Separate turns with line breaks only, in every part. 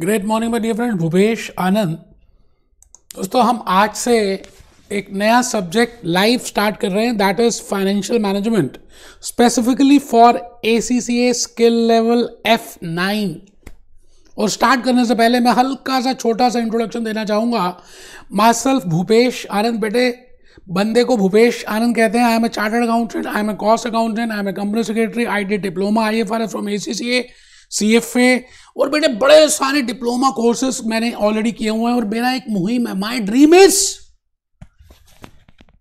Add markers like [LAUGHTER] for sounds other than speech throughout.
Great morning my dear friend Bhupesh Anand दोस्तों हम आज से एक नया सब्जेक्ट लाइव स्टार्ट कर रहे हैं that is financial management specifically for A C C A skill level F nine और स्टार्ट करने से पहले मैं हल्का सा छोटा सा इंट्रोडक्शन देना चाहूँगा मासल्फ भूपेश आनंद बेटे बंदे को भूपेश आनंद कहते हैं I am a chartered accountant I am a cost accountant I am a company secretary I D diploma I F R F from A C C A A और बेटे बड़े सारे डिप्लोमा कोर्सेस मैंने ऑलरेडी किए हुए हैं और मेरा एक मुहिम है माई ड्रीम इज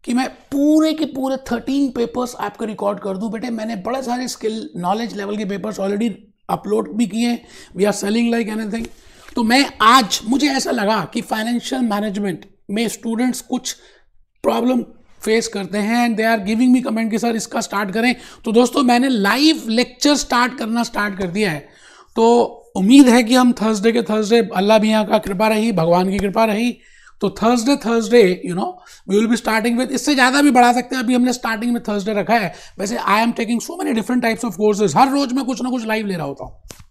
कि मैं पूरे के पूरे थर्टीन पेपर्स आपके रिकॉर्ड कर दूं बेटे मैंने बड़े सारे स्किल नॉलेज लेवल के पेपर्स ऑलरेडी अपलोड भी किए we are selling like anything तो मैं आज मुझे ऐसा लगा कि फाइनेंशियल मैनेजमेंट में स्टूडेंट्स कुछ प्रॉब्लम फेस करते हैं and they are giving me comment कि सर इसका स्टार्ट करें तो दोस्तों मैंने लाइव लेक्चर स्टार्ट करना स्टार्ट कर दिया है तो उम्मीद है कि हम थर्सडे के थर्सडे अल्लाह भी का कृपा रही भगवान की कृपा रही तो Thursday Thursday you know we will be starting with इससे ज़्यादा भी बढ़ा सकते हैं अभी हमने स्टार्टिंग में थर्सडे रखा है वैसे I am taking so many different types of courses हर रोज मैं कुछ ना कुछ लाइव ले रहा होता हूँ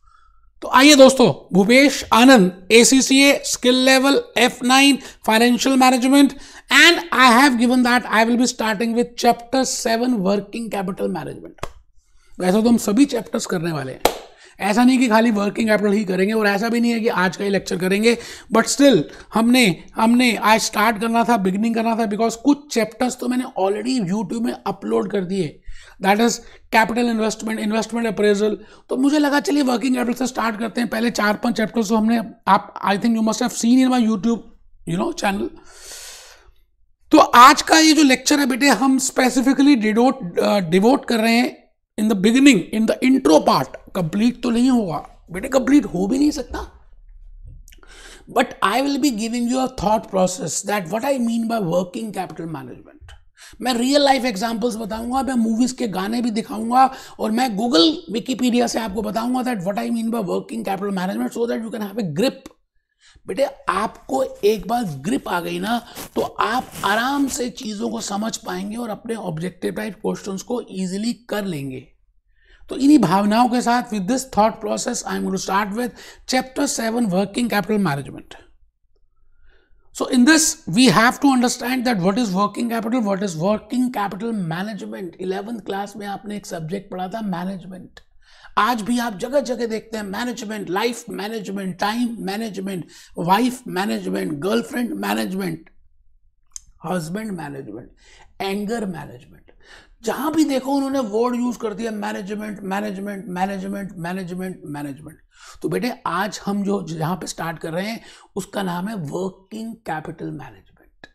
तो आइए दोस्तों Bhupesh Anand ACCA skill level F nine financial management and I have given that I will be starting with chapter seven working capital management वैसे तो हम सभी चैप्टर्स करने वाले हैं ऐसा नहीं कि खाली वर्किंग कैपिटल ही करेंगे और ऐसा भी नहीं है कि आज का ही लेक्चर करेंगे बट स्टिल हमने हमने आज स्टार्ट करना था बिगनिंग करना था बिकॉज कुछ चैप्टर्स तो मैंने ऑलरेडी यूट्यूब में अपलोड कर दिए that is capital investment investment appraisal तो मुझे लगा चलिए वर्किंग कैपिटल से स्टार्ट करते हैं पहले चार पांच चैप्टर्स तो हमने आप I think you must have seen in my YouTube you know channel तो आज का ये जो लेक्चर है बेटे हम स्पेसिफिकली डिडोट डिवोट कर रहे हैं in the beginning in the intro part complete तो नहीं होगा बेटे कंप्लीट हो भी नहीं सकता but I will be giving you a thought process that what I mean by working capital management मैं रियल लाइफ एग्जांपल्स बताऊंगा मैं मूवीज के गाने भी दिखाऊंगा और मैं गूगल विकीपीडिया से आपको बताऊंगा that what I mean by working capital management so that you can have a grip बेटे आपको एक बार ग्रिप आ गई ना तो आप आराम से चीज़ों को समझ पाएंगे और अपने ऑब्जेक्टिव टाइप क्वेश्चंस को इजीली कर लेंगे तो इन्हीं भावनाओं के साथ with this thought process I am to start with chapter seven working capital management So in this, we have to understand that what is working capital, what is working capital management. 11th class में आपने एक subject पढ़ा था management आज भी आप जगह जगह देखते हैं management life management time management wife management girlfriend management husband management anger management जहां भी देखो उन्होंने वर्ड यूज कर दिया management management management management management तो बेटे आज हम जो जहां पे स्टार्ट कर रहे हैं उसका नाम है working capital management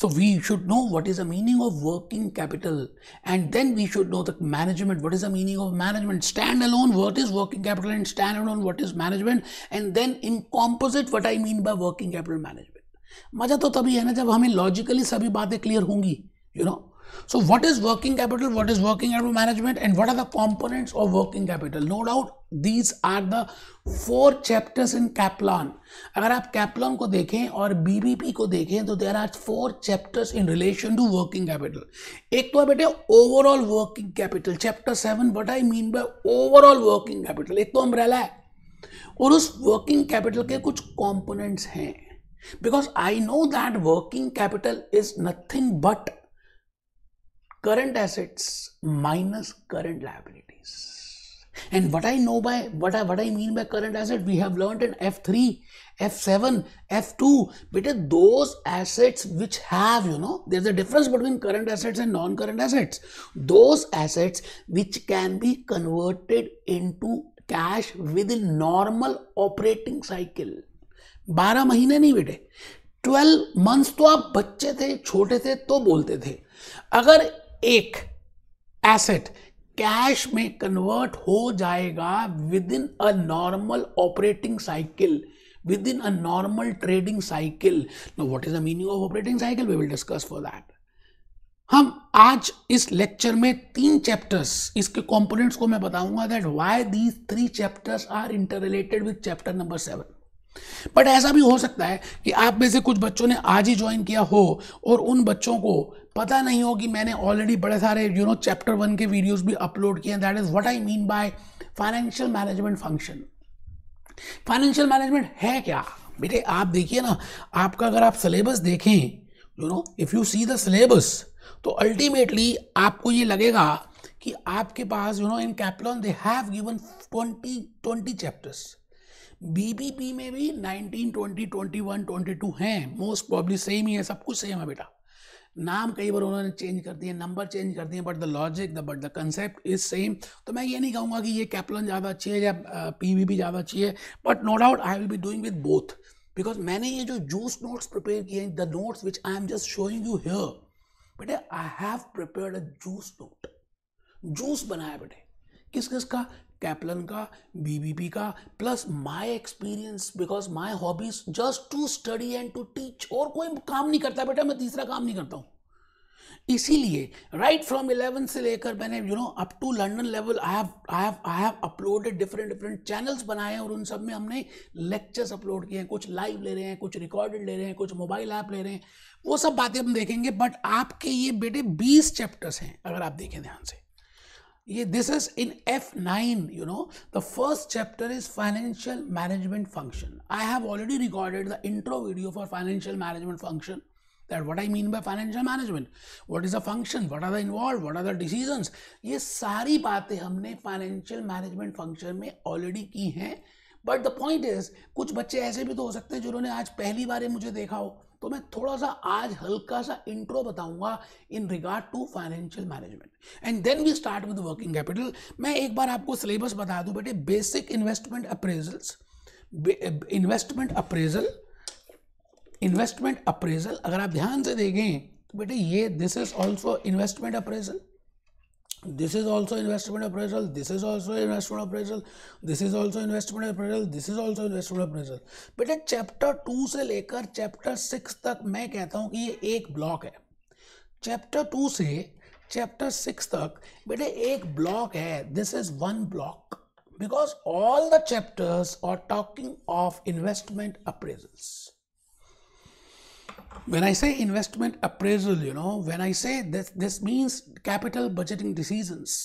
so we should know what is the meaning of working capital and then we should know the management what is the meaning of management stand alone what is working capital and stand alone what is management and then in composite what I mean by working capital management मजा तो तभी है ना जब हमें logically सभी बातें clear होंगी you you know know? So what is working capital, what is working capital management and what are the components of working capital? No doubt these are the four chapters in Kaplan. अगर आप Kaplan को देखें और BBP को देखें तो there are four chapters in relation to working capital. एक तो है बेटे overall working capital chapter seven what I mean by overall working capital एक तो umbrella है और उस working capital के कुछ components हैं because I know that working capital is nothing but current assets minus current liabilities. And what I know by what I what I mean by current asset, we have learned in F3, F7, F2. But those assets which have, you know, there's a difference between current assets and non-current assets. Those assets which can be converted into cash within normal operating cycle. 12 महीने नहीं बेटे 12 months तो आप बच्चे थे छोटे थे तो बोलते थे अगर एक एसेट कैश में कन्वर्ट हो जाएगा within a normal operating cycle within a normal trading cycle know what is the meaning of operating cycle we will discuss for that हम आज इस लेक्चर में तीन चैप्टर्स इसके कंपोनेंट्स को मैं बताऊंगा that why these three chapters are interrelated with chapter number seven but ऐसा भी हो सकता है कि आप में से कुछ बच्चों ने आज ही ज्वाइन किया हो और उन बच्चों को पता नहीं हो कि मैंने ऑलरेडी बड़े सारे यू नो चैप्टर वन के वीडियोस भी अपलोड किए हैं that is what I mean by financial management function financial management है क्या बेटे आप देखिए ना आपका अगर आप सिलेबस देखें you know if you see the syllabus तो अल्टीमेटली आपको ये लगेगा कि आपके पास you know in Kaplan they have given twenty twenty chapters BPP में भी ट्वेंटी वन ट्वेंटी टू हैं मोस्ट प्रॉब्ली सेम ही है सब कुछ सेम है बेटा नाम कई बार उन्होंने चेंज कर दिए नंबर चेंज कर दिए but the logic the but the concept is same तो मैं ये नहीं कहूँगा कि ये कैप्लन ज़्यादा अच्छी है या पी वी भी ज़्यादा अच्छी है but no doubt I will be doing with both because मैंने ये जो जूस नोट्स प्रिपेयर किए हैं the notes which I am just showing you here बेटे I have prepare a juice note juice बनाया बेटे किस किस का कैपलन का बीबीपी का plus my experience because my hobbies just to study and to teach और कोई काम नहीं करता बेटा मैं तीसरा काम नहीं करता हूँ इसीलिए राइट फ्रॉम इलेवन से लेकर मैंने you know up to London level I have I have I have uploaded different different channels बनाए हैं और उन सब में हमने लेक्चर्स अपलोड किए हैं कुछ लाइव ले रहे हैं कुछ रिकॉर्डेड ले रहे हैं कुछ मोबाइल ऐप ले रहे हैं वो सब बातें हम देखेंगे बट आपके ये बेटे बीस चैप्टर्स हैं अगर आप देखें ध्यान से ये this is in F nine you know the first chapter is financial management function I have already recorded the intro video for financial management function that what I mean by financial management, what is the function, what are the involved, what are the decisions, ये सारी बातें हमने financial management function में already की हैं but the point is कुछ बच्चे ऐसे भी तो हो सकते हैं जिन्होंने आज पहली बार मुझे देखा हो तो मैं थोड़ा सा आज हल्का सा इंट्रो बताऊंगा in regard to financial management and then we start with working capital मैं एक बार आपको सिलेबस बता दूं बेटे basic investment appraisals investment appraisal investment appraisal अगर आप ध्यान से देखें तो बेटे ये this is also investment appraisal this is also investment appraisal this is also investment appraisal this is also investment appraisal this is also investment appraisal बेटा chapter two से लेकर chapter सिक्स तक मैं कहता हूँ कि ये एक block है chapter टू से chapter सिक्स तक बेटे एक block है this is one block because all the chapters are talking of investment appraisals when i say investment appraisal you know when i say this this means capital budgeting decisions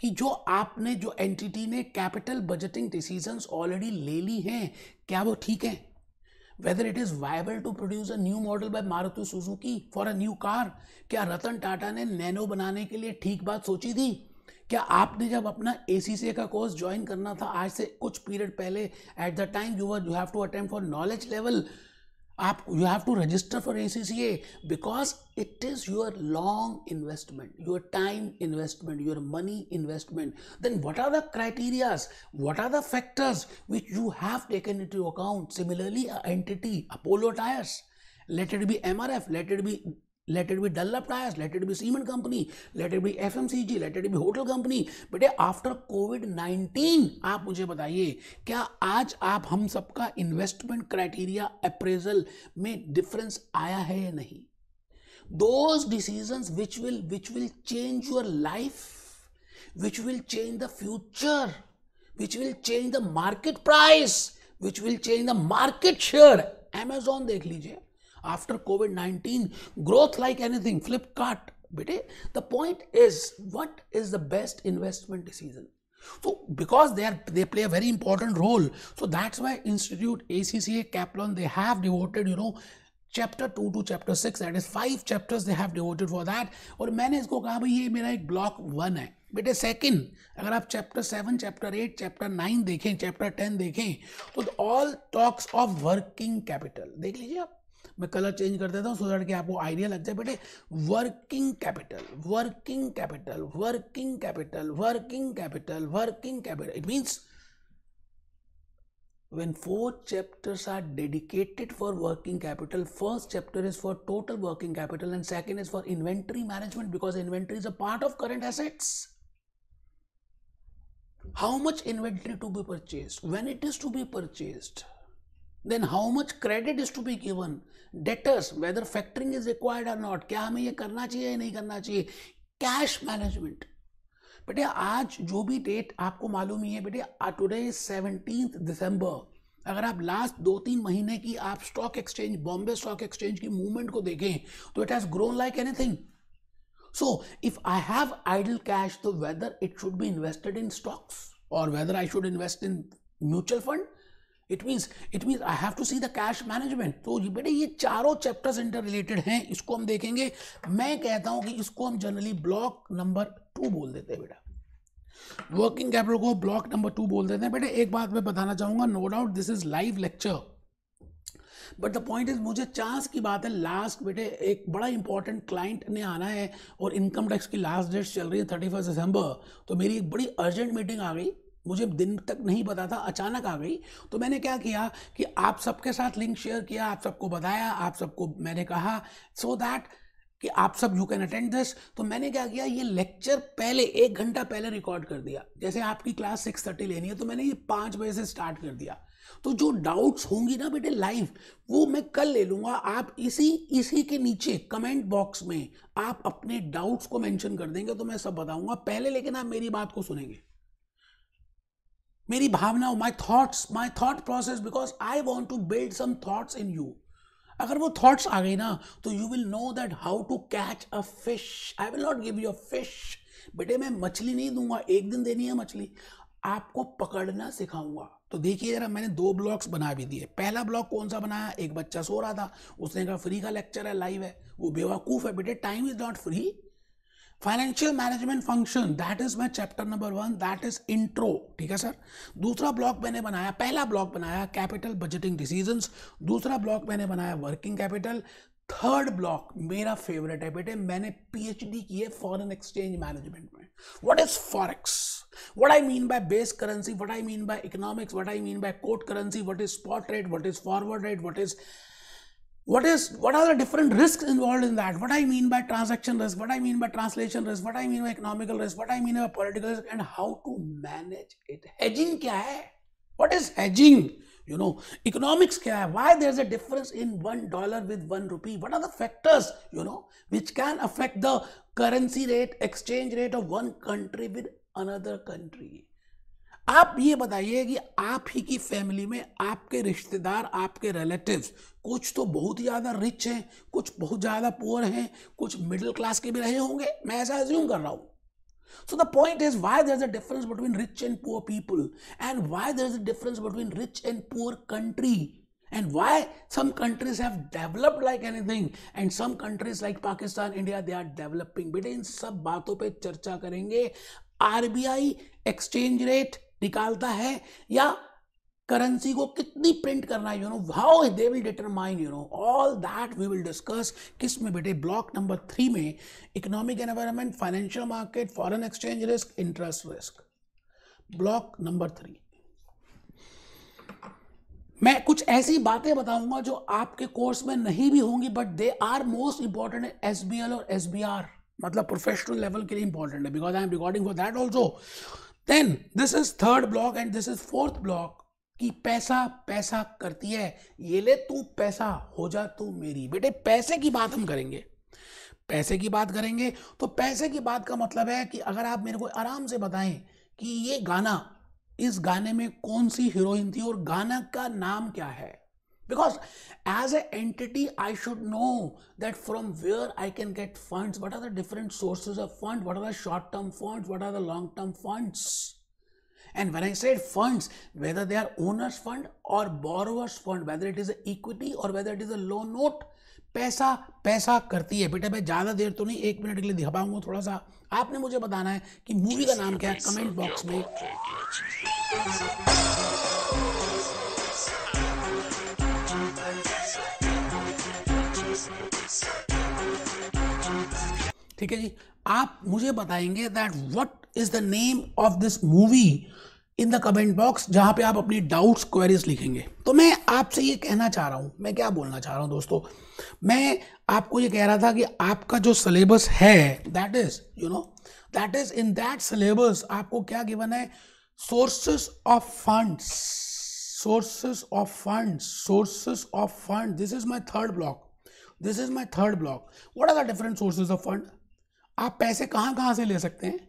कि जो आपने जो entity ने capital budgeting decisions already ले ली हैं क्या वो ठीक है whether it is viable to produce a new model by Maruti Suzuki for a new car क्या रतन टाटा ने नैनो बनाने के लिए ठीक बात सोची थी क्या आपने जब अपना ए का कोर्स ज्वाइन करना था आज से कुछ पीरियड पहले at the time you were you have to attempt for knowledge level you have to register for ACCA because it is your long investment, your time investment, your money investment. Then what are the criterias? What are the factors which you have taken into account? Similarly, an entity, Apollo Tires, let it be MRF, let it be let it be डल्ला प्रायस let it be cement company let it be F M C let it be hotel company बेटे after Covid 19 आप मुझे बताइए क्या आज आप हम सबका इन्वेस्टमेंट क्राइटेरिया अप्रेजल में डिफरेंस आया है या नहीं those decision which will which will change your life which will change the future which will change the market price which will change the market share Amazon देख लीजिए after COVID 19, growth like anything, Flipkart. Bete, the point is, what is the best investment decision? So because they are they play a very important role, so that's why Institute ACCA Kaplan they have devoted you know chapter two to chapter six that is five chapters they have devoted for that और मैंने इसको कहा भाई ये मेरा एक block one है बेटे सेकंड अगर आप chapter seven chapter eight chapter nine देखें चैप्टर टेन देखें तो all talks of working capital देख लीजिए आप मैं कलर चेंज कर देता हूँ सो दैट कि आपको आइडिया लग जाए बेटे working capital working capital working capital working capital working capital it means when four chapters are dedicated for working capital first chapter is for total working capital and second is for inventory management because inventory is a part of current assets how much inventory to be purchased when it is to be purchased then how much credit is to be given debtors whether factoring is required or not क्या हमें ये करना चाहिए या नहीं करना चाहिए cash management बेटे आज जो भी डेट आपको मालूम ही है बेटे टुडे सेवनटीन दिसंबर अगर आप लास्ट दो तीन महीने की आप stock exchange Bombay stock exchange की मूवमेंट को देखें तो it has grown like anything so if I have idle cash तो whether it should be invested in stocks और whether I should invest in mutual fund it means it means I have to see the cash management तो ये बेटे ये चारों chapters inter related हैं इसको हम देखेंगे मैं कहता हूँ कि इसको हम जनरली ब्लॉक नंबर टू बोल देते हैं बेटा वर्किंग कैपिटल को ब्लॉक नंबर टू बोल देते हैं बेटे एक बात मैं बताना चाहूंगा no doubt this is live lecture but the point is मुझे चांस की बात है लास्ट बेटे एक बड़ा इंपॉर्टेंट क्लाइंट ने आना है और इनकम टैक्स की लास्ट डेट चल रही है थर्टी फर्स्ट दिसंबर तो मेरी एक बड़ी अर्जेंट मीटिंग आ गई मुझे दिन तक नहीं पता था अचानक आ गई तो मैंने क्या किया कि आप सबके साथ लिंक शेयर किया आप सबको बताया आप सबको मैंने कहा सो so दैट कि आप सब यू कैन अटेंड दिस तो मैंने क्या किया ये लेक्चर पहले एक घंटा पहले रिकॉर्ड कर दिया जैसे आपकी क्लास सिक्स थर्टी लेनी है तो मैंने ये पाँच बजे से स्टार्ट कर दिया तो जो डाउट्स होंगी ना बेटे लाइव वो मैं कल ले लूँगा आप इसी इसी के नीचे कमेंट बॉक्स में आप अपने डाउट्स को मेंशन कर देंगे तो मैं सब बताऊँगा पहले लेकिन आप मेरी बात को सुनेंगे मेरी भावनाओं my thoughts my thought process because I want to build some thoughts in you अगर वो थॉट्स आ गई ना तो you will know that how to catch a fish I will not give you a fish बेटे मैं मछली नहीं दूंगा एक दिन देनी है मछली आपको पकड़ना सिखाऊंगा तो देखिए जरा मैंने दो ब्लॉक्स बना भी दिए पहला ब्लॉक कौन सा बनाया एक बच्चा सो रहा था उसने कहा फ्री का लेक्चर है लाइव है वो बेवकूफ़ है बेटे time is not free financial management function that is my chapter number one that is intro ठीक है सर दूसरा ब्लॉक मैंने बनाया पहला ब्लॉक बनाया कैपिटल बजटिंग डिसीजन दूसरा ब्लॉक मैंने बनाया वर्किंग कैपिटल थर्ड ब्लॉक मेरा फेवरेट है बेटे मैंने पी डी की है फॉरन एक्सचेंज मैनेजमेंट में what is forex what I mean by base currency what I mean by economics what I mean by quote currency what is spot rate what is forward rate what is what is what are the different risks involved in that what i mean by transaction risk what i mean by translation risk what i mean by economical risk what i mean by political risk and how to manage it hedging kya hai what is hedging you know economics kya hai why there's a difference in 1 dollar with 1 rupee what are the factors you know which can affect the currency rate exchange rate of one country with another country आप ये बताइए कि आप ही की family में आपके रिश्तेदार आपके रिलेटिव्स कुछ तो बहुत ज़्यादा रिच हैं कुछ बहुत ज़्यादा पुअर हैं कुछ मिडिल क्लास के भी रहे होंगे मैं ऐसा एज्यूम कर रहा हूँ So the point is why there's a difference between rich and poor people and why there's a difference between rich and poor country and why some countries have developed like anything and some countries like Pakistan, India, they are developing. बेटे इन सब बातों पे चर्चा करेंगे RBI exchange rate निकालता है या currency को कितनी प्रिंट करना है you know how they will determine you know all that we will discuss किस में बेटे ब्लॉक नंबर थ्री में economic environment financial market foreign exchange risk interest risk block number three मैं कुछ ऐसी बातें बताऊंगा जो आपके कोर्स में नहीं भी होंगी but they are most important S B L और एस बी आर मतलब प्रोफेशनल लेवल के लिए इंपॉर्टेंट है because I am recording for that also then this is third block and this is fourth block कि पैसा पैसा करती है ये ले तू पैसा हो जा तू मेरी बेटे पैसे की बात हम करेंगे पैसे की बात करेंगे तो पैसे की बात का मतलब है कि अगर आप मेरे को आराम से बताएं कि ये गाना इस गाने में कौन सी हीरोइन थी और गाना का नाम क्या है because as an entity i should know that from where i can get funds what are the different sources of fund what are the short term funds what are the long term funds and when i said funds whether they are owners fund or borrowers fund whether it is equity or whether it is a loan note पैसा पैसा करती है बेटा मैं ज़्यादा देर तो नहीं एक मिनट के लिए दिखा पाऊंगा थोड़ा सा आपने मुझे बताना है कि मूवी का नाम क्या है कमेंट बॉक्स में ठीक है जी आप मुझे बताएंगे that what is the name of this movie in the comment box जहाँ पे आप अपनी डाउट्स क्वेरीज लिखेंगे तो मैं आपसे ये कहना चाह रहा हूँ मैं क्या बोलना चाह रहा हूँ दोस्तों मैं आपको ये कह रहा था कि आपका जो सिलेबस है that is you know that is in that syllabus आपको क्या गिवन है sources of funds sources of funds sources of fund this is my third block this is my third block what are the different sources of fund आप पैसे कहाँ कहाँ से ले सकते हैं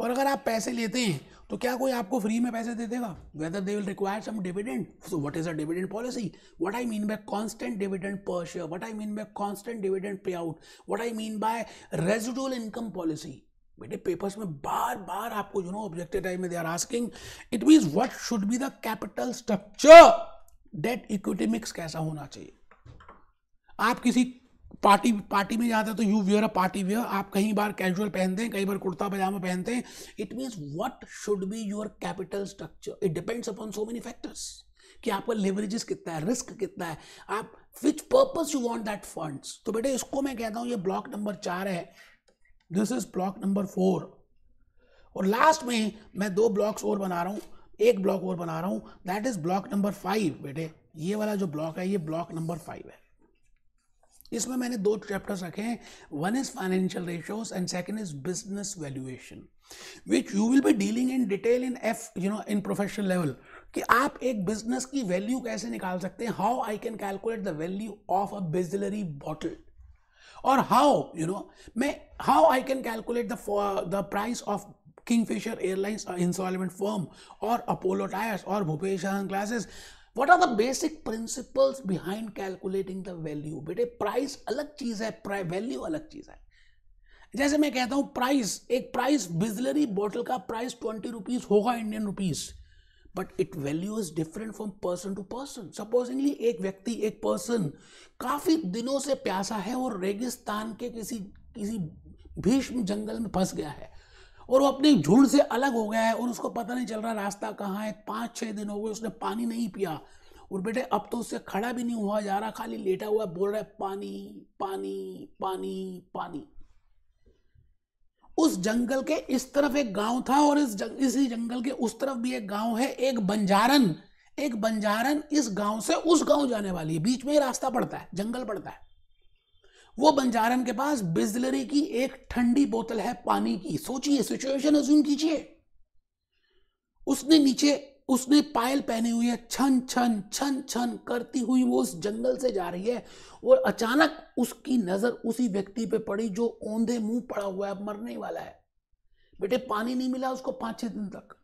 और अगर आप पैसे लेते हैं तो क्या कोई आपको फ्री में पैसे दे देगा whether they will require some dividend so what is a dividend policy what I mean by constant dividend per share what I mean by constant dividend pay out what I mean by residual income policy बेटे papers में बार बार आपको you know objective time में they are asking it means what should be the capital structure debt equity mix कैसा होना चाहिए आप किसी पार्टी पार्टी में जाते हैं तो you wear a party wear आप कई बार कैजुअल पहनते हैं कई बार कुर्ता पजामा पहनते हैं it means what should be your capital structure it depends upon so many factors कि आपका लेवरेजेस कितना है रिस्क कितना है आप which purpose you want that funds तो बेटे इसको मैं कहता हूँ ये ब्लॉक नंबर चार है this is block number four और लास्ट में मैं दो ब्लॉक्स और बना रहा हूँ एक ब्लॉक और बना रहा हूँ that is block number five बेटे ये वाला जो ब्लॉक है ये ब्लॉक नंबर फाइव है इसमें मैंने दो चैप्टर्स रखे हैं one is financial ratios and second is business valuation which you will be dealing in detail in F you know in professional level कि आप एक बिजनेस की वैल्यू कैसे निकाल सकते हैं how I can calculate the value of a Bisleri bottle और how you know मैं how I can calculate the the price of Kingfisher Airlines instalment form और अपोलो टायर्स और Bhupesh classes what are the basic principles behind calculating the value बेटे price अलग चीज है value अलग चीज है जैसे मैं कहता हूँ प्राइस एक प्राइस बिजलरी बॉटल का प्राइस ट्वेंटी रुपीज होगा Indian rupees but it value is different from person to person supposingly एक व्यक्ति एक पर्सन काफी दिनों से प्यासा है और रेगिस्तान के किसी किसी भीष्म जंगल में फंस गया है और वो अपने झुंड से अलग हो गया है और उसको पता नहीं चल रहा रास्ता कहाँ है पाँच छः दिन हो गए उसने पानी नहीं पिया और बेटे अब तो उससे खड़ा भी नहीं हुआ जा रहा खाली लेटा हुआ बोल रहा है पानी पानी पानी पानी उस जंगल के इस तरफ एक गांव था और इस जंग, इसी जंगल के उस तरफ भी एक गांव है एक बंजारन एक बंजारन इस गांव से उस गांव जाने वाली है बीच में ही रास्ता पड़ता है जंगल पड़ता है वो बंजारन के पास बिजलरी की एक ठंडी बोतल है पानी की सोचिए सिचुएशन अज्यूम कीजिए उसने नीचे उसने पायल पहने हुई है छन छन छन छन करती हुई वो उस जंगल से जा रही है और अचानक उसकी नजर उसी व्यक्ति पे पड़ी जो ओंधे मुंह पड़ा हुआ है मरने वाला है बेटे पानी नहीं मिला उसको पांच छह दिन तक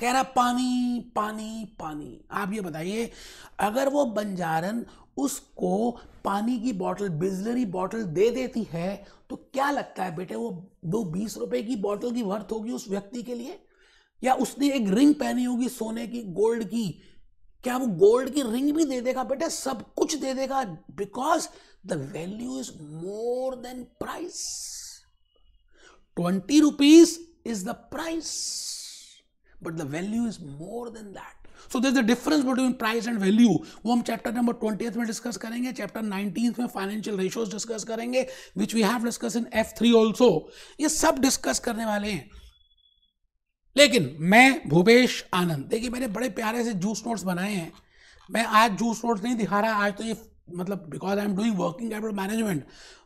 कह रहा पानी पानी पानी आप ये बताइए अगर वो बंजारन उसको पानी की बोतल बिजलरी बोतल दे देती है तो क्या लगता है बेटे वो वो बीस रुपए की बोतल की वर्थ होगी उस व्यक्ति के लिए या उसने एक रिंग पहनी होगी सोने की गोल्ड की क्या वो गोल्ड की रिंग भी दे देगा बेटे सब कुछ दे देगा because the value is more than price twenty rupees is the price but the value is more than that so this the difference between price and value वो हम चैप्टर नंबर ट्वेंटी में डिस्कस करेंगे chapter nineteen में financial ratios discuss करेंगे which we have discuss in F three also ये सब discuss करने वाले हैं लेकिन मैं भूपेश आनंद देखिए मैंने बड़े प्यारे से जूस नोट्स बनाए हैं मैं आज जूस नोट्स नहीं दिखा रहा आज तो ये मतलब because I am doing working capital management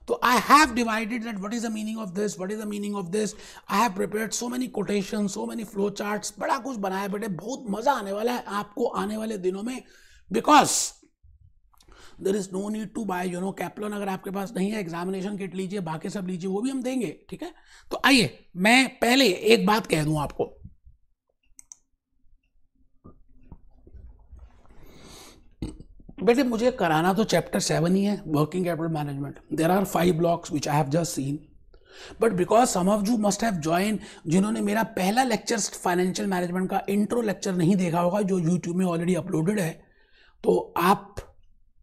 तो I have divided that what is the meaning of this what is the meaning of this I have prepared so many quotation so many flow charts बड़ा कुछ बनाया बेटे बहुत मजा आने वाला है आपको आने वाले दिनों में because there is no need to buy you know कैप्लोन अगर आपके पास नहीं है एग्जामिनेशन किट लीजिए बाकी सब लीजिए वो भी हम देंगे ठीक है तो आइए मैं पहले एक बात कह दूं आपको बेटे मुझे कराना तो चैप्टर सेवन ही है working capital management there are five blocks which I have just seen but because some of you must have join जिन्होंने मेरा पहला लेक्चर फाइनेंशियल मैनेजमेंट का इंट्रो लेक्चर नहीं देखा होगा जो यूट्यूब में ऑलरेडी अपलोडेड है तो आप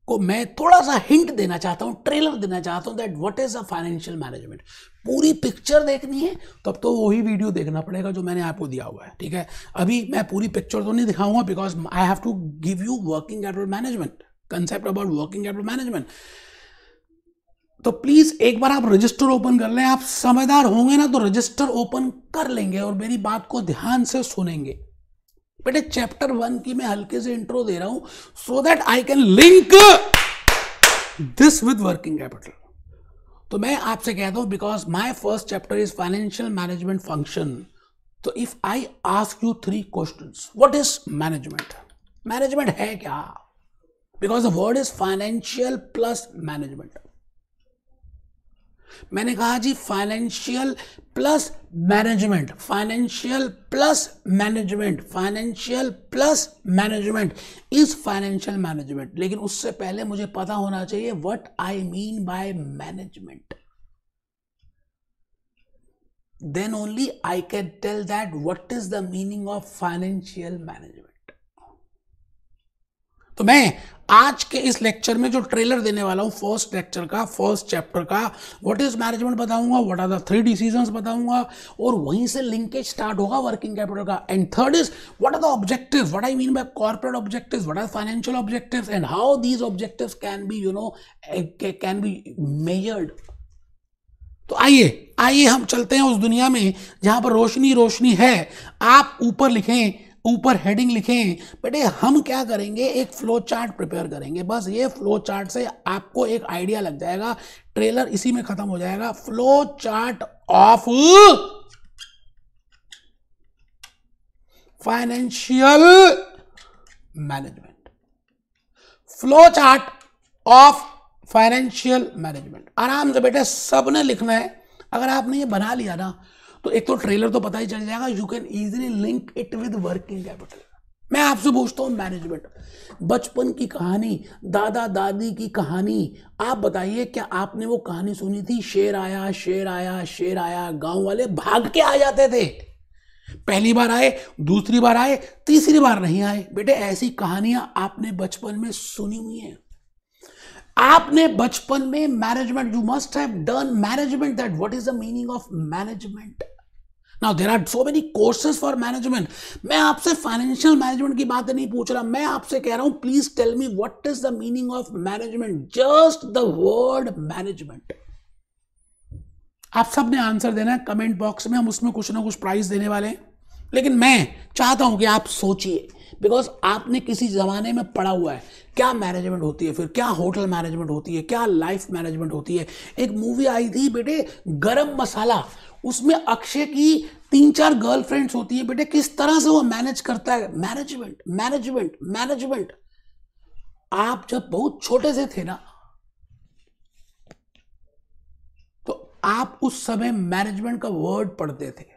को मैं थोड़ा सा हिंट देना चाहता हूँ ट्रेलर देना चाहता हूँ that what is a financial management पूरी पिक्चर देखनी है तब तो वही वीडियो देखना पड़ेगा जो मैंने आपको दिया हुआ है ठीक है अभी मैं पूरी पिक्चर तो नहीं दिखाऊंगा because I have to give you working capital management concept about working capital management तो प्लीज एक बार आप रजिस्टर ओपन कर लें आप समझदार होंगे ना तो रजिस्टर ओपन कर लेंगे और मेरी बात को ध्यान से सुनेंगे बेटे चैप्टर वन की मैं हल्के से इंट्रो दे रहा हूं so that I can link this with working capital तो मैं आपसे कहता हूँ because my first chapter is financial management function तो if I ask you three question what is management management है क्या because the word is financial plus management मैंने कहा जी financial plus management financial plus management financial plus management is financial management लेकिन उससे पहले मुझे पता होना चाहिए what I mean by management then only I can tell that what is the meaning of financial management तो मैं आज के इस लेक्चर में जो ट्रेलर देने वाला हूँ फर्स्ट लेक्चर का फर्स्ट चैप्टर का व्हाट इज मैनेजमेंट बताऊंगा what are the three decision बताऊंगा और वहीं से लिंकेज स्टार्ट होगा वर्किंग कैपिटल का and third is what are the objective what I mean by corporate objective what are financial objective and how these objective can be you know can be measured तो आइए आइए हम चलते हैं उस दुनिया में जहां पर रोशनी रोशनी है आप ऊपर लिखें ऊपर हेडिंग लिखें बेटे हम क्या करेंगे एक फ्लो चार्ट प्रिपेयर करेंगे बस ये फ्लो चार्ट से आपको एक आइडिया लग जाएगा ट्रेलर इसी में खत्म हो जाएगा flow chart of financial management flow chart of financial management आराम से बेटे सबने लिखना है अगर आपने ये बना लिया ना तो एक तो ट्रेलर तो पता ही चल जाएगा you can easily link it with working capital मैं आपसे पूछता हूँ मैनेजमेंट बचपन की कहानी दादा दादी की कहानी आप बताइए क्या आपने वो कहानी सुनी थी शेर आया शेर आया शेर आया गांव वाले भाग के आ जाते थे पहली बार आए दूसरी बार आए तीसरी बार नहीं आए बेटे ऐसी कहानियां आपने बचपन में सुनी हुई हैं आपने बचपन में management you must have done management that what is the meaning of management now there are so many courses for management मैं आपसे फाइनेंशियल मैनेजमेंट की बात नहीं पूछ रहा मैं आपसे कह रहा हूं please tell me what is the meaning of management just the word management आप सबने आंसर देना है कमेंट बॉक्स में हम उसमें कुछ ना कुछ प्राइस देने वाले हैं लेकिन मैं चाहता हूं कि आप सोचिए बिकॉज आपने किसी ज़माने में पढ़ा हुआ है क्या मैनेजमेंट होती है फिर क्या होटल मैनेजमेंट होती है क्या लाइफ मैनेजमेंट होती है एक मूवी आई थी बेटे गरम मसाला उसमें अक्षय की तीन चार गर्लफ्रेंड्स होती है बेटे किस तरह से वो मैनेज करता है मैनेजमेंट मैनेजमेंट मैनेजमेंट आप जब बहुत छोटे से थे ना तो आप उस समय मैनेजमेंट का वर्ड पढ़ते थे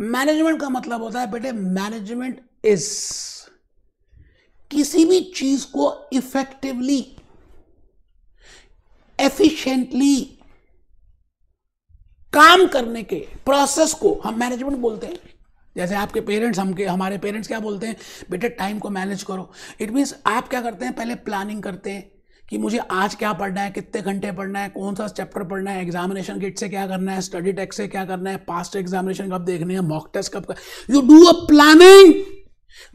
मैनेजमेंट का मतलब होता है बेटे मैनेजमेंट इज किसी भी चीज को इफेक्टिवली एफिशिएंटली काम करने के प्रोसेस को हम मैनेजमेंट बोलते हैं जैसे आपके पेरेंट्स हम के हमारे पेरेंट्स क्या बोलते हैं बेटे टाइम को मैनेज करो इट मीन्स आप क्या करते हैं पहले प्लानिंग करते हैं कि मुझे आज क्या पढ़ना है कितने घंटे पढ़ना है कौन सा चैप्टर पढ़ना है एग्जामिनेशन किट से क्या करना है स्टडी टेक्स से क्या करना है पास्ट एग्जामिनेशन कब देखने हैं मॉक टेस्ट कब you do a planning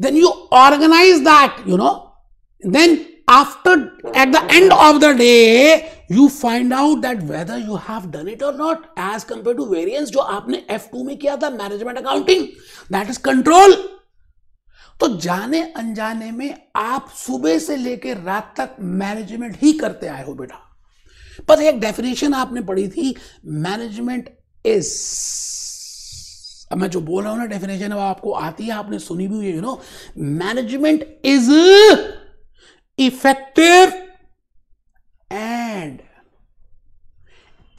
then you organize that you know then after at the end of the day you find out that whether you have done it और not as compare to variance जो आपने F two में किया था management accounting that is control तो जाने अनजाने में आप सुबह से लेकर रात तक मैनेजमेंट ही करते आए हो बेटा पर एक डेफिनेशन आपने पढ़ी थी मैनेजमेंट इज अब मैं जो बोल रहा हूं ना डेफिनेशन अब आपको आती है आपने सुनी भी हुई you know management is effective and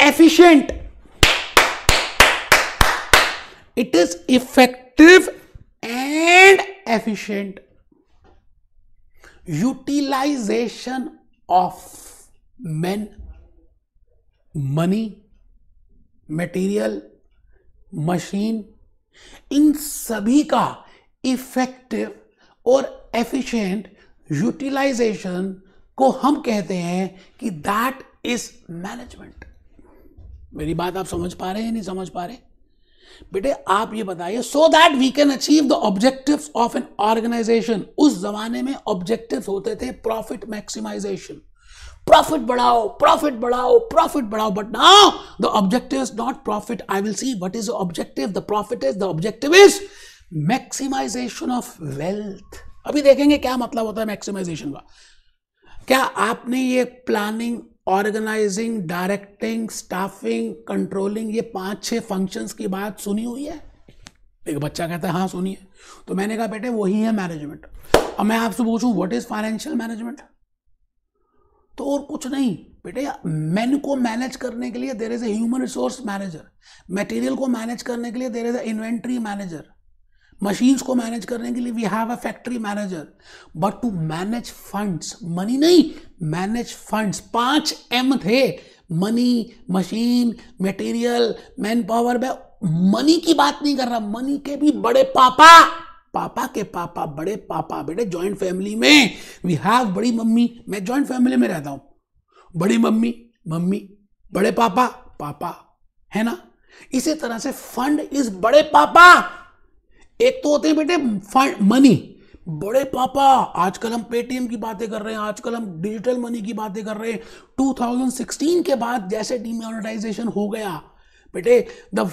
efficient it is effective and efficient utilisation of man money material machine इन सभी का इफेक्टिव और एफिशिएंट यूटिलाइजेशन को हम कहते हैं कि दैट इज मैनेजमेंट मेरी बात आप समझ पा रहे हैं नहीं समझ पा रहे बेटे आप ये बताइए so that we can achieve the objective of an organization उस जमाने में ऑब्जेक्टिव होते थे प्रॉफिट मैक्सिमाइजेशन प्रॉफिट बढ़ाओ प्रॉफिट बढ़ाओ प्रॉफिट बढ़ाओ but now the objective is not profit I will see what is objective the profit is the objective is maximization of wealth अभी देखेंगे क्या मतलब होता है मैक्सिमाइजेशन का क्या आपने ये planning organizing directing staffing controlling ये पांच छह फंक्शंस की बात सुनी हुई है एक बच्चा कहता है हाँ सुनिए तो मैंने कहा बेटे वही है मैनेजमेंट अब मैं आपसे पूछूं व्हाट इज फाइनेंशियल मैनेजमेंट तो और कुछ नहीं बेटे मैन को मैनेज करने के लिए there is a human resource manager material को मैनेज करने के लिए there is a inventory manager machines को मैनेज करने के लिए we have a factory manager but to manage funds money नहीं मैनेज फंड्स पांच एम थे money machine material manpower मैं मनी की बात नहीं कर रहा मनी के भी बड़े पापा पापा के पापा बड़े पापा बेटे जॉइंट फैमिली में वी हैव बड़ी मम्मी मैं जॉइंट फैमिली में रहता हूं बड़ी मम्मी मम्मी बड़े पापा पापा है ना इसी तरह से फंड इज बड़े पापा एक तो होते हैं बेटे मनी बड़े पापा आजकल हम पेटीएम की बातें कर रहे हैं आजकल हम डिजिटल मनी की बातें कर रहे हैं 2016 के बाद जैसे डिमोनेटाइजेशन हो गया बेटे the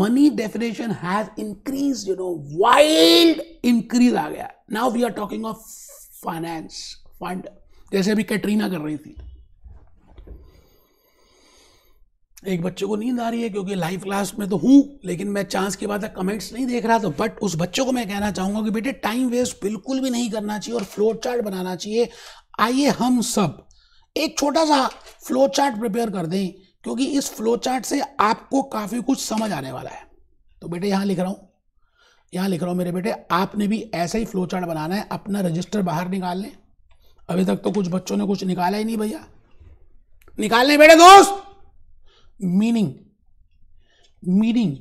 money definition has increase you know wild increase आ गया now we are talking of finance fund जैसे अभी कैटरीना कर रही थी एक बच्चे को नींद आ रही है क्योंकि लाइव क्लास में तो हूँ लेकिन मैं चांस के बाद कमेंट्स नहीं देख रहा था बट उस बच्चों को मैं कहना चाहूँगा कि बेटे टाइम वेस्ट बिल्कुल भी नहीं करना चाहिए और फ्लोर चार्ट बनाना चाहिए आइए हम सब एक छोटा सा फ्लो चार्ट प्रिपेयर कर दें क्योंकि इस फ्लो चार्ट से आपको काफ़ी कुछ समझ आने वाला है तो बेटे यहाँ लिख रहा हूँ यहाँ लिख रहा हूँ मेरे बेटे आपने भी ऐसा ही फ्लो चार्ट बनाना है अपना रजिस्टर बाहर निकाल लें अभी तक तो कुछ बच्चों ने कुछ निकाला ही नहीं भैया निकाल लें बेटे दोस्त meaning meaning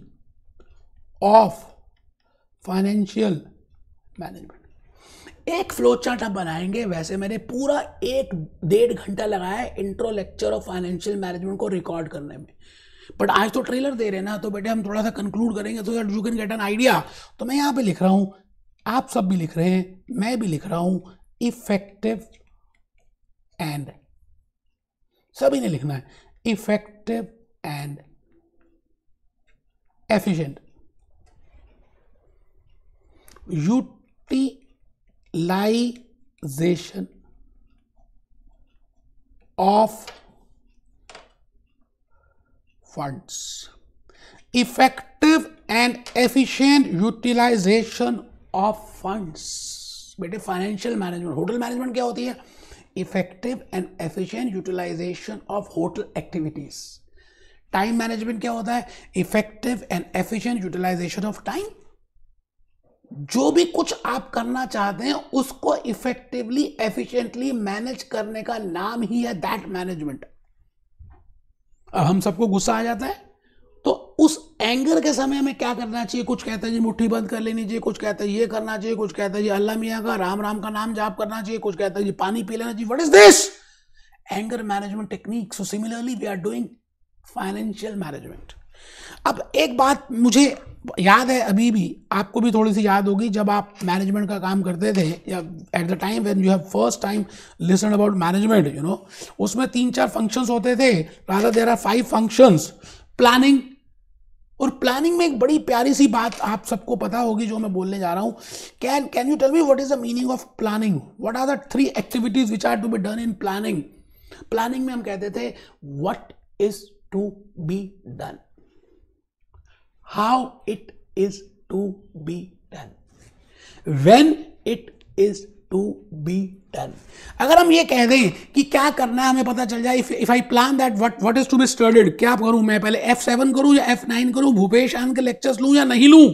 of financial management एक फ्लो चार्ट आप बनाएंगे वैसे मैंने पूरा एक डेढ़ घंटा लगाया intro lecture of financial management को रिकॉर्ड करने में बट आज तो ट्रेलर दे रहे हैं ना तो बेटे हम थोड़ा सा कंक्लूड करेंगे तो you can get an idea तो मैं यहाँ पे लिख रहा हूँ आप सब भी लिख रहे हैं मैं भी लिख रहा हूँ इफेक्टिव एंड सभी ने लिखना है effective and efficient. Utilization of funds. Effective and efficient utilization of funds. बेटे फाइनेंशियल मैनेजमेंट होटल मैनेजमेंट क्या होती है effective and efficient utilisation of hotel activities time management क्या होता है effective and efficient utilisation of time जो भी कुछ आप करना चाहते हैं उसको इफेक्टिवली एफिशिएंटली मैनेज करने का नाम ही है दैट मैनेजमेंट अब हम सबको गुस्सा आ जाता है तो उस एंगर के समय हमें क्या करना चाहिए कुछ कहता है जी मुट्ठी बंद कर लेनी चाहिए कुछ कहते हैं ये करना चाहिए कुछ कहता है जी अल्लाह मियाँ का राम राम का नाम जाप करना चाहिए कुछ कहता है जी पानी पी लेना चाहिए what is this anger management technique so similarly we are doing financial management अब एक बात मुझे याद है अभी भी आपको भी थोड़ी सी याद होगी जब आप मैनेजमेंट का काम करते थे या at the time when you have first time listen about management you know उसमें तीन चार फंक्शंस होते थे rather there are five functions planning और प्लानिंग में एक बड़ी प्यारी सी बात आप सबको पता होगी जो मैं बोलने जा रहा हूँ can can you tell me what is the meaning of planning what are the three activities which are to be done in planning planning में हम कहते थे what is to be done. How it is to be done. When it is to be done अगर हम ये कह दें कि क्या करना है हमें पता चल जाए if I plan that what what is to be studied क्या करूं मैं पहले एफ सेवन करूं या एफ नाइन करूं भूपेश आनंद के लेक्चर्स लूं या नहीं लूं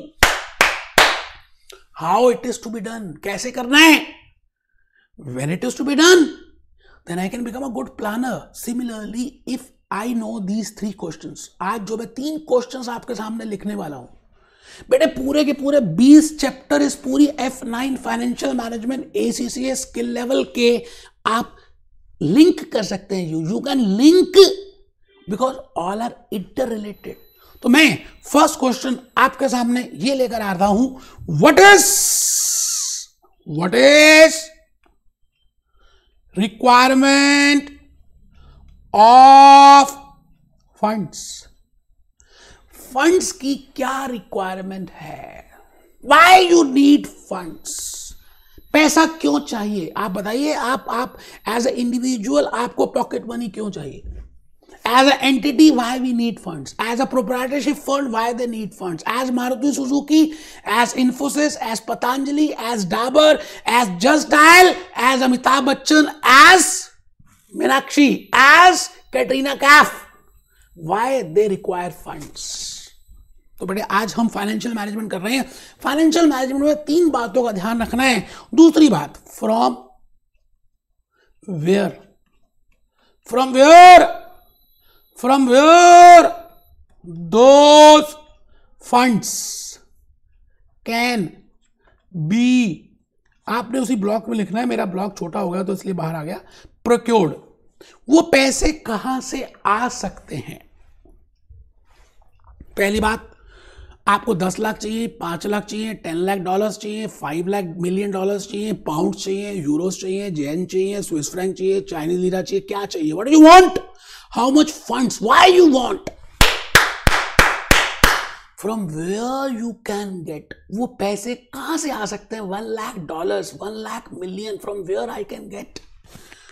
how it is to be done कैसे करना है when it is to be done then I can become a good planner similarly if I know these three question आज जो मैं तीन क्वेश्चन आपके सामने लिखने वाला हूं बेटे पूरे के पूरे 20 चैप्टर इस पूरी nine financial management ACCA skill level के आप लिंक कर सकते हैं you you can link because all are interrelated तो मैं फर्स्ट क्वेश्चन आपके सामने ये लेकर आ रहा हूं what is what is requirement of funds funds की क्या रिक्वायरमेंट है वाई यू नीड फंड्स पैसा क्यों चाहिए आप बताइए आप आप एज ए इंडिविजुअल आपको पॉकेट मनी क्यों चाहिए as a entity why we need funds as a proprietorship fund why they need funds as Maruti Suzuki as Infosys as Patanjali as Dabur as Just Dial as Amitabh Bachchan as Meenakshi as Katrina Kaif. Why they require funds? तो बेटे आज हम financial management कर रहे हैं financial management में तीन बातों का ध्यान रखना है दूसरी बात from where from where from where दो फंड्स कैन बी आपने उसी ब्लॉक में लिखना है मेरा ब्लॉक छोटा हो गया तो इसलिए बाहर आ गया प्रोक्योर्ड वो पैसे कहां से आ सकते हैं पहली बात आपको दस लाख चाहिए पांच लाख चाहिए टेन लाख डॉलर्स चाहिए फाइव लाख मिलियन डॉलर्स चाहिए पाउंड चाहिए यूरोस चाहिए जेन चाहिए स्विस फ्रैंक चाहिए चाइनीज लीरा चाहिए क्या चाहिए what you want how much fund why you want from where you can get वो पैसे कहां से आ सकते हैं one lakh dollar one lakh million from where I can get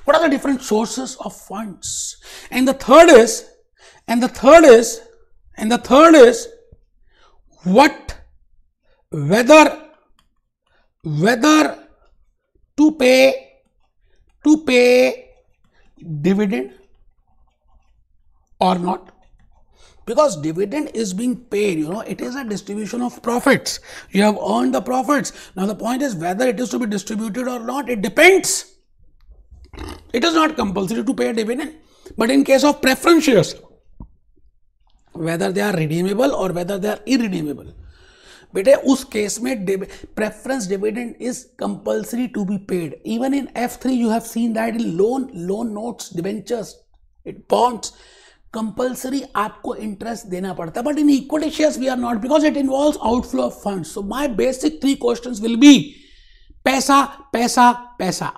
What are the different sources of funds? And the third is, and the third is, and the third is, what, whether, whether to pay, to pay dividend or not because dividend is being paid you know it is a distribution of profits you have earned the profits now the point is whether it is to be distributed or not it depends It is not compulsory to pay a dividend, but in case of preference shares, whether they are redeemable or whether they are irredeemable, बेटे उस case में preference dividend is compulsory to be paid even in F three you have seen that in loan loan notes debentures it bonds compulsory आपको interest देना पड़ता है but in equity shares we are not because it involve outflow of fund so my basic three question will be पैसा पैसा पैसा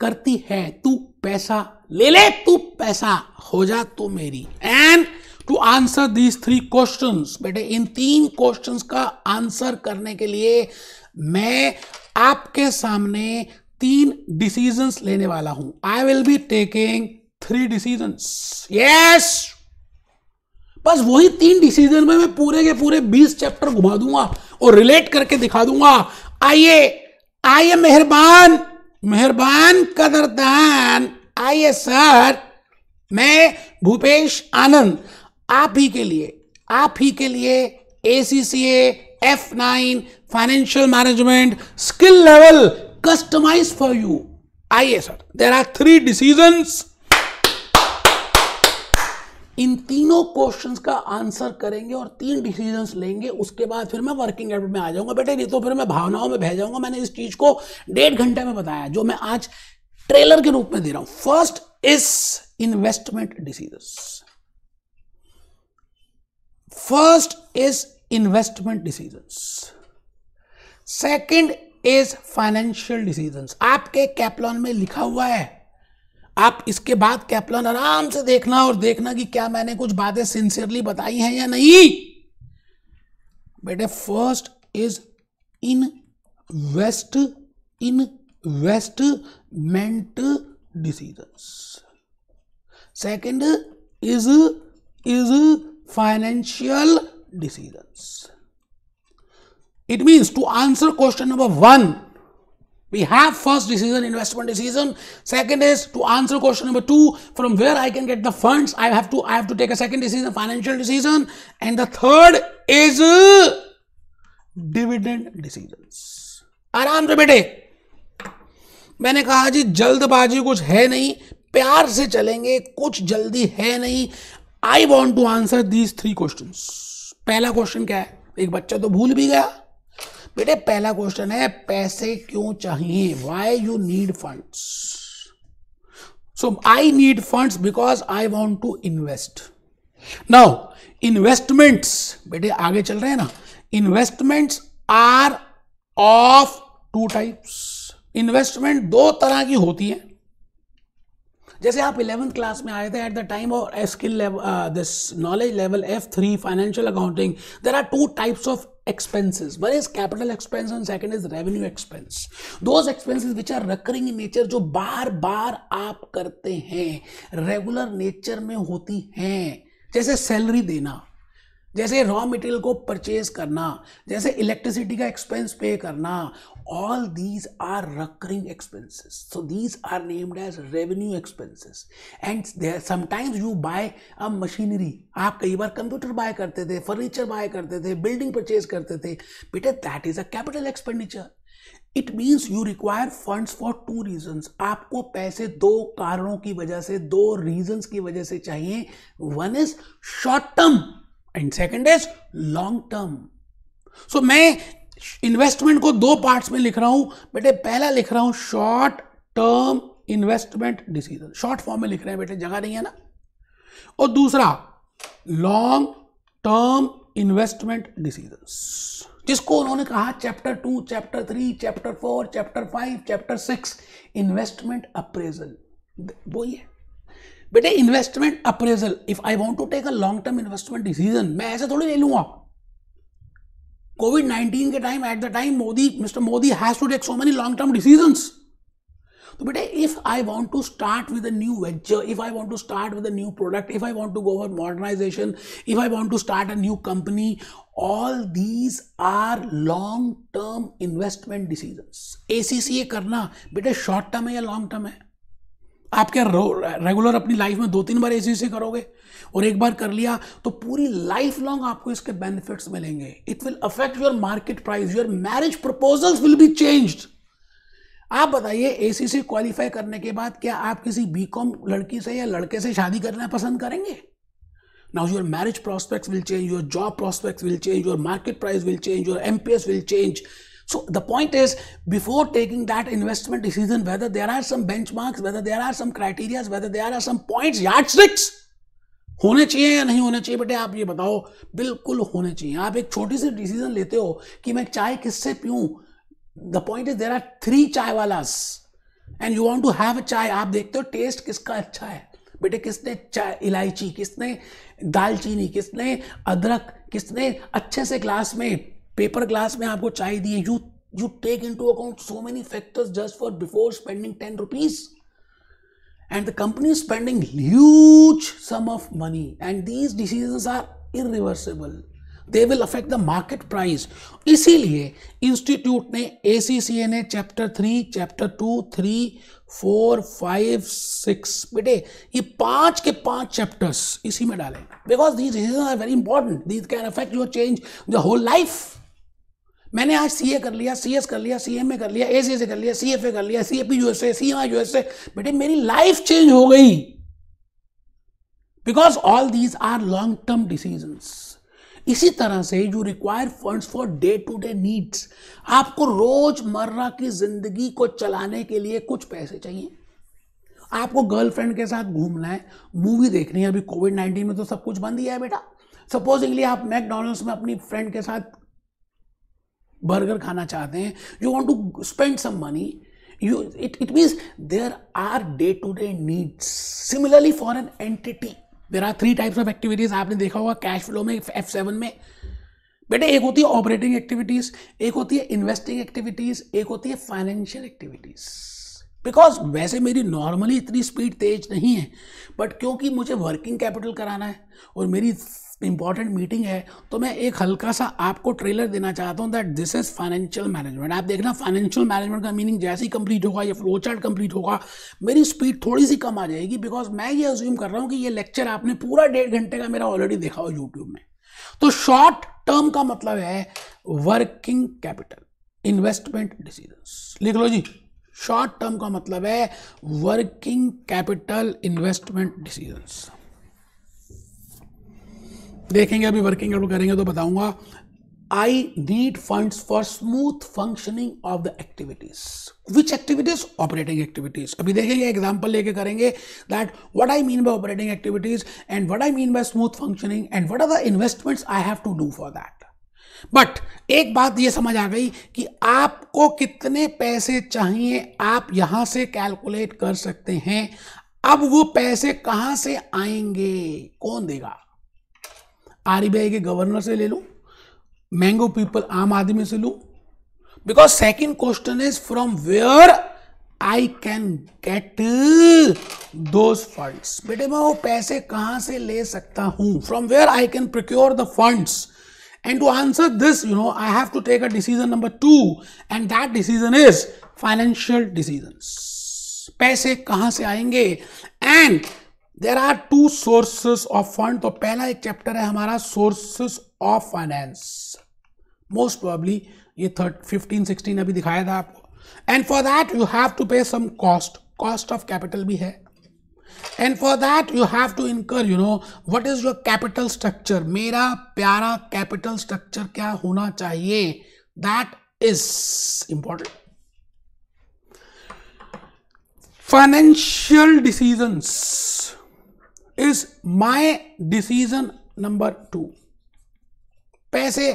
करती है तू पैसा ले ले तू पैसा हो जा तू मेरी and to answer these three question बेटे इन तीन क्वेश्चन का आंसर करने के लिए मैं आपके सामने तीन डिसीजंस लेने वाला हूं I will be taking three decisions yes बस वही तीन डिसीजन में मैं पूरे के पूरे बीस चैप्टर घुमा दूंगा और रिलेट करके दिखा दूंगा आइए आइए मेहरबान मेहरबान कदरदान आइए सर मैं भूपेश आनंद आप ही के लिए आप ही के लिए A C C F nine financial management skill level customise for you आइए sir there are three decisions in तीनों क्वेश्चंस का आंसर करेंगे और तीन डिसीजंस लेंगे उसके बाद फिर मैं वर्किंग एड में आ जाऊंगा बेटे नहीं तो फिर मैं भावनाओं में भेज जाऊंगा मैंने इस चीज को डेढ़ घंटे में बताया जो मैं आज ट्रेलर के रूप में दे रहा हूं first is investment decisions first is investment decisions second is financial decisions आपके कैपलॉन में लिखा हुआ है आप इसके बाद कैप्लन आराम से देखना और देखना कि क्या मैंने कुछ बातें सिंसियरली बताई हैं या नहीं बेटे first is invest investment decision second is is financial decision it means to answer question number one We have first decision, investment decision. Second is to answer question number 2 from where I can get the funds. I have to, I have to take a second decision, financial decision. And the third is dividend decisions. आराम se bete maine kaha ji jaldbaazi kuch hai nahi pyar se chalenge kuch jaldi hai nahi i want to answer these three questions pehla question kya hai ek bachcha to bhool bhi gaya बेटे पहला question है पैसे क्यों चाहिए why you need funds so I need funds because I want to invest now investments बेटे आगे चल रहे हैं ना investments are of two types investment दो तरह की होती है जैसे आप इलेवंथ क्लास में आए थे at the time of skill this knowledge level F three financial accounting there are two types of expenses. One is capital expense and second is revenue expense. Those expenses which are recurring in nature जो बार बार आप करते हैं regular nature में होती हैं जैसे salary देना जैसे रॉ मटेरियल को परचेज करना जैसे इलेक्ट्रिसिटी का एक्सपेंस पे करना all these are recurring expenses so these are named as revenue expenses and there sometimes you buy a आप कई बार कंप्यूटर बाय करते थे फर्नीचर बाय करते थे बिल्डिंग परचेज करते थे बेटे that is a capital expenditure it means you require funds for two reasons आपको पैसे दो कारणों की वजह से दो रीजंस की वजह से चाहिए one is short term and second is long term so मैं इन्वेस्टमेंट को दो पार्ट्स में लिख रहा हूं बेटे पहला लिख रहा हूं short term investment decision short form में लिख रहे हैं बेटे जगह नहीं है ना और दूसरा लॉन्ग टर्म इन्वेस्टमेंट डिसीजन जिसको उन्होंने कहा chapter two chapter three chapter four chapter five chapter six investment appraisal वो ही है बेटे investment appraisal if I want to take a long term investment decision मैं ऐसे थोड़ी ले लूंगा कोविड नाइनटीन के time at the time Modi mister Modi has to take so many long term decision तो बेटे if I want to start with a new venture if I want to start with a new product if I want to go for modernisation if I want to start a new company all these are long term investment decision ए करना बेटे short term है या long term है आप क्या regular अपनी life में दो तीन बार ऐसे ऐसे करोगे और एक बार कर लिया तो पूरी लाइफ लॉन्ग आपको इसके बेनिफिट्स मिलेंगे it will affect your market price your marriage proposals will be changed आप बताइए एसी से क्वालिफाई करने के बाद क्या आप किसी बी कॉम लड़की से या लड़के से शादी करना पसंद करेंगे now your marriage prospects will change your job prospects will change your market price will change your mps will change So the point is, before taking that investment decision, whether there are some benchmarks, whether there are some criterias, whether there are some points, yardsticks, होने चाहिए या नहीं होने चाहिए बेटे आप ये बताओ बिल्कुल होने चाहिए आप एक छोटी सी डिसीजन लेते हो कि मैं चाय किससे पीऊं the point is there are three chai wala and you want to have a chai आप देखते हो टेस्ट किसका अच्छा है बेटे किसने चाय इलायची किसने दालचीनी किसने अदरक किसने अच्छे से ग्लास में पेपर ग्लास में आपको चाय दिए you you take into account so many factors just for before spending ten rupees and the company is spending huge sum of money and these decisions are irreversible they will affect the market price इसीलिए institute ने A C C A ने chapter three chapter two three four five six बेटे ये पांच के पांच chapters इसी में डाले because these decision are very important these can affect your change the whole life मैंने आज सीए कर लिया सीएस कर लिया सीएमए कर लिया ए कर लिया सीएफए कर लिया सीएपी यूएसए सीएमआई यूएसए बेटे मेरी लाइफ चेंज हो गई because all these are long term decision इसी तरह से you require funds for day to day needs आपको रोजमर्रा की जिंदगी को चलाने के लिए कुछ पैसे चाहिए आपको गर्लफ्रेंड के साथ घूमना है मूवी देखनी है अभी कोविड नाइन्टीन में तो सब कुछ बंद ही है बेटा सपोजिंगली आप मैकडोनल्ड्स में अपनी फ्रेंड के साथ बर्गर खाना चाहते हैं you want to spend some money you it it means there are day to day needs similarly for an entity there are three types of activities आपने देखा होगा कैश फ्लो में एफ सेवन में बेटे एक होती है ऑपरेटिंग एक्टिविटीज एक होती है इन्वेस्टिंग एक्टिविटीज एक होती है फाइनेंशियल एक्टिविटीज बिकॉज वैसे मेरी नॉर्मली इतनी स्पीड तेज नहीं है बट क्योंकि मुझे वर्किंग कैपिटल कराना है और मेरी इंपॉर्टेंट मीटिंग है तो मैं एक हल्का सा आपको ट्रेलर देना चाहता हूँ that this is financial management आप देखना फाइनेंशियल मैनेजमेंट का मीनिंग जैसे ही कंप्लीट होगा या फ्लो चार्ट कंप्लीट होगा मेरी स्पीड थोड़ी सी कम आ जाएगी बिकॉज मैं ये अज्यूम कर रहा हूँ कि ये लेक्चर आपने पूरा डेढ़ घंटे का मेरा ऑलरेडी देखा हो यूट्यूब में तो शॉर्ट टर्म का मतलब है वर्किंग कैपिटल इन्वेस्टमेंट डिसीजन लिख लो जी शॉर्ट टर्म का मतलब है वर्किंग कैपिटल इन्वेस्टमेंट डिसीजन देखेंगे अभी वर्किंग कैपिटल करेंगे तो बताऊंगा I need fund for smooth functioning of the activities which activities operating activities अभी देखेंगे एग्जाम्पल लेके करेंगे that what I mean by operating activities and what I mean by smooth functioning and what are the investments I have to do for that but एक बात ये समझ आ गई कि आपको कितने पैसे चाहिए आप यहां से कैलकुलेट कर सकते हैं अब वो पैसे कहां से आएंगे कौन देगा आरबीआई के गवर्नर से ले लूँ मैंगो पीपल आम आदमी से लूँ because second question is from where I can get those funds बेटे मैं वो पैसे कहाँ से ले सकता हूँ from where I can procure the funds And to answer this, you know, I have to take a decision number two and that decision is financial decisions. पैसे कहाँ से आएंगे and there are two sources of fund तो पहला एक chapter है हमारा sources of finance most probably ये थर्ट फिफ्टीन सिक्सटीन अभी दिखाया था आपको and for that you have to pay some cost cost of capital भी है and for that you have to incur you know what is your capital structure मेरा प्यारा capital structure क्या होना चाहिए that is important financial decisions is my decision number two. पैसे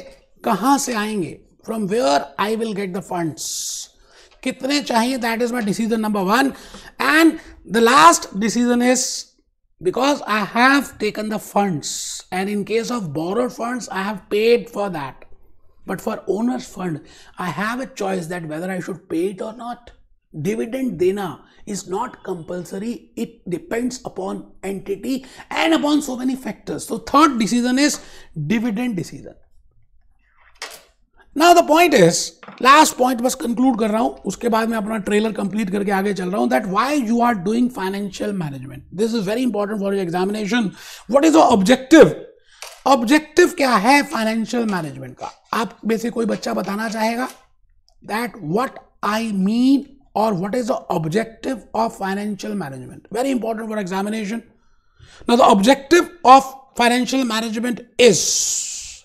where से आएंगे get the funds? Will get the funds कितने चाहिए that is my decision number one and the because I have taken the funds and in case of borrowed funds I have paid for that. But for owner's fund I have a choice that whether I should pay it or not. dividend देना is not compulsory it depends upon entity and upon so many factors तो third decision is dividend decision now the point is last point बस conclude कर रहा हूं उसके बाद मैं अपना ट्रेलर कंप्लीट करके आगे चल रहा हूं that why you are doing financial management this is very important for examination what is your objective objective क्या है फाइनेंशियल मैनेजमेंट का आप में से कोई बच्चा बताना चाहेगा that what I mean or what is the objective of financial management. Very important for examination. Now, the objective of financial management is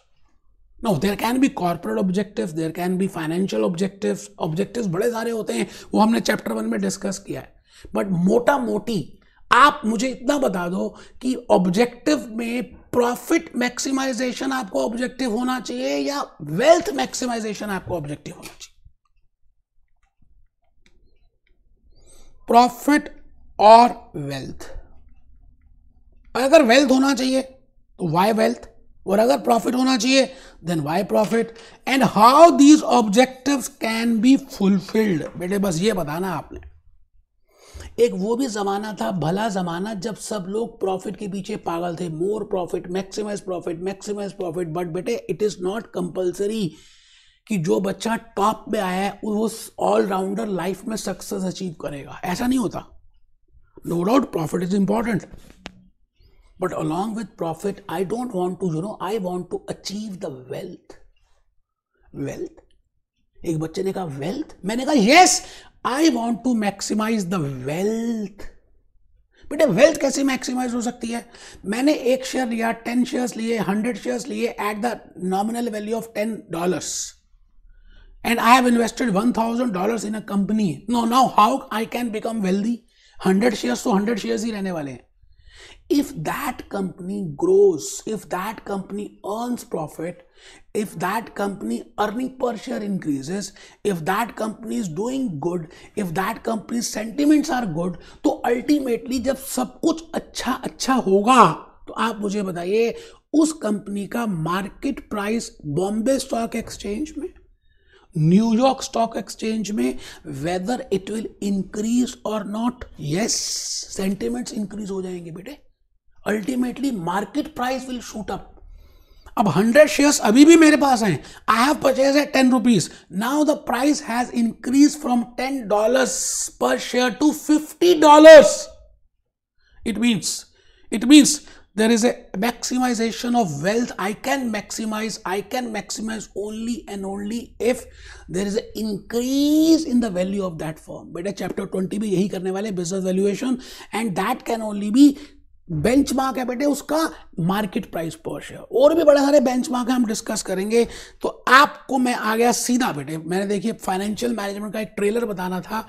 now there can be corporate objectives, there can be financial objectives. Objectives bade sare hote hain wo humne chapter 1 mein discuss kiya hai but mota moti आप मुझे इतना बता दो कि objective में profit maximisation आपको objective होना चाहिए या वेल्थ मैक्सिमाइजेशन आपको ऑब्जेक्टिव होना चाहिए प्रॉफिट और वेल्थ और अगर वेल्थ होना चाहिए तो वाई वेल्थ और अगर प्रॉफिट होना चाहिए then why profit and how these objectives can be fulfilled बेटे बस ये बताना आपने एक वो भी ज़माना था भला ज़माना जब सब लोग प्रॉफिट के पीछे पागल थे more profit maximise profit maximise profit but बेटे इट इज़ नॉट कंपल्सरी कि जो बच्चा टॉप में आया है वो ऑलराउंडर लाइफ में सक्सेस अचीव करेगा ऐसा नहीं होता no doubt profit is important but along with profit I don't want to you know I want to achieve the wealth wealth एक बच्चे ने कहा वेल्थ मैंने कहा yes I want to maximise the wealth बेटे वेल्थ कैसे maximise हो सकती है मैंने एक शेयर लिया टेन शेयर्स लिए हंड्रेड शेयर्स लिए at the nominal value of ten dollars and I have invested one thousand dollars in a company. No, now how I can become wealthy? Hundred shares to so hundred shares ही रहने वाले हैं if that company grows, if that company earns profit, if that company earning per share increases, if that company is doing good, if that company's sentiments are good, तो ultimately जब सब कुछ अच्छा अच्छा होगा तो आप मुझे बताइए उस कंपनी का market price Bombay stock exchange में न्यूयॉर्क स्टॉक एक्सचेंज में वेदर इट विल इंक्रीज और नॉट यस सेंटिमेंट्स इंक्रीज हो जाएंगे बेटे ultimately market price will shoot up अब हंड्रेड शेयर्स अभी भी मेरे पास हैं I have purchase at ten rupees now the price has increase from ten dollars per share to fifty dollars it means it means there is a maximization of wealth i can maximize i can maximize only and only if there is an increase in the value of that firm beta chapter 20 bhi yahi karne wale business valuation and that can only be benchmark है बेटे उसका market price पर share और भी बड़े सारे benchmark हम discuss करेंगे तो आपको मैं आ गया सीधा बेटे मैंने देखिए फाइनेंशियल मैनेजमेंट का एक ट्रेलर बताना था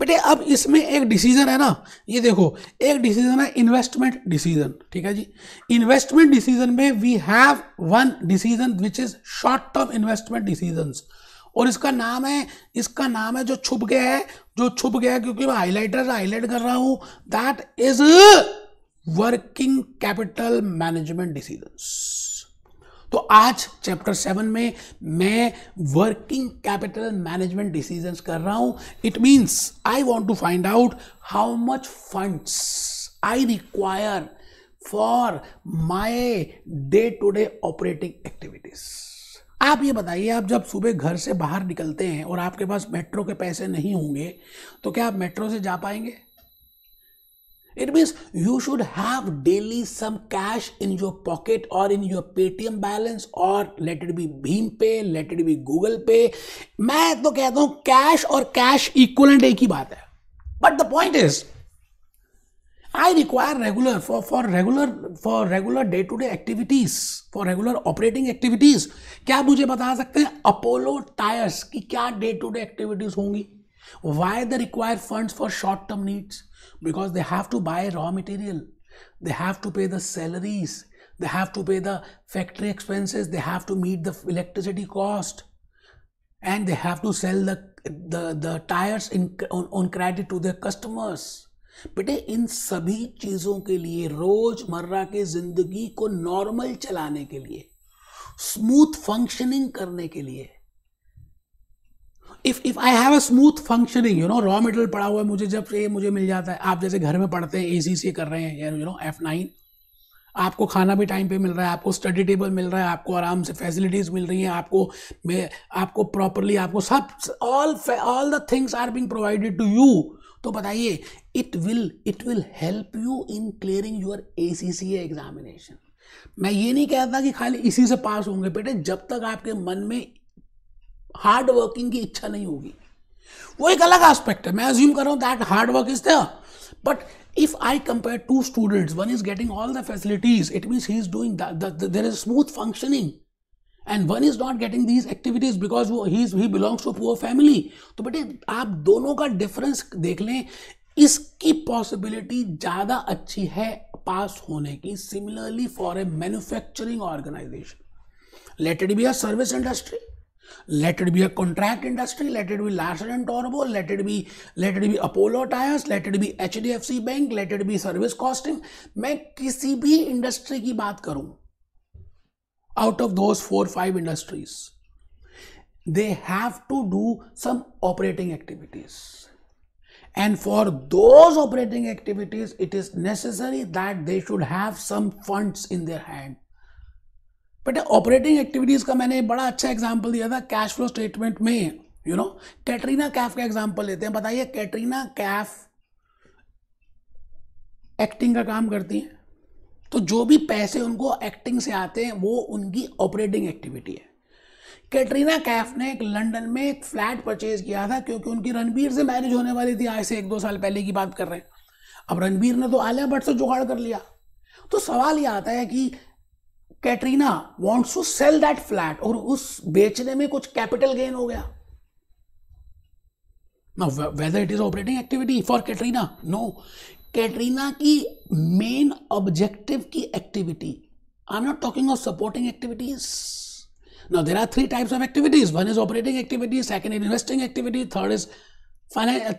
बेटे अब इसमें एक डिसीजन है ना ये देखो एक डिसीजन है इन्वेस्टमेंट डिसीजन ठीक है जी इन्वेस्टमेंट डिसीजन में we have one decision which is short term investment decision और इसका नाम है इसका नाम है जो छुप गया है जो छुप गया है क्योंकि मैं हाईलाइटर हाईलाइट कर रहा हूं that is working capital management decisions तो आज चैप्टर सेवन में मैं वर्किंग कैपिटल मैनेजमेंट डिसीजंस कर रहा हूं it means I want to find out how much funds I require for my day to day operating activities आप ये बताइए आप जब सुबह घर से बाहर निकलते हैं और आपके पास मेट्रो के पैसे नहीं होंगे तो क्या आप मेट्रो से जा पाएंगे it means you should have daily some cash in your pocket और इन योर पेटीएम बैलेंस और लेट इट बी भीम pay let it B Google पे मैं तो कहता हूं कैश और कैश इक्वलेंट एक ही बात है but the point is I require regular for for regular for regular day to day activities for regular operating activities क्या मुझे बता सकते हैं अपोलो टायर्स की क्या डे टू डे एक्टिविटीज होंगी why the require fund for short term needs because they have to buy raw material they have to pay the salaries they have to pay the factory expenses they have to meet the electricity cost and they have to sell the the, the tires in, on, on credit to their customers बेटे इन सभी चीज़ों के लिए रोजमर्रा के ज़िंदगी को normal चलाने के लिए स्मूथ फंक्शनिंग करने के लिए if if I have a smooth functioning you know raw material पड़ा हुआ है मुझे जब ये मुझे मिल जाता है आप जैसे घर में पढ़ते हैं ए सी सी कर रहे हैं यू नो एफ नाइन आपको खाना भी टाइम पे मिल रहा है आपको स्टडी टेबल मिल रहा है आपको आराम से फैसिलिटीज़ मिल रही हैं आपको मैं आपको प्रॉपरली आपको सब all all the things are being provided to you तो बताइए it will it will help you in clearing your A C C examination मैं ये नहीं कहता कि खाली इसी से पास होंगे बेटे जब तक आपके मन में हार्ड वर्किंग की इच्छा नहीं होगी वो एक अलग एस्पेक्ट है मैं अज्यूम कर रहा हूँ that hard work is there but if I compare two students one is getting all the facilities it means he is doing that, that, that there and one is not getting these activities because वो ही ही belongs to poor family तो बेटे आप दोनों का difference देख लें इसकी पॉसिबिलिटी ज़्यादा अच्छी है पास होने की similarly for a manufacturing organisation let it be a service industry let it be a contract industry let it be larsen and Torbo, let it be let it be apollo tires let it be hdfc bank let it be service costing मैं किसी भी industry की बात करूं out of those four five industries they have to do some operating activities and for those operating activities it is necessary that they should have some funds in their hand बेटा operating activities का मैंने बड़ा अच्छा example दिया था cash flow statement में you know Katrina Kaif का example लेते हैं बताइए कैटरीना कैफ एक्टिंग का काम करती हैं तो जो भी पैसे उनको एक्टिंग से आते हैं वो उनकी ऑपरेटिंग एक्टिविटी है कैटरीना कैफ ने एक लंदन में एक फ्लैट परचेज किया था क्योंकि उनकी रणबीर से मैरिज होने वाली थी आज से एक दो साल पहले की बात कर रहे हैं अब रणबीर ने तो आलिया भट्ट से जुगाड़ कर लिया तो सवाल ये आता है कि Katrina wants to sell that flat और उस बेचने में कुछ कैपिटल गेन हो गया whether it is operating activity for Katrina no Katrina की मेन ऑब्जेक्टिव की activity I am not talking of supporting activities now there are three types of activities one is operating activity second is investing activity third is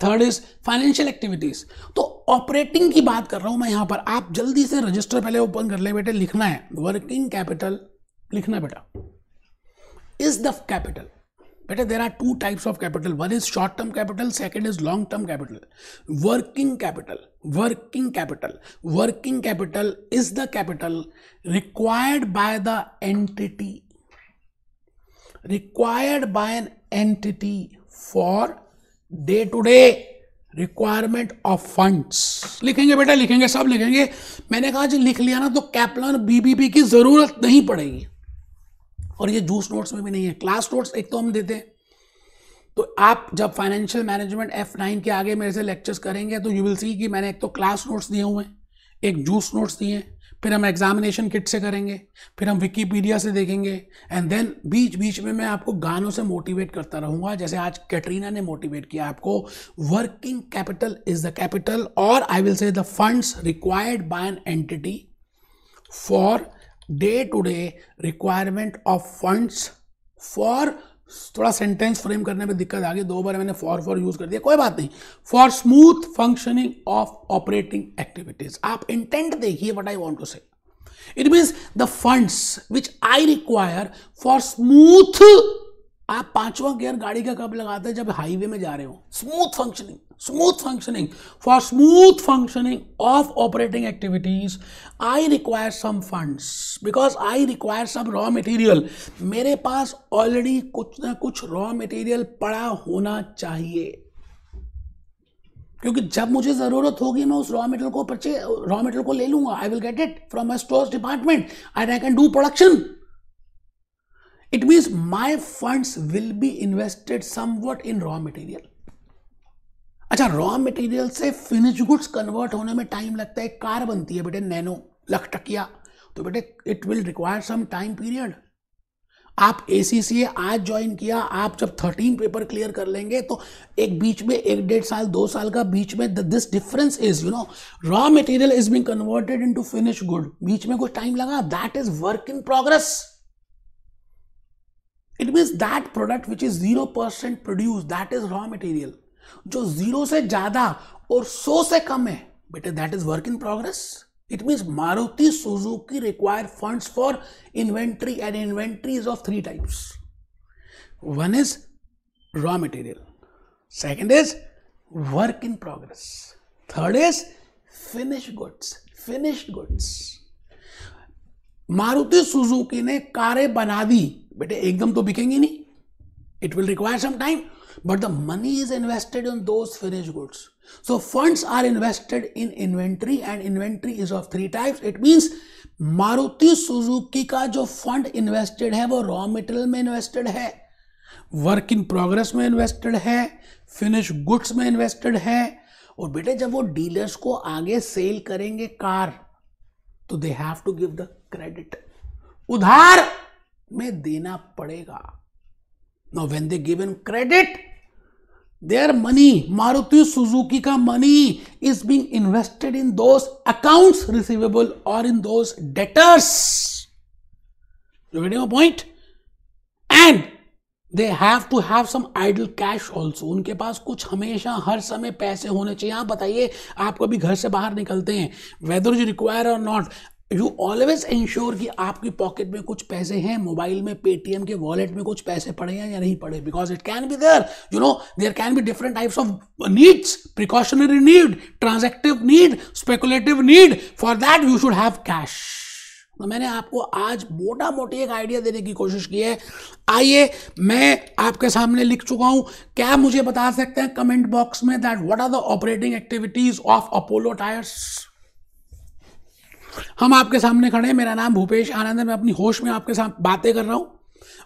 third is financial activities तो operating की बात कर रहा हूं मैं यहां पर आप जल्दी से रजिस्टर पहले ओपन कर ले बेटे लिखना है वर्किंग कैपिटल लिखना बेटा इज द कैपिटल बेटे there are two types of capital one is short term capital second is long term capital working capital working capital working capital is the capital required by the entity required by an entity for day to day requirement of funds लिखेंगे बेटा लिखेंगे सब लिखेंगे मैंने कहा जी लिख लिया ना तो कैप्लान बीबीपी की ज़रूरत नहीं पड़ेगी और ये जूस नोट्स में भी नहीं है क्लास नोट्स एक तो हम देते हैं तो आप जब फाइनेंशियल मैनेजमेंट एफ नाइन के आगे मेरे से लेक्चर्स करेंगे तो यू विल सी कि मैंने एक तो क्लास नोट्स दिए हुए हैं एक जूस नोट्स दिए हैं फिर हम एग्जामिनेशन किट से करेंगे फिर हम विकीपीडिया से देखेंगे एंड देन बीच बीच में मैं आपको गानों से मोटिवेट करता रहूंगा जैसे आज कैटरीना ने मोटिवेट किया आपको working capital is the capital और I will say the funds required by an entity for day to day requirement of funds for थोड़ा सेंटेंस फ्रेम करने में दिक्कत आ गई दो बार मैंने फॉर फॉर यूज कर दिया कोई बात नहीं for smooth functioning of operating activities आप इंटेंट देखिए what I want to say it means the funds which I require for smooth आप पांचवा गियर गाड़ी का कब लगाते हैं जब हाईवे में जा रहे हो smooth functioning smooth functioning for smooth functioning of operating activities i require some funds because i require some raw material mere paas already kuch na kuch raw material pada hona chahiye क्योंकि जब मुझे ज़रूरत होगी मैं उस raw material को परचे raw material को ले लूंगा I will get it from my stores department and I can do production it means my funds will be invested somewhat in raw material अच्छा रॉ मटेरियल से फिनिश गुड्स कन्वर्ट होने में time लगता है car बनती है बेटे nano लखटकिया तो बेटे it will require some time period आप ए आज ज्वाइन किया आप जब थर्टीन पेपर क्लियर कर लेंगे तो एक बीच में एक डेढ़ साल दो साल का बीच में this difference is you know raw material is been converted into finish good बीच में कुछ टाइम लगा that is work in progress it means that product which is zero percent produce that is raw material जो जीरो से ज्यादा और सौ से कम है बेटे that is work in progress it means Maruti Suzuki require funds for inventory and inventory is of three types one is raw material second is work in progress third is finish goods finish goods Maruti Suzuki ने कारें बना दी बेटे एकदम तो बिकेंगी नहीं it will require some time but the money is invested in those finished goods. So funds are invested in inventory and inventory is of three types. It means Maruti Suzuki का जो फंड इन्वेस्टेड है वो raw material में invested है work in progress में invested है finish goods में invested है और बेटे जब वो डीलर्स को आगे सेल करेंगे कार तो they have to give the credit उधार में देना पड़ेगा now when they give in credit their money Maruti Suzuki का money is being invested in those accounts receivable और इन दो debtors point and they have to have some idle cash also उनके पास कुछ हमेशा हर समय पैसे होने चाहिए आप बताइए आपको कभी घर से बाहर निकलते हैं वेदर यू रिक्वायर और नॉट यू ऑलवेज इंश्योर कि आपकी पॉकेट में कुछ पैसे हैं मोबाइल में पेटीएम के वॉलेट में कुछ पैसे पड़े हैं या नहीं पड़े because it can be there you know there can be different types of needs precautionary need transactive need speculative need for that you should have cash तो मैंने आपको आज मोटा मोटी एक आइडिया देने की कोशिश की है आइए मैं आपके सामने लिख चुका हूं क्या मुझे बता सकते हैं कमेंट बॉक्स में that what are the operating activities of Apollo Tyres हम आपके सामने खड़े हैं मेरा नाम भूपेश आनंद है मैं अपनी होश में आपके साथ बातें कर रहा हूँ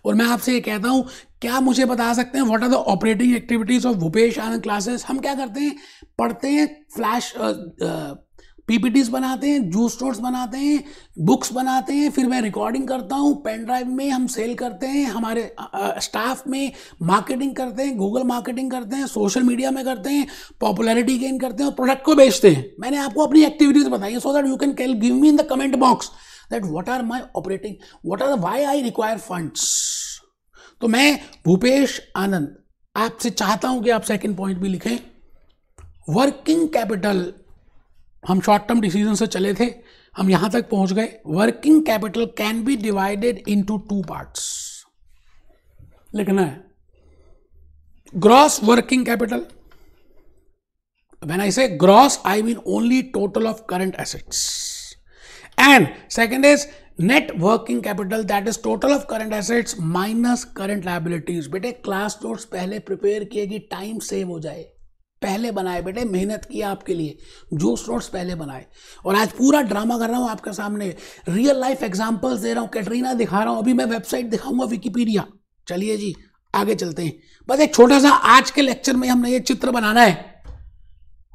और मैं आपसे ये कहता हूँ क्या मुझे बता सकते हैं what are the operating activities of Bhupesh Anand classes हम क्या करते हैं पढ़ते हैं फ्लैश पीपीटीज बनाते हैं जूस नोट्स बनाते हैं बुक्स बनाते हैं फिर मैं रिकॉर्डिंग करता हूँ पेन ड्राइव में हम सेल करते हैं हमारे स्टाफ में मार्केटिंग करते हैं गूगल मार्केटिंग करते हैं सोशल मीडिया में करते हैं पॉपुलैरिटी गेन करते हैं और प्रोडक्ट को बेचते हैं मैंने आपको अपनी एक्टिविटीज़ बताई सो दैट यू कैन कैल give me in the comment box that what are my operating what are why I require funds तो मैं भूपेश आनंद आपसे चाहता हूं कि आप सेकंड पॉइंट भी लिखें वर्किंग कैपिटल हम शॉर्ट टर्म डिसीजन से चले थे हम यहां तक पहुंच गए working capital can be divided into two parts लिखना है gross working capital when I say gross I mean only total of current assets and second is net working capital that is total of current assets minus current liabilities बेटे class notes पहले prepare किएगी time save हो जाए पहले बनाए बेटे मेहनत की आपके लिए जूस नोट्स पहले बनाए और आज पूरा ड्रामा कर रहा हूँ आपके सामने रियल लाइफ एग्जाम्पल्स दे रहा हूँ कैटरीना दिखा रहा हूँ अभी मैं वेबसाइट दिखाऊंगा विकीपीडिया चलिए जी आगे चलते हैं बस एक छोटा सा आज के लेक्चर में हमने ये चित्र बनाना है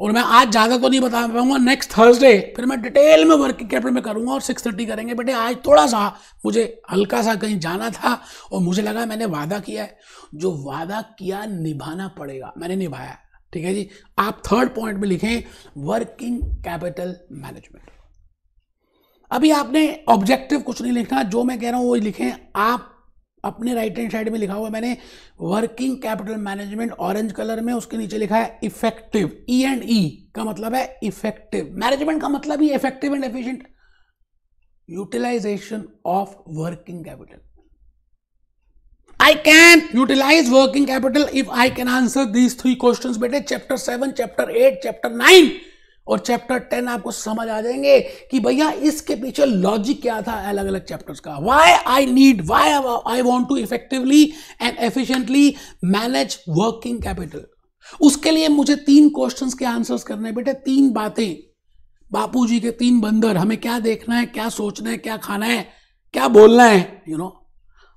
और मैं आज ज़्यादा तो नहीं बता पाऊंगा नेक्स्ट थर्सडे फिर मैं डिटेल में वर्क कैपिटल में करूंगा और सिक्स थर्टी करेंगे बेटे आज थोड़ा सा मुझे हल्का सा कहीं जाना था और मुझे लगा मैंने वादा किया है जो वादा किया निभाना पड़ेगा मैंने निभाया ठीक है जी आप थर्ड पॉइंट में लिखें वर्किंग कैपिटल मैनेजमेंट अभी आपने ऑब्जेक्टिव कुछ नहीं लिखना जो मैं कह रहा हूं वो लिखें आप अपने राइट हैंड साइड में लिखा हुआ मैंने working capital management orange colour में उसके नीचे लिखा है इफेक्टिव ई एंड ई का मतलब है इफेक्टिव मैनेजमेंट का मतलब ही effective and efficient utilisation of working capital I can utilize working capital if I can answer these three questions बेटे chapter seven chapter eight chapter nine और चैप्टर टेन आपको समझ आ जाएंगे कि भैया इसके पीछे लॉजिक क्या था अलग अलग चैप्टर्स का why I need why I want to effectively and efficiently manage working capital उसके लिए मुझे तीन क्वेश्चंस के आंसर्स करने बेटे तीन बातें बापू जी के तीन बंदर हमें क्या देखना है क्या सोचना है क्या खाना है क्या बोलना है यू you नो know?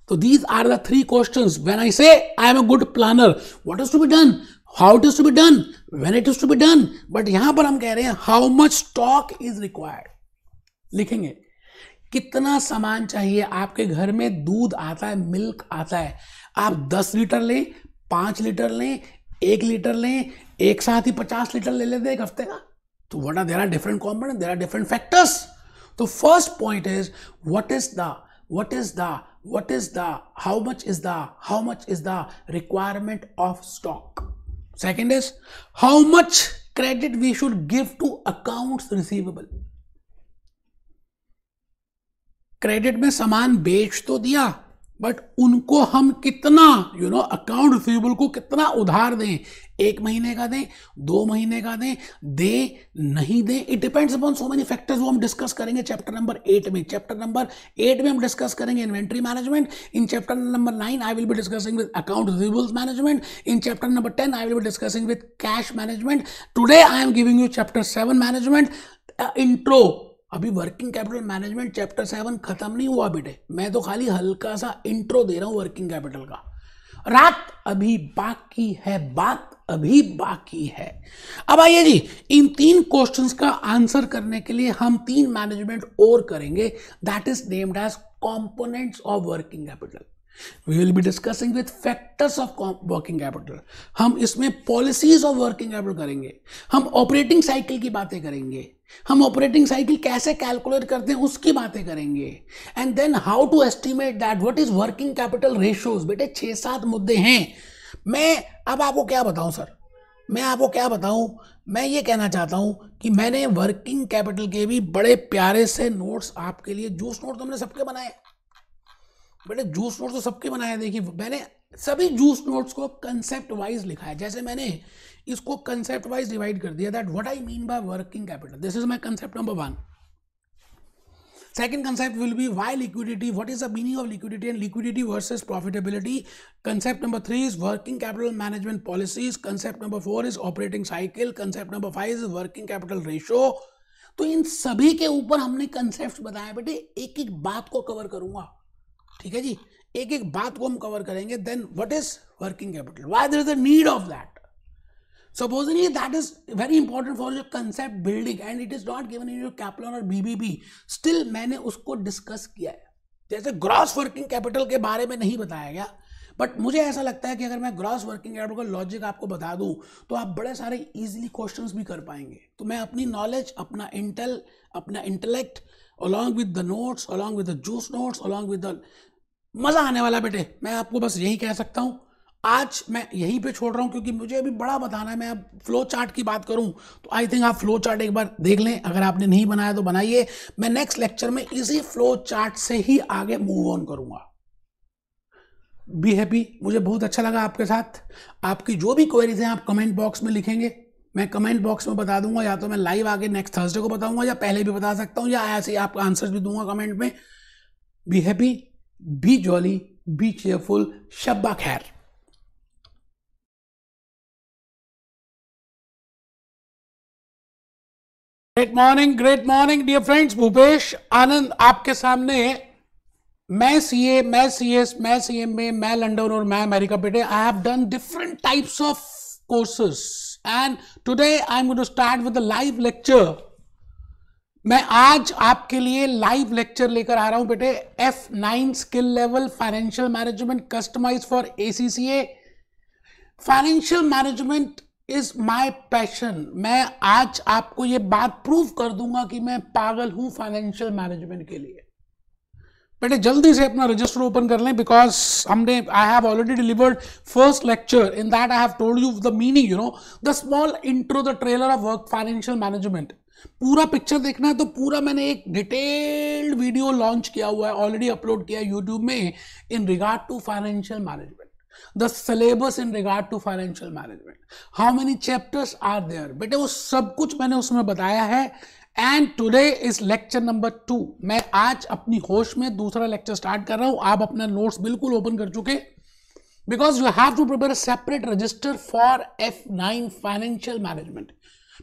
तो these are the three questions. When I say I am a good planner, what is to be done? How it is to be done? When it is to be done? But यहां पर हम कह रहे हैं how much stock is required लिखेंगे कितना सामान चाहिए आपके घर में दूध आता है मिल्क आता है आप 10 लीटर लें 5 लीटर लें एक लीटर लें एक साथ ही 50 लीटर ले लेते एक हफ्ते का तो what are there are different component there are different factors तो first point is what is the what is the what is the how much is the how much is the requirement of stock second is how much credit we should give to accounts receivable credit में सामान बेच तो दिया but उनको हम कितना you know account receivable को कितना उधार दें एक महीने का दें दो महीने का दें दे नहीं दें it depends upon so many factors वो हम डिस्कस करेंगे चैप्टर नंबर एट में चैप्टर नंबर एट में हम डिस्कस करेंगे inventory management in chapter number nine I will be discussing with account receivables management in chapter number ten I will be discussing with cash management today I am giving you chapter seven management intro अभी working capital management chapter seven खत्म नहीं हुआ बेटे मैं तो खाली हल्का सा इंट्रो दे रहा हूं वर्किंग कैपिटल का रात अभी बाकी है बात अभी बाकी है अब आइए जी इन तीन क्वेश्चंस का आंसर करने के लिए हम तीन मैनेजमेंट और करेंगे that is named as components of working capital we will be discussing with factors of working capital हम इसमें पॉलिसीज ऑफ वर्किंग कैपिटल करेंगे हम ऑपरेटिंग साइकिल की बातें करेंगे हम ऑपरेटिंग साइकिल कैसे कैलकुलेट करते हैं उसकी बातें करेंगे and then how to estimate that what is working capital ratios बेटे छह सात मुद्दे हैं मैं अब आपको क्या बताऊं सर मैं आपको क्या बताऊं मैं ये कहना चाहता हूं कि मैंने वर्किंग कैपिटल के भी बड़े प्यारे से नोट्स आपके लिए जूस नोट तो हमने सबके बनाए बेटे जूस नोट तो सबके बनाए देखिए मैंने सभी जूस नोट्स को कंसेप्ट वाइज लिखा है जैसे मैंने इसको कंसेप्ट वाइज डिवाइड कर दिया that what I mean by working capital this is my concept number one second concept will be why liquidity what is the meaning of liquidity and liquidity versus profitability concept number three is working capital management policies concept number four is operating cycle concept number five is working capital ratio तो इन सभी के ऊपर हमने concept बताए बेटे एक एक बात को कवर करूंगा ठीक है जी एक एक बात को हम कवर करेंगे then what is working capital why there is the need of that supposedly that is very important for your concept building and it is not given in your Kaplan or BBB. Still मैंने उसको discuss किया है जैसे gross working capital के बारे में नहीं बताया गया बट मुझे ऐसा लगता है कि अगर मैं ग्रॉस वर्किंग कैपिटल का लॉजिक आपको बता दूं तो आप बड़े सारे इजीली क्वेश्चंस भी कर पाएंगे तो मैं अपनी नॉलेज अपना इंटेल अपना intellect along with the notes along with the juice notes along with the मज़ा आने वाला बेटे मैं आपको बस यही कह सकता हूँ आज मैं यहीं पे छोड़ रहा हूँ क्योंकि मुझे अभी बड़ा बताना है मैं अब फ्लो चार्ट की बात करूँ तो आई थिंक आप फ्लो चार्ट एक बार देख लें अगर आपने नहीं बनाया तो बनाइए मैं नेक्स्ट लेक्चर में इसी फ्लो चार्ट से ही आगे मूव ऑन करूँगा बी हैप्पी मुझे बहुत अच्छा लगा आपके साथ आपकी जो भी क्वेरीज हैं आप कमेंट बॉक्स में लिखेंगे मैं कमेंट बॉक्स में बता दूंगा या तो मैं लाइव आगे नेक्स्ट थर्सडे को बताऊंगा या पहले भी बता सकता हूँ या ऐसे ही आपका आंसर भी दूंगा कमेंट में be happy be jolly be cheerful शब्बा खैर great morning great morning dear friends Bhupesh Anand आपके सामने मैं सीए मैं सीएस मैं एम में मैं लंडन और मैं अमेरिका बेटे I have done different types of courses and today I am to start with live lecture मैं आज आपके लिए लाइव लेक्चर लेकर आ रहा हूं बेटे F nine skill level financial management customize for a financial management is my passion मैं आज आपको ये बात प्रूव कर दूंगा कि मैं पागल हूं फाइनेंशियल मैनेजमेंट के लिए बेटे जल्दी से अपना रजिस्टर ओपन कर लें बिकॉज हमने I have already delivered first lecture in that I have told you the meaning you know the small intro the trailer of work financial management पूरा पिक्चर देखना है तो पूरा मैंने एक डिटेल्ड वीडियो लॉन्च किया हुआ है ऑलरेडी अपलोड किया यूट्यूब में in regard to financial management the syllabus in regard to financial management how many chapters are there बेटे वो सब कुछ मैंने उसमें बताया है and today is lecture number two मैं आज अपनी होश में दूसरा लेक्चर स्टार्ट कर रहा हूं आप अपना नोट्स बिल्कुल ओपन कर चुके because you have to prepare separate register for F nine financial management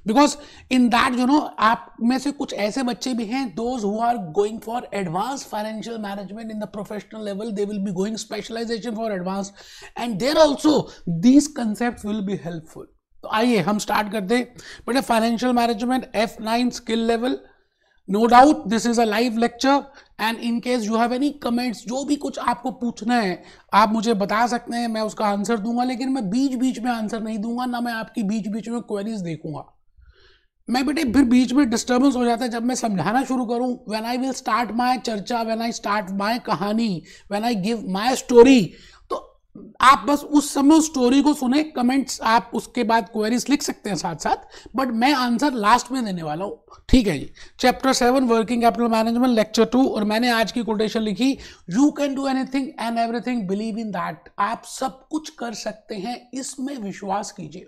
because in that you know आप में से कुछ ऐसे बच्चे भी हैं those who are going for advance financial management in the professional level they will be going specialization for advance and there also these concept will be helpful तो आइए हम स्टार्ट करते हैं a financial management F nine skill level no doubt this is a live lecture and in case you have any comments जो भी कुछ आपको पूछना है आप मुझे बता सकते हैं मैं उसका आंसर दूंगा लेकिन मैं बीच बीच में आंसर नहीं दूंगा ना मैं आपकी बीच बीच में क्वेरीज देखूंगा मैं बेटे फिर बीच में डिस्टर्बेंस हो जाता है जब मैं समझाना शुरू करूं when I will start my चर्चा व्हेन आई स्टार्ट माय कहानी when I give my story तो आप बस उस समय उस स्टोरी को सुने कमेंट्स आप उसके बाद क्वेरीज लिख सकते हैं साथ साथ बट मैं आंसर लास्ट में देने वाला हूँ ठीक है जी chapter seven working capital management lecture two और मैंने आज की कोटेशन लिखी you can do anything and everything believe in that आप सब कुछ कर सकते हैं इसमें विश्वास कीजिए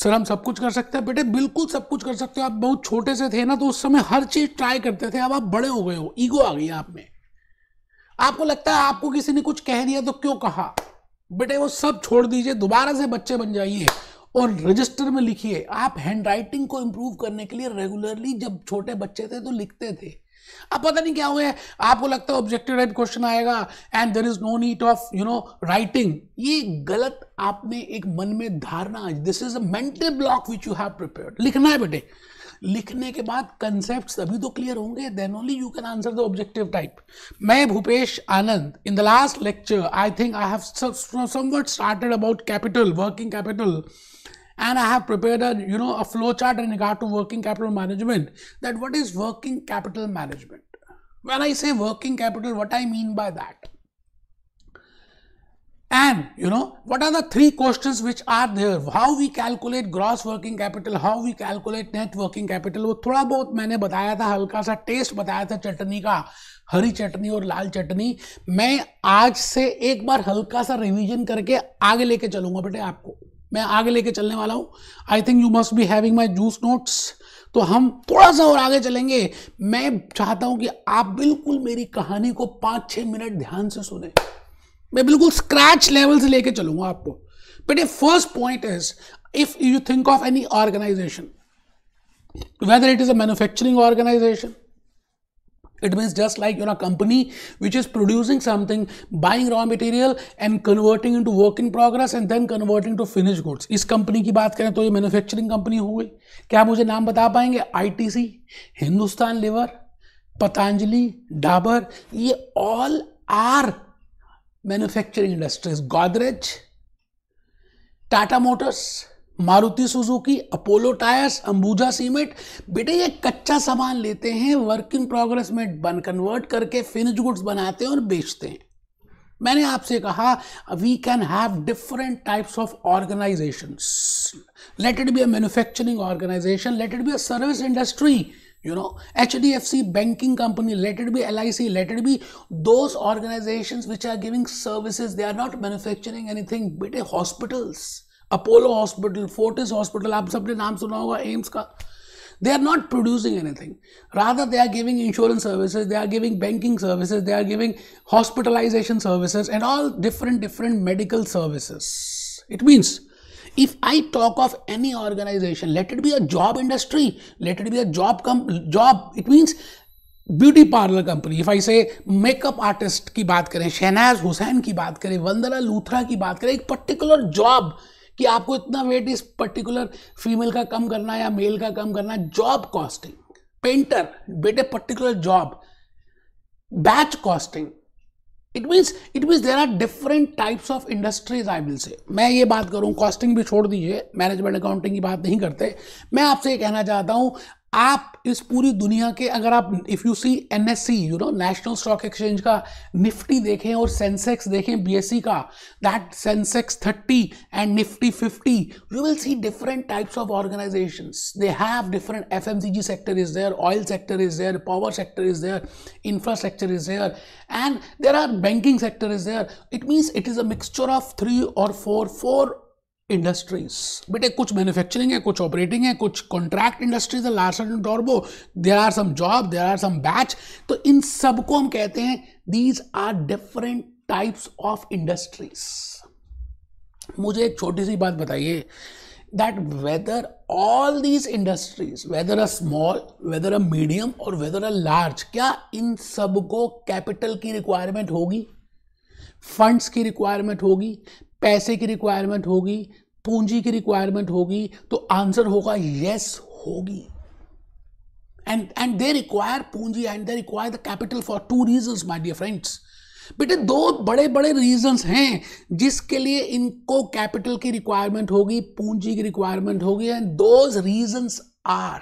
सर हम सब कुछ कर सकते हैं बेटे बिल्कुल सब कुछ कर सकते हो आप बहुत छोटे से थे ना तो उस समय हर चीज ट्राई करते थे अब आप बड़े हो गए हो ईगो आ गई आप में आपको लगता है आपको किसी ने कुछ कह दिया तो क्यों कहा बेटे वो सब छोड़ दीजिए दोबारा से बच्चे बन जाइए और रजिस्टर में लिखिए आप हैंड राइटिंग को इम्प्रूव करने के लिए रेगुलरली जब छोटे बच्चे थे तो लिखते थे अब पता नहीं क्या हुआ है आपको लगता है ऑब्जेक्टिव राइट क्वेश्चन आएगा and there is no need of you know writing ये गलत आपने एक मन में धारणा this is a mental block which you have prepare लिखना है बेटे लिखने के बाद कंसेप्ट तभी तो क्लियर होंगे then only you can answer the objective type मैं Bhupesh Anand in the last lecture I think I have somewhat started about capital working capital and I have prepared a you know a flow chart in regard to working capital management that what is working capital management when I say working capital what I mean by that and you know what are the three questions which are there how we calculate gross working capital how we calculate net working capital wo thoda bahut maine bataya tha halka sa taste bataya tha चटनी ka हरी चटनी और लाल चटनी मैं आज से एक बार हल्का सा रिवीजन करके आगे लेके चलूंगा बेटे आपको मैं आगे लेके चलने वाला हूँ I think you must be having my juice notes तो हम थोड़ा सा और आगे चलेंगे मैं चाहता हूँ कि आप बिल्कुल मेरी कहानी को पाँच छः मिनट ध्यान से सुने मैं बिल्कुल स्क्रैच लेवल से लेके चलूंगा आपको but a first point is if you think of any organization whether it is a manufacturing organization It means just like you're a company which is producing something, buying raw material and converting into work in progress and then converting to finished goods. इस company की बात करें तो ये manufacturing company हो गई क्या मुझे नाम बता पाएंगे आईटीसी, हिंदुस्तान लिवर पतंजलि डाबर ये all are manufacturing industries Godrej Tata motors Maruti Suzuki Apollo tyres Ambuja cement बेटे ये कच्चा सामान लेते हैं वर्क इन प्रोग्रेस में बन कन्वर्ट करके फिनिश गुड्स बनाते हैं और बेचते हैं मैंने आपसे कहा we can have different types of organization let it be a manufacturing organisation let it be a service industry you know H you know hdfc banking company let it be lic let it be those organization which are giving services they are not manufacturing anything बेटे hospitals Apollo hospital Fortis hospital आप सबने नाम सुना होगा एम्स का they are not producing anything rather they are giving insurance services they are giving banking services they are giving hospitalization services and all different different medical services it means if I talk of any organization let it be a job industry late it be a job cum job it means beauty parlour company if I say makeup artist की बात करें शहनाज हुसैन की बात करें वंदना लूथरा की बात करें एक पर्टिकुलर जॉब कि आपको इतना वेट इस पर्टिकुलर फीमेल का कम करना या मेल का कम करना जॉब कॉस्टिंग पेंटर बेटे particular job batch costing it means it means there are different types of industries I will say मैं ये बात करूँ कॉस्टिंग भी छोड़ दीजिए मैनेजमेंट अकाउंटिंग की बात नहीं करते मैं आपसे ये कहना चाहता हूँ आप इस पूरी दुनिया के अगर आप if you see N S C you know national stock exchange का निफ्टी देखें और सेंसेक्स देखें सी e का that Sensex thirty and Nifty fifty you will see different types of organization they have different F M C G sector is there oil sector is there power sector is there infrastructure is there and there are banking sector is there it means it is a mixture of three और four four industries बेटे कुछ manufacturing है कुछ operating है कुछ contract industries है Larsen and टॉर्बो there are some job there are some batch तो इन सबको हम कहते हैं these are different types of industries मुझे एक छोटी सी बात बताइए that whether all these industries whether a small whether a medium और वेदर अ लार्ज क्या इन सबको कैपिटल की रिक्वायरमेंट होगी फंड्स की रिक्वायरमेंट होगी पैसे की रिक्वायरमेंट होगी पूंजी की रिक्वायरमेंट होगी तो आंसर होगा यस होगी एंड एंड दे रिक्वायर पूंजी and they require the capital for two reason my dear friends बेटे दो बड़े बड़े रीजंस हैं जिसके लिए इनको कैपिटल की रिक्वायरमेंट होगी पूंजी की रिक्वायरमेंट होगी एंड दो रीजंस आर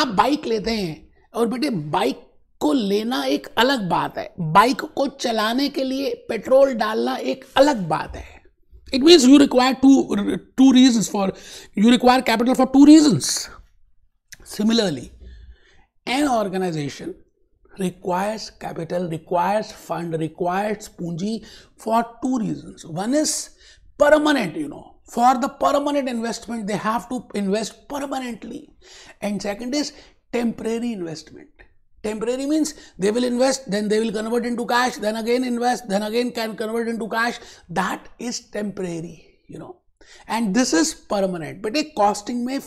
आप बाइक लेते हैं और बेटे बाइक को लेना एक अलग बात है बाइक को चलाने के लिए पेट्रोल डालना एक अलग बात है it means you require to two reason for you require capital for two reason similarly an organization requires capital requires fund requires पूंजी for two reason one is permanent you know for the permanent investment they have to invest permanently and second is temporary investment Temporary means they will invest, then they will convert into cash, then again invest, then again can convert into cash. That is temporary, you know. And this is permanent. But बेटे costing, में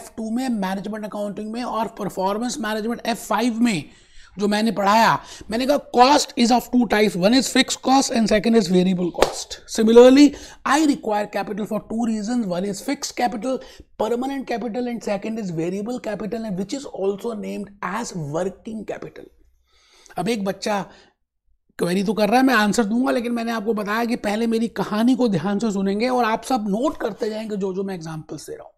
F2, may management accounting, may or performance management, F5, may जो मैंने पढ़ाया मैंने कहा cost is of two types one is fix cost and second is variable cost similarly I require capital for two reason one is fix capital permanent capital and second is variable capital and which is also named as working capital अब एक बच्चा query तो कर रहा है मैं answer दूंगा लेकिन मैंने आपको बताया कि पहले मेरी कहानी को ध्यान से सुनेंगे और आप सब नोट करते जाएंगे जो जो मैं एग्जाम्पल्स दे रहा हूँ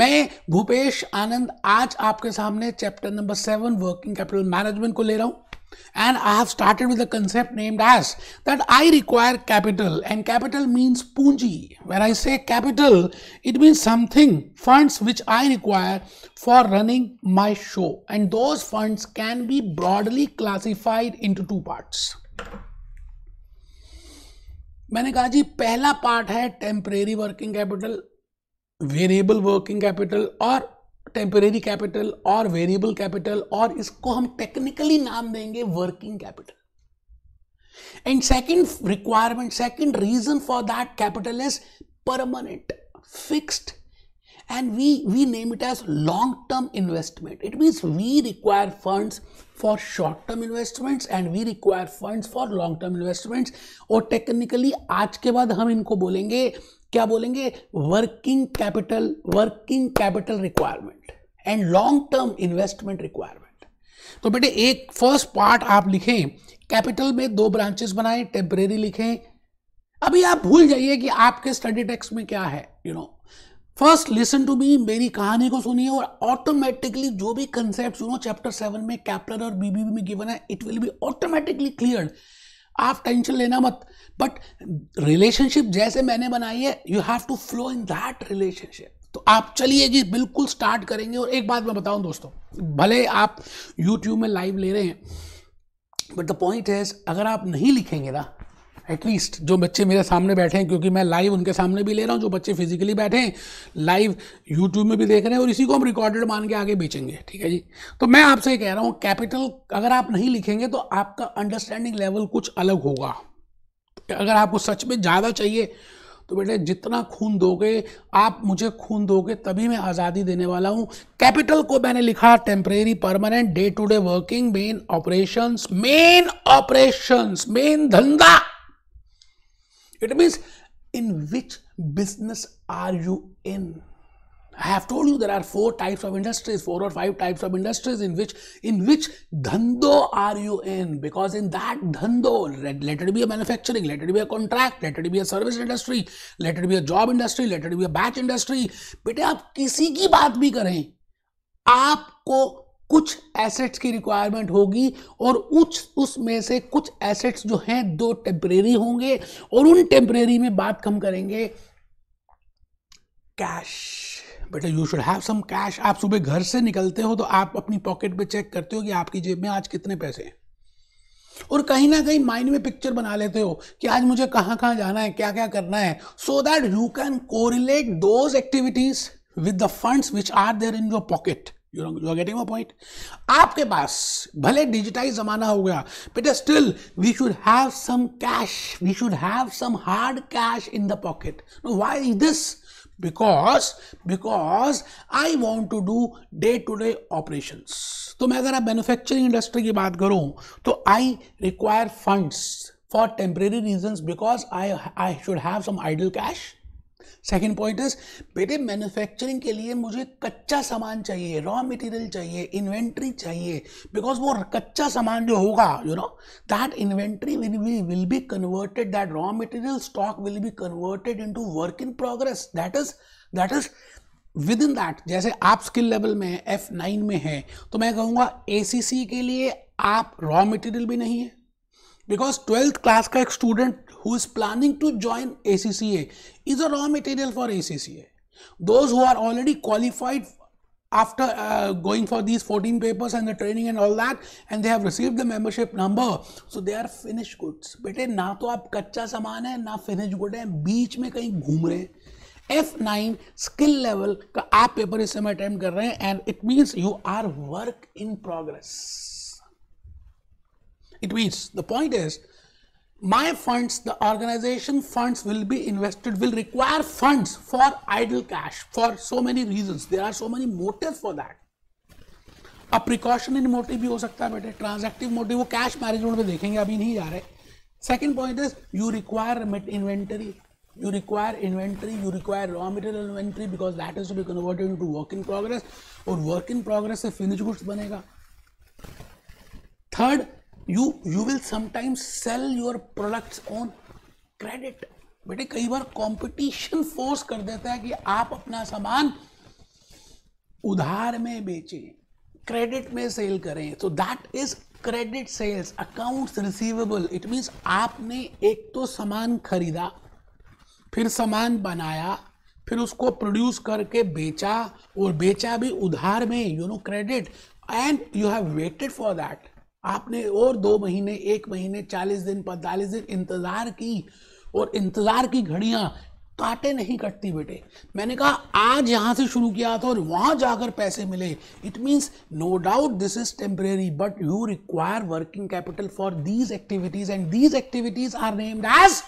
मैं भूपेश आनंद आज आपके सामने chapter number seven working capital management को ले रहा हूं and I have started with the concept named as that I require capital and capital means पूंजी where I say capital it means something funds which I require for running my show and those fund can be broadly classified into two parts मैंने कहा जी पहला part है temporary working capital variable working capital और temporary capital और variable capital और इसको हम टेक्निकली नाम देंगे working capital and second requirement second reason for that capital is permanent fixed and we we name it as long term investment it means we require funds for short term investments and we require funds for long term investments और technically आज के बाद हम इनको बोलेंगे क्या बोलेंगे working capital working capital requirement and long term investment requirement तो बेटे एक फर्स्ट पार्ट आप लिखें कैपिटल में दो ब्रांचेस बनाए टेम्परेरी लिखें अभी आप भूल जाइए कि आपके स्टडी टेक्स में क्या है you know first listen to me मेरी कहानी को सुनिए और ऑटोमेटिकली जो भी कंसेप्ट सुनो चैप्टर सेवन में कैप्टन और बीबीबी में गिवन है it will be automatically clear आप टेंशन लेना मत बट रिलेशनशिप जैसे मैंने बनाई है you have to flow in that relationship तो आप चलिए जी बिल्कुल स्टार्ट करेंगे और एक बात मैं बताऊं दोस्तों भले आप यूट्यूब में लाइव ले रहे हैं बट द पॉइंट है अगर आप नहीं लिखेंगे ना एटलीस्ट जो बच्चे मेरे सामने बैठे हैं क्योंकि मैं लाइव उनके सामने भी ले रहा हूँ जो बच्चे फिजिकली बैठे हैं लाइव यूट्यूब में भी देख रहे हैं और इसी को हम रिकॉर्डेड मान के आगे बेचेंगे ठीक है जी तो मैं आपसे कह रहा हूँ कैपिटल अगर आप नहीं लिखेंगे तो आपका अंडरस्टैंडिंग लेवल कुछ अलग होगा अगर आपको सच में ज़्यादा चाहिए तो बेटे जितना खून दोगे आप मुझे खून दोगे तभी मैं आज़ादी देने वाला हूँ कैपिटल को मैंने लिखा temporary permanent day to day working main operations main operations main धंधा It means in which business are you in? I have told you there are four types of industries, four or five types of industries in which in which dhando are you in? Because in that dhando, let, let it be a manufacturing, let it be a contract, let it be a service industry, let it be a job industry, let it be a batch industry. बेटे आप किसी की बात भी करें आपको कुछ assets की रिक्वायरमेंट होगी और उस उसमें से कुछ एसेट्स जो हैं दो टेम्परेरी होंगे और उन टेम्परेरी में बात कम करेंगे कैश बेटा you should have some cash आप सुबह घर से निकलते हो तो आप अपनी पॉकेट में चेक करते हो कि आपकी जेब में आज कितने पैसे हैं और कहीं ना कहीं माइंड में पिक्चर बना लेते हो कि आज मुझे कहाँ कहाँ जाना है क्या क्या करना है so that you can correlate those activities with the funds which are there in your pocket you are getting point आपके पास भले डिजिटाइज जमाना हो गया but still we should have some cash we should have some hard cash in the pocket why is this because because I want to do day to day operation तो मैं अगर आप मैन्युफैक्चरिंग इंडस्ट्री की बात करूं तो I require funds for temporary reason because I I should have some idle cash second point is बेटे manufacturing के लिए मुझे कच्चा सामान चाहिए रॉ मटेरियल चाहिए इन्वेंट्री चाहिए बिकॉज वो कच्चा सामान जो होगा you know that inventory will be will be converted that raw material stock will be converted in into work in progress that is that is within that जैसे आप skill level में F nine में हैं तो मैं कहूँगा ए C सी के लिए आप रॉ मटेरियल भी नहीं है बिकॉज ट्वेल्थ क्लास का एक student who is planning to join ACCA is a raw material for ACCA. Those who are already qualified after uh, going for these 14 papers and the training and all that and they have received the membership number so they are finished goods बेटे ना तो आप कच्चा सामान है ना finish good है बीच में कहीं घूम रहे हैं एफ नाइन स्किल लेवल का आप पेपर इस समय अटेम्प्ट कर रहे हैं and it means you are work in progress it means the point is my funds the organization funds will be invested will require funds for idle cash for so many reasons there are so many motives for that अब precautionary motive भी हो सकता है बेटे transactive motive वो cash management में देखेंगे अभी नहीं जा रहे second point is you require inventory you require inventory you require raw material inventory because that is to be converted into work in progress or work in progress se finished goods banega third you you will sometimes sell your products on credit बेटे कई बार competition force कर देता है कि आप अपना सामान उधार में बेचें क्रेडिट में सेल करें तो that is credit sales accounts receivable it means आपने एक तो सामान खरीदा फिर सामान बनाया फिर उसको प्रोड्यूस करके बेचा और बेचा भी उधार में you know credit and you have waited for that आपने और दो महीने एक महीने चालीस दिन पैंतालीस दिन इंतज़ार की और इंतज़ार की घड़ियाँ काटे नहीं कटती बेटे मैंने कहा आज यहाँ से शुरू किया था और वहाँ जाकर पैसे मिले it means no doubt this is temporary but you require working capital for these activities and these activities are named as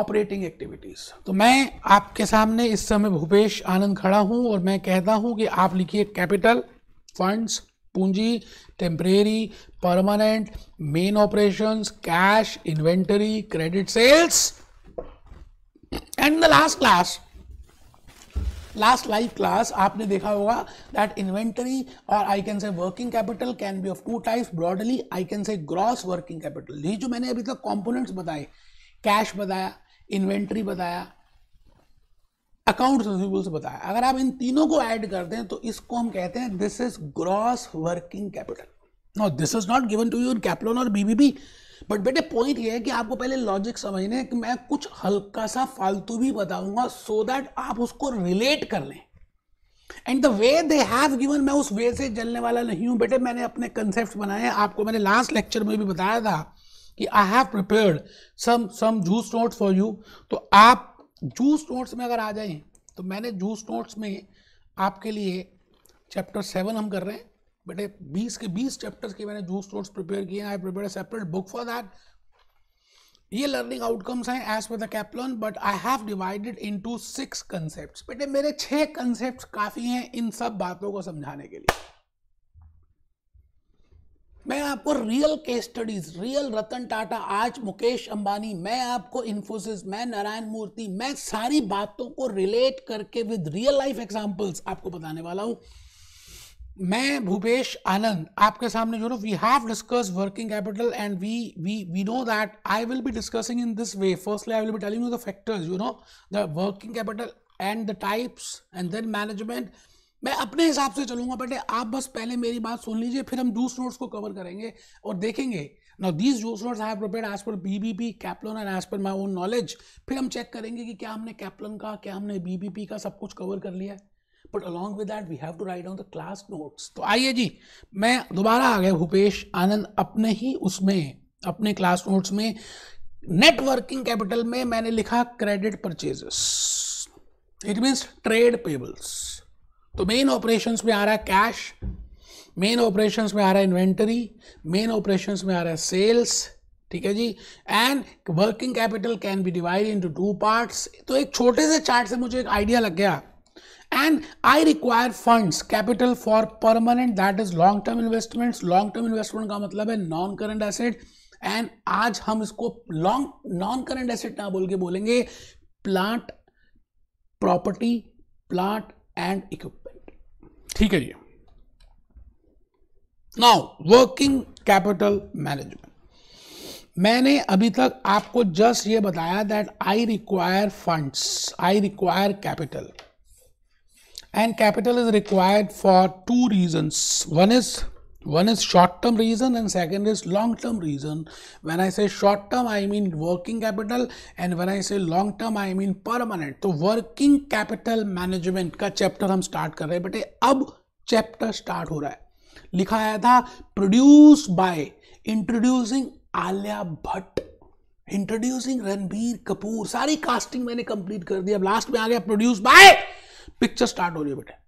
operating activities तो मैं आपके सामने इस समय भूपेश आनंद खड़ा हूँ और मैं कहता हूँ कि आप लिखिए कैपिटल फंड्स पूंजी temporary permanent main operations cash inventory credit sales and the last class last live class आपने देखा होगा दैट इन्वेंटरी और I can say working capital can be of two types broadly I can say gross working capital ये जो मैंने अभी तक components बताए कैश बताया इन्वेंटरी बताया अकाउंट रिसिवेबल से बताया अगर आप इन तीनों को ऐड कर दें तो इसको हम कहते हैं this is gross working capital no this is not given to you in capital और बीबीबी बट बेटे पॉइंट ये है कि आपको पहले लॉजिक समझने कि मैं कुछ हल्का सा फालतू भी बताऊंगा सो so दैट आप उसको रिलेट कर लें and the way they have given मैं उस वे से जलने वाला नहीं हूं बेटे मैंने अपने कंसेप्ट बनाए आपको मैंने लास्ट लेक्चर में भी बताया था कि I have prepared some some juice notes for you तो आप जूस नोट्स में अगर आ जाए तो मैंने जूस नोट्स में आपके लिए चैप्टर सेवन हम कर रहे हैं बेटे बीस के बीस चैप्टर्स के मैंने जूस नोट्स प्रिपेयर किए हैं I prepare separate book for that ये लर्निंग आउटकम्स हैं as per the but I have divided to six concept बेटे मेरे छः कंसेप्ट काफ़ी हैं इन सब बातों को समझाने के लिए मैं आपको real case studies real Ratan Tata आज मुकेश अंबानी मैं आपको इन्फोसिस मैं नारायण मूर्ति मैं सारी बातों को रिलेट करके विद रियल लाइफ एग्जाम्पल्स आपको बताने वाला हूं मैं भूपेश आनंद आपके सामने जो no we have discuss working capital and we we we know that I will be discussing in this way firstly I will be telling you the factors you know the working capital and the types and then management मैं अपने हिसाब से चलूंगा बेटे आप बस पहले मेरी बात सुन लीजिए फिर हम जूस नोट्स को कवर करेंगे और देखेंगे now these juice notes I have prepared as per BPP Kaplan and as per my own knowledge फिर हम चेक करेंगे कि क्या हमने कैप्लन का क्या हमने बीबीपी का सब कुछ कवर कर लिया है but along with that we have to write down the class notes तो आइए जी मैं दोबारा आ गया भूपेश आनंद अपने ही उसमें अपने क्लास नोट्स में नेटवर्किंग कैपिटल में मैंने लिखा credit purchases it means trade payables तो मेन ऑपरेशंस में आ रहा है कैश मेन ऑपरेशंस में आ रहा है इन्वेंटरी मेन ऑपरेशंस में आ रहा है सेल्स ठीक है जी and working capital can be divide into two parts तो एक छोटे से चार्ट से मुझे एक आइडिया लग गया and I require funds capital for permanent that is long term investments long term investment का मतलब है नॉन करंट एसेट एंड आज हम इसको लॉन्ग नॉन करंट एसेट ना बोल के बोलेंगे plant property plant and equipment ठीक है जी नाउ वर्किंग कैपिटल मैनेजमेंट मैंने अभी तक आपको जस्ट ये बताया that I require funds I require capital and capital is required for two reasons one is one is short term reason and second is long term reason when i say short term i mean working capital and when i say long term i mean permanent so working capital management ka chapter hum start kar rahe हैं bete ab chapter start ho raha hai likha aaya tha produce by introducing alia Bhatt introducing ranbir kapoor sari casting maine complete kar di ab last mein aa gaya produce by picture start ho rahi hai bete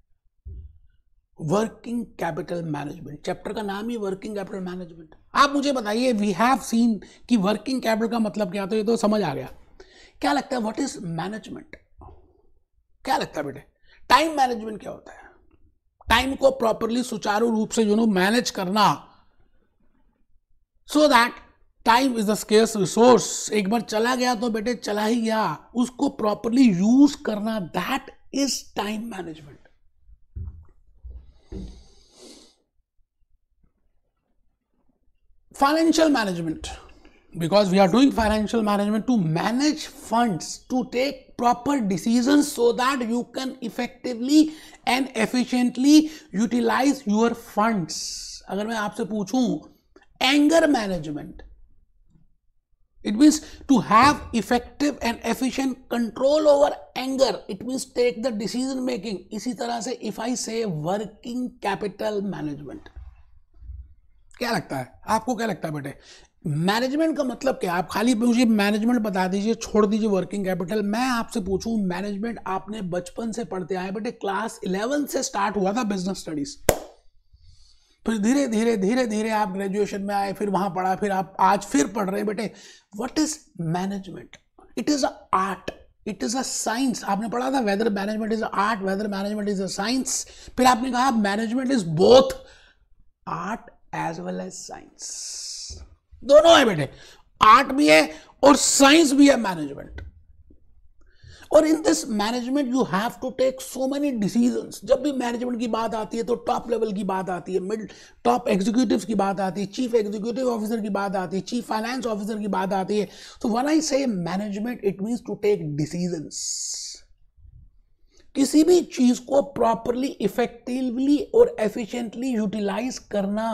working capital management chapter का नाम ही working capital management आप मुझे बताइए we have seen कि working capital का मतलब क्या तो ये तो समझ आ गया क्या लगता है व्हाट इज मैनेजमेंट क्या लगता है बेटे टाइम मैनेजमेंट क्या होता है टाइम को प्रॉपरली सुचारू रूप से यू नो मैनेज करना so that time is the scarce resource एक बार चला गया तो बेटे चला ही गया उसको प्रॉपरली यूज करना that is time management financial management because we are doing financial management to manage fund to take proper decision so that you can effectively and efficiently utilize your funds अगर मैं आपसे पूछूं anger management It means to have effective and efficient control over anger. It means take the decision making. isi tarah se if I say working capital management. kya lagta hai aapko kya lagta hai bete management का मतलब क्या आप खाली मुझे management बता दीजिए छोड़ दीजिए वर्किंग कैपिटल मैं आपसे पूछूं मैनेजमेंट आपने बचपन से पढ़ते आए बट क्लास इलेवन से स्टार्ट हुआ था बिजनेस स्टडीज़ फिर धीरे धीरे धीरे धीरे आप ग्रेजुएशन में आए फिर वहां पढ़ा फिर आप आज फिर पढ़ रहे हैं बेटे what is management it is a art it is a science आपने पढ़ा था whether management is a art whether management is a science फिर आपने कहा management is both art as well as science दोनों है बेटे आर्ट भी है और साइंस भी है मैनेजमेंट और in this management you have to take so many decisions जब भी मैनेजमेंट की बात आती है तो टॉप लेवल की बात आती है मिड टॉप एग्जीक्यूटिव की बात आती है चीफ एग्जीक्यूटिव ऑफिसर की बात आती है चीफ फाइनेंस ऑफिसर की बात आती है तो one I say management it means to take decisions किसी भी चीज को प्रॉपरली इफेक्टिवली और एफिशिएंटली यूटिलाइज करना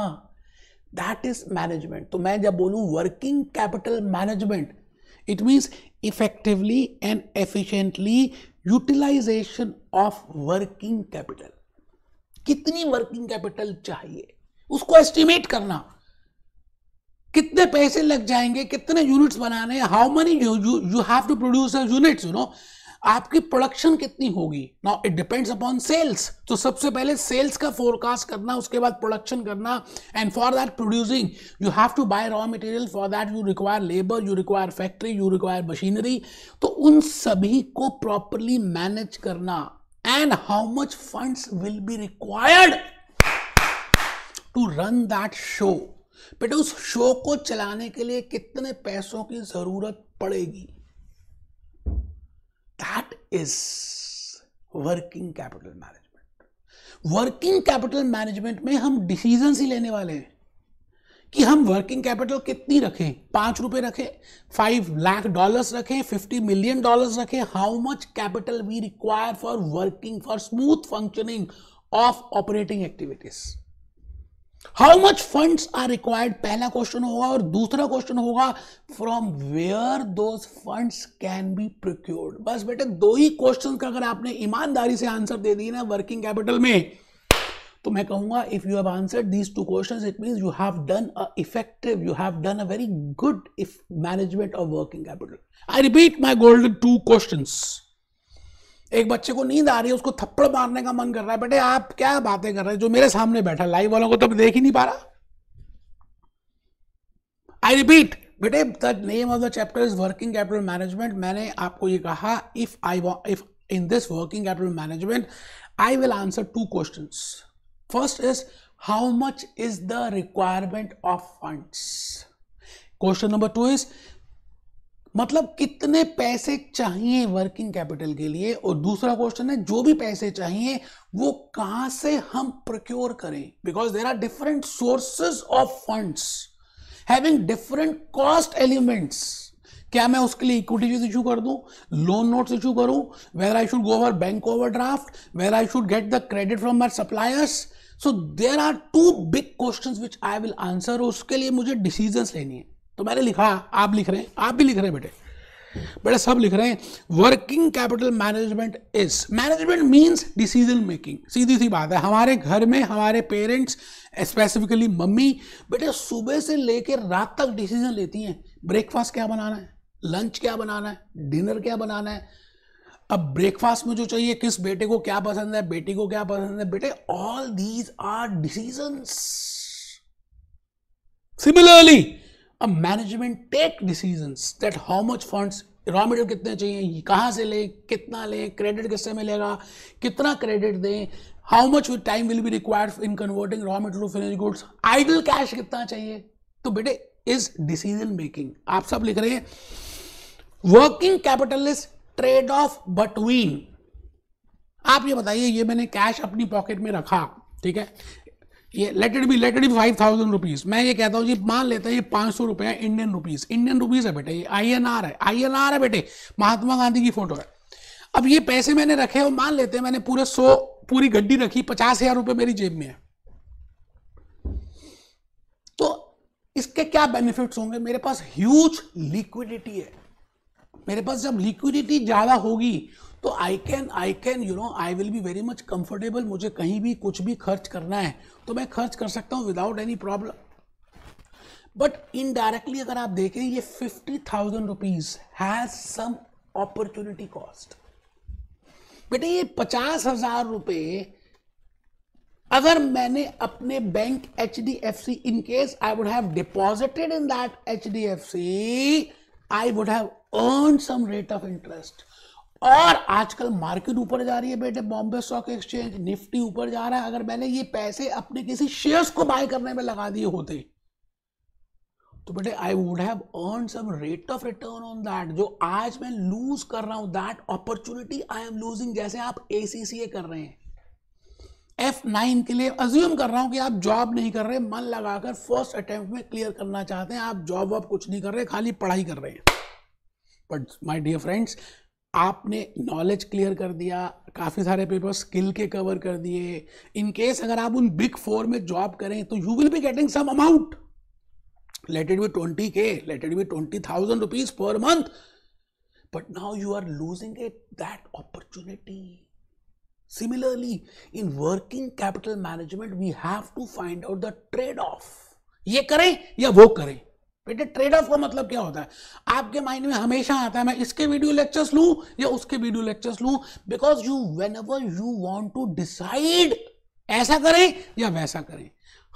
दैट इज मैनेजमेंट तो मैं जब बोलूं working capital management it means effectively and efficiently utilization of working capital कितनी वर्किंग कैपिटल चाहिए उसको एस्टिमेट करना कितने पैसे लग जाएंगे कितने units बनाने how many you have to produce units you know आपकी प्रोडक्शन कितनी होगी now it depends upon sales तो सबसे पहले सेल्स का फोरकास्ट करना उसके बाद प्रोडक्शन करना and for that producing you have to buy raw material for that you require labour you require factory you require machinery तो उन सभी को प्रॉपरली मैनेज करना and how much funds will be required to run that show बेटा उस show को चलाने के लिए कितने पैसों की जरूरत पड़ेगी that is working capital management working capital management में हम डिसीजन ही लेने वाले हैं कि हम वर्किंग कैपिटल कितनी रखें पांच रुपए रखें फाइव लाख डॉलर्स रखें फिफ्टी मिलियन डॉलर्स रखें how much capital we require for working for smooth functioning of operating activities how much funds are required पहला क्वेश्चन होगा और दूसरा क्वेश्चन होगा from where those funds can be procured बस बेटे दो ही क्वेश्चन का अगर आपने ईमानदारी से आंसर दे दिए ना वर्किंग कैपिटल में तो मैं कहूंगा if you have answer these two question it mean you have done a effective you have done a very good if management of working capital I repeat my golden two question एक बच्चे को नींद आ रही है उसको थप्पड़ मारने का मन कर रहा है बेटे आप क्या बातें कर रहे हैं जो मेरे सामने बैठा लाइव वालों को तो देख ही नहीं पा रहा आई रिपीट बेटे the name of the chapter is working capital management मैंने आपको ये कहा if I if in this working capital management I will answer two question first is how much is the requirement of funds question number two is मतलब कितने पैसे चाहिए working capital के लिए और दूसरा क्वेश्चन है जो भी पैसे चाहिए वो कहां से हम प्रोक्योर करें because there are different sources of funds having different cost elements क्या मैं उसके लिए इक्विटीज इशू कर दूं लोन नोट्स इशू करूं where I should go over bank overdraft where I should get the credit from my suppliers so there are two big question which I will answer उसके लिए मुझे decision लेनी है तो मैंने लिखा आप लिख रहे हैं आप भी लिख रहे हैं बेटे बेटे सब लिख रहे हैं working capital management is management means decision making सीधी सी बात है हमारे घर में हमारे पेरेंट्स स्पेसिफिकली मम्मी बेटे सुबह से लेकर रात तक डिसीजन लेती हैं ब्रेकफास्ट क्या बनाना है लंच क्या बनाना है डिनर क्या बनाना है अब ब्रेकफास्ट में जो चाहिए किस बेटे को क्या पसंद है बेटी को क्या पसंद है बेटे all these are decision similarly अब management take decision that how much funds raw material कितने चाहिए कहाँ से लें कितना लें क्रेडिट किससे मिलेगा कितना क्रेडिट दें how much time will be required in converting raw material finish goods idle cash कितना चाहिए तो बेटे इज डिसीजन मेकिंग आप सब लिख रहे हैं working capital is trade off between आप ये बताइए ये मैंने कैश अपनी पॉकेट में रखा ठीक है ये let it be let it five thousand rupees मैं ये कहता हूँ जी मान लेते हैं ये पांच सौ रुपया इंडियन रुपीज इंडियन रुपीज है बेटे ये आई एन आर है आई एन आर है बेटे महात्मा गांधी की फोटो है अब ये पैसे मैंने रखे और मान लेते हैं मैंने पूरे सौ पूरी गड्डी रखी पचास हजार रुपये मेरी जेब में है तो इसके क्या बेनिफिट्स होंगे मेरे पास ह्यूज लिक्विडिटी है मेरे पास जब लिक्विडिटी ज्यादा होगी तो I can I can you know I will be very much comfortable मुझे कहीं भी कुछ भी खर्च करना है तो मैं खर्च कर सकता हूँ without any problem but indirectly अगर आप देखें ये fifty thousand rupees has some opportunity cost बेटे ये पचास हजार रुपये अगर मैंने अपने bank H D F C in case I would have deposited in that H D F C I would have earn some rate of interest और आजकल मार्केट ऊपर जा रही है बेटे बॉम्बे स्टॉक एक्सचेंज निफ्टी ऊपर जा रहा है अगर मैंने ये पैसे अपने किसी शेयर्स को बाय करने में लगा दिए होते तो बेटे I would have earn some rate of return on that जो आज मैं लूज कर रहा हूं that opportunity I am losing जैसे आप ए कर रहे हैं एफ नाइन के लिए अज्यूम कर रहा हूं कि आप जॉब नहीं कर रहे मन लगाकर फर्स्ट अटेम्प्ट में क्लियर करना चाहते हैं आप जॉब वॉब कुछ नहीं कर रहे खाली पढ़ाई कर रहे हैं बट माई डियर फ्रेंड्स आपने नॉलेज क्लियर कर दिया काफ़ी सारे पेपर स्किल के कवर कर दिए इन केस अगर आप उन बिग फोर में जॉब करें तो you will be getting some amount let it be twenty K let it be twenty thousand rupees per month but now you are losing it that opportunity similarly in working capital management we have to find out the trade off ये करें या वो करें बेटे trade off का मतलब क्या होता है आपके माइंड में हमेशा आता है मैं इसके वीडियो लेक्चर्स लू या उसके वीडियो लेक्चर्स लू because you whenever you want to decide ऐसा करें या वैसा करें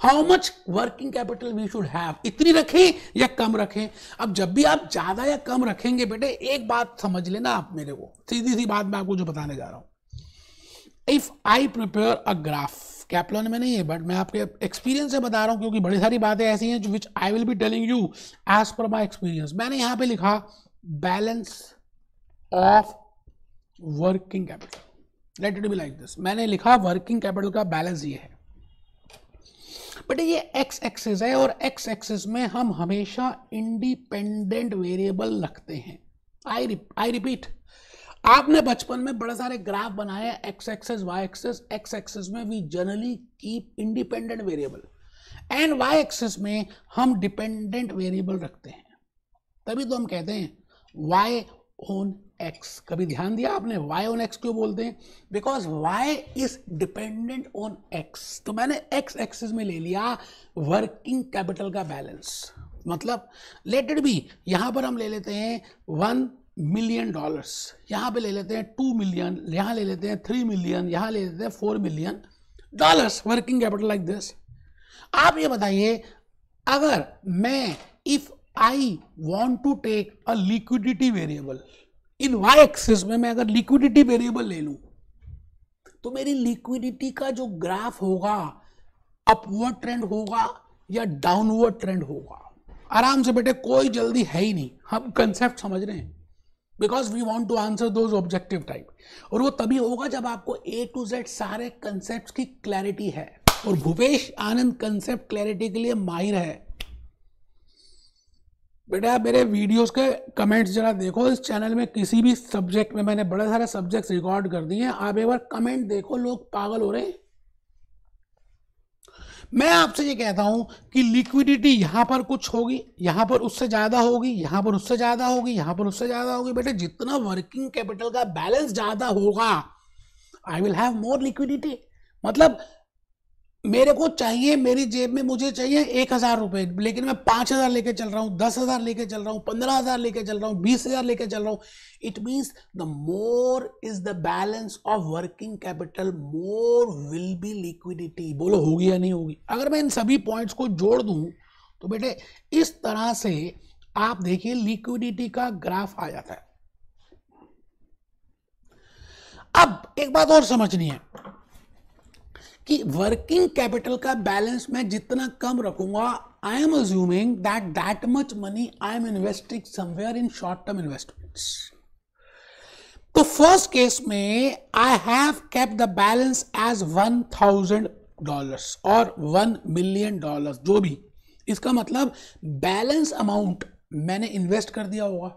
how much working capital we should have इतनी रखें या कम रखें अब जब भी आप ज़्यादा या कम रखेंगे बेटे एक बात समझ लेना आप मेरे को सीधी सी बात मैं आपको जो बताने जा रहा हूं if I prepare a graph कैप्लॉन में नहीं है बट मैं आपके एक्सपीरियंस से बता रहा हूँ क्योंकि बड़ी सारी बातें ऐसी हैं जो which I will be telling you as per my experience मैंने यहाँ पे लिखा balance of working capital let it be like this मैंने लिखा वर्किंग कैपिटल का बैलेंस ये है बट ये एक्स एक्सेस है और एक्स एक्सेस में हम हमेशा इंडिपेंडेंट वेरिएबल रखते हैं आई आई रिपीट आपने बचपन में बड़े सारे ग्राफ बनाए X axis Y axis X axis में we generally keep independent variable and Y axis में हम डिपेंडेंट वेरिएबल रखते हैं तभी तो हम कहते हैं वाई ऑन एक्स कभी ध्यान दिया आपने वाई ऑन एक्स क्यों बोलते हैं because Y is dependent on X तो मैंने एक्स एक्सेस में ले लिया वर्किंग कैपिटल का बैलेंस मतलब लेटेड भी यहां पर हम ले लेते हैं वन मिलियन डॉलर्स यहाँ पे ले लेते हैं टू मिलियन यहाँ ले लेते हैं थ्री मिलियन यहाँ ले लेते हैं four million dollars working capital like this आप ये बताइए अगर मैं if I want to take a liquidity variable in Y axis में मैं अगर लिक्विडिटी वेरिएबल ले लूँ तो मेरी लिक्विडिटी का जो ग्राफ होगा अपवर्ड ट्रेंड होगा या डाउनवर्ड ट्रेंड होगा आराम से बेटे कोई जल्दी है ही नहीं हम कंसेप्ट समझ रहे हैं because we want to answer those objective type और वो तभी होगा जब आपको ए टू जेड सारे कंसेप्ट की क्लैरिटी है और भूपेश आनंद कंसेप्ट क्लैरिटी के लिए माहिर है बेटा मेरे वीडियोस के कमेंट्स जरा देखो इस चैनल में किसी भी सब्जेक्ट में मैंने बड़े सारे सब्जेक्ट्स रिकॉर्ड कर दिए हैं आप एक बार कमेंट देखो लोग पागल हो रहे हैं मैं आपसे ये कहता हूँ कि लिक्विडिटी यहाँ पर कुछ होगी यहाँ पर उससे ज़्यादा होगी यहाँ पर उससे ज़्यादा होगी यहाँ पर उससे ज़्यादा होगी बेटे जितना वर्किंग कैपिटल का बैलेंस ज़्यादा होगा I will have more liquidity मतलब मेरे को चाहिए मेरी जेब में मुझे चाहिए एक हजार रुपए लेकिन मैं पांच हजार लेके चल रहा हूं दस हजार लेके चल रहा हूं पंद्रह हजार लेके चल रहा हूं बीस हजार लेके चल रहा हूं it means the more is the balance of working capital more will be liquidity बोलो होगी या नहीं होगी अगर मैं इन सभी पॉइंट्स को जोड़ दू तो बेटे इस तरह से आप देखिए लिक्विडिटी का ग्राफ आ जाता है अब एक बात और समझनी है कि वर्किंग कैपिटल का बैलेंस मैं जितना कम रखूंगा I am assuming that that much money I am investing somewhere in short term investments तो फर्स्ट केस में I have kept the balance as one thousand dollar और वन मिलियन डॉलर जो भी इसका मतलब बैलेंस अमाउंट मैंने invest कर दिया होगा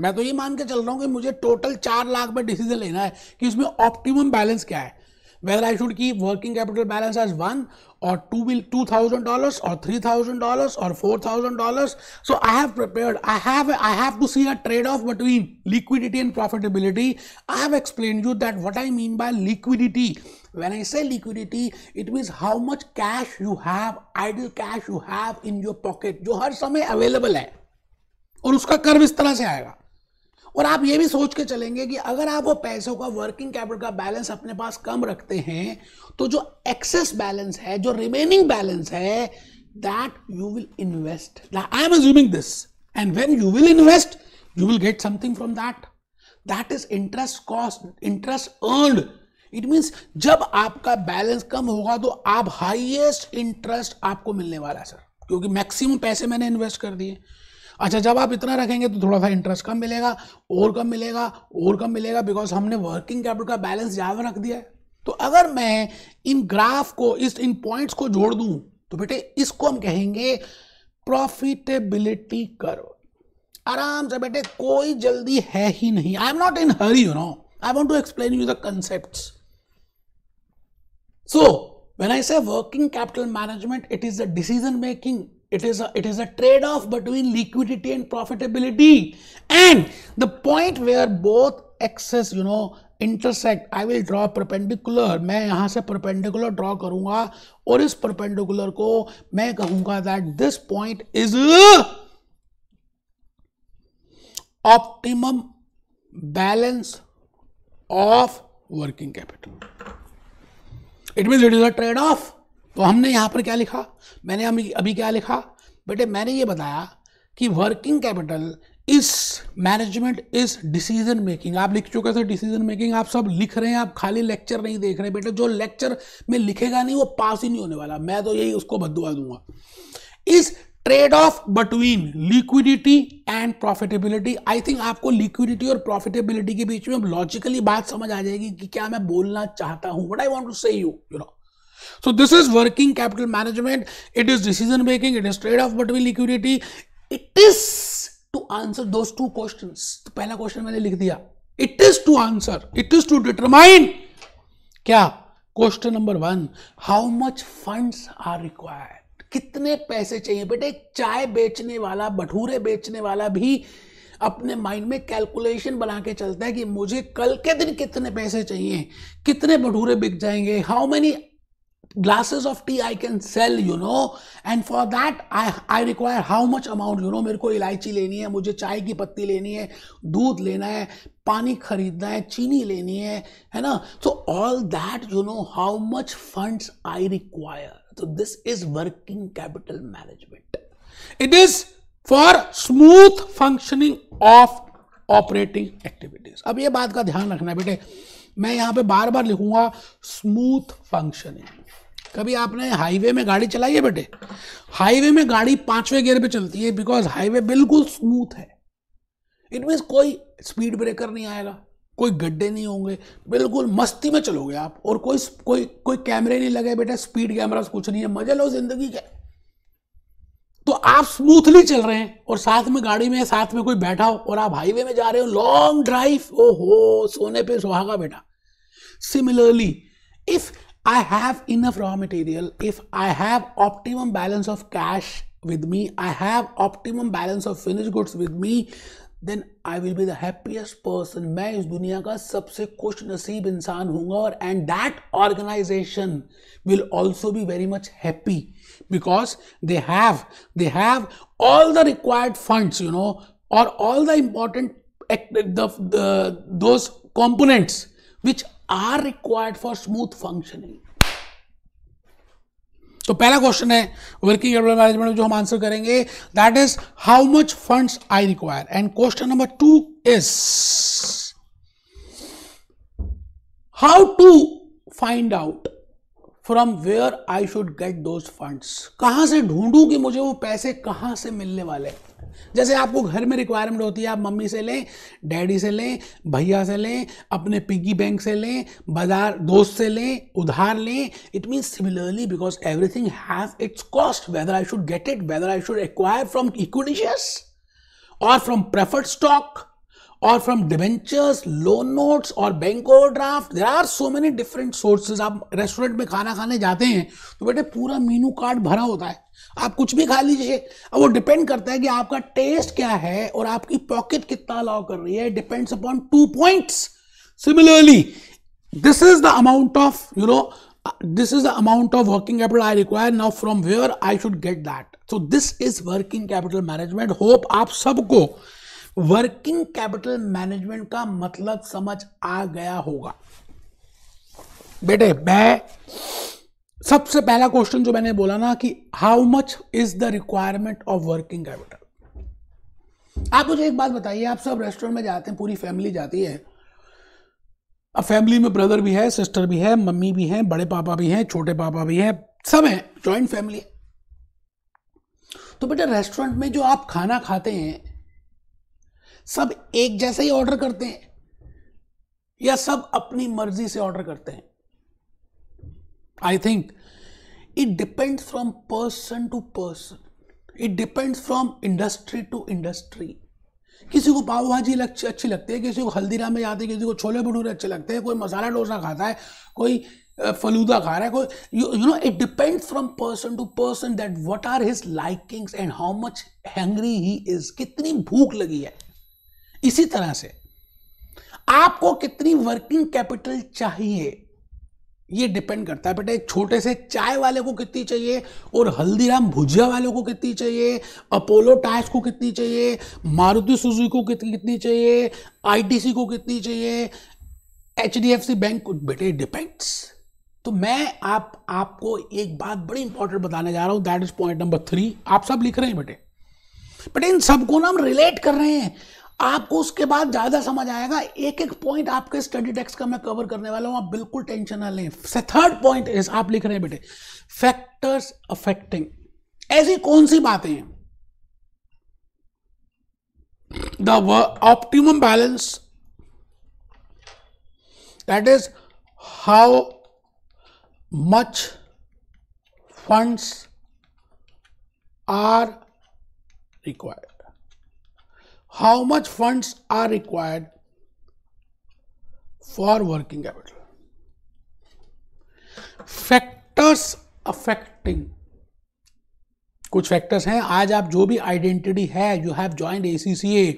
मैं तो ये मान के चल रहा हूं कि मुझे टोटल चार लाख में डिसीजन लेना है कि इसमें ऑप्टिमम बैलेंस क्या है whether I should keep working capital balance as one or two will two thousand dollars or three thousand dollars or four thousand dollars. So I have prepared. I have I have to see a trade-off between liquidity and profitability. I have explained you that what I mean by liquidity. When I say liquidity, it means how much cash you have, idle cash you have in your pocket, जो हर समय available है और उसका curve इस तरह से आएगा और आप ये भी सोच के चलेंगे कि अगर आप वो पैसों का वर्किंग कैपिटल का बैलेंस अपने पास कम रखते हैं तो जो एक्सेस बैलेंस है जो रिमेनिंग बैलेंस है that you will invest I am assuming this and when you will invest you will get something from that that is interest cost interest earned it means जब आपका balance कम होगा तो आप highest interest आपको मिलने वाला है सर क्योंकि मैक्सिमम पैसे मैंने इन्वेस्ट कर दिए अच्छा जब आप इतना रखेंगे तो थोड़ा सा इंटरेस्ट कम मिलेगा और कम मिलेगा और कम मिलेगा बिकॉज हमने वर्किंग कैपिटल का बैलेंस ज़्यादा रख दिया है तो अगर मैं इन ग्राफ को इस इन पॉइंट्स को जोड़ दूं तो बेटे इसको हम कहेंगे प्रॉफिटेबिलिटी कर्व आराम से बेटे कोई जल्दी है ही नहीं I am not in hurry you know I want to explain you the concept so when I say working capital management it is the decision making it is a, it is a trade off between liquidity and profitability and the point where both axes you know intersect i will draw perpendicular मैं यहाँ से perpendicular draw करूँगा और इस perpendicular को मैं कहूँगा that this point is optimum balance of working capital it means it is a trade off तो हमने यहाँ पर क्या लिखा मैंने अभी अभी क्या लिखा बेटे मैंने ये बताया कि working capital is management is decision making आप लिख चुके थे डिसीजन मेकिंग आप सब लिख रहे हैं आप खाली लेक्चर नहीं देख रहे बेटे जो लेक्चर में लिखेगा नहीं वो पास ही नहीं होने वाला मैं तो यही उसको बदवा दूंगा इस trade off between liquidity and profitability I think आपको लिक्विडिटी और प्रॉफिटेबिलिटी के बीच में लॉजिकली बात समझ आ जाएगी कि क्या मैं बोलना चाहता हूं what I want to say you you know So this is working capital management. It is decision making. It is trade off between liquidity. It is to answer those two questions. तो पहला question मैंने लिख दिया it is to answer it is to determine क्या question number one how much funds are required कितने पैसे चाहिए बेटे चाय बेचने वाला भटूरे बेचने वाला भी अपने माइंड में कैलकुलेशन बना के चलता है कि मुझे कल के दिन कितने पैसे चाहिए कितने भटूरे बिक जाएंगे how many glasses of tea I can sell you know and for that I I require how much amount you know मेरे को इलायची लेनी है मुझे चाय की पत्ती लेनी है दूध लेना है पानी खरीदना है चीनी लेनी है है ना so all that you know how much funds I require तो this is working capital management it is for smooth functioning of operating activities अब ये बात का ध्यान रखना है बेटे मैं यहां पे बार बार लिखूंगा स्मूथ फंक्शनिंग कभी आपने हाईवे में गाड़ी चलाई है बेटे हाईवे में गाड़ी पांचवे गियर पे चलती है बिकॉज हाईवे बिल्कुल स्मूथ है इट मीन्स कोई स्पीड ब्रेकर नहीं आएगा कोई गड्ढे नहीं होंगे बिल्कुल मस्ती में चलोगे आप और कोई कोई कोई कैमरे नहीं लगे बेटा स्पीड कैमरा कुछ नहीं है मजे लो जिंदगी के तो आप स्मूथली चल रहे हैं और साथ में गाड़ी में साथ में कोई बैठा हो और आप हाईवे में जा रहे हो लॉन्ग ड्राइव ओ हो सोने पे सुहागा बेटा similarly if I have enough raw material. If I have optimum balance of cash with me, I have optimum balance of finished goods with me, then I will be the happiest person. मैं इस दुनिया का सबसे खुश नसीब इंसान होऊंगा and that organization will also be very much happy because they have they have all the required funds, you know, or all the important those components which are required for smooth functioning तो पहला question है working capital management में जो हम answer करेंगे that is how much funds I require and question number two is how to find out from where I should get those funds कहां से ढूंढूं कि मुझे वो पैसे कहां से मिलने वाले हैं जैसे आपको घर में रिक्वायरमेंट होती है आप मम्मी से लें डैडी से लें भैया से लें अपने पिग्गी बैंक से लें बाजार दोस्त से लें उधार लें it mean similarly because everything has its cost whether I should get it whether I should acquire from equity shares और from preferred stock from debentures loan notes और bank overdraft there are so many different sources आप restaurant में खाना खाने जाते हैं तो बेटे पूरा मीनू कार्ड भरा होता है आप कुछ भी खा लीजिए अब वो डिपेंड करता है कि आपका टेस्ट क्या है और आपकी पॉकेट कितना अलाउ कर रही है depends upon two points similarly this is the amount of you know this is the amount of working capital I require now from where I should get that so this is working capital management hope आप सबको working capital management का मतलब समझ आ गया होगा बेटे मैं सबसे पहला क्वेश्चन जो मैंने बोला ना कि how much is the requirement of working capital आप मुझे एक बात बताइए आप सब रेस्टोरेंट में जाते हैं पूरी फैमिली जाती है अब फैमिली में ब्रदर भी है सिस्टर भी है मम्मी भी है बड़े पापा भी हैं छोटे पापा भी हैं सब हैं जॉइंट फैमिली है तो बेटा रेस्टोरेंट में जो आप खाना खाते हैं सब एक जैसे ही ऑर्डर करते हैं या सब अपनी मर्जी से ऑर्डर करते हैं I think it depends from person to person it depends from industry to industry किसी को पाव भाजी अच्छी लगती है किसी को हल्दीराम में है किसी को छोले भटूरे अच्छे लगते हैं कोई मसाला डोसा खाता है कोई फलूदा खा रहा है कोई you know it depends from person to person that what are his likings and how much hungry he is कितनी भूख लगी है इसी तरह से आपको कितनी वर्किंग कैपिटल चाहिए ये डिपेंड करता है बेटा एक छोटे से चाय वाले को कितनी चाहिए और हल्दीराम भुजिया वाले को कितनी चाहिए अपोलो टायर्स को कितनी चाहिए मारुति सुजुकी को कितनी चाहिए आईटीसी को कितनी चाहिए एचडीएफसी बैंक को बेटे डिपेंड्स तो मैं आप आपको एक बात बड़ी इंपॉर्टेंट बताने जा रहा हूं that is point number three आप सब लिख रहे हैं बेटे बट इन सबको ना हम रिलेट कर रहे हैं आपको उसके बाद ज़्यादा समझ आएगा एक एक पॉइंट आपके स्टडी टेक्स का मैं कवर करने वाला हूं आप बिल्कुल टेंशन ना लें थर्ड पॉइंट इज आप लिख रहे हैं बेटे फैक्टर्स अफेक्टिंग ऐसी कौन सी बातें हैं the optimum balance that is how much funds are required how much funds are required for working capital. Factors affecting कुछ फैक्टर्स हैं आज आप जो भी आइडेंटिटी है यू हैव ज्वाइंड ए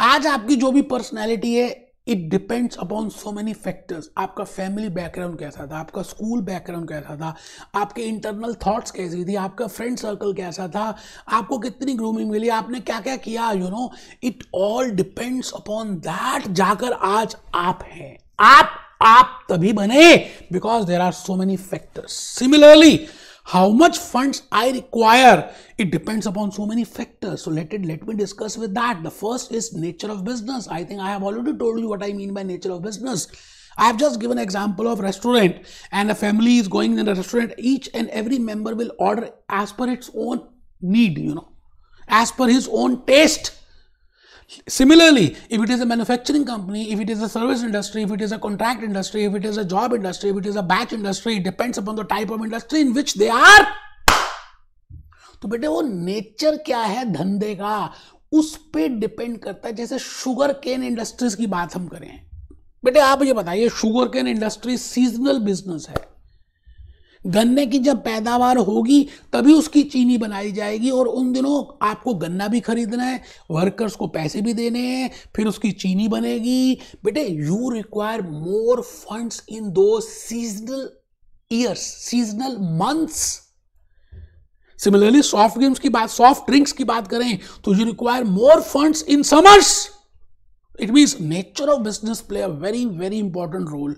आज आपकी जो भी पर्सनैलिटी है it depends upon so many factors आपका फैमिली बैकग्राउंड कैसा था आपका स्कूल बैकग्राउंड कैसा था आपके इंटरनल थॉट्स कैसी थी आपका फ्रेंड सर्कल कैसा था आपको कितनी ग्रूमिंग मिली आपने क्या क्या किया you know it all depends upon that जाकर आज आप हैं आप आप तभी बने because there are so many factors similarly how much funds I require, it depends upon so many factors. So let it let me discuss with that. The first is nature of business. I think I have already told you what I mean by nature of business. I have just given example of restaurant and a family is going in a restaurant. Each and every member will order as per its own need, you know, as per his own taste. Similarly, if it is a manufacturing company, if it is a service industry, if it is a contract industry, if it is a job industry, if it is a batch industry, it depends upon the type of industry in which they are. तो बेटे वो nature क्या है धंधे का उस पे depend करता है जैसे शुगर केन इंडस्ट्रीज की बात हम करें बेटे आप ये बताइए sugar cane industry seasonal business है गन्ने की जब पैदावार होगी तभी उसकी चीनी बनाई जाएगी और उन दिनों आपको गन्ना भी खरीदना है वर्कर्स को पैसे भी देने हैं फिर उसकी चीनी बनेगी बेटे you require more funds in दो seasonal years seasonal months similarly soft games की बात सॉफ्ट ड्रिंक्स की बात करें तो you require more funds in summers it means nature of business play a very very important role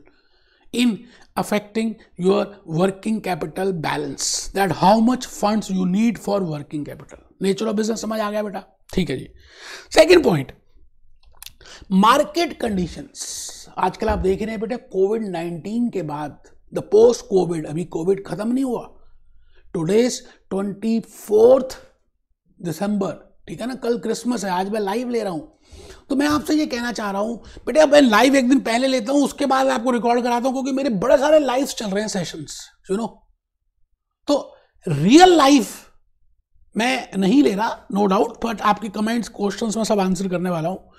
in affecting your working capital balance that how much funds you need for working capital nature of business समझ आ गया बेटा ठीक है जी second point market conditions आजकल आप देख रहे हैं बेटा कोविड 19 के बाद द पोस्ट कोविड अभी कोविड खत्म नहीं हुआ टुडेज ट्वेंटी फोर्थ दिसंबर ठीक है ना कल क्रिसमस है आज मैं लाइव ले रहा हूं तो मैं आपसे ये कहना चाह रहा हूँ बेटा मैं लाइव एक दिन पहले लेता हूँ उसके बाद आपको रिकॉर्ड कराता हूँ क्योंकि मेरे बड़े सारे लाइव चल रहे हैं सेशंस यू नो तो रियल लाइफ मैं नहीं ले रहा नो डाउट बट आपके कमेंट्स क्वेश्चन में सब आंसर करने वाला हूँ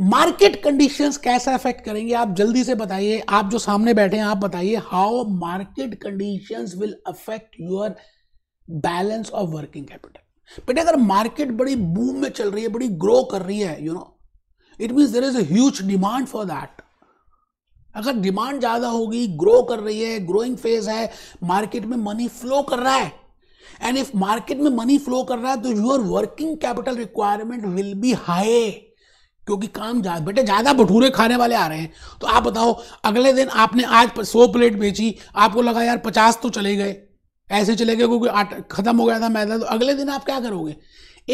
मार्केट कंडीशंस कैसा इफेक्ट करेंगे आप जल्दी से बताइए आप जो सामने बैठे हैं आप बताइए how market conditions will affect your balance of working capital बेटा अगर मार्केट बड़ी बूम में चल रही है बड़ी ग्रो कर रही है you you know know, it means there is a demand for that अगर डिमांड ज़्यादा होगी ग्रो कर रही है ग्रोइंग फेज है मार्केट में मनी फ्लो कर रहा है एंड इफ मार्केट में मनी फ्लो कर रहा है तो your working capital requirement will be high क्योंकि काम ज्यादा बेटे ज़्यादा भटूरे खाने वाले आ रहे हैं तो आप बताओ अगले दिन आपने आज सौ प्लेट बेची आपको लगा यार पचास तो चले गए ऐसे चले गए क्योंकि खत्म हो गया था मैदा तो अगले दिन आप क्या करोगे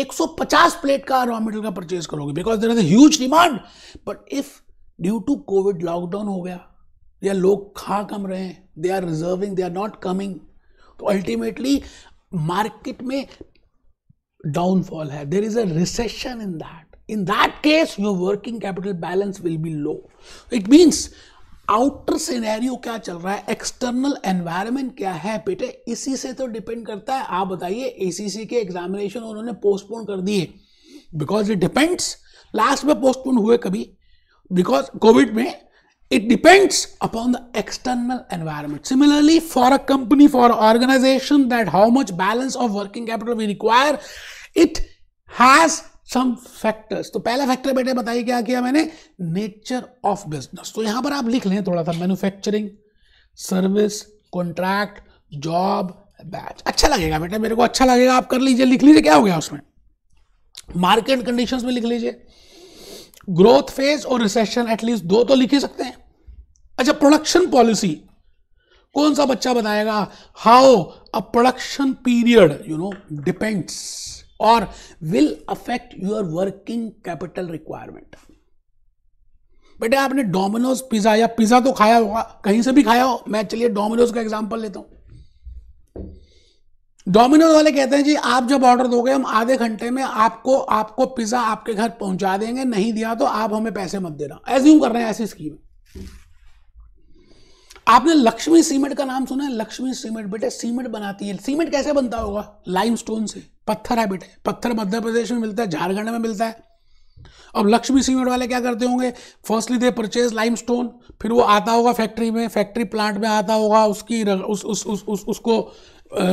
150 प्लेट का रॉ मटेरियल का परचेज करोगे because there is huge demand but if due to COVID lockdown हो गया या लोग खा कम रहे हैं they are reserving they are not coming तो अल्टीमेटली मार्केट में डाउनफॉल है there is a recession in that in that case your working capital balance will be low it means outer scenario क्या चल रहा है एक्सटर्नल एनवायरनमेंट क्या है बेटे इसी से तो डिपेंड करता है आप बताइए एसीसी के एग्जामिनेशन उन्होंने पोस्टपोन कर दिए बिकॉज इट डिपेंड्स लास्ट में पोस्टपोन हुए कभी बिकॉज कोविड में it depends upon the external environment similarly for a company for organisation that how much balance of working capital we require it has some factors तो पहला factor बेटे बताइए क्या किया मैंने नेचर ऑफ बिजनेस तो यहां पर आप लिख लें थोड़ा सा manufacturing service contract job batch अच्छा लगेगा बेटा मेरे को अच्छा लगेगा आप कर लीजिए लिख लीजिए क्या हो गया उसमें मार्केट कंडीशन में लिख लीजिए ग्रोथ फेज और रिसेशन एटलीस्ट दो तो लिख ही सकते हैं अच्छा प्रोडक्शन पॉलिसी कौन सा बच्चा बताएगा how a production period you know depends और will affect your working capital requirement बेटे आपने डोमिनोज पिज्जा या पिज्जा तो खाया होगा कहीं से भी खाया हो मैं चलिए डोमिनोज का एग्जाम्पल लेता हूं डोमिनोज वाले कहते हैं जी आप जब ऑर्डर दोगे हम आधे घंटे में आपको आपको पिज्जा आपके घर पहुंचा देंगे नहीं दिया तो आप हमें पैसे मत देना एज्यूम कर रहे हैं ऐसी स्कीम आपने लक्ष्मी सीमेंट का नाम सुना है लक्ष्मी सीमेंट बेटे सीमेंट बनाती है सीमेंट कैसे बनता होगा लाइमस्टोन से पत्थर है बेटे पत्थर मध्य प्रदेश में मिलता है झारखंड में मिलता है अब लक्ष्मी सीमेंट वाले क्या करते होंगे फर्स्टली दे परचेज लाइमस्टोन फिर वो आता होगा फैक्ट्री में फैक्ट्री प्लांट में आता होगा उसकी र, उस, उस, उस, उस, उसको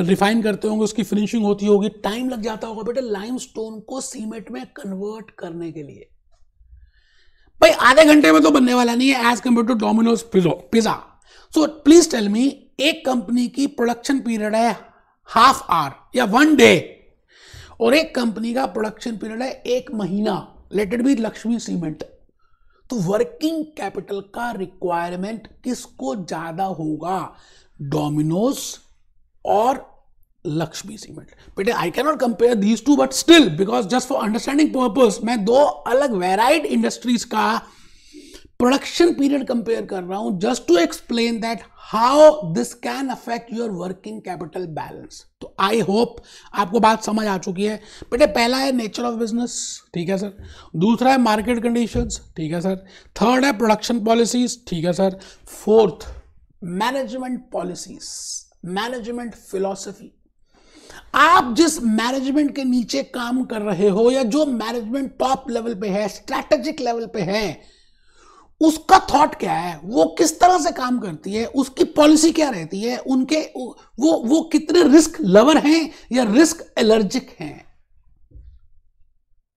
रिफाइन करते होंगे उसकी फिनिशिंग होती होगी टाइम लग जाता होगा बेटे लाइमस्टोन को सीमेंट में कन्वर्ट करने के लिए भाई आधे घंटे में तो बनने वाला नहीं है एज कम्पेयर टू डोमिनोज पिजो pizza so please tell me एक कंपनी की प्रोडक्शन पीरियड है हाफ आवर या वन डे और एक कंपनी का प्रोडक्शन पीरियड है एक महीना लेटेड बी लक्ष्मी सीमेंट तो वर्किंग कैपिटल का रिक्वायरमेंट किसको ज्यादा होगा डोमिनोज और लक्ष्मी सीमेंट बेटे I can not compare these two but still because just for understanding purpose मैं दो अलग वेराइड इंडस्ट्रीज का प्रोडक्शन पीरियड कंपेयर कर रहा हूं just to explain that how this can affect your working capital balance तो I hope आपको बात समझ आ चुकी है बेटे पहला है नेचर ऑफ बिजनेस ठीक है सर दूसरा है मार्केट कंडीशंस ठीक है सर थर्ड है प्रोडक्शन पॉलिसीज ठीक है sir fourth management policies management philosophy आप जिस मैनेजमेंट के नीचे काम कर रहे हो या जो मैनेजमेंट टॉप लेवल पे है स्ट्रेटेजिक लेवल पे है उसका थॉट क्या है वो किस तरह से काम करती है उसकी पॉलिसी क्या रहती है उनके वो वो कितने रिस्क लवर हैं या रिस्क एलर्जिक हैं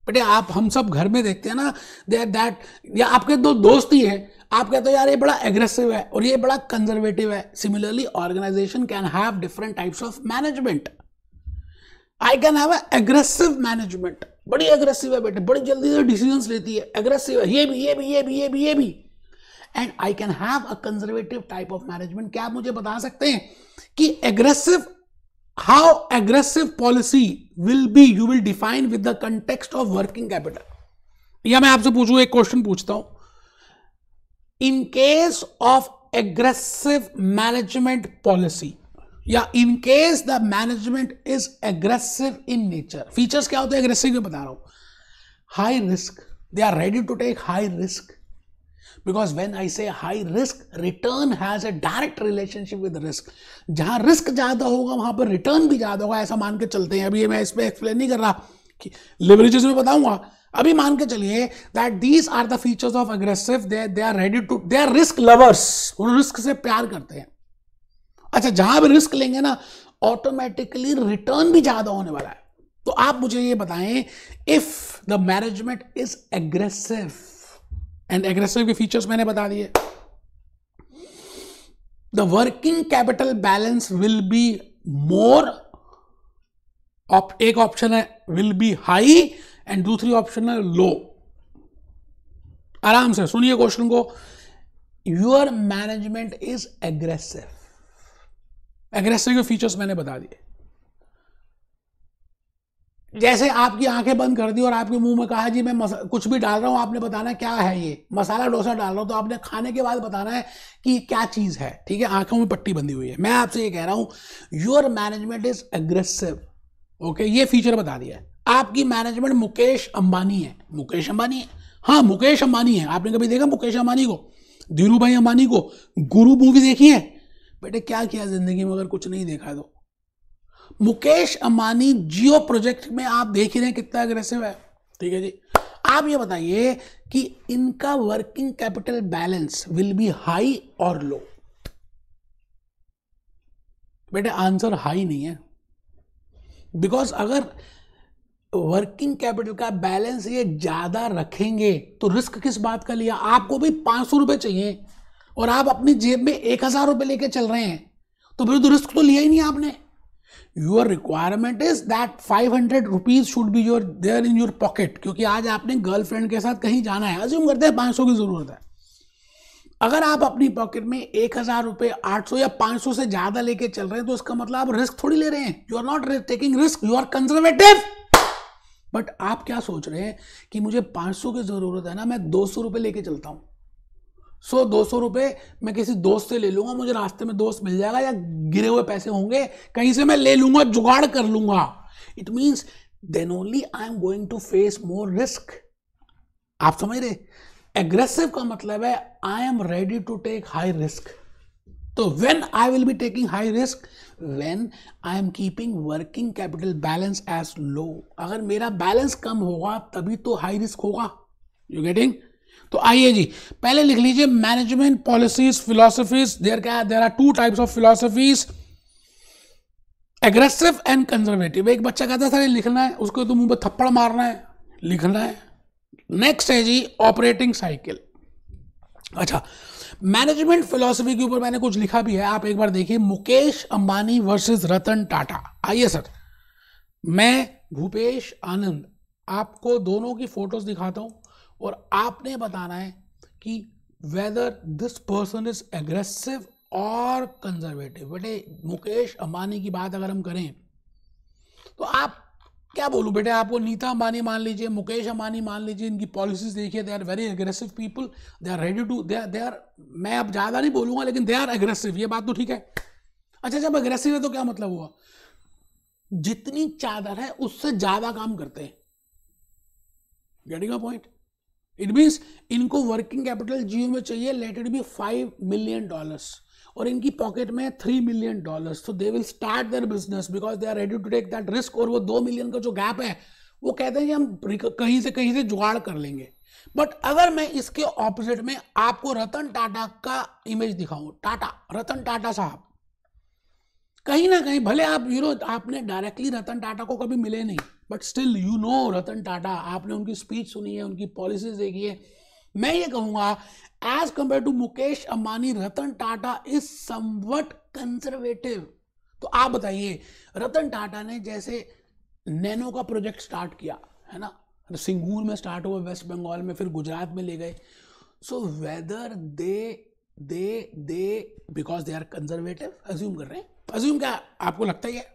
बेटे आप हम सब घर में देखते हैं ना देर दैट या आपके दो दोस्त ही हैं आप कहते हो यार ये बड़ा एग्रेसिव है और ये बड़ा कंजर्वेटिव है similarly organisation can have different types of management I can have aggressive management बड़ी एग्रेसिव है बेटे बड़ी जल्दी से डिसीजंस लेती है एग्रेसिव है ये भी ये भी ये भी ये भी ये भी and I can have a conservative type of management क्या आप मुझे बता सकते हैं कि aggressive how aggressive policy will be you will define with the context of working capital या मैं आपसे पूछू एक क्वेश्चन पूछता हूं in case of aggressive management policy या in case the management is aggressive in nature features क्या होते हैं एग्रेसिव में बता रहा हूं high risk they are ready to take high risk because when I say high risk return has a direct relationship with risk जहां risk ज्यादा होगा वहां पर रिटर्न भी ज्यादा होगा ऐसा मान के चलते हैं अभी ये मैं इस पर एक्सप्लेन नहीं कर रहा कि लिवरेजेस में बताऊंगा अभी मान के चलिए that these are the features of aggressive they are ready to they are risk lovers उन रिस्क से प्यार करते हैं अच्छा जहां भी रिस्क लेंगे ना ऑटोमेटिकली रिटर्न भी ज्यादा होने वाला है तो आप मुझे ये बताएं if the management is aggressive and aggressive के फीचर्स मैंने बता दिए the working capital balance will be more एक ऑप्शन है विल बी हाई एंड दूसरी ऑप्शन है लो आराम से सुनिए क्वेश्चन को your management is aggressive aggressive के फीचर्स मैंने बता दिए जैसे आपकी आंखें बंद कर दी और आपके मुंह में कहा जी मैं कुछ भी डाल रहा हूं आपने बताना क्या है ये मसाला डोसा डाल रहा हूं तो आपने खाने के बाद बताना है कि क्या चीज है ठीक है आंखों में पट्टी बंधी हुई है मैं आपसे ये कह रहा हूं your management is aggressive okay ये फीचर बता दिया आपकी मैनेजमेंट मुकेश अंबानी है मुकेश अंबानी है हाँ मुकेश अंबानी है आपने कभी देखा मुकेश अंबानी को धीरू भाई अंबानी को गुरु मूवी देखी है बेटे क्या किया जिंदगी में अगर कुछ नहीं देखा तो मुकेश अंबानी जियो प्रोजेक्ट में आप देख ही रहे हैं कितना अग्रेसिव है ठीक है जी आप ये बताइए कि इनका working capital balance will be high और लो बेटे आंसर हाई नहीं है बिकॉज अगर वर्किंग कैपिटल का बैलेंस ये ज्यादा रखेंगे तो रिस्क किस बात का लिया आपको भी पांच सौ रुपए चाहिए और आप अपनी जेब में एक हजार रुपए लेके चल रहे हैं तो विरुद्ध रिस्क तो लिया ही नहीं आपने your requirement is that five hundred rupees should be your there in your pocket क्योंकि आज आपने गर्लफ्रेंड के साथ कहीं जाना है अज्यूम करते हैं पाँच सौ की ज़रूरत है अगर आप अपनी पॉकेट में एक हज़ार रुपये आठ सौ या पाँच सौ से ज़्यादा लेके चल रहे हैं तो उसका मतलब आप रिस्क थोड़ी ले रहे हैं you are not taking risk you are conservative but आप क्या सोच रहे हैं कि मुझे पाँच सौ की ज़रूरत है ना मैं दो सौ रुपये लेके चलता हूँ सो दो सौ रुपये मैं किसी दोस्त से ले लूंगा मुझे रास्ते में दोस्त मिल जाएगा या गिरे हुए पैसे होंगे कहीं से मैं ले लूंगा जुगाड़ कर लूंगा it means then only I am going to face more risk आप समझ रहे एग्रेसिव का मतलब है I am ready to take high risk तो when I will be taking high risk when I am keeping working capital balance as low अगर मेरा balance कम होगा तभी तो हाई रिस्क होगा यू गेटिंग तो आइए जी पहले लिख लीजिए मैनेजमेंट पॉलिसीज फिलोसफीज देर क्या there are two types of philosophies aggressive and conservative एक बच्चा कहता है लिखना है उसको तो मुंह पर थप्पड़ मारना है लिखना है नेक्स्ट है जी ऑपरेटिंग साइकिल अच्छा मैनेजमेंट फिलोसफी के ऊपर मैंने कुछ लिखा भी है आप एक बार देखिए मुकेश अंबानी वर्सेस रतन टाटा आइए सर मैं भूपेश आनंद आपको दोनों की फोटोज दिखाता हूं और आपने बताना है कि whether this person is aggressive और कंजर्वेटिव बेटे मुकेश अंबानी की बात अगर हम करें तो आप क्या बोलूं बेटे आपको नीता अंबानी मान लीजिए मुकेश अंबानी मान लीजिए इनकी पॉलिसीज देखिए they are very aggressive people they are ready to they they are मैं अब ज़्यादा नहीं बोलूंगा लेकिन दे आर एग्रेसिव ये बात तो ठीक है अच्छा जब एग्रेसिव है तो क्या मतलब हुआ जितनी चादर है उससे ज़्यादा काम करते हैं getting a point it means इनको वर्किंग कैपिटल जियो में चाहिए let it be five million dollars और इनकी पॉकेट में थ्री मिलियन डॉलर्स तो they will start their business because they are ready to take that risk और वो दो मिलियन का जो गैप है वो कहते हैं कि हम कहीं से कहीं से जुगाड़ कर लेंगे बट अगर मैं इसके ऑपोजिट में आपको रतन टाटा का इमेज दिखाऊं टाटा रतन टाटा साहब कहीं ना कहीं भले आप यू नो आपने डायरेक्टली रतन टाटा को कभी मिले नहीं but still you know Ratan Tata आपने उनकी स्पीच सुनी है उनकी पॉलिसीज देखी है मैं ये कहूंगा as compare to Mukesh Ambani Ratan Tata is somewhat conservative तो आप बताइए रतन टाटा ने जैसे नैनो का प्रोजेक्ट स्टार्ट किया है ना सिंगूर में स्टार्ट हुआ वेस्ट बंगाल में फिर गुजरात में ले गए so whether they they they because they are conservative assume कर रहे हैं अज्यूम क्या आपको लगता ही है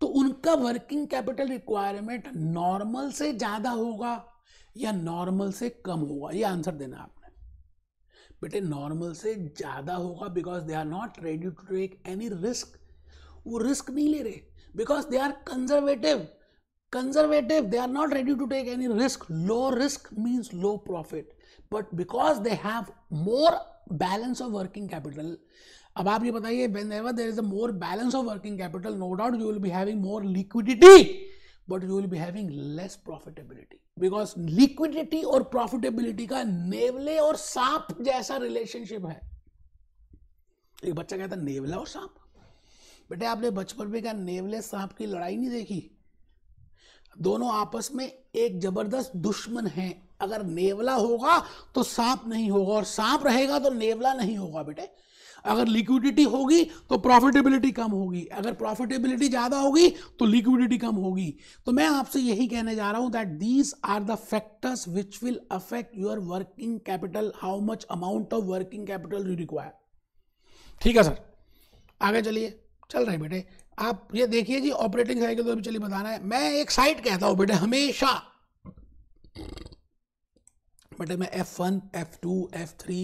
तो उनका वर्किंग कैपिटल रिक्वायरमेंट नॉर्मल से ज्यादा होगा या नॉर्मल से कम होगा ये आंसर देना आपने बेटे नॉर्मल से ज्यादा होगा because they are not ready to take any risk वो रिस्क नहीं ले रहे because they are conservative conservative they are not ready to take any risk low risk means low profit but because they have more balance of working capital अब आप ये बताइए whenever there is a more balance of working capital no doubt you will be having more liquidity but you will be having less profitability because liquidity और profitability का नेवले और सांप जैसा रिलेशनशिप है एक बच्चा कहता नेवला और सांप बेटे आपने बचपन में क्या नेवले सांप की लड़ाई नहीं देखी दोनों आपस में एक जबरदस्त दुश्मन है अगर नेवला होगा तो सांप नहीं होगा और सांप रहेगा तो नेवला नहीं होगा बेटे अगर लिक्विडिटी होगी तो प्रॉफिटेबिलिटी कम होगी अगर प्रॉफिटेबिलिटी ज़्यादा होगी तो लिक्विडिटी कम होगी तो मैं आपसे यही कहने जा रहा हूँ that these are the factors which will affect your working capital how much amount of working capital you require ठीक है सर आगे चलिए चल रहे बेटे आप ये देखिए जी ऑपरेटिंग साइकिल तो अभी चलिए बताना है मैं एक साइड कहता हूँ बेटे हमेशा बेटे मैं F one F two F three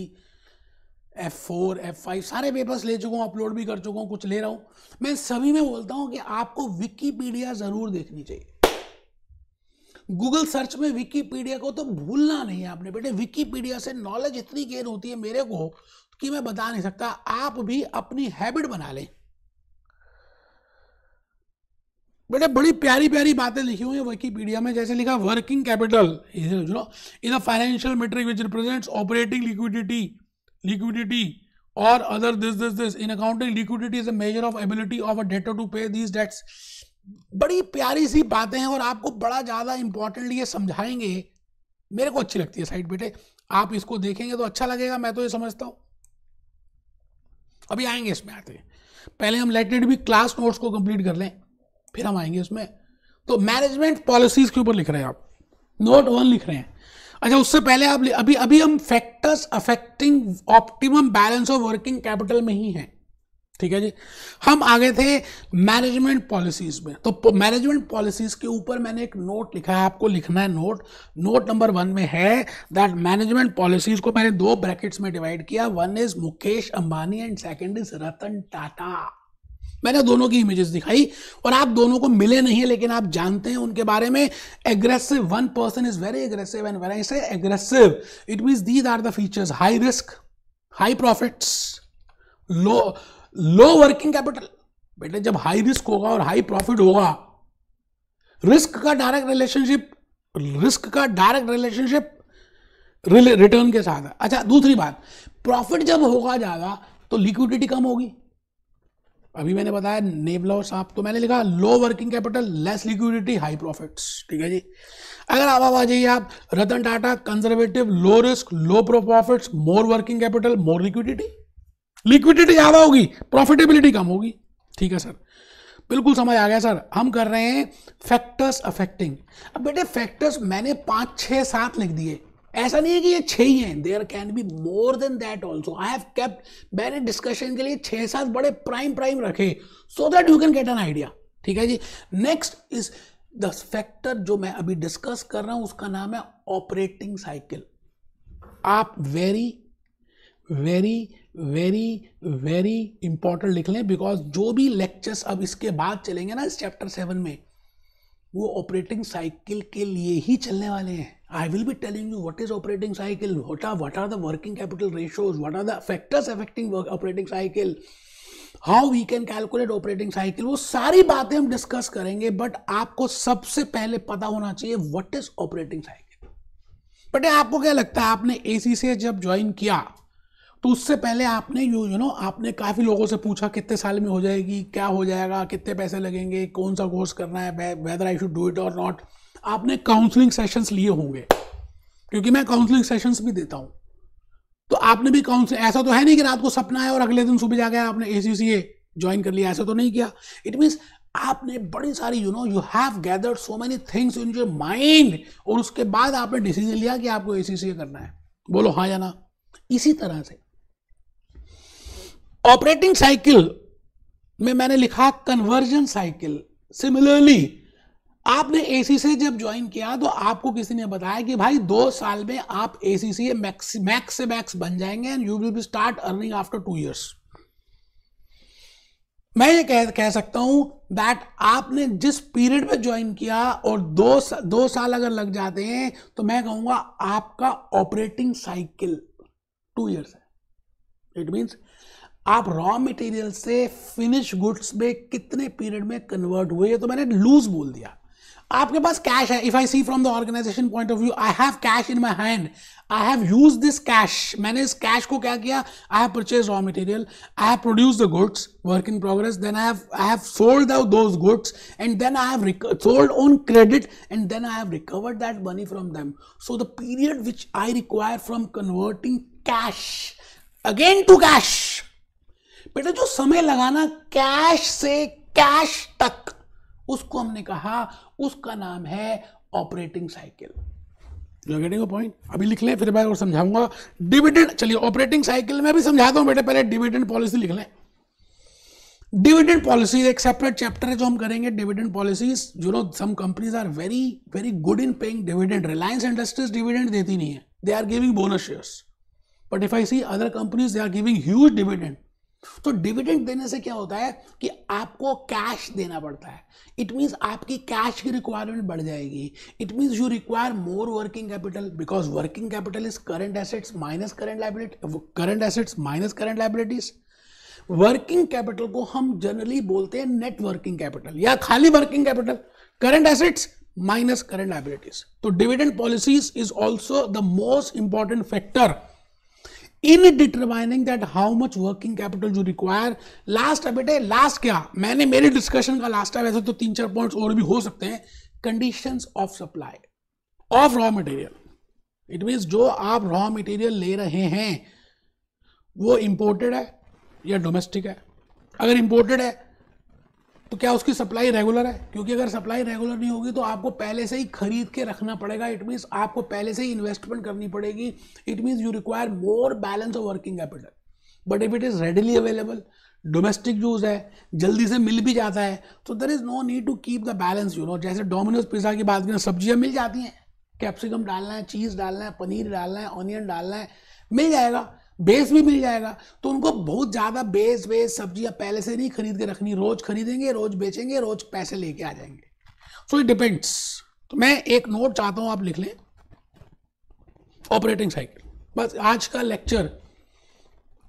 F four F five सारे पेपर्स ले चुका हूँ अपलोड भी कर चुका हूँ कुछ ले रहा हूँ मैं सभी में बोलता हूँ कि आपको विकीपीडिया ज़रूर देखनी चाहिए गूगल सर्च में विकीपीडिया को तो भूलना नहीं है आपने बेटे विकीपीडिया से नॉलेज इतनी गेन होती है मेरे को कि मैं बता नहीं सकता आप भी अपनी हैबिट बना लें बेटे बड़ी प्यारी प्यारी बातें लिखी हुई है विकीपीडिया में जैसे लिखा working capital in financial metric which represents operating liquidity liquidity or other this this this in accounting liquidity is a measure of ability of a debtor to pay these debts बड़ी प्यारी सी बातें हैं और आपको बड़ा ज़्यादा इंपॉर्टेंटली ये समझाएंगे मेरे को अच्छी लगती है साइड बेटे आप इसको देखेंगे तो अच्छा लगेगा मैं तो ये समझता हूँ अभी आएंगे इसमें आते हैं पहले हम लेटेड भी क्लास नोट्स को कंप्लीट कर लें फिर हम आएंगे इसमें तो मैनेजमेंट पॉलिसीज के ऊपर लिख रहे हैं आप नोट वन लिख रहे हैं अच्छा उससे पहले आप अभी अभी हम factors affecting optimum balance of working capital में ही हैं ठीक है जी हम आगे थे मैनेजमेंट पॉलिसीज में तो मैनेजमेंट पॉलिसीज के ऊपर मैंने एक नोट लिखा है आपको लिखना है नोट नोट नंबर वन में है दैट मैनेजमेंट पॉलिसीज को मैंने दो ब्रैकेट्स में डिवाइड किया one is Mukesh Ambani and second is Ratan Tata मैंने दोनों की इमेजेस दिखाई और आप दोनों को मिले नहीं है लेकिन आप जानते हैं उनके बारे में aggressive one person is very aggressive and very से aggressive it mean these are the features high risk high profits low low working capital बेटे जब हाई रिस्क होगा और हाई प्रॉफिट होगा रिस्क का डायरेक्ट रिलेशनशिप रिस्क का direct relationship return के साथ है अच्छा दूसरी बात प्रॉफिट जब होगा ज़्यादा तो लिक्विडिटी कम होगी अभी मैंने बताया नेव और सांप तो मैंने लिखा low working capital less liquidity high profits ठीक है जी अगर आप आ जाइए आप Ratan Tata conservative low risk low pro profits more working capital more liquidity liquidity ज़्यादा होगी प्रॉफिटेबिलिटी कम होगी ठीक है सर बिल्कुल समझ आ गया सर हम कर रहे हैं फैक्टर्स अफेक्टिंग अब बेटे फैक्टर्स मैंने पाँच छः सात लिख दिए ऐसा नहीं है कि ये छह ही हैं there can be more than that also I have kept मैंने डिस्कशन के लिए छः सात बड़े प्राइम प्राइम रखे so that you can get an idea ठीक है जी नेक्स्ट इज द फैक्टर जो मैं अभी डिस्कस कर रहा हूँ उसका नाम है ऑपरेटिंग साइकिल आप very very very very important लिख लें बिकॉज जो भी लेक्चर्स अब इसके बाद चलेंगे ना इस चैप्टर सेवन में वो ऑपरेटिंग साइकिल के लिए ही चलने वाले हैं I will be telling you what is operating cycle, what are, what are the working capital ratios, what are the factors affecting work operating cycle, how we can calculate operating cycle. वो सारी बातें हम discuss करेंगे but आपको सबसे पहले पता होना चाहिए what is operating cycle. But आपको क्या लगता है आपने एसी से जब join किया तो उससे पहले आपने यू यू नो आपने काफ़ी लोगों से पूछा कितने साल में हो जाएगी क्या हो जाएगा कितने पैसे लगेंगे कौन सा कोर्स करना है whether I should do it और नॉट आपने काउंसलिंग सेशंस लिए होंगे क्योंकि मैं काउंसलिंग सेशंस भी देता हूं तो आपने भी काउंसलिंग ऐसा तो है नहीं कि रात को सपना है और अगले दिन सुबह जाके आपने ए ज्वाइन कर लिया ऐसा तो नहीं किया इट मीन्स आपने बड़ी सारी you know you have gathered so many things in your mind और उसके बाद आपने डिसीजन लिया कि आपको ए करना है बोलो हाँ या ना इसी तरह से ऑपरेटिंग साइकिल में मैंने लिखा कन्वर्जन साइकिल सिमिलरली आपने से जब ज्वाइन किया तो आपको किसी ने बताया कि भाई दो साल में आप सी सी मैक्स से मैक्स बन जाएंगे and you will be start earning after two years मैं ये कह कह सकता हूं दैट आपने जिस पीरियड में ज्वाइन किया और दो दो साल अगर लग जाते हैं तो मैं कहूंगा आपका ऑपरेटिंग साइकिल टू ईयर्स है इट मीन्स आप रॉ मटेरियल से फिनिश गुड्स में कितने पीरियड में कन्वर्ट हुए तो मैंने लूज बोल दिया आपके पास कैश है if I see from the organisation point of view I have cash in my hand I have use this cash मैंने इस कैश को क्या किया I have purchase raw material I have produce the goods work in progress then I have I have sold out those goods and then I have sold on credit and then I have recovered that money from them so the period which I require from converting cash again to cash बेटा जो समय लगाना cash से cash तक उसको हमने कहा उसका नाम है ऑपरेटिंग साइकिल गेटिंग पॉइंट अभी लिख लें फिर मैं और समझाऊंगा डिविडेंड चलिए ऑपरेटिंग साइकिल में भी समझा दो बेटे पहले डिविडेंड पॉलिसी लिख लें डिविडेंड पॉलिसी एक सेपरेट चैप्टर है जो हम करेंगे dividend policies you know some companies are very very good in paying dividend Reliance Industries dividend देती नहीं है they are giving bonus shares but if I see other companies they are giving huge dividend तो dividend देने से क्या होता है कि आपको कैश देना पड़ता है इट मीन्स आपकी कैश की रिक्वायरमेंट बढ़ जाएगी it means you require more working capital because working capital is current assets minus current liability current assets minus current liabilities working capital को हम जनरली बोलते हैं नेट वर्किंग कैपिटल या खाली working capital current assets minus current liabilities तो dividend policies is also the most important factor in determining that how much working capital you require last अब बेटे last क्या मैंने मेरे डिस्कशन का लास्ट है वैसे तो तीन चार पॉइंट्स और भी हो सकते हैं conditions of supply of raw material it means जो आप रॉ मटेरियल ले रहे हैं वो इंपोर्टेड है या डोमेस्टिक है अगर इंपोर्टेड है तो क्या उसकी सप्लाई रेगुलर है क्योंकि अगर सप्लाई रेगुलर नहीं होगी तो आपको पहले से ही खरीद के रखना पड़ेगा इट मीन्स आपको पहले से ही इन्वेस्टमेंट करनी पड़ेगी it means you require more balance of working capital but if it is readily available domestic use है जल्दी से मिल भी जाता है तो there is no need to keep the balance you know जैसे डोमिनोज पिज़्ज़ा की बात करें सब्जियाँ मिल जाती हैं कैप्सिकम डालना है चीज़ डालना है पनीर डालना है ऑनियन डालना है मिल जाएगा बेस भी मिल जाएगा तो उनको बहुत ज़्यादा बेस बेस सब्जियाँ पहले से नहीं खरीद के रखनी रोज़ खरीदेंगे रोज़ बेचेंगे रोज़ पैसे लेके आ जाएंगे सो इट डिपेंड्स तो मैं एक नोट चाहता हूँ आप लिख लें ऑपरेटिंग साइकिल बस आज का लेक्चर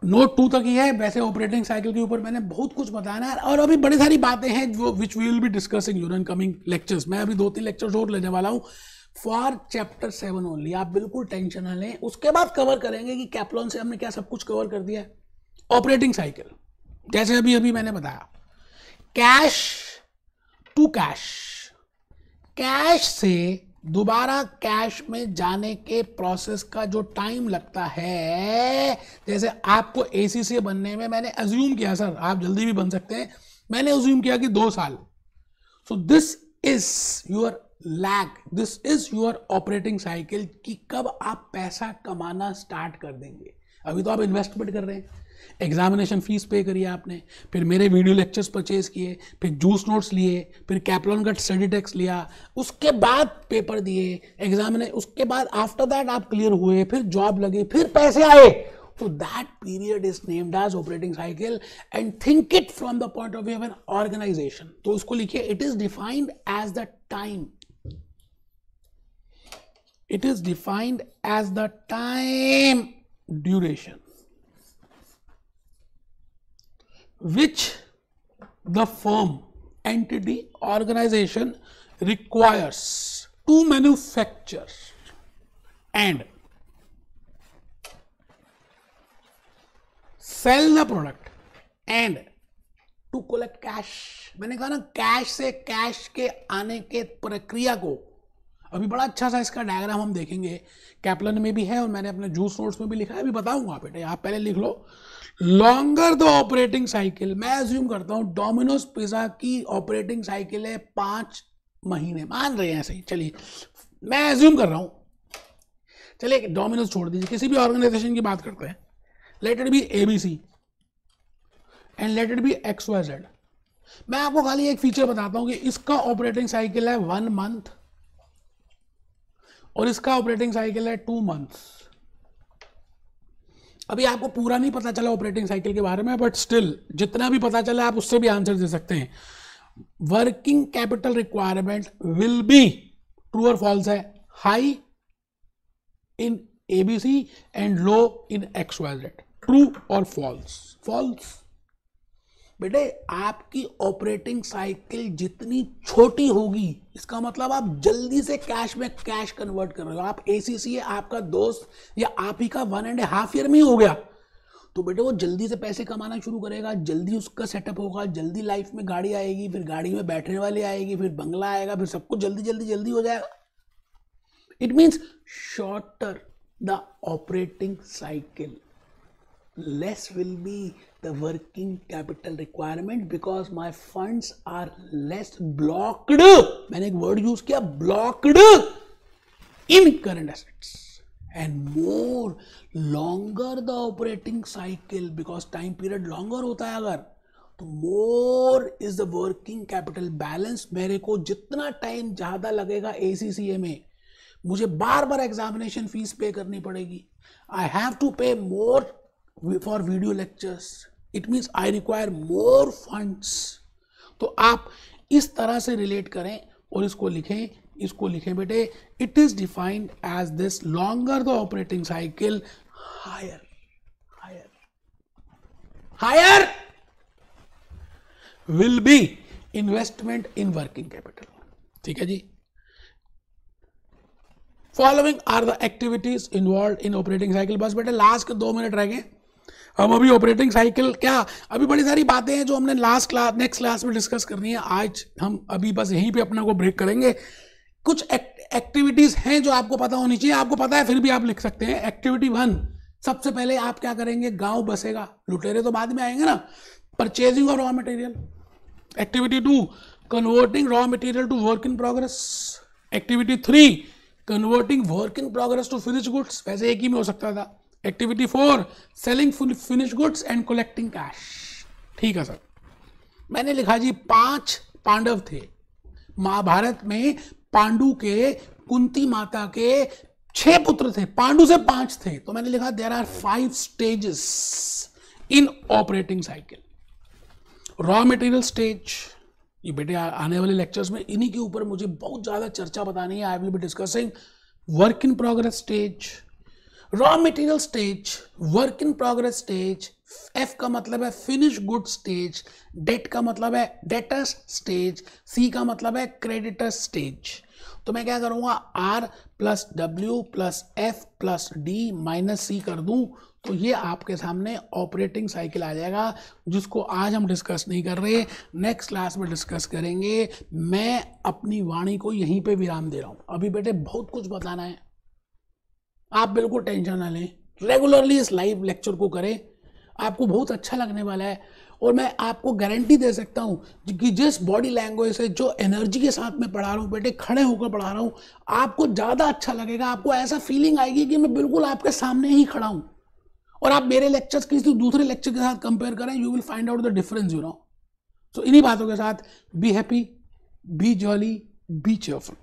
नोट टू तक ही है वैसे ऑपरेटिंग साइकिल के ऊपर मैंने बहुत कुछ बताना है और अभी बड़ी सारी बातें हैं जो which we will be discussing your in coming lectures मैं अभी दो तीन लेक्चर्स और लेने वाला हूँ फॉर चैप्टर सेवन ओनली आप बिल्कुल टेंशन ना लें उसके बाद कवर करेंगे कि कैपलॉन से हमने क्या सब कुछ कवर कर दिया है ऑपरेटिंग साइकिल जैसे अभी अभी मैंने बताया कैश टू कैश कैश से दोबारा कैश में जाने के प्रोसेस का जो टाइम लगता है जैसे आपको सी से बनने में मैंने अज्यूम किया सर आप जल्दी भी बन सकते हैं मैंने अज्यूम किया कि दो साल so this is your lack this is your operating cycle कि कब आप पैसा कमाना स्टार्ट कर देंगे अभी तो आप इन्वेस्टमेंट कर रहे हैं एग्जामिनेशन फीस पे करी आपने फिर मेरे वीडियो लेक्चर्स परचेज किए फिर जूस नोट्स लिए फिर कैपलॉन का स्टडी टैक्स लिया उसके बाद पेपर दिए एग्जामिने उसके बाद आफ्टर दैट आप क्लियर हुए फिर जॉब लगे फिर पैसे आए तो that period is named as operating cycle and think it from the point of view an organisation तो उसको लिखिए it is defined as the time it is defined as the time duration which the firm, entity, organization requires to manufacture and sell the product and to collect cash मैंने कहा ना cash से cash के आने के प्रक्रिया को अभी बड़ा अच्छा सा इसका डायग्राम हम देखेंगे कैपलन में भी है और मैंने अपने जूस नोट्स में भी लिखा है अभी बताऊंगा बेटे आप पहले लिख लो लॉन्गर द ऑपरेटिंग साइकिल मैं एज्यूम करता हूँ डोमिनोज पिज्ज़ा की ऑपरेटिंग साइकिल है पांच महीने मान रहे हैं सही चलिए मैं एज्यूम कर रहा हूँ चलिए डोमिनोज छोड़ दीजिए किसी भी ऑर्गेनाइजेशन की बात करते हैं let it be A B C and let it be X Y Z मैं आपको खाली एक फीचर बताता हूँ कि इसका ऑपरेटिंग साइकिल है वन मंथ और इसका ऑपरेटिंग साइकिल है टू मंथ्स अभी आपको पूरा नहीं पता चला ऑपरेटिंग साइकिल के बारे में बट स्टिल जितना भी पता चला आप उससे भी आंसर दे सकते हैं working capital requirement will be true और फॉल्स है high in ABC and low in X Y true और फॉल्स फॉल्स बेटे आपकी ऑपरेटिंग साइकिल जितनी छोटी होगी इसका मतलब आप जल्दी से कैश में कैश कन्वर्ट कर रहे हो आप है आपका दोस्त या आप ही का वन एंड हाफ ईयर में ही हो गया तो बेटे वो जल्दी से पैसे कमाना शुरू करेगा जल्दी उसका सेटअप होगा जल्दी लाइफ में गाड़ी आएगी फिर गाड़ी में बैठने वाली आएगी फिर बंगला आएगा फिर सब कुछ जल्दी जल्दी जल्दी हो जाएगा it means shorter the operating cycle less will be the working capital requirement because my funds are less blocked मैंने एक word use किया blocked in current assets and more longer the operating cycle because time period longer होता है अगर तो more is the working capital balance मेरे को जितना time ज़्यादा लगेगा ए में मुझे बार बार एग्जामिनेशन फीस पे करनी पड़ेगी आई have to pay more for video lectures it means I require more funds तो आप इस तरह से रिलेट करें और इसको लिखें इसको लिखें बेटे it is defined as this longer the operating cycle higher higher higher will be investment in working capital ठीक है जी following are the activities involve in operating cycle बस बेटे लास्ट के दो मिनट रह गए हम अभी ऑपरेटिंग साइकिल क्या अभी बड़ी सारी बातें हैं जो हमने लास्ट क्लास नेक्स्ट क्लास में डिस्कस करनी है आज हम अभी बस यहीं पे अपना को ब्रेक करेंगे कुछ एक्टिविटीज हैं जो आपको पता होनी चाहिए आपको पता है फिर भी आप लिख सकते हैं एक्टिविटी वन सबसे पहले आप क्या करेंगे गांव बसेगा लुटेरे तो बाद में आएंगे ना purchasing of raw material activity two converting raw material to work in progress activity three converting work in progress to finish goods वैसे एक ही में हो सकता था activity four selling finish goods and collecting cash ठीक है सर मैंने लिखा जी पांच पांडव थे महाभारत में पांडु के कुंती माता के छह पुत्र थे पांडु से पांच थे तो मैंने लिखा there are five stages in operating cycle raw material stage ये बेटे आने वाले लेक्चर्स में इन्हीं के ऊपर मुझे बहुत ज़्यादा चर्चा बतानी है I will be discussing work in progress stage raw material stage work in progress stage F का मतलब है फिनिश गुड स्टेज डेट का मतलब है डेटर्स स्टेज सी का मतलब है क्रेडिटस स्टेज तो मैं क्या करूँगा R plus W plus F plus D minus C कर दूँ तो ये आपके सामने ऑपरेटिंग साइकिल आ जाएगा जिसको आज हम डिस्कस नहीं कर रहे नेक्स्ट क्लास में डिस्कस करेंगे मैं अपनी वाणी को यहीं पे विराम दे रहा हूँ अभी बेटे बहुत कुछ बताना है आप बिल्कुल टेंशन ना लें रेगुलरली इस लाइव लेक्चर को करें आपको बहुत अच्छा लगने वाला है और मैं आपको गारंटी दे सकता हूँ कि जिस बॉडी लैंग्वेज से जो एनर्जी के साथ मैं पढ़ा रहा हूँ बेटे खड़े होकर पढ़ा रहा हूँ आपको ज़्यादा अच्छा लगेगा आपको ऐसा फीलिंग आएगी कि मैं बिल्कुल आपके सामने ही खड़ा हूँ और आप मेरे लेक्चर्स किसी दूसरे लेक्चर के साथ कंपेयर करें you will find out the difference you know so इन्हीं बातों के साथ be happy be jolly be cheerful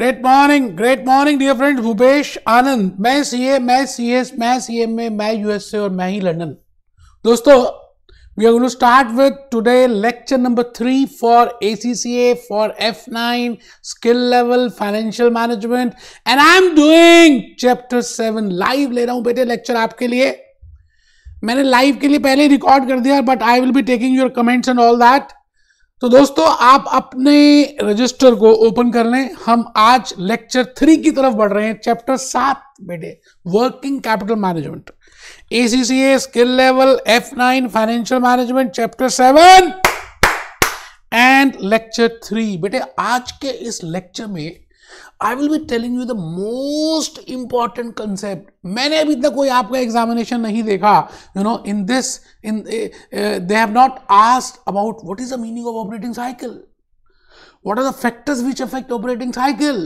great morning great morning dear friend Bhupesh Anand मैं सीए मैं सीएस मैं सीएमए मैं यूएसए और मैं ही लंदन दोस्तों we are going start with today lecture number three for ACCA for F nine skill level financial management and I am doing chapter seven live ले रहा हूं बेटे लेक्चर आपके लिए मैंने लाइव के लिए पहले रिकॉर्ड कर दिया but I will be taking your comments and all that तो दोस्तों आप अपने रजिस्टर को ओपन कर लें हम आज लेक्चर थ्री की तरफ बढ़ रहे हैं चैप्टर सात बेटे working capital management ACCA skill level F nine financial management chapter seven and lecture three बेटे आज के इस लेक्चर में I will be telling you the most important concept मैंने अभी तक कोई आपका एग्जामिनेशन नहीं देखा you know in this in they have not asked about what is the meaning of operating cycle what are the factors which affect operating cycle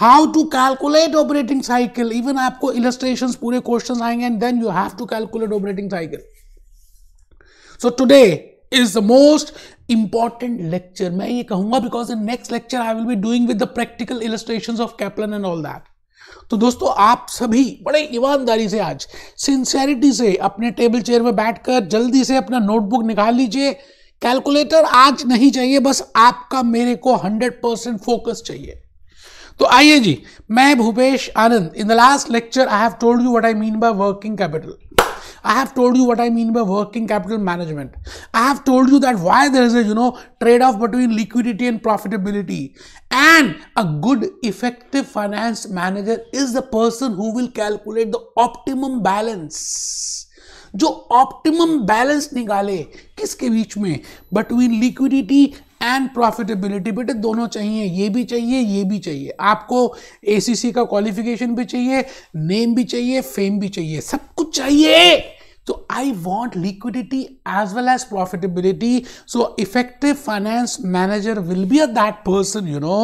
how to calculate operating cycle even aapko illustrations pure questions aayenge and then you have to calculate operating cycle so today is the most important lecture मैं ये कहूंगा because in next lecture I will be doing with the practical illustration of Kaplan and all that तो दोस्तों आप सभी बड़े ईमानदारी से आज सिंसेरिटी से अपने टेबल चेयर में बैठकर जल्दी से अपना नोटबुक निकाल लीजिए कैलकुलेटर आज नहीं चाहिए बस आपका मेरे को 100 परसेंट फोकस चाहिए तो आइए जी मैं Bhupesh Anand in the last lecture I have told you what I mean by working capital I have told you what I mean by working capital management. I have told you that why there is a, you know, trade-off between liquidity and profitability. And a good effective finance manager is the person who will calculate the optimum balance. जो optimum balance निकाले किसके बीच में between liquidity and profitability बेटे दोनों चाहिए ये भी चाहिए ये भी चाहिए आपको ए का क्वालिफिकेशन भी चाहिए नेम भी चाहिए फेम भी चाहिए सब कुछ चाहिए तो I want liquidity as well as profitability so effective finance manager will be at person you know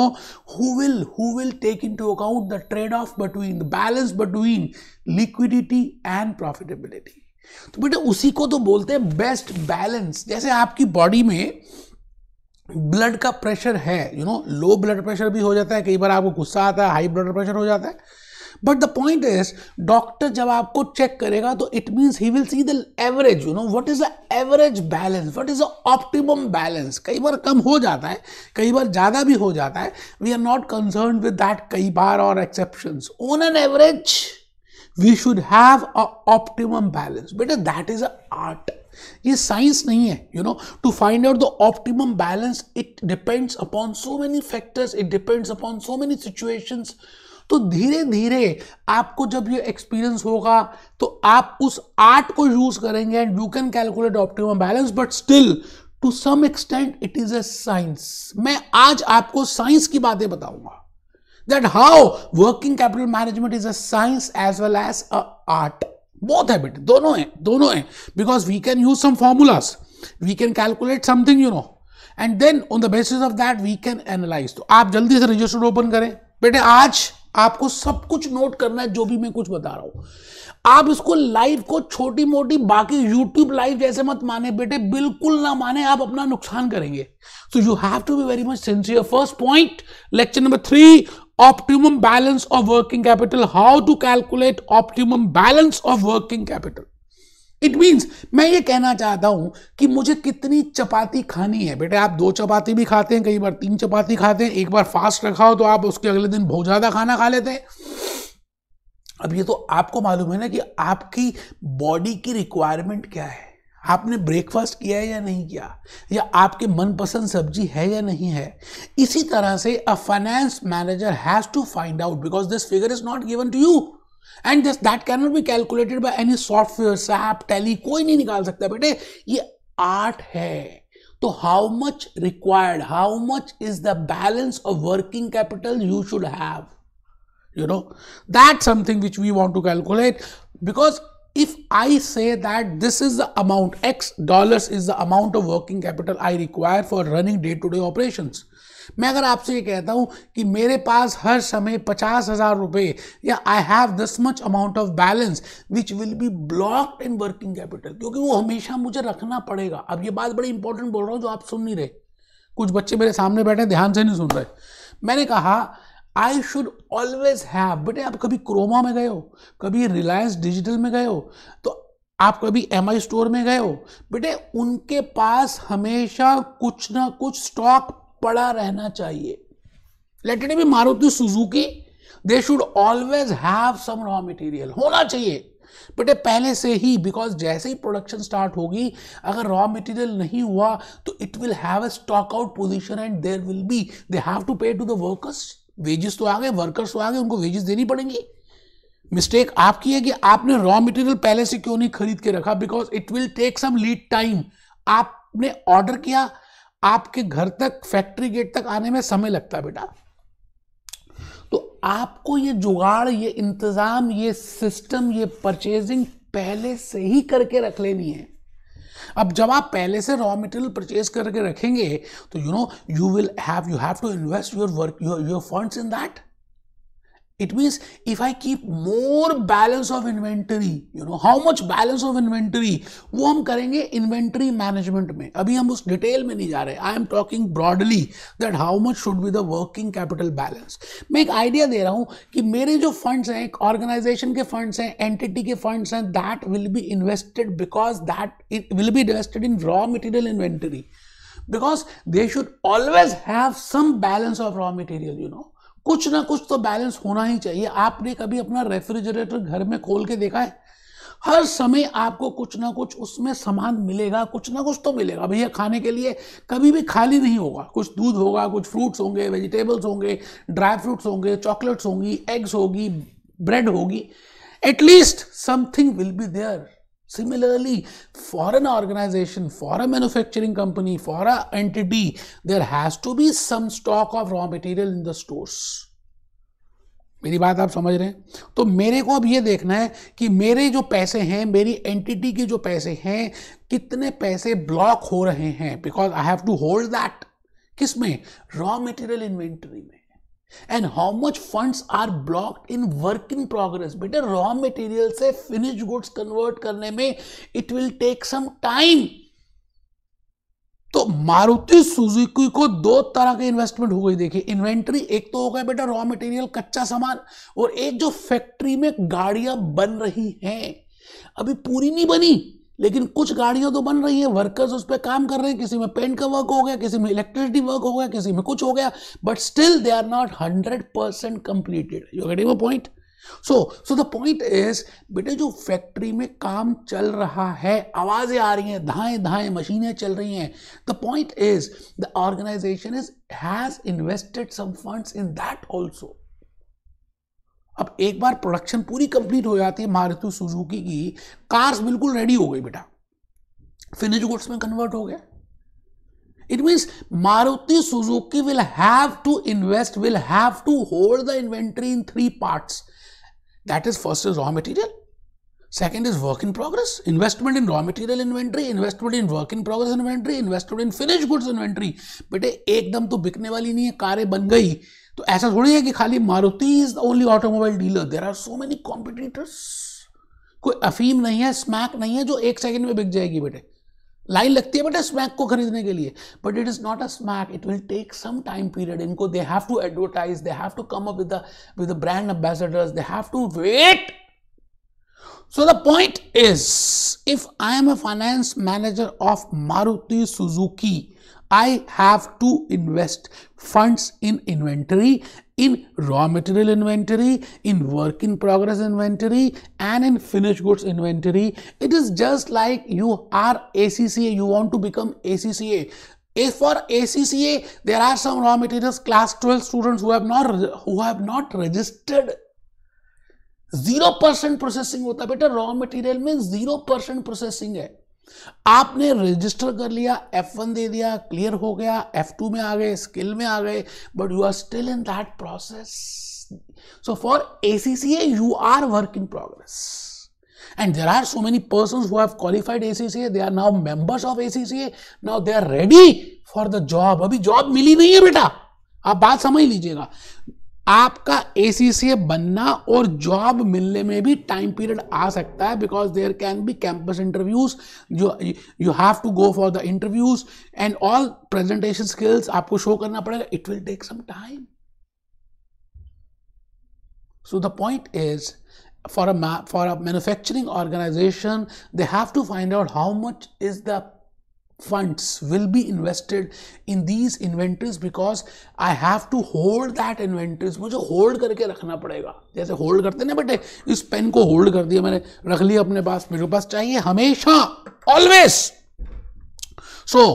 who take into account the trade off between the balance between liquidity and profitability तो बेटे उसी को तो बोलते हैं best balance जैसे आपकी body में ब्लड का प्रेशर है you know low blood pressure भी हो जाता है कई बार आपको गुस्सा आता है हाई ब्लड प्रेशर हो जाता है but the point is doctor जब आपको चेक करेगा तो it means he will see the average you know what is the average balance what is the optimum balance कई बार कम हो जाता है कई बार ज़्यादा भी हो जाता है we are not concern with that कई बार और exception on an average we should have a optimum balance बेटा दैट इज अ आर्ट ये साइंस नहीं है you know to find out the optimum balance it depends upon so many factors it depends upon so many situations तो धीरे धीरे आपको जब ये एक्सपीरियंस होगा तो आप उस आर्ट को यूज करेंगे and you can calculate optimum balance but still to some extent it is a science मैं आज आपको साइंस की बातें बताऊंगा that how working capital management is a science as well as a art both habit दोनों हैं दोनों हैं because we can use some formulas we can calculate something you know and then on the basis of that we can analyze तो आप जल्दी से register open करें बेटे आज आपको सब कुछ नोट करना है जो भी मैं कुछ बता रहा हूं आप इसको लाइव को छोटी मोटी बाकी यूट्यूब लाइव जैसे मत माने बेटे बिल्कुल ना माने आप अपना नुकसान करेंगे so you have to be very much sincere first point lecture number three optimum balance of working capital how to calculate optimum balance of working capital it means मैं ये कहना चाहता हूं कि मुझे कितनी चपाती खानी है बेटे आप दो चपाती भी खाते हैं कई बार तीन चपाती खाते हैं एक बार फास्ट रखा हो तो आप उसके अगले दिन बहुत ज़्यादा खाना खा लेते हैं अब ये तो आपको मालूम है ना कि आपकी बॉडी की रिक्वायरमेंट क्या है आपने ब्रेकफास्ट किया है या नहीं किया या आपके मनपसंद सब्जी है या नहीं है इसी तरह से a finance manager has to find out because this figure is not given to you and this that can not be calculated by any software SAP Tally कोई नहीं निकाल सकता बेटे ये आर्ट है तो how much required how much is the balance of working capital you should have you know that something which we want to calculate because if I say that this is the amount, X dollars is the amount of working capital I require for running day to day operations. मैं अगर आपसे ये कहता हूँ कि मेरे पास हर समय पचास हजार रुपये या I have this much amount of balance which will be blocked in working capital क्योंकि वो हमेशा मुझे रखना पड़ेगा अब ये बात बड़ी इंपॉर्टेंट बोल रहा हूँ जो आप सुन नहीं रहे कुछ बच्चे मेरे सामने बैठे ध्यान से नहीं सुन रहे मैंने कहा आई शुड ऑलवेज हैव बेटे आप कभी क्रोमा में गए हो कभी रिलायंस डिजिटल में गए हो तो आप कभी एम आई स्टोर में गए हो बेटे उनके पास हमेशा कुछ ना कुछ स्टॉक पड़ा रहना चाहिए लेट भी be Maruti Suzuki they should always have some raw material होना चाहिए बेटे पहले से ही बिकॉज जैसे ही प्रोडक्शन स्टार्ट होगी अगर रॉ मटेरियल नहीं हुआ तो it will have a stock out position and there will be they have to pay to the workers wages तो आ गए वर्कर्स तो आ गए उनको वेजेस देनी पड़ेंगी मिस्टेक आपकी है कि आपने रॉ मटेरियल पहले से क्यों नहीं खरीद के रखा because it will take some lead time आपने ऑर्डर किया आपके घर तक फैक्ट्री गेट तक आने में समय लगता है बेटा तो आपको ये जुगाड़ ये इंतजाम ये सिस्टम ये परचेजिंग पहले से ही करके रख लेनी है अब जब आप पहले से रॉ मटेरियल परचेज करके रखेंगे तो you know you will have you have to invest your work your your funds in that it means if i keep more balance of inventory you know how much balance of inventory वो हम करेंगे inventory management में अभी हम उस detail में नहीं जा रहे I am talking broadly that how much should be the working capital balance मैं एक आइडिया दे रहा हूँ कि मेरे जो फंड्स हैं ऑर्गेनाइजेशन के फंड्स हैं एंटिटी के फंड्स हैं that will be invested because that it will be invested in raw material inventory because they should always have some balance of raw material you know कुछ ना कुछ तो balance होना ही चाहिए आपने कभी अपना रेफ्रिजरेटर घर में खोल के देखा है हर समय आपको कुछ ना कुछ उसमें सामान मिलेगा कुछ ना कुछ तो मिलेगा भैया खाने के लिए कभी भी खाली नहीं होगा कुछ दूध होगा कुछ फ्रूट्स होंगे वेजिटेबल्स होंगे ड्राई फ्रूट्स होंगे चॉकलेट्स होंगी एग्स होगी ब्रेड होगी at least something will be there Similarly, for an organization, for a manufacturing company, for an entity, there has to be some stock of raw material in the stores. मेरी बात आप समझ रहे हैं तो मेरे को अब ये देखना है कि मेरे जो पैसे हैं मेरी एंटिटी के जो पैसे हैं कितने पैसे ब्लॉक हो रहे हैं because I have to hold that किस में रॉ मटेरियल इन्वेंटरी में and how much funds are blocked in work in progress बेटा रॉ मटेरियल से फिनिश गुड्स कन्वर्ट करने में it will take some time तो मारुति सुजुकी को दो तरह के इन्वेस्टमेंट हो गई देखिए इन्वेंट्री एक तो हो गया बेटा रॉ मटेरियल कच्चा सामान और एक जो फैक्ट्री में गाड़ियां बन रही हैं अभी पूरी नहीं बनी लेकिन कुछ गाड़ियां तो बन रही हैं वर्कर्स उस पर काम कर रहे हैं किसी में पेंट का वर्क हो गया किसी में इलेक्ट्रिसिटी वर्क हो गया किसी में कुछ हो गया but still they are not hundred percent completed you getting a point so so the point is बेटे जो फैक्ट्री में काम चल रहा है आवाज़ें आ रही हैं धाएं धाएं मशीनें चल रही हैं the point is the organization is has invested some funds in that also अब एक बार प्रोडक्शन पूरी कंप्लीट हो जाती है मारुति सुजुकी की कार्स बिल्कुल रेडी हो गई बेटा फिनिश गुड्स में कन्वर्ट हो गया it means Maruti Suzuki will have to invest will have to hold the inventory in three parts that is first is raw material second is work in progress investment in raw material inventory investment in work in progress inventory investment in finish goods inventory बेटे एकदम तो बिकने वाली नहीं है कारें बन गई तो ऐसा थोड़ी है कि खाली Maruti is the only automobile dealer there are so many competitors कोई अफीम नहीं है स्मैक नहीं है जो एक सेकंड में बिक जाएगी बेटे लाइन लगती है बेटे स्मैक को खरीदने के लिए but it is not a smack it will take some time period इनको they have to advertise they have to come up with with the brand ambassadors they have to wait So the point is, if I am a finance manager of Maruti Suzuki, I have to invest funds in inventory, in raw material inventory, in work in progress inventory, and in finished goods inventory. It is just like you are ACCA, you want to become ACCA. If for ACCA, there are some raw materials class 12 students who have not who have not registered Zero percent processing. होता है बेटा raw material means zero percent processing. आपने register कर लिया F one दे दिया clear हो गया F two में आ गए स्किल में आ गए but you are still in that process so for A C C A you are work in progress and there are so many person qualified A C C A they are now members of A C C A now they are ready for the job अभी job मिली नहीं है बेटा आप बात समझ लीजिएगा आपका ए बनना और जॉब मिलने में भी टाइम पीरियड आ सकता है because there can be campus interviews जो you have to go for the interviews and all presentation skills आपको शो करना पड़ेगा it will take some time so the point is for a for a manufacturing organization they have to find out how much is the funds will be invested in these inventories because I have to hold that inventories मुझे hold करके रखना पड़ेगा जैसे hold करते ना बेटे इस pen को hold कर दिया मैंने रख लिया अपने पास मेरे पास चाहिए हमेशा always so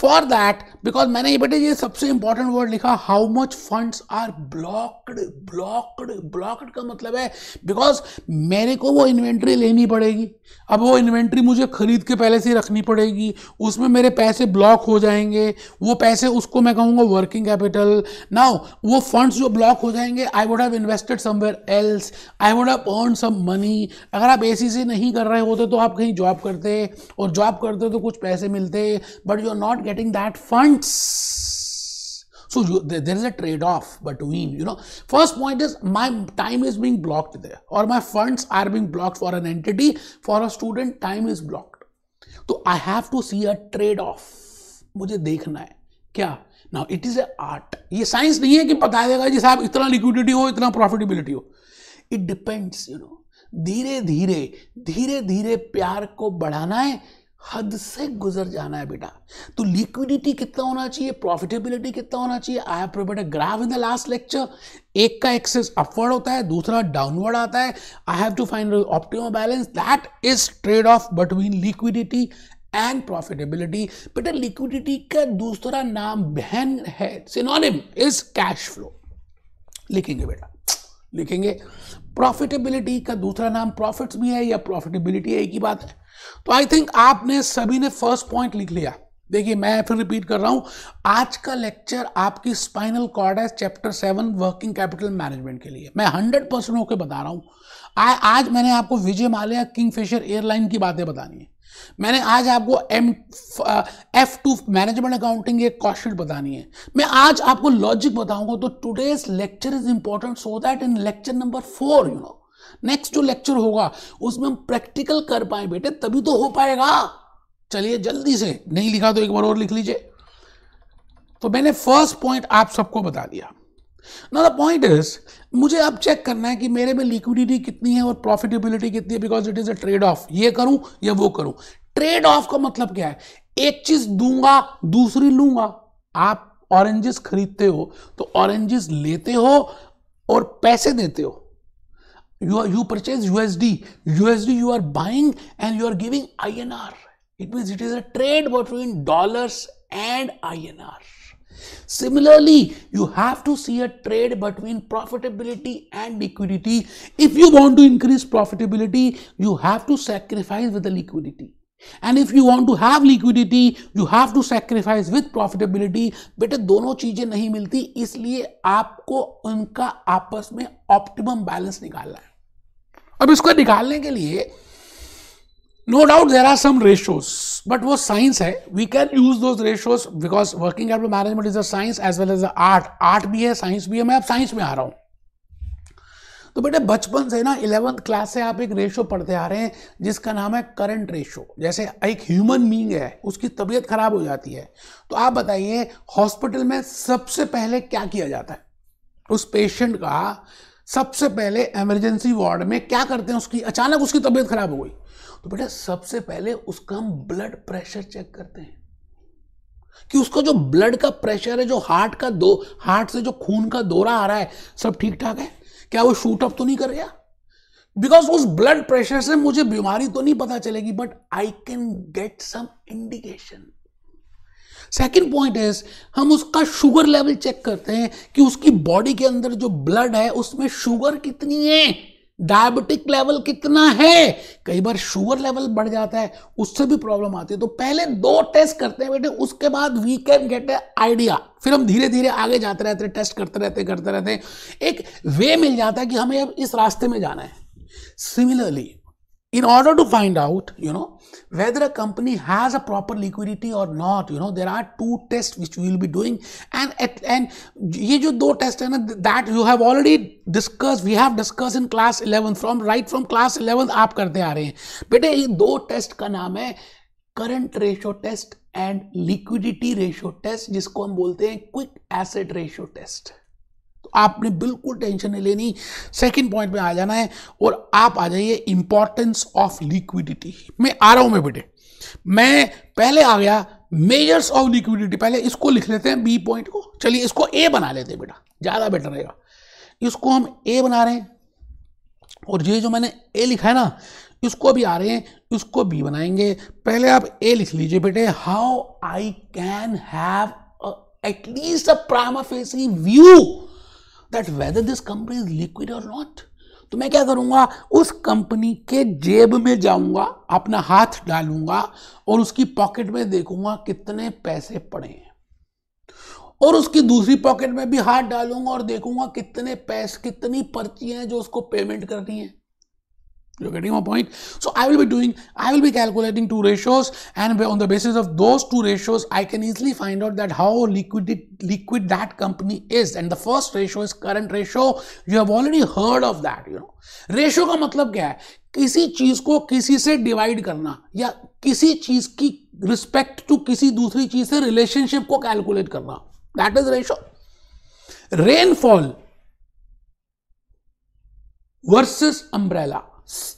for that because मैंने ये बेटे ये सबसे इंपॉर्टेंट वर्ड लिखा how much funds are blocked blocked blocked का मतलब है बिकॉज मेरे को वो इन्वेंट्री लेनी पड़ेगी अब वो इन्वेंट्री मुझे खरीद के पहले से रखनी पड़ेगी उसमें मेरे पैसे ब्लॉक हो जाएंगे वो पैसे उसको मैं कहूँगा वर्किंग कैपिटल नाउ वो फंड्स जो ब्लॉक हो जाएंगे I would have invested somewhere else I would have earn some money अगर आप ऐसी से नहीं कर रहे होते तो आप कहीं जॉब करते और जॉब करते तो कुछ पैसे मिलते but you are not getting that funds. So you, there, is a trade-off between, you know, first point is my time is being blocked there or my funds are being blocked for an entity. For a student, time is blocked. So I have to see a trade-off. मुझे देखना है क्या now it is a art ये science नहीं है कि बता देगा जी साहब इतना लिक्विडिटी हो इतना प्रॉफिटेबिलिटी हो इट डिपेंड्स यू नो धीरे धीरे धीरे धीरे प्यार को बढ़ाना है हद से गुजर जाना है बेटा तो लिक्विडिटी कितना होना चाहिए प्रॉफिटेबिलिटी कितना होना चाहिए I have prepared a graph in the last lecture एक का एक्सेस अपवर्ड होता है दूसरा डाउनवर्ड आता है I have to find optimum balance that is trade off between liquidity and profitability बेटा लिक्विडिटी का दूसरा नाम बहन है सिनोनिम इज कैश फ्लो लिखेंगे बेटा लिखेंगे प्रॉफिटेबिलिटी का दूसरा नाम प्रॉफिट्स भी है या प्रॉफिटेबिलिटी एक ही बात है तो आई थिंक आपने सभी ने फर्स्ट पॉइंट लिख लिया देखिए मैं फिर रिपीट कर रहा हूं आज का लेक्चर आपकी स्पाइनल कॉर्ड है chapter seven working capital management के लिए मैं हंड्रेड परसेंट होकर बता रहा हूं आ, आज मैंने आपको विजय माल्या किंगफिशर एयरलाइन की बातें बतानी है मैंने आज आपको M F two management accounting एक कॉस्ट बतानी है मैं आज आपको लॉजिक बताऊंगा तो today's lecture is important so that in lecture number four you know next जो लेक्चर होगा उसमें हम प्रैक्टिकल कर पाए बेटे तभी तो हो पाएगा चलिए जल्दी से नहीं लिखा तो एक बार और लिख लीजिए तो मैंने फर्स्ट पॉइंट आप सबको बता दिया ना द पॉइंट इज मुझे अब चेक करना है कि मेरे में लिक्विडिटी कितनी है और प्रॉफिटेबिलिटी कितनी है because it is a trade off ये करूं या वो करूं ट्रेड ऑफ का मतलब क्या है एक चीज दूंगा दूसरी लूंगा आप ऑरेंजेस खरीदते हो तो ऑरेंजेस लेते हो और पैसे देते हो you you purchase USD USD you are buying and you are giving I N R it mean it is a trade between dollars and I N R Similarly, you have to see a trade between profitability and liquidity. If you want to increase profitability, you have to sacrifice with the liquidity. And if you want to have liquidity, you have to sacrifice with profitability. बेटा दोनों चीजें नहीं मिलती इसलिए आपको उनका आपस में ऑप्टिमम बैलेंस निकालना है अब इसको निकालने के लिए no doubt there are some ratios but वो साइंस है वी कैन यूज दो ratios because working capital management is a science as well as a art art भी है साइंस भी है मैं अब साइंस में आ रहा हूँ तो बेटे बचपन से ना इलेवंथ क्लास से आप एक रेशो पढ़ते आ रहे हैं जिसका नाम है करंट रेशो जैसे एक ह्यूमन बींग है उसकी तबीयत खराब हो जाती है तो आप बताइए हॉस्पिटल में सबसे पहले क्या किया जाता है उस पेशेंट का सबसे पहले इमरजेंसी वार्ड में क्या करते हैं उसकी अचानक उसकी तबीयत खराब हो गई तो बेटा सबसे पहले उसका हम ब्लड प्रेशर चेक करते हैं कि उसका जो ब्लड का प्रेशर है जो हार्ट का दो हार्ट से जो खून का दौरा आ रहा है सब ठीक ठाक है क्या वो शूट अप तो नहीं कर गया बिकॉज उस ब्लड प्रेशर से मुझे बीमारी तो नहीं पता चलेगी but I can get some indication second point is हम उसका शुगर लेवल चेक करते हैं कि उसकी बॉडी के अंदर जो ब्लड है उसमें शुगर कितनी है डायबिटिक लेवल कितना है कई बार शुगर लेवल बढ़ जाता है उससे भी प्रॉब्लम आती है तो पहले दो टेस्ट करते हैं बेटे उसके बाद we can get a idea फिर हम धीरे धीरे आगे जाते रहते हैं टेस्ट करते रहते करते रहते एक वे मिल जाता है कि हमें अब इस रास्ते में जाना है similarly in order to find out you know whether a company has a proper liquidity or not you know there are two tests which we will be doing and at, and ye jo do test hai na that you have already discussed we have discussed in class 11 from right from class 11 aap karte aa rahe hain bete ye do test ka naam hai current ratio test and liquidity ratio test जिसको हम बोलते हैं quick asset ratio test तो आपने बिल्कुल tension नहीं लेनी second point में आ जाना है और आप आ जाइए इंपॉर्टेंस ऑफ लिक्विडिटी मैं आ रहा हूं मैं बेटे मैं पहले आ गया मेजर्स ऑफ लिक्विडिटी पहले इसको लिख लेते हैं बी पॉइंट को चलिए इसको ए बना लेते हैं बेटा ज़्यादा बेटर रहेगा इसको हम ए बना रहे हैं और ये जो मैंने ए लिखा है ना इसको भी आ रहे हैं इसको बी बनाएंगे पहले आप ए लिख लीजिए बेटे how I can have at least a prima view that whether this company is liquid और नॉट तो मैं क्या करूंगा उस कंपनी के जेब में जाऊंगा अपना हाथ डालूंगा और उसकी पॉकेट में देखूंगा कितने पैसे पड़े हैं और उसकी दूसरी पॉकेट में भी हाथ डालूंगा और देखूंगा कितने पैसे कितनी पर्ची हैं जो उसको पेमेंट करनी है You're getting my point? So I will be doing, I will be calculating two ratios and on the basis of those two ratios, I can easily find out that how liquid, it, liquid that company is. And the first ratio is current ratio. You have already heard of that, you know. ratio का मतलब क्या है किसी चीज को किसी से divide करना या किसी चीज की रिस्पेक्ट टू किसी दूसरी चीज से रिलेशनशिप को कैलकुलेट करना that is ratio rainfall versus umbrella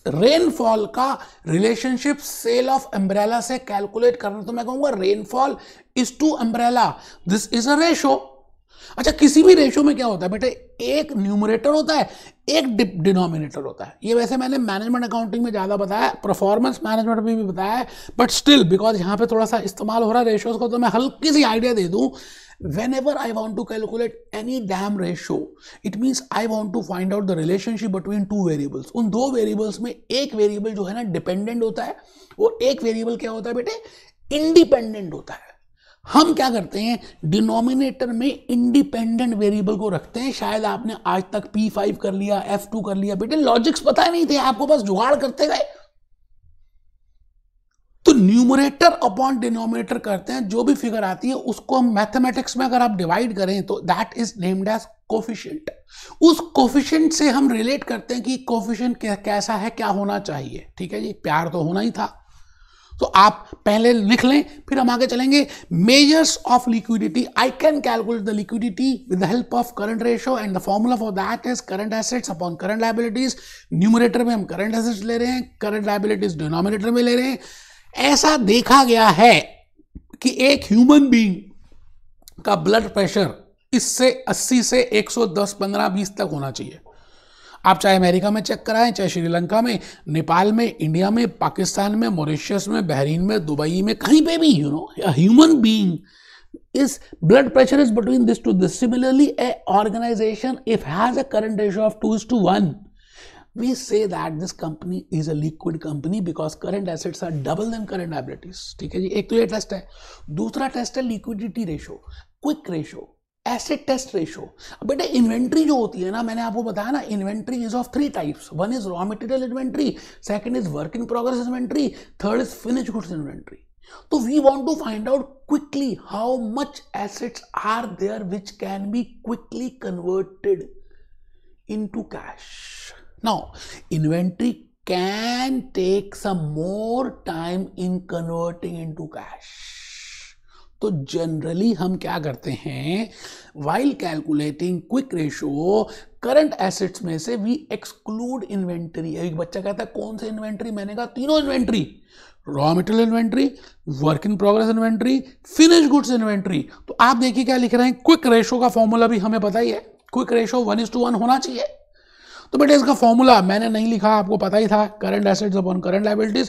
rainfall का रिलेशनशिप सेल ऑफ अम्ब्रेला से कैलकुलेट करना तो मैं कहूंगा rainfall is to umbrella this is a ratio अच्छा किसी भी रेशो में क्या होता है बेटे एक न्यूमरेटर होता है एक डिनोमिनेटर होता है ये वैसे मैंने मैनेजमेंट अकाउंटिंग में ज़्यादा बताया परफॉर्मेंस मैनेजमेंट में भी बताया है बट स्टिल बिकॉज यहाँ पे थोड़ा सा इस्तेमाल हो रहा है रेशोज को तो मैं हल्की सी आइडिया दे दूँ whenever I want to calculate any damn ratio it means I want to find out the relationship between two variables उन दो वेरिएबल्स में एक वेरिएबल जो है ना डिपेंडेंट होता है और एक वेरिएबल क्या होता है बेटे इंडिपेंडेंट होता है हम क्या करते हैं डिनोमिनेटर में इंडिपेंडेंट वेरिएबल को रखते हैं शायद आपने आज तक P5 कर लिया F2 कर लिया बेटे लॉजिक्स पता ही नहीं थे आपको बस जुगाड़ करते गए तो न्यूमरेटर अपॉन डिनोमिनेटर करते हैं जो भी फिगर आती है उसको हम मैथमेटिक्स में अगर आप डिवाइड करें तो that is named as coefficient उस कोफिशियंट से हम रिलेट करते हैं कि कोफिशियंट कैसा है क्या होना चाहिए ठीक है जी प्यार तो होना ही था तो आप पहले लिख लें फिर हम आगे चलेंगे measures of liquidity I can calculate the liquidity with the help of current ratio and the formula for that is current assets upon current liabilities numerator में हम करंट एसेट्स ले रहे हैं करंट लाइबिलिटीज डिनोमिनेटर में ले रहे हैं ऐसा देखा गया है कि एक ह्यूमन बींग का ब्लड प्रेशर इससे 80 से 110 15 20 तक होना चाहिए आप चाहे अमेरिका में चेक कराएं चाहे श्रीलंका में नेपाल में इंडिया में पाकिस्तान में मॉरिशस में बहरीन में दुबई में कहीं पे भी you know human being is blood pressure is between this to this similarly a organization if has a current ratio of 2 is to 1 we say that this company is a liquid company because current assets are double than current liabilities ठीक है जी एक तो ये test है दूसरा test है liquidity ratio quick ratio asset test ratio बेटा inventory जो होती है ना मैंने आपको बताया ना inventory is of three types one is raw material inventory second is work in progress inventory third is finish goods inventory तो we want to find out quickly how much assets are there which can be quickly converted into cash now inventory can take some more time in converting into cash तो generally हम क्या करते हैं while calculating quick ratio current assets में से we exclude inventory एक बच्चा कहता है कौन सा इन्वेंट्री मैंने कहा तीनों inventory raw material inventory work in progress inventory finish goods inventory तो आप देखिए क्या लिख रहे हैं क्विक रेशो का फॉर्मूला भी हमें पता ही है quick ratio one is to one होना चाहिए तो बेटा इसका फॉर्मूला मैंने नहीं लिखा आपको पता ही था current assets upon current liabilities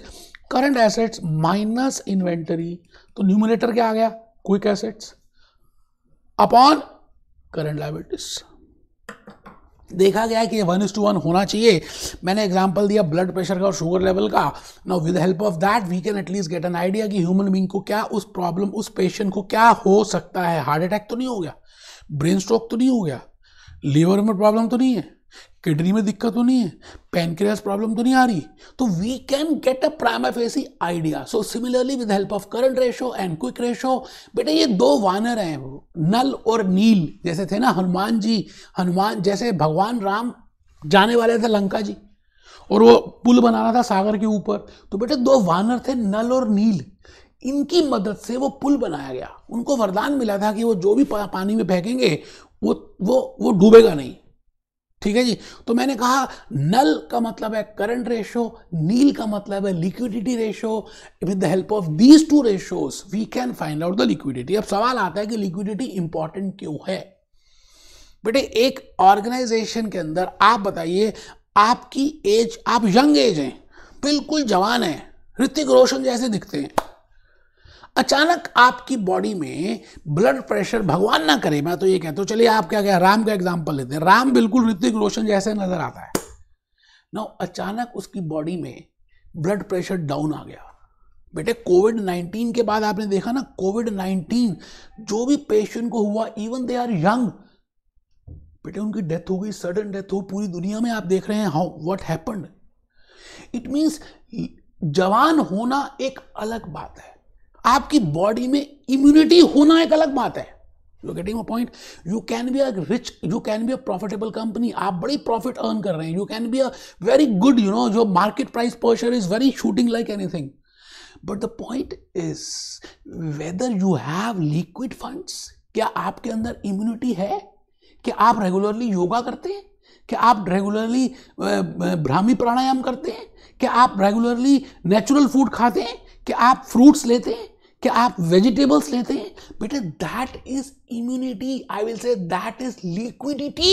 current assets minus inventory तो न्यूमिनेटर क्या आ गया quick assets upon current liabilities देखा गया कि वन इज टू वन होना चाहिए मैंने एग्जांपल दिया ब्लड प्रेशर का और शुगर लेवल का now with help of that we can at least get an idea कि ह्यूमन बींग को क्या उस प्रॉब्लम उस पेशेंट को क्या हो सकता है हार्ट अटैक तो नहीं हो गया ब्रेन स्ट्रोक तो नहीं हो गया लीवर में प्रॉब्लम तो नहीं है किडनी में दिक्कत तो नहीं है पेनक्रियास प्रॉब्लम तो नहीं आ रही तो we can get a prima facie idea so similarly with help of current ratio and quick ratio बेटे ये दो वानर हैं नल और नील जैसे थे ना हनुमान जी हनुमान जैसे भगवान राम जाने वाले थे लंका जी और वो पुल बनाना था सागर के ऊपर तो बेटे दो वानर थे नल और नील इनकी मदद से वो पुल बनाया गया उनको वरदान मिला था कि वो जो भी पानी में फेंकेंगे वो वो वो डूबेगा नहीं ठीक है जी तो मैंने कहा नल का मतलब है करंट रेशो नील का मतलब है liquidity ratio with the help of these two ratios we can find out the liquidity अब सवाल आता है कि लिक्विडिटी इंपॉर्टेंट क्यों है बेटे एक ऑर्गेनाइजेशन के अंदर आप बताइए आपकी एज आप यंग एज हैं बिल्कुल जवान हैं ऋतिक रोशन जैसे दिखते हैं अचानक आपकी बॉडी में ब्लड प्रेशर भगवान ना करे मैं तो ये कहता हूँ चलिए आप क्या क्या राम का एग्जाम्पल लेते हैं राम बिल्कुल ऋतिक रोशन जैसे नजर आता है ना अचानक उसकी बॉडी में ब्लड प्रेशर डाउन आ गया बेटे कोविड नाइनटीन के बाद आपने देखा ना कोविड नाइनटीन जो भी पेशेंट को हुआ इवन दे आर यंग बेटे उनकी डेथ हो गई सडन डेथ हो पूरी दुनिया में आप देख रहे हैं how what happened it means जवान होना एक अलग बात है आपकी बॉडी में इम्यूनिटी होना एक अलग बात है you getting a point you can be a rich you can be a profitable company आप बड़ी प्रॉफिट अर्न कर रहे हैं you can be a very good you know जो market price per share is very shooting like anything but the point is whether you have liquid funds क्या आपके अंदर immunity है क्या आप रेगुलरली योगा करते हैं क्या आप रेगुलरली भ्रामी प्राणायाम करते हैं क्या आप रेगुलरली नेचुरल फूड खाते हैं क्या आप फ्रूट्स लेते हैं कि आप वेजिटेबल्स लेते हैं बेटे that is immunity I will say that is liquidity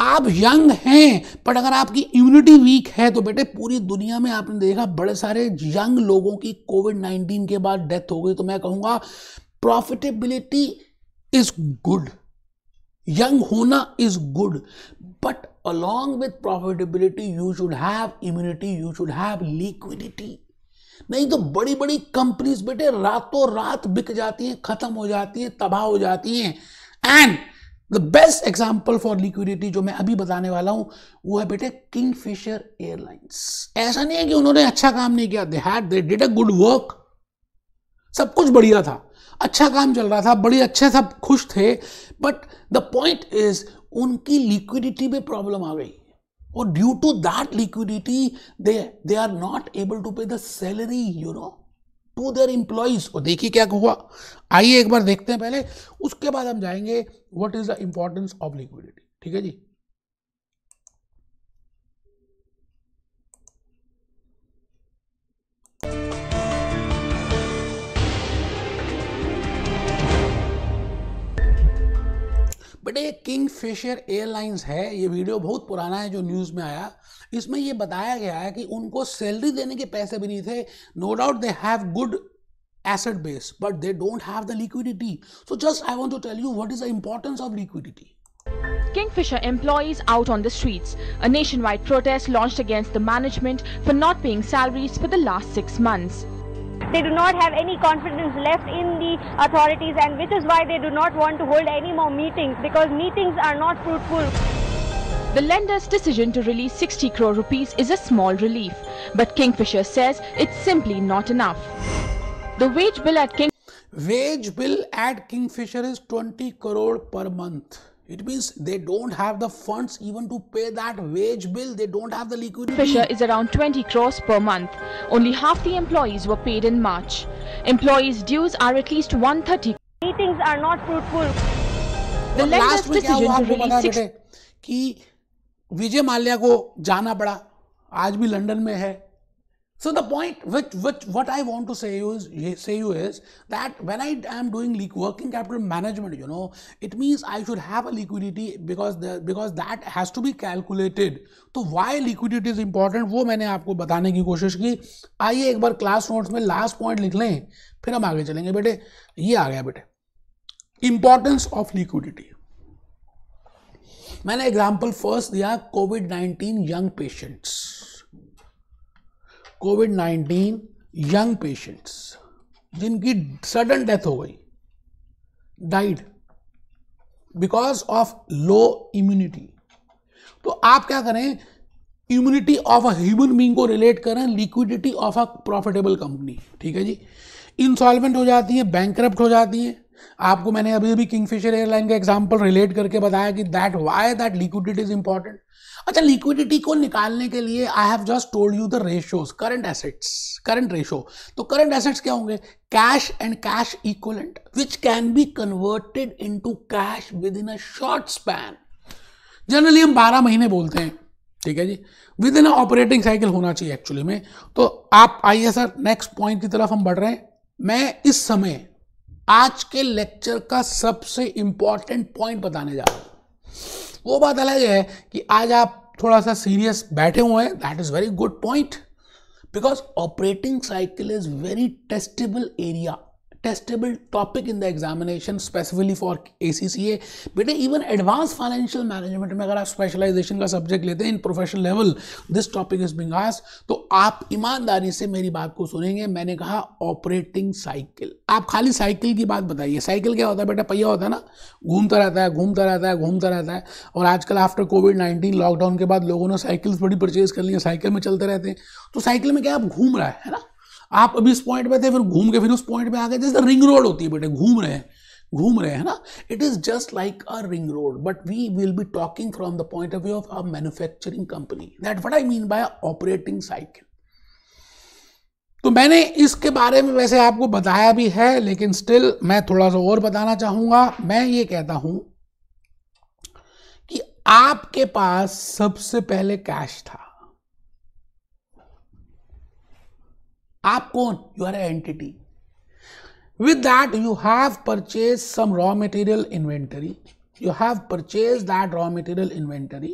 आप यंग हैं पर अगर आपकी इम्यूनिटी वीक है तो बेटे पूरी दुनिया में आपने देखा बड़े सारे यंग लोगों की कोविड नाइनटीन के बाद डेथ हो गई तो मैं कहूंगा प्रॉफिटेबिलिटी इज गुड यंग होना is good but along with profitability you should have immunity you should have liquidity नहीं तो बड़ी बड़ी कंपनीज बेटे रातों रात बिक जाती हैं खत्म हो जाती हैं तबाह हो जाती हैं and the best example for liquidity जो मैं अभी बताने वाला हूं वो है बेटे किंगफिशर एयरलाइंस ऐसा नहीं है कि उन्होंने अच्छा काम नहीं किया they had they did a good work सब कुछ बढ़िया था अच्छा काम चल रहा था बड़ी अच्छे सब खुश थे बट द पॉइंट इज उनकी लिक्विडिटी में प्रॉब्लम आ गई or due to that liquidity they they are not able to pay the salary you know to their employees और देखिए क्या हुआ आइए एक बार देखते हैं पहले उसके बाद हम जाएंगे what is the importance of liquidity ठीक है जी बट ये किंग फिशर एयरलाइंस है ये वीडियो बहुत पुराना है जो न्यूज़ में आया इसमें ये बताया गया है कि उनको सैलरी देने के पैसे भी नहीं थे no doubt they have good asset base but they don't have the liquidity so just i want to tell you what is the importance of liquidity
Kingfisher employees out on the streets. A nationwide protest launched against the management for not paying salaries for the last six months. They do not have any confidence left in the authorities and which is why they do not want to hold any more meetings because meetings are not fruitful. The lender's decision to release 60 crore rupees is a small relief,
but Kingfisher says it's simply not enough. The wage bill at King wage bill at Kingfisher is 20 crore per month. It means they don't have the funds even to pay that wage bill. They don't have the liquidity. Fisher is around
20 crores per month. Only half the employees were paid in March. Employees' dues
are at least 130. Meetings are not fruitful.
The last decision to release
कि विजय माल्या को जाना पड़ा आज भी London में है So the point which, which what I want to say you is say you is that when I am doing working capital management, you know, it means I should have a liquidity because the, because that has to be calculated. so why liquidity is important वो मैंने आपको बताने की कोशिश की आइए एक बार class notes में last point लिख लें फिर हम आगे चलेंगे बेटे ये आ गया बेटे importance of liquidity मैंने example first दिया covid 19 young patients covid nineteen young patients जिनकी सडन डेथ हो गई died because of low immunity तो आप क्या करें immunity of a human being को रिलेट करें liquidity of a profitable company ठीक है जी इंसॉल्वेंट हो जाती है बैंक हो जाती है आपको मैंने अभी अभी किंगफिशर एयरलाइन का एग्जाम्पल रिलेट करके बताया कि that why that liquidity is important अच्छा लिक्विडिटी को निकालने के लिए I have just told you the ratios current assets current ratio तो करंट एसेट्स क्या होंगे cash and cash equivalent which can be converted to cash within a short span generally हम बारह महीने बोलते हैं ठीक है जी विद इन ऑपरेटिंग साइकिल होना चाहिए एक्चुअली में तो आप आइए सर नेक्स्ट पॉइंट की तरफ हम बढ़ रहे हैं मैं इस समय आज के लेक्चर का सबसे इंपॉर्टेंट पॉइंट बताने जा रहा हूं वो बात अलग है कि आज आप थोड़ा सा सीरियस बैठे हुए हैं that is very good point because operating cycle is very testable area testable topic in the examination specifically for A C C A बेटे इवन एडवांस फाइनेंशियल मैनेजमेंट में अगर आप स्पेशलाइजेशन का सब्जेक्ट लेते हैं in professional level this topic is being तो आप ईमानदारी से मेरी बात को सुनेंगे मैंने कहा ऑपरेटिंग साइकिल आप खाली साइकिल की बात बताइए साइकिल क्या होता है बेटा पहिया होता है ना घूमता रहता है घूमता रहता है घूमता रहता है और आजकल आफ्टर कोविड नाइन्टीन लॉकडाउन के बाद लोगों ने साइकिल्स बड़ी परचेज कर ली है साइकिल में चलते रहते हैं तो साइकिल में क्या आप घूम रहा है ना आप अभी इस पॉइंट पे थे फिर घूम के फिर उस पॉइंट पे आ गए जैसे रिंग रोड होती है बेटे घूम रहे हैं घूम रहे हैं ना it is just like a ring road but we will be talking from the point of view of a manufacturing company that what I mean by operating cycle तो मैंने इसके बारे में वैसे आपको बताया भी है लेकिन स्टिल मैं थोड़ा सा और बताना चाहूंगा मैं ये कहता हूं कि आपके पास सबसे पहले कैश था आप कौन you are with that you have purchased some raw material inventory you have purchased that raw material inventory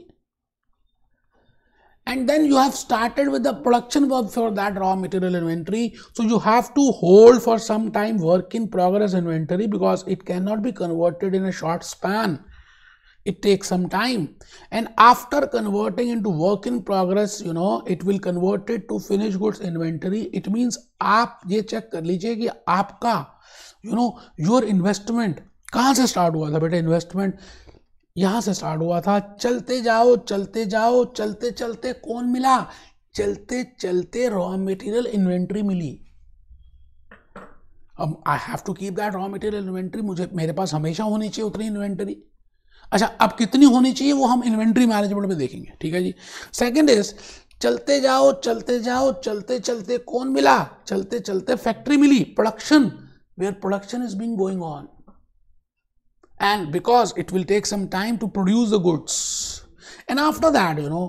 and then you have started with the production work for that raw material inventory so you have to hold for some time work in progress inventory because it cannot be converted in a short span it takes some time and after converting into work in progress you know it will convert it to finished goods inventory it means आप ये check कर लीजिए कि आपका you know your investment कहाँ से start हुआ था बेटा इन्वेस्टमेंट यहाँ से स्टार्ट हुआ था चलते जाओ चलते जाओ चलते चलते कौन मिला चलते चलते रॉ मटेरियल इन्वेंट्री मिली अब I have to keep that raw material inventory मुझे मेरे पास हमेशा होनी चाहिए उतनी इन्वेंट्री अच्छा अब कितनी होनी चाहिए वो हम इन्वेंट्री मैनेजमेंट में देखेंगे ठीक है जी सेकेंड इज चलते जाओ चलते जाओ चलते चलते कौन मिला चलते चलते फैक्ट्री मिली production where production is being going on and because it will take some time to produce the goods and after that you know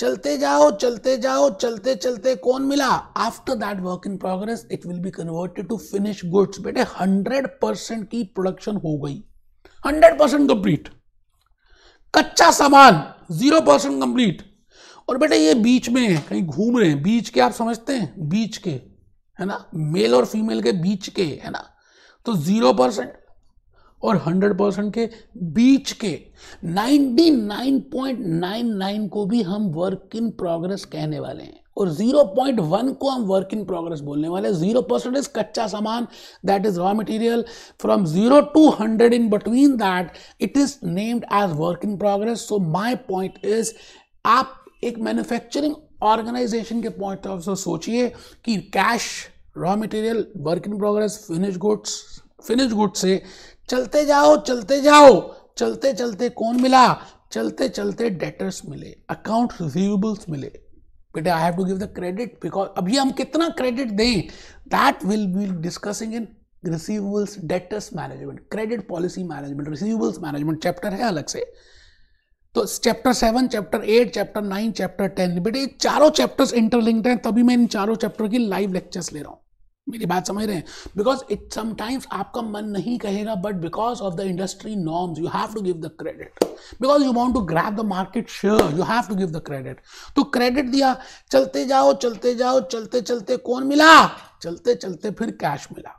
चलते जाओ चलते जाओ चलते चलते कौन मिला after that work in progress it will be converted to finish goods बेटे hundred percent की प्रोडक्शन हो गई हंड्रेड परसेंट कंप्लीट कच्चा सामान जीरो परसेंट कंप्लीट और बेटा ये बीच में है कहीं घूम रहे हैं बीच के आप समझते हैं बीच के है ना मेल और फीमेल के बीच के है ना तो जीरो परसेंट और हंड्रेड परसेंट के बीच के ninety nine point nine nine को भी हम वर्क इन प्रोग्रेस कहने वाले हैं और 0.1 को हम वर्क इन प्रोग्रेस बोलने वाले जीरो परसेंट इज कच्चा सामान that is raw material from zero to hundred in between that it is named as work in progress so my point is आप एक मैन्युफैक्चरिंग ऑर्गेनाइजेशन के पॉइंट ऑफ से सोचिए कि cash raw material work in progress finish goods finish goods से चलते जाओ चलते जाओ चलते चलते कौन मिला चलते चलते डेटर्स मिले अकाउंट रिसीवेबल्स मिले बेटे I have to give the credit because अभी हम कितना क्रेडिट दें that will be discussing in receivables debtors management credit policy management receivables management chapter है अलग से तो chapter seven chapter eight chapter nine chapter ten बेटे चारों चैप्टर्स इंटरलिंक्ड हैं तभी मैं इन चारों चैप्टर की लाइव लेक्चर्स ले रहा हूँ मेरी बात समझ रहे हैं बिकॉज इट समटाइम्स आपका मन नहीं कहेगा but because of the industry norms you have to give the credit because you want to grab the market share you have to give the credit तो क्रेडिट दिया चलते जाओ चलते जाओ चलते चलते कौन मिला चलते चलते फिर कैश मिला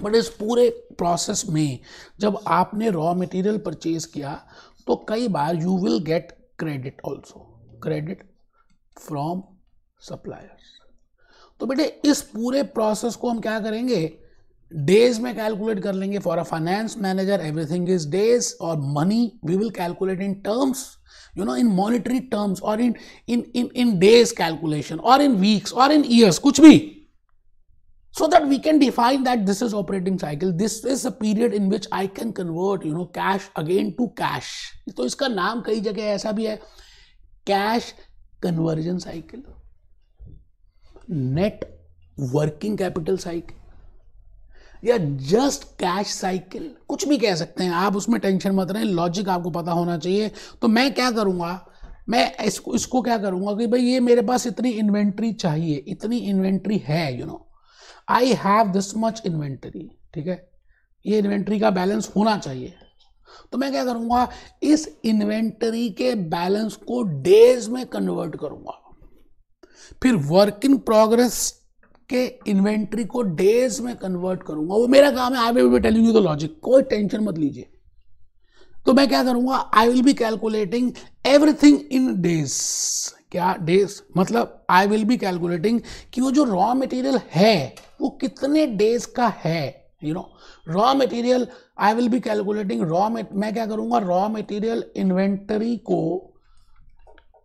बट इस पूरे प्रोसेस में जब आपने रॉ मटेरियल परचेज किया तो कई बार you will get credit also credit from suppliers तो बेटे इस पूरे प्रोसेस को हम क्या करेंगे डेज में कैलकुलेट कर लेंगे for a finance manager everything is days और money we will calculate in terms you know in monetary terms और in in in in days calculation और इन वीक्स और इन ईयर्स कुछ भी so that we can define that this is operating cycle this is a period in which I can convert you know cash again to cash तो इसका नाम कई जगह ऐसा भी है cash conversion cycle net working capital cycle या just cash cycle कुछ भी कह सकते हैं आप उसमें टेंशन मत रहें लॉजिक आपको पता होना चाहिए तो मैं क्या करूंगा मैं इसको इसको क्या करूंगा कि भाई ये मेरे पास इतनी इन्वेंट्री चाहिए इतनी इन्वेंट्री है you know I have this much inventory ठीक है ये इन्वेंट्री का बैलेंस होना चाहिए तो मैं क्या करूंगा इस इन्वेंट्री के बैलेंस को डेज में कन्वर्ट करूंगा फिर वर्क इन प्रोग्रेस के इन्वेंट्री को डेज में कन्वर्ट करूंगा वो मेरा काम है I will be telling you the logic कोई टेंशन मत लीजिए तो मैं क्या करूंगा I will be calculating everything in days क्या डेज मतलब आई विल बी कैलकुलेटिंग कि वो जो रॉ मटेरियल है वो कितने डेज का है you know raw material I will be calculating raw मैं क्या करूंगा रॉ मटेरियल इन्वेंटरी को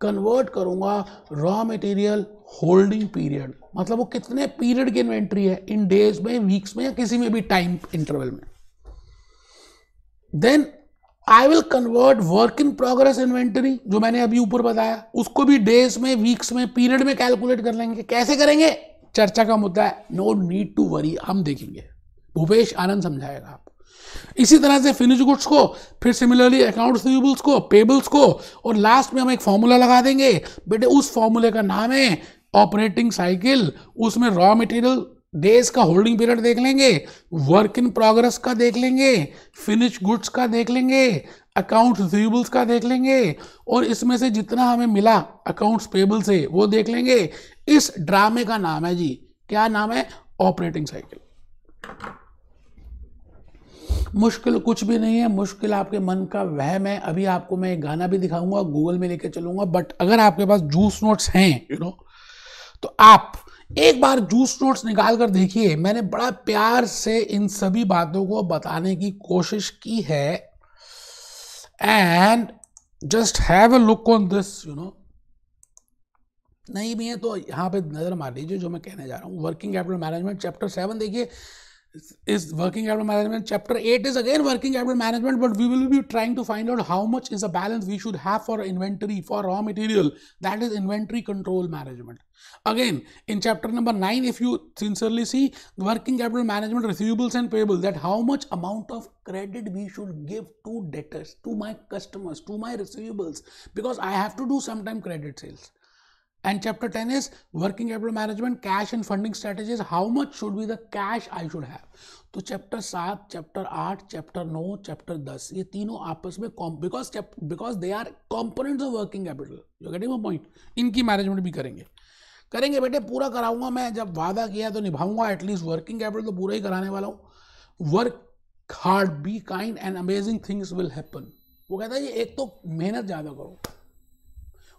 कन्वर्ट करूंगा रॉ मटेरियल होल्डिंग पीरियड मतलब वो कितने पीरियड की इन्वेंट्री है इन डेज में वीक्स में या किसी में भी टाइम इंटरवल में then I will convert work in progress inventory जो मैंने अभी ऊपर बताया उसको भी डेज में वीक्स में पीरियड में कैलकुलेट कर लेंगे कैसे करेंगे चर्चा का मुद्दा है नो नीड टू वरी हम देखेंगे भूपेश आनंद समझाएगा आपको इसी तरह से फिनिश गुड्स को फिर सिमिलरली अकाउंट्स रिसीवेबल्स को पेबल्स को और लास्ट में हम एक फॉर्मूला लगा देंगे बेटे उस फॉर्मूले का नाम है ऑपरेटिंग साइकिल उसमें रॉ मटेरियल डेज का होल्डिंग पीरियड देख लेंगे वर्क इन प्रोग्रेस का देख लेंगे फिनिश गुड्स का देख लेंगे अकाउंट्स रिसीवेबल्स का देख लेंगे और इसमें से जितना हमें मिला अकाउंट्स पेबल से वो देख लेंगे इस ड्रामे का नाम है जी क्या नाम है ऑपरेटिंग साइकिल मुश्किल कुछ भी नहीं है मुश्किल आपके मन का वहम है अभी आपको मैं एक गाना भी दिखाऊंगा गूगल में लेके चलूंगा बट अगर आपके पास जूस नोट्स हैं यू नो तो आप एक बार जूस नोट्स निकाल कर देखिए मैंने बड़ा प्यार से इन सभी बातों को बताने की कोशिश की है and just have a look on this you know नहीं भी है तो यहाँ पे नज़र मार लीजिए जो मैं कहने जा रहा हूँ working capital management chapter seven देखिए is working capital management. Chapter 8 is again working capital management, but we will be trying to find out how much is the balance we should have for inventory, for raw material. That is inventory control management. Again, in chapter number 9, if you sincerely see working capital management, receivables and payables, that how much amount of credit we should give to debtors, to my customers, to my receivables, because I have to do sometime credit sales. And chapter 10 is working capital management, cash and funding strategies. How much should be the cash I should have? तो chapter सात chapter आठ chapter नौ chapter दस ये तीनों आपस में because because they are components of working capital you getting point इनकी मैनेजमेंट भी करेंगे करेंगे बेटे पूरा कराऊंगा मैं जब वादा किया तो निभाऊंगा एटलीस्ट वर्किंग कैपिटल तो पूरा ही कराने वाला हूँ work hard be kind and amazing things will happen वो कहता है ये एक तो मेहनत ज़्यादा करो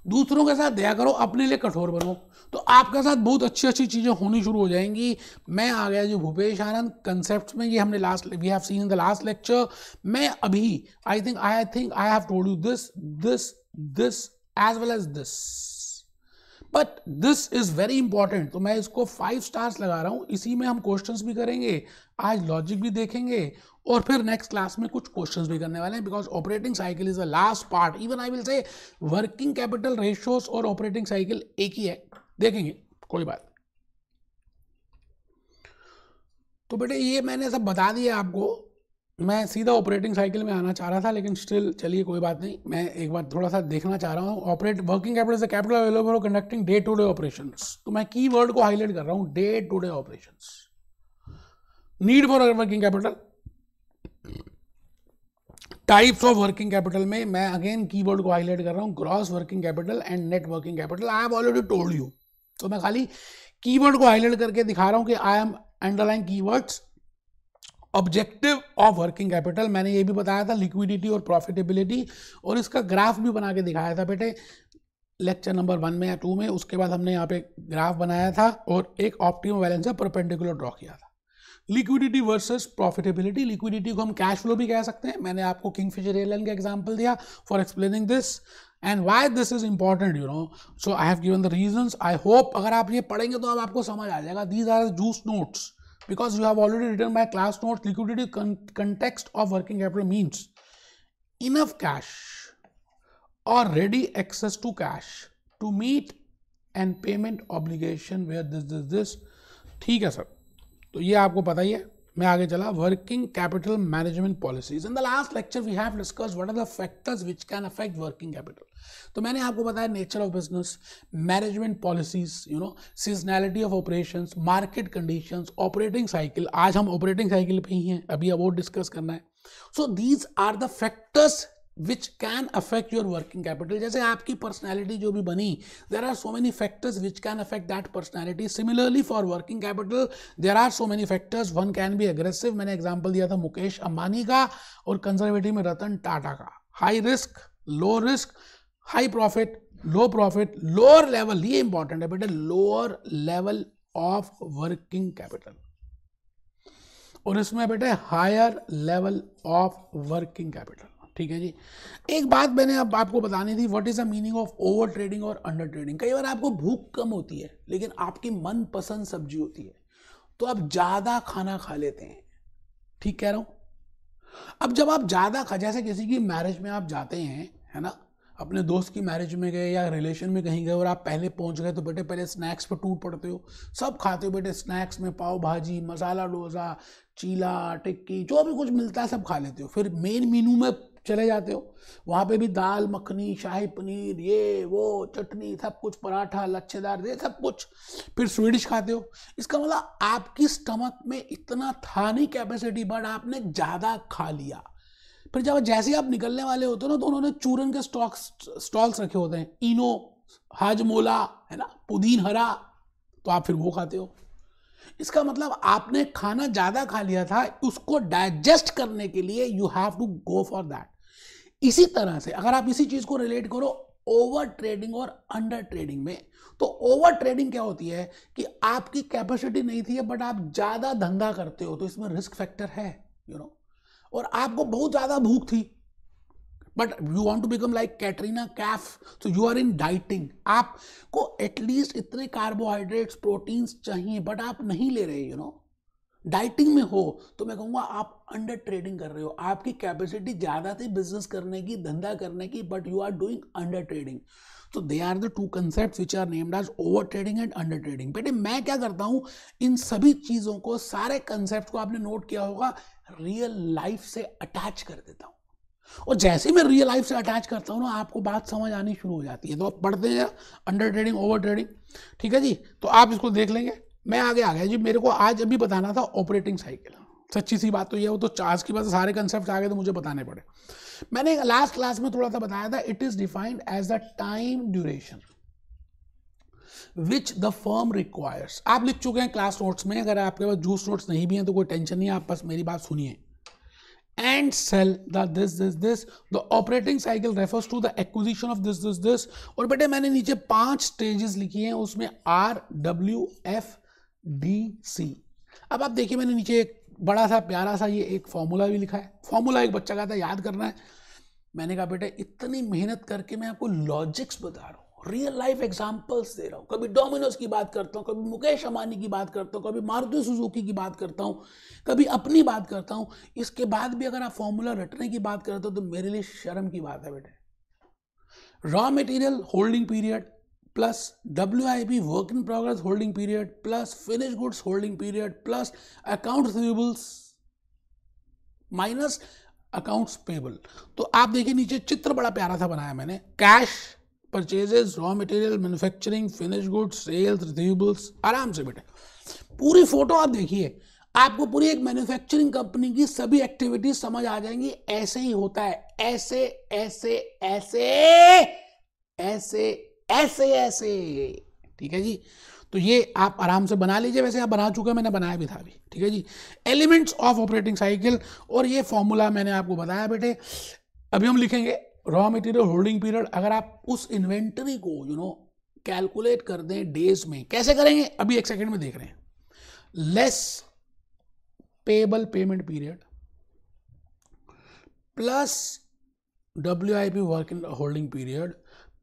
दूसरों के साथ दया करो अपने लिए कठोर बनो तो आपके साथ बहुत अच्छी अच्छी चीज़ें होनी शुरू हो जाएंगी मैं आ गया जी भूपेश आनंद कंसेप्ट में ये हमने last we have seen in the last lecture मैं अभी I think I think I have told you this this this as well as this but this is very important तो मैं इसको फाइव स्टार्स लगा रहा हूँ इसी में हम क्वेश्चन भी करेंगे आज लॉजिक भी देखेंगे और फिर नेक्स्ट क्लास में कुछ क्वेश्चंस भी करने वाले हैं because operating cycle is the last part even I will say working capital ratios और ऑपरेटिंग साइकिल एक ही है देखेंगे कोई बात तो बेटे ये मैंने सब बता दिया आपको मैं सीधा ऑपरेटिंग साइकिल में आना चाह रहा था लेकिन स्टिल चलिए कोई बात नहीं मैं एक बार थोड़ा सा देखना चाह रहा हूँ ऑपरेट वर्किंग कैपिटल से कैपिटल अवेलेबल और conducting day to day operation तो मैं की वर्ड को हाईलाइट कर रहा हूँ day to day operation need for working capital types of working capital में मैं अगेन कीबोर्ड को हाईलाइट कर रहा हूँ gross working capital and net working capital I have already told you तो मैं खाली कीवर्ड को हाईलाइट करके दिखा रहा हूँ कि I am underline keywords objective of working capital मैंने ये भी बताया था लिक्विडिटी और प्रॉफिटेबिलिटी और इसका ग्राफ भी बना के दिखाया था बेटे लेक्चर नंबर वन में या टू में उसके बाद हमने यहाँ पे ग्राफ बनाया था और एक ऑप्टिमम बैलेंस है परपेंडिकुलर ड्रॉ किया था लिक्विडिटी वर्सेस प्रॉफिटेबिलिटी लिक्विडिटी को हम कैश फ्लो भी कह सकते हैं मैंने आपको किंग फिशर एयरलाइन का एग्जाम्पल दिया for explaining this and why this is important you know so I have given the reasons I hope अगर आप ये पढ़ेंगे तो अब आपको समझ आ जाएगा these are just notes because you have already written my class note liquidity context of working capital means enough cash और ready access to cash to meet and payment obligation where this this this ठीक है sir तो ये आपको पता ही है मैं आगे चला working capital management policies in the last lecture we have discuss what are the factors which can affect working capital तो मैंने आपको बताया nature of business management policies you know seasonality of operation market condition operating cycle आज हम operating cycle पे ही हैं अभी अब डिस्कस करना है so these are the factors which can affect your working capital जैसे आपकी पर्सनैलिटी जो भी बनी there are so many factors which can affect that personality similarly for working capital there are so many factors one can be aggressive मैंने example दिया था मुकेश अंबानी का और कंजर्वेटिव में रतन टाटा का high risk low risk high profit low profit lower level ये important है बेटा lower level of working capital और इसमें बेटे higher level of working capital ठीक है जी एक बात मैंने अब आपको बतानी थी what is the meaning of over trading और अंडर ट्रेडिंग कई बार आपको भूख कम होती है लेकिन आपकी मनपसंद सब्जी होती है तो आप ज़्यादा खाना खा लेते हैं ठीक कह रहा हूँ अब जब आप ज़्यादा खा जैसे किसी की मैरिज में आप जाते हैं है ना अपने दोस्त की मैरिज में गए या रिलेशन में कहीं गए और आप पहले पहुंच गए तो बेटे पहले स्नैक्स पर टूट पड़ते हो सब खाते हो बेटे स्नैक्स में पाव भाजी मसाला डोसा चीला टिक्की जो भी कुछ मिलता है सब खा लेते हो फिर मेन मीनू में चले जाते हो वहाँ पे भी दाल मखनी शाही पनीर ये वो चटनी सब कुछ पराठा लच्छेदार ये सब कुछ फिर स्वीडिश खाते हो इसका मतलब आपकी स्टमक में इतना था नहीं कैपेसिटी बट आपने ज़्यादा खा लिया फिर जब जैसे आप निकलने वाले होते हो ना तो उन्होंने चूरन के स्टॉक्स स्टॉल्स रखे होते हैं इनो हाजमोला है ना पुदीन हरा तो आप फिर वो खाते हो इसका मतलब आपने खाना ज़्यादा खा लिया था उसको डाइजेस्ट करने के लिए you have to go for that इसी तरह से अगर आप इसी चीज़ को रिलेट करो ओवर ट्रेडिंग और अंडर ट्रेडिंग में तो ओवर ट्रेडिंग क्या होती है कि आपकी कैपेसिटी नहीं थी बट आप ज़्यादा धंधा करते हो तो इसमें रिस्क फैक्टर है यू you नो know? और आपको बहुत ज़्यादा भूख थी but you want to become like Katrina Kaif तो यू आर इन डाइटिंग आपको एटलीस्ट इतने कार्बोहाइड्रेट्स प्रोटीन्स चाहिए बट आप नहीं ले रहे यू नो डाइटिंग में हो तो मैं कहूँगा आप अंडर ट्रेडिंग कर रहे हो आपकी कैपेसिटी ज़्यादा थी बिजनेस करने की धंधा करने की but you are doing under trading तो they are the two concept which are named as over trading and under trading बेटे मैं क्या करता हूँ इन सभी चीज़ों को सारे कंसेप्ट को आपने नोट किया होगा रियल लाइफ से अटैच कर देता हूँ और जैसे ही मैं रियल लाइफ से अटैच करता हूँ ना आपको बात समझ आनी शुरू हो जाती है तो आप पढ़ते हैं अंडर ट्रेडिंग ओवर ट्रेडिंग ठीक है जी तो आप इसको देख लेंगे मैं आगे आ गया जी मेरे को आज अभी बताना था ऑपरेटिंग साइकिल सच्ची सी बात तो ये वो तो चार्ज की बात सारे कंसेप्ट आ गए तो मुझे बताने पड़े मैंने लास्ट क्लास में थोड़ा सा बताया था it is defined as the time duration which the firm requires आप लिख चुके हैं क्लास नोट्स में अगर आपके पास जूस नोट्स नहीं भी हैं तो कोई टेंशन नहीं है आप बस मेरी बात सुनिए and sell the this this this the operating cycle refers to the acquisition of this this this और बेटे मैंने नीचे पांच स्टेजेस लिखी हैं उसमें R W F D C अब आप देखिए मैंने नीचे एक बड़ा सा प्यारा सा ये एक फॉर्मूला भी लिखा है फॉर्मूला एक बच्चा का था याद करना है मैंने कहा बेटा इतनी मेहनत करके मैं आपको लॉजिक्स बता रहा हूँ रियल लाइफ एग्जाम्पल्स दे रहा हूँ कभी डोमिनोज की बात करता हूँ कभी मुकेश अमानी की बात करता हूँ कभी मारुति सुजुकी की बात करता हूँ कभी अपनी बात करता हूँ इसके बाद भी अगर आप फॉर्मूला रटने की बात करते हो तो मेरे लिए शर्म की बात है बेटे raw material holding period plus W I P work in progress holding period plus finish goods holding period plus account receivables minus accounts payable तो आप देखिए नीचे चित्र बड़ा प्यारा था बनाया मैंने cash purchases raw material manufacturing finish good sales receivables आराम से बेटे पूरी फोटो आप देखिए आपको पूरी एक मैन्युफैक्चरिंग कंपनी की सभी एक्टिविटीज समझ आ जाएंगी ऐसे ही होता है ऐसे ऐसे ऐसे ऐसे ऐसे ऐसे ठीक है जी तो ये आप आराम से बना लीजिए वैसे आप बना चुके मैंने बनाया भी था अभी ठीक है जी एलिमेंट्स ऑफ ऑपरेटिंग साइकिल और ये फॉर्मूला मैंने आपको बताया बेटे अभी हम लिखेंगे रॉ मटेरियल होल्डिंग पीरियड अगर आप उस इन्वेंटरी को यू नो कैलकुलेट कर दें डेज में कैसे करेंगे अभी एक सेकंड में देख रहे हैं less payable payment period plus W I P work holding period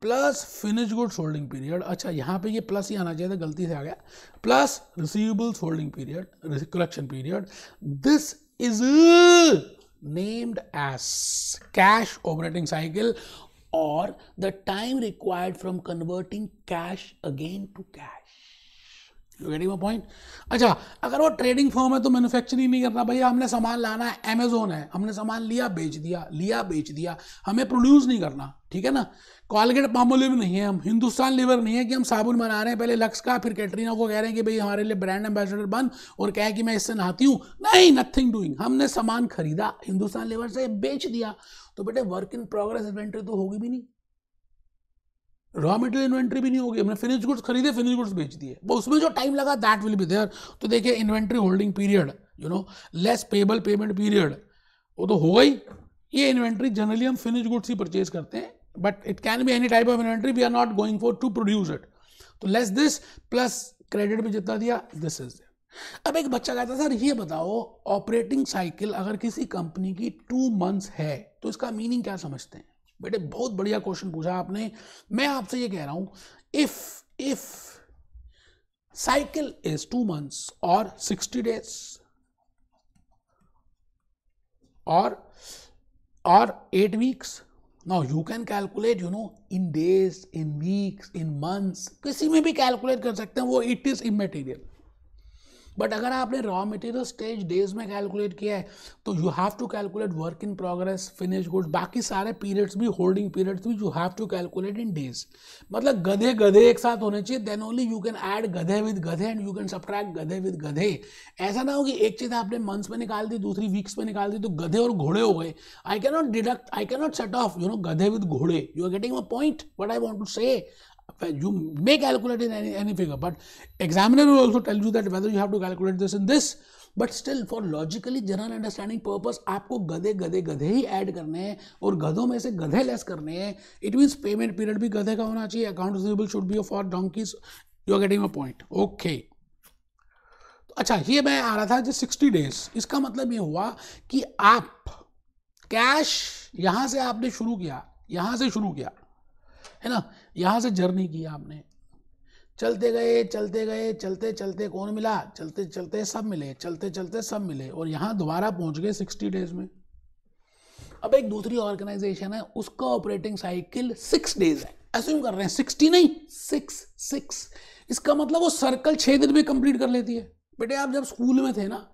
plus finish goods holding period अच्छा यहाँ पे ये प्लस ही आना चाहिए था गलती से आ गया plus receivables holding period collection period this is named as cash operating cycle or the time required from converting cash again to cash. You getting my point अच्छा अगर वो ट्रेडिंग फॉर्म है तो मैन्युफैक्चरिंग नहीं करना भैया हमने सामान लाना है अमेजोन है हमने सामान लिया बेच दिया लिया बेच दिया हमें प्रोड्यूस नहीं करना ठीक है ना कॉलगेट पामोलिव नहीं है हम हिंदुस्तान लिवर नहीं है कि हम साबुन बना रहे हैं पहले लक्स का फिर कैटरीना को कह रहे हैं कि भाई हमारे लिए ब्रांड एम्बेसडर बन और कहे कि मैं इससे नहाती हूँ नहीं नथिंग डूइंग हमने सामान खरीदा हिंदुस्तान लिवर से बेच दिया तो बेटे वर्क इन प्रोग्रेस इन्वेंट्री तो होगी भी नहीं रॉ मटेरियल इन्वेंट्री भी नहीं होगी हमने फिनिश गुड्स खरीदे फिनिश गुड्स बेच दिए वो उसमें जो टाइम लगा दैट विल बी देयर तो देखिए inventory holding period you know less payable payment period वो तो हो गई ये इन्वेंट्री जनरली हम फिनिश गुड्स ही परचेज करते हैं but it can be any type of inventory we are not going for to produce it तो लेस दिस प्लस क्रेडिट में जितना दिया दिस इज अब एक बच्चा कहता सर ये बताओ ऑपरेटिंग साइकिल अगर किसी कंपनी की टू मंथ्स है तो इसका मीनिंग क्या समझते हैं बेटे बहुत बढ़िया क्वेश्चन पूछा आपने मैं आपसे ये कह रहा हूं if if cycle is two months और सिक्सटी डेज और और eight weeks now you can calculate you know in days in weeks in months किसी में भी कैलकुलेट कर सकते हैं वो इट इज इमेटेरियल बट अगर आपने रॉ मटेरियल स्टेज डेज में कैलकुलेट किया है तो you have to calculate work in progress finish goods बाकी सारे पीरियड्स भी होल्डिंग पीरियड्स भी you have to calculate in days मतलब गधे गधे एक साथ होने चाहिए then only you can add गधे विद गधे एंड यू कैन सब्ट्रैक्ट गधे विद गधे ऐसा ना हो कि एक चीज़ आपने मंथ्स में निकाल दी दूसरी वीक्स में निकाल दी तो गधे और घोड़े हो गए I cannot deduct I cannot set off you know गधे विद घोड़े you are getting a point what I want to say you may calculate in any, any figure, but examiner will also tell you that whether you have to calculate this in this. But still for logically general understanding purpose आपको गधे गधे गधे ही add करने हैं और गधों में से गधे लेस करने हैं इट मीन्स पेमेंट पीरियड भी गधे का होना चाहिए account receivable should be for donkeys you are getting a point okay अच्छा ये मैं आ रहा था जो सिक्सटी डेज इसका मतलब ये हुआ कि आप कैश यहाँ से आपने शुरू किया यहाँ से शुरू किया है ना यहां से जर्नी किया आपने चलते गए चलते गए चलते चलते कौन मिला चलते चलते सब मिले चलते चलते सब मिले और यहाँ दोबारा पहुंच गए सिक्सटी डेज में अब एक दूसरी ऑर्गेनाइजेशन है उसका ऑपरेटिंग साइकिल सिक्स डेज है एज्यूम कर रहे हैं सिक्सटी नहीं सिक्स सिक्स इसका मतलब वो सर्कल छः दिन में कंप्लीट कर लेती है बेटे आप जब स्कूल में थे ना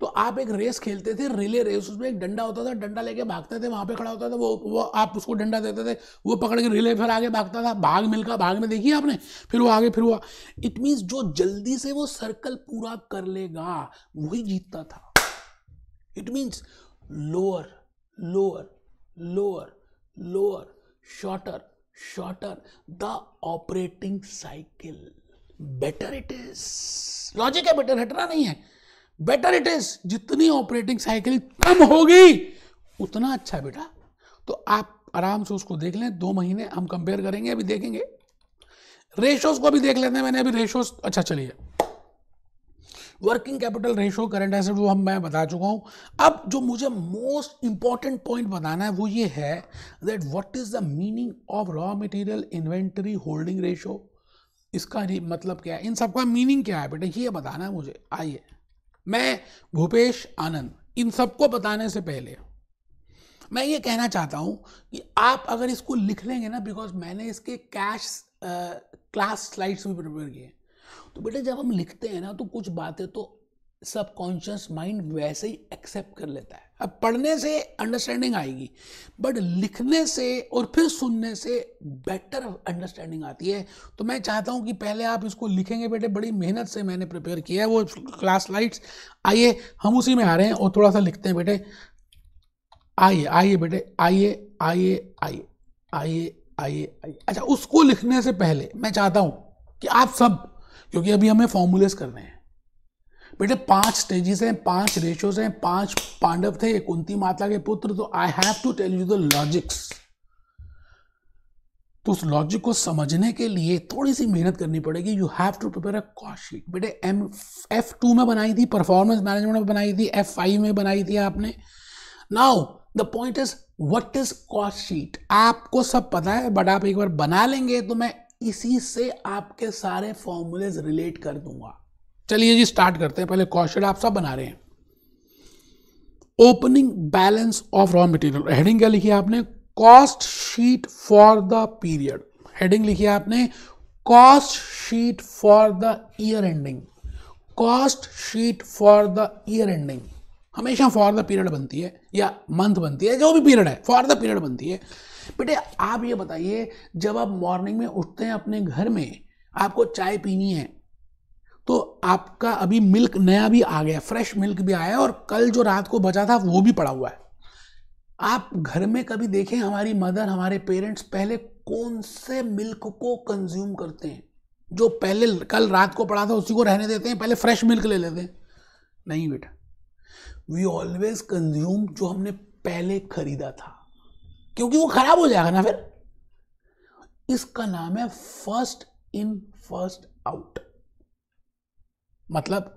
तो आप एक रेस खेलते थे रिले रेस उसमें एक डंडा होता था डंडा लेके भागते थे वहां पे खड़ा होता था वो वो आप उसको डंडा देते थे वो पकड़ के रिले फिर आगे भागता था भाग मिलकर भाग में देखिए आपने फिर वो आगे फिर हुआ इट मीन्स जो जल्दी से वो सर्कल पूरा कर लेगा वही जीतता था it means lower lower lower lower shorter shorter the operating cycle better it is logic है बेटर हटना नहीं है बेटर इट इज जितनी ऑपरेटिंग साइकिल कम होगी उतना अच्छा बेटा तो आप आराम से उसको देख लें दो महीने हम कंपेयर करेंगे अभी देखेंगे रेशोस को भी देख लेते हैं मैंने अभी रेशोस अच्छा चलिए working capital ratio current asset वो हम मैं बता चुका हूं अब जो मुझे मोस्ट इंपॉर्टेंट पॉइंट बताना है वो ये है that what is the meaning of raw material inventory holding ratio इसका मतलब क्या है इन सबका मीनिंग क्या है बेटा ये बताना है मुझे आइए मैं भूपेश आनंद इन सबको बताने से पहले मैं ये कहना चाहता हूँ कि आप अगर इसको लिख लेंगे ना बिकॉज मैंने इसके कैश क्लास स्लाइड्स भी प्रिपेयर किए तो बेटे जब हम लिखते हैं ना तो कुछ बातें तो सबकॉन्शियस माइंड वैसे ही एक्सेप्ट कर लेता है अब पढ़ने से अंडरस्टैंडिंग आएगी बट लिखने से और फिर सुनने से बेटर अंडरस्टैंडिंग आती है तो मैं चाहता हूँ कि पहले आप इसको लिखेंगे बेटे बड़ी मेहनत से मैंने प्रिपेयर किया है वो क्लास लाइट्स आइए हम उसी में आ रहे हैं और थोड़ा सा लिखते हैं बेटे आइए आइए बेटे आइए आइए आइए आइए आइए आइए अच्छा उसको लिखने से पहले मैं चाहता हूँ कि आप सब क्योंकि अभी हमें फॉर्मूलेस करने हैं बेटे पांच स्टेजेस हैं पांच रेशोज हैं पांच पांडव थे एक कुंती माता के पुत्र तो I have to tell you the logics तो उस लॉजिक को समझने के लिए थोड़ी सी मेहनत करनी पड़ेगी you have to prepare a cost बेटे एम एफ टू में बनाई थी परफॉर्मेंस मैनेजमेंट में बनाई थी एफ फाइव में बनाई थी आपने now the point is what is cost sheet आपको सब पता है बट आप एक बार बना लेंगे तो मैं इसी से आपके सारे फॉर्मूलेज रिलेट कर दूंगा चलिए जी स्टार्ट करते हैं पहले क्वेश्चन आप सब बना रहे हैं opening balance of raw material heading क्या लिखी है आपने cost sheet for the period heading लिखी है आपने cost sheet for the year ending cost sheet for the year ending हमेशा फॉर द पीरियड बनती है या मंथ बनती है जो भी पीरियड है फॉर द पीरियड बनती है बेटे आप ये बताइए जब आप मॉर्निंग में उठते हैं अपने घर में आपको चाय पीनी है तो आपका अभी मिल्क नया भी आ गया फ्रेश मिल्क भी आया और कल जो रात को बचा था वो भी पड़ा हुआ है आप घर में कभी देखें हमारी मदर हमारे पेरेंट्स पहले कौन से मिल्क को कंज्यूम करते हैं जो पहले कल रात को पड़ा था उसी को रहने देते हैं पहले फ्रेश मिल्क ले लेते हैं नहीं बेटा वी ऑलवेज कंज्यूम जो हमने पहले खरीदा था क्योंकि वो खराब हो जाएगा ना फिर इसका नाम है फर्स्ट इन फर्स्ट आउट मतलब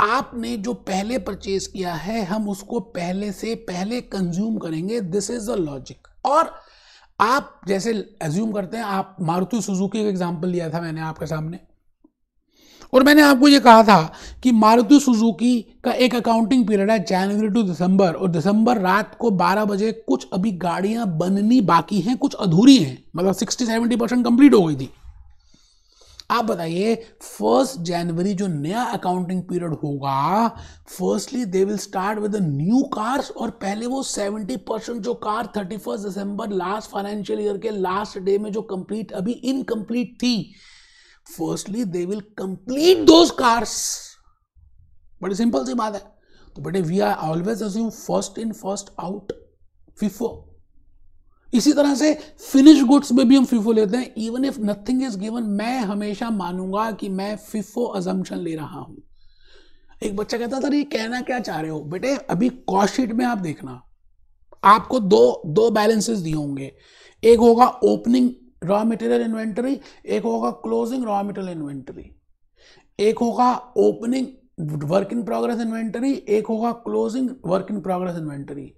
आपने जो पहले परचेज किया है हम उसको पहले से पहले कंज्यूम करेंगे दिस इज द लॉजिक और आप जैसे एज्यूम करते हैं आप मारुति सुजुकी का एग्जाम्पल लिया था मैंने आपके सामने और मैंने आपको ये कहा था कि मारुति सुजुकी का एक अकाउंटिंग पीरियड है जनवरी टू दिसंबर और दिसंबर रात को 12 बजे कुछ अभी गाड़ियां बननी बाकी हैं कुछ अधूरी हैं मतलब 60 70 परसेंट कंप्लीट हो गई थी आप बताइए फर्स्ट जनवरी जो नया अकाउंटिंग पीरियड होगा firstly they will start with new cars और पहले वो सेवेंटी परसेंट जो कार थर्टी फर्स्ट दिसंबर लास्ट फाइनेंशियल ईयर के लास्ट डे में जो कंप्लीट अभी इनकम्प्लीट थी firstly they will complete those cars बड़ी सिंपल सी बात है तो बेटे we are always assume first in first out FIFO इसी तरह से फिनिश गुड्स में भी हम फिफो लेते हैं even if nothing is given मैं हमेशा मानूंगा कि मैं फिफो अजम्पन ले रहा हूं एक बच्चा कहता था ये कहना क्या चाह रहे हो बेटे अभी कॉस्टशीट में आप देखना आपको दो दो बैलेंसेस दिए होंगे एक होगा ओपनिंग रॉ मटेरियल इन्वेंटरी एक होगा क्लोजिंग रॉ मटेरियल इन्वेंटरी एक होगा opening work in progress inventory एक होगा closing work in progress inventory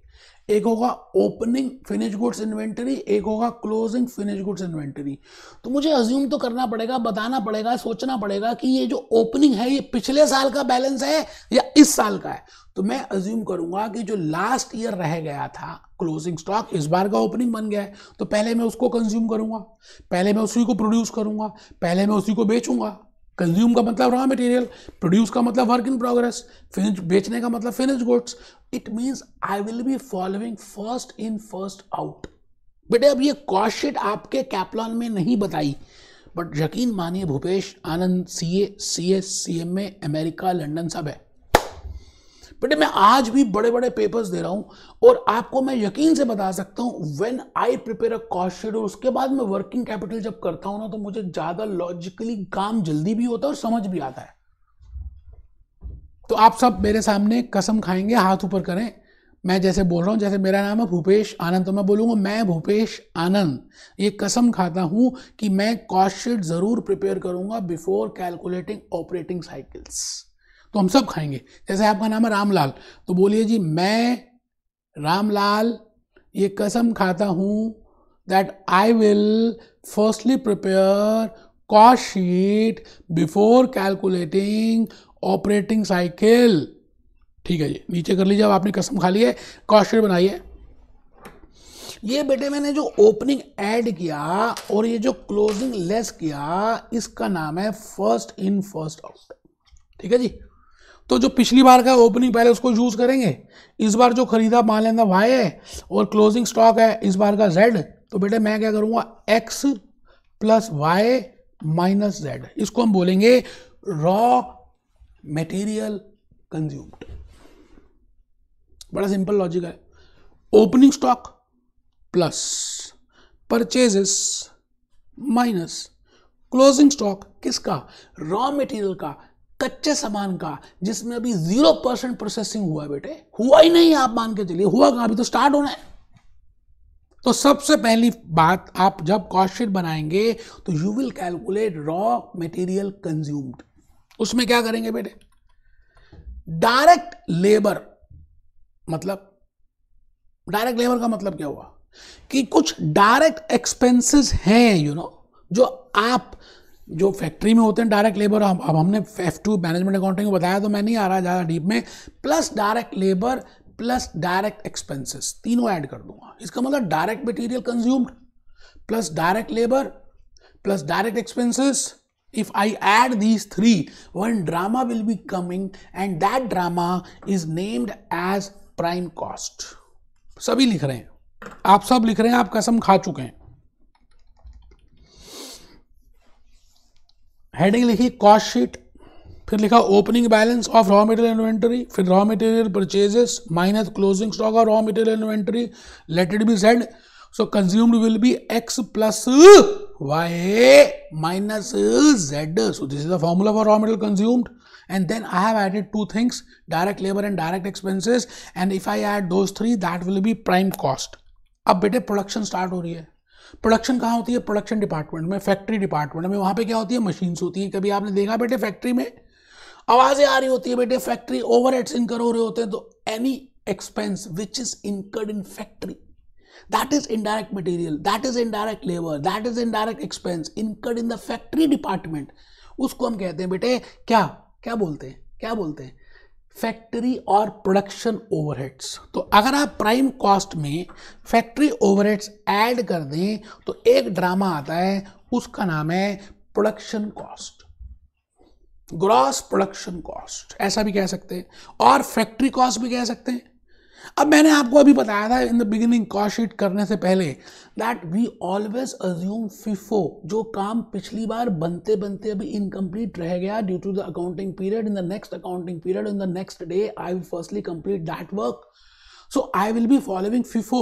एक होगा ओपनिंग फिनिश गुड्स इन्वेंटरी एक होगा क्लोजिंग फिनिश गुड्स इन्वेंटरी तो मुझे अज्यूम तो करना पड़ेगा बताना पड़ेगा सोचना पड़ेगा कि ये जो ओपनिंग है ये पिछले साल का बैलेंस है या इस साल का है तो मैं अज्यूम करूंगा कि जो लास्ट ईयर रह गया था क्लोजिंग स्टॉक इस बार का ओपनिंग बन गया है तो पहले मैं उसको कंज्यूम करूंगा पहले मैं उसी को प्रोड्यूस करूंगा पहले मैं उसी को बेचूंगा कंज्यूम का मतलब रॉ मटेरियल प्रोड्यूस का मतलब वर्क इन प्रोग्रेस फिनिश बेचने का मतलब finish goods it means I will be following first in first out बेटे अब ये कॉस्टशीट आपके कैपलॉन में नहीं बताई बट यकीन मानिए Bhupesh Anand CA CS M A America London सब है बेटे मैं आज भी बड़े बड़े पेपर्स दे रहा हूं और आपको मैं यकीन से बता सकता हूं when I prepare a cost schedule उसके बाद मैं वर्किंग कैपिटल जब करता हूं ना तो मुझे ज्यादा लॉजिकली काम जल्दी भी होता है और समझ भी आता है तो आप सब मेरे सामने कसम खाएंगे हाथ ऊपर करें मैं जैसे बोल रहा हूँ जैसे मेरा नाम है भूपेश आनंद तो मैं बोलूँगा मैं भूपेश आनंद ये कसम खाता हूँ कि मैं कॉस्ट शीट ज़रूर प्रिपेयर करूँगा बिफोर कैलकुलेटिंग ऑपरेटिंग साइकिल्स तो हम सब खाएंगे जैसे आपका नाम है रामलाल तो बोलिए जी मैं रामलाल ये कसम खाता हूँ that I will firstly prepare cost sheet before calculating operating cycle ठीक है जी नीचे कर लीजिए अब आपने कसम खा ली है कॉस्ट शीट बनाइए ये बेटे मैंने जो ओपनिंग ऐड किया और ये जो क्लोजिंग लेस किया इसका नाम है फर्स्ट इन फर्स्ट आउट ठीक है जी तो जो पिछली बार का ओपनिंग पहले उसको यूज़ करेंगे इस बार जो खरीदा मान लेना वाई है और क्लोजिंग स्टॉक है इस बार का जेड तो बेटे मैं क्या करूंगा X plus Y minus Z इसको हम बोलेंगे रॉ मटेरियल कंज्यूम्ड बड़ा सिंपल लॉजिक है opening stock plus purchases minus closing stock किसका रॉ मटेरियल का कच्चे सामान का जिसमें अभी जीरो परसेंट प्रोसेसिंग हुआ बेटे हुआ ही नहीं आप मान के चलिए हुआ कहाँ अभी तो स्टार्ट होना है तो सबसे पहली बात आप जब कॉस्टशीट बनाएंगे तो you will calculate raw material consumed उसमें क्या करेंगे बेटे डायरेक्ट लेबर मतलब डायरेक्ट लेबर का मतलब क्या हुआ कि कुछ डायरेक्ट एक्सपेंसेस हैं यू नो जो आप जो फैक्ट्री में होते हैं डायरेक्ट लेबर अब हम, हमने एफ टू मैनेजमेंट अकाउंटिंग बताया तो मैं नहीं आ रहा ज़्यादा डीप में plus direct labour plus direct expenses तीनों ऐड कर दूंगा इसका मतलब direct material consumed plus direct labour plus direct expenses if I add these three one drama will be coming and that drama is named as prime cost सभी लिख रहे हैं आप सब लिख रहे हैं आप कसम खा चुके हैं हेडिंग लिखी कॉस्ट शीट फिर लिखा opening balance of raw material inventory फिर raw material purchases minus closing stock of raw material inventory let it be said so consumed will be X plus Y minus Z so this is the formula for raw material consumed and then I have added two things direct labor and direct expenses and if I add those three that will be prime cost अब बेटे production start हो रही है production कहाँ होती है production department में factory department में वहाँ पे क्या होती है मशीन्स होती हैं कभी आपने देखा बेटे फैक्ट्री में आवाज़ें आ रही होती है बेटे फैक्ट्री ओवर हेड्स इनकर हो रहे होते हैं तो any expense which is incurred in factory direct material that is in direct labour that is in direct expense incurred in the factory department उसको हम कहते हैं बेटे क्या क्या बोलते हैं क्या बोलते हैं फैक्ट्री और प्रोडक्शन ओवरहेड्स तो अगर आप प्राइम कॉस्ट में फैक्ट्री ओवरहेड्स ऐड कर दें तो एक ड्रामा आता है उसका नाम है production cost gross production cost ऐसा भी कह सकते हैं और फैक्ट्री कॉस्ट भी कह सकते हैं अब मैंने आपको अभी बताया था इन द बिगिनिंग कॉशिट करने से पहले that we always assume FIFO जो काम पिछली बार बनते बनते अभी इनकम्प्लीट रह गया due to the accounting period in the next accounting period in the next day I will firstly complete that work So I will be following FIFO.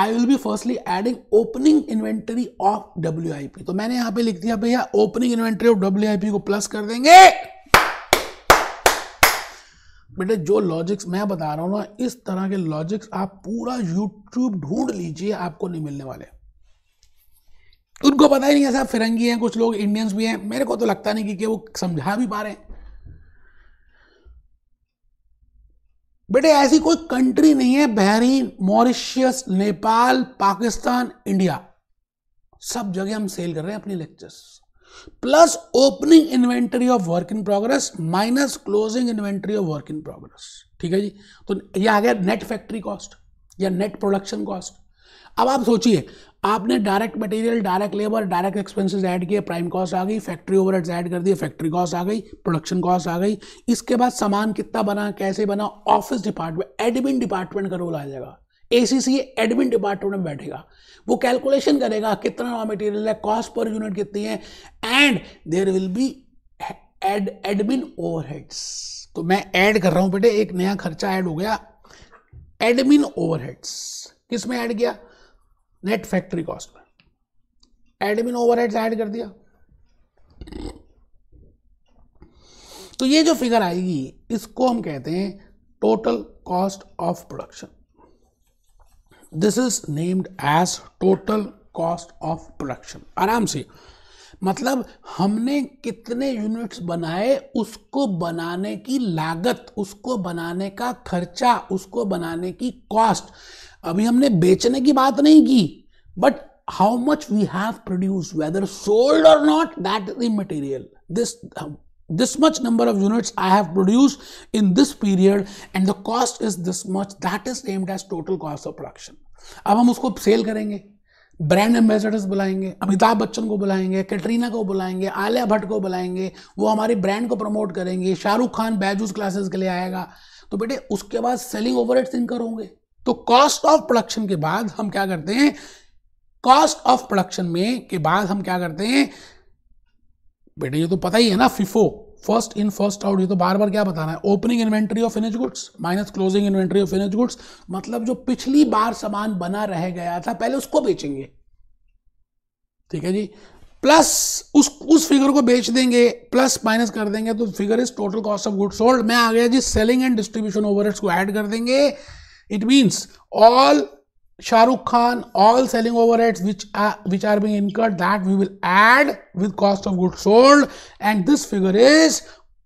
I will be firstly adding opening inventory of WIP. तो मैंने यहाँ पे लिख दिया भैया opening inventory of WIP को plus कर देंगे बेटे जो लॉजिक्स मैं बता रहा हूँ ना इस तरह के लॉजिक्स आप पूरा यूट्यूब ढूंढ लीजिए आपको नहीं मिलने वाले उनको पता ही नहीं ऐसा फिरंगी हैं कुछ लोग इंडियंस भी हैं मेरे को तो लगता नहीं कि, कि वो समझा भी पा रहे हैं बेटे ऐसी कोई कंट्री नहीं है Bahrain Mauritius Nepal Pakistan India सब जगह हम सेल कर रहे हैं अपने lectures plus opening inventory of work in progress minus closing inventory of work in progress ठीक है जी तो ये आ गया नेट फैक्ट्री कॉस्ट या नेट प्रोडक्शन कॉस्ट अब आप सोचिए आपने direct material direct labour direct expenses add किए प्राइम कॉस्ट आ गई फैक्ट्री ओवर ऐड कर दिए फैक्ट्री कॉस्ट आ गई प्रोडक्शन कॉस्ट आ गई इसके बाद सामान कितना बना कैसे बना ऑफिस डिपार्टमेंट एडमिन डिपार्टमेंट का रोल आ जाएगा एसीसी एडमिन डिपार्टमेंट में बैठेगा वो कैलकुलेशन करेगा कितना रॉ मटेरियल है कॉस्ट पर यूनिट कितनी है and there will be add admin overheads तो मैं ऐड कर रहा हूं बेटे एक नया खर्चा ऐड हो गया एडमिन ओवरहेड्स किस में ऐड किया नेट फैक्ट्री कॉस्ट में एडमिन ओवरहेड्स ऐड कर दिया तो ये जो फिगर आएगी इसको हम कहते हैं total cost of production this is named as total cost of production आराम से मतलब हमने कितने यूनिट्स बनाए उसको बनाने की लागत उसको बनाने का खर्चा उसको बनाने की कॉस्ट अभी हमने बेचने की बात नहीं की but how much we have produce whether sold और not that is the material this this much number of units I have produced in this period and the cost is this much that is named as total cost of production ab hum usko sell karenge brand ambassadors बुलाएंगे अमिताभ बच्चन को बुलाएंगे कैटरीना को बुलाएंगे आलिया भट्ट को बुलाएंगे वो हमारे brand को प्रमोट करेंगे शाहरुख खान बैजूस क्लासेस के लिए आएगा तो बेटे उसके बाद सेलिंग ओवर एट थिंकर होंगे तो कॉस्ट ऑफ प्रोडक्शन के बाद हम क्या करते हैं कॉस्ट ऑफ प्रोडक्शन में के बाद हम क्या करते हैं बेटे ये तो पता ही है ना FIFO first in first out ये तो बार बार क्या बताना है opening inventory of finish goods minus closing inventory of finish goods मतलब जो पिछली बार सामान बना रह गया था पहले उसको बेचेंगे ठीक है जी प्लस उस उस फिगर को बेच देंगे प्लस माइनस कर देंगे तो figure is total cost of goods sold मैं आ गया जी सेलिंग एंड डिस्ट्रीब्यूशन ओवर को ऐड कर देंगे it means all Shahrukh Khan all selling overheads which which are being incurred that we will add with cost of good sold and this figure is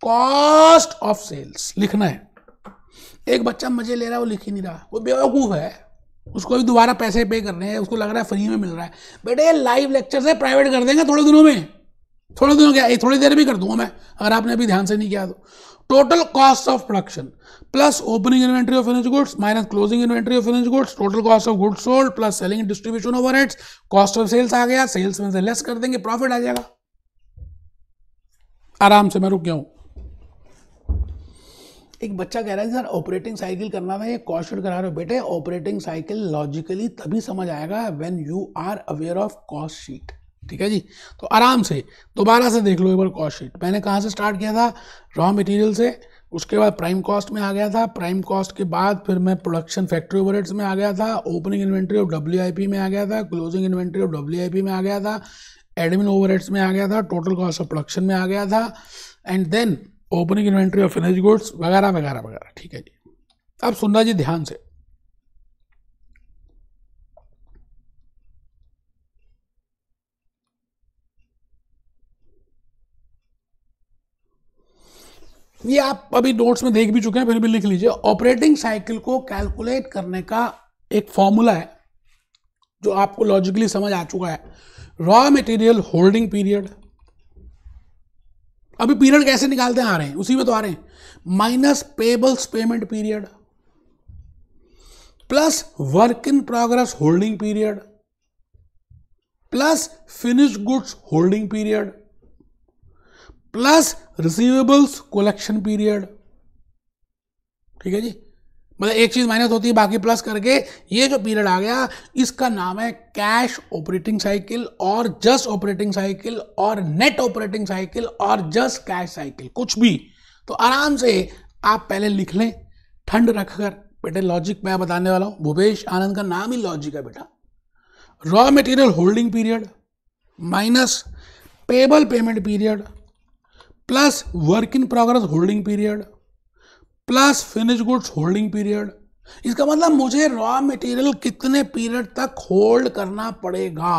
cost of sales लिखना है एक बच्चा मजे ले रहा है वो लिख ही नहीं रहा वो बेवकूफ है उसको भी दोबारा पैसे पे करने हैं उसको लग रहा है फ्री में मिल रहा है बेटे लाइव लेक्चर से प्राइवेट कर देंगे थोड़े दिनों में थोड़े दिनों क्या थोड़ी देर भी कर दूंगा मैं अगर आपने अभी ध्यान से नहीं किया तो total cost of production plus opening inventory of finish goods minus closing inventory of finish goods total cost of goods sold plus selling distribution over cost of sales आ गया सेल्स में से लेस कर देंगे प्रॉफिट आ जाएगा आराम से मैं रुक गया हूं एक बच्चा कह रहा है सर ऑपरेटिंग साइकिल करना है ये कॉस्ट करा रहे हो बेटे ऑपरेटिंग साइकिल लॉजिकली तभी समझ आएगा when you are aware of cost sheet ठीक है जी तो आराम से दोबारा से देख लो एक बार कॉस्ट शीट मैंने कहाँ से स्टार्ट किया था रॉ मटेरियल से उसके बाद प्राइम कॉस्ट में आ गया था प्राइम कॉस्ट के बाद फिर मैं प्रोडक्शन फैक्ट्री ओवरहेड्स में आ गया था ओपनिंग इन्वेंट्री ऑफ डब्ल्यू में आ गया था क्लोजिंग इन्वेंट्री ऑफ डब्ल्यू में आ गया था एडमिन ओवरहेड्स में आ गया था टोटल कॉस्ट ऑफ प्रोडक्शन में आ गया था and then opening inventory of finish goods वगैरह वगैरह वगैरह ठीक है जी अब सुंदा जी ध्यान से ये आप अभी नोट्स में देख भी चुके हैं फिर भी लिख लीजिए ऑपरेटिंग साइकिल को कैलकुलेट करने का एक फॉर्मूला है जो आपको लॉजिकली समझ आ चुका है रॉ मटेरियल होल्डिंग पीरियड अभी पीरियड कैसे निकालते हैं आ रहे हैं उसी में तो आ रहे हैं minus payables payment period plus work in progress holding period plus finish goods holding period plus receivables collection period ठीक है जी मतलब एक चीज माइनस होती है बाकी प्लस करके ये जो पीरियड आ गया इसका नाम है कैश ऑपरेटिंग साइकिल और जस्ट ऑपरेटिंग साइकिल और नेट ऑपरेटिंग साइकिल और जस्ट कैश साइकिल कुछ भी तो आराम से आप पहले लिख लें ठंड रखकर बेटे लॉजिक मैं बताने वाला हूं भूपेश आनंद का नाम ही लॉजिक है बेटा raw material holding period minus payable payment period plus work in progress holding period plus finish goods holding period इसका मतलब मुझे रॉ मटेरियल कितने पीरियड तक होल्ड करना पड़ेगा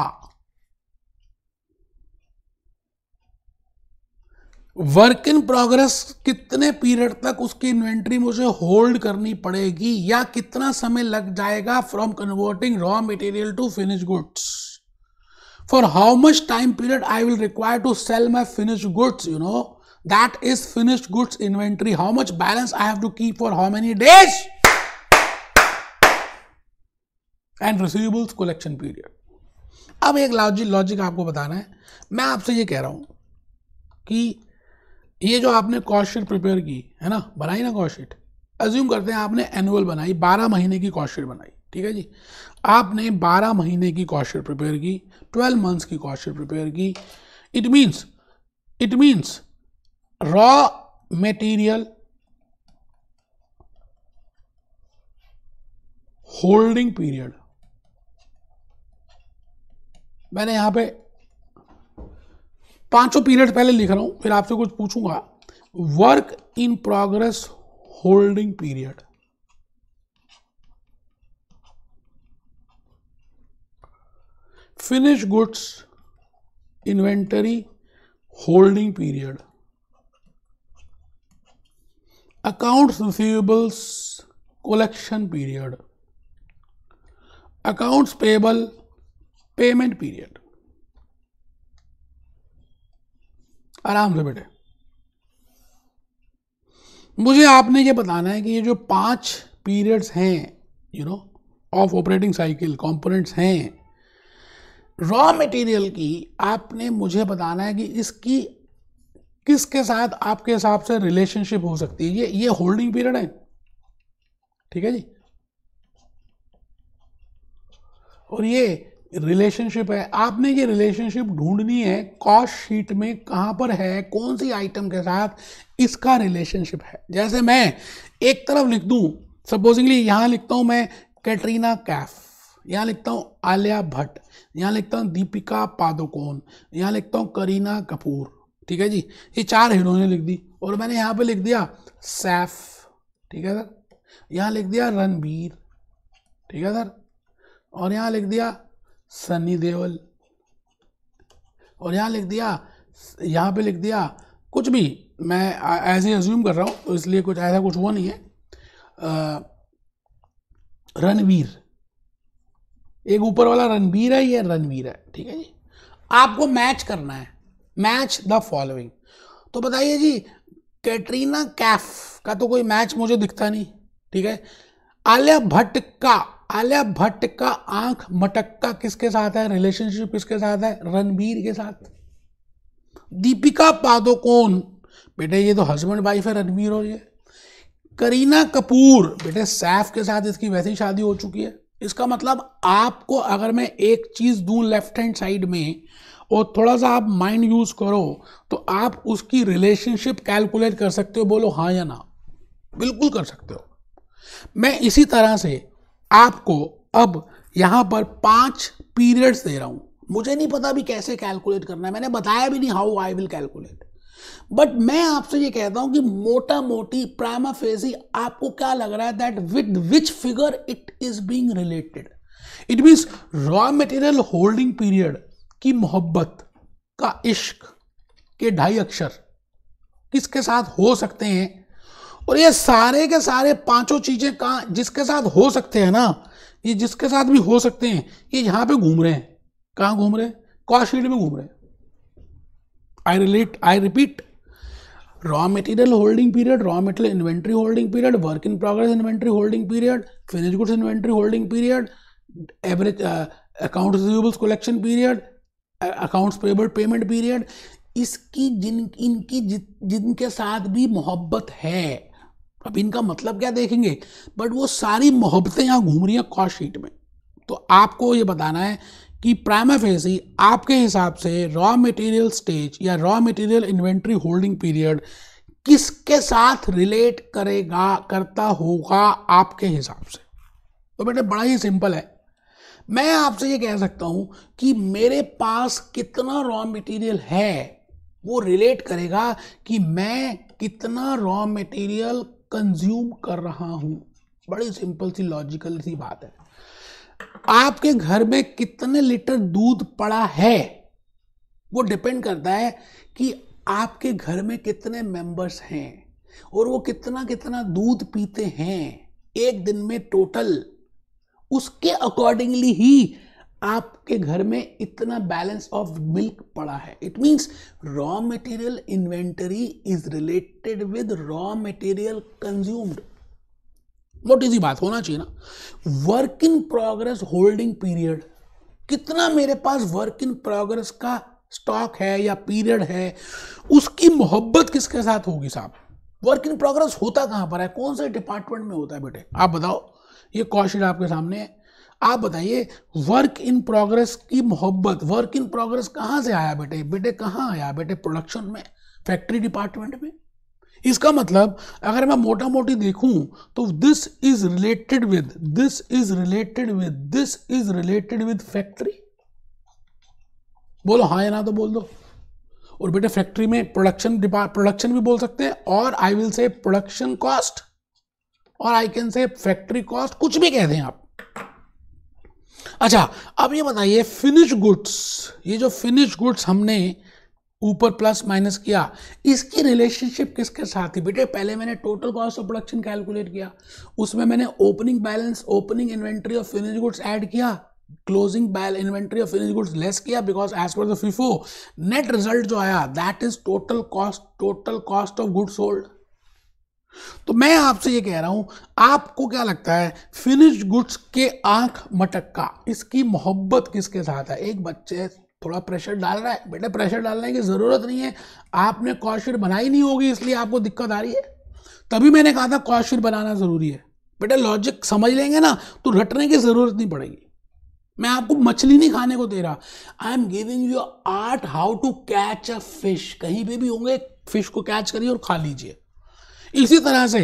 वर्क इन प्रोग्रेस कितने पीरियड तक उसकी इन्वेंट्री मुझे होल्ड करनी पड़ेगी या कितना समय लग जाएगा from converting raw material to finish goods for how much time period I will require to sell my finish goods you know that is finished goods inventory how much balance i have to keep for how many days and receivables collection period अब एक logic logic आपको बताना है मैं आपसे ये कह रहा हूँ कि ये जो आपने कॉस्टशीट प्रिपेयर की है ना बनाई ना कॉस्टशीट अज्यूम करते हैं आपने एनुअल बनाई 12 महीने की कॉस्टशीट बनाई ठीक है जी आपने 12 महीने की कॉस्टशीट प्रिपेयर की 12 मंथ्स की कॉस्टशीट प्रिपेयर की it means it means raw material holding period मैंने यहां पे पांचों पीरियड पहले लिख रहा हूं फिर आपसे कुछ पूछूंगा work in progress holding period finish goods inventory holding period accounts receivables collection period accounts payable payment period आराम से बेटे मुझे आपने ये बताना है कि ये जो पांच पीरियड्स हैं you know of operating cycle components हैं रॉ मटेरियल की आपने मुझे बताना है कि इसकी किसके साथ आपके हिसाब से रिलेशनशिप हो सकती है ये ये होल्डिंग पीरियड है ठीक है जी और ये रिलेशनशिप है आपने ये रिलेशनशिप ढूंढनी है कॉस्ट शीट में कहां पर है कौन सी आइटम के साथ इसका रिलेशनशिप है जैसे मैं एक तरफ लिख दू सपोजिंगली यहां लिखता हूं मैं कैटरीना कैफ यहां लिखता हूँ आलिया भट्ट यहां लिखता हूँ दीपिका पादुकोण यहां लिखता हूँ करीना कपूर ठीक है जी ये चार ने लिख दी और मैंने यहाँ पे लिख दिया सैफ ठीक है सर यहाँ लिख दिया रणबीर ठीक है सर और यहाँ लिख दिया सनी देओल और यहाँ लिख दिया यहाँ पे लिख दिया कुछ भी मैं एज अज्यूम एज्यूम कर रहा हूँ तो इसलिए कुछ ऐसा कुछ हुआ नहीं है रणवीर एक ऊपर वाला रणबीर है ये रणवीर है ठीक है जी आपको मैच करना है मैच द फॉलोइंग तो बताइए जी कैटरीना कैफ का तो कोई मैच मुझे दिखता नहीं ठीक है आलिया भट्ट का आलिया भट्ट का आंख मटक्का किसके साथ है रिलेशनशिप किसके साथ है रणबीर के साथ दीपिका पादुकोण बेटे ये तो हस्बैंड वाइफ है रणबीर और ये करीना कपूर बेटे सैफ के साथ इसकी वैसी शादी हो चुकी है इसका मतलब आपको अगर मैं एक चीज दूं लेफ्ट हैंड साइड में और थोड़ा सा आप माइंड यूज़ करो तो आप उसकी रिलेशनशिप कैलकुलेट कर सकते हो बोलो हाँ या ना बिल्कुल कर सकते हो मैं इसी तरह से आपको अब यहाँ पर पांच पीरियड्स दे रहा हूँ मुझे नहीं पता भी कैसे कैलकुलेट करना है मैंने बताया भी नहीं how I will calculate but मैं आपसे ये कहता हूं कि मोटा मोटी प्रामा फेजी आपको क्या लग रहा है that with which figure it is being related it means raw material holding period की मोहब्बत का इश्क के ढाई अक्षर किसके साथ हो सकते हैं और ये सारे के सारे पांचों चीज़ें कहाँ जिसके साथ हो सकते हैं ना ये जिसके साथ भी हो सकते हैं ये यहां पे घूम रहे हैं कहाँ घूम रहे हैं कॉशीड में घूम रहे हैं I relate I repeat raw material holding period raw material inventory holding period work in progress inventory holding period finish goods inventory holding period average account receivables collection period accounts payable payment period इसकी जिन इनकी जि, जिनके साथ भी मोहब्बत है अब इनका मतलब क्या देखेंगे बट वो सारी मोहब्बतें यहाँ घूम रही हैं कॉस्ट शीट में तो आपको ये बताना है कि प्राइमा फेसी आपके हिसाब से रॉ मटेरियल स्टेज या raw material inventory holding period किसके साथ रिलेट करेगा करता होगा आपके हिसाब से तो बेटा बड़ा ही सिंपल है मैं आपसे ये कह सकता हूं कि मेरे पास कितना रॉ मटेरियल है वो रिलेट करेगा कि मैं कितना रॉ मटेरियल कंज्यूम कर रहा हूं बड़ी सिंपल सी लॉजिकल सी बात है आपके घर में कितने लीटर दूध पड़ा है वो डिपेंड करता है कि आपके घर में कितने मेंबर्स हैं और वो कितना कितना दूध पीते हैं एक दिन में टोटल उसके अकॉर्डिंगली ही आपके घर में इतना बैलेंस ऑफ मिल्क पड़ा है it means raw material inventory is related with raw material consumed बहुत इजी बात होना चाहिए ना work in progress holding period कितना मेरे पास वर्क इन प्रोग्रेस का स्टॉक है या पीरियड है उसकी मोहब्बत किसके साथ होगी साहब वर्क इन प्रोग्रेस होता कहां पर है कौन से डिपार्टमेंट में होता है बेटे आप बताओ ये क्वेश्चन आपके सामने है आप बताइए वर्क इन प्रोग्रेस की मोहब्बत वर्क इन प्रोग्रेस कहाँ से आया बेटे बेटे कहाँ आया बेटे प्रोडक्शन में फैक्ट्री डिपार्टमेंट में इसका मतलब अगर मैं मोटा मोटी देखूं तो this is related with this is related with this is related with factory बोलो हाँ या ना तो बोल दो और बेटे फैक्ट्री में प्रोडक्शन डिपार्ट प्रोडक्शन भी बोल सकते हैं और I will say production cost और I can say factory cost कुछ भी कह दें आप अच्छा अब ये बताइए फिनिश गुड्स ये जो फिनिश गुड्स हमने ऊपर प्लस माइनस किया इसकी रिलेशनशिप किसके साथ थी बेटे पहले मैंने total cost of production calculate किया उसमें मैंने opening balance opening inventory of finish goods add किया closing balance inventory of finish goods less किया because as per the net result जो आया that is total cost total cost of goods sold तो मैं आपसे ये कह रहा हूं आपको क्या लगता है फिनिश्ड गुड्स के आंख मटक्का इसकी मोहब्बत किसके साथ है एक बच्चे थोड़ा प्रेशर डाल रहा है बेटे प्रेशर डालने की ज़रूरत नहीं है आपने कॉशिट बनाई नहीं होगी इसलिए आपको दिक्कत आ रही है तभी मैंने कहा था कॉशिट बनाना ज़रूरी है बेटा लॉजिक समझ लेंगे ना तो रटने की ज़रूरत नहीं पड़ेगी मैं आपको मछली नहीं खाने को दे रहा I am giving you art how to catch a fish कहीं पे भी होंगे फिश को कैच करिए और खा लीजिए इसी तरह से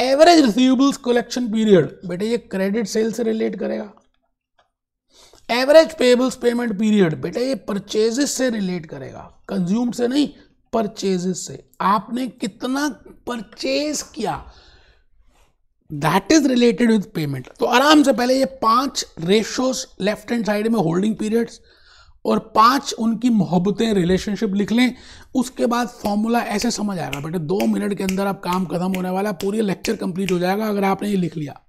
एवरेज रिसीवेबल्स कलेक्शन पीरियड बेटे ये क्रेडिट सेल से रिलेट करेगा एवरेज पेबल्स पेमेंट पीरियड बेटा ये परचेजेस से रिलेट करेगा कंज्यूम से नहीं परचेजेस से आपने कितना परचेज किया that is related with payment तो आराम से पहले ये पांच रेशोस लेफ्ट हैंड साइड में होल्डिंग पीरियड्स और पांच उनकी मोहब्बतें रिलेशनशिप लिख लें उसके बाद फॉर्मूला ऐसे समझ आएगा बेटे दो मिनट के अंदर अब काम खत्म होने वाला पूरी लेक्चर कंप्लीट हो जाएगा अगर आपने ये लिख लिया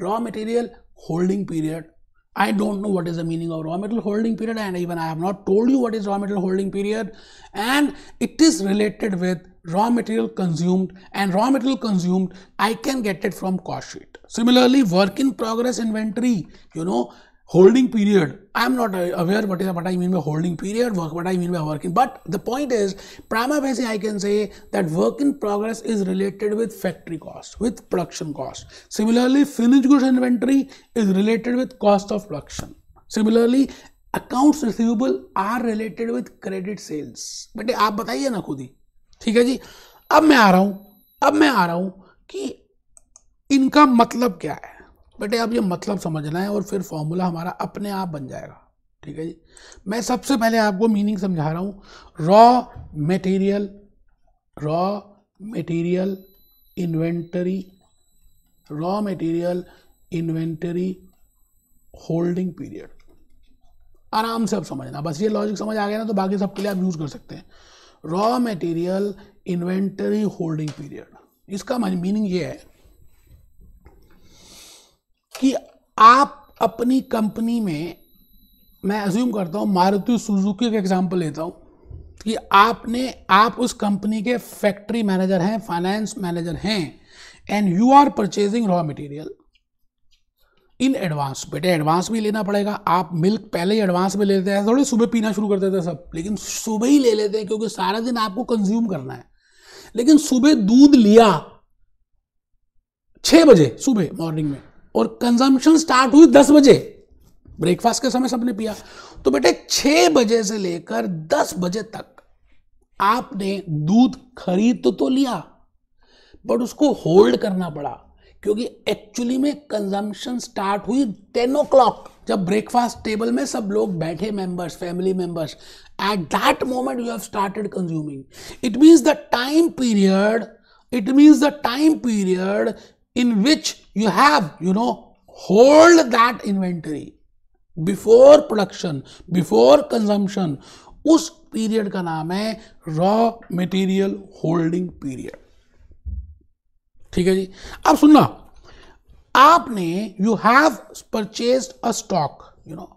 raw material holding period I don't know what is the meaning of raw material holding period and even I have not told you what is raw material holding period and it is related with raw material consumed and raw material consumed I can get it from cost sheet similarly work in progress inventory you know holding period i'm not aware what is what i mean by holding period work what i mean by work in but the point is prima facie i can say that work in progress is related with factory cost with production cost similarly finished goods inventory is related with cost of production similarly accounts receivable are related with credit sales बेटे आप बताइए ना खुद ही ठीक है जी अब मैं आ रहा हूं अब मैं आ रहा हूं कि इनका मतलब क्या है बेटे आप ये मतलब समझना है और फिर फॉर्मूला हमारा अपने आप बन जाएगा ठीक है जी मैं सबसे पहले आपको मीनिंग समझा रहा हूँ raw material raw material inventory raw material inventory holding period आराम से अब समझना बस ये लॉजिक समझ आ गया ना तो बाकी सबके लिए आप यूज़ कर सकते हैं raw material inventory holding period इसका मीनिंग ये है कि आप अपनी कंपनी में मैं अज्यूम करता हूँ मारुति सुजुकी का एग्जाम्पल लेता हूँ कि आपने आप उस कंपनी के फैक्ट्री मैनेजर हैं फाइनेंस मैनेजर हैं and you are purchasing raw material in advance बेटे एडवांस भी लेना पड़ेगा आप मिल्क पहले ही एडवांस में ले लेते हैं थोड़े सुबह पीना शुरू कर देते हैं सब लेकिन सुबह ही ले लेते हैं क्योंकि सारा दिन आपको कंज्यूम करना है लेकिन सुबह दूध लिया छः बजे सुबह मॉर्निंग में और कंजम्पशन स्टार्ट हुई दस बजे ब्रेकफास्ट के समय सबने पिया तो बेटे छह बजे से लेकर दस बजे तक आपने दूध खरीद तो, तो लिया बट उसको होल्ड करना पड़ा क्योंकि एक्चुअली में कंजम्पशन स्टार्ट हुई टेन ओ क्लॉक जब ब्रेकफास्ट टेबल में सब लोग बैठे members family members at that moment you have started consuming it means the time period it means the time period in which you have, you know, hold that inventory before production, before consumption. उस period का नाम है raw material holding period ठीक है जी अब सुनना आपने you have purchase a stock you know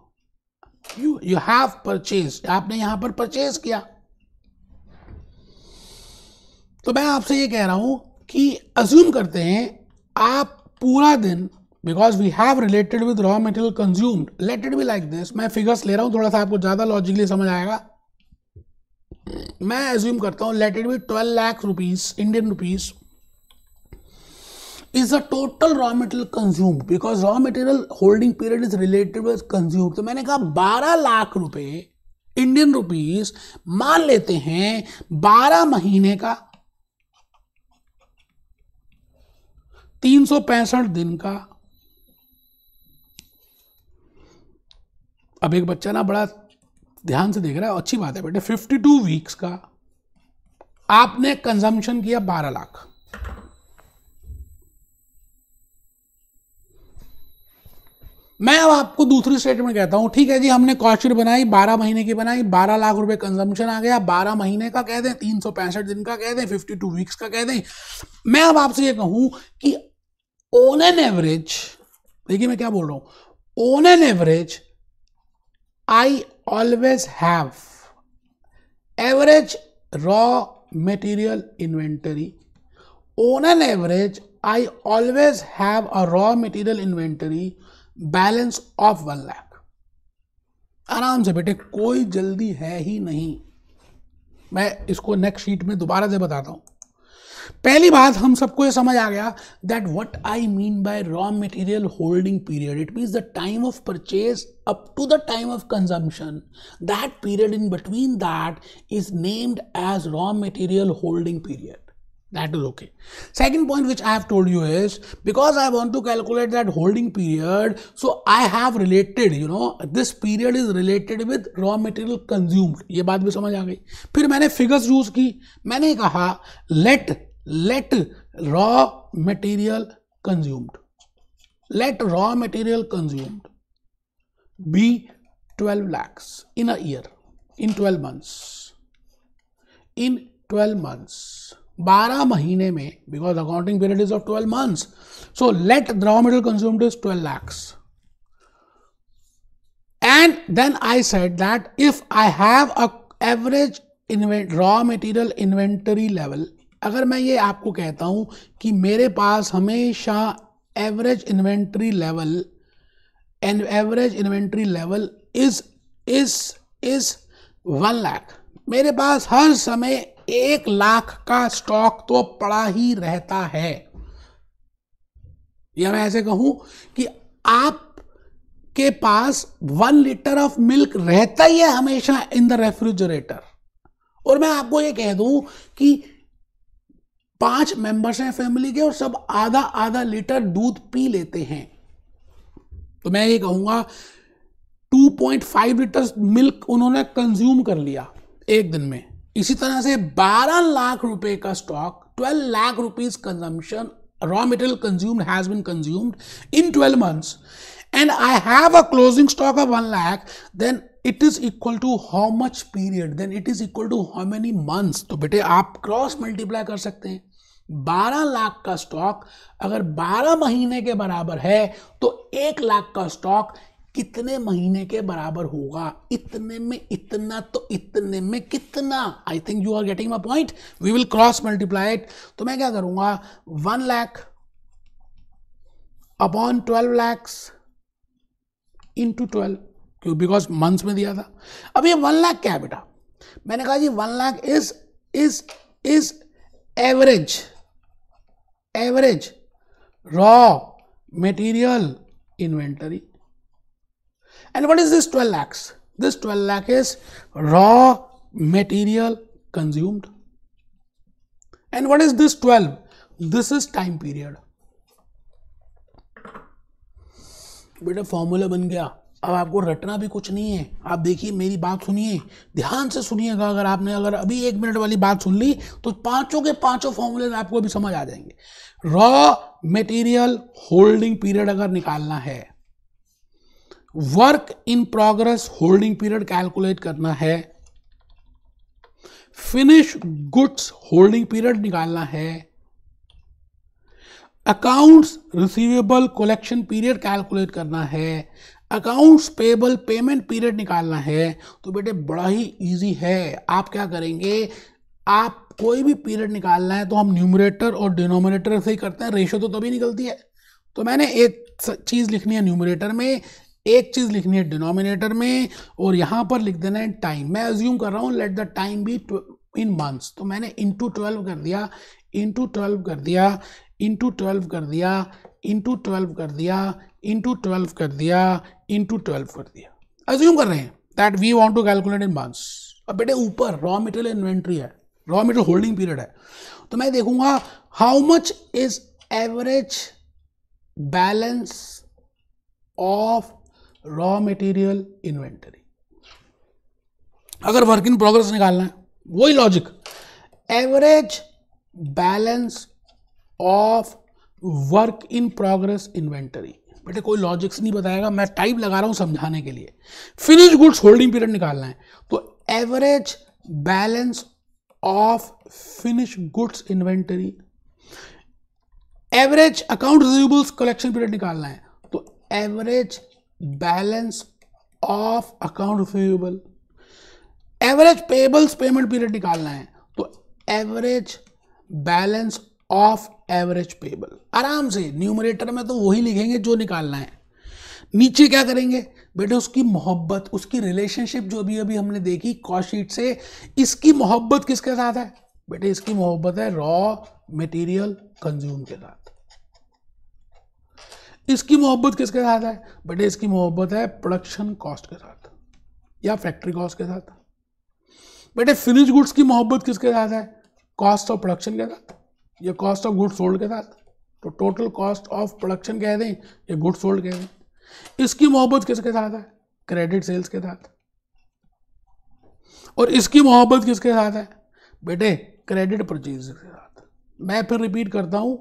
you you have purchase आपने यहां पर परचेज किया तो मैं आपसे ये कह रहा हूं कि अज्यूम करते हैं आप पूरा दिन because we have related with raw material consumed let it be like this मैं फिगर्स ले रहा हूँ थोड़ा सा आपको ज़्यादा लॉजिकली समझ आएगा मैं एज्यूम करता हूँ let it be twelve lakh rupees Indian rupees is a total raw material consumed because raw material holding period is related with consumed तो मैंने कहा बारह लाख रुपए इंडियन रुपीज मान लेते हैं बारह महीने का तीन दिन का अब एक बच्चा ना बड़ा ध्यान से देख रहा है अच्छी बात है बेटे 52 वीक्स का आपने कंजम्पशन किया 12 लाख मैं अब आपको दूसरी स्टेटमेंट कहता हूं ठीक है जी हमने कॉस्टर बनाई 12 महीने की बनाई 12 लाख रुपए कंजम्पशन आ गया 12 महीने का कह दें तीन दिन का कह दें 52 वीक्स का कह दें मैं अब आपसे ये कहूं कि ऑन एन एवरेज देखिए मैं क्या बोल रहा हूं on an average I always have average raw material inventory on an average I always have a raw material inventory balance of one lakh आराम से बेटे कोई जल्दी है ही नहीं मैं इसको नेक्स्ट शीट में दोबारा से बताता हूं पहली बात हम सबको ये समझ आ गया that what I mean by raw material holding period it means the time of purchase up to the time of consumption that period in between that is named as raw material holding period that is okay second point which i have told you is because i want to calculate that holding period so i have related you know this period is related with raw material consumed ये बात भी समझ आ गई फिर मैंने figures use की मैंने कहा let let raw material consumed let raw material consumed be 12 lakhs in a year in 12 months in 12 months 12 महीने में because accounting period is of 12 months so let raw material consumed is 12 lakhs and then i said that if i have a average raw material inventory level अगर मैं ये आपको कहता हूँ कि मेरे पास हमेशा average inventory level and average inventory level is is is one lakh मेरे पास हर समय एक लाख का स्टॉक तो पड़ा ही रहता है या मैं ऐसे कहूं कि आप के पास वन लीटर ऑफ मिल्क रहता ही है हमेशा इन द रेफ्रिजरेटर और मैं आपको ये कह दूं कि पांच मेंबर्स हैं फैमिली के और सब आधा आधा लीटर दूध पी लेते हैं तो मैं ये कहूंगा 2.5 लीटर मिल्क उन्होंने कंज्यूम कर लिया एक दिन में इसी तरह से 12 लाख रुपए का stock 12 lakh rupees consumption raw material consumed has been consumed in 12 months and I have a closing stock of one lakh then it is equal to how much period then it is equal to how many months तो बेटे आप cross multiply कर सकते हैं 12 लाख का stock अगर 12 महीने के बराबर है तो एक लाख का स्टॉक कितने महीने के बराबर होगा इतने में इतना तो इतने में कितना I think you are getting my point we will cross multiply it तो मैं क्या करूंगा one lakh upon twelve lakhs into twelve क्यों बिकॉज मंथ्स में दिया था अब ये वन लाख क्या है बेटा मैंने कहा जी one lakh is is is average average raw material inventory and what is this twelve lakhs this twelve lakh is raw material consumed and what is this twelve this is time period बेटा फॉर्मूला बन गया अब आपको रटना भी कुछ नहीं है आप देखिए मेरी बात सुनिए ध्यान से सुनिएगा अगर आपने अगर अभी एक मिनट वाली बात सुन ली तो पांचों के पांचों फॉर्मूले आपको अभी समझ आ जाएंगे रॉ मटेरियल होल्डिंग पीरियड अगर निकालना है work in progress holding period calculate करना है फिनिश गुड्स होल्डिंग पीरियड निकालना है accounts receivable collection period calculate करना है अकाउंट्स पेबल पेमेंट पीरियड निकालना है तो बेटे बड़ा ही इजी है आप क्या करेंगे आप कोई भी पीरियड निकालना है तो हम न्यूमरेटर और डिनोमिनेटर से ही करते हैं रेशो तो तभी निकलती है तो मैंने एक चीज़ लिखनी है न्यूमरेटर में एक चीज़ लिखनी है डिनोमिनेटर में और यहाँ पर लिख देना है टाइम मैं एज्यूम कर रहा हूँ let the time be in months तो मैंने इंटू ट्वेल्व कर दिया इंटू ट्वेल्व कर दिया इंटू ट्वेल्व कर दिया इंटू ट्वेल्व कर दिया इंटू ट्वेल्व कर दिया इंटू ट्वेल्व कर दिया एज्यूम कर रहे हैं that we want to calculate in months अब बेटे ऊपर रॉ मेटेरियल इन्वेंट्री है रॉ मेटेरियल होल्डिंग पीरियड है तो मैं देखूंगा how much is average balance of raw material inventory अगर वर्क इन प्रोग्रेस निकालना है वही logic average balance of work in progress inventory बेटे कोई लॉजिक्स नहीं बताएगा मैं टाइप लगा रहा हूँ समझाने के लिए फिनिश गुड्स होल्डिंग पीरियड निकालना है तो average balance of finish goods inventory average account receivables collection period निकालना है तो average balance of account receivable average payables payment period निकालना है तो average balance of average payable आराम से न्यूमरेटर में तो वही लिखेंगे जो निकालना है नीचे क्या करेंगे बेटे उसकी मोहब्बत उसकी रिलेशनशिप जो अभी अभी हमने देखी कॉशीट से इसकी मोहब्बत किसके साथ है बेटे इसकी मोहब्बत है रॉ मटेरियल कंज्यूम के साथ इसकी मोहब्बत किसके साथ है बेटे इसकी मोहब्बत है प्रोडक्शन कॉस्ट के साथ या फैक्ट्री कॉस्ट के साथ बेटे फिनिश गुड्स की मोहब्बत किसके साथ है कॉस्ट ऑफ प्रोडक्शन के साथ ये कॉस्ट ऑफ गुड सोल्ड के साथ तो टोटल कॉस्ट ऑफ प्रोडक्शन कह दें ये गुड सोल्ड कह दें इसकी मोहब्बत किसके साथ है क्रेडिट सेल्स के साथ और इसकी मोहब्बत किसके साथ है बेटे क्रेडिट परचेज के साथ मैं फिर रिपीट करता हूँ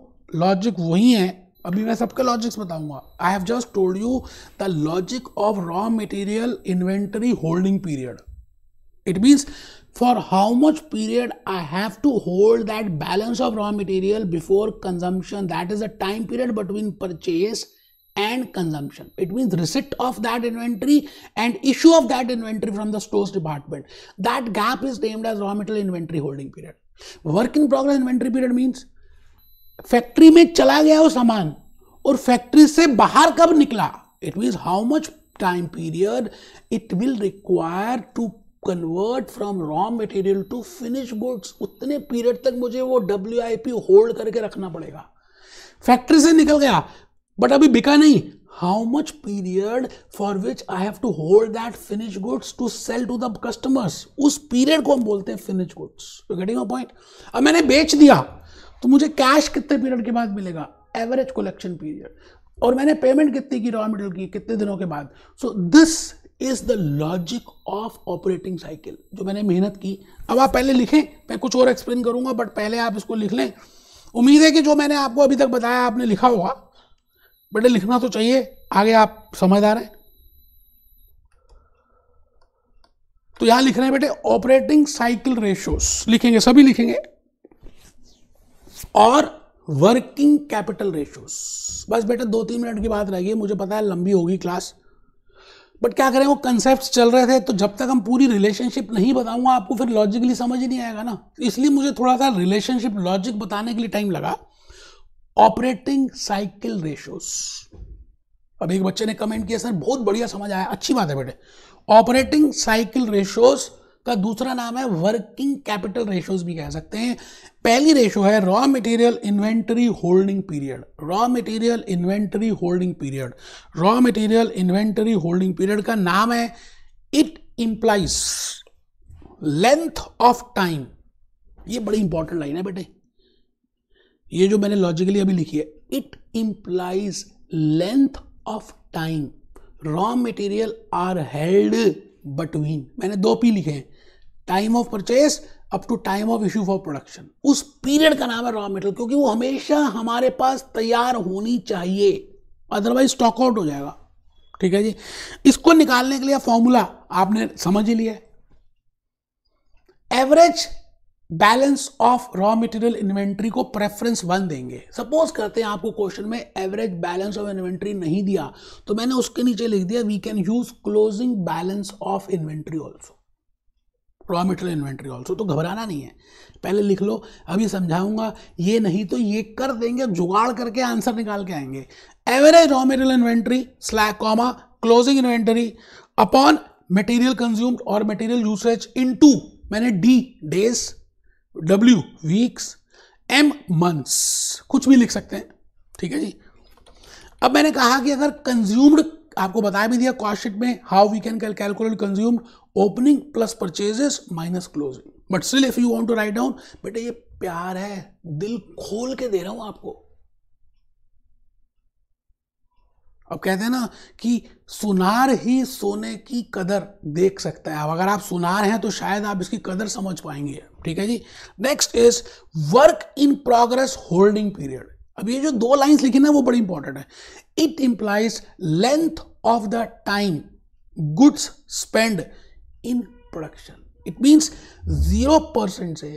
लॉजिक वही है अभी मैं सबके लॉजिक्स बताऊंगा I have just told you the logic of raw material inventory holding period it means for how much period I have to hold that balance of raw material before consumption. That is the time period between purchase and consumption. It means receipt of that inventory and issue of that inventory from the stores department. That gap is named as raw material inventory holding period. Work in progress inventory period means factory में chala gaya वो saman aur factory se bahar kab निकला It means how much time period it will require to convert from raw material to finish goods उतने period तक मुझे वो W hold करके रखना पड़ेगा फैक्ट्री से निकल गया बट अभी बिका नहीं how much period for which I have to hold that finish goods to sell to the customers उस पीरियड को हम बोलते हैं finish goods getting a point अब मैंने बेच दिया तो मुझे कैश कितने पीरियड के बाद मिलेगा एवरेज कलेक्शन पीरियड और मैंने पेमेंट कितनी की रॉ मटेरियल की कितने दिनों के बाद so this is the logic of operating cycle जो मैंने मेहनत की अब आप पहले लिखें मैं कुछ और एक्सप्लेन करूंगा बट पहले आप इसको लिख लें उम्मीद है कि जो मैंने आपको अभी तक बताया आपने लिखा होगा बेटे लिखना तो चाहिए आगे आप समझदार हैं तो यहां लिख रहे हैं बेटे ऑपरेटिंग साइकिल रेशियोस लिखेंगे सभी लिखेंगे और वर्किंग कैपिटल रेशियोस बस बेटे दो तीन मिनट की बात रहेगी मुझे पता है लंबी होगी क्लास बट क्या करें वो कंसेप्ट चल रहे थे तो जब तक हम पूरी रिलेशनशिप नहीं बताऊंगा आपको फिर लॉजिकली समझ ही नहीं आएगा ना तो इसलिए मुझे थोड़ा सा रिलेशनशिप लॉजिक बताने के लिए टाइम लगा ऑपरेटिंग साइकिल रेशोस अब एक बच्चे ने कमेंट किया सर बहुत बढ़िया समझ आया अच्छी बात है बेटे ऑपरेटिंग साइकिल रेशोस का दूसरा नाम है वर्किंग कैपिटल रेशोज भी कह सकते हैं पहली रेशो है raw material inventory holding period raw material inventory holding period raw material inventory holding period का नाम है it implies length of time ये बड़ी इंपॉर्टेंट लाइन है बेटे ये जो मैंने लॉजिकली अभी लिखी है it implies length of time raw material are held between मैंने दो पी लिखे हैं time of purchase up to time of issue for production उस पीरियड का नाम है रॉ मेटेरियल क्योंकि वो हमेशा हमारे पास तैयार होनी चाहिए अदरवाइज स्टॉक आउट हो जाएगा ठीक है जी इसको निकालने के लिए फॉर्मूला आपने समझ ही लिया average balance of raw material inventory को प्रेफरेंस वन देंगे सपोज करते हैं आपको क्वेश्चन में एवरेज बैलेंस ऑफ इन्वेंट्री नहीं दिया तो मैंने उसके नीचे लिख दिया we can use closing balance of inventory also raw material inventory also तो घबराना नहीं है पहले लिख लो अभी समझाऊंगा ये नहीं तो ये कर देंगे जुगाड़ करके आंसर निकाल के आएंगे average raw material inventory slash comma closing inventory upon material consumed और मटेरियल यूसेज इन टू मैंने D days W weeks M months कुछ भी लिख सकते हैं ठीक है जी अब मैंने कहा कि अगर कंज्यूम्ड आपको बता भी दिया कॉस्ट शीट में how we can calculate consume opening plus purchases minus closing but still if you want to write down बेटा ये प्यार है दिल खोल के दे रहा हूं आपको अब कहते हैं ना कि सुनार ही सोने की कदर देख सकता है अब अगर आप सुनार हैं तो शायद आप इसकी कदर समझ पाएंगे ठीक है जी next is work in progress holding period अब ये जो दो लाइंस लिखी ना वो बड़ी इंपॉर्टेंट है it implies length of the time goods spent in production it means zero percent से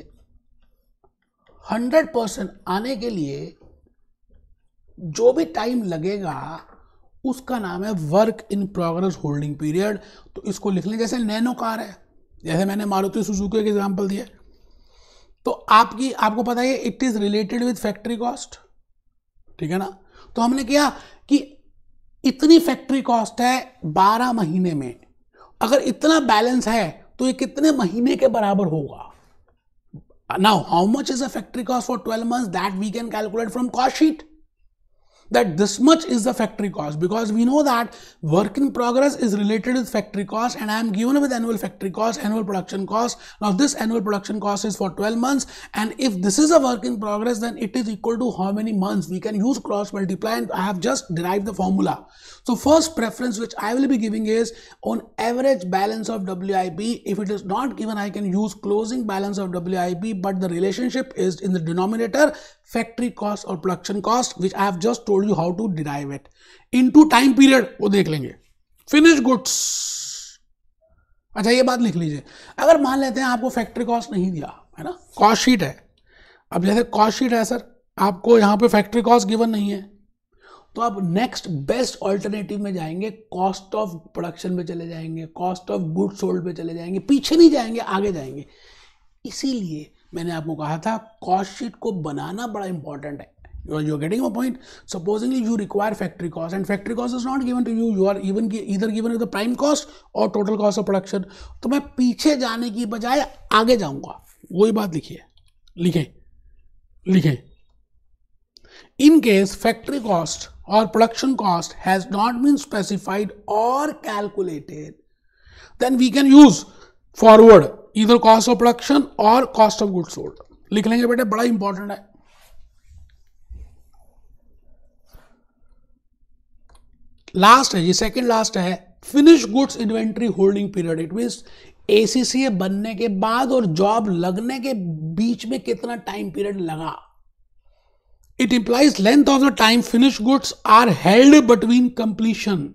हंड्रेड परसेंट आने के लिए जो भी टाइम लगेगा उसका नाम है work in progress holding period तो इसको लिख लें जैसे नैनो कार है जैसे मैंने मारुति सुजुकी का एग्जाम्पल दिया तो आपकी आपको पता है it is related with factory cost ठीक है ना तो हमने किया इतनी फैक्ट्री कॉस्ट है बारह महीने में अगर इतना बैलेंस है तो ये कितने महीने के बराबर होगा now how much is a factory cost for twelve month that we can calculate from cost sheet that this much is the factory cost because we know that work in progress is related with factory cost and I am given with annual factory cost, annual production cost. Now this annual production cost is for 12 months and if this is a work in progress then it is equal to how many months we can use cross multiply and I have just derived the formula. So first preference which I will be giving is on average balance of WIP. If it is not given I can use closing balance of WIP but the relationship is in the denominator factory cost और production cost which I have just told you how to derive it into time period वो देख लेंगे finish goods अच्छा ये बात लिख लीजिए अगर मान लेते हैं आपको फैक्ट्री कॉस्ट नहीं दिया है ना कॉस्ट शीट है अब जैसे कॉस्ट शीट है सर आपको यहाँ पे फैक्ट्री कॉस्ट गिवन नहीं है तो आप नेक्स्ट बेस्ट ऑल्टरनेटिव में जाएंगे कॉस्ट ऑफ प्रोडक्शन में चले जाएंगे कॉस्ट ऑफ गुड्स सोल्ड पे चले जाएंगे पीछे नहीं जाएंगे आगे जाएंगे इसीलिए मैंने आपको कहा था कॉस्ट शीट को बनाना बड़ा इंपॉर्टेंट है you are getting my point supposingly you require factory cost and factory cost is not given to you you are even either given with the prime cost or total cost of production तो मैं पीछे जाने की बजाय आगे जाऊंगा वही बात लिखिए लिखें लिखें इन केस फैक्ट्री कॉस्ट और production cost has not been specified और calculated then we can use forward इधर कॉस्ट ऑफ प्रोडक्शन और कॉस्ट ऑफ गुड सोल्ड लिख लेंगे बेटे बड़ा इंपॉर्टेंट है लास्ट है ये सेकंड लास्ट है finish goods inventory holding period it mean ACCA बनने के बाद और जॉब लगने के बीच में कितना टाइम पीरियड लगा it implies length of the time finish goods are held between completion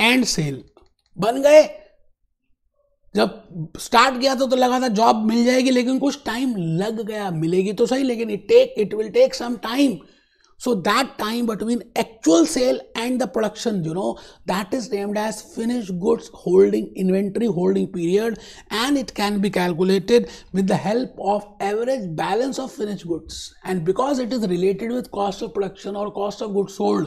and sale बन गए जब स्टार्ट किया था तो लगा था जॉब मिल जाएगी लेकिन कुछ टाइम लग गया मिलेगी तो सही लेकिन it take it will take some time so that time between actual sale and the production you know that is named as finish goods holding inventory holding period and it can be calculated with the help of average balance of finish goods and because it is related with cost of production और cost of goods hold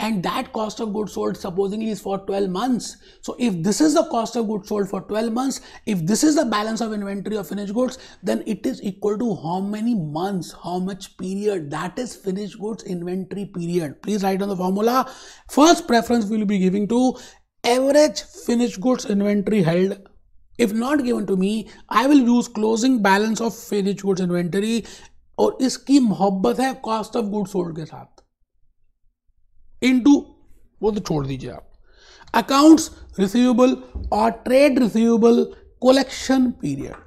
and that cost of goods sold supposedly is for 12 months so if this is the cost of goods sold for 12 months if this is the balance of inventory of finished goods then it is equal to how many months how much period that is finished goods inventory period please write down the formula first preference will be giving to average finished goods inventory held if not given to me i will use closing balance of finished goods inventory और इसकी मोहब्बत है cost of good sold के साथ into वो तो छोड़ दीजिए आप अकाउंट्स रिसीवेबल और ट्रेड रिसीवेबल कलेक्शन पीरियड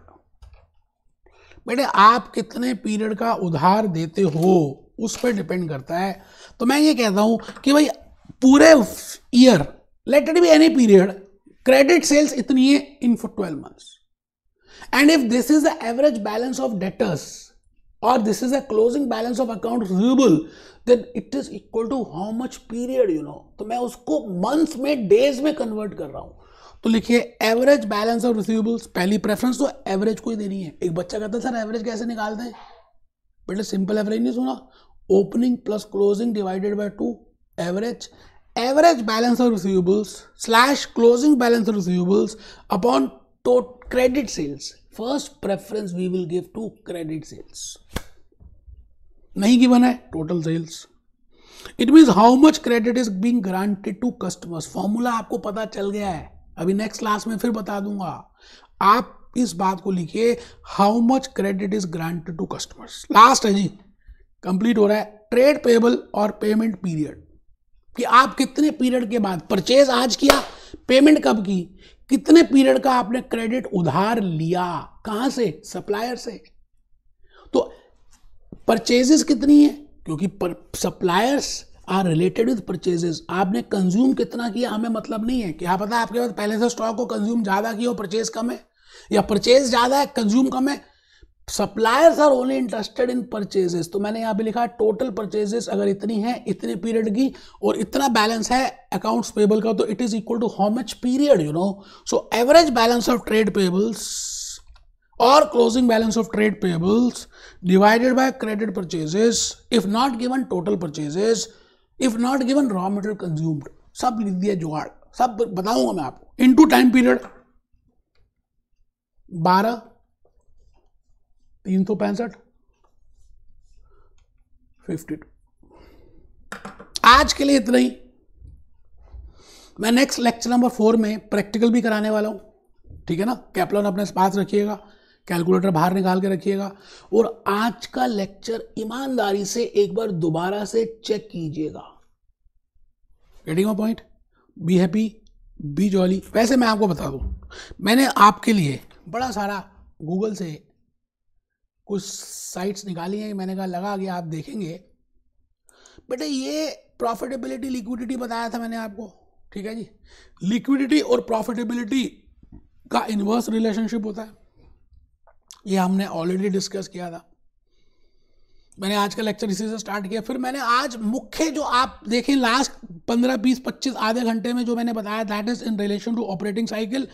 बेटे आप कितने पीरियड का उधार देते हो उस पर डिपेंड करता है तो मैं ये कहता हूं कि भाई पूरे year let it be any period credit sales इतनी है in for twelve months and if this is the average balance of debtors or this is a closing balance of account receivable then it is equal to how much period you know तो मैं उसको month में days में convert कर रहा हूँ तो लिखिए एवरेज बैलेंस ऑफ रिसीवेबल्स पहली प्रेफरेंस तो एवरेज को ही देनी है एक बच्चा कहता है सर एवरेज कैसे निकालते हैं बेटे सिंपल एवरेज नहीं सुना opening plus closing divided by two average average balance of receivables slash closing balance of receivables upon two credit sales first preference we will give to credit sales नहीं given है total sales it means how much credit is being granted to customers formula आपको पता चल गया है अभी next class में फिर बता दूंगा आप इस बात को लिखिए how much credit is granted to customers last है जी कंप्लीट हो रहा है ट्रेड पेबल और पेमेंट पीरियड कि आप कितने पीरियड के बाद परचेज आज किया पेमेंट कब की कितने पीरियड का आपने क्रेडिट उधार लिया कहां से सप्लायर से तो परचेजेस कितनी है क्योंकि suppliers are related with purchases आपने कंज्यूम कितना किया हमें मतलब नहीं है क्या पता आपके पास पहले से स्टॉक को कंज्यूम ज़्यादा किया हो परचेज कम है या परचेज ज़्यादा है कंज्यूम कम है suppliers are only interested in purchases तो मैंने यहाँ पे लिखा टोटल परचेजेस अगर इतनी है इतने पीरियड की और इतना बैलेंस है अकाउंट्स पेबल का तो it is equal to how much period you know so average balance of trade payables और closing balance of trade payables divided by credit purchases if not given total purchases if not given raw material consumed सब लिख दिया जुगाड़ सब बताऊंगा मैं आपको into time period बारह तीन सौ पैंसठ फिफ्टी टू आज के लिए इतना ही मैं नेक्स्ट लेक्चर नंबर फोर में प्रैक्टिकल भी कराने वाला हूँ ठीक है ना कैपलन अपने पास रखिएगा कैलकुलेटर बाहर निकाल के रखिएगा और आज का लेक्चर ईमानदारी से एक बार दोबारा से चेक कीजिएगा getting a point be happy be jolly वैसे मैं आपको बता दूँ मैंने आपके लिए बड़ा सारा गूगल से कुछ साइट्स निकाली हैं मैंने कहा लगा कि आप देखेंगे बेटा ये प्रॉफिटेबिलिटी लिक्विडिटी बताया था मैंने आपको ठीक है जी लिक्विडिटी और प्रॉफिटेबिलिटी का इन्वर्स रिलेशनशिप होता है ये हमने ऑलरेडी डिस्कस किया था मैंने आज का लेक्चर इसी से स्टार्ट किया फिर मैंने आज मुख्य जो आप देखें लास्ट पंद्रह बीस पच्चीस आधे घंटे में जो मैंने बताया that is in relation to operating cycle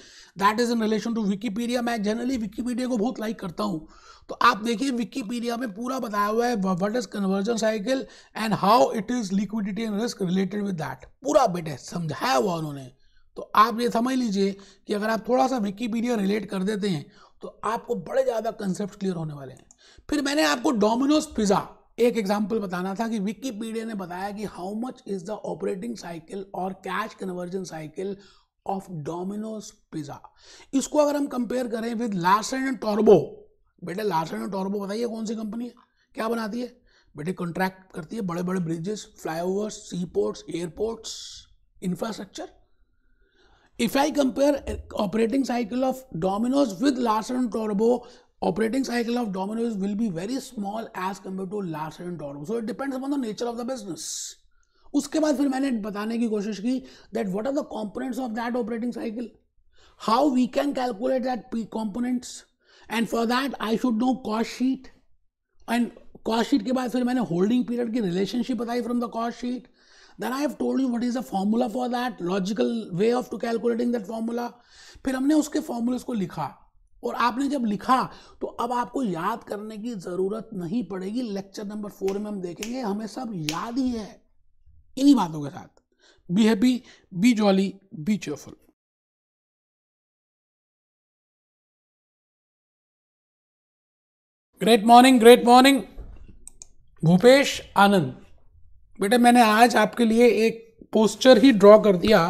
that is in relation to Wikipedia मैं जनरली विकीपीडिया को बहुत लाइक करता हूँ तो आप देखिए विकीपीडिया में पूरा बताया हुआ है what is conversion cycle and how it is liquidity and risk related with that पूरा बेटे समझाया हुआ उन्होंने तो आप ये समझ लीजिए कि अगर आप थोड़ा सा विकीपीडिया रिलेट कर देते हैं तो आपको बड़े ज़्यादा कंसेप्ट क्लियर होने वाले हैं फिर मैंने आपको डोमिनोज पिज़्ज़ा एक एग्जाम्पल बताना था कि विकीपीडिया ने बताया कि how much is the operating cycle और cash conversion cycle of Domino's pizza इसको अगर हम कंपेयर करें विद लार्सन एंड टॉर्बो बेटे लार्सन एंड टॉर्बो बताइए कौन सी कंपनी है क्या बनाती है बेटे कॉन्ट्रैक्ट करती है बड़े बड़े bridges flyover sea ports airports infrastructure I compare operating cycle of Domino's with with and टॉर्बो operating cycle of Domino's will be very small as compared to Larsen and Toro. So it depends upon the nature of the business. उसके बाद फिर मैंने बताने की कोशिश की that what are the components of that operating cycle how we can calculate that P components and for that I should know cost sheet and cost sheet के बाद फिर मैंने होल्डिंग पीरियड की रिलेशनशिप बताई from the cost sheet then I have told you what is the formula for that logical way of to calculating that formula फिर हमने उसके formulas को लिखा और आपने जब लिखा तो अब आपको याद करने की ज़रूरत नहीं पड़ेगी लेक्चर नंबर फोर में हम देखेंगे हमें सब याद ही है इन्हीं बातों के साथ be happy be
jolly be cheerful
great morning great morning Bhupesh Anand बेटे मैंने आज आपके लिए एक पोस्टर ही ड्रॉ कर दिया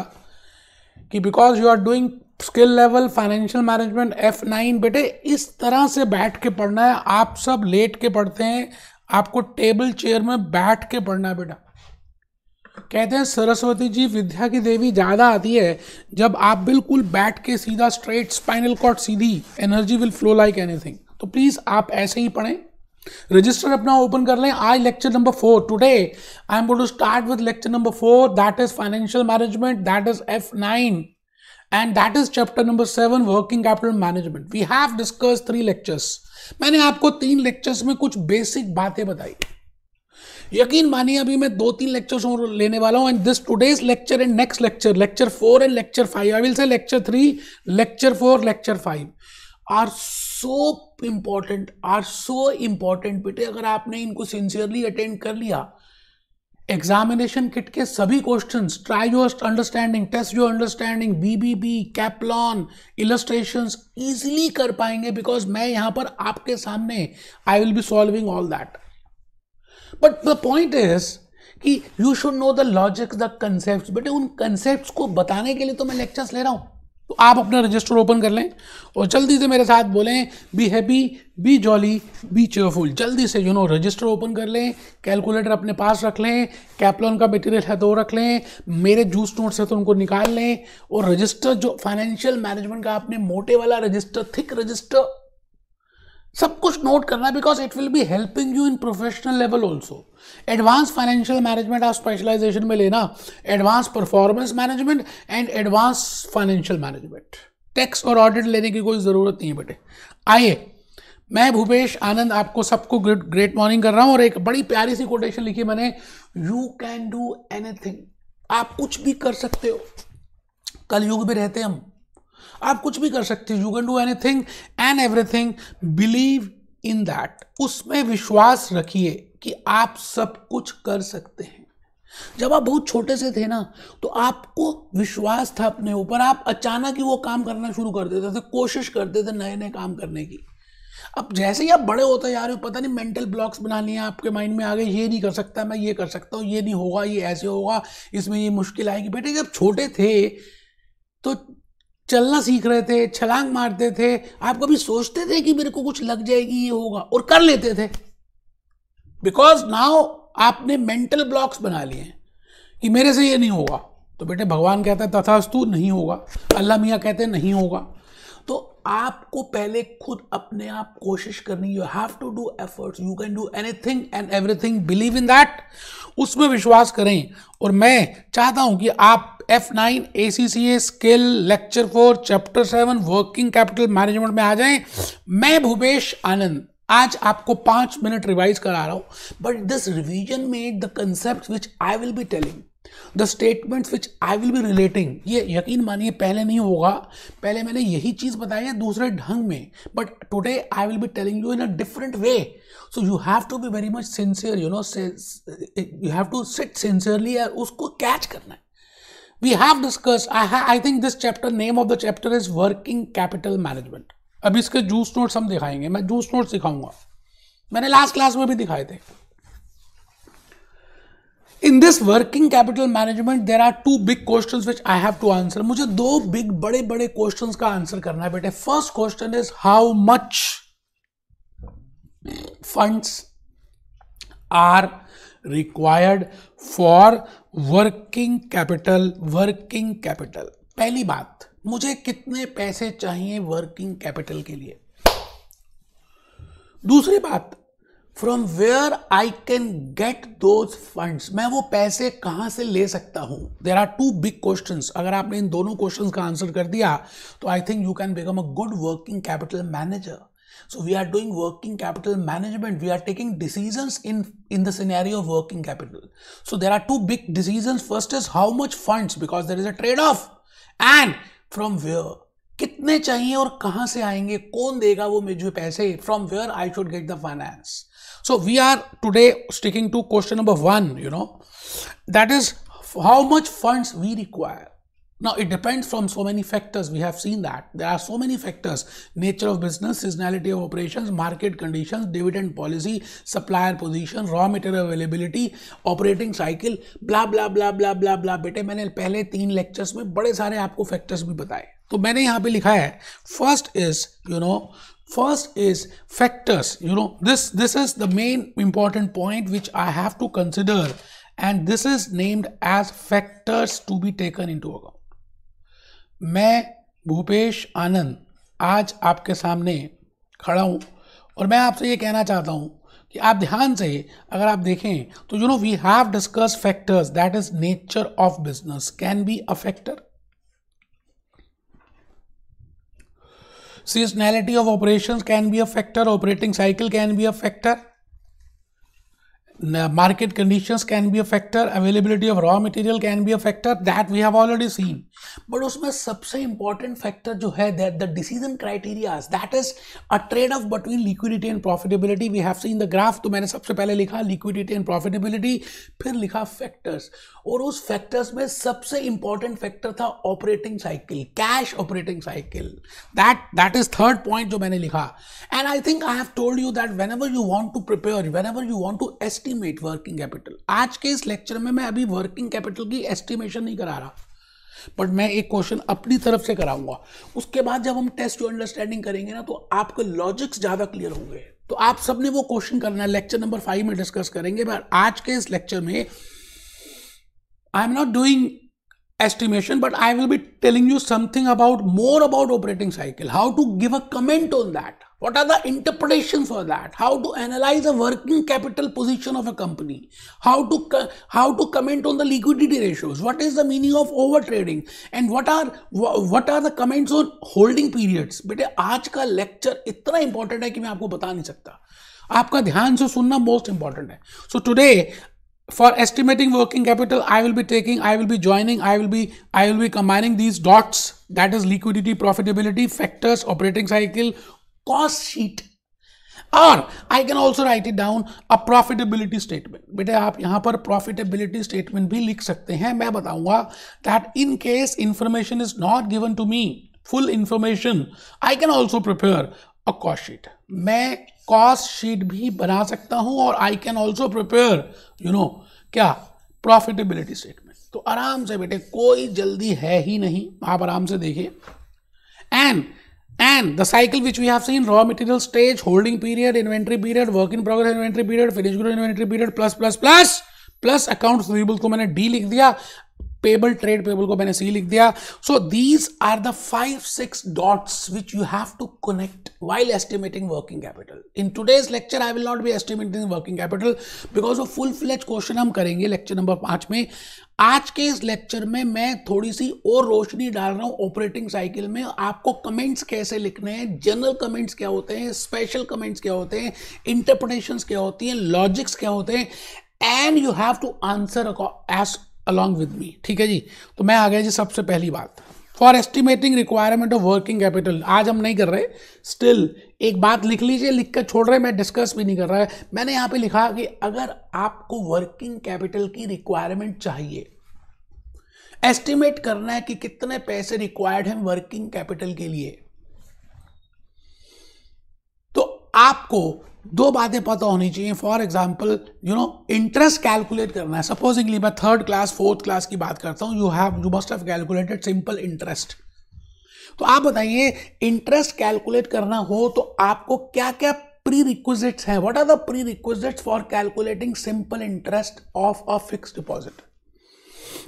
कि because you are doing skill level financial management F nine बेटे इस तरह से बैठ के पढ़ना है आप सब लेट के पढ़ते हैं आपको टेबल चेयर में बैठ के पढ़ना है बेटा कहते हैं सरस्वती जी विद्या की देवी ज़्यादा आती है जब आप बिल्कुल बैठ के सीधा स्ट्रेट स्पाइनल कॉर्ड सीधी energy will flow like anything तो प्लीज़ आप ऐसे ही पढ़ें रजिस्टर अपना ओपन कर लें आज lecture number four today I am going to start with lecture number four that is financial management that is F nine and that is chapter number seven working capital management we have discuss three lectures मैंने आपको तीन lectures में कुछ basic बातें बताई यकीन मानिए अभी मैं दो तीन लेक्चर्स और लेने वाला हूं and this today's lecture and next lecture lecture four and lecture five I will say lecture three lecture four lecture five are so important are so important बेटे अगर आपने इनको सिंसियरली अटेंड कर लिया एग्जामिनेशन किट के सभी question try your understanding test your understanding BBB Kaplan illustration easily कर पाएंगे बिकॉज मैं यहां पर आपके सामने I will be solving all that but the point is कि you should know the logic the concept बेटे उन कंसेप्ट को बताने के लिए तो मैं लेक्चर्स ले रहा हूं तो आप अपना रजिस्टर ओपन कर लें और जल्दी से मेरे साथ बोलें be happy be jolly be cheerful जल्दी से यू नो रजिस्टर ओपन कर लें कैलकुलेटर अपने पास रख लें कैपलॉन का मटेरियल है तो रख लें मेरे जूस नोट्स है तो उनको निकाल लें और रजिस्टर जो फाइनेंशियल मैनेजमेंट का आपने मोटे वाला रजिस्टर थिक रजिस्टर सब कुछ नोट करना because it will be helping you in professional level also advance financial management आप स्पेशलाइजेशन में लेना advance performance management and advance financial management tax और ऑडिट लेने की कोई ज़रूरत नहीं है बेटे आइए मैं भूपेश आनंद आपको सबको ग्रेट ग्रेट मॉर्निंग कर रहा हूं और एक बड़ी प्यारी सी कोटेशन लिखी मैंने यू कैन डू एनीथिंग आप कुछ भी कर सकते हो कल युग में रहते हम आप कुछ भी कर सकते हो you can do anything and everything believe in that उसमें विश्वास रखिए कि आप सब कुछ कर सकते हैं जब आप बहुत छोटे से थे ना तो आपको विश्वास था अपने ऊपर आप अचानक ही वो काम करना शुरू कर देते थे कोशिश करते थे नए नए काम करने की अब जैसे ही आप बड़े होते यार पता नहीं मेंटल ब्लॉक्स बना लिए आपके माइंड में आ गए ये नहीं कर सकता मैं ये कर सकता हूँ ये नहीं होगा ये ऐसे होगा इसमें ये मुश्किल आएगी बेटे जब छोटे थे तो चलना सीख रहे थे छलांग मारते थे आप कभी सोचते थे कि मेरे को कुछ लग जाएगी ये होगा और कर लेते थे बिकॉज नाउ आपने मेंटल ब्लॉक्स बना लिए हैं कि मेरे से ये नहीं होगा तो बेटे भगवान कहता है तथास्तु नहीं होगा अल्लाह मियाँ कहते हैं नहीं होगा आपको पहले खुद अपने आप कोशिश करनी you have to do efforts you can do anything and everything believe in that उसमें विश्वास करें और मैं चाहता हूं कि आप F nine A C C A skill lecture four chapter seven working capital management में आ जाएं मैं भूपेश आनंद आज आपको पांच मिनट रिवाइज करा रहा हूं बट दिस रिवीजन में the concept which I will be telling the statements which I will be relating ये यकीन मानिए पहले नहीं होगा पहले मैंने यही चीज़ बताई है दूसरे ढंग में but today I will be telling you in a different way so you have to be very much sincere you know you have to sit sincerely और उसको कैच करना है we have discuss I think this chapter name of the chapter is working capital management अब इसके juice notes हम दिखाएंगे मैं juice notes दिखाऊंगा मैंने लास्ट क्लास में भी दिखाए थे in this working capital management there are two big question which I have to answer मुझे दो बिग बड़े बड़े क्वेश्चन का आंसर करना है बेटे first question is how much funds are required for working capital working capital पहली बात मुझे कितने पैसे चाहिए वर्किंग कैपिटल के लिए दूसरी बात from where I can get do fund मैं वो पैसे कहाँ से ले सकता हूं there are two big question अगर आपने इन दोनों क्वेश्चन का आंसर कर दिया तो I think you can become a good working capital manager so we are doing working capital management we are taking decision in in the of working capital so there are two big decision first is how much fund because there is a trade off and from where कितने चाहिए और कहाँ से आएंगे कौन देगा वो मुझे पैसे from where I should get the finance So we are today sticking to question number 1 you know, that is how much funds we require. Now it depends from so many factors. We have seen that there are so many factors: nature of business, seasonality of operations, market conditions, dividend policy, supplier position, raw material availability, operating cycle, blah blah blah blah blah blah. bete maine pehle teen lectures mein bade sare aapko factors bhi bataye तो मैंने यहाँ पे लिखा है first is you know First is factors. You know, this, this is the main important point which I have to consider and this is named as factors to be taken into account. मैं भूपेश आनंद आज आपके सामने खड़ा हूँ और मैं आपसे ये कहना चाहता हूँ कि आप ध्यान से अगर आप देखें तो you know we have discuss factors that is nature of business can be a factor Seasonality of operations can be a factor, operating cycle can be a factor. market conditions can be a factor availability of raw material can be a factor that we have already seen but usme sabse important factor jo hai that the decision criteria that is a trade off between liquidity and profitability we have seen the graph to maine sabse pehle likha liquidity and profitability phir likha factors aur us factors mein sabse important factor tha operating cycle cash operating cycle that that is third point jo maine likha and I think I have told you that whenever you want to prepare whenever you want to estimate estimate working capital आज के इस lecture में मैं अभी working capital की estimation नहीं करा रहा बट मैं एक क्वेश्चन अपनी तरफ से कराऊंगा उसके बाद जब हम टेस्ट जो अंडरस्टैंडिंग करेंगे ना तो आपके लॉजिक्स ज़्यादा क्लियर होंगे तो आप सबने वो क्वेश्चन करना है लेक्चर नंबर फाइव में डिस्कस करेंगे बट आज के इस लेक्चर में I am not doing estimation but I will be telling you something about more about operating cycle how to give a comment on that What are the interpretations for that? How to analyze the working capital position of a company? How to how to comment on the liquidity ratios? What is the meaning of overtrading? And what are what are the comments on holding periods? But today's lecture is so important that I cannot tell you. Your attention to listen is most important. Important है for estimating working capital i will be taking i will be joining i will be i will be combining these dots that is liquidity profitability factors operating cycle cost sheet और I can also write it down a profitability statement बेटे आप यहां पर profitability statement भी लिख सकते हैं मैं बताऊंगा that in case information is not given to me full information I can also prepare a cost sheet मैं कॉस्ट शीट भी बना सकता हूं और I can also prepare you know क्या प्रॉफिटेबिलिटी स्टेटमेंट तो आराम से बेटे कोई जल्दी है ही नहीं आप आराम से देखिए and And the cycle which we have seen raw material stage, holding period, inventory period, work in progress inventory period, finished good inventory period, plus, accounts plus, plus को मैंने D लिख दिया पेबल ट्रेड पेबल को मैंने C लिख दिया so these are the five six dots which you have to connect while estimating working capital in today's lecture I will not be estimating working capital because of full fledge question हम करेंगे lecture number पांच में आज के इस lecture में मैं थोड़ी सी और रोशनी डाल रहा हूँ ऑपरेटिंग साइकिल में आपको कमेंट्स कैसे लिखने हैं जनरल कमेंट्स क्या होते हैं स्पेशल कमेंट्स क्या होते हैं इंटरप्रिटेशन क्या होती हैं लॉजिक्स क्या होते हैं and you have to answer as along with me ठीक है जी तो मैं आ गया जी सबसे पहली बात for estimating requirement of working capital आज हम नहीं कर रहे स्टिल एक बात लिख लीजिए लिख कर छोड़ रहे मैं डिस्कस भी नहीं कर रहा है मैंने यहाँ पे लिखा कि अगर आपको वर्किंग कैपिटल की रिक्वायरमेंट चाहिए एस्टिमेट करना है कि कितने पैसे रिक्वायर्ड हैं वर्किंग कैपिटल के लिए तो आपको दो बातें पता होनी चाहिए for example you know interest calculate करना है सपोजिंगली मैं थर्ड क्लास फोर्थ क्लास की बात करता हूँ you have you must have calculated simple interest तो आप बताइए इंटरेस्ट कैलकुलेट करना हो तो आपको क्या क्या प्री रिक्विजिट्स हैं what are the prerequisites for calculating simple interest of a fix deposit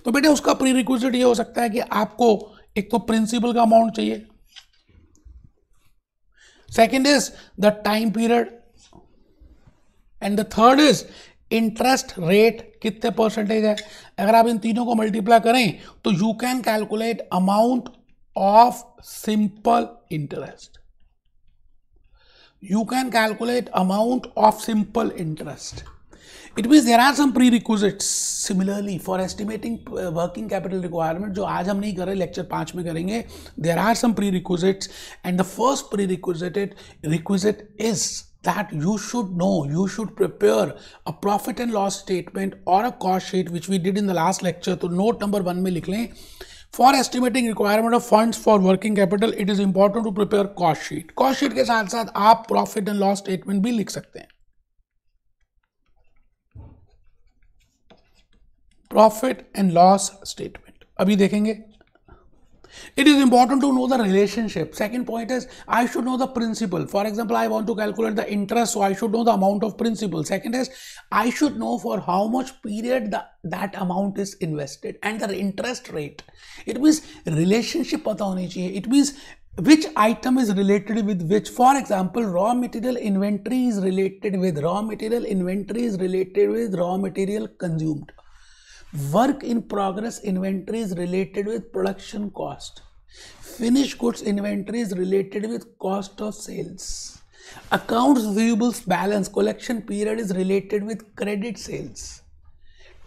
तो बेटे उसका प्री रिक्विजिट ये हो सकता है कि आपको एक तो प्रिंसिपल का अमाउंट चाहिए second is the time period and the third is interest rate कितने परसेंटेज है अगर आप इन तीनों को मल्टीप्लाई करें तो you can calculate amount of simple interest you can calculate amount of simple interest it mean there are some prerequisite similarly for estimating working capital requirement जो आज हम नहीं कर रहे लेक्चर पांच में करेंगे there are some prerequisite and the first prerequisited requisite is that you should know, you should prepare a profit and loss statement or a cost sheet, which we did in the last lecture. So, note number one mein लिख लें for estimating requirement of funds for working capital it is important to prepare cost sheet cost sheet के साथ साथ आप profit and loss statement भी लिख सकते हैं प्रॉफिट एंड लॉस स्टेटमेंट अभी देखेंगे It is important to know the relationship. Second point is I should know the principal. For example, I want to calculate the interest, so I should know the amount of principal. Second is I should know for how much period the, that amount is invested and the interest rate. It means relationship पता It means which item is related with which for example raw material inventory is related with raw material inventory is related with raw material consumed Work in progress inventory is related with production cost. Finished goods inventory is related with cost of sales. Accounts viewables balance collection period is related with credit sales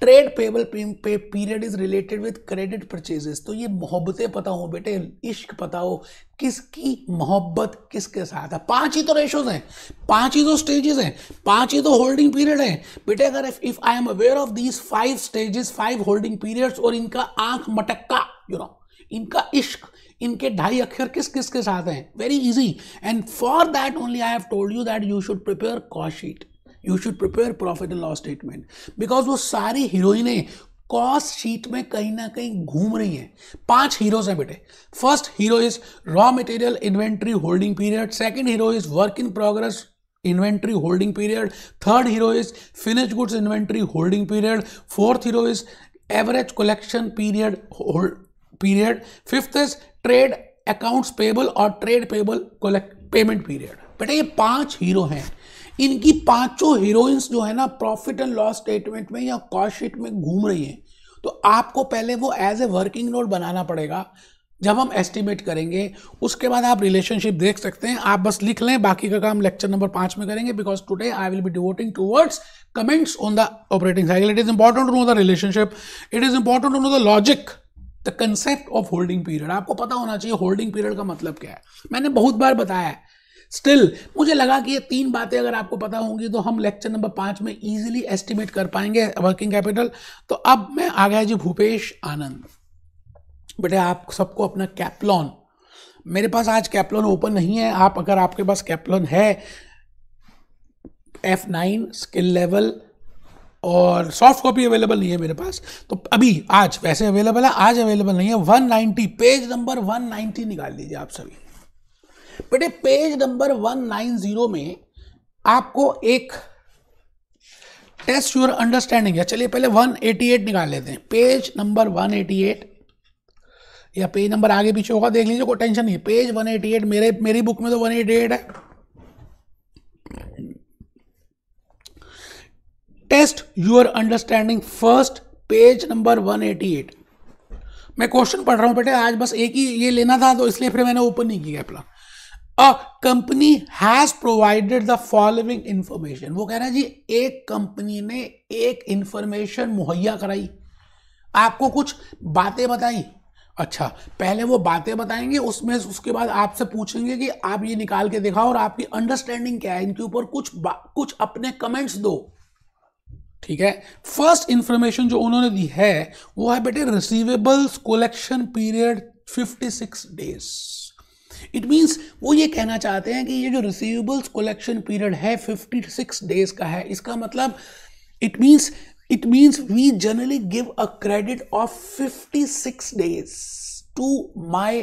trade payable pay period is related with credit purchases तो ये मोहब्बतें पता हो बेटे इश्क पता हो किसकी मोहब्बत किसके साथ है पांच ही तो रेशोज हैं पांच ही तो स्टेजेस हैं पांच ही तो होल्डिंग पीरियड हैं बेटे अगर if I am aware of these five stages five holding periods और इनका आंख मटक्का यू नो इनका इश्क इनके ढाई अक्षर किस किस के साथ हैं very easy and for that only I have told you that you should prepare cost sheet you should prepare profit and loss statement because वो सारी हीरोइनें कॉस्ट शीट में कहीं ना कहीं घूम रही हैं पांच हीरोज हैं बेटे first hero is raw material inventory holding period second hero is work in progress inventory holding period third hero is finish goods inventory holding period fourth hero is average collection period period fifth is trade accounts payable और trade payable payment period बेटा ये पांच hero हैं इनकी पांचों heroines जो है ना प्रॉफिट एंड लॉस स्टेटमेंट में या कॉस्ट शीट में घूम रही हैं तो आपको पहले वो एज ए वर्किंग नोट बनाना पड़ेगा जब हम एस्टिमेट करेंगे उसके बाद आप रिलेशनशिप देख सकते हैं आप बस लिख लें बाकी का काम लेक्चर नंबर पाँच में करेंगे because today I will be devoting towards comments on the operating cycle it is important to know the relationship it is important to know the logic the concept of holding period आपको पता होना चाहिए holding period का मतलब क्या है मैंने बहुत बार बताया है स्टिल मुझे लगा कि ये तीन बातें अगर आपको पता होंगी तो हम लेक्चर नंबर पाँच में इजीली एस्टिमेट कर पाएंगे वर्किंग कैपिटल तो अब मैं आ गया जी भूपेश आनंद बेटे आप सबको अपना कैपलॉन मेरे पास आज कैपलॉन ओपन नहीं है आप अगर आपके पास कैप्लॉन है एफ नाइन स्किल लेवल और सॉफ्ट कॉपी अवेलेबल नहीं है मेरे पास तो अभी आज वैसे अवेलेबल है आज अवेलेबल नहीं है 190 पेज नंबर 190 निकाल लीजिए आप सभी बेटे पेज नंबर 190 में आपको एक टेस्ट योर अंडरस्टैंडिंग है चलिए पहले 188 निकाल लेते हैं पेज नंबर 188 या पेज नंबर आगे पीछे होगा देख लीजिए कोई टेंशन नहीं पेज 188 मेरे मेरी बुक में तो 188 है test your understanding first page number 188 मैं क्वेश्चन पढ़ रहा हूं बेटे आज बस एक ही ये लेना था तो इसलिए फिर मैंने ओपन नहीं किया अपना company has provided the following information वो कह रहा है जी एक कंपनी ने एक इंफॉर्मेशन मुहैया कराई आपको कुछ बातें बताई अच्छा पहले वो बातें बताएंगे उसमें उसके बाद आपसे पूछेंगे कि आप ये निकाल के दिखाओ और आपकी अंडरस्टैंडिंग क्या है इनके ऊपर कुछ कुछ अपने कमेंट्स दो ठीक है फर्स्ट इंफॉर्मेशन जो उन्होंने दी है वो है बेटे receivables collection period 56 days it means वो ये कहना चाहते हैं कि ये जो रिसीवेबल्स कलेक्शन पीरियड है 56 डेज का है इसका मतलब it means it means we generally give a credit of 56 days to my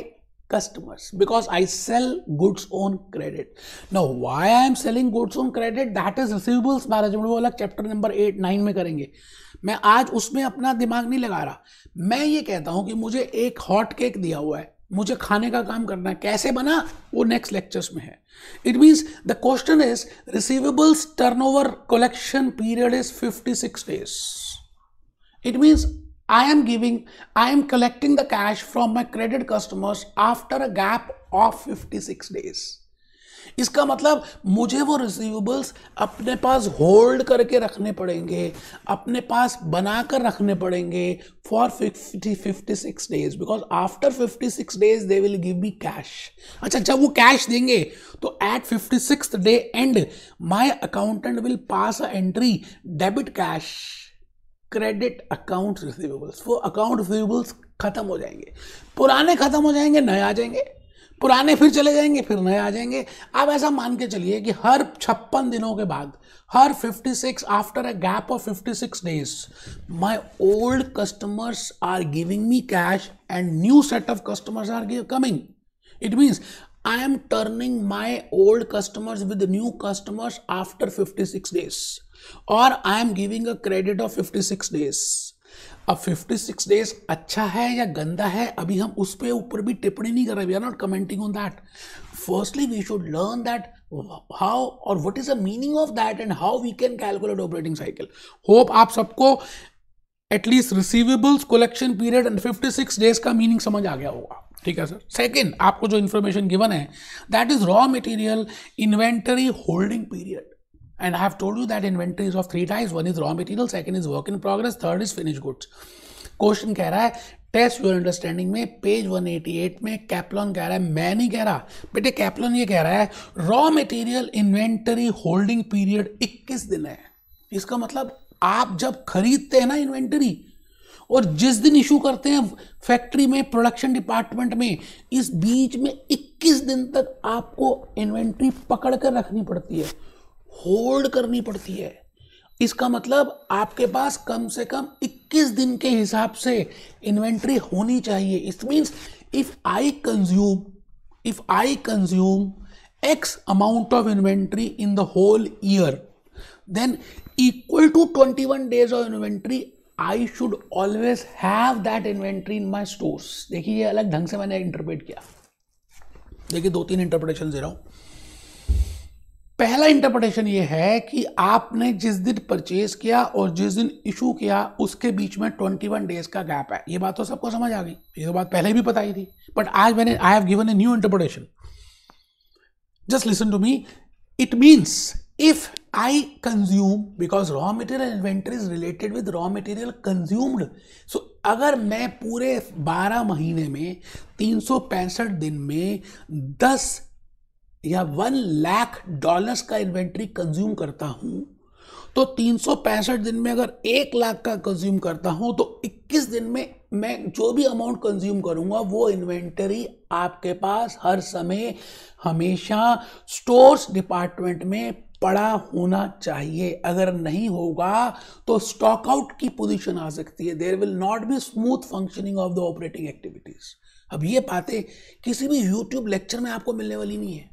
customers because I sell goods on credit no why I am selling goods on credit that is receivables management वो अलग chapter number eight nine में करेंगे मैं आज उसमें अपना दिमाग नहीं लगा रहा मैं ये कहता हूं कि मुझे एक हॉट केक दिया हुआ है मुझे खाने का काम करना है कैसे बना वो नेक्स्ट लेक्चर्स में है it means the question is receivables turnover collection period is 56 days it means I am giving I am collecting the cash from my credit customers after a gap of 56 days इसका मतलब मुझे वो receivables अपने पास hold करके रखने पड़ेंगे अपने पास बना कर रखने पड़ेंगे for fifty fifty six days because after fifty six days they will give me cash अच्छा जब वो कैश देंगे तो at fifty six day and my accountant will pass a entry debit cash credit account receivables वो account receivables खत्म हो जाएंगे पुराने खत्म हो जाएंगे नए आ जाएंगे पुराने फिर चले जाएंगे फिर नए आ जाएंगे आप ऐसा मान के चलिए कि हर छप्पन दिनों के बाद हर 56 after a gap of 56 days my old customers are giving me cash and new set of customers are coming it means I am turning my old customers with new customers after 56 days और I am giving a credit of 56 days अब 56 days अच्छा है या गंदा है अभी हम उस पर ऊपर भी टिप्पणी नहीं कर रहे we are not commenting on that firstly we should learn that how और what is the meaning of that and how we can calculate operating cycle hope आप सबको at least receivables collection period and 56 days का meaning समझ आ गया होगा ठीक है सर सेकेंड आपको जो इन्फॉर्मेशन गिवन है that is raw material inventory holding period And I have told you that inventory is of three types. One is raw material, second is work in progress, third is finished question कह रहा है test your understanding में page 188 में कैपलॉन कह रहा है मैं नहीं कह रहा बेटे कैपलॉन ये कह रहा है raw material inventory holding period 21 दिन है इसका मतलब आप जब खरीदते हैं ना इन्वेंटरी और जिस दिन इशू करते हैं फैक्ट्री में प्रोडक्शन डिपार्टमेंट में इस बीच में 21 दिन तक आपको इन्वेंट्री पकड़ कर रखनी पड़ती है होल्ड करनी पड़ती है इसका मतलब आपके पास कम से कम 21 दिन के हिसाब से इन्वेंट्री होनी चाहिए it means if I consume if I consume X amount of inventory in the whole year then equal to 21 days of inventory I should always have that inventory in my stores देखिए ये अलग ढंग से मैंने interpret किया देखिए दो तीन इंटरप्रिटेशन दे रहा हूं पहला इंटरप्रटेशन ये है कि आपने जिस दिन परचेज किया और जिस दिन इशू किया उसके बीच में ट्वेंटी वन डेज का गैप है ये बात तो सबको समझ आ गई ये तो बात पहले भी पता ही थी बट आज मैंने I have given a new interpretation just listen to me it means if I consume because raw material inventory is related with raw material consumed so अगर मैं पूरे 12 महीने में तीन दिन में 10 या वन लाख डॉलर्स का इन्वेंट्री कंज्यूम करता हूं तो तीन दिन में अगर एक लाख का कंज्यूम करता हूं तो 21 दिन में मैं जो भी अमाउंट कंज्यूम करूंगा वो इन्वेंटरी आपके पास हर समय हमेशा स्टोर्स डिपार्टमेंट में पड़ा होना चाहिए अगर नहीं होगा तो स्टॉकआउट की पोजीशन आ सकती है there will not be smooth functioning of the operating activities अब ये बातें किसी भी यूट्यूब लेक्चर में आपको मिलने वाली नहीं है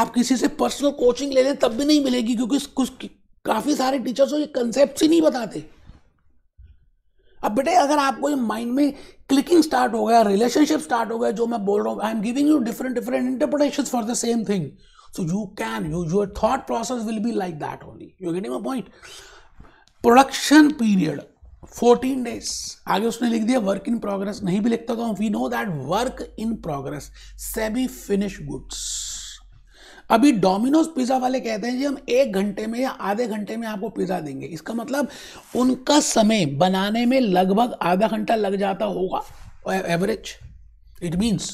आप किसी से पर्सनल कोचिंग ले लें तब भी नहीं मिलेगी क्योंकि कुछ काफ़ी सारे टीचर्स को ये कंसेप्ट ही नहीं बताते अब बेटे अगर आपको ये माइंड में क्लिकिंग स्टार्ट हो गया रिलेशनशिप स्टार्ट हो गया जो मैं बोल रहा हूँ I am giving you different different interpretation for the same thing so you can you your thought process will be like that only you getting a point production period 14 days आगे उसने लिख दिया वर्क इन प्रोग्रेस नहीं भी लिखता था we know that work in progress semi finish goods अभी Domino's pizza वाले कहते हैं जी हम एक घंटे में या आधे घंटे में आपको पिज़्ज़ा देंगे इसका मतलब उनका समय बनाने में लगभग आधा घंटा लग जाता होगा average it means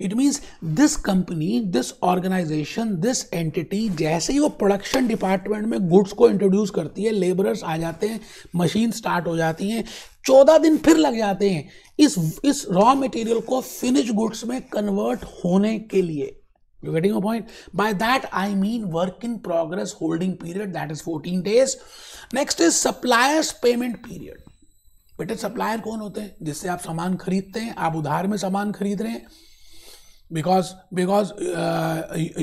it means this company this organisation this entity जैसे ही वो प्रोडक्शन डिपार्टमेंट में गुड्स को इंट्रोड्यूस करती है लेबरर्स आ जाते हैं मशीन स्टार्ट हो जाती हैं चौदह दिन फिर लग जाते हैं इस इस रॉ मटेरियल को फिनिश गुड्स में कन्वर्ट होने के लिए You getting my point? By that I mean work in progress holding period that is 14 days. Next is suppliers payment period. बेटे सप्लायर कौन होते हैं जिससे आप सामान खरीदते हैं आप उधार में सामान खरीद रहे हैं because because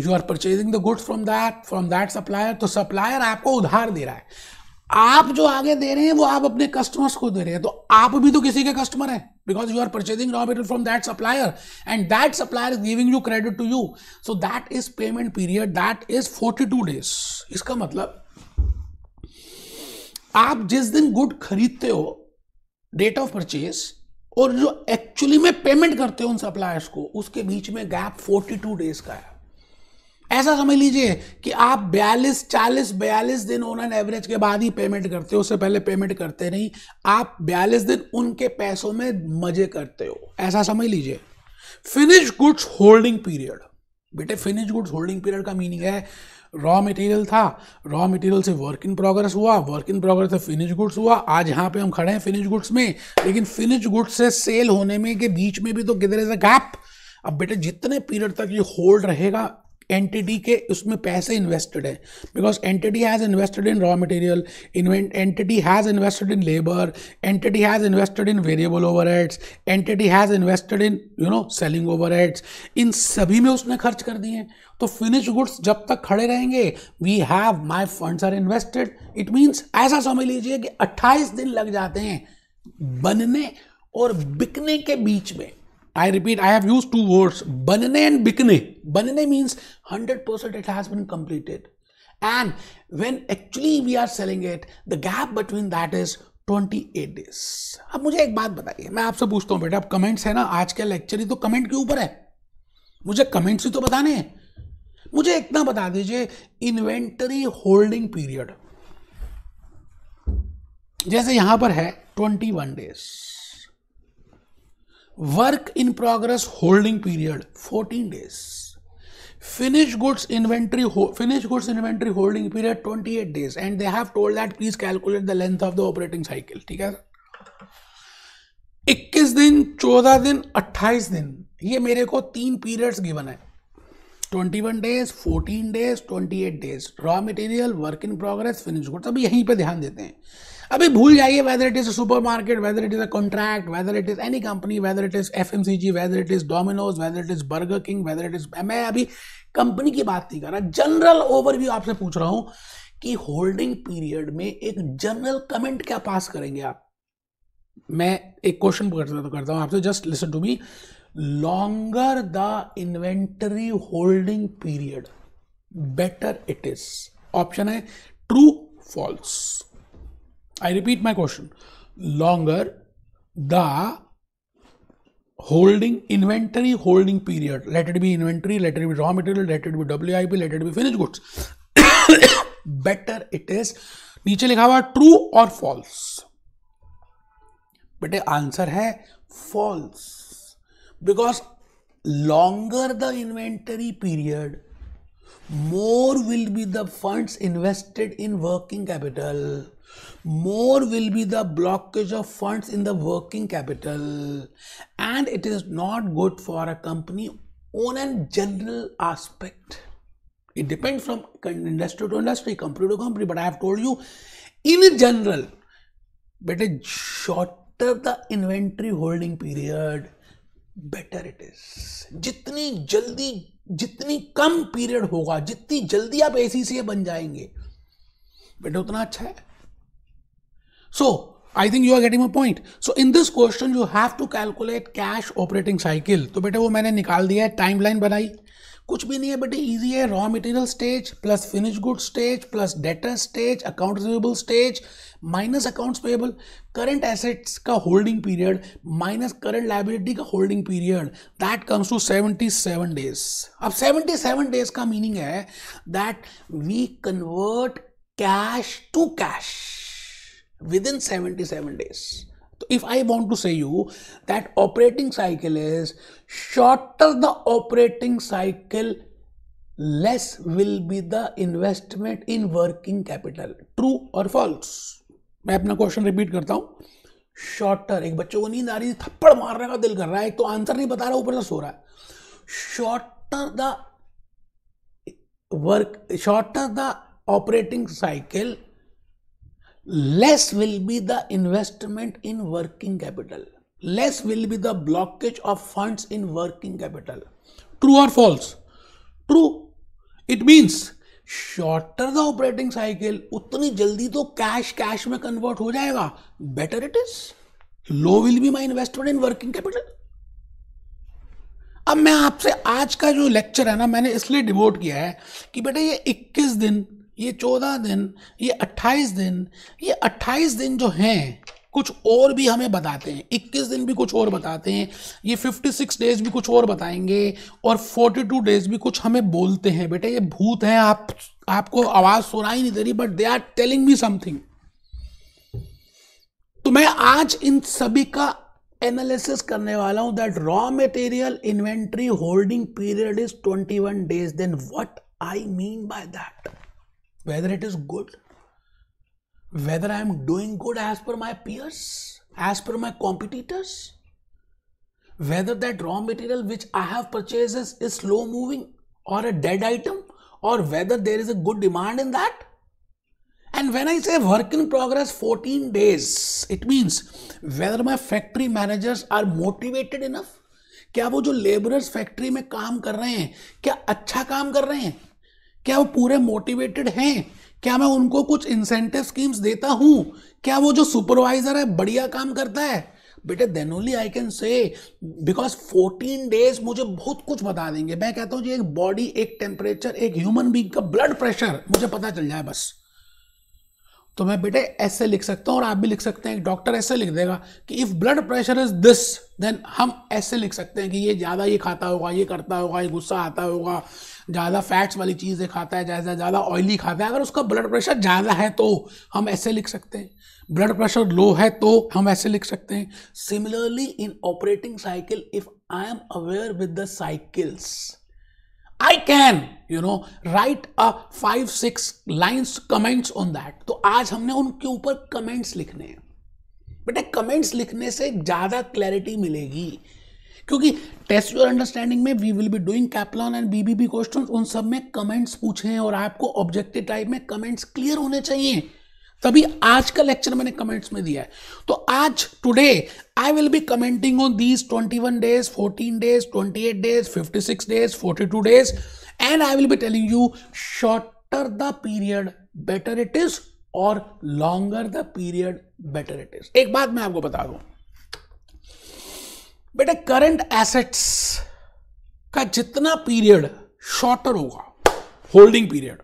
you are purchasing the goods from that from that supplier तो सप्लायर आपको उधार दे रहा है आप जो आगे दे रहे हैं वो आप अपने कस्टमर्स को दे रहे हैं तो आप भी तो किसी के कस्टमर हैं because you are purchasing raw material from that supplier and that supplier is giving you credit to you so that is payment period that is forty two days इसका मतलब आप जिस दिन गुड खरीदते हो डेट ऑफ परचेज और जो actually में पेमेंट करते हो उन सप्लायर्स को उसके बीच में गैप फोर्टी टू डेज का है ऐसा समझ लीजिए कि आप बयालीस चालीस बयालीस दिन ऑन एन एवरेज के बाद ही पेमेंट करते हो उससे पहले पेमेंट करते नहीं आप बयालीस दिन उनके पैसों में मजे करते हो ऐसा समझ लीजिए फिनिश गुड्स होल्डिंग पीरियड बेटे फिनिश गुड्स होल्डिंग पीरियड का मीनिंग है रॉ मटेरियल था रॉ मटेरियल से वर्क इन प्रोग्रेस हुआ वर्क इन प्रोग्रेस से फिनिश गुड्स हुआ आज यहाँ पे हम खड़े हैं फिनिश गुड्स में लेकिन फिनिश गुड्स से सेल होने में के बीच में भी तो किधर इज अ गैप अब बेटे जितने पीरियड तक ये होल्ड रहेगा एंटिटी के उसमें पैसे इन्वेस्टेड है because entity has invested in raw material entity has invested in labour entity has invested in variable over entity has invested in you know selling over इन सभी में उसने खर्च कर दिए हैं तो फिनिश गुड्स जब तक खड़े रहेंगे we have my funds are invested it means ऐसा समझ लीजिए कि अट्ठाईस दिन लग जाते हैं बनने और बिकने के बीच में I repeat, I have used two words, banane and bikne. Banane means 100% it has been completed. And when actually we are selling it, the gap between that is 28 days. अब मुझे एक बात बताइए मैं आपसे पूछता हूँ बेटा अब कमेंट्स है ना आज के लेक्चर ही तो कमेंट के ऊपर है मुझे कमेंट्स ही तो बताने हैं मुझे इतना बता दीजिए इन्वेंटरी होल्डिंग पीरियड जैसे यहां पर है 21 days work in progress holding period 14 days finish goods inventory finish goods inventory holding period 28 days and they have told that please calculate the length of the operating cycle ठीक है 21 दिन 14 दिन 28 दिन ये मेरे को तीन पीरियड्स गिवन है 21 days 14 days 28 days raw material work in progress finish goods अब यहीं पे ध्यान देते हैं अभी भूल जाइए whether it is a supermarket whether it is a contract whether it is any company whether it is F M C G whether it is Domino's whether it is Burger King whether it is मैं अभी company की बात नहीं कर रहा general overview आपसे पूछ रहा हूँ कि होल्डिंग पीरियड में एक जनरल कमेंट क्या पास करेंगे आप मैं एक क्वेश्चन करता हूँ आपसे just listen to me longer the inventory holding period better it is option है true false I repeat my question longer the holding inventory holding period let it be inventory let it be raw material let it be wip let it be finished goods better it is नीचे लिखा हुआ true और false बेटे answer है false because longer the inventory period more will be the funds invested in working capital more will be the blockage of funds in the working capital and it is not good for a company on a general aspect it depends from industry to industry company to company but i have told you in general better shorter the inventory holding period better it is jitni jaldi जितनी कम period होगा जितनी जल्दी आप ए बन जाएंगे बेटा उतना अच्छा है So I think you are getting my point. So in this question you have to calculate cash operating cycle. तो बेटे वो मैंने निकाल दिया है लाइन बनाई कुछ भी नहीं है बेटे इजी है raw material stage plus finish good stage plus debtor stage account receivable stage minus accounts payable current assets का holding period minus current liability का holding period that comes to 77 days अब 77 डेज का meaning है that we convert cash to cash within 77 days. So if I want to say you that operating cycle is shorter the operating cycle, less will be the investment in working capital. True or false? मैं अपना question repeat करता हूँ shorter एक बच्चे को नींद आ रही है थप्पड़ मारने का दिल कर रहा है एक तो आंसर नहीं बता रहा ऊपर से सो रहा है shorter the work shorter the operating cycle less will be the investment in working capital less will be the blockage of funds in working capital true or false true it means shorter the operating cycle उतनी जल्दी तो cash cash में convert हो जाएगा better it is low will be my investment in working capital अब मैं आपसे आज का जो लेक्चर है ना मैंने इसलिए डिवोट किया है कि बेटा ये 21 दिन ये चौदह दिन ये अट्ठाईस दिन ये अट्ठाईस दिन जो हैं कुछ और भी हमें बताते हैं 21 दिन भी कुछ और बताते हैं ये 56 डेज भी कुछ और बताएंगे और 42 डेज भी कुछ हमें बोलते हैं बेटे ये भूत हैं आप आपको आवाज़ सुनाई नहीं दे रही but they are telling me something तो मैं आज इन सभी का एनालिसिस करने वाला हूं that raw material inventory holding period is 21 days then what I mean by that whether it is good, whether I am doing good as per my peers, as per my competitors, whether that raw material which I have purchased is, is slow moving or a dead item, or whether there is a good demand in that. And when I say work in progress 14 days, it means whether my factory managers are motivated enough. क्या वो जो labourers factory में काम कर रहे हैं क्या अच्छा काम कर रहे हैं क्या वो पूरे मोटिवेटेड हैं क्या मैं उनको कुछ इंसेंटिव स्कीम्स देता हूँ क्या वो जो सुपरवाइजर है बढ़िया काम करता है बेटे then only I can say because fourteen days मुझे बहुत कुछ बता देंगे मैं कहता हूँ जी एक बॉडी एक टेम्परेचर एक ह्यूमन बींग का ब्लड प्रेशर मुझे पता चल जाए बस तो मैं बेटे ऐसे लिख सकता हूँ और आप भी लिख सकते हैं डॉक्टर ऐसे लिख देगा कि if blood pressure is this then हम ऐसे लिख सकते हैं कि ये ज़्यादा ये खाता होगा ये करता होगा ये गुस्सा आता होगा ज़्यादा फैट्स वाली चीज़ें खाता है ज़्यादा ज़्यादा ऑयली खाता है अगर उसका ब्लड प्रेशर ज़्यादा है तो हम ऐसे लिख सकते हैं ब्लड प्रेशर लो है तो हम ऐसे लिख सकते हैं similarly in operating cycle if I am aware with the cycles I can you know write a five six lines comments on that तो आज हमने उनके ऊपर कमेंट्स लिखने हैं बेटा कमेंट्स लिखने से ज़्यादा क्लैरिटी मिलेगी क्योंकि टेस्ट योर अंडरस्टैंडिंग में वी विल बी डूइंग कैपलॉन एंड बीबीबी क्वेश्चन उन सब में कमेंट्स पूछे हैं और आपको ऑब्जेक्टिव टाइप में कमेंट्स क्लियर होने चाहिए तभी तो आज का लेक्चर मैंने कमेंट्स में दिया है तो आज today I will be commenting on these 21 days 14 days 28 days 56 days 42 days and I will be telling you shorter the period better it is और longer the period better it is एक बात मैं आपको बता दू बेटा करंट एसेट्स का जितना पीरियड शॉर्टर होगा holding period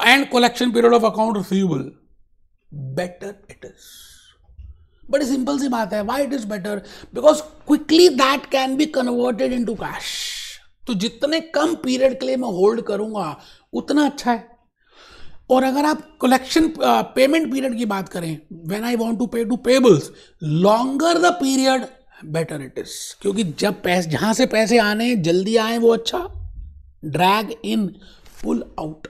and collection period of account receivable better it is बड़ी सिंपल सी बात है why it is better because quickly that can be converted in to cash तो जितने कम पीरियड के लिए मैं होल्ड करूंगा उतना अच्छा है और अगर आप कलेक्शन पेमेंट पीरियड की बात करें when I want to pay to payables longer the period better it is क्योंकि जब पैसे जहां से पैसे आने जल्दी आए वो अच्छा drag in pull out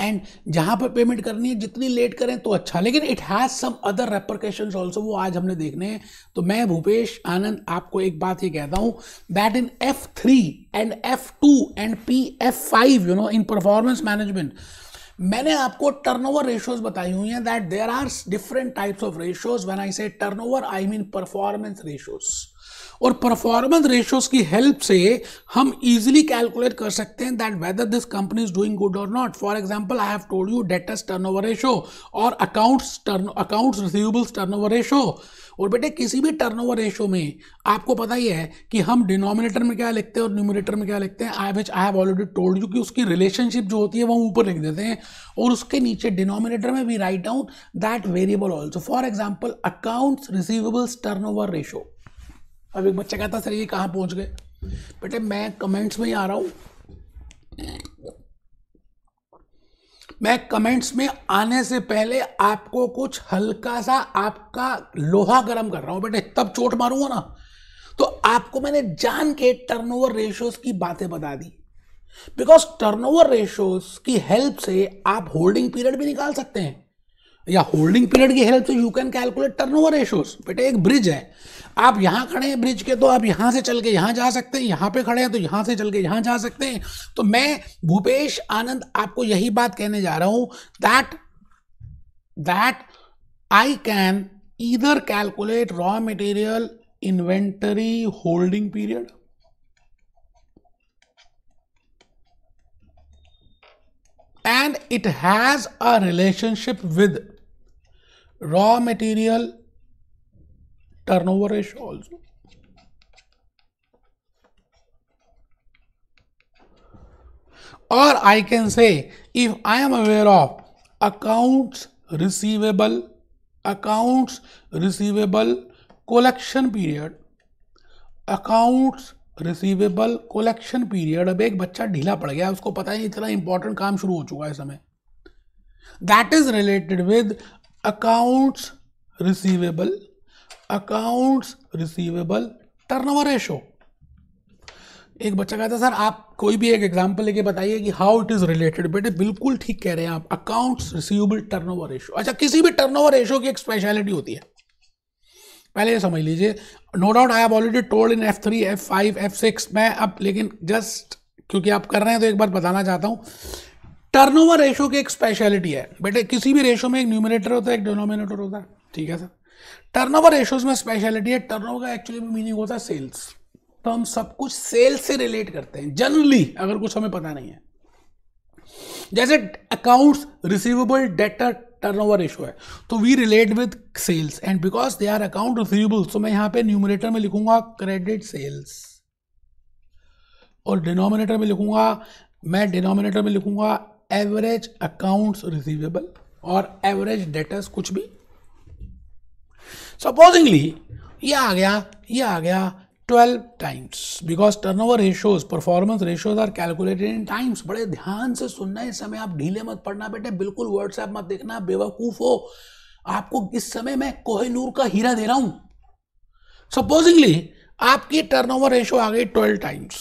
and जहां पर पेमेंट करनी है जितनी लेट करें तो अच्छा लेकिन it has some other repercussion also वो आज हमने देखने हैं तो मैं भूपेश आनंद आपको एक बात ये कहता हूं that in F three and F two and P F five you know in performance management मैंने आपको टर्न ओवर रेशियोज बताई हुई हैं that there are different types of ratios when I say over I mean performance ratios और performance ratios की help से हम easily calculate कर सकते हैं that whether this company is doing good और not for example I have told U turn over ratio और accounts turn accounts receivables turn over ratio और बेटे किसी भी टर्न ओवर रेशो में आपको पता ही है कि हम डिनोमिनेटर में क्या लिखते हैं और न्यूमिनेटर में क्या लिखते हैं I which I have already told you कि उसकी रिलेशनशिप जो होती है वो ऊपर लिख देते हैं और उसके नीचे डिनोमिनेटर में we write down that variable also for example accounts receivables turn over ratio अब एक बच्चा कहता सर ये कहाँ पहुँच गए बेटे मैं कमेंट्स में ही आ रहा हूँ मैं कमेंट्स में आने से पहले आपको कुछ हल्का सा आपका लोहा गर्म कर रहा हूँ बेटे तब चोट मारूंगा ना तो आपको मैंने जान के टर्नओवर रेशोस की बातें बता दी बिकॉज टर्नओवर रेशियोज की हेल्प से आप होल्डिंग पीरियड भी निकाल सकते हैं या होल्डिंग पीरियड की हेल्प से you can calculate turnover ratios बेटे एक ब्रिज है आप यहाँ खड़े हैं ब्रिज के तो आप यहाँ से चल के यहाँ जा सकते हैं यहाँ पे खड़े हैं तो यहाँ से चल के यहाँ जा सकते हैं तो मैं भूपेश आनंद आपको यही बात कहने जा रहा हूँ that that I can either calculate raw material inventory holding period and it has a relationship with raw material turnover ratio also or I can say if I am aware of accounts receivable, accounts receivable collection period, accounts receivable collection period अब एक बच्चा ढीला पड़ गया उसको पता ही इतना important काम शुरू हो चुका है समय that is related with accounts receivable accounts receivable turnover ratio एक बच्चा कहता है सर आप कोई भी एक एग्जांपल लेके बताइए कि हाउ इट इज़ रिलेटेड बेटे बिल्कुल ठीक कह रहे हैं आप अकाउंट्स रिसीवेबल टर्नओवर रेशो अच्छा किसी भी टर्नओवर रेशो की एक स्पेशलिटी होती है पहले ये समझ लीजिए no doubt I have already told in F three F five F six मैं अब लेकिन जस्ट क्योंकि आप कर रहे हैं तो एक बार बताना चाहता हूँ टर्नओवर रेशो की एक स्पेशलिटी है बेटे किसी भी रेशो में एक न्यूमिनेटर होता है एक डिनोमिनेटर होता है ठीक है सर ओवर रेशोज में स्पेशलिटी है ओवर का एक्चुअली मीनिंग होता है सेल्स तो हम सब कुछ सेल्स से रिलेट करते हैं जनरली अगर कुछ हमें पता नहीं है जैसे accounts receivable debtor turn over ratio है तो we relate with sales and because they are account receivable तो मैं यहां पे न्यूमिनेटर में लिखूंगा क्रेडिट सेल्स और डिनोमिनेटर में लिखूंगा मैं डिनोमिनेटर में लिखूंगा एवरेज अकाउंट्स रिसीवेबल और एवरेज डेटर्स कुछ भी सपोजिंगली ये आ गया ये आ गया 12 times because turnover ratios performance ratios are calculated in times बड़े ध्यान से सुनना है इस समय आप ढीले मत पड़ना बेटे बिल्कुल व्हाट्सएप मत देखना बेवकूफ हो आपको इस समय मैं कोहनूर का हीरा दे रहा हूं सपोजिंगली आपकी टर्न ओवर रेशियो आ गई ट्वेल्व टाइम्स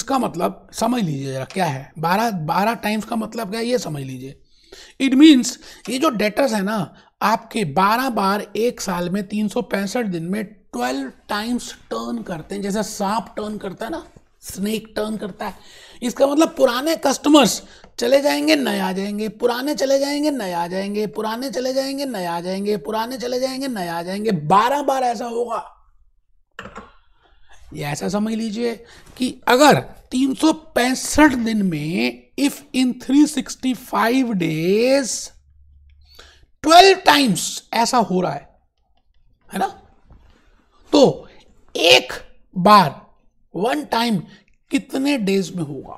इसका मतलब समझ लीजिए क्या है बारह बारह टाइम्स का मतलब क्या है ये समझ लीजिए इट मीन्स ये जो डेटर्स है ना आपके 12 बार एक साल में तीन दिन में 12 टाइम्स टर्न करते हैं जैसे सांप टर्न करता है ना स्नेक टर्न करता है इसका मतलब पुराने कस्टमर्स चले जाएंगे नए आ जाएंगे पुराने चले जाएंगे नए आ जाएंगे पुराने चले जाएंगे नए आ जाएंगे पुराने चले जाएंगे नए आ जाएंगे बारह बार ऐसा होगा ये ऐसा समझ लीजिए कि अगर तीन दिन में इफ इन 365 डेज 12 टाइम्स ऐसा हो रहा है है ना तो एक बार वन टाइम कितने डेज में होगा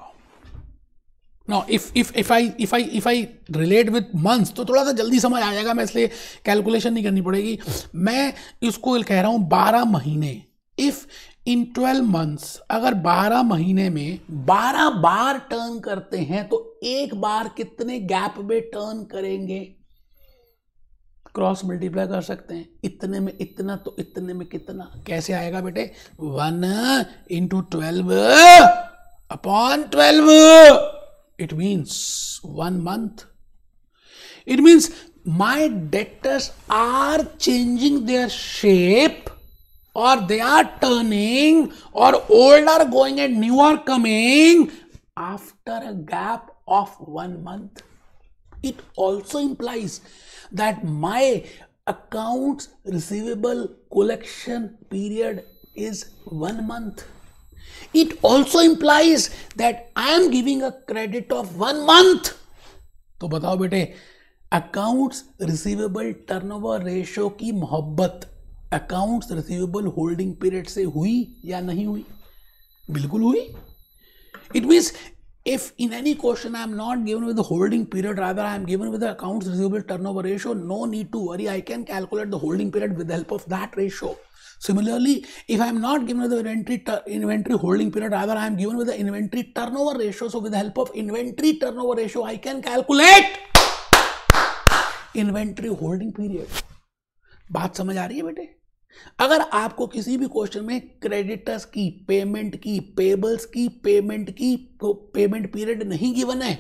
no if if if I if I if I relate with months तो थोड़ा सा जल्दी समझ आ जाएगा मैं इसलिए कैलकुलेशन नहीं करनी पड़ेगी मैं इसको कह रहा हूँ बारह महीने इफ इन ट्वेल्व मंथ्स अगर बारह महीने में बारह बार टर्न करते हैं तो एक बार कितने गैप में टर्न करेंगे क्रॉस मल्टीप्लाई कर सकते हैं इतने में इतना तो इतने में कितना कैसे आएगा बेटे one into twelve upon twelve it means one month it means my debtors are changing their shape और दे आर टर्निंग और old are going and new are coming after a gap of one month it also implies that my account receivable collection period is one month it also implies that I am giving a credit of one month तो बताओ बेटे accounts receivable turnover ratio की मोहब्बत accounts receivable holding period से हुई या नहीं हुई बिल्कुल हुई it means if in any question i am not given with the holding period rather i am given with the accounts receivable turnover ratio no need to worry i can calculate the holding period with the help of that ratio similarly if i am not given with the inventory inventory holding period rather i am given with the inventory turnover ratio so with the help of inventory turnover ratio i can calculate inventory holding period बात समझ आ रही है बेटे अगर आपको किसी भी क्वेश्चन में क्रेडिटर्स की पेमेंट की पेबल्स की पेमेंट की तो पेमेंट पीरियड नहीं गिवन है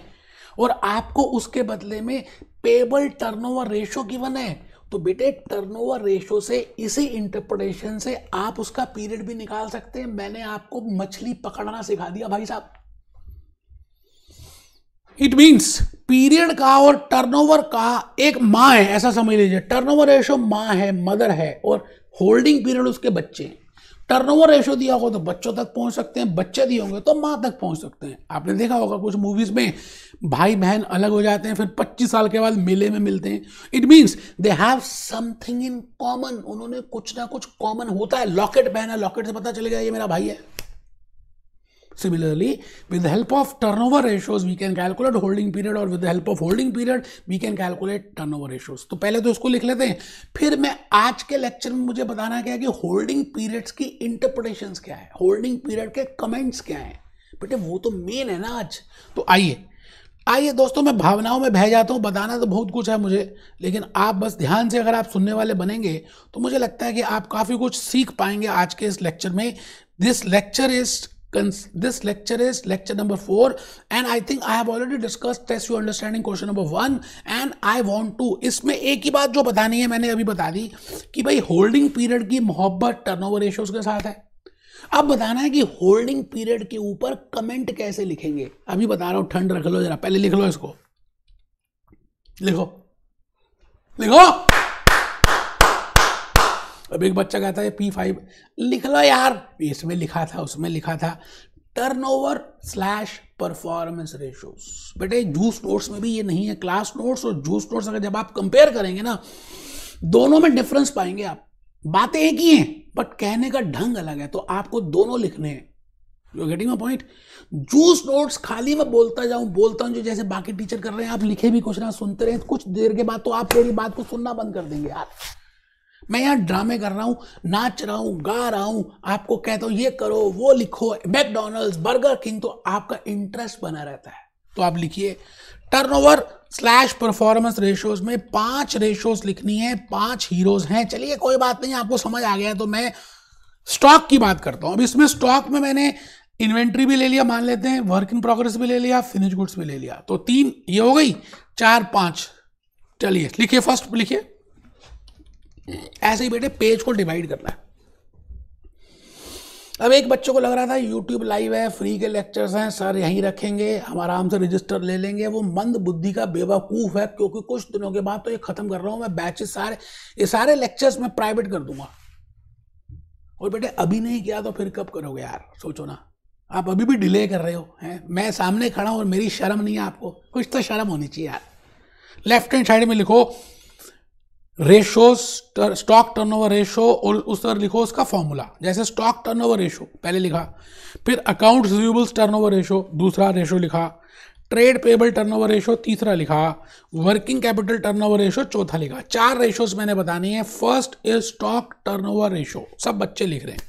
और आपको उसके बदले में पेबल टर्नओवर रेशो गिवन है तो बेटे टर्नओवर रेशो से इसी इंटरप्रिटेशन से आप उसका पीरियड भी निकाल सकते हैं मैंने आपको मछली पकड़ना सिखा दिया भाई साहब इट मींस पीरियड का और टर्नओवर का एक माँ है ऐसा समझ लीजिए टर्नओवर रेशो माँ है मदर है और होल्डिंग पीरियड उसके बच्चे हैं टर्नओवर रेशो दिया होगा तो बच्चों तक पहुंच सकते हैं बच्चे दिए होंगे तो माँ तक पहुंच सकते हैं आपने देखा होगा कुछ मूवीज में भाई बहन अलग हो जाते हैं फिर 25 साल के बाद मेले में मिलते हैं it means they have something in common उन्होंने कुछ ना कुछ कॉमन होता है लॉकेट पहना लॉकेट से पता चलेगा ये मेरा भाई है Similarly, with the help of turnover ratios, we can calculate holding period or with the help of holding period, we can calculate turnover ratios. तो पहले तो इसको लिख लेते हैं फिर मैं आज के लेक्चर में मुझे बताना क्या है कि होल्डिंग पीरियड्स की इंटरप्रिटेशंस क्या है होल्डिंग पीरियड के कमेंट्स क्या हैं बेटे वो तो मेन है ना आज तो आइए आइए दोस्तों मैं भावनाओं में बह जाता हूँ बताना तो बहुत कुछ है मुझे लेकिन आप बस ध्यान से अगर आप सुनने वाले बनेंगे तो मुझे लगता है कि आप काफ़ी कुछ सीख पाएंगे आज के इस लेक्चर में this lecture is this lecture is lecture number 4 and I think I have already discussed test your understanding question number 1 and I want to इसमें एक ही बात जो बतानी है मैंने अभी बता दी कि भाई होल्डिंग पीरियड की मोहब्बत ओवर रेशियोज के साथ है अब बताना है कि होल्डिंग पीरियड के ऊपर कमेंट कैसे लिखेंगे अभी बता रहा हूं ठंड रख लो जरा पहले लिख लो इसको लिखो लिखो अब एक बच्चा कहता है पी फाइव लिख लो यार इसमें लिखा था उसमें लिखा था टर्नओवर स्लैश परफॉर्मेंस रेशोस बेटे जूस नोट्स में भी ये नहीं है क्लास नोट्स और जूस नोट्स अगर जब आप कंपेयर करेंगे ना दोनों में डिफरेंस पाएंगे आप बातें एक ही हैं बट कहने का ढंग अलग है तो आपको दोनों लिखने हैं यू गेटिंग माई पॉइंट जूस नोट्स खाली मैं बोलता जाऊं बोलता हूं जो जैसे बाकी टीचर कर रहे हैं आप लिखे भी कुछ ना सुनते रहे कुछ देर के बाद तो आप मेरी बात को सुनना बंद कर देंगे यार मैं यहाँ ड्रामे कर रहा हूँ नाच रहा हूँ गा रहा हूँ आपको कहता हूँ ये करो वो लिखो मैकडोनल्ड्स बर्गर किंग तो आपका इंटरेस्ट बना रहता है तो आप लिखिए टर्नओवर स्लैश परफॉर्मेंस रेशोज में पांच रेशोज लिखनी है पांच हीरोज हैं चलिए कोई बात नहीं आपको समझ आ गया तो मैं स्टॉक की बात करता हूँ अब इसमें स्टॉक में मैंने इन्वेंट्री भी ले लिया मान लेते हैं वर्क इन प्रोग्रेस भी ले लिया फिनिश गुड्स भी ले लिया तो तीन ये हो गई चार पांच चलिए लिखिए फर्स्ट लिखिए ऐसे ही बेटे पेज को डिवाइड करना है अब एक बच्चों को लग रहा था यूट्यूब लाइव है फ्री के लेक्चर्स हैं सर यहीं रखेंगे हम आराम से रजिस्टर ले लेंगे वो मंद बुद्धि का बेवकूफ़ है क्योंकि कुछ दिनों के बाद तो ये ख़त्म कर रहा हूं मैं बैचेस सारे ये सारे लेक्चर्स मैं प्राइवेट कर दूंगा और बेटे अभी नहीं किया तो फिर कब करोगे यार सोचो ना आप अभी भी डिले कर रहे हो हैं मैं सामने खड़ा हूँ और मेरी शर्म नहीं है आपको कुछ तो शर्म होनी चाहिए यार लेफ्ट हैंड साइड में लिखो रेशो स्टॉक टर्नओवर रेशो और उस तरह लिखो उसका फॉर्मूला जैसे स्टॉक टर्नओवर रेशो पहले लिखा फिर अकाउंट टर्न टर्नओवर रेशो दूसरा रेशो लिखा ट्रेड पेबल टर्नओवर रेशो तीसरा लिखा वर्किंग कैपिटल टर्नओवर रेशो चौथा लिखा चार रेशोस मैंने बतानी है first is stock turnover ratio सब बच्चे लिख रहे हैं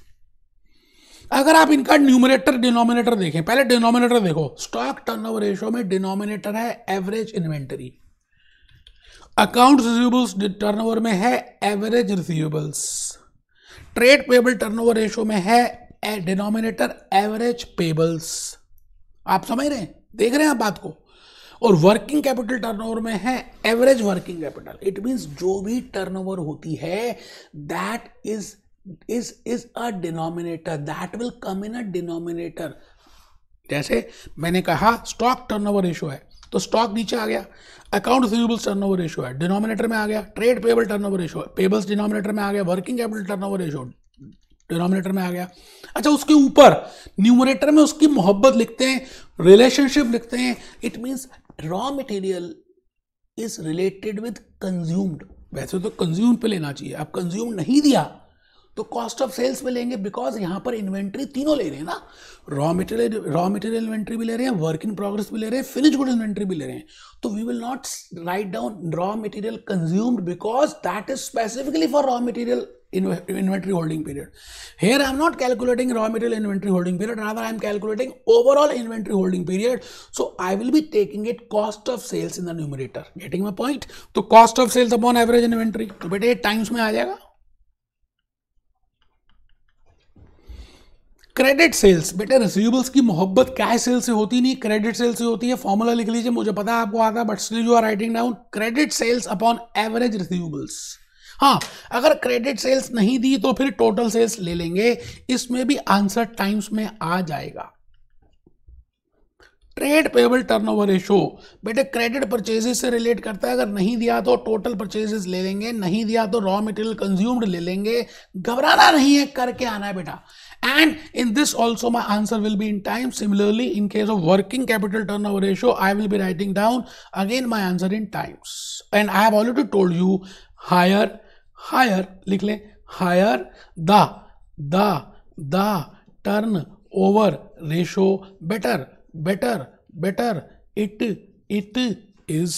अगर आप इनका न्यूमिनेटर डिनोमिनेटर देखें पहले डिनोमिनेटर देखो स्टॉक टर्नओवर रेशो में डिनोमिनेटर है average inventory account receivables turnover में है average receivables trade payable turnover ratio में है डिनोमिनेटर एवरेज पेबल्स आप समझ रहे हैं देख रहे हैं आप बात को और वर्किंग कैपिटल टर्नओवर में है average working capital it means जो भी टर्नओवर होती है that is is is a denominator that will come in a denominator जैसे मैंने कहा स्टॉक टर्नओवर रेशो है तो स्टॉक नीचे आ गया अकाउंट रिसीवेबल्स ओवर रेशियो है डिनोमिनेटर में आ गया trade payable turnover ratio payables denominator में आ गया working capital turn over ratio denominator में आ गया अच्छा उसके ऊपर न्यूमरेटर में उसकी मोहब्बत लिखते हैं रिलेशनशिप लिखते हैं it means raw material is related with consumed वैसे तो कंज्यूम पे लेना चाहिए अब कंज्यूम नहीं दिया तो कॉस्ट ऑफ सेल्स में लेंगे बिकॉज यहां पर इन्वेंट्री तीनों ले रहे हैं ना raw material raw material inventory भी ले रहे हैं वर्क इन प्रोग्रेस भी ले रहे हैं फिनिश गुड इन्वेंट्री भी ले रहे हैं तो we will not write down raw material consumed because that is specifically for raw material inventory holding period here I am not calculating raw material inventory holding period rather I am calculating overall inventory holding period so I will be taking it cost of sales in the numerator getting my point तो cost of sales upon average inventory तो बेटे times में आ जाएगा credit sales बेटे receivables की मोहब्बत cash cell से होती नहीं क्रेडिट सेल से होती है फॉर्मूला लिख लीजिए मुझे पता है आपको आता है but still you are writing down credit sales upon average receivables हाँ अगर क्रेडिट सेल्स नहीं दी तो फिर टोटल सेल्स ले लेंगे इसमें भी आंसर टाइम्स में आ जाएगा trade payable turn over ratio बेटे क्रेडिट परचेजेस से रिलेट करता है अगर नहीं दिया तो टोटल परचेजेस ले लेंगे नहीं दिया तो रॉ मटेरियल कंज्यूम्ड ले लेंगे घबराना नहीं है करके आना है बेटा and in this also my answer will be in time similarly in case of working capital turnover ratio I will be writing down again my answer in times and I have already told you higher higher लिख लें higher the the the turn over ratio better better better it it is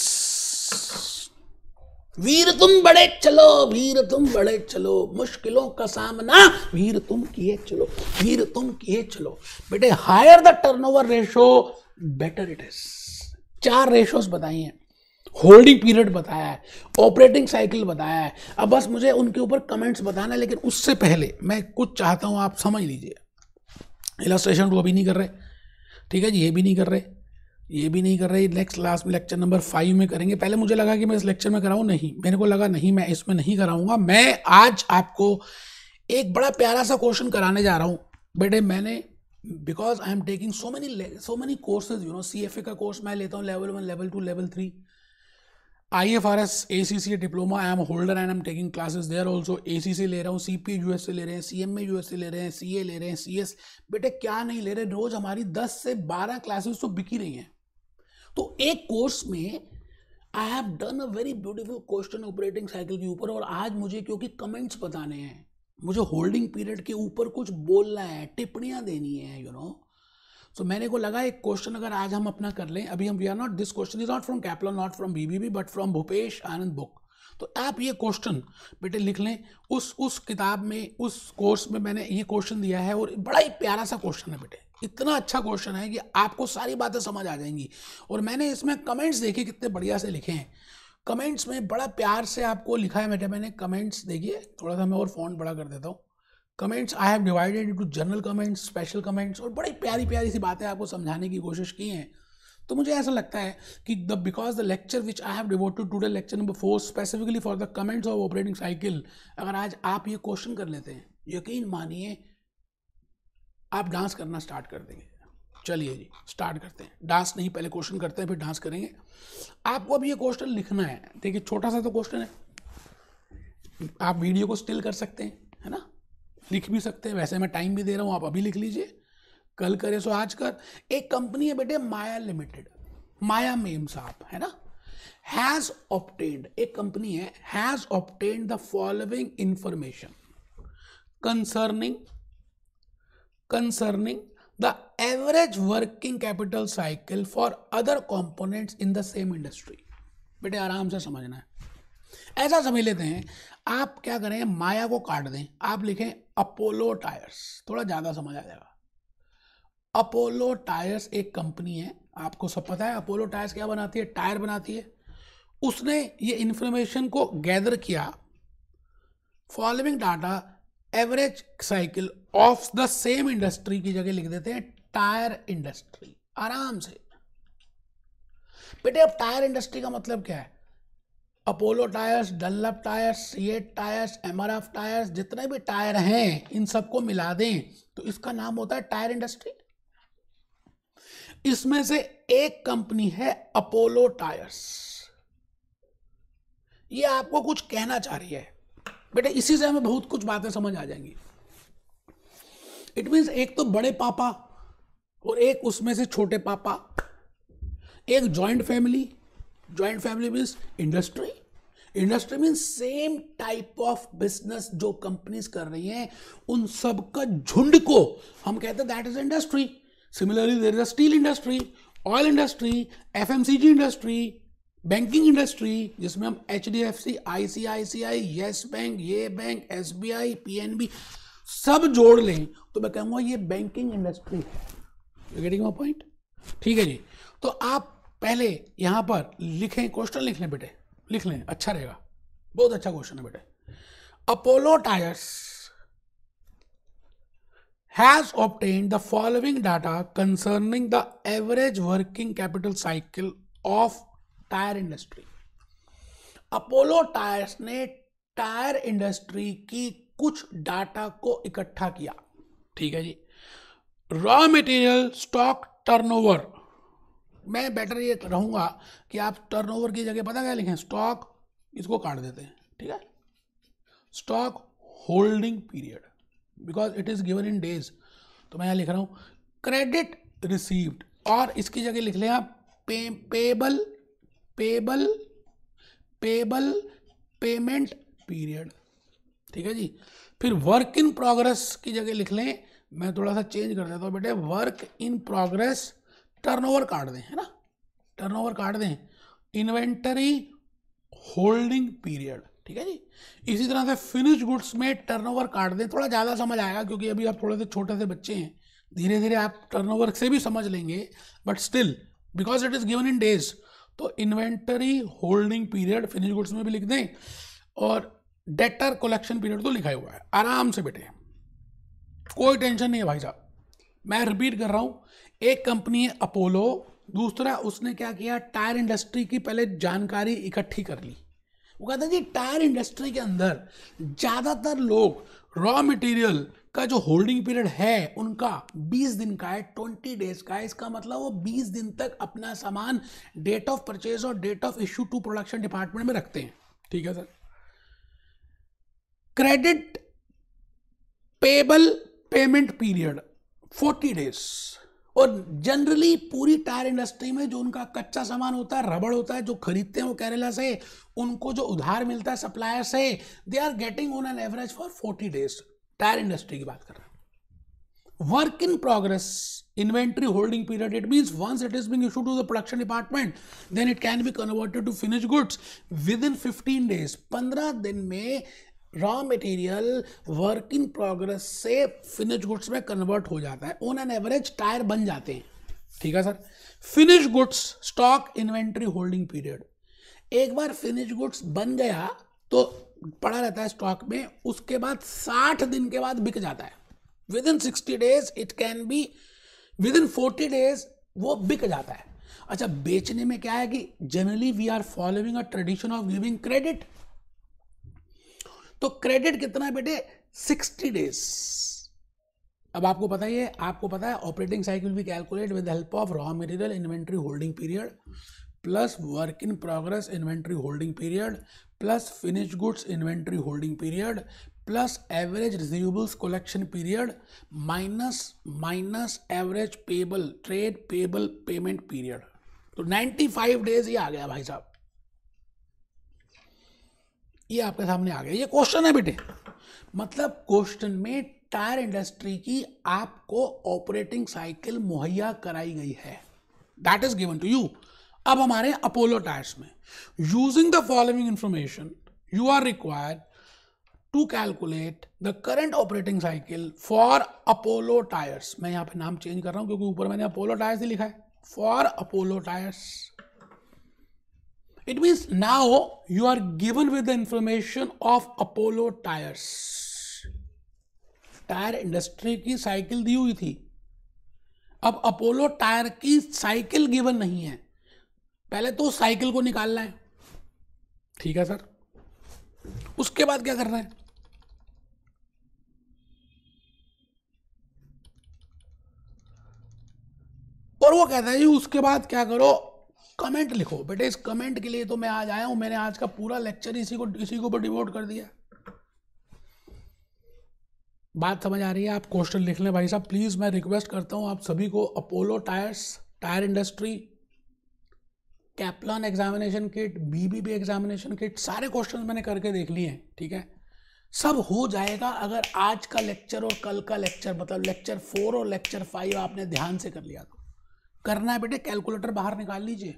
वीर तुम बड़े चलो वीर तुम बड़े चलो मुश्किलों का सामना वीर तुम किए चलो वीर तुम किए चलो बेटे higher the turnover ratio better it is चार रेशो बताई हैं होल्डिंग पीरियड बताया है ऑपरेटिंग साइकिल बताया है अब बस मुझे उनके ऊपर कमेंट्स बताना है लेकिन उससे पहले मैं कुछ चाहता हूँ आप समझ लीजिए इलास्ट्रेशन वो अभी नहीं कर रहे ठीक है जी ये भी नहीं कर रहे ये भी नहीं कर रही नेक्स्ट क्लास में लेक्चर नंबर फाइव में करेंगे पहले मुझे लगा कि मैं इस लेक्चर में कराऊँ नहीं मेरे को लगा नहीं मैं इसमें नहीं कराऊंगा मैं आज आपको एक बड़ा प्यारा सा क्वेश्चन कराने जा रहा हूँ बेटे मैंने because I am taking so many so many courses you know C F A का कोर्स मैं लेता हूँ level one level two level three I F R S A C C diploma I am holder and I am taking classes there also A C C ले रहा हूँ C P U S से ले रहे हैं C M A U S से ले रहे हैं सी ए ले रहे हैं सी एस बेटे क्या नहीं ले रहे रोज़ हमारी दस से बारह क्लासेज तो बिकी रही हैं तो एक कोर्स में I have done a very beautiful question operating cycle के ऊपर और आज मुझे क्योंकि कमेंट्स बताने हैं मुझे होल्डिंग पीरियड के ऊपर कुछ बोलना है टिप्पणियां देनी है यू नो सो मैंने को लगा एक क्वेश्चन अगर आज हम अपना कर लें अभी हम we are not this question is not from Kaplan not from BBB but from Bhupesh Anand book तो आप ये क्वेश्चन बेटे लिख लें उस उस किताब में उस कोर्स में मैंने ये क्वेश्चन दिया है और बड़ा ही प्यारा सा क्वेश्चन है बेटे इतना अच्छा क्वेश्चन है कि आपको सारी बातें समझ आ जाएंगी और मैंने इसमें कमेंट्स देखे कितने बढ़िया से लिखे हैं कमेंट्स में बड़ा प्यार से आपको लिखा है बेटा मैंने कमेंट्स देखिए थोड़ा सा मैं और फ़ॉन्ट बड़ा कर देता हूँ comments I have divided into general comments special comments और बड़ी प्यारी प्यारी सी बातें आपको समझाने की कोशिश की हैं तो मुझे ऐसा लगता है कि the because the lecture which I have devoted to the lecture number four specifically for the comments of operating cycle अगर आज आप ये क्वेश्चन कर लेते हैं यकीन मानिए आप डांस करना स्टार्ट कर देंगे चलिए जी स्टार्ट करते हैं डांस नहीं पहले क्वेश्चन करते हैं फिर डांस करेंगे आपको अब ये क्वेश्चन लिखना है देखिए छोटा सा तो क्वेश्चन है आप वीडियो को स्टिल कर सकते हैं है ना लिख भी सकते हैं वैसे मैं टाइम भी दे रहा हूँ आप अभी लिख लीजिए कल करे सो आज कर एक कंपनी है बेटे माया लिमिटेड माया मेम साहब है ना हैज ऑप्टेंड एक कंपनी है has obtained the following information concerning concerning the average working capital cycle for other component in the same industry बेटे आराम से समझना है ऐसा समझ लेते हैं आप क्या करें माया को काट दें आप लिखें अपोलो टायर्स थोड़ा ज़्यादा समझ आ जाएगा अपोलो टायर्स एक कंपनी है आपको सब पता है अपोलो टायर्स क्या बनाती है टायर बनाती है उसने ये इंफॉर्मेशन को गैदर किया following data average cycle of the same industry की जगह लिख देते हैं टायर इंडस्ट्री आराम से बेटे अब टायर इंडस्ट्री का मतलब क्या है Apollo tyres Dunlop tyres CEAT tyres MRF tyres जितने भी टायर हैं इन सबको मिला दें तो इसका नाम होता है टायर इंडस्ट्री इसमें से एक कंपनी है अपोलो टायर्स ये आपको कुछ कहना चाह रही है बेटे इसी से हमें बहुत कुछ बातें समझ आ जाएंगी इट मीन्स एक तो बड़े पापा और एक उसमें से छोटे पापा एक joint family joint family means industry industry mean same type of business जो कंपनीज कर रही हैं उन सब का झुंड को हम कहते हैं that is industry similarly there is a steel industry oil industry F industry banking industry जिसमें हम H D F C I C I C I Yes bank ये बैंक एस बी आई पी एन बी सब जोड़ लें तो मैं कहूँगा ये बैंकिंग इंडस्ट्री है पॉइंट ठीक है जी तो आप पहले यहाँ पर लिखें क्वेश्चन लिख लें बेटे लिख लें अच्छा रहेगा बहुत अच्छा क्वेश्चन है बेटे Apollo tyres has obtain the following data concerning the average working capital cycle of tyre industry Apollo tyres ने टायर इंडस्ट्री की कुछ डाटा को इकट्ठा किया ठीक है जी रॉ मटेरियल स्टॉक टर्नओवर मैं बेटर ये रहूंगा कि आप टर्नओवर की जगह पता क्या लिखें स्टॉक इसको काट देते हैं ठीक है stock holding period because it is given in days तो मैं यहां लिख रहा हूं क्रेडिट रिसीव्ड और इसकी जगह लिख लें आप payable payable payable payment period ठीक है जी फिर वर्क इन प्रोग्रेस की जगह लिख लें मैं थोड़ा सा चेंज कर देता हूँ बेटे वर्क इन प्रोग्रेस टर्नओवर काट दें है ना टर्नओवर काट दें इन्वेंटरी होल्डिंग पीरियड ठीक है जी इसी तरह से फिनिश गुड्स में टर्नओवर काट दें थोड़ा ज़्यादा समझ आएगा क्योंकि अभी आप थोड़े से छोटे से बच्चे हैं धीरे धीरे आप टर्नओवर से भी समझ लेंगे but still because it is given in days तो inventory holding period finish goods में भी लिख दें और डेटर कलेक्शन पीरियड तो लिखा हुआ है आराम से बेटे कोई टेंशन नहीं है भाई साहब मैं रिपीट कर रहा हूं एक कंपनी है अपोलो दूसरा उसने क्या किया टायर इंडस्ट्री की पहले जानकारी इकट्ठी कर ली वो कहते हैं जी टायर इंडस्ट्री के अंदर ज़्यादातर लोग रॉ मटेरियल का जो होल्डिंग पीरियड है उनका 20 दिन का है 20 डेज का है इसका मतलब वो 20 दिन तक अपना सामान डेट ऑफ परचेज और date of issue to production department में रखते हैं ठीक है sir credit payable payment period 40 days और जनरली पूरी टायर इंडस्ट्री में जो उनका कच्चा सामान होता है रबड़ होता है जो खरीदते हैं वो केरला से उनको जो उधार मिलता है सप्लायर से they are getting on an average for 40 days tyre industry की बात कर रहा हूं work in progress inventory holding period it mean once it is being issue to the production department then it can be converted to finish goods within fifteen days पंद्रह दिन में raw material work in progress से finish goods में convert हो जाता है on an average tyre बन जाते हैं ठीक है sir finish goods stock inventory holding period एक बार फिनिश गुड्स बन गया तो पड़ा रहता है स्टॉक में उसके बाद साठ दिन के बाद बिक जाता है within sixty days it can be within forty days वो बिक जाता है अच्छा बेचने में क्या है कि generally we are following a tradition of giving credit तो क्रेडिट कितना है बेटे सिक्सटी डेज अब आपको पता ही है आपको पता है ऑपरेटिंग साइकिल भी calculate with help of raw material inventory holding period plus work in progress inventory holding period plus finish goods inventory holding period plus average receivables collection period minus minus average payable trade payable payment period तो 95 days ये आ गया भाई साहब ये आपके सामने आ गया ये क्वेश्चन है बेटे मतलब क्वेश्चन में टायर इंडस्ट्री की आपको ऑपरेटिंग साइकिल मुहैया कराई गई है that is given to you अब हमारे अपोलो टायर्स में using the following information you are required to calculate the current operating cycle for Apollo Tyres मैं यहां पे नाम चेंज कर रहा हूं क्योंकि ऊपर मैंने अपोलो टायर्स ही लिखा है for Apollo Tyres it means now you are given with the information of Apollo Tyres tyre industry की साइकिल दी हुई थी अब अपोलो टायर की साइकिल गिवन नहीं है पहले तो उस साइकिल को निकालना है ठीक है सर उसके बाद क्या करना है और वो कहता है जी उसके बाद क्या करो कमेंट लिखो बेटे इस कमेंट के लिए तो मैं आज आया हूं मैंने आज का पूरा लेक्चर इसी को इसी के ऊपर डिवोट कर दिया बात समझ आ रही है आप क्वेश्चन लिख लें भाई साहब प्लीज़ मैं रिक्वेस्ट करता हूं आप सभी को Apollo Tyres tyre industry Kaplan examination kit BBB examination kit सारे क्वेश्चन मैंने करके देख लिए हैं ठीक है सब हो जाएगा अगर आज का लेक्चर और कल का लेक्चर मतलब लेक्चर फोर और लेक्चर फाइव आपने ध्यान से कर लिया तो करना है बेटे कैलकुलेटर बाहर निकाल लीजिए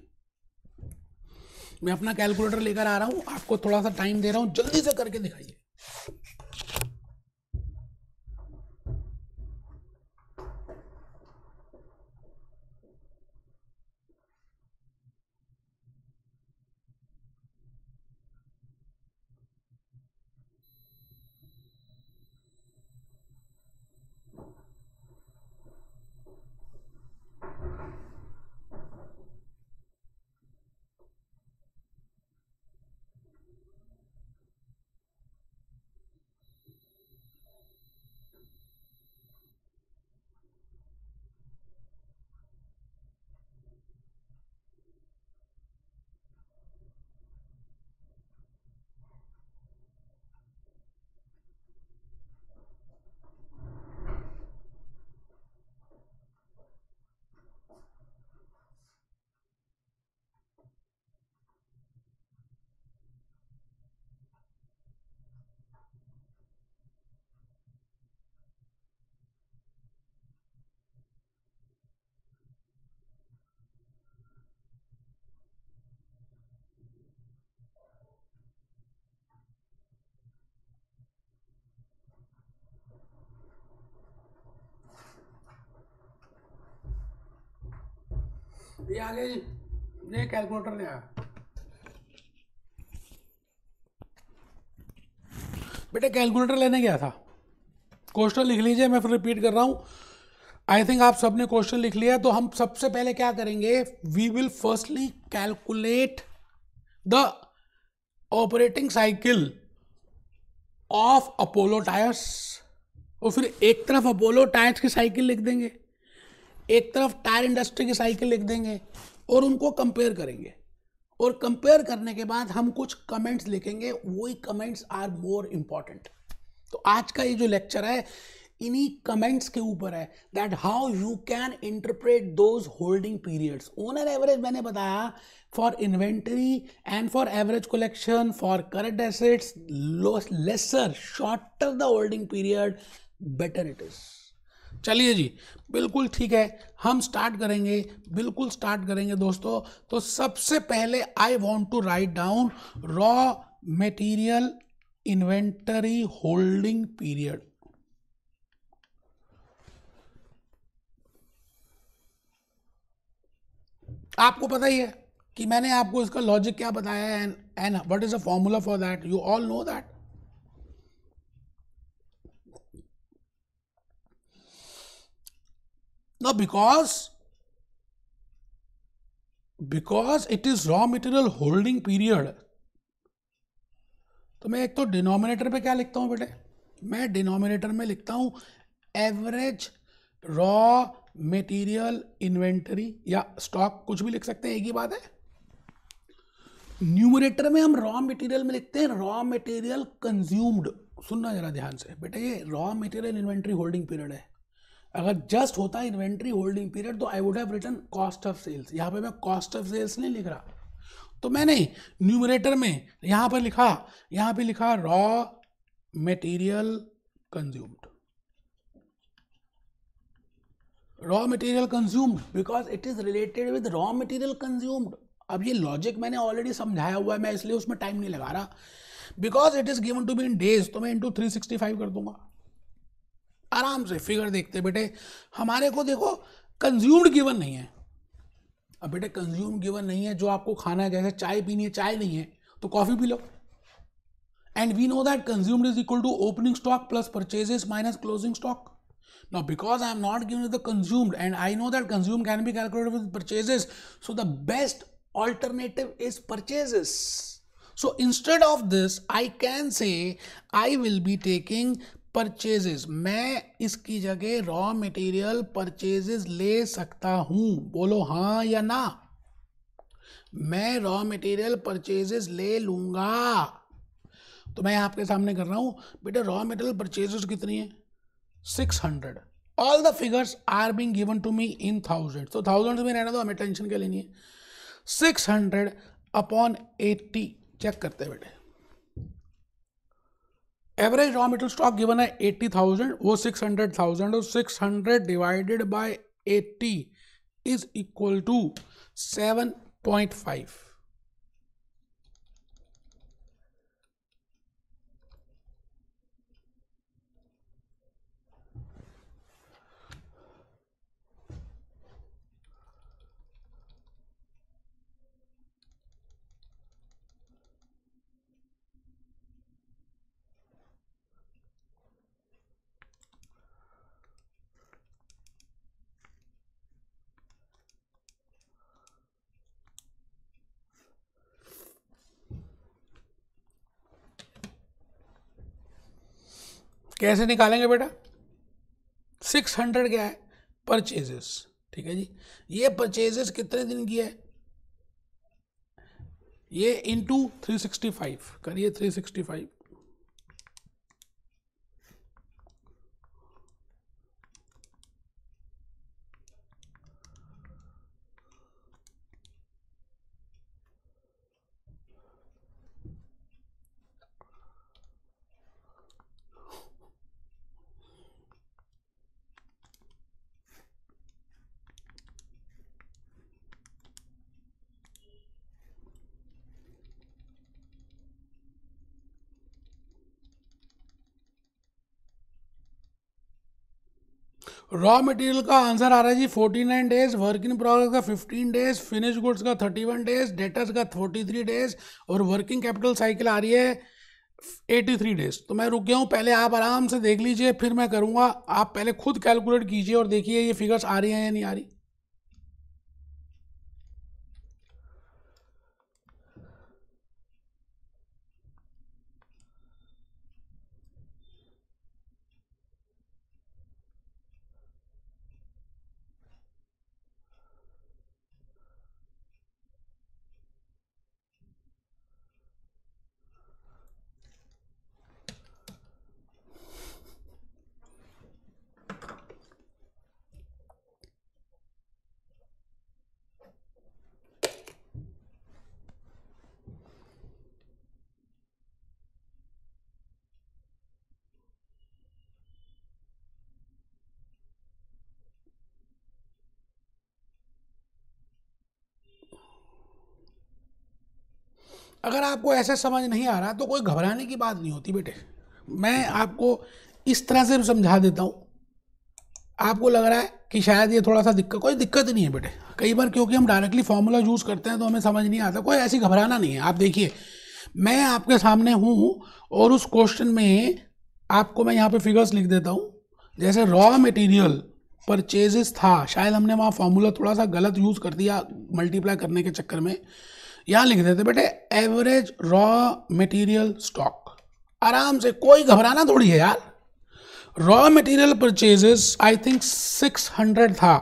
मैं अपना कैलकुलेटर लेकर आ रहा हूँ आपको थोड़ा सा टाइम दे रहा हूँ जल्दी से करके दिखाइए ये आ गया जी ने कैलकुलेटर ने आया बेटे कैलकुलेटर लेने गया था क्वेश्चन लिख लीजिए मैं फिर रिपीट कर रहा हूं आई थिंक आप सबने क्वेश्चन लिख लिया तो हम सबसे पहले क्या करेंगे we will firstly calculate the operating cycle of Apollo Tyres और फिर एक तरफ अपोलो टायर्स की साइकिल लिख देंगे एक तरफ टायर इंडस्ट्री की साइकिल लिख देंगे और उनको कंपेयर करेंगे और कंपेयर करने के बाद हम कुछ कमेंट्स लिखेंगे वही कमेंट्स आर मोर इम्पॉर्टेंट तो आज का ये जो लेक्चर है इन्हीं कमेंट्स के ऊपर है that how you can interpret those holding periods owner average मैंने बताया for inventory and for average collection for current assets lesser shorter the holding period better it is चलिए जी बिल्कुल ठीक है हम स्टार्ट करेंगे बिल्कुल स्टार्ट करेंगे दोस्तों तो सबसे पहले I want to write down raw material inventory holding period आपको पता ही है कि मैंने आपको इसका लॉजिक क्या बताया and and what is a formula for that you all know that Now, because because it is raw material holding period तो मैं एक तो डिनोमिनेटर पे क्या लिखता हूँ बेटे मैं डिनोमिनेटर में लिखता हूँ एवरेज रॉ मटेरियल इन्वेंटरी या स्टॉक कुछ भी लिख सकते हैं एक ही बात है न्यूमिनेटर में हम रॉ मटेरियल में लिखते हैं रॉ मटेरियल कंज्यूम्ड सुनना जरा ध्यान से बेटा ये raw material inventory holding period है अगर जस्ट होता इन्वेंट्री होल्डिंग पीरियड तो I would have return cost of sales यहाँ पे मैं कॉस्ट ऑफ सेल्स नहीं लिख रहा तो मैंने न्यूमरेटर में यहाँ पर लिखा यहाँ पे लिखा raw material consumed raw material consumed because it is related with raw material consumed अब ये लॉजिक मैंने ऑलरेडी समझाया हुआ है मैं इसलिए उसमें टाइम नहीं लगा रहा because it is given to be in days तो मैं इंटू थ्री सिक्सटी फाइव कर दूंगा आराम से फिगर देखते बेटे हमारे को देखो कंज्यूम्ड गिवन नहीं है अब बेटे कंज्यूम गिवन नहीं है जो आपको खाना है जैसे चाय पीनी है चाय नहीं है तो कॉफी पी लो and we know that consumed is equal to opening stock plus purchases minus closing stock now because I am not given the consumed and I know that consume can be calculate with purchases so the best alternative is purchases so instead of this I can say I will be taking purchases मैं इसकी जगह raw material purchases ले सकता हूँ बोलो हाँ या ना मैं रॉ मटेरियल परचेजेस ले लूंगा तो मैं आपके सामने कर रहा हूं बेटा रॉ मटेरियल परचेजेस कितनी है six hundred all the figures are being given to me in thousand तो थाउजेंड में रहना तो हमें टेंशन क्या लेनी है six hundred upon eighty check करते हैं बेटे average raw metal stock given है एट्टी थाउजेंड वो सिक्स हंड्रेड थाउजेंड और six hundred divided by eighty is equal to seven point five कैसे निकालेंगे बेटा सिक्स हंड्रेड क्या है परचेजेस ठीक है जी ये परचेजेस कितने दिन की है ये इंटू थ्री सिक्सटी फाइव करिए three sixty five raw material का आंसर आ रहा है जी 49 डेज वर्क इन प्रोग्रेस का 15 डेज फिनिश गुड्स का 31 डेज डेटर्स का 43 डेज और वर्किंग कैपिटल साइकिल आ रही है 83 डेज तो मैं रुक गया हूँ पहले आप आराम से देख लीजिए फिर मैं करूँगा आप पहले खुद कैलकुलेट कीजिए और देखिए ये फिगर्स आ रही हैं या नहीं आ रही अगर आपको ऐसा समझ नहीं आ रहा तो कोई घबराने की बात नहीं होती बेटे मैं आपको इस तरह से समझा देता हूँ आपको लग रहा है कि शायद ये थोड़ा सा दिक्कत कोई दिक्कत नहीं है बेटे कई बार क्योंकि हम डायरेक्टली फार्मूला यूज़ करते हैं तो हमें समझ नहीं आता कोई ऐसी घबराना नहीं है आप देखिए मैं आपके सामने हूँ और उस क्वेश्चन में आपको मैं यहाँ पे फिगर्स लिख देता हूँ जैसे रॉ मटेरियल परचेजेस था शायद हमने वहाँ फार्मूला थोड़ा सा गलत यूज़ कर दिया मल्टीप्लाई करने के चक्कर में यहां लिख देते बेटे एवरेज रॉ मटेरियल स्टॉक आराम से कोई घबराना थोड़ी है यार raw material purchases I think 600 था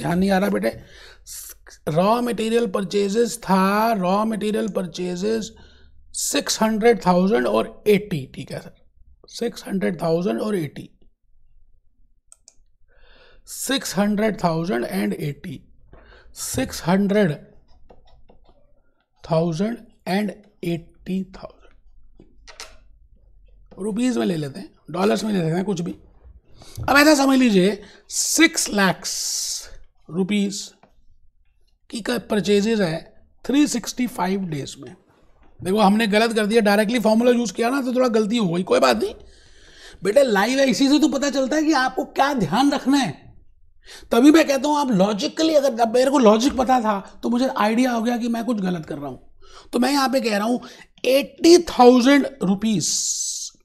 ध्यान नहीं आ रहा बेटे रॉ मटेरियल परचेजेस था रॉ मटेरियल परचेजेस 600,000 और 80 ठीक है सर 600,000 और 80 thousand and eighty six hundred thousand and eighty thousand rupees में ले लेते हैं डॉलर्स में ले लेते हैं कुछ भी अब ऐसा समझ लीजिए सिक्स लैक्स रुपीज़ की परचेजेज है थ्री सिक्सटी फाइव डेज में देखो हमने गलत कर दिया डायरेक्टली फॉर्मूला यूज़ किया ना तो थोड़ा गलती हो गई कोई बात नहीं बेटा लाइव है इसी से तो पता चलता है कि आपको क्या ध्यान रखना है तभी मैं कहता हूं आप लॉजिकली अगर मेरे को लॉजिक पता था तो मुझे आइडिया हो गया कि मैं कुछ गलत कर रहा हूं तो मैं यहां पे कह रहा हूं एट्टी थाउजेंड रुपीज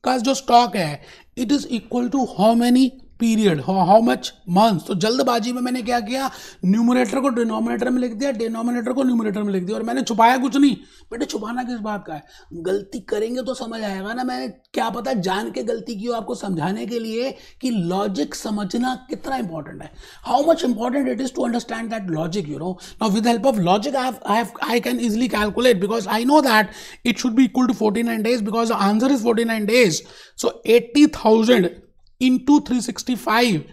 का जो स्टॉक है it is equal to how many period how much month तो जल्दबाजी में मैंने क्या किया न्यूमरेटर को डिनोमिनेटर में लिख दिया डिनोमिनेटर को न्यूमरेटर में लिख दिया और मैंने छुपाया कुछ नहीं बेटे छुपाना किस बात का है गलती करेंगे तो समझ आएगा ना मैंने क्या पता जान के गलती की हो आपको समझाने के लिए कि लॉजिक समझना कितना इंपॉर्टेंट है how much important it is to understand that logic you know now with help of logic I I can easily calculate because I know that it should be equal to forty nine days because answer is forty nine days so eighty thousand into three sixty five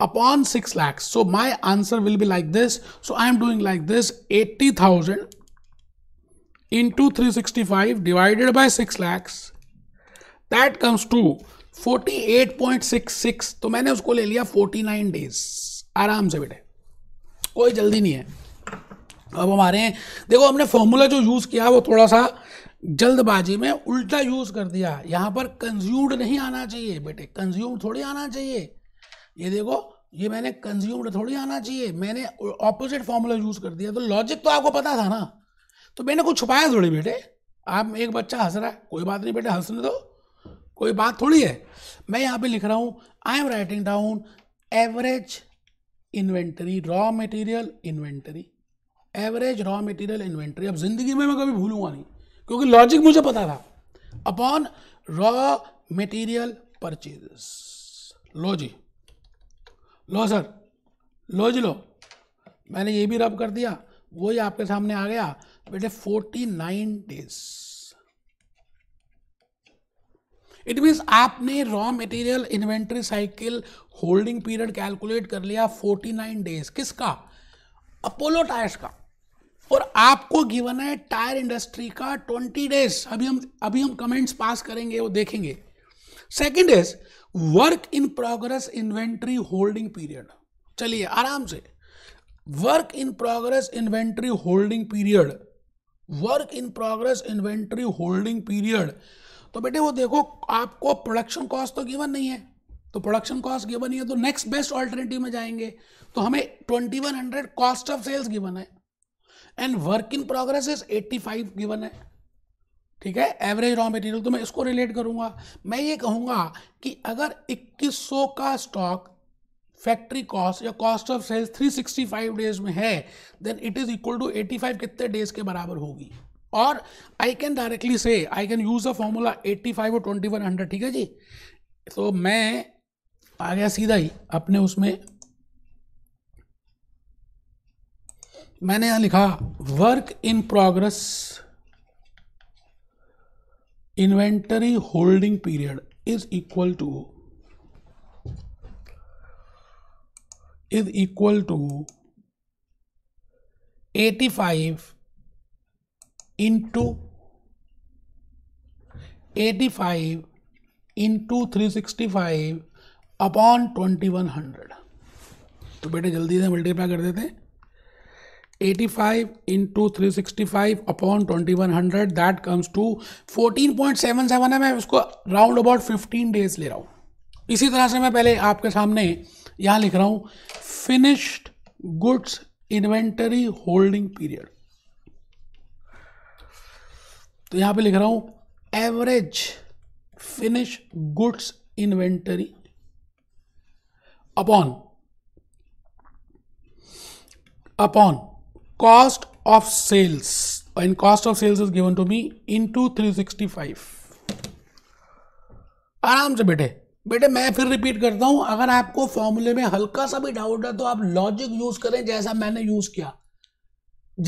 upon six lakhs so my answer will be like this so I am doing like this eighty thousand into three sixty five divided by six lakhs that comes to forty eight point six six तो मैंने उसको ले लिया forty nine days आराम से बेटे कोई जल्दी नहीं है अब हमारे देखो हमने फॉर्मूला जो यूज किया वो थोड़ा सा जल्दबाजी में उल्टा यूज कर दिया यहाँ पर कंज्यूम्ड नहीं आना चाहिए बेटे कंज्यूम्ड थोड़ी आना चाहिए ये देखो ये मैंने कंज्यूम्ड थोड़ी आना चाहिए मैंने ऑपोजिट फॉर्मूला यूज कर दिया तो लॉजिक तो आपको पता था ना तो मैंने कुछ छुपाया थोड़ी बेटे आप एक बच्चा हंस रहा है कोई बात नहीं बेटे हंसने दो कोई बात थोड़ी है मैं यहाँ पे लिख रहा हूँ I am writing down average inventory raw material inventory average raw material inventory अब जिंदगी में मैं कभी भूलूंगा नहीं क्योंकि लॉजिक मुझे पता था अपॉन रॉ मेटीरियल परचेज लो जी लो सर लो जी लो मैंने ये भी रब कर दिया वो ही आपके सामने आ गया बेटे forty nine days it means आपने raw material inventory cycle holding period calculate कर लिया 49 डेज किसका अपोलो टायर्स का और आपको गिवन है टायर इंडस्ट्री का ट्वेंटी डेज अभी हम अभी हम कमेंट्स पास करेंगे वो देखेंगे second is work in progress inventory holding period चलिए आराम से work in progress inventory holding period work in progress inventory holding period तो बेटे वो देखो आपको प्रोडक्शन कॉस्ट तो गिवन नहीं है तो प्रोडक्शन कॉस्ट गिवन नहीं है तो नेक्स्ट बेस्ट ऑल्टरनेटिव में जाएंगे तो हमें twenty one hundred cost of sales given है and work in progress is 85 given है ठीक है एवरेज रॉ मटेरियल तो मैं इसको रिलेट करूंगा मैं ये कहूंगा कि अगर 2100 का स्टॉक फैक्ट्री कॉस्ट या कॉस्ट ऑफ सेल्स 365 डेज में है then it is equal to 85 कितने डेज के बराबर होगी और I can directly say I can use a formula 85 और हंड्रेड ठीक है जी तो मैं आ गया सीधा ही अपने उसमें मैंने यहां लिखा work in progress inventory holding period is equal to is equal to 85 into three sixty five upon hundred तो बेटे जल्दी से मल्टीप्लाई कर देते हैं 85 into 365 upon 2100 that comes to 14.77 है मैं उसको राउंड अबाउट 15 डेज ले रहा हूँ इसी तरह से मैं पहले आपके सामने यहाँ लिख रहा हूँ finished goods inventory holding period तो यहाँ पे लिख रहा हूँ average finish goods inventory upon upon cost of sales and cost of sales is given to me into 365 आराम से बेटे बेटे मैं फिर रिपीट करता हूं अगर आपको फॉर्मूले में हल्का सा भी डाउट है तो आप लॉजिक यूज करें जैसा मैंने यूज किया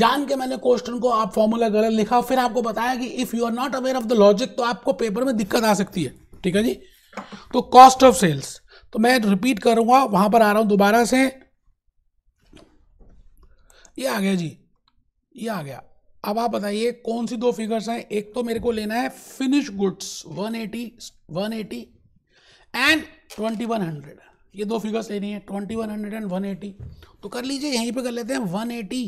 जान के मैंने क्वेश्चन को आप फॉर्मूला गलत लिखा फिर आपको बताया कि if you are not aware of the logic तो आपको पेपर में दिक्कत आ सकती है ठीक है जी तो कॉस्ट ऑफ सेल्स तो मैं रिपीट करूंगा वहां पर आ रहा हूं दोबारा से ये आ गया जी ये आ गया अब आप बताइए कौन सी दो फिगर्स हैं एक तो मेरे को लेना है फिनिश गुड्स 180 एटी एंड 2100 ये दो फिगर्स लेनी है 2100 एंड वन एटी तो कर लीजिए यहीं पे कर लेते हैं one eighty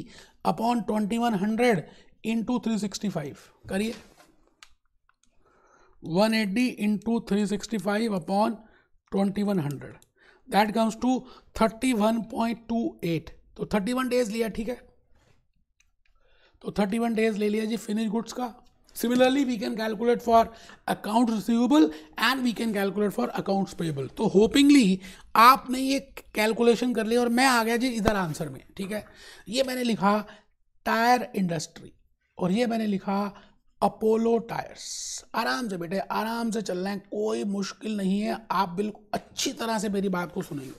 upon twenty one hundred into three sixty five करिए one eighty into three sixty five upon twenty one hundred that comes to thirty one point two eight तो थर्टी वन डेज लिया ठीक है तो thirty one days ले लिया जी finish goods का similarly we can calculate for account receivable and we can calculate for accounts payable तो होपिंगली आपने ये कैलकुलेशन कर लिया और मैं आ गया जी इधर आंसर में ठीक है ये मैंने लिखा टायर इंडस्ट्री और ये मैंने लिखा अपोलो टायर्स आराम से बेटे आराम से चल रहे हैं कोई मुश्किल नहीं है आप बिल्कुल अच्छी तरह से मेरी बात को सुनेंगे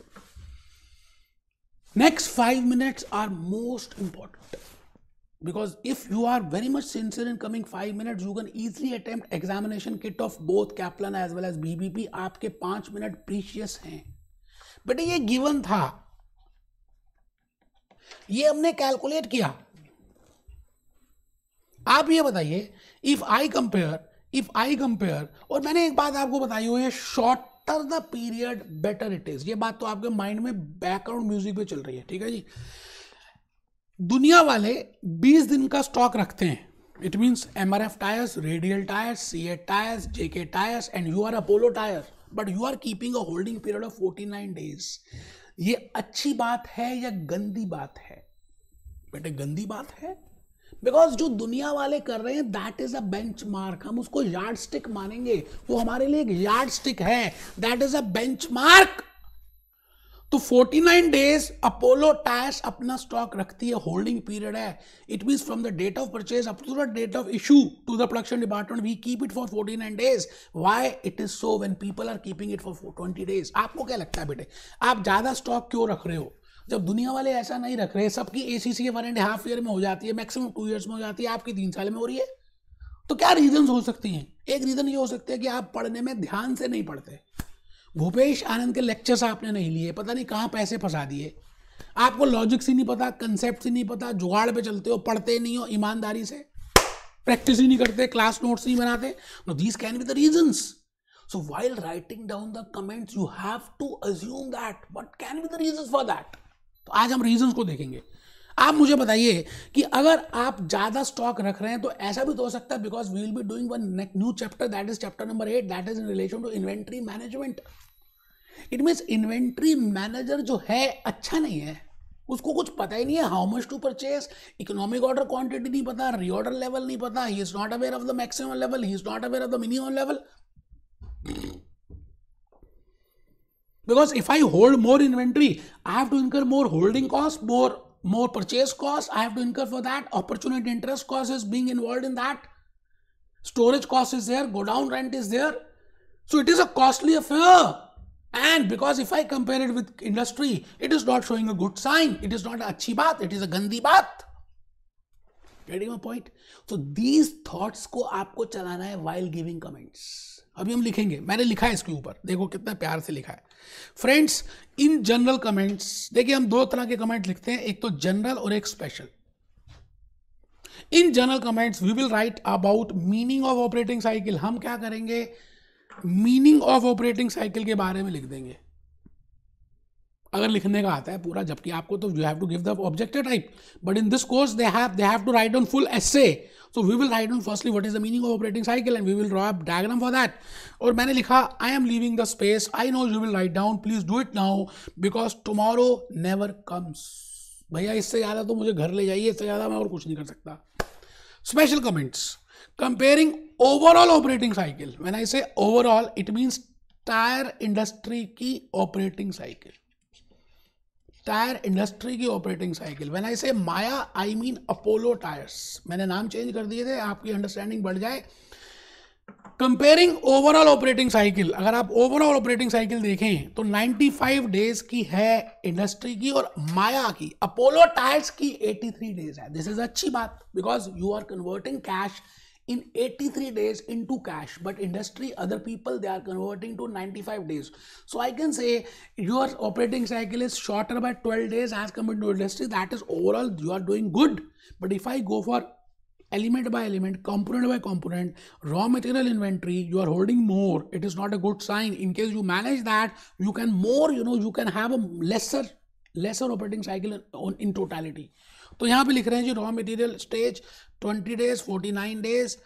next five minutes are most important because if you are very much sincere in coming five minute you can easily attempt examination kit of both captain as well as BBP आपके पांच मिनट प्रीशियस हैं but ये given था ये हमने calculate किया आप ये बताइए if I compare if I compare और मैंने एक बात आपको बताई हुई है short shorter the period better it is ये बात तो आपके माइंड में बैकग्राउंड म्यूजिक में चल रही है ठीक है जी दुनिया वाले 20 दिन का स्टॉक रखते हैं it means M R F tyres radial tyres C A tyres JK tyres and you are Apollo tyre but you are keeping a holding period of forty nine days ये अच्छी बात है या गंदी बात है बेटे गंदी बात है बिकॉज जो दुनिया वाले कर रहे हैं that is a benchmark हम उसको यार्ड स्टिक मानेंगे वो हमारे लिए एक यार्ड स्टिक है that is a benchmark तो 49 डेज अपोलो टैश अपना स्टॉक रखती है होल्डिंग पीरियड है it mean from the date of purchase up to the date of issue to the production department we keep it for 49 days why it is so when people are keeping it for 20 days आपको क्या लगता है बेटे आप ज़्यादा stock क्यों रख रहे हो जब दुनिया वाले ऐसा नहीं रख रहे सबकी A C C one and half year में हो जाती है मैक्सिमम टू ईयर्स में हो जाती है आपकी तीन साल में हो रही है तो क्या रीजन हो सकती हैं एक रीज़न ये हो सकता है कि आप पढ़ने में ध्यान से नहीं पढ़ते भूपेश आनंद के लेक्चर्स आपने नहीं लिए पता नहीं कहाँ पैसे फंसा दिए आपको लॉजिक से नहीं पता कंसेप्ट से नहीं पता जुगाड़ पे चलते हो पढ़ते नहीं हो ईमानदारी से प्रैक्टिस ही नहीं करते क्लास नोट्स नहीं बनाते no these can be the reasons so while writing down the comments you have to assume that what can be the reasons for that तो आज हम रीजंस को देखेंगे आप मुझे बताइए कि अगर आप ज़्यादा स्टॉक रख रहे हैं तो ऐसा भी तो हो सकता है because we will be doing one new chapter that is chapter number eight that is in relation to inventory management it means inventory manager जो है अच्छा नहीं है उसको कुछ पता ही नहीं है how much to purchase economic order quantity नहीं पता रीऑर्डर लेवल नहीं पता he is not aware of the maximum level he is not aware of the minimum level Because if I hold more inventory, I have to incur more holding costs, more more purchase costs. I have to incur for that. Opportunity interest cost is being involved in that. Storage cost is there. Go down rent is there. So it is a costly affair. And because if I compare it with industry, it is not showing a good sign. It is not a achi baat. It is a gandhi baat. Getting my point? So these thoughts ko आपको चलाना है while giving comments. अभी हम लिखेंगे मैंने लिखा है इसके ऊपर देखो कितना प्यार से लिखा है फ्रेंड्स इन जनरल कमेंट्स देखिए हम दो तरह के कमेंट लिखते हैं एक तो जनरल और एक special in general comments we will write about meaning of operating cycle हम क्या करेंगे मीनिंग ऑफ ऑपरेटिंग साइकिल के बारे में लिख देंगे अगर लिखने का आता है पूरा जबकि आपको तो you have to give the objective type but in this course they have they have to write on full essay so we will write down firstly what is the meaning of operating cycle and we will draw up diagram for that और मैंने लिखा I am leaving the space I know you will write down please do it now because tomorrow never comes भैया इससे ज्यादा तो मुझे घर ले जाइए इससे ज्यादा मैं और कुछ नहीं कर सकता special comments comparing overall operating cycle मैंने इसे overall it means tyre industry की ऑपरेटिंग साइकिल टायर इंडस्ट्री की operating cycle when I say Maya I mean Apollo tyres मैंने नाम चेंज कर दिए थे आपकी अंडरस्टैंडिंग बढ़ जाए कंपेयरिंग ओवरऑल ऑपरेटिंग साइकिल अगर आप ओवरऑल ऑपरेटिंग साइकिल देखें तो 95 डेज की है इंडस्ट्री की और माया की अपोलो टायर्स की 83 डेज है दिस इज अच्छी बात because you are converting cash in 83 days into cash but industry other people they are converting to 95 days so i can say your operating cycle is shorter by 12 days as compared to industry that is overall you are doing good but if i go for element by element component by component raw material inventory you are holding more it is not a good sign in case you manage that you can more you know you can have a lesser lesser operating cycle on in totality तो यहाँ पे लिख रहे हैं जी raw material stage twenty days forty nine days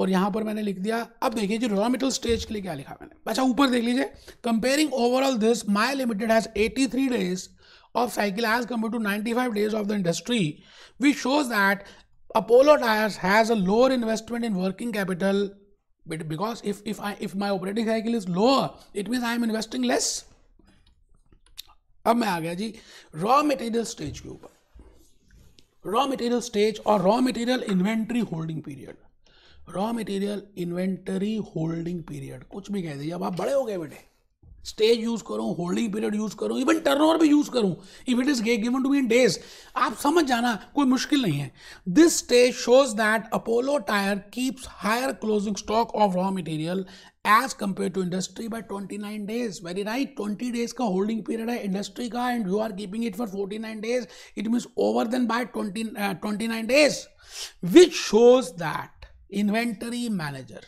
और यहाँ पर मैंने लिख दिया अब देखिए जी रॉ मेटल स्टेज के लिए क्या लिखा मैंने अच्छा ऊपर देख लीजिए comparing overall this my limited has eighty three days of cycle as compare to ninety five days of the industry we shows that Apollo tyres has a lower investment in working capital but because if if I if my operating cycle is lower it means I am investing less अब मैं आ गया जी raw material stage के ऊपर raw material stage और raw material inventory holding period raw material inventory holding period कुछ भी कह दीजिए अब आप बड़े हो गए बेटे स्टेज यूज करूँ होल्डिंग पीरियड यूज करूँ इवन टर्न ओवर भी यूज करूँ if it is given to be in days आप समझ जाना कोई मुश्किल नहीं है this stage shows that Apollo tyre keeps higher closing stock of raw material as compare to industry by twenty nine days very right twenty days का holding period है industry का and you are keeping it for forty nine days it means over then by twenty nine days which shows that inventory manager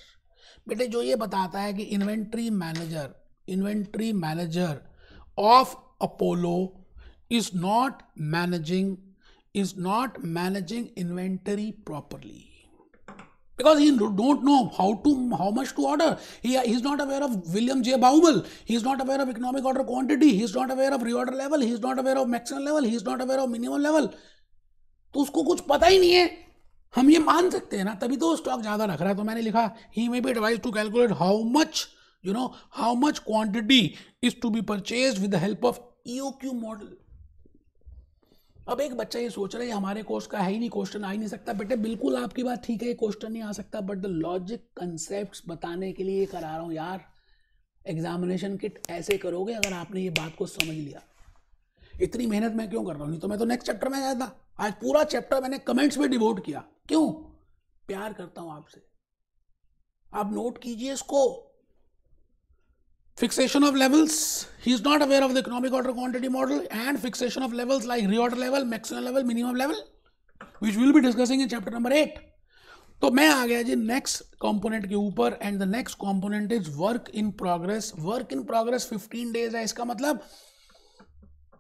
बेटे जो ये बताता है कि inventory manager inventory manager of Apollo is not managing is not managing inventory properly because he don't know how to how much to order he is not aware of william j baumel he is not aware of economic order quantity he is not aware of reorder level he is not aware of maximum level he is not aware of minimum level तो उसको कुछ पता ही नहीं है हम ये मान सकते हैं ना तभी तो स्टॉक ज़्यादा रख रहा है तो मैंने लिखा he may be advise to calculate how much you know how much quantity is to be purchase with the help of E O Q model अब एक बच्चा ये सोच रहा है हमारे कोर्स का है ही नहीं क्वेश्चन आ ही नहीं सकता बेटे बिल्कुल आपकी बात ठीक है क्वेश्चन नहीं आ सकता बट द लॉजिक कंसेप्ट बताने के लिए करा रहा हूँ यार एग्जामिनेशन किट ऐसे करोगे अगर आपने ये बात को समझ लिया इतनी मेहनत मैं क्यों कर रहा हूँ नहीं तो मैं तो नेक्स्ट चैप्टर में गया था आज पूरा चैप्टर मैंने कमेंट्स में डिवोट किया क्यों प्यार करता हूँ आपसे आप नोट कीजिए इसको Fixation of levels, he is not aware of the economic order quantity model and fixation of levels like reorder level, maximum level, minimum level, which we will be discussing in chapter number 8. तो मैं आ गया जी next component के ऊपर and the next component is work in progress work in progress 15 days है इसका मतलब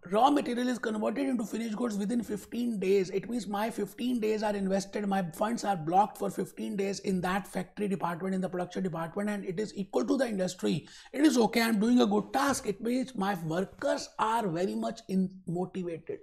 raw material is converted into finished goods within 15 days it means my 15 days are invested my funds are blocked for 15 days in that factory department in the production department and it is equal to the industry it is okay i'm doing a good task it means my workers are very much in motivated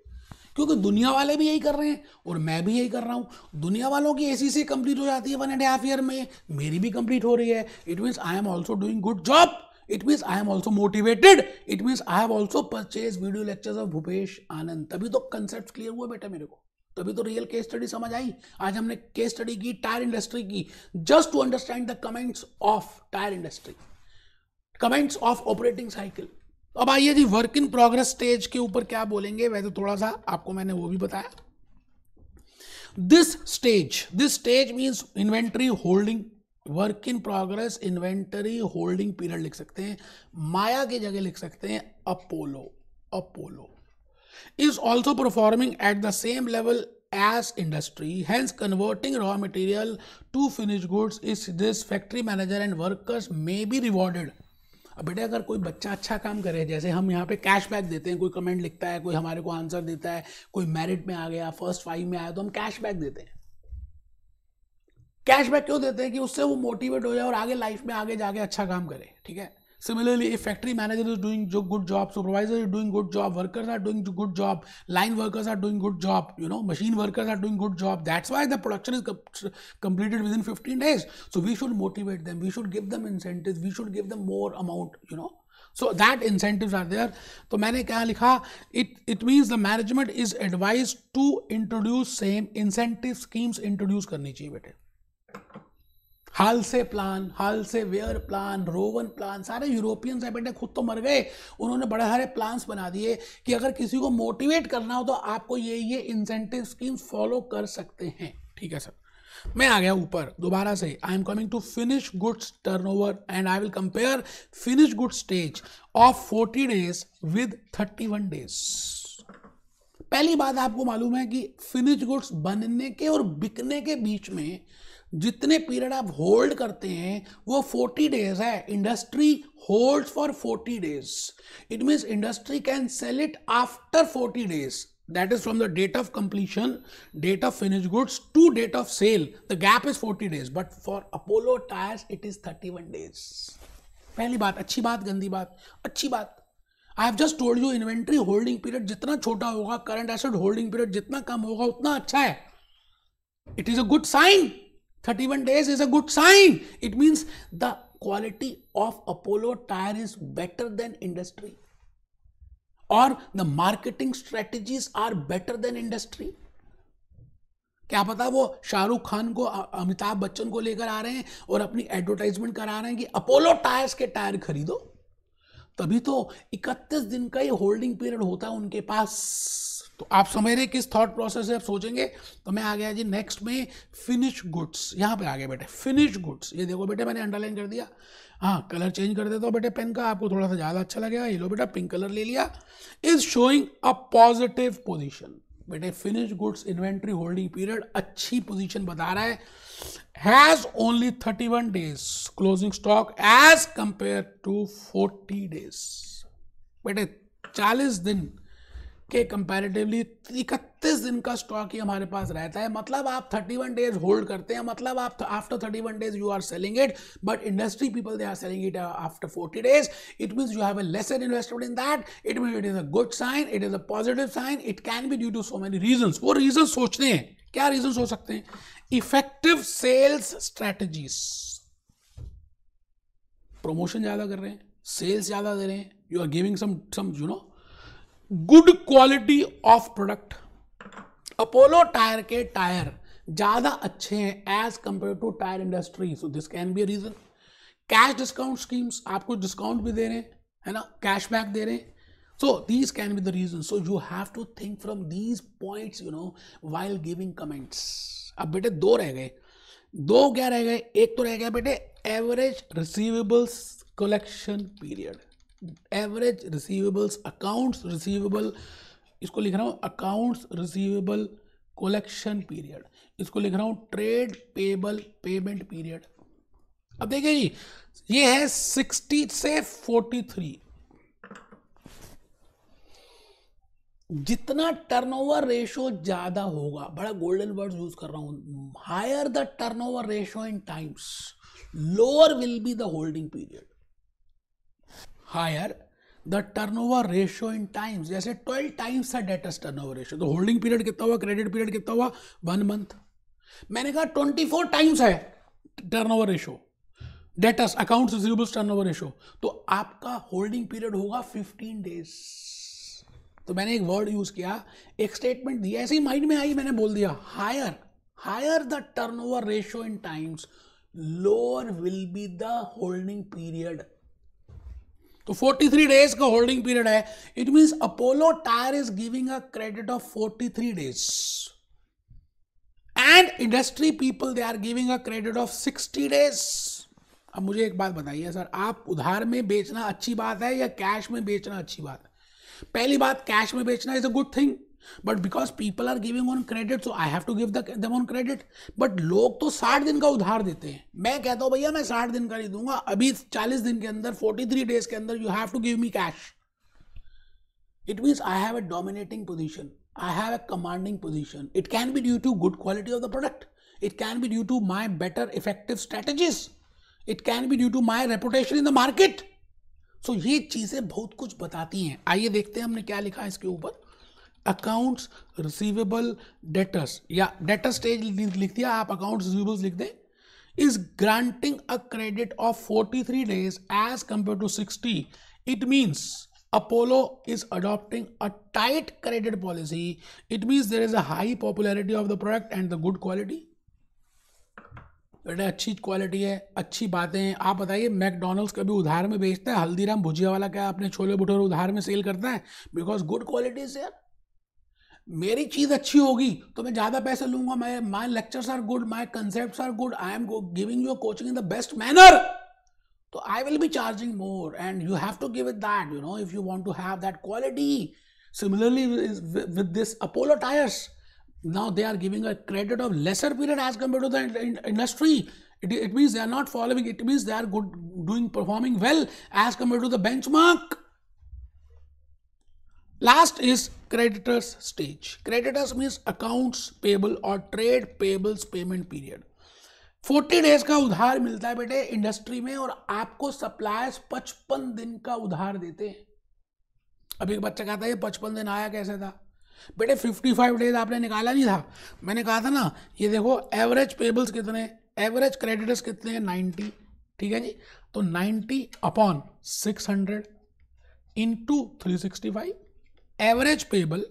क्योंकि दुनिया वाले भी यही कर रहे हैं और मैं भी यही कर रहा हूँ दुनिया वालों की एसी से कंप्लीट हो जाती है वन एंड हाफ ईयर में मेरी भी कंप्लीट हो रही है it means I am also doing good job it means I am also motivated it means I have also purchase video lectures of Bhupesh Anand तभी तो कंसेप्ट क्लियर हुआ बेटा मेरे को तभी तो रियल केस स्टडी समझ आई आज हमने केस स्टडी की टायर इंडस्ट्री की just to understand the comments of tyre industry comments of operating cycle अब आइए जी वर्क इन प्रोग्रेस स्टेज के ऊपर क्या बोलेंगे वैसे थोड़ा सा आपको मैंने वो भी बताया this stage this stage means inventory holding work in progress inventory holding period लिख सकते हैं माया की जगह लिख सकते हैं Apollo Apollo is also performing at the same level as industry hence converting raw material to finish goods is this factory manager and workers may be rewarded अब बेटे अगर कोई बच्चा अच्छा काम करे जैसे हम यहाँ पे कैशबैक देते हैं कोई कमेंट लिखता है कोई हमारे को आंसर देता है कोई मेरिट में आ गया फर्स्ट फाइव में आया तो हम कैशबैक देते हैं कैशबैक क्यों देते हैं कि उससे वो मोटिवेट हो जाए और आगे लाइफ में आगे जाके अच्छा काम करे ठीक है similarly if factory manager is doing जो good job supervisor is doing good job workers are doing good job line workers are doing good job you know machine workers are doing good job that's why the production is completed within fifteen days so we should motivate them we should give them incentive we should give them more amount you know so that incentive are there तो मैंने क्या लिखा it it means the management is advise to introduce same incentive schemes introduce करनी चाहिए बेटे Halsey plan Halsey Weir plan Rowan plan सारे European है बेटे खुद तो मर गए उन्होंने बड़े सारे प्लान्स बना दिए कि अगर किसी को मोटिवेट करना हो तो आपको ये ये इंसेंटिव स्कीम फॉलो कर सकते हैं ठीक है सर मैं आ गया ऊपर दोबारा से I am coming to finish goods turnover and I will compare finish good stage of forty days with thirty one days पहली बात आपको मालूम है कि फिनिश गुड्स बनने के और बिकने के बीच में जितने पीरियड आप होल्ड करते हैं वो फोर्टी डेज है industry hold for forty days it means industry can sell it after forty days that is from the date of completion date of finished goods to date of sale the gap is 40 days but for apollo tires it is 31 days पहली बात अच्छी बात गंदी बात अच्छी बात I have just told you inventory holding period जितना छोटा होगा करंट एसेट होल्डिंग पीरियड जितना कम होगा उतना अच्छा है it is a good sign 31 days is a good sign. It means the quality of Apollo tire is better than industry or the marketing strategies are better than industry. क्या पता वो शाहरुख खान को अमिताभ बच्चन को लेकर आ रहे हैं और अपनी एडवर्टाइजमेंट करा रहे हैं कि अपोलो टायर्स के टायर खरीदो तभी तो 31 दिन का ये होल्डिंग पीरियड होता है उनके पास तो आप समझ रहे किस थॉट प्रोसेस से आप सोचेंगे तो मैं आ गया जी नेक्स्ट में फिनिश गुड्स यहाँ पे आ गया बेटे फिनिश गुड्स ये देखो बेटे मैंने अंडरलाइन कर दिया हाँ कलर चेंज कर देता हूँ बेटे पेन का आपको थोड़ा सा ज़्यादा अच्छा लगेगा ये लो बेटा पिंक कलर ले लिया is showing a positive position बेटे finish goods inventory holding period अच्छी पोजिशन बता रहा है has only thirty one days closing stock as compare to forty days बेटे चालीस दिन के कंपैरेटिवली इकतीस दिन का स्टॉक ही हमारे पास रहता है मतलब आप 31 डेज होल्ड करते हैं मतलब आप after 31 days you are selling it but industry people they are selling it after 40 days it means you have a lesser investment in that it mean it is a good sign it is a positive sign it can be due to so many reason वो reason सोचते हैं क्या reason हो सकते हैं effective sales strategies promotion ज्यादा कर रहे हैं सेल्स ज्यादा दे रहे हैं you are giving some you know good quality of product Apollo tyre के टायर ज़्यादा अच्छे हैं as compare to tyre industry so this can be reason cash discount schemes आपको डिस्काउंट भी दे रहे हैं है ना कैश बैक दे रहे हैं so these can be the reason so you have to think from these points you know while giving comments अब बेटे दो रह गए दो क्या रह गए एक तो रह गया बेटे average receivables collection period average receivables accounts receivable इसको लिख रहा हूँ अकाउंट्स रिसीवेबल कलेक्शन पीरियड इसको लिख रहा हूँ ट्रेड पेबल पेमेंट पीरियड अब देखिए जी ये है सिक्सटी से फोर्टी थ्री जितना टर्नओवर रेशो ज़्यादा होगा बड़ा गोल्डन वर्ड यूज कर रहा हूं higher the turnover ratio in times lower will be the holding period higher the turn over ratio in times जैसे ट्वेल्व टाइम्स था डेटस टर्न ओवर रेशियो तो होल्डिंग पीरियड कितना हुआ क्रेडिट पीरियड कितना हुआ वन मंथ मैंने कहा twenty four times है turn over ratio debtors account receivables turn over ratio तो आपका होल्डिंग पीरियड होगा फिफ्टीन डेज तो मैंने एक वर्ड यूज किया एक स्टेटमेंट दिया ऐसे ही माइंड में आई मैंने बोल दिया higher higher the turn over ratio in times lower will be the holding period तो 43 डेज का होल्डिंग पीरियड है it means Apollo tyre is giving a credit of 43 days and industry people they are giving a credit of 60 days अब मुझे एक बात बताइए sir आप उधार में बेचना अच्छी बात है या कैश में बेचना अच्छी बात है पहली बात कैश में बेचना is a good thing but because people are giving on credit so I have to give them on credit but लोग तो साठ दिन का उधार देते हैं मैं कहता हूँ भैया मैं साठ दिन का नहीं दूंगा अभी चालीस दिन के अंदर फोर्टी थ्री डेज के अंदर you have to give me cash it means I have a dominating position I have a commanding position it can be due to good quality of the product it can be due to my better effective strategies it can be due to my reputation in the market so ये चीज़ें बहुत कुछ बताती हैं आइए देखते हैं हमने क्या लिखा है इसके ऊपर अकाउंट्स रिसीवेबल डेटस या डेटस स्टेज लिख दिया आप अकाउंट्स रिसीवेबल्स लिख दें is granting a credit of 43 days as compare to 60 it means Apollo is adopting a tight credit policy it means there is a high popularity of the product and the good quality बेटा अच्छी quality है अच्छी बातें हैं आप बताइए McDonald's कभी उधार में बेचता है हल्दीराम भुजिया वाला क्या अपने छोले भटोरे उधार में सेल करता है बिकॉज गुड क्वालिटी इज यार मेरी चीज़ अच्छी होगी तो मैं ज़्यादा पैसे लूंगा मैं my lectures are good my concept are good I am giving your coaching in the best manner तो I will be charging more and you have to give it that you know if you want to have that quality similarly with this Apollo tyres now they are giving a credit of lesser period as compared to the in industry it, it means they are not following it means they are good doing performing well as compared to the benchmark last is creditors stage creditors means accounts payable और trade payables payment period 40 days का उधार मिलता है बेटे industry में और आपको suppliers 55 दिन का उधार देते हैं अब एक बच्चा कहता है ये 55 दिन आया कैसे था बेटे 55 डेज आपने निकाला नहीं था मैंने कहा था ना ये देखो एवरेज पेबल्स कितने एवरेज क्रेडिटर्स कितने हैं नाइन्टी ठीक है जी तो ninety upon six hundred three sixty five average payable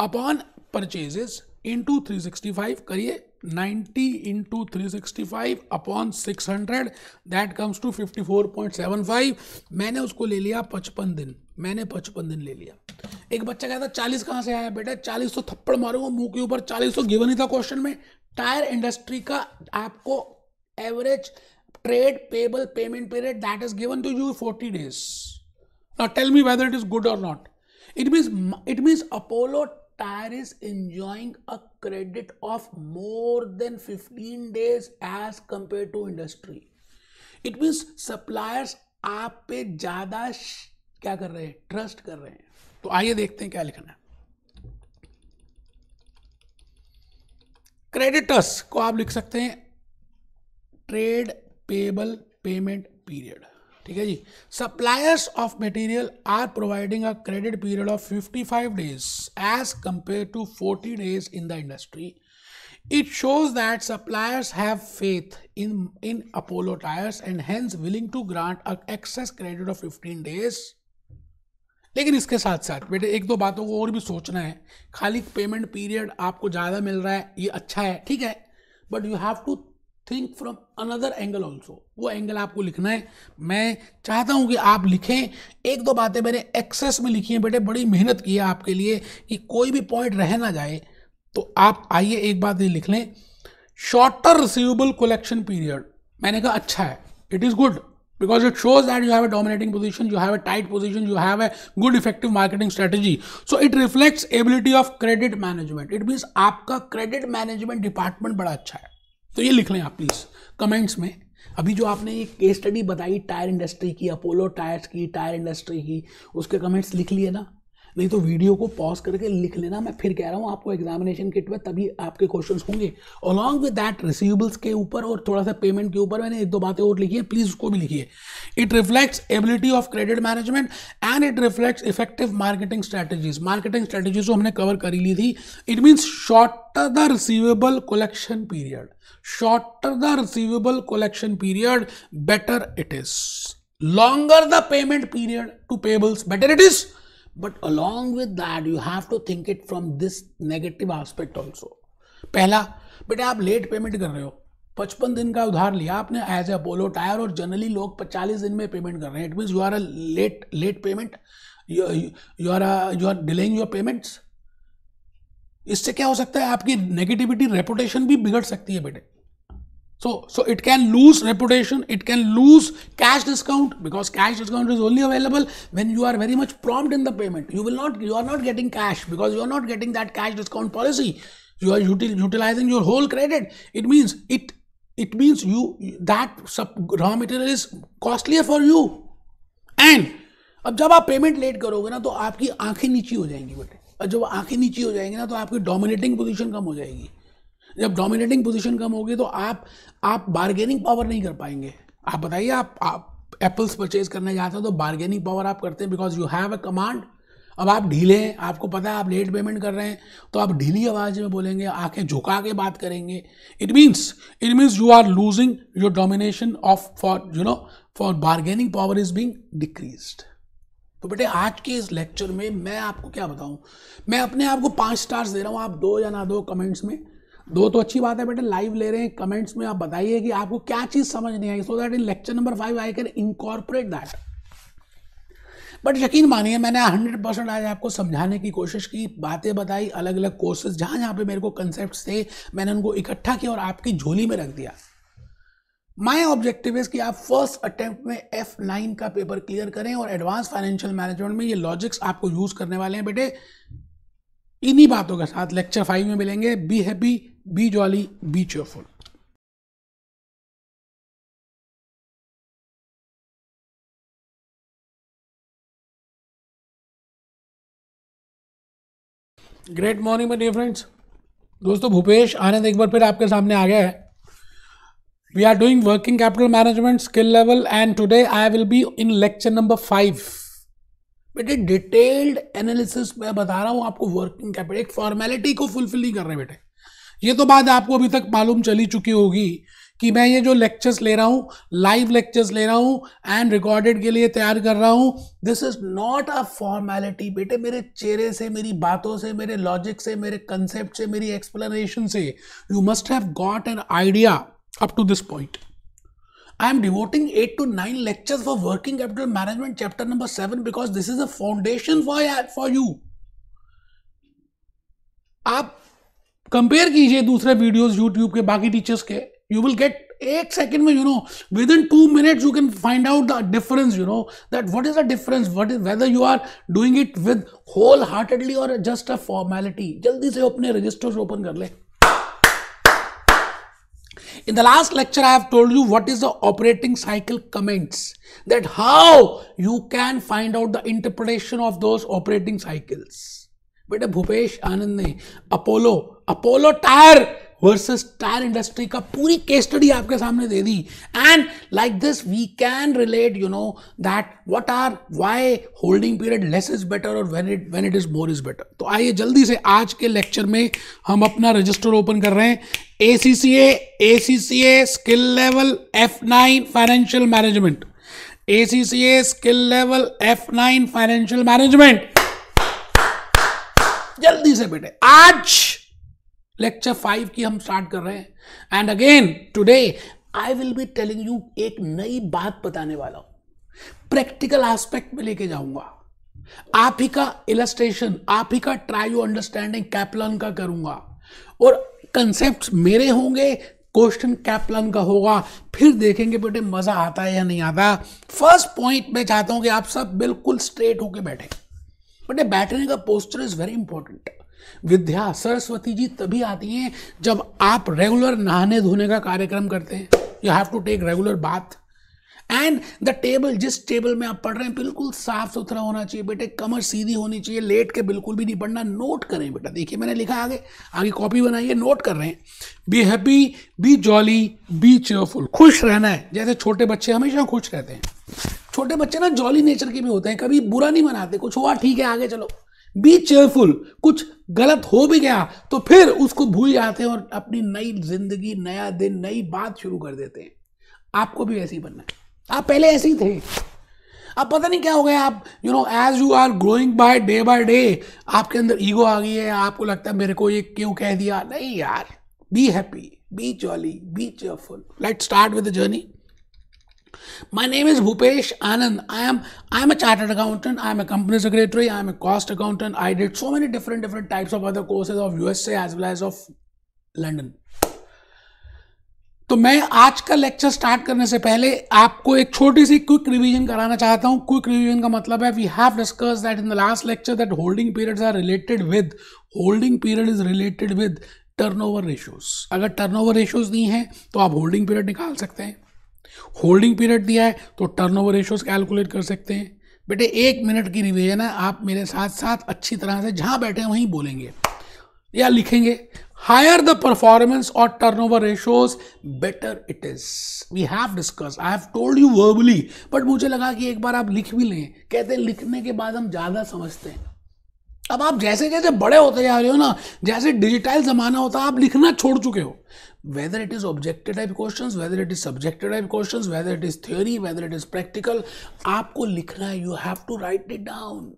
upon purchases into three sixty five करिए ninety into three sixty five upon six hundred that comes to fifty four point seven five मैंने उसको ले लिया पचपन दिन मैंने पचपन दिन ले लिया एक बच्चा कहता चालीस कहाँ से आया बेटा चालीस तो थप्पड़ मारूंगा मुंह के ऊपर चालीस तो गिवन ही था क्वेश्चन में टायर इंडस्ट्री का आपको average trade payable payment period that is given to you forty days not tell me whether it is good और not it means it means Apollo tyre is enjoying a credit of more than fifteen days as compare to industry it means suppliers आप पे ज्यादा क्या कर रहे हैं trust कर रहे हैं तो आइए देखते हैं क्या लिखना है क्रेडिटर्स को आप लिख सकते हैं ट्रेड पेबल पेमेंट पीरियड ठीक है जी suppliers of material are providing a credit period of 55 days as compare to 40 days in the industry it shows that suppliers have faith in in Apollo tyres and hence willing to grant a excess credit of 15 days लेकिन इसके साथ साथ बेटे एक दो बातों को और भी सोचना है खाली पेमेंट पीरियड आपको ज़्यादा मिल रहा है ये अच्छा है ठीक है but you have to think from another angle also वो एंगल आपको लिखना है मैं चाहता हूँ कि आप लिखें एक दो बातें मैंने एक्सेस में लिखी है बेटे बड़ी मेहनत की है आपके लिए कि कोई भी पॉइंट रह ना जाए तो आप आइए एक बात ये लिख लें शॉर्टर रिसीवेबल कोलेक्शन पीरियड मैंने कहा अच्छा है it is good because it shows that you have a dominating position you have a tight position you have a good effective marketing strategy so it reflects ability of credit management it means आपका credit management department बड़ा अच्छा है तो ये लिख लें आप please comments में अभी जो आपने एक केस स्टडी बताई टायर इंडस्ट्री की अपोलो टायर्स की टायर इंडस्ट्री की उसके कमेंट्स लिख लिए ना नहीं तो वीडियो को पॉज करके लिख लेना मैं फिर कह रहा हूँ आपको एग्जामिनेशन किट में तभी आपके क्वेश्चंस होंगे अलॉन्ग विद दैट रिसीवेबल्स के ऊपर और थोड़ा सा पेमेंट के ऊपर मैंने एक दो बातें और लिखी है प्लीज़ उसको भी लिखिए it reflects ability of credit management and it reflects effective marketing strategies marketing strategies हमने कवर कर ली थी it means short the receivable collection period shorter the receivable collection period better it is longer the payment period to payables better it is but along with that you have to think it from this negative aspect also पहला बेटा आप late payment कर रहे हो पचपन दिन का उधार लिया आपने एज ए बोलो टायर और जनरली लोग चालीस दिन में पेमेंट कर रहे हैं it means you are a late late payment you are you are delaying your payments इससे क्या हो सकता है आपकी नेगेटिविटी रेपुटेशन भी बिगड़ सकती है बेटे So, so it can lose reputation, it can lose cash discount because cash discount is only available when you are very much prompt in the payment. You will not, you are not getting cash because you are not getting that cash discount policy. You are util, utilizing your whole credit. It means it, it means you that sub, raw material is costlier for you. And अब जब आप payment late करोगे ना तो आपकी आंखें नीची हो जाएंगी बेटे और जब आंखें नीची हो जाएंगी ना तो आपकी डोमिनेटिंग पोजीशन कम हो जाएगी जब डोमिनेटिंग पोजीशन कम होगी तो आप आप बार्गेनिंग पावर नहीं कर पाएंगे आप बताइए आप आप एप्पल्स परचेज करने जाते हो तो बार्गेनिंग पावर आप करते हैं because you have a command अब आप ढीले हैं आपको पता है आप लेट पेमेंट कर रहे हैं तो आप ढीली आवाज़ में बोलेंगे आंखें झुका के बात करेंगे it means it means you are losing your domination of for you know for bargaining power is being decrease तो बेटे आज के इस लेक्चर में मैं आपको क्या बताऊं मैं अपने आप को पांच स्टार्स दे रहा हूँ आप दो या ना दो कमेंट्स में दो तो अच्छी बात है बेटा लाइव ले रहे हैं कमेंट्स में आप बताइए कि आपको क्या चीज़ समझ नहीं आई so that in lecture number five I can incorporate that but यकीन मानिए मैंने हंड्रेड परसेंट आज आपको समझाने की कोशिश की बातें बताई अलग अलग कोर्सेज जहां जहां पे मेरे को कंसेप्ट थे मैंने उनको इकट्ठा किया और आपकी झोली में रख दिया माय ऑब्जेक्टिव इज कि आप फर्स्ट अटेम्प्ट में एफ नाइन का पेपर क्लियर करें और एडवांस फाइनेंशियल मैनेजमेंट में ये लॉजिक्स आपको यूज करने वाले हैं बेटे इन्हीं बातों के साथ लेक्चर फाइव में मिलेंगे be happy Be jolly, be cheerful.
Great morning my dear
friends दोस्तों भूपेश आनंद एक बार फिर आपके सामने आ गया है we are doing working capital management skill level and today I will be in lecture number five बेटे डिटेल्ड एनालिसिस मैं बता रहा हूँ आपको वर्किंग कैपिटल एक फॉर्मेलिटी को फुलफिल नहीं कर रहे बेटे ये तो बात आपको अभी तक मालूम चली चुकी होगी कि मैं ये जो लेक्चर्स ले रहा हूँ लाइव लेक्चर्स ले रहा हूँ एंड रिकॉर्डेड के लिए तैयार कर रहा हूँ this is not a formality बेटे मेरे चेहरे से मेरी बातों से मेरे लॉजिक से मेरे कंसेप्ट से मेरी एक्सप्लेनेशन से you must have got an idea up to this point I am devoting eight to nine lectures for working capital management chapter number seven because this is a foundation for for you आप compare कीजिए दूसरे videos YouTube के बाकी teachers के you will get एक second में you know within two minutes you can find out the difference you know that what is the difference what is whether you are doing it with whole heartedly और just a formality जल्दी से अपने registers open कर ले In the last lecture, I have told you what is the operating cycle comments, that how you can find out the interpretation of those operating cycles. बेटा भूपेश आनंद ने Apollo Apollo tyre versus tyre industry का पूरी case study आपके सामने दे दी and like this we can relate you know that what are why holding period less is better और when it when it is more is better तो आइए जल्दी से आज के लेक्चर में हम अपना रजिस्टर ओपन कर रहे हैं A C C A C C A skill level F nine financial management A C C A skill level F nine financial management जल्दी से बेटे आज लेक्चर फाइव की हम स्टार्ट कर रहे हैं and again today I will be telling you एक नई बात बताने वाला हूं प्रैक्टिकल एस्पेक्ट में लेके जाऊंगा आप ही का इलस्ट्रेशन आप ही का ट्राई यू अंडरस्टैंडिंग कैपलन का करूंगा और कंसेप्ट मेरे होंगे क्वेश्चन कैपलन का होगा फिर देखेंगे बेटे मजा आता है या नहीं आता फर्स्ट पॉइंट मैं चाहता हूं कि आप सब बिल्कुल स्ट्रेट होके बैठे बट बैठने का पोस्टर इज़ वेरी इंपॉर्टेंट विद्या सरस्वती जी तभी आती हैं जब आप रेगुलर नहाने धोने का कार्यक्रम करते हैं you have to take regular bath and the table जिस टेबल में आप पढ़ रहे हैं बिल्कुल साफ सुथरा होना चाहिए बेटे कमर सीधी होनी चाहिए लेट के बिल्कुल भी नहीं पढ़ना नोट करें बेटा देखिए मैंने लिखा आगे आगे कॉपी बनाइए नोट कर रहे हैं be happy be jolly be cheerful खुश रहना है जैसे छोटे बच्चे हमेशा खुश रहते हैं छोटे बच्चे ना जॉली नेचर के भी होते हैं कभी बुरा नहीं मनाते कुछ हुआ ठीक है आगे चलो बी चेयरफुल कुछ गलत हो भी गया तो फिर उसको भूल जाते हैं और अपनी नई जिंदगी नया दिन नई बात शुरू कर देते हैं आपको भी वैसे ही बनना है आप पहले ऐसे ही थे अब पता नहीं क्या हो गया आप you know as you are growing by day by day आपके अंदर ईगो आ गई है आपको लगता है मेरे को ये क्यों कह दिया नहीं यार be happy be jolly be cheerful let start with journey my name is Bhupesh Anand I am I am a chartered accountant I am a company secretary I am a cost accountant I did so many different different types of other courses of U S as well as of London तो मैं आज का lecture start करने से पहले आपको एक छोटी सी क्विक रिवीजन कराना चाहता हूँ क्विक रिवीजन का मतलब है we have discuss that in the last lecture that holding periods are related with holding period is related with turnover ratios अगर टर्नओवर रेशियोज नहीं है तो आप होल्डिंग पीरियड निकाल सकते हैं होल्डिंग पीरियड दिया है तो टर्नओवर रेशियोज कैलकुलेट कर सकते हैं बेटे एक मिनट की रिवीजन है आप मेरे साथ साथ अच्छी तरह से जहाँ बैठे वहीं बोलेंगे या लिखेंगे higher the performance or turnover ratios better it is we have discussed i have told you verbally but मुझे लगा कि एक बार आप लिख भी लें कहते हैं लिखने के बाद हम ज्यादा समझते हैं अब आप जैसे जैसे बड़े होते जा रहे हो ना जैसे डिजिटल जमाना होता है आप लिखना छोड़ चुके हो whether it is objective type question whether it is subjective type question whether it is theory whether it is practical आपको लिखना है you have to write it down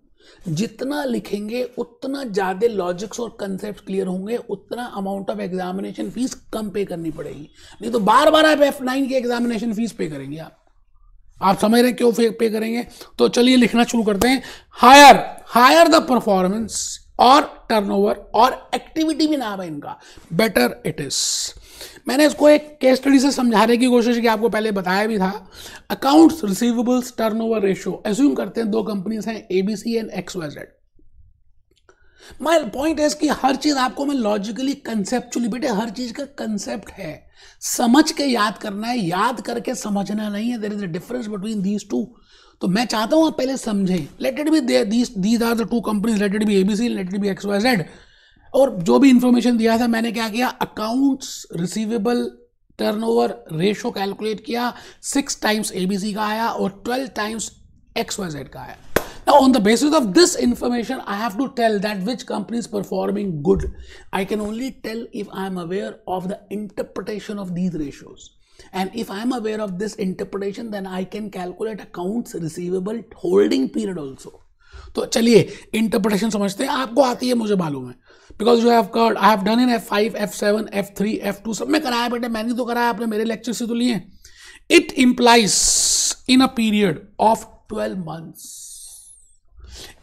जितना लिखेंगे उतना ज़्यादा लॉजिक्स और कंसेप्ट क्लियर होंगे उतना अमाउंट ऑफ एग्जामिनेशन फीस कम पे करनी पड़ेगी नहीं तो बार बार आप एफ नाइन की एग्जामिनेशन फीस पे करेंगे आप आप समझ रहे हैं क्यों पे करेंगे तो चलिए लिखना शुरू करते हैं हायर हायर द परफॉर्मेंस और टर्नओवर और एक्टिविटी भी नाम है इनका बेटर इट इज़ मैंने इसको एक केस स्टडी से समझाने की कोशिश की आपको पहले बताया भी था accounts receivables turnover ratio assume करते हैं दो कंपनीज हैं ABC and X XYZ my point is कि हर चीज आपको मैं लॉजिकली कंसेप्चुअली बेटे हर चीज का कंसेप्ट है समझ के याद करना है याद करके समझना नहीं है there is a difference between these two तो मैं चाहता हूं आप पहले समझें let it be these are the two companies let it be ABC let it be Z और जो भी इंफॉर्मेशन दिया था मैंने क्या किया accounts receivable turnover ratio calculate किया सिक्स टाइम्स एबीसी का आया और twelve times X Y Z का आया Now, on the basis of this information, I have to tell that which company is performing good. I can only tell if I am aware of the interpretation of these ratios. And if I am aware of this interpretation, then I can calculate accounts receivable holding period also. तो चलिए interpretation समझते हैं आपको आती है मुझे मालूम है because you have cured I have done in F five F seven F three F two सब में कराया बेटे मैंने तो कराया आपने मेरे लेक्चर से तो लिए it implies in a period of twelve months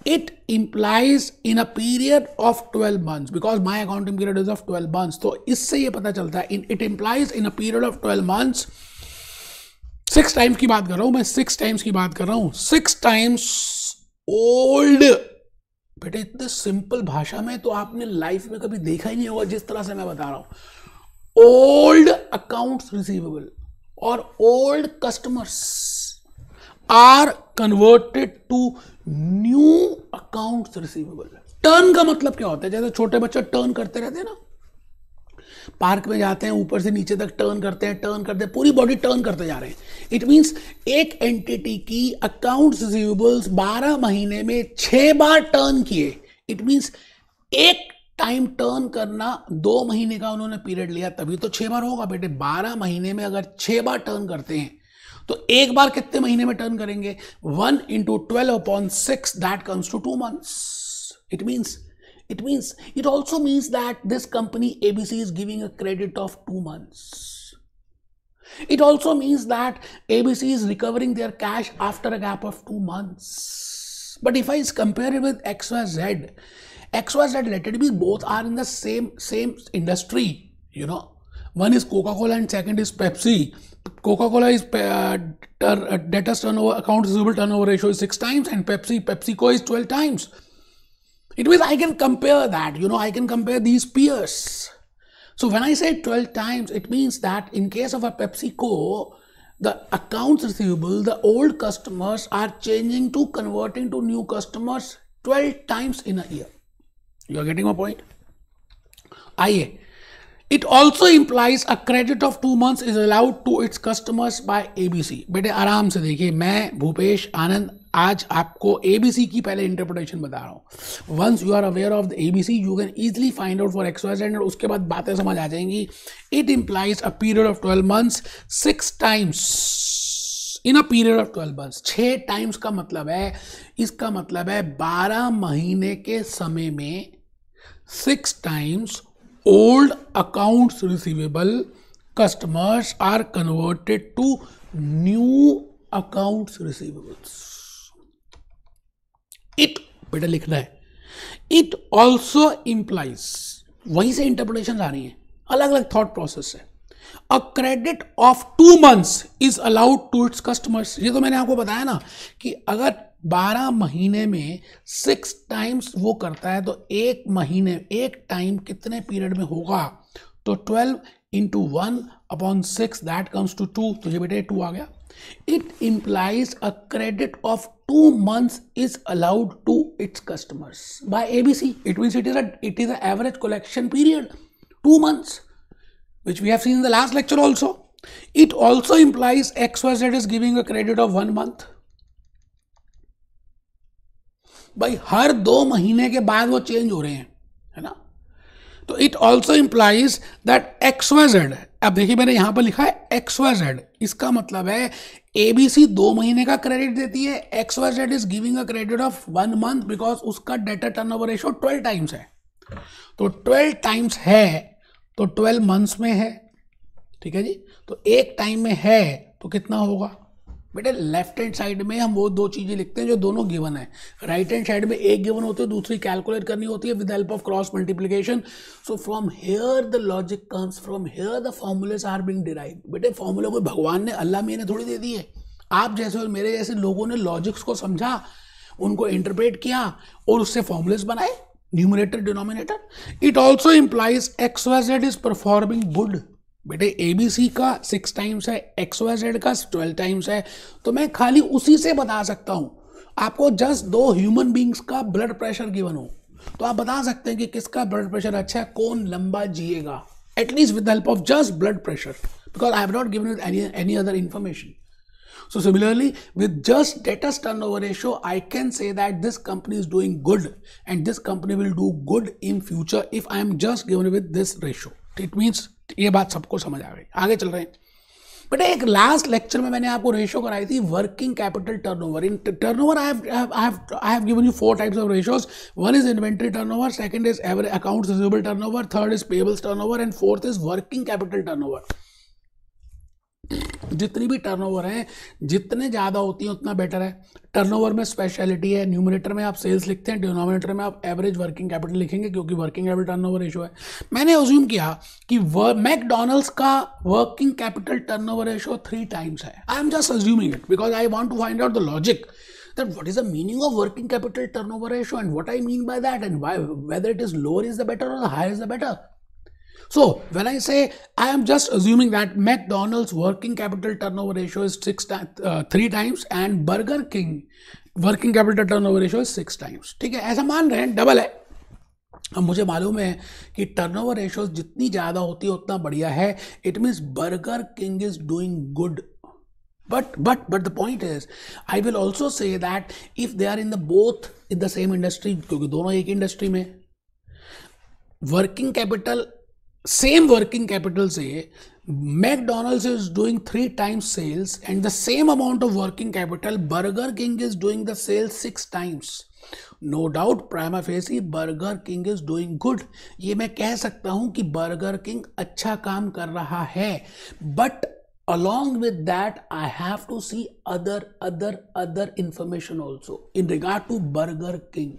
it implies in a period of twelve months because my accounting period is of twelve months तो इससे यह पता चलता है it implies in a period of twelve months six times की बात कर रहा हूं मैं सिक्स टाइम्स की बात कर रहा हूं सिक्स टाइम्स ओल्ड बेटे इतने सिंपल भाषा में तो आपने लाइफ में कभी देखा ही नहीं होगा जिस तरह से मैं बता रहा हूं ओल्ड अकाउंट्स रिसीवेबल और old customers are converted to new accounts receivable turn का मतलब क्या होता है जैसे छोटे बच्चे टर्न करते रहते हैं ना पार्क में जाते हैं ऊपर से नीचे तक टर्न करते हैं टर्न करते हैं पूरी बॉडी टर्न करते जा रहे हैं इट मीन्स एक एंटिटी की अकाउंट्स रिसीवेबल्स 12 महीने में छः बार टर्न किए इट मीन्स एक टाइम टर्न करना दो महीने का उन्होंने पीरियड लिया तभी तो छः बार होगा बेटे बारह महीने में अगर छः बार टर्न करते हैं तो एक बार कितने महीने में टर्न करेंगे one into twelve upon six that comes to two months it means It means it also means that this company ABC is giving a credit of two months. It also means that ABC is recovering their cash after a gap of two months. But if I compare it with XYZ, XYZ it be both are in the same same industry, you know. One is Coca-Cola and second is Pepsi. Coca-Cola is uh, uh debtors turnover account receivable turnover ratio is six times and Pepsi PepsiCo is twelve times. It means I can compare that, you know, I can compare these peers. So when I say 12 times, it means that in case of a PepsiCo, the accounts receivable, the old customers are changing to converting to new customers 12 times in a year. You are getting my point? IA. It also implies a credit of two months is allowed to its customers by ABC. बेटे aram se देखिए मैं Bhupesh, Anand. आज आपको ABC की पहले interpretation बता रहा हूँ once you are aware of the ABC you can easily find out for XYZ and उसके बाद बातें समझ आ जाएंगी it implies a period of twelve months six times in a period of twelve months छः टाइम्स का मतलब है इसका मतलब है बारह महीने के समय में six times old accounts receivable customers are converted to new accounts receivables it बेटा लिखना है इट ऑल्सो इंप्लाइज वहीं से इंटरप्रिटेशन आ रही है अलग अलग थॉट प्रोसेस है a credit of two months is allowed to its customers ये तो मैंने आपको बताया ना कि अगर 12 महीने में सिक्स टाइम्स वो करता है तो एक महीने एक टाइम कितने पीरियड में होगा तो 12 into one upon six that comes to two तो ये बेटे टू आ गया it implies a credit of two months is allowed to its customers by abc it means it is a it is an average collection period two months which we have seen in the last lecture also it also implies xyz is giving a credit of one month भाई हर दो महीने के बाद वो change हो रहे हैं तो it also implies that X Y Z अब देखिए मैंने यहां पर लिखा है एक्स वाई जेड इसका मतलब है एबीसी दो महीने का क्रेडिट देती है X Y Z is giving a credit of one month because उसका debtor turn over ratio twelve times है तो ट्वेल्व टाइम्स है तो ट्वेल्व मंथ्स में है ठीक है जी तो एक टाइम में है तो कितना होगा बेटे लेफ्ट हैंड साइड में हम वो दो चीज़ें लिखते हैं जो दोनों गिवन है राइट हैंड साइड में एक गिवन होती है दूसरी कैलकुलेट करनी होती है with help of cross multiplication so from here the logic comes from here the formulae are being derive बेटे फॉर्मुले को भगवान ने अल्लाह ने थोड़ी दे दी है आप जैसे और मेरे जैसे लोगों ने लॉजिक्स को समझा उनको इंटरप्रेट किया और उससे फॉर्मुलेस बनाए numerator denominator it also implies XYZ is performing good बेटे ए बी सी का सिक्स टाइम्स है एक्स वाई जेड का ट्वेल्व टाइम्स है तो मैं खाली उसी से बता सकता हूँ आपको जस्ट दो ह्यूमन बींग्स का ब्लड प्रेशर गिवन हो तो आप बता सकते हैं कि किसका ब्लड प्रेशर अच्छा है कौन लंबा जिएगा at least with help of just blood pressure because I have not given any any other information similarly with just debtors turn over ratio I can say that this company is doing good and this company will do good in future if I am just given with this ratio it means ये बात सबको समझ आ गई आगे चल रहे हैं बेटा एक लास्ट लेक्चर में मैंने आपको रेशो कराई थी working capital turnover in turnover I have given you four types of ratios one is inventory turnover second is average accounts receivable turnover third is payables turnover and fourth is working capital turnover जितनी भी turnover हैं जितने ज़्यादा होती हैं उतना better है turnover में स्पेशलिटी है न्यूमिनेटर में आप सेल्स लिखते हैं डिनोमिनेटर में आप एवरेज वर्किंग कैपिटल लिखेंगे क्योंकि वर्किंग कैपिटल टर्नओवर रेशो है मैंने अज्यूम किया कि मैकडोनल्ड्स का working capital over ratio three times है I am just assuming it because I want to find out the logic that what is the meaning of working capital turnover ratio and what I mean by that and why whether it is lower is the better or the higher is the better. So when I say I am just assuming that McDonald's working capital turnover ratio is six uh, three times and Burger King working capital turnover ratio is six times. ठीक है ऐसा मान रहे हैं double है अब मुझे मालूम है कि टर्न ओवर रेशोज जितनी ज़्यादा होती है उतना बढ़िया है it means Burger King is doing good but but but the point is I will also say that if they are in the both in the same industry क्योंकि दोनों एक इंडस्ट्री में working capital same working capital say McDonald's is doing three times sales and the same amount of working capital Burger King is doing the sales six times. No doubt prima facie Burger King is doing good ये मैं कह सकता हूं कि Burger king अच्छा काम कर रहा है but along with that i have to see other other other information also in regard to burger king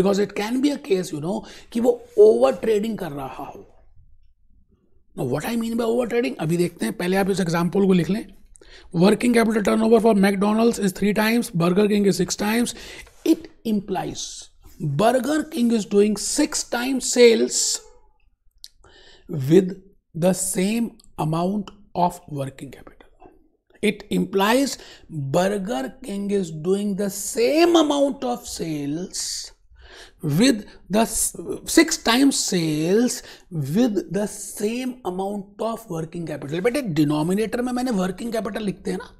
because it can be a case you know कि वो ओवर ट्रेडिंग कर रहा हो what I mean by over trading अभी देखते हैं पहले आप इस एग्जाम्पल को लिख लें working capital turn over for McDonald's is three times Burger King is six times it implies Burger King is doing six time sales with the same amount of working capital it implies Burger King is doing the same amount of sales with the six times sales with the same amount of working capital बेटे denominator में मैंने working capital लिखते हैं ना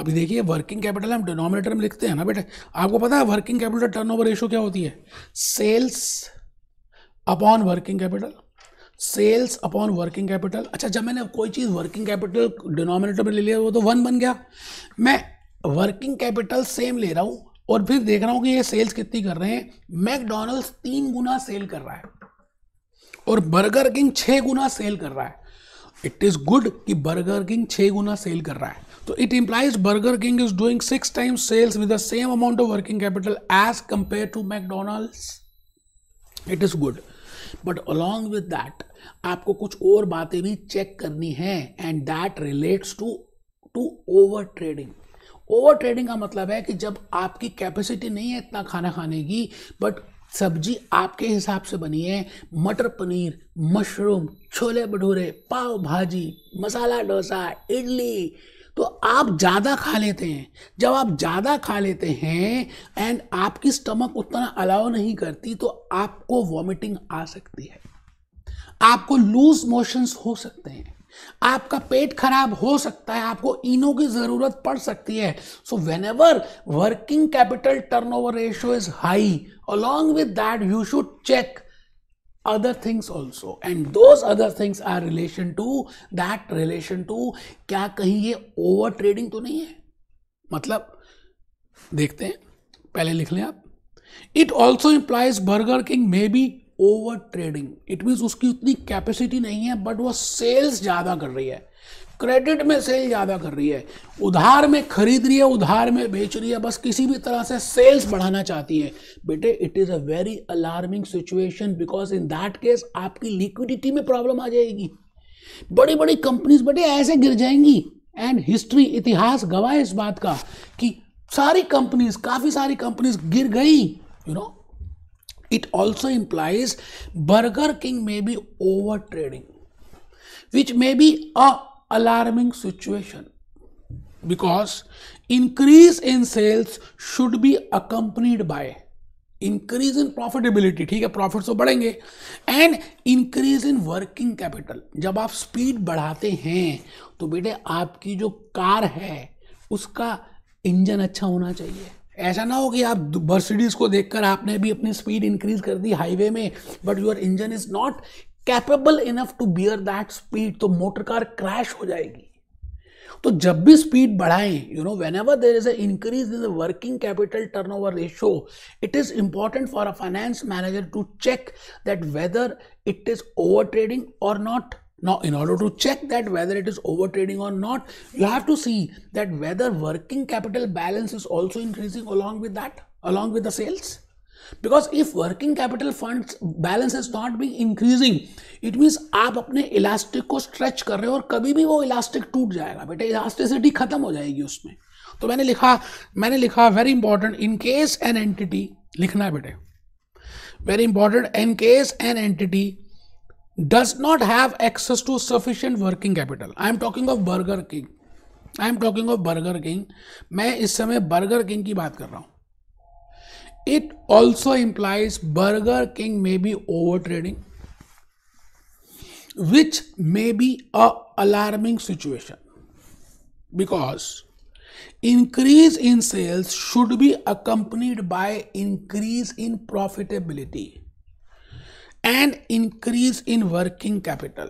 अभी देखिए working capital हम denominator में लिखते हैं ना बेटे आपको पता है वर्किंग कैपिटल टर्नओवर रेशियो क्या होती है sales upon working capital sales upon working capital अच्छा जब मैंने कोई चीज़ वर्किंग कैपिटल डिनोमिनेटर में ले लिया वो तो वन बन गया मैं वर्किंग कैपिटल सेम ले रहा हूँ और फिर देख रहा हूँ कि ये सेल्स कितनी कर रहे हैं मैकडोनल्ड्स तीन गुना सेल कर रहा है और बर्गर किंग छह गुना सेल कर रहा है इट इज़ गुड कि बर्गर किंग छह गुना सेल कर रहा है तो it implies Burger King is doing six times sales with the same amount of working capital as compare to McDonald's it is good but along with that आपको कुछ और बातें भी चेक करनी है and that relates to to over trading over trading का मतलब है कि जब आपकी कैपेसिटी नहीं है इतना खाना खाने की बट सब्जी आपके हिसाब से बनी है मटर पनीर मशरूम छोले भटूरे पाव भाजी मसाला डोसा इडली तो आप ज़्यादा खा लेते हैं जब आप ज़्यादा खा लेते हैं एंड आपकी स्टमक उतना अलाउ नहीं करती तो आपको वॉमिटिंग आ सकती है आपको लूज मोशंस हो सकते हैं आपका पेट खराब हो सकता है आपको इनो की जरूरत पड़ सकती है so whenever working capital turn over ratio is high along with that you should check other things also and those other things are relation to that relation to क्या कहीं ये ओवर ट्रेडिंग तो नहीं है मतलब देखते हैं पहले लिख लें आप it also implies Burger King may be over trading it means उसकी उतनी कैपेसिटी नहीं है बट वो सेल्स ज़्यादा कर रही है क्रेडिट में सेल ज़्यादा कर रही है उधार में खरीद रही है उधार में बेच रही है बस किसी भी तरह से सेल्स बढ़ाना चाहती है बेटे it is a very alarming situation because in that case आपकी लिक्विडिटी में प्रॉब्लम आ जाएगी बड़ी बड़ी कंपनीज बेटे ऐसे गिर जाएंगी एंड हिस्ट्री इतिहास गवाह इस बात का कि सारी कंपनीज काफ़ी सारी कंपनीज गिर गई you you know know, it also implies Burger King may be over trading which may be a alarming situation because increase in sales should be accompanied by increase in profitability ठीक है profit तो बढ़ेंगे and increase in working capital जब आप speed बढ़ाते हैं तो बेटे आपकी जो कार है उसका इंजन अच्छा होना चाहिए ऐसा ना हो कि आप बर्सिडीज को देखकर आपने भी अपनी स्पीड इंक्रीज कर दी हाईवे में but your engine is not capable enough to bear that speed तो मोटर कार क्रैश हो जाएगी तो जब भी स्पीड बढ़ाएं you know whenever there is increase in the working capital turn over ratio it is important for a finance manager to check that whether it is over trading or not Now, in order to check that whether it is overtrading or not, you have to see that whether working capital balance is also increasing along with that, along with the sales. because if working capital funds balance is not being increasing it means आप अपने elastic को stretch कर रहे हो और कभी भी वो elastic टूट जाएगा बेटा elasticity खत्म हो जाएगी उसमें तो मैंने लिखा मैंने लिखा very important in case an entity लिखना है बेटे very important in case an entity does not have access to sufficient working capital i am talking of burger king I am talking of Burger King. मैं is समय Burger Burger King. बात कर रहा हूं it also implies Burger King may be over which may be a alarming situation because increase in sales should be accompanied by increase in profitability and increase in working capital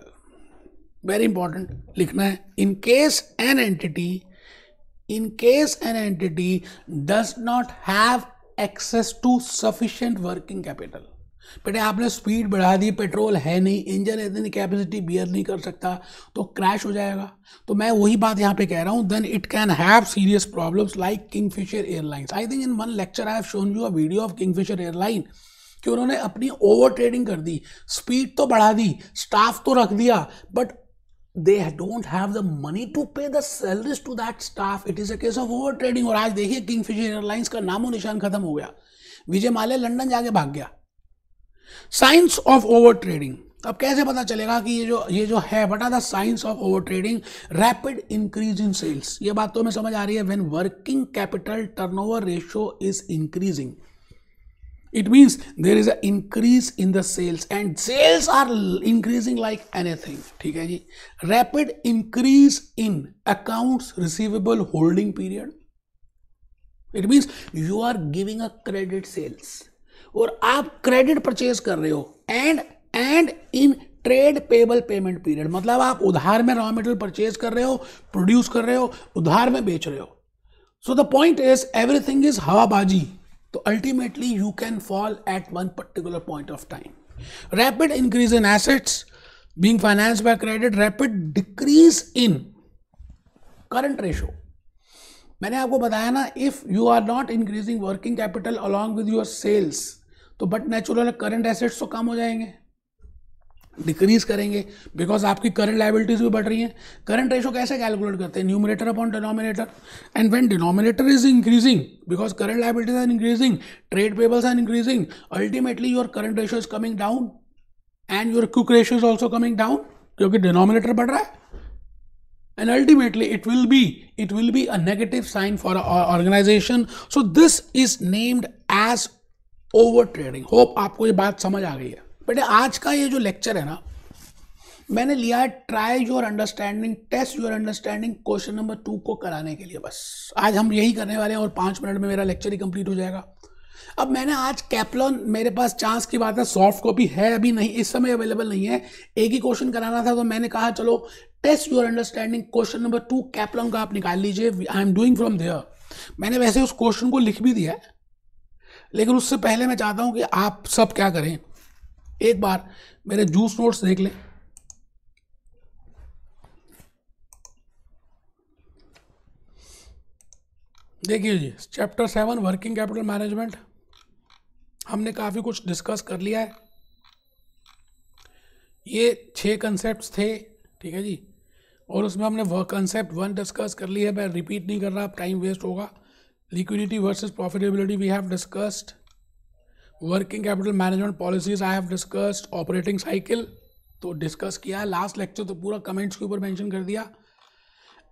very important लिखना है in case an entity in case an entity does not have access to sufficient working capital बेटे आपने speed बढ़ा दी petrol है नहीं engine इतनी capacity beer नहीं कर सकता तो क्रैश हो जाएगा तो मैं वही बात यहाँ पे कह रहा हूँ then it can have serious problems like Kingfisher Airlines I think in one lecture I have shown you a video of Kingfisher Airline कि उन्होंने अपनी ओवर ट्रेडिंग कर दी स्पीड तो बढ़ा दी स्टाफ तो रख दिया but they don't have the money to pay the salaries to that staff it is a case of over trading और आज देखिए किंग फिशर एयरलाइंस का नामो निशान खत्म हो गया विजय माल्या लंदन जाके भाग गया साइंस ऑफ ओवर ट्रेडिंग अब कैसे पता चलेगा कि ये जो ये जो है but are the signs of over trading rapid increase in sales ये बात तो हमें समझ आ रही है when working capital turnover ratio is increasing it means there is an increase in the sales and sales are increasing like anything theek hai ji rapid increase in accounts receivable holding period it means you are giving a credit sales aur aap credit purchase kar rahe ho and and in trade payable payment period मतलब आप उधार में raw material purchase कर रहे हो produce कर रहे हो उधार में बेच रहे हो so the point is everything is हवाबाजी तो ultimately you can fall at one particular point of time rapid increase in assets being finance by credit rapid decrease in current ratio मैंने आपको बताया ना if you are not increasing working capital along with your sales तो but natural current assets तो कम हो जाएंगे decrease करेंगे बिकॉज आपकी करंट लाइबिलिटीज भी बढ़ रही हैं करंट रेशो कैसे कैलकुलेट करते हैं numerator upon denominator and when denominator is increasing because current liabilities are increasing trade payables are increasing ultimately your current ratio is coming down and your quick ratio is also coming down क्योंकि denominator बढ़ रहा है and ultimately it will be it will be a negative sign for organisation so this is named as over trading hope आपको ये बात समझ आ गई है बेटे आज का ये जो लेक्चर है ना मैंने लिया है try your understanding test your understanding question number two को कराने के लिए बस आज हम यही करने वाले हैं और पाँच मिनट में मेरा लेक्चर ही कंप्लीट हो जाएगा अब मैंने आज कैपलॉन मेरे पास चांस की बात है सॉफ्ट कॉपी है अभी नहीं इस समय अवेलेबल नहीं है एक ही क्वेश्चन कराना था तो मैंने कहा चलो test your understanding question number two कैपलॉन का आप निकाल लीजिए I am doing from there मैंने वैसे उस क्वेश्चन को लिख भी दिया है लेकिन उससे पहले मैं चाहता हूँ कि आप सब क्या करें एक बार मेरे जूस नोट्स देख लें देखिए जी chapter seven working capital management हमने काफ़ी कुछ डिस्कस कर लिया है ये छः कंसेप्ट थे ठीक है जी और उसमें हमने वह कंसेप्ट वन डिस्कस कर लिया है मैं रिपीट नहीं कर रहा अब टाइम वेस्ट होगा liquidity versus profitability we have discussed working capital management policies I have discussed operating cycle तो डिस्कस किया है लास्ट लेक्चर तो पूरा कमेंट्स के ऊपर मेंशन कर दिया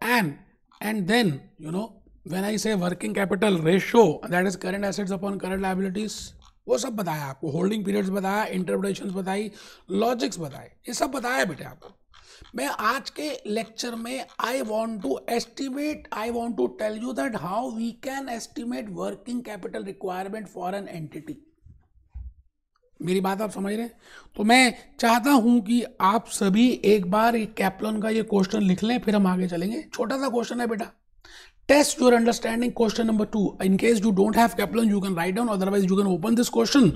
and and then you know when I say working capital ratio that is current assets upon current liabilities वो सब बताया आपको होल्डिंग पीरियड्स बताया इंटरप्रिटेशन बताई लॉजिक्स बताए ये सब बताया बेटे आपको मैं आज के लेक्चर में I want to estimate I want to tell you that how we can estimate working capital requirement for an entity मेरी बात आप समझ रहे हैं तो मैं चाहता हूं कि आप सभी एक बार एक कैप्लन का ये क्वेश्चन लिख लें फिर हम आगे चलेंगे छोटा सा क्वेश्चन है बेटा test your understanding question number two in you don't have Kaplan you can write down otherwise you can open this question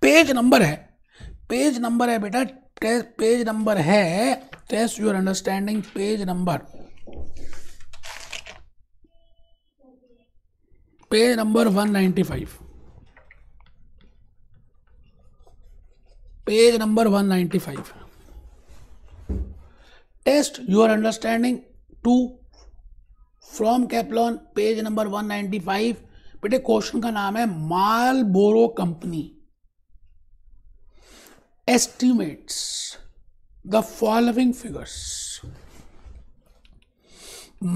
page number है पेज नंबर है बेटा पेज नंबर है test your understanding page number page number five page number 195 test your understanding two from Kaplan page number 195 बेटे question का नाम है माल बोरो company estimates the following figures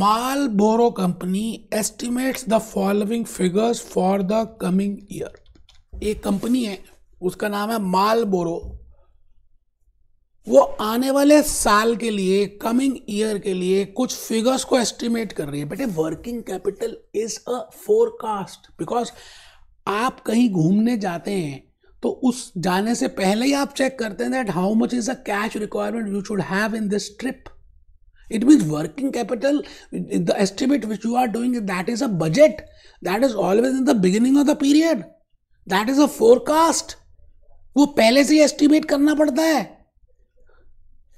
mall borrow company estimates the following figures for the coming year एक company है उसका नाम है माल बोरो वो आने वाले साल के लिए कमिंग ईयर के लिए कुछ फिगर्स को एस्टिमेट कर रही है बेटे working capital is a forecast because आप कहीं घूमने जाते हैं तो उस जाने से पहले ही आप चेक करते हैं that how much is a cash requirement you should have in this trip it means working capital the estimate which you are doing that is a budget that is always in the beginning of the period that is a forecast वो पहले से estimate करना पड़ता है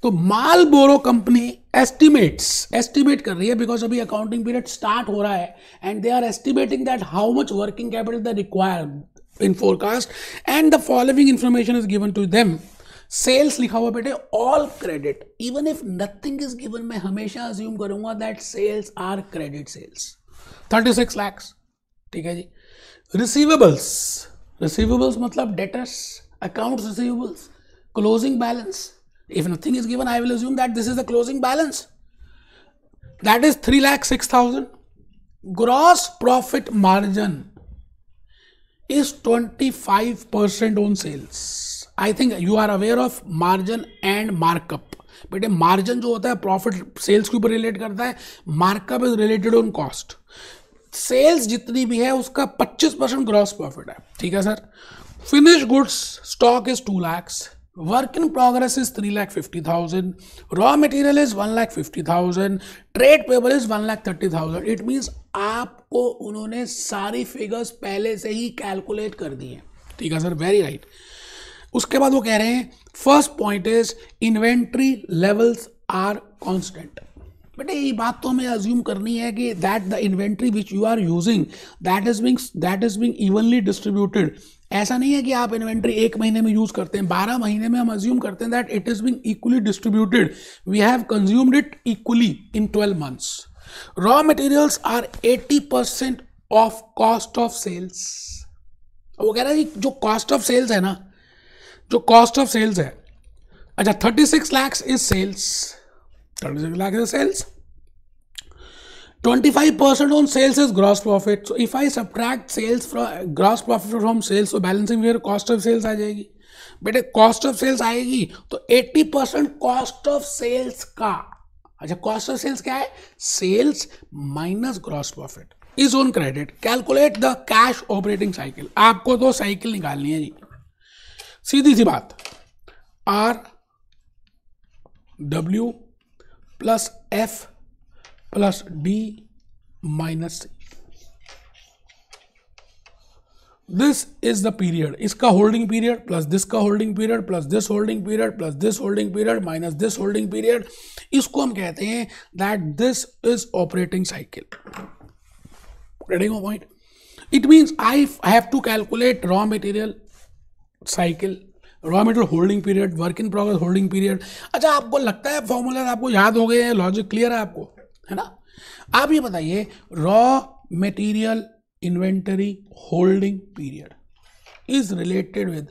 तो माल बोरो company estimates estimate कर रही है बिकॉज अभी अकाउंटिंग पीरियड स्टार्ट हो रहा है and they are estimating that how much working capital the require in forecast and the following information is given to them sales लिखा हुआ बेटे all credit even if nothing is given मैं हमेशा assume करूंगा that sales are credit sales thirty six lakhs ठीक है जी receivables receivables मतलब debtors accounts receivables, closing balance. If nothing is given, I will assume that this is the closing balance. That is 3 lakh 6,000. Gross profit margin is 25% on sales. I think you are aware of margin and markup. बेटे margin जो होता है profit sales के ऊपर relate करता है markup is related on cost sales जितनी भी है उसका 25 परसेंट ग्रॉस प्रॉफिट है ठीक है sir finish stock is two lakhs work in progress is three lakh fifty thousand raw material is one lakh fifty thousand trade payable is one lakh thirty thousand it means आपको उन्होंने सारी फिगर्स पहले से ही कैलकुलेट कर दी हैं ठीक है सर वेरी राइट उसके बाद वो कह रहे हैं first point is inventory levels are constant बेटे ये बात तो हमें अज्यूम करनी है कि that the inventory which you are using that is being that is being evenly distributed ऐसा नहीं है कि आप इन्वेंट्री एक महीने में यूज करते हैं बारह महीने में हम अज्यूम करते हैं that it is being equally distributed we have consumed it equally in twelve months raw materials are eighty percent of cost of sales वो कह रहे हैं कि जो कॉस्ट ऑफ सेल्स है ना जो कॉस्ट ऑफ सेल्स है अच्छा thirty six lakhs is sales thirty six lakhs is sales 25% on sales is gross profit. So if I subtract sales from gross profit from sales, so balancing मेरे cost of sales आ जाएगी बेटे cost of sales आएगी तो 80 percent cost of sales का अच्छा cost of sales क्या है sales minus gross profit is on credit calculate the cash operating cycle आपको तो साइकिल निकालनी है जी सीधी सी बात R W plus F plus D minus this is the period इसका होल्डिंग पीरियड प्लस दिस का holding period plus this holding period plus this holding period minus this holding period इसको हम कहते हैं that this is operating cycle point it means I have to calculate raw material cycle raw material holding period work in progress holding period अच्छा आपको लगता है formula आपको याद हो गए हैं लॉजिक क्लियर है आपको है ना आप ये बताइए raw material inventory holding period is related with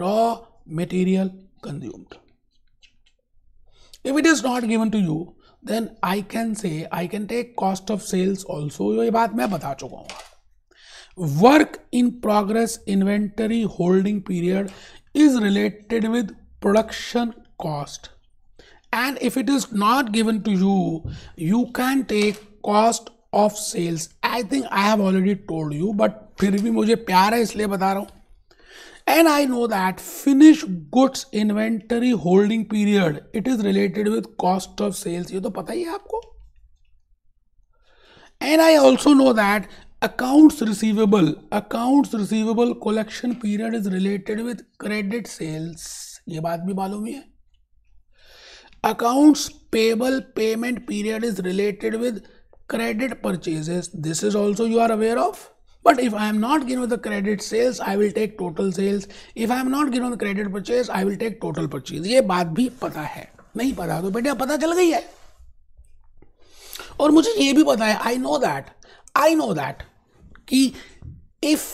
raw material consumed if it is not given to you then I can say I can take cost of sales also ये बात मैं बता चुका हूँ work in progress inventory holding period is related with production cost and if it is not given to you you can take cost of sales i think i have already told you but phir bhi mujhe pyar hai isliye bata raha and i know that finished goods inventory holding period it is related with cost of sales ye to pata hi hai aapko and i also know that accounts receivable accounts receivable collection period is related with credit sales ye baat bhi malum hai accounts payable payment period is related with credit purchases this is also you are aware of but if i am not given the credit sales i will take total sales if i am not given the credit purchase i will take total purchase ये बात भी पता है नहीं पता तो बेटा पता चल गई है और मुझे ये भी पता है I know that I know that कि if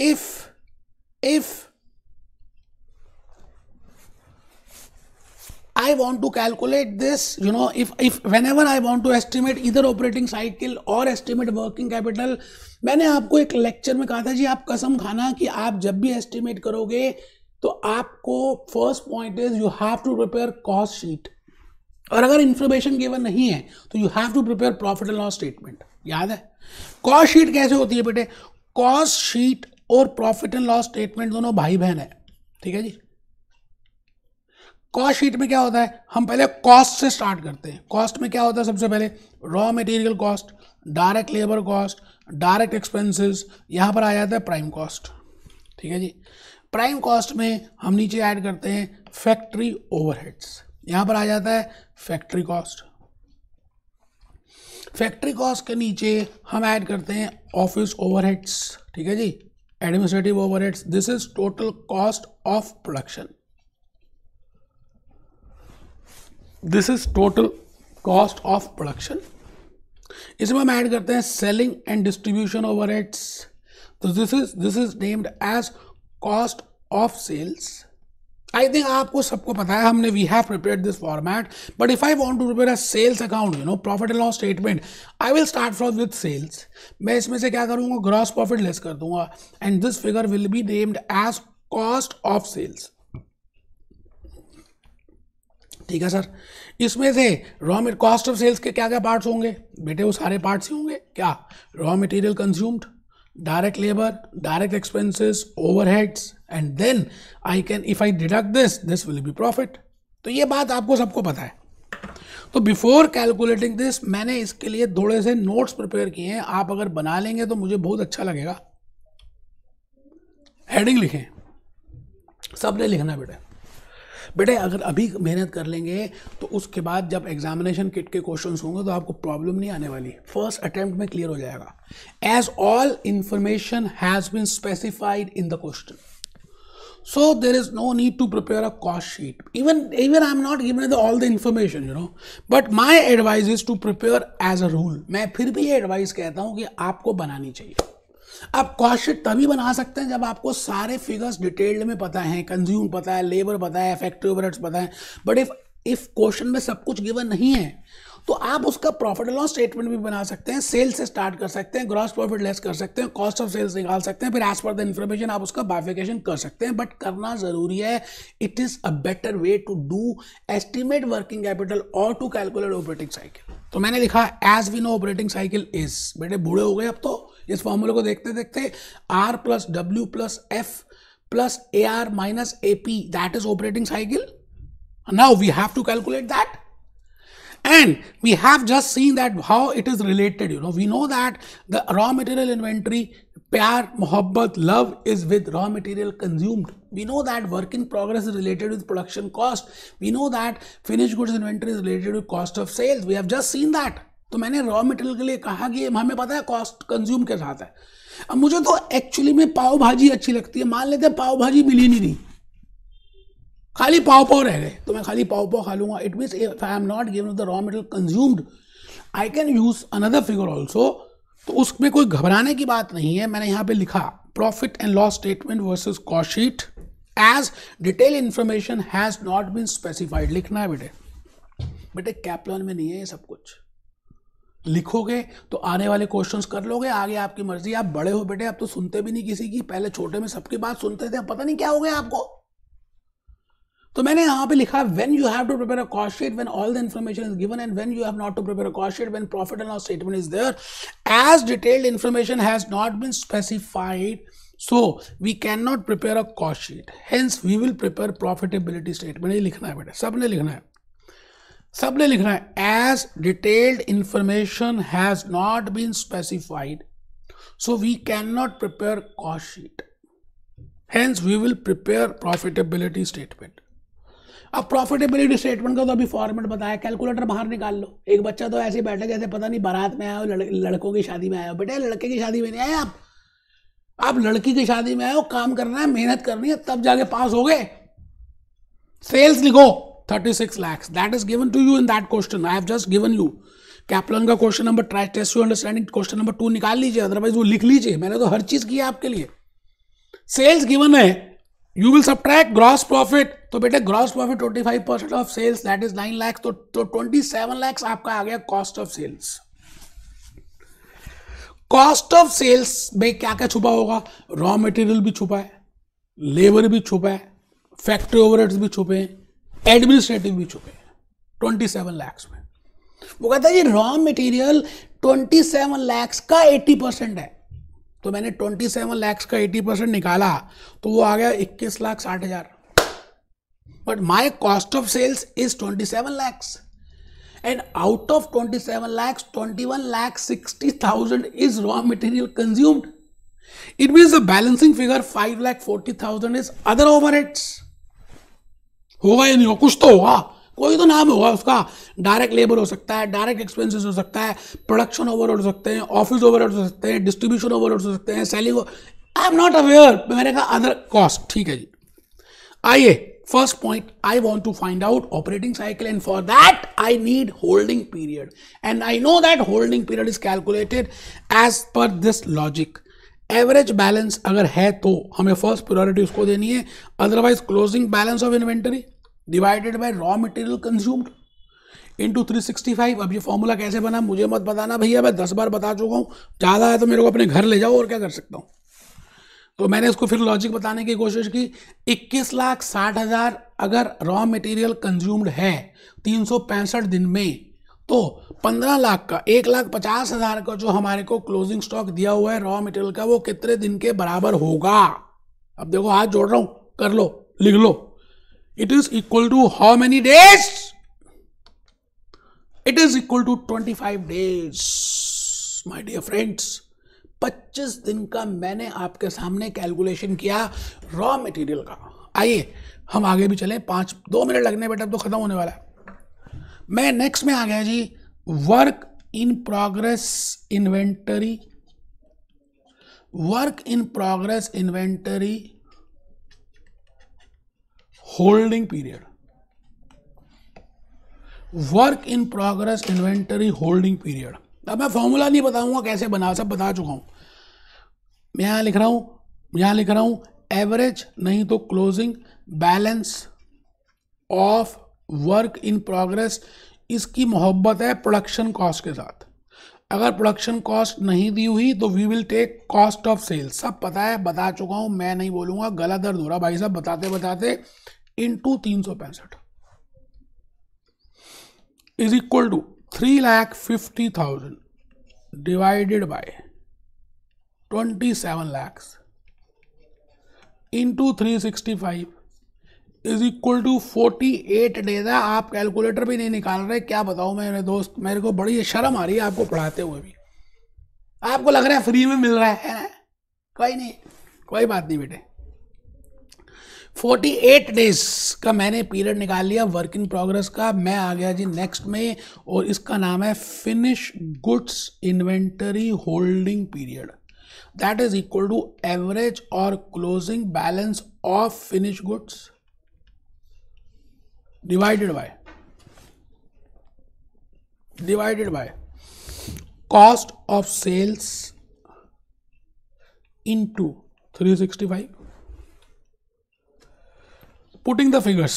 if if I want to calculate this, you know, if, if whenever I want to estimate either operating cycle or estimate working capital, मैंने आपको एक लेक्चर में कहा था जी आप कसम खाना कि आप जब भी एस्टिमेट करोगे तो आपको first point is you have to prepare cost sheet और अगर इन्फॉर्मेशन गिवन नहीं है तो you have to prepare profit and loss statement याद है कॉस्ट शीट कैसे होती है बेटे कॉस्ट शीट और प्रॉफिट एंड लॉस स्टेटमेंट दोनों भाई बहन है ठीक है जी कॉस्ट शीट में क्या होता है हम पहले कॉस्ट से स्टार्ट करते हैं कॉस्ट में क्या होता है सबसे पहले raw material cost direct labour cost direct expenses यहाँ पर आ जाता है प्राइम कॉस्ट ठीक है जी प्राइम कॉस्ट में हम नीचे ऐड करते हैं फैक्ट्री ओवरहेड्स यहाँ पर आ जाता है फैक्ट्री कॉस्ट फैक्ट्री कॉस्ट के नीचे हम ऐड करते हैं ऑफिस ओवरहेड्स ठीक है जी administrative overheads this is total cost of production this is total cost of production इसमें हम ऐड करते हैं सेलिंग एंड डिस्ट्रीब्यूशन ओवर तो this is this is named as cost of sales I think आपको सबको पता है हमने we have prepare this format but if I want to prepare a sales account you know profit and loss statement I will start from with sales मैं इसमें से क्या करूंगा ग्रॉस प्रॉफिट लेस कर दूंगा and this figure will be named as cost of sales ठीक है sir इसमें से raw mat cost of sales के क्या क्या पार्ट्स होंगे बेटे वो सारे पार्ट्स ही होंगे क्या raw material consumed direct labour direct expenses overheads and then I can if I deduct this this will be profit तो ये बात आपको सबको पता है तो बिफोर कैलकुलेटिंग दिस मैंने इसके लिए थोड़े से नोट्स प्रिपेयर किए हैं आप अगर बना लेंगे तो मुझे बहुत अच्छा लगेगा हेडिंग लिखें ने लिखना बेटा बेटे अगर अभी मेहनत कर लेंगे तो उसके बाद जब एग्जामिनेशन किट के क्वेश्चन होंगे तो आपको प्रॉब्लम नहीं आने वाली फर्स्ट अटैम्प्ट में क्लियर हो जाएगा as all information has been specified in the question so there is no need to prepare a cost sheet even even i'm not given the, all the information you know but my advice is to prepare as a rule मैं फिर भी ये advice कहता हूँ कि आपको बनानी चाहिए आप कॉस्ट तभी बना सकते हैं जब आपको सारे फिगर्स डिटेल्ड में पता है कंज्यूम पता है लेबर पता है फैक्ट्री ओवरहेड्स पता है बट इफ इफ क्वेश्चन में सब कुछ गिवन नहीं है तो आप उसका प्रॉफिट लॉस स्टेटमेंट भी बना सकते हैं सेल से स्टार्ट कर सकते हैं ग्रॉस प्रॉफिट लेस कर सकते हैं कॉस्ट ऑफ सेल्स निकाल सकते हैं फिर एज पर द इन्फॉर्मेशन आप उसका बाइफिकेशन कर सकते हैं बट करना जरूरी है it is a better way to do estimate working capital और टू कैलकुलेट ऑपरेटिंग साइकिल तो मैंने लिखा as we know operating cycle is बेटे बूढ़े हो गए अब तो इस फॉर्मूले को देखते देखते R plus W plus F plus AR minus AP, that is operating cycle. Now we have to calculate that. And we have just seen that how it is related, you know, we know that the raw material inventory, pyar, mohabbat, love is with raw material consumed. We know that work in progress is related with production cost. We know that finished goods inventory is related with cost of sales. We have just seen that. तो मैंने raw material के लिए कहा कि हमें पता है cost consume के साथ है अब मुझे तो एक्चुअली में पाव भाजी अच्छी लगती है मान लेते हैं पाव भाजी मिली नहीं रही खाली पाव पाव रह गए तो मैं खाली पाव पाव खा लूंगा it mean if I am not given the raw material consumed I can use another figure also तो उसमें कोई घबराने की बात नहीं है मैंने यहाँ पे लिखा profit and loss statement versus cost sheet as detail information has not been specified लिखना है बेटे बेटे कैपलॉन में नहीं है ये सब कुछ लिखोगे तो आने वाले क्वेश्चंस कर लोगे आगे आपकी मर्जी आप बड़े हो बेटे आप तो सुनते भी नहीं किसी की पहले छोटे में सबकी बात सुनते थे पता नहीं क्या हो गया आपको तो मैंने यहाँ पे लिखा when you have to prepare a cost sheet when all the information is given and when you have not to prepare a cost sheet when profit and loss statement is there as detailed information has not been specified so we can not prepare a cost sheet hence we will prepare profitability statement ये लिखना है बेटा सबने लिखना है सबने लिखना है as detailed information has not been specified so we can not prepare cost sheet hence we will prepare profitability statement अब प्रॉफिटेबिलिटी स्टेटमेंट का तो अभी फॉर्मेट बताया कैलकुलेटर बाहर निकाल लो एक बच्चा तो ऐसे बैठा जैसे पता नहीं बारात में आया हो लड़, लड़कों की शादी में आया हो बेटे लड़के की शादी में नहीं आए आप आप लड़की की शादी में आए हो काम करना है मेहनत करनी है तब जाके पास हो गए सेल्स लिखो 36 lakhs. That is given to you in that question. I have just given you. Kaplan का question number try test you understanding question number two निकाल लीजिए अदरवाइज वो लिख लीजिए मैंने तो हर चीज की है आपके लिए सेल्स गिवन है you will subtract gross profit तो बेटे gross profit twenty five percent of sales that is nine lakhs तो ट्वेंटी सेवन लैक्स आपका आ गया cost of sales cost of sales में क्या क्या छुपा होगा रॉ मटेरियल भी छुपा है लेबर भी छुपा है फैक्ट्री ओवरहेड्स भी छुपे हैं एडमिनिस्ट्रेटिव भी चुके हैं ट्वेंटी सेवन लैक्स में वो कहता है जी raw material twenty seven lakhs का एट्टी परसेंट है तो मैंने ट्वेंटी सेवन लैक्स का एटी परसेंट निकाला तो वो आ गया इक्कीस लाख साठ हजार but my cost of sales is twenty seven lakhs and out of twenty seven lakhs twenty one lakh sixty thousand is raw material consumed it means a balancing figure five lakh forty thousand is other over it's होगा या नहीं होगा कुछ तो होगा कोई तो नाम होगा उसका डायरेक्ट लेबर हो सकता है डायरेक्ट एक्सपेंसेस हो सकता है प्रोडक्शन ओवर हो सकते हैं ऑफिस ओवर हो सकते हैं डिस्ट्रीब्यूशन ओवर हो सकते हैं selling I am not aware मैंने कहा अदर कॉस्ट ठीक है जी आइए first point I want to find out operating cycle and for that I need holding period and I know that holding period is calculated as per this logic average balance अगर है तो हमें first priority उसको देनी है otherwise closing balance of inventory divided by raw material consumed into three sixty five अब ये formula कैसे बना मुझे मत बताना भैया मैं दस बार बता चुका हूँ ज़्यादा है तो मेरे को अपने घर ले जाओ और क्या कर सकता हूँ तो मैंने इसको फिर लॉजिक बताने की कोशिश की इक्कीस लाख साठ हज़ार अगर रॉ मटेरियल कंज्यूम्ड है तीन सौ पैंसठ दिन में तो पंद्रह लाख का एक लाख पचास हजार का जो हमारे को क्लोजिंग स्टॉक दिया हुआ है रॉ मटेरियल का वो कितने दिन के बराबर होगा अब देखो हाथ जोड़ रहा हूं कर लो लिख लो it is equal to how many days it is equal to twenty five days my dear friends पच्चीस दिन का मैंने आपके सामने कैलकुलेशन किया रॉ मटेरियल का आइए हम आगे भी चले पांच दो मिनट लगने बेटा तो खत्म होने वाला है मैं नेक्स्ट में आ गया जी work in progress inventory work in progress inventory holding period work in progress inventory holding period अब मैं फॉर्मूला नहीं बताऊंगा कैसे बना सब बता चुका हूं मैं यहां लिख रहा हूं यहां लिख रहा हूं एवरेज नहीं तो closing balance of work in progress इसकी मोहब्बत है प्रोडक्शन कॉस्ट के साथ अगर प्रोडक्शन कॉस्ट नहीं दी हुई तो we will take cost of sale सब पता है बता चुका हूं मैं नहीं बोलूंगा गला दर्द हो रहा भाई साहब बताते बताते इन टू तीन सौ पैंसठ is equal to three lakh fifty thousand divided by twenty seven lakhs into three sixty five is equal to forty eight days है आप कैलकुलेटर भी नहीं निकाल रहे क्या बताऊँ मेरे दोस्त मेरे को बड़ी शर्म आ रही है आपको पढ़ाते हुए भी आपको लग रहा है फ्री में मिल रहा है, कोई नहीं कोई बात नहीं बेटे एट डेज का मैंने पीरियड निकाल लिया वर्क इन प्रोग्रेस का मैं आ गया जी नेक्स्ट में और इसका नाम है finish goods inventory holding period that is equal to average और closing balance of finish goods divided by divided by cost of sales sixty 365 putting the figures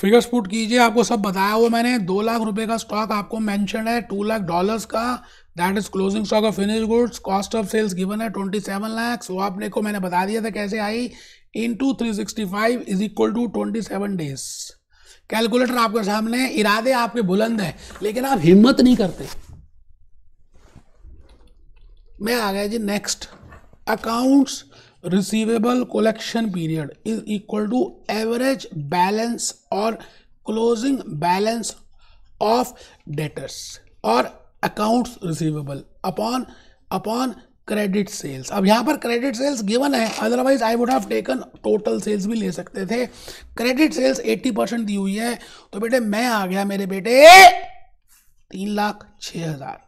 figures put कीजिए आपको सब बताया हुआ मैंने दो लाख रुपए का स्टॉक आपको मेंशन है टू लाख डॉलर्स का that is closing stock of finish goods cost of sales given है ट्वेंटी सेवन लैक्स वो आपने को मैंने बता दिया था कैसे I into three sixty five is equal to twenty seven days calculator आपके सामने इरादे आपके बुलंद है लेकिन आप हिम्मत नहीं करते मैं आ गया जी next accounts receivable collection period is equal to average balance और क्लोजिंग बैलेंस ऑफ डेटर्स और accounts receivable upon upon credit sales अब यहाँ पर क्रेडिट सेल्स गिवन है otherwise I would have taken total sales भी ले सकते थे क्रेडिट सेल्स 80 परसेंट दी हुई है तो बेटे मैं आ गया मेरे बेटे तीन लाख छः हज़ार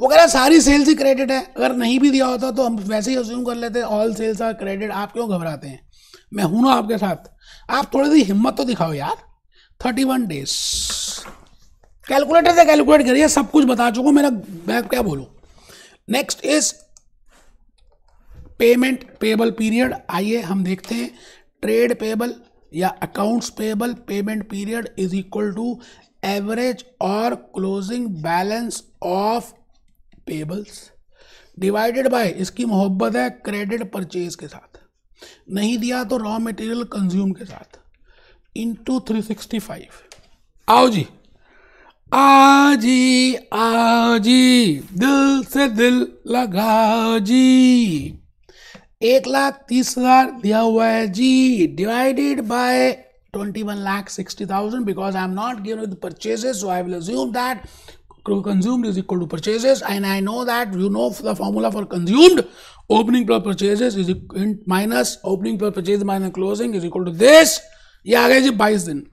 वो कह रहा सारी सेल्स ही क्रेडिट है अगर नहीं भी दिया होता तो हम वैसे ही अज्यूम कर लेते ऑल सेल्स आर क्रेडिट आप क्यों घबराते हैं मैं हूं ना आपके साथ आप थोड़ी सी हिम्मत तो दिखाओ यार थर्टी वन डेज कैलकुलेटर से कैलकुलेट करिए सब कुछ बता चुका मेरा मैं क्या बोलूँ next is payment payable period आइए हम देखते हैं ट्रेड पेबल या accounts payable payment period is equal to average और closing balance of payables divided by इसकी मोहब्बत है क्रेडिट परचेज के साथ नहीं दिया तो रॉ मटेरियल कंज्यूम के साथ into three sixty five आओ जी आजी आजी दिल से दिल लगाओ जी एक लाख तीस हजार दिया हुआ है जी divided by twenty one lakh sixty thousand because I am not given with purchases so I will assume that consumed is equal to purchases and I know that you know the formula for consumed opening plus purchases is minus opening plus purchase minus closing is equal to this ये आ गए जी बाईस दिन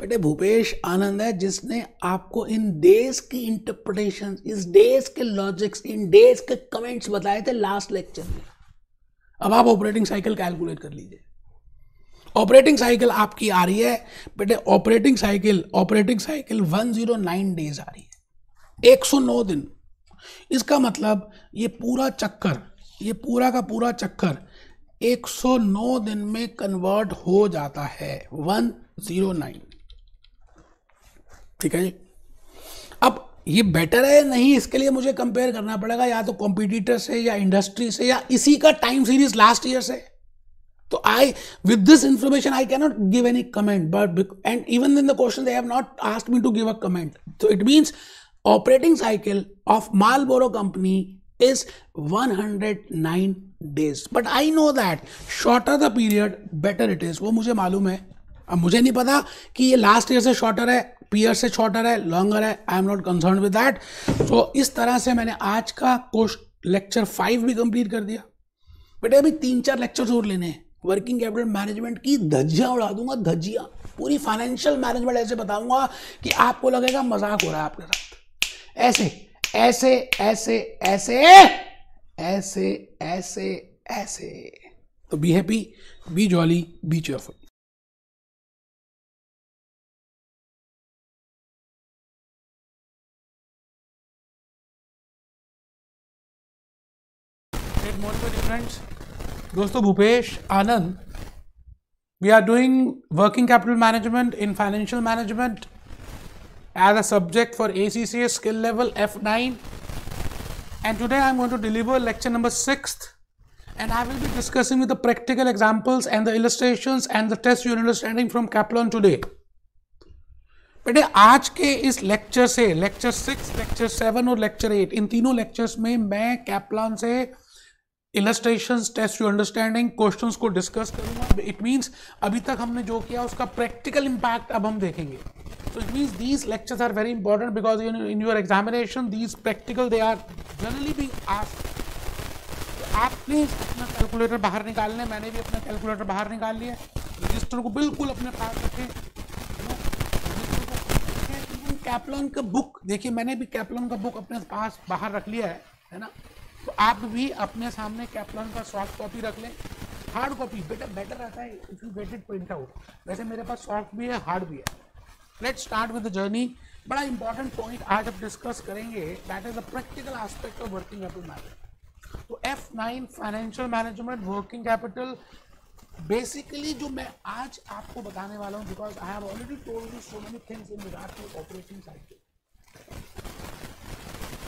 बेटे भूपेश आनंद है जिसने आपको इन देश की इंटरप्रिटेशन इस देश के लॉजिक्स इन देश के कमेंट्स बताए थे लास्ट लेक्चर में अब आप ऑपरेटिंग साइकिल कैलकुलेट कर लीजिए ऑपरेटिंग साइकिल आपकी आ रही है बेटे operating cycle operating cycle 109 days आ रही है 109 दिन इसका मतलब ये पूरा चक्कर ये पूरा का पूरा चक्कर 109 दिन में कन्वर्ट हो जाता है 109 ठीक है जी अब ये बेटर है नहीं इसके लिए मुझे कंपेयर करना पड़ेगा या तो कॉम्पिटिटर से या इंडस्ट्री से या इसी का टाइम सीरीज लास्ट ईयर से तो I with this information I can not give any comment but and even in the question they have not asked me to give a comment तो it means operating cycle of mall borrow company hundred 109 days but I know that shorter the period better it is वो मुझे मालूम है अब मुझे नहीं पता कि ये लास्ट ईयर से शॉर्टर है पीयर से शॉर्टर है लॉन्गर है I am not concern with that so इस तरह से मैंने आज का कोश लेक्चर फाइव भी कंप्लीट कर दिया बेटे अभी तीन चार लेक्चर और लेने हैं वर्किंग कैपिटल मैनेजमेंट की धज्जियाँ उड़ा दूंगा धज्जियाँ पूरी फाइनेंशियल मैनेजमेंट ऐसे बताऊंगा कि आपको लगेगा मजाक हो रहा है आपके साथ ऐसे ऐसे ऐसे ऐसे ऐसे ऐसे ऐसे तो be happy be jolly be cheerful friends दोस्तों Bhupesh Anand we are doing working capital management in financial management as a subject for A C C skill level F nine and today I am going to deliver lecture number six and I will be discussing with the practical examples and the illustration and the test your understanding from Kaplan today बेटे आज के इस lecture से lecture six lecture seven और lecture eight इन तीनों lectures में मैं कैपलॉन से illustration test you understanding question को डिस्कस करूंगा इट मीन्स अभी तक हमने जो किया उसका प्रैक्टिकल इम्पैक्ट अब हम देखेंगे so it means these lectures are very important because in, in your examination these practical they are generally be asked आप प्लीज अपना कैलकुलेटर बाहर निकाल लें मैंने भी अपना कैलकुलेटर बाहर निकाल लिया रजिस्टर को बिल्कुल अपने पास रखें कैपलॉन का बुक देखिए मैंने भी कैपलॉन का बुक अपने पास बाहर रख लिया है है ना तो आप भी अपने सामने कैप्लन का सॉफ्ट कॉपी रख लें हार्ड कॉपी बेटर बेटर रहता है if you get it print out वैसे मेरे पास सॉफ्ट भी है हार्ड भी है लेट स्टार्ट विद जर्नी बड़ा इंपॉर्टेंट पॉइंट आज हम डिस्कस करेंगे that is a practical aspect of working capital management तो F nine financial management working capital basically जो मैं आज आपको बताने वाला हूँ because I have already told you so many things in regard to operating cycle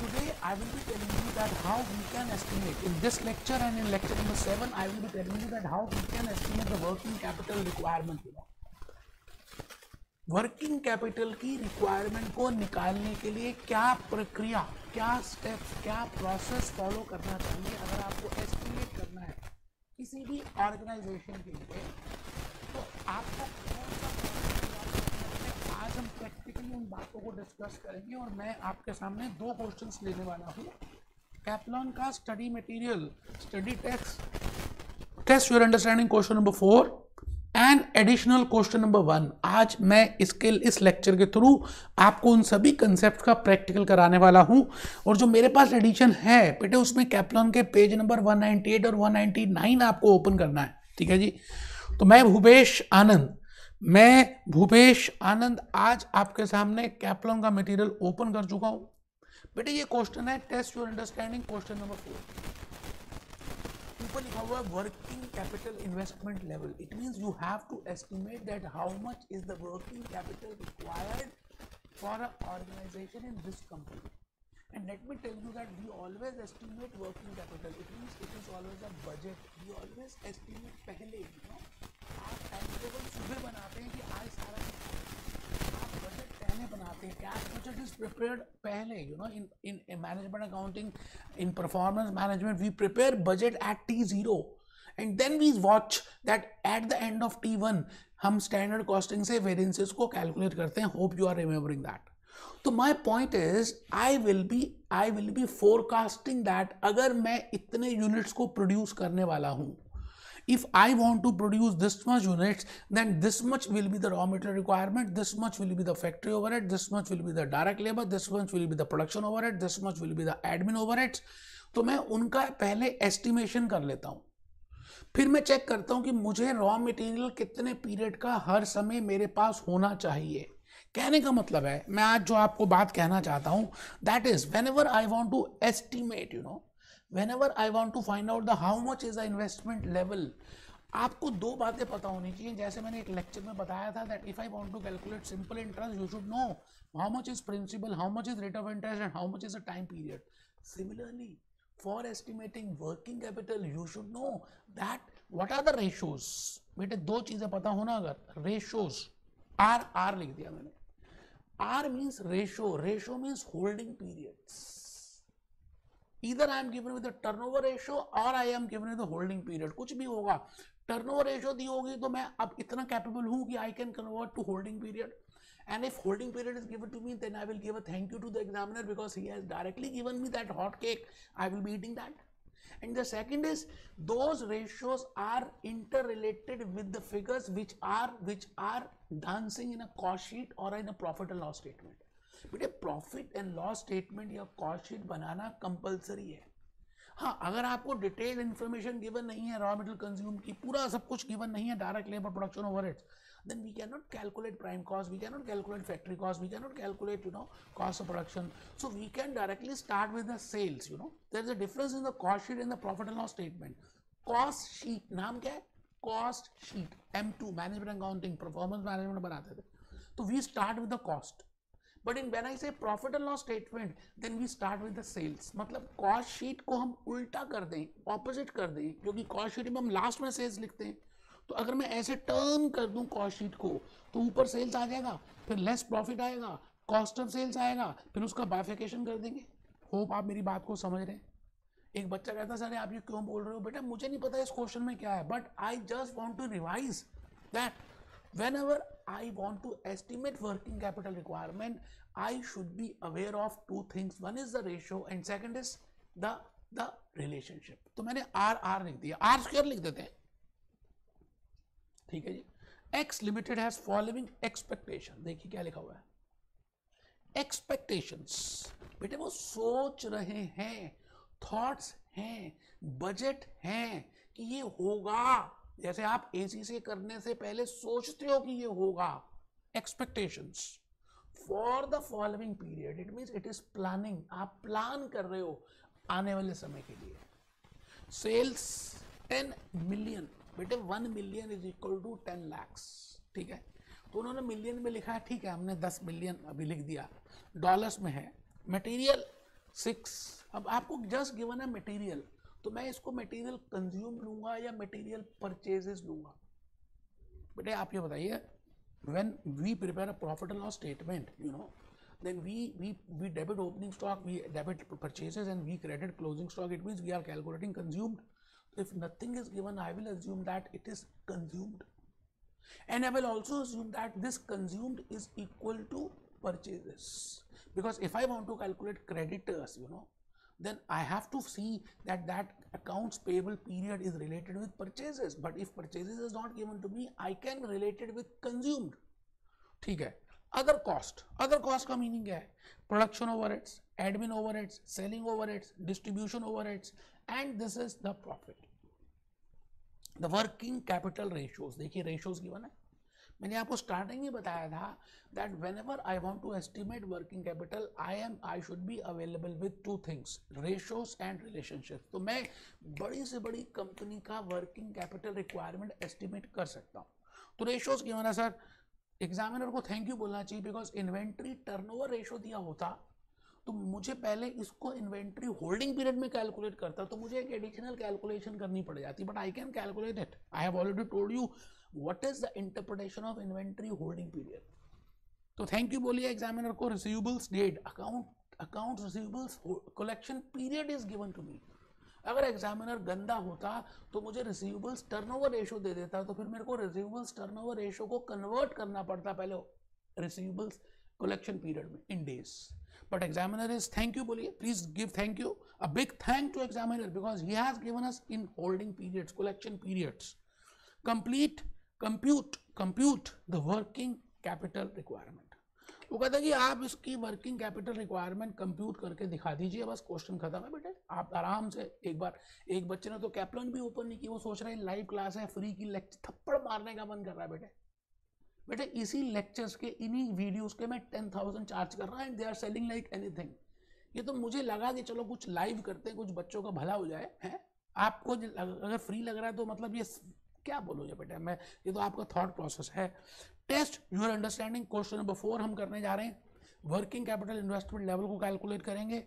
today I will be telling you that how we can estimate in this lecture and in lecture number 7 I will be telling you that how we can estimate the working capital requirement you know working capital की requirement को निकालने के लिए क्या प्रक्रिया क्या steps क्या process follow करना चाहिए अगर आपको एस्टिमेट करना है किसी भी ऑर्गेनाइजेशन के लिए तो आपका कौन सा इन बातों को डिस्कस करेंगे और मैं आपके सामने दो क्वेश्चंस लेने वाला हूँ कैप्लॉन का study material study text test your understanding question number four and additional question number one आज मैं इसके इस लेक्चर के थ्रू आपको उन सभी कंसेप्ट का प्रैक्टिकल कराने वाला हूँ और जो मेरे पास एडिशन है बेटे उसमें कैप्लॉन के पेज नंबर 198 और 199 आपको ओपन करना है ठीक है जी तो मैं भूपेश आनंद मैं भूपेश आनंद आज आपके सामने कैप्लन का मटेरियल ओपन कर चुका हूं बेटे ये क्वेश्चन है test your understanding question number four ऊपर लिखा हुआ है working capital investment level it means you have to estimate that how much is the working capital required for a organization in this company And let me tell you that we always estimate working capital. It means it is always a budget. We always estimate पहले you know, आप time table सुबह बनाते हैं कि आज सारा आप budget पहले बनाते हैं कैश बजट इज प्रिपेयर्ड पहले you know in in management accounting in performance management we prepare budget at T zero and then we watch that at the end of T one हम standard costing से variances को calculate करते हैं hope you are remembering that तो my point is I will be I will be forecasting that अगर मैं इतने units को प्रोड्यूस करने वाला हूं if I want to produce this much units then this much will be the raw material requirement this much will be the factory over this much will be the direct labour this much will be the production over this much will be the admin overheads तो मैं उनका पहले estimation कर लेता हूं फिर मैं check करता हूं कि मुझे रॉ मटेरियल कितने पीरियड का हर समय मेरे पास होना चाहिए कहने का मतलब है मैं आज जो आपको बात कहना चाहता हूँ that is whenever I want to estimate you know whenever I want to find out the how much is the investment level आपको दो बातें पता होनी चाहिए जैसे मैंने एक लेक्चर में बताया था that if I want to calculate simple interest you should know how much is principal how much is rate of interest and how much is a time period similarly for estimating working capital you should know that what are the ratios बेटे दो चीज़ें पता होना अगर ratios are are लिख दिया मैंने R means ratio, ratio means holding periods. Either I am given with a turnover ratio or I am given with a holding period. कुछ भी होगा टर्नओवर रेशियो दी होगी तो मैं अब इतना कैपेबल हूँ कि I can convert to holding period and if holding period is given to me then i will give a thank you to the examiner because he has directly given me that hot cake i will be eating that and the second is those ratios are interrelated with the figures which are which are dancing in a cost sheet or in a profit and loss statement but a profit and loss statement your cost sheet banana compulsory hai हाँ अगर आपको detail information given नहीं है raw material consume की पूरा सब कुछ given नहीं है direct labour production overheads then we cannot calculate prime cost, we cannot calculate factory cost, we cannot calculate, you know, cost of production. So, we can directly start with the sales, you know. There is a difference in the cost sheet and the profit and loss statement. Cost sheet naam kya hai? Cost sheet M2 management accounting performance management banate the. So we start with the cost. But in when I say profit and loss statement, then we start with the sales. Matlab cost sheet ko hum ulta kar दें opposite kar दें kyunki cost sheet mein hum last mein sales likhte hain. तो अगर मैं ऐसे turn कर दूं cost sheet को तो ऊपर सेल्स आ जाएगा फिर लेस प्रॉफिट आएगा कॉस्ट ऑफ सेल्स आएगा फिर उसका बाइफिकेशन कर देंगे होप आप मेरी बात को समझ रहे हैं एक बच्चा कहता सर आप ये क्यों बोल रहे हो बेटा मुझे नहीं पता इस क्वेश्चन में क्या है but I just want to revise that whenever I want to estimate working capital requirement I should be aware of two things one is the ratio and second is the the relationship तो मैंने are are लिख दिया are square लिख देते हैं ठीक है जी X limited has following expectation देखिए क्या लिखा हुआ है एक्सपेक्टेशन बेटे वो सोच रहे हैं थॉट्स हैं बजट हैं कि ये होगा जैसे आप एसी से करने से पहले सोचते हो कि ये होगा expectation for the following period it mean it is planning आप प्लान कर रहे हो आने वाले समय के लिए सेल्स टेन मिलियन बेटे one million is equal to ten lakhs ठीक है तो उन्होंने मिलियन में लिखा है ठीक है हमने दस मिलियन अभी लिख दिया डॉलर्स में है मटेरियल सिक्स अब आपको जस्ट गिवन है मटेरियल तो मैं इसको मटेरियल कंज्यूम लूंगा या मटेरियल परचेजेस लूंगा बेटे आप ये बताइए when we prepare a profit loss statement you know then we we we debit opening stock we debit purchases and we credit closing stock it mean we are calculating consumed if nothing is given I will assume that it is consumed and I will also assume that this consumed is equal to purchases because if I want to calculate creditors you know then I have to see that that accounts payable period is related with purchases but if purchases is not given to me I can relate it with consumed ठीक है other cost other cost का meaning है overheads, overheads overheads, overheads overheads, overheads distribution overheads and this is the the working capital ratios देखिए ratios given है मैंने आपको starting में बताया था that whenever I want to estimate working capital I am I should be available with two things ratios and relationship तो मैं बड़ी से बड़ी कंपनी का वर्किंग कैपिटल रिक्वायरमेंट एस्टिमेट कर सकता हूँ तो रेशोज क्यों ना सर एग्जामिनर को थैंक यू बोलना चाहिए बिकॉज इन्वेंट्री ओवर रेशो दिया होता तो मुझे पहले इसको इन्वेंट्री होल्डिंग पीरियड में कैलकुलेट करता तो मुझे एक एडिशनल कैलकुलेशन करनी पड़ जाती but I can calculate it I have already told you what is the interpretation of inventory holding period तो थैंक यू बोलिए एग्जामिनर को receivables debt account account receivables collection period is given to me अगर examiner गंदा होता तो मुझे receivables turnover ratio दे देता तो फिर मेरे को रिसीवेबल्स टर्नओवर रेशो को कन्वर्ट करना पड़ता पहले रिसीवेबल्स कलेक्शन पीरियड में in days but examiner is thank you बोलिए please give thank you a big thank to examiner because he has given us in holding periods collection periods complete compute compute the working capital requirement वो कहता है कि आप इसकी working capital requirement compute करके दिखा दीजिए बस क्वेश्चन खत्म है बेटे आप आराम से एक बार एक बच्चे ने तो कैप्लन भी ओपन नहीं की वो सोच रहे हैं लाइव क्लास है फ्री की लेक्चर थप्पड़ मारने का मन कर रहा है बेटे बेटा इसी लेक्चर्स के इन्हीं वीडियोस के मैं टेन थाउजेंड चार्ज कर रहा हूँ and they are selling like anything ये तो मुझे लगा कि चलो कुछ लाइव करते हैं कुछ बच्चों का भला हो जाए है आपको अगर फ्री लग रहा है तो मतलब ये क्या बोलोगे बेटा मैं ये तो आपका थॉट प्रोसेस है test your understanding question number four हम करने जा रहे हैं वर्किंग कैपिटल इन्वेस्टमेंट लेवल को कैलकुलेट करेंगे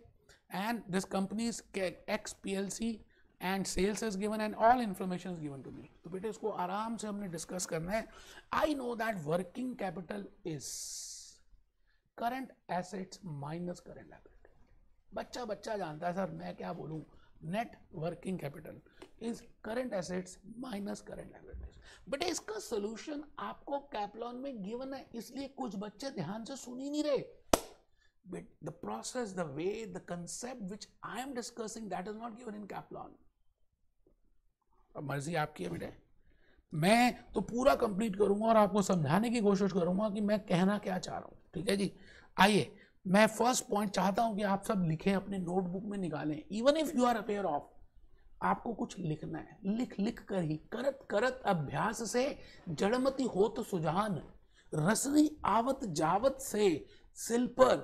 and this companies X P L C and sales is given and all information is given to me तो बेटे इसको आराम से हमने डिस्कस करना है I know that working capital is current assets minus current liability बच्चा बच्चा जानता है सर मैं क्या बोलूँ net working capital is current assets minus current liabilities बेटे इसका सोल्यूशन आपको कैपलॉन में गिवन है इसलिए कुछ बच्चे ध्यान से सुन ही नहीं रहे but the process the way the concept which i am discussing that is not given in kaplan अब मर्जी आपकी है बेटे मैं तो पूरा कंप्लीट करूंगा और आपको समझाने की कोशिश करूंगा कि मैं कहना क्या चाह रहा हूँ ठीक है जी आइए मैं फर्स्ट पॉइंट चाहता हूँ कि आप सब लिखें अपने नोटबुक में निकालें even if you are aware of आपको कुछ लिखना है लिख लिख कर ही करत करत अभ्यास से जड़मती हो तो सुजान रसनी आवत जावत से सिल पर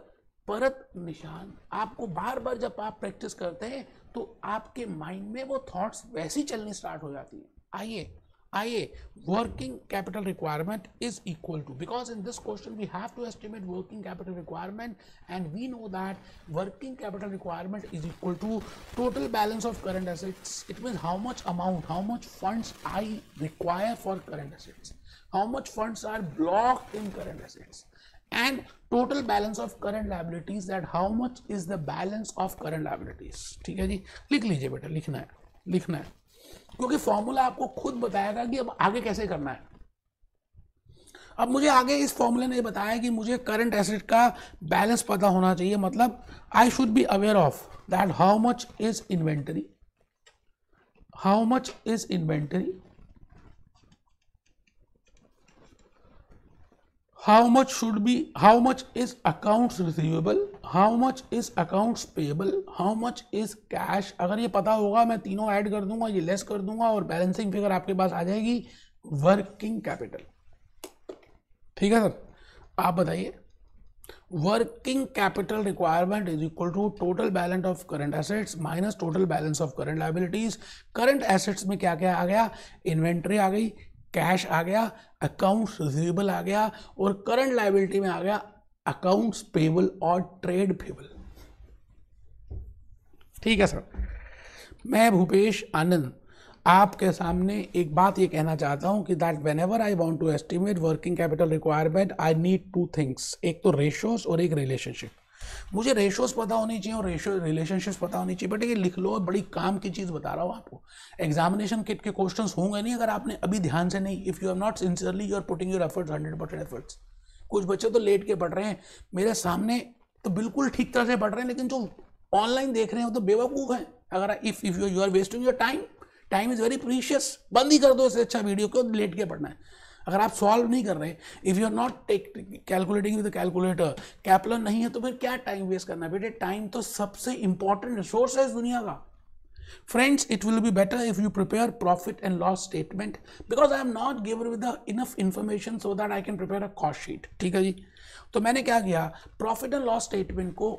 परत निशान आपको बार बार जब आप प्रैक्टिस करते हैं तो आपके माइंड में वो थॉट्स वैसी चलनी स्टार्ट हो जाती है आइए आइए working capital requirement is equal to because in this question we have to estimate working capital requirement and we know that working capital requirement is equal to total balance of current assets it mean how much amount how much funds I require for current assets how much funds are block in current assets and total balance of current liabilities that how much is the balance of current liabilities ठीक है जी लिख लीजिए बेटा लिखना है लिखना है क्योंकि फॉर्मूला आपको खुद बताएगा कि अब आगे कैसे करना है अब मुझे आगे इस फॉर्मूले ने बताया कि मुझे करंट एसेट का बैलेंस पता होना चाहिए मतलब I should be aware of that how much is inventory how much is inventory how much should be how much is account receivable how much is account payable how much is cash अगर ये पता होगा मैं तीनों add कर दूंगा ये less कर दूंगा और बैलेंसिंग फिगर आपके पास आ जाएगी वर्किंग कैपिटल ठीक है सर आप बताइए working capital requirement is equal to total balance of current assets minus total balance of current liabilities current assets में क्या क्या आ गया इन्वेंट्री आ गई कैश आ गया अकाउंट्स रिजिबल आ गया और करंट लाइबिलिटी में आ गया अकाउंट्स पेबल और ट्रेड पेबल ठीक है सर मैं भूपेश आनंद आपके सामने एक बात ये कहना चाहता हूँ कि that whenever I want to estimate working capital requirement I need two things एक तो रेशोस और एक रिलेशनशिप मुझे रेशोज पता होनी चाहिए और रेशो रिलेशनशिप्स पता होनी चाहिए बट ये लिख लो बड़ी काम की चीज़ बता रहा हूँ आपको एग्जामिनेशन किट के क्वेश्चन होंगे नहीं अगर आपने अभी ध्यान से नहीं if you are not sincerely you are putting your efforts hundred percent efforts कुछ बच्चे तो लेट के पढ़ रहे हैं मेरे सामने तो बिल्कुल ठीक तरह से पढ़ रहे हैं लेकिन जो ऑनलाइन देख रहे हैं वो तो बेवकूफ़ हैं अगर if if you you are wasting your time time is very precious बंद ही कर दो इससे अच्छा वीडियो को लेट के पढ़ना है अगर आप सॉल्व नहीं कर रहे if you are not calculating with calculator कैपलर नहीं है तो फिर क्या टाइम वेस्ट करना बेटे टाइम तो सबसे इंपॉर्टेंट रिसोर्स है इस दुनिया का friends it will be better if you prepare profit and loss statement because I am not given with enough enough so that I can prepare a cost sheet ठीक है जी तो मैंने क्या किया प्रॉफिट एंड लॉस स्टेटमेंट को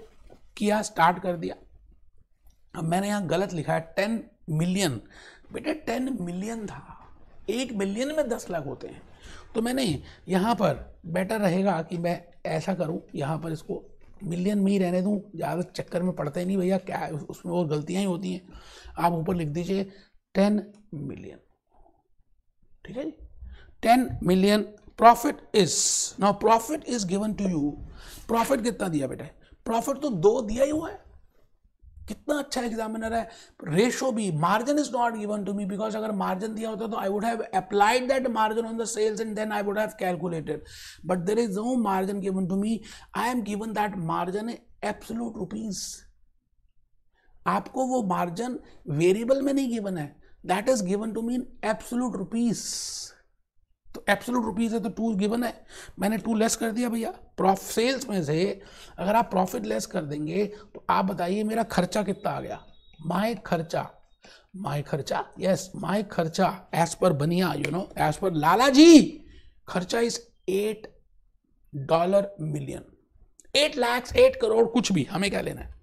किया start कर दिया अब मैंने यहाँ गलत लिखा है टेन मिलियन बेटे टेन मिलियन था एक मिलियन में दस लाख होते हैं तो मैंने यहाँ पर बेटर रहेगा कि मैं ऐसा करूँ यहाँ पर इसको मिलियन में ही रहने दूँ ज़्यादा चक्कर में पड़ता ही नहीं भैया क्या उसमें और गलतियाँ ही होती हैं आप ऊपर लिख दीजिए टेन मिलियन ठीक है जी ten million profit is now profit is given to you profit कितना दिया बेटा प्रॉफिट तो दो दिया ही हुआ है कितना अच्छा एग्जामिनर है रेशो भी margin is not given to me because अगर मार्जिन दिया होता तो I would have applied that margin on the sales and then I would have calculated but there is no margin given to me I am given that margin absolute rupees आपको वो margin variable में नहीं given है that is given to mean in rupees तो absolute rupees है तो to given है मैंने टू लेस कर दिया भैया प्रॉफ सेल्स में से अगर आप प्रॉफिट लेस कर देंगे तो आप बताइए मेरा खर्चा कितना आ गया माय खर्चा माय खर्चा यस माय खर्चा एज पर बनिया you know as per Lala ji खर्चा is at dollar million at lakhs at crore कुछ भी हमें क्या लेना है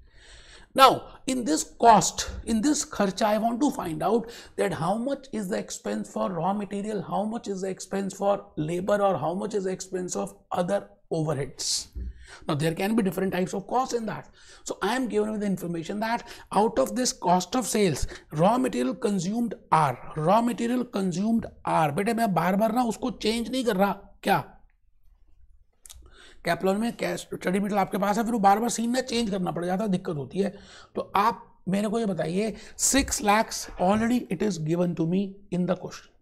Now, in this cost, in this kharcha, I want to find out that how much is the expense for raw material, how much is the expense for labor or how much is the expense of other overheads. Now, there can be different types of costs in that. So, I am given with the information that out of this cost of sales, raw material consumed are, raw material consumed are, बेटे मैं बार बार na usko change nahi kar raha. Kya? कैप्लोन में cash study material आपके पास है फिर वो बार बार scene में change करना पड़ जाता है दिक्कत होती है तो आप मेरे को ये बताइए six lakhs already it is given to me in the question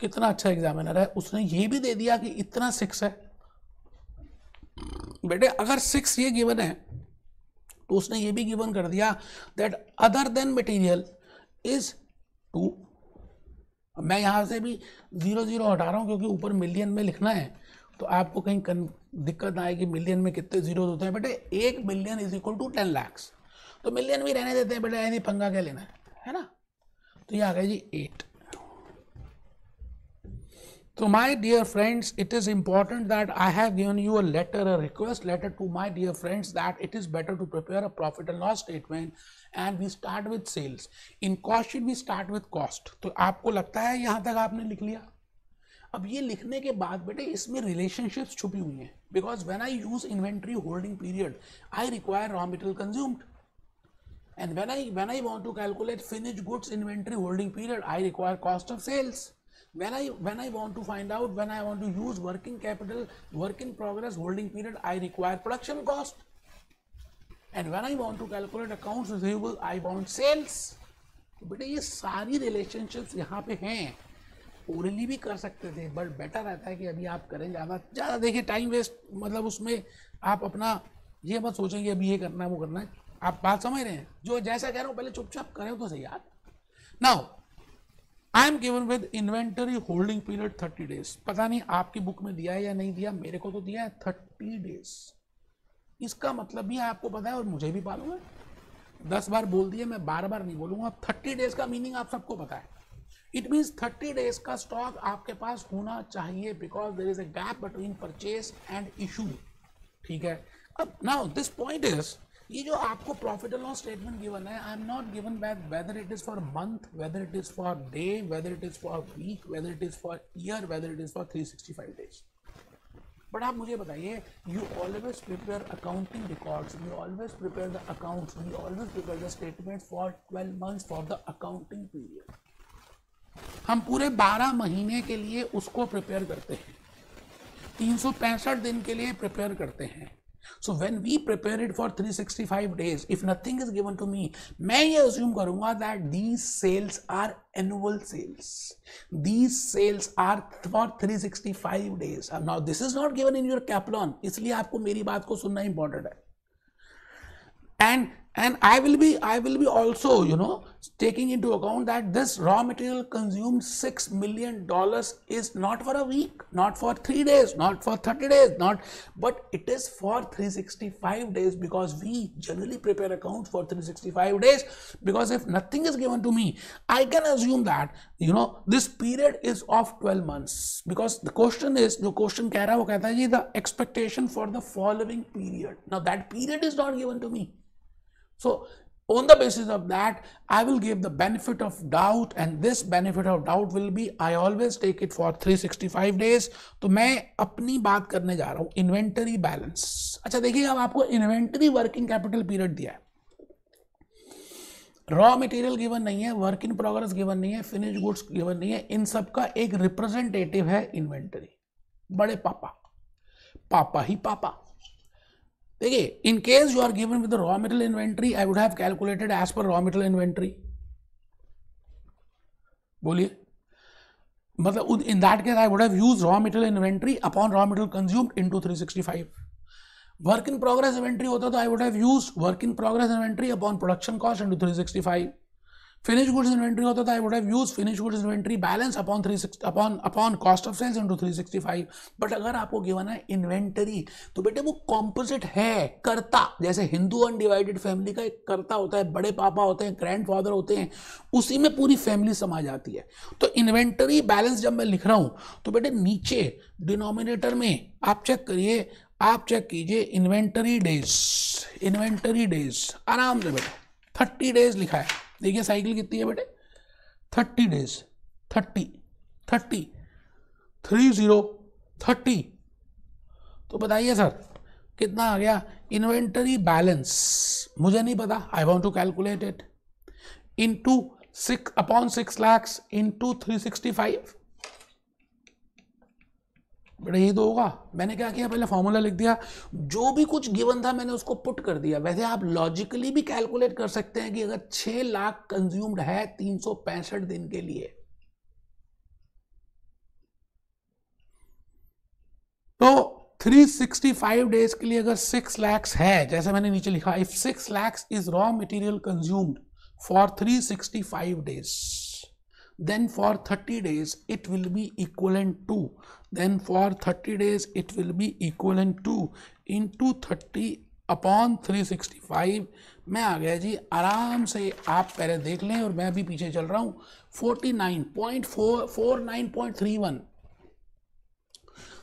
कितना अच्छा एग्जामिनर है उसने ये भी दे दिया कि इतना सिक्स है बेटे अगर सिक्स ये गिवन है तो उसने ये भी गिवन कर दिया that other than material is to मैं यहां से भी जीरो जीरो हटा रहा हूं क्योंकि ऊपर मिलियन में लिखना है तो आपको कहीं कन, दिक्कत ना आएगी मिलियन में कितने जीरो होते हैं बेटे एक million is equal to ten lakhs तो मिलियन भी रहने देते हैं बेटे यानी पंगा क्या लेना है है ना तो ये आ गया जी एट तो my dear friends it is important that I have given you a letter a request letter to my dear friends that it is better to prepare a profit and loss statement and we start with sales in cost should we start with cost तो आपको लगता है यहाँ तक आपने लिख लिया अब ये लिखने के बाद बेटे इसमें रिलेशनशिप्स छुपी हुई हैं because when I use inventory holding period I require raw material consumed and when i when i want to calculate finished goods inventory holding period i require cost of sales when i when i want to find out when i want to use working capital work in progress holding period i require production cost and when i want to calculate accounts receivable i want sales बेटे ये सारी relationships यहाँ पे हैं orally भी कर सकते थे बट बेटर रहता है कि अभी आप करें ज़्यादा ज़्यादा देखिए टाइम वेस्ट मतलब उसमें आप अपना ये मत सोचेंगे अभी ये करना है वो करना है आप बात समझ रहे हैं जो जैसा कह रहा हूँ पहले चुपचाप करें तो सही आप now I am given with inventory holding period thirty days पता नहीं आपकी बुक में दिया है या नहीं दिया मेरे को तो दिया है थर्टी डेज इसका मतलब भी आपको पता है और मुझे भी पालूंगा है दस बार बोल दिए मैं बार बार नहीं बोलूंगा थर्टी डेज का मीनिंग आप सबको पता है इट मीन्स थर्टी डेज का स्टॉक आपके पास होना चाहिए because there is a gap between purchase and issue ठीक है अब नाउ दिस पॉइंट इज ये जो आपको profit and loss statement given है I am not given back whether it is for month whether it is for day whether it is for week whether it is for year whether it is for three sixty five days but आप मुझे बताइए you always prepare accounting record you always prepare the account you always prepare the statement for twelve month for the accounting period हम पूरे 12 महीने के लिए उसको prepare करते हैं तीन दिन के लिए प्रिपेयर करते हैं so when we prepare it for 365 days if nothing is given to me मैं ये अज्यूम करूंगा that these sales are annual sales these sales are for 365 days now this is not given in your कैपलॉन इसलिए आपको मेरी बात को सुनना इंपॉर्टेंट है and and i will be i will be also you know taking into account that this raw material consumed 6 million dollars is not for a week not for 3 days not for 30 days not but it is for 365 days because we generally prepare accounts for 365 days because if nothing is given to me i can assume that you know this period is of 12 months because the question is the question keh raha wo kehta hai the expectation for the following period now that period is not given to me So on the basis of that, I will give the benefit of doubt and this benefit of doubt will be I always take it for 365 days. तो मैं अपनी बात करने जा रहा हूँ inventory balance अच्छा देखिए अब आपको इन्वेंटरी वर्किंग कैपिटल पीरियड दिया है रॉ मटेरियल गिवन नहीं है वर्क इन प्रोग्रेस गिवन नहीं है फिनिश गुड्स गिवन नहीं है इन सब का एक रिप्रेजेंटेटिव है इन्वेंटरी बड़े पापा पापा ही पापा देखिए in case you are given with raw metal inventory I would have calculated as per raw metal inventory बोलिए मतलब in that case I would have use raw metal inventory upon raw metal consumed sixty five work in progress inventory होता तो I would have use work in progress inventory upon production cost three sixty five finish goods inventory होता था I i finish goods inventory balance upon three six upon upon cost of sales of three sixty five but अगर आपको given है inventory तो बेटे वो composite है करता जैसे हिंदू अनडिवाइडेड फैमिली का एक करता होता है बड़े पापा होते हैं ग्रैंड फादर होते हैं उसी में पूरी फैमिली समा जाती है तो इन्वेंटरी बैलेंस जब मैं लिख रहा हूँ तो बेटे नीचे डिनोमिनेटर में आप चेक करिए आप चेक कीजिए इन्वेंटरी डेज इन्वेंटरी डेज आराम से बेटा थर्टी डेज लिखा है देखिए साइकिल कितनी है बेटे thirty days thirty thirty three zero thirty तो बताइए सर कितना आ गया इन्वेंटरी बैलेंस मुझे नहीं पता I want to calculate it into six upon six lakhs into three sixty five बड़ा ही तो होगा मैंने क्या किया पहले फॉर्मूला लिख दिया जो भी कुछ गिवन था मैंने उसको पुट कर दिया वैसे आप लॉजिकली भी कैलकुलेट कर सकते हैं कि अगर छः लाख कंज्यूम्ड है तीन दिन के लिए तो 365 डेज के लिए अगर 6 लैक्स है जैसे मैंने नीचे लिखा if 6 lakhs is raw material consumed for 365 days then for 30 days it will be equivalent to then for 30 days it will be equivalent to into 30 upon 365 मैं आ गया जी आराम से आप पहले देख लें और मैं भी पीछे चल रहा हूँ 49.449.31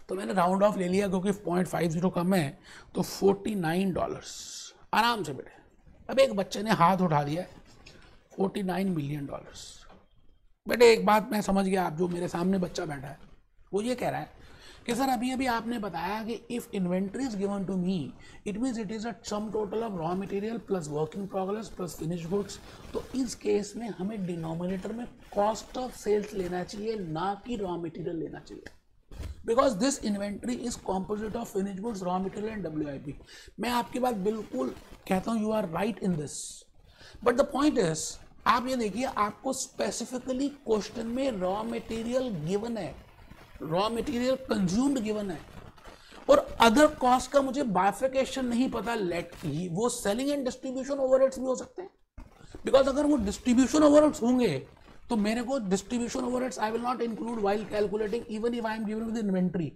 तो मैंने राउंड ऑफ ले लिया क्योंकि 0.50 कम है तो 49 डॉलर्स आराम से बेटे अब एक बच्चे ने हाथ उठा दिया है 49 मिलियन डॉलर्स बेटे एक बात मैं समझ गया आप जो मेरे सामने बच्चा बैठा है वो ये कह रहा है कि सर अभी अभी आपने बताया कि if inventory is given to me it means it is a sum total of raw material plus working progress plus finish goods तो इस केस में हमें डिनोमिनेटर में कॉस्ट ऑफ सेल्स लेना चाहिए ना कि रॉ मटेरियल लेना चाहिए because this inventory is composite of finish goods raw material and W I P मैं आपकी बात बिल्कुल कहता हूँ you are right in this but the point is आप ये देखिए आपको स्पेसिफिकली क्वेश्चन में रॉ मटेरियल गिवन है रॉ मटेरियल कंज्यूम्ड गिवन है और अदर कॉस्ट का मुझे बाइफिकेशन नहीं पता लेट वो सेलिंग एंड डिस्ट्रीब्यूशन ओवरहेड्स भी हो सकते हैं बिकॉज अगर वो डिस्ट्रीब्यूशन ओवरहेड्स होंगे तो मेरे को distribution overheads I will not include while calculating even if I am given with inventory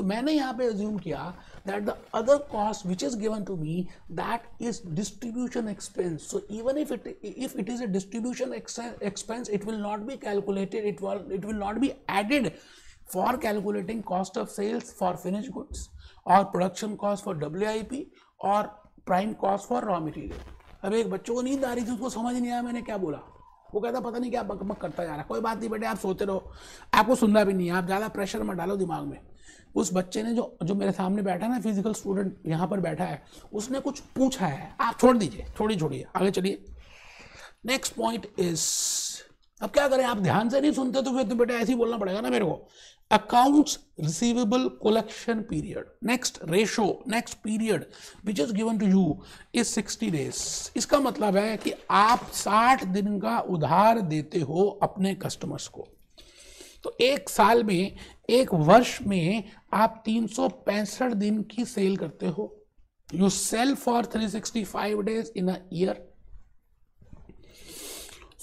तो मैंने यहाँ पे एज्यूम किया that the other cost which is given to me that is distribution expense so even if it if it is a distribution expense it will not be calculated it it will not be added for calculating cost of sales for finish goods और production cost for W और prime cost for raw material अब एक बच्चों को नींद आ रही थी उसको समझ नहीं आया मैंने क्या बोला वो कहता पता नहीं क्या बकबक करता जा रहा कोई बात नहीं बेटे आप सोते रहो आपको सुनना भी नहीं है आप ज़्यादा प्रेशर मत डालो दिमाग में उस बच्चे ने जो जो मेरे सामने बैठा ना फिजिकल स्टूडेंट यहाँ पर बैठा है उसने कुछ पूछा है आप छोड़ दीजिए छोड़िए छोड़िए आगे चलिए नेक्स्ट पॉइंट इज अब क्या करें आप ध्यान से नहीं सुनते तो फिर तो बेटा ऐसे ही बोलना पड़ेगा ना मेरे को accounts receivable collection period next ratio next period which is given to you is sixty days इसका मतलब है कि आप साठ दिन का उधार देते हो अपने कस्टमर्स को तो एक साल में एक वर्ष में आप तीन दिन की सेल करते हो you sell for 365 days in year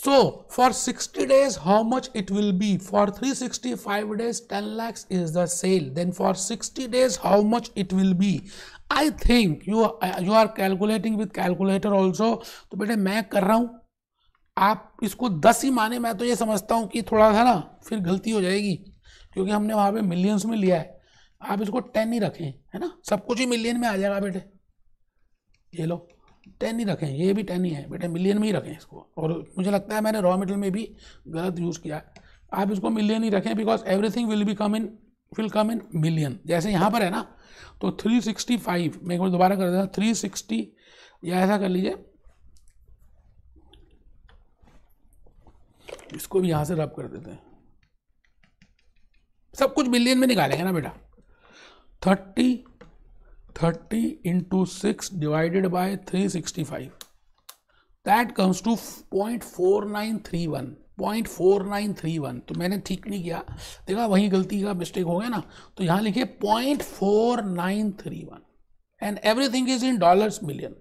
so for sixty days how much it will be for three sixty five days ten lakhs is the sale then for sixty days how much it will be I think you you are calculating with calculator also तो बेटे मैं कर रहा हूं आप इसको दस ही माने मैं तो ये समझता हूं कि थोड़ा सा ना फिर गलती हो जाएगी क्योंकि हमने वहाँ पे मिलियंस में लिया है आप इसको टेन ही रखें है ना सब कुछ ही मिलियन में आ जाएगा बेटे ये लो टेन ही रखें ये भी टेन ही है बेटे मिलियन में ही रखें इसको और मुझे लगता है मैंने रॉ मेटेरियल में भी गलत यूज़ किया आप इसको मिलियन ही रखें because everything will be come in will come in million जैसे यहाँ पर है ना तो 365 मैं एक बार दोबारा कर देता हूँ 360 या ऐसा कर लीजिए इसको भी यहाँ से रब कर देते हैं सब कुछ बिलियन में निकालेंगे ना बेटा thirty thirty into six divided by three sixty five that comes to point four nine three one point four nine three one तो मैंने ठीक नहीं किया देखा वही गलती का मिस्टेक हो गया ना तो यहाँ लिखिए point four nine three one and everything is in dollars million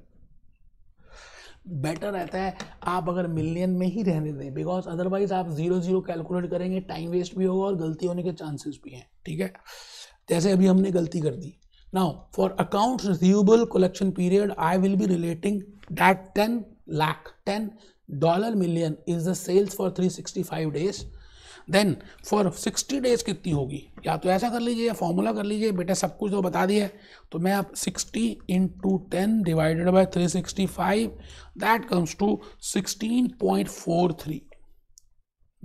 better रहता है आप अगर मिलियन में ही रहने दें बिकॉज अदरवाइज आप ज़ीरो ज़ीरो कैलकुलेट करेंगे टाइम वेस्ट भी होगा और गलती होने के चांसेस भी हैं ठीक है जैसे अभी हमने गलती कर दी now for account receivable collection period I will be relating that ten lakh ten dollar million is the sales for three sixty five days then for sixty days कितनी होगी या तो ऐसा कर लीजिए या फॉर्मूला कर लीजिए बेटा सब कुछ तो बता दिया तो मैं आप sixty into ten divided by three sixty five that comes to sixteen point four three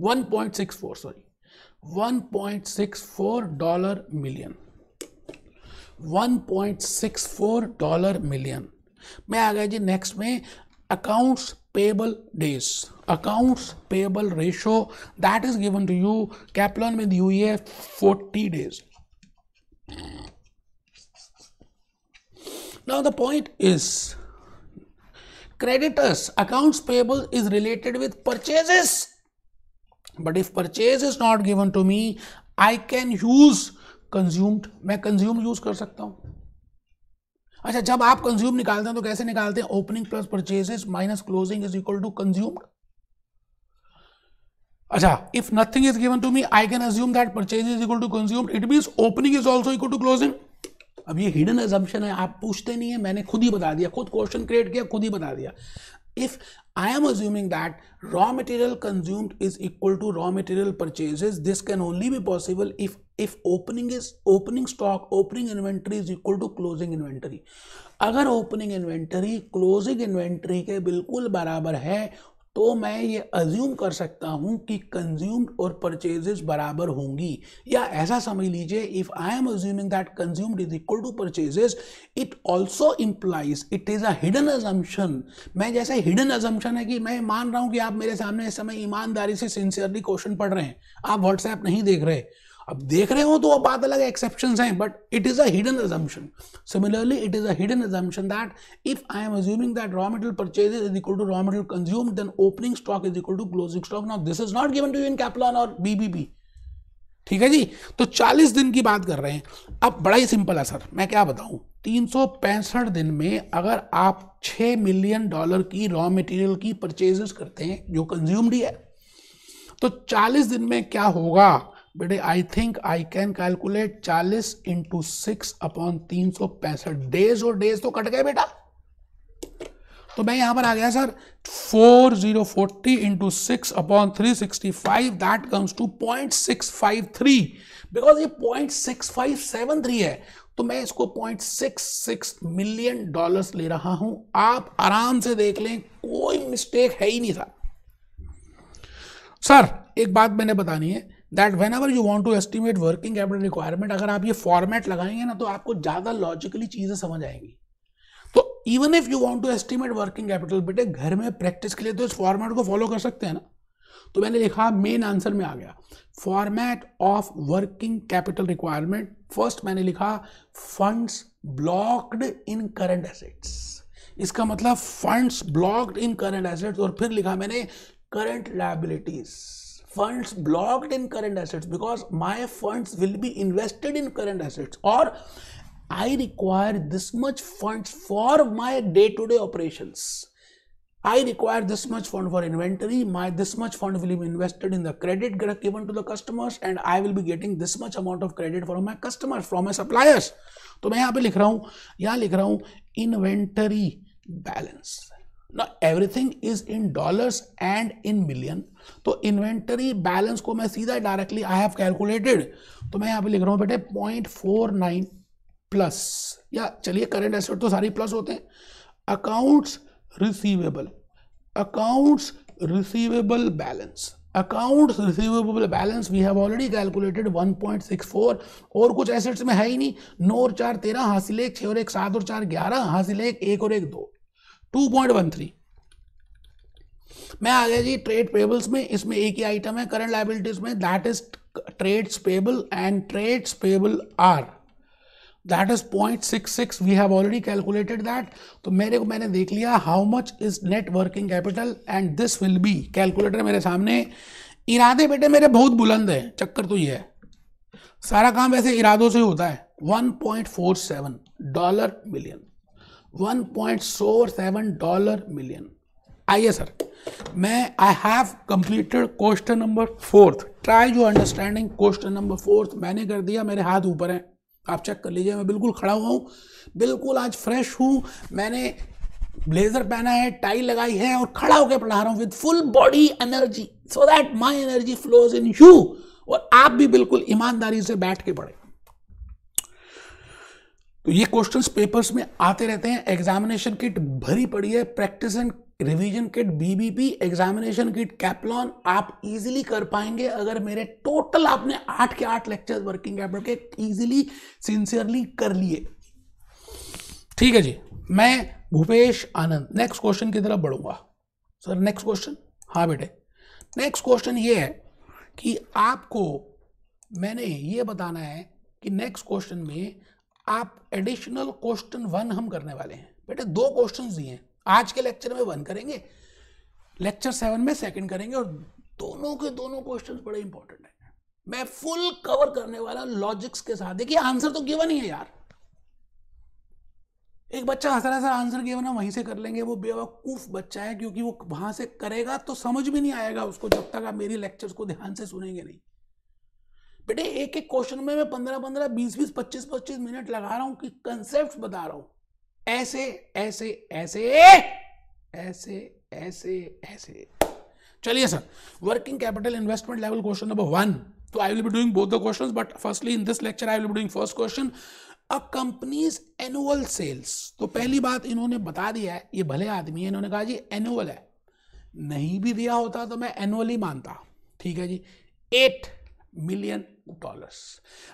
one point six four sorry one point six four dollar million one point six four dollar million मैं आ गया जी next में accounts payable days accounts payable ratio that is given to you Kaplan with you ये forty days now the point is creditors accounts payable is related with purchases but if purchase is not given to me I can use consumed मैं consume use कर सकता हूं अच्छा जब आप consume निकालते हैं तो कैसे निकालते हैं opening plus purchases minus closing is equal to consumed अच्छा if nothing is given to me I can assume that purchase is equal to consume it mean opening is also equal to closing अब ये hidden assumption है आप पूछते नहीं है मैंने खुद ही बता दिया खुद क्वेश्चन क्रिएट किया खुद ही बता दिया if I am assuming that raw material consumed is equal to raw material purchases this can only be possible if if opening is opening stock opening inventory is equal to closing inventory अगर opening inventory closing inventory के बिल्कुल बराबर है तो मैं ये assume कर सकता हूँ कि कंज्यूम्ड और परचेजेस बराबर होंगी या ऐसा समझ लीजिए if I am assuming that consumed is equal to purchases it also implies it is a hidden assumption मैं जैसे हिडन अजम्पन है कि मैं मान रहा हूँ कि आप मेरे सामने इस समय ईमानदारी से सिंसियरली क्वेश्चन पढ़ रहे हैं आप व्हाट्सएप नहीं देख रहे अब देख रहे हो तो वो बात अलग एक्सेप्शन है but it is hidden assumption similarly it is hidden assumption that if I am assuming that raw material purchase is equal to raw material consume then opening stock is equal to closing stock not this is not given to in Kaplan और BBP ठीक है जी तो 40 दिन की बात कर रहे हैं अब बड़ा ही सिंपल है सर मैं क्या बताऊं तीन दिन में अगर आप 6 मिलियन डॉलर की रॉ मटेरियल की परचेजेस करते हैं जो कंज्यूम्ड ही है तो 40 दिन में क्या होगा बेटे I think I can calculate चालीस इंटू सिक्स अपॉन तीन सौ पैंसठ डेज और डेज तो कट गए बेटा तो मैं यहां पर आ गया sir four zero forty into six upon three sixty five that comes to point six five three because ये point six five seven three है तो मैं इसको point six six million dollars ले रहा हूं आप आराम से देख लें कोई मिस्टेक है ही नहीं सर सर एक बात मैंने बतानी है that whenever you want to estimate working capital requirement अगर आप ये फॉर्मेट लगाएंगे ना तो आपको ज़्यादा लॉजिकली चीज़ें समझ आएंगी तो even if you want to estimate working capital बेटे घर में प्रैक्टिस के लिए तो इस फॉर्मेट को फॉलो कर सकते हैं ना तो मैंने लिखा मेन आंसर में आ गया format of working capital requirement first मैंने लिखा funds blocked in current assets इसका मतलब funds blocked in current assets और फिर लिखा मैंने current liabilities funds blocked in current assets because my funds will be invested in current assets or I require this much funds for my day-to-day operations. I require this much fund for inventory, my this much fund will be invested in the credit given to the customers and I will be getting this much amount of credit from my customers, from my suppliers. तो मैं यहाँ पे लिख रहा हूँ यहाँ लिख रहा हूँ इन्वेंटरी बैलेंस ना everything is in dollars and in million तो इन्वेंटरी बैलेंस को मैं सीधा डायरेक्टली आई हैव कैलकुलेटेड तो मैं यहाँ पे लिख रहा हूँ बेटे पॉइंट फोर नाइन प्लस या चलिए करेंट एसेट तो सारी प्लस होते हैं accounts receivable accounts receivable balance accounts receivable balance we have already calculated 1.64 और कुछ एसेट्स में है ही नहीं नौ और चार तेरह हासिल एक छः और एक सात और चार ग्यारह हासिल एक एक और एक दो 2.13 मैं आ गया जी ट्रेड पेबल्स में इसमें एक ही आइटम है करंट लाइबिलिटीज में that is trades payable and trades payable are that is point six six we have already calculated that तो मेरे को मैंने देख लिया how much is net working capital and this will be calculator मेरे सामने इरादे बेटे मेरे बहुत बुलंद है चक्कर तो ये है सारा काम वैसे इरादों से होता है 1.47 dollar million one point four seven dollar million आइए सर मैं I have completed question number fourth try जो अंडरस्टैंडिंग क्वेश्चन नंबर फोर्थ मैंने कर दिया मेरे हाथ ऊपर हैं आप चेक कर लीजिए मैं बिल्कुल खड़ा हुआ हूँ बिल्कुल आज फ्रेश हूँ मैंने ब्लेजर पहना है टाई लगाई है और खड़ा होकर पढ़ा रहा हूँ with full body energy so that my energy flows in you और आप भी बिल्कुल ईमानदारी से बैठ के पढ़े तो ये क्वेश्चंस पेपर्स में आते रहते हैं एग्जामिनेशन किट भरी पड़ी है practice and revision kit BBP examination kit Kaplan आप इजीली कर पाएंगे अगर मेरे टोटल आपने आठ के आठ लेक्चर्स वर्किंग कैपिटल के इजीली सिंसियरली कर लिए ठीक है जी मैं भूपेश आनंद नेक्स्ट क्वेश्चन की तरफ बढ़ूंगा सर नेक्स्ट क्वेश्चन हाँ बेटे नेक्स्ट क्वेश्चन ये है कि आपको मैंने ये बताना है कि नेक्स्ट क्वेश्चन में आप एडिशनल क्वेश्चन वन हम करने वाले हैं बेटे दो क्वेश्चन दिए हैं आज के लेक्चर में वन करेंगे लेक्चर सेवन में सेकंड करेंगे और दोनों के दोनों क्वेश्चन बड़े इंपॉर्टेंट हैं मैं फुल कवर करने वाला लॉजिक्स के साथ देखिए आंसर तो गिवन ही है यार एक बच्चा हंसा हंसा आंसर गिवन है वहीं से कर लेंगे वो बेवकूफ बच्चा है क्योंकि वो वहां से करेगा तो समझ भी नहीं आएगा उसको जब तक आप मेरी लेक्चर्स को ध्यान से सुनेंगे नहीं बेटे एक एक क्वेश्चन में मैं पंद्रह पंद्रह बीस बीस पच्चीस पच्चीस मिनट लगा रहा हूं कि कंसेप्ट बता रहा हूं ऐसे ऐसे ऐसे ऐसे ऐसे ऐसे चलिए sir working capital investment level question number one तो I will be doing both the question but firstly in this lecture I will be doing first question a company's annual sales तो पहली बात इन्होंने बता दिया है ये भले आदमी है इन्होंने कहा जी एनुअल है नहीं भी दिया होता तो मैं एनुअली मानता ठीक है जी एट मिलियन डॉलर्स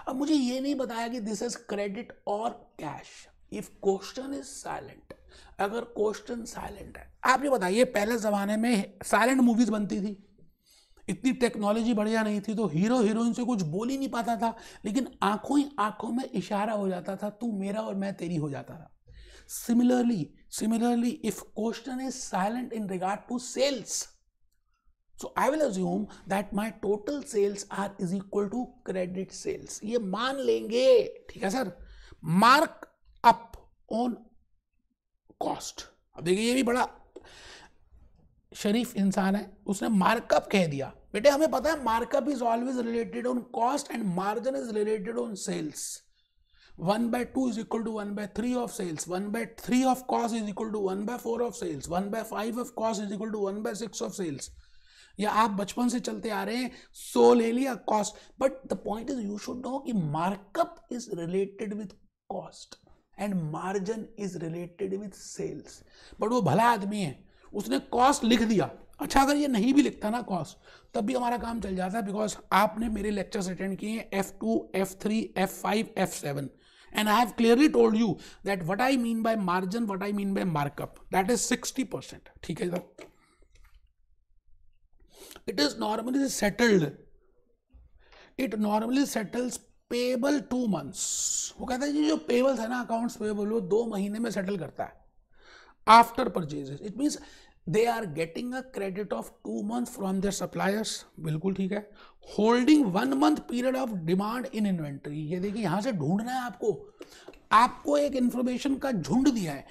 अब मुझे ये नहीं बताया कि दिस इज क्रेडिट और cash if question is silent अगर क्वेश्चन साइलेंट है आप ये बताइए पहले जमाने में साइलेंट मूवीज बनती थी इतनी टेक्नोलॉजी बढ़िया नहीं थी तो हीरो हीरोइन से कुछ बोल ही नहीं पाता था लेकिन आंखों ही आंखों में इशारा हो जाता था तू मेरा और मैं तेरी हो जाता था similarly similarly if question is silent in regard to sales so I will assume that my total sales are is equal to credit sales ये मान लेंगे ठीक है sir mark up on cost अब देखिए ये भी बड़ा शरीफ इंसान है उसने मार्कअप कह दिया बेटे हमें पता है markup is always related on cost and margin is related on sales one by two is equal to one by three of sales one by three of cost is equal to one by four of sales one by five of cost is equal to one by six of sales या आप बचपन से चलते आ रहे हैं so ले लिया cost but the point is you should know कि markup is related with cost and margin is related with sales but वो भला आदमी है उसने कॉस्ट लिख दिया अच्छा अगर ये नहीं भी लिखता ना कॉस्ट तब भी हमारा काम चल जाता है बिकॉज आपने मेरे लेक्चर्स अटेंड किए हैं F two F three F five F seven I have clearly told you that what I mean by margin what I mean by markup that is sixty percent ठीक है sir it is normally settled it normally settles payable two months वो कहता है ये जो pebbles है ना accounts payable वो दो महीने में सेटल करता है after purchases it means they are getting a credit of two month from their suppliers बिल्कुल ठीक है holding one month period of demand in inventory ये देखिए यहां से ढूंढना है आपको आपको एक इंफॉर्मेशन का झुंड दिया है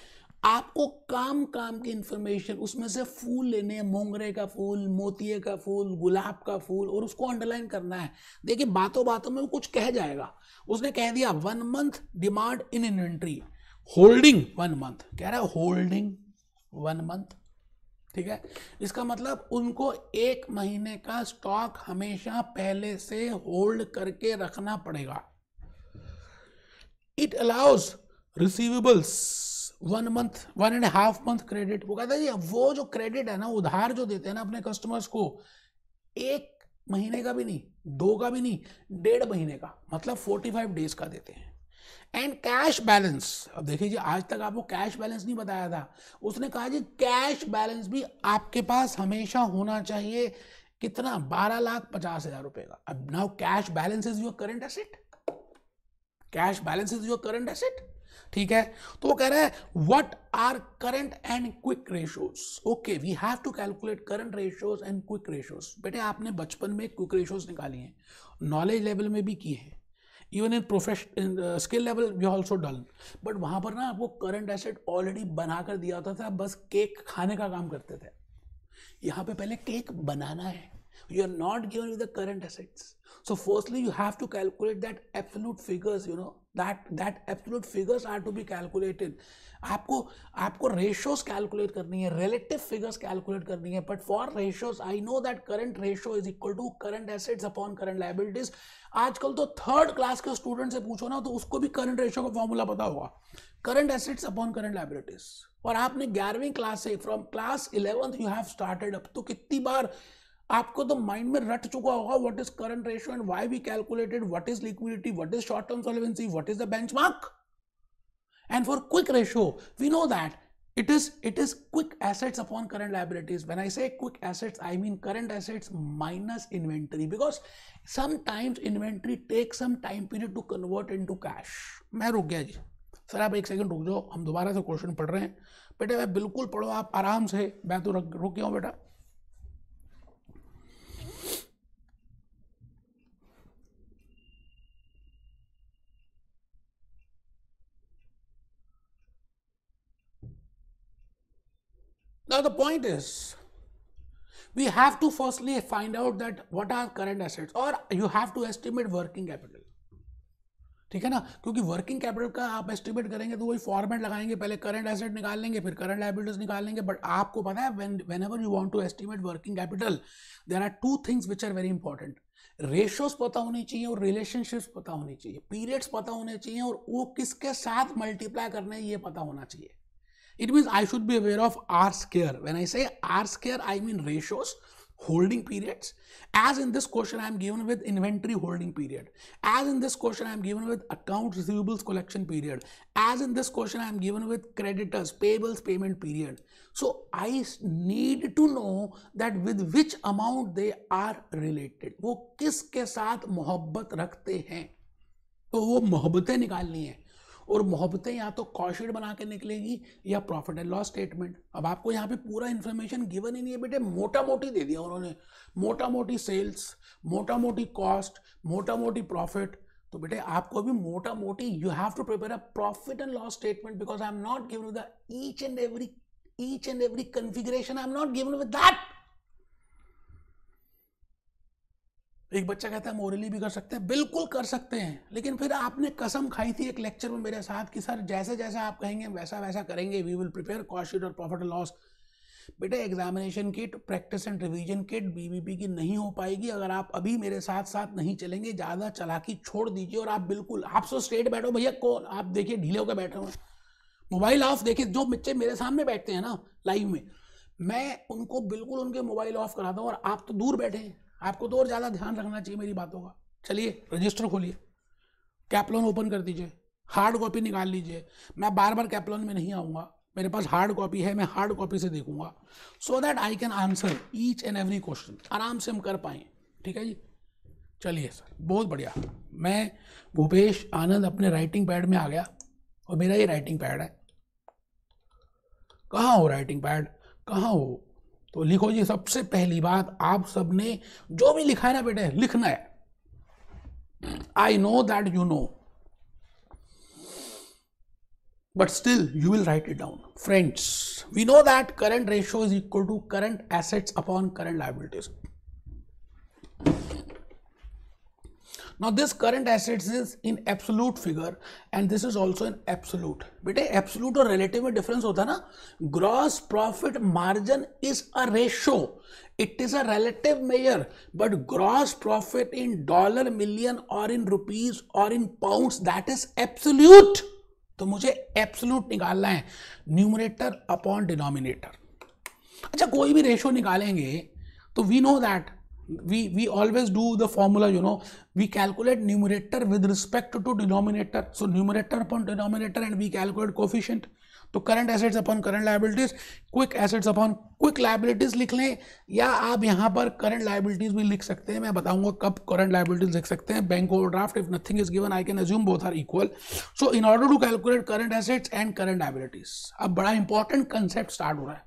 आपको काम काम की इंफॉर्मेशन उसमें से फूल लेने हैं मोंगरे का फूल मोतिये का फूल गुलाब का फूल और उसको अंडरलाइन करना है देखिए बातों बातों में वो कुछ कह जाएगा उसने कह दिया one month demand in inventory holding one month कह रहा है होल्डिंग वन मंथ ठीक है इसका मतलब उनको एक महीने का स्टॉक हमेशा पहले से होल्ड करके रखना पड़ेगा it allows receivables one month one and half month credit वो कहता है जी वो जो क्रेडिट है ना उधार जो देते हैं ना अपने कस्टमर्स को एक महीने का भी नहीं दो का भी नहीं डेढ़ महीने का मतलब फोर्टी फाइव डेज का देते हैं एंड कैश बैलेंस अब देखिए जी आज तक आपको कैश बैलेंस नहीं बताया था उसने कहा जी कैश बैलेंस भी आपके पास हमेशा होना चाहिए कितना बारह लाख पचास हजार रुपए का अब now cash balance is your current asset cash balance is your current asset ठीक है तो वो कह रहा है what are current and quick ratios okay we have to calculate current ratios and quick ratios बेटे आपने बचपन में क्विक रेशोस निकाली हैं नॉलेज लेवल में भी की है even in professional skill level we also done but वहां पर ना आपको करंट एसेट ऑलरेडी बनाकर दिया होता था बस केक खाने का काम करते थे यहाँ पे पहले केक बनाना है you are not given with the current assets so firstly you have to calculate that absolute figures you know that that absolute figures are to be calculated आपको आपको रेशोज कैलकुलेट करनी है रिलेटिव फिगर्स कैलकुलेट करनी है but for ratios I know that current ratio is equal to current assets upon current liabilities आजकल तो third class के student से पूछो ना तो उसको भी करंट रेशो का फॉर्मूला पता होगा current assets upon current liabilities और आपने ग्यारहवीं क्लास से from class eleventh you have started up तो कितनी बार आपको तो माइंड में रट चुका होगा what is current ratio and why we calculated what is liquidity what is short term solvency what is the benchmark and for quick ratio we know that it is it is quick assets upon current liabilities when I say quick assets I mean current assets minus inventory because some times inventory take some time period to convert in cash मैं रुक गया जी sir आप एक second रुक जाओ हम दोबारा से क्वेश्चन पढ़ रहे हैं बेटे मैं बिल्कुल पढ़ो आप आराम से मैं तो रुक गया हूँ बेटा Now the point is, we have to firstly find out that what are current assets or you have to estimate working capital. ठीक है ना क्योंकि वर्किंग कैपिटल का आप एस्टिमेट करेंगे तो वही फॉर्मेट लगाएंगे पहले करंट एसेट निकाल लेंगे फिर करंट लाइबिलिटीज निकाल लेंगे बट आपको पता है whenever you want to estimate working capital there are two things which are very important ratios पता होनी चाहिए और रिलेशनशिप्स पता होनी चाहिए पीरियड्स पता होने चाहिए और वो किसके साथ मल्टीप्लाई करने ये पता होना चाहिए It means I should be aware of R square. When I say R square, I mean ratios, holding periods. As in this question, I am given with inventory holding period. As in this question, I am given with account receivables collection period. As in this question, I am given with creditors, payables payment period. So I need to know that with which amount they are related. वो किसके साथ मोहब्बत रखते हैं तो वो मोहब्बतें निकालनी है और मोहब्बतें या तो कॉशिड बना के निकलेगी या प्रॉफिट एंड लॉस स्टेटमेंट अब आपको यहाँ पे पूरा इन्फॉर्मेशन गिवन ही नहीं है बेटे मोटा मोटी दे दिया उन्होंने मोटा मोटी सेल्स मोटा मोटी कॉस्ट मोटा मोटी प्रॉफिट तो बेटे आपको भी मोटा मोटी you have to prepare a profit and loss statement because I am not given with each and every each and every configuration I am not given with that एक बच्चा कहता है मोरली भी कर सकते हैं बिल्कुल कर सकते हैं लेकिन फिर आपने कसम खाई थी एक लेक्चर में मेरे साथ कि सर जैसे जैसे आप कहेंगे वैसा वैसा करेंगे we will prepare cost sheet और प्रॉफिट लॉस बेटे examination kit practice and revision kit BBP की नहीं हो पाएगी अगर आप अभी मेरे साथ साथ नहीं चलेंगे ज़्यादा चलाकी छोड़ दीजिए और आप बिल्कुल आप सो स्ट्रेट बैठो भैया कौन आप देखिए ढीले होकर बैठे हुए मोबाइल ऑफ देखिए जो बच्चे मेरे सामने बैठते हैं ना लाइव में मैं उनको बिल्कुल उनके मोबाइल ऑफ कराता हूँ और आप तो दूर बैठे हैं आपको तो और ज़्यादा ध्यान रखना चाहिए मेरी बातों का चलिए रजिस्टर खोलिए कैपलोन ओपन कर दीजिए हार्ड कॉपी निकाल लीजिए मैं बार बार कैपलोन में नहीं आऊँगा मेरे पास हार्ड कॉपी है मैं हार्ड कॉपी से देखूंगा so that I can answer each and every question आराम से हम कर पाए ठीक है जी चलिए सर बहुत बढ़िया मैं भूपेश आनंद अपने राइटिंग पैड में आ गया और मेरा ये राइटिंग पैड है कहाँ हो राइटिंग पैड कहाँ हो तो लिखो जी सबसे पहली बात आप सबने जो भी लिखा है ना बेटे लिखना है I know that you know but still you will write it down friends we know that current ratio is equal to current assets upon current liabilities now this current assets is in absolute figure and this is also in absolute बेटे absolute और relative में difference होता है ना gross profit margin is a ratio it is a relative measure but gross profit in dollar million or in rupees or in pounds that is absolute तो मुझे absolute निकालना है न्यूमरेटर अपॉन डिनोमिनेटर अच्छा कोई भी रेशो निकालेंगे तो we know that we we always do the formula you know we calculate numerator with respect to denominator so numerator upon denominator and we calculate coefficient तो current assets upon current liabilities quick assets upon quick liabilities लिख लें या आप यहाँ पर current liabilities भी लिख सकते हैं मैं बताऊंगा कब करंट लाइबिलिटीज लिख सकते हैं bank overdraft if nothing is given I can assume both are equal so in order to calculate current assets and current liabilities अब बड़ा इंपॉर्टेंट कंसेप्ट स्टार्ट हो रहा है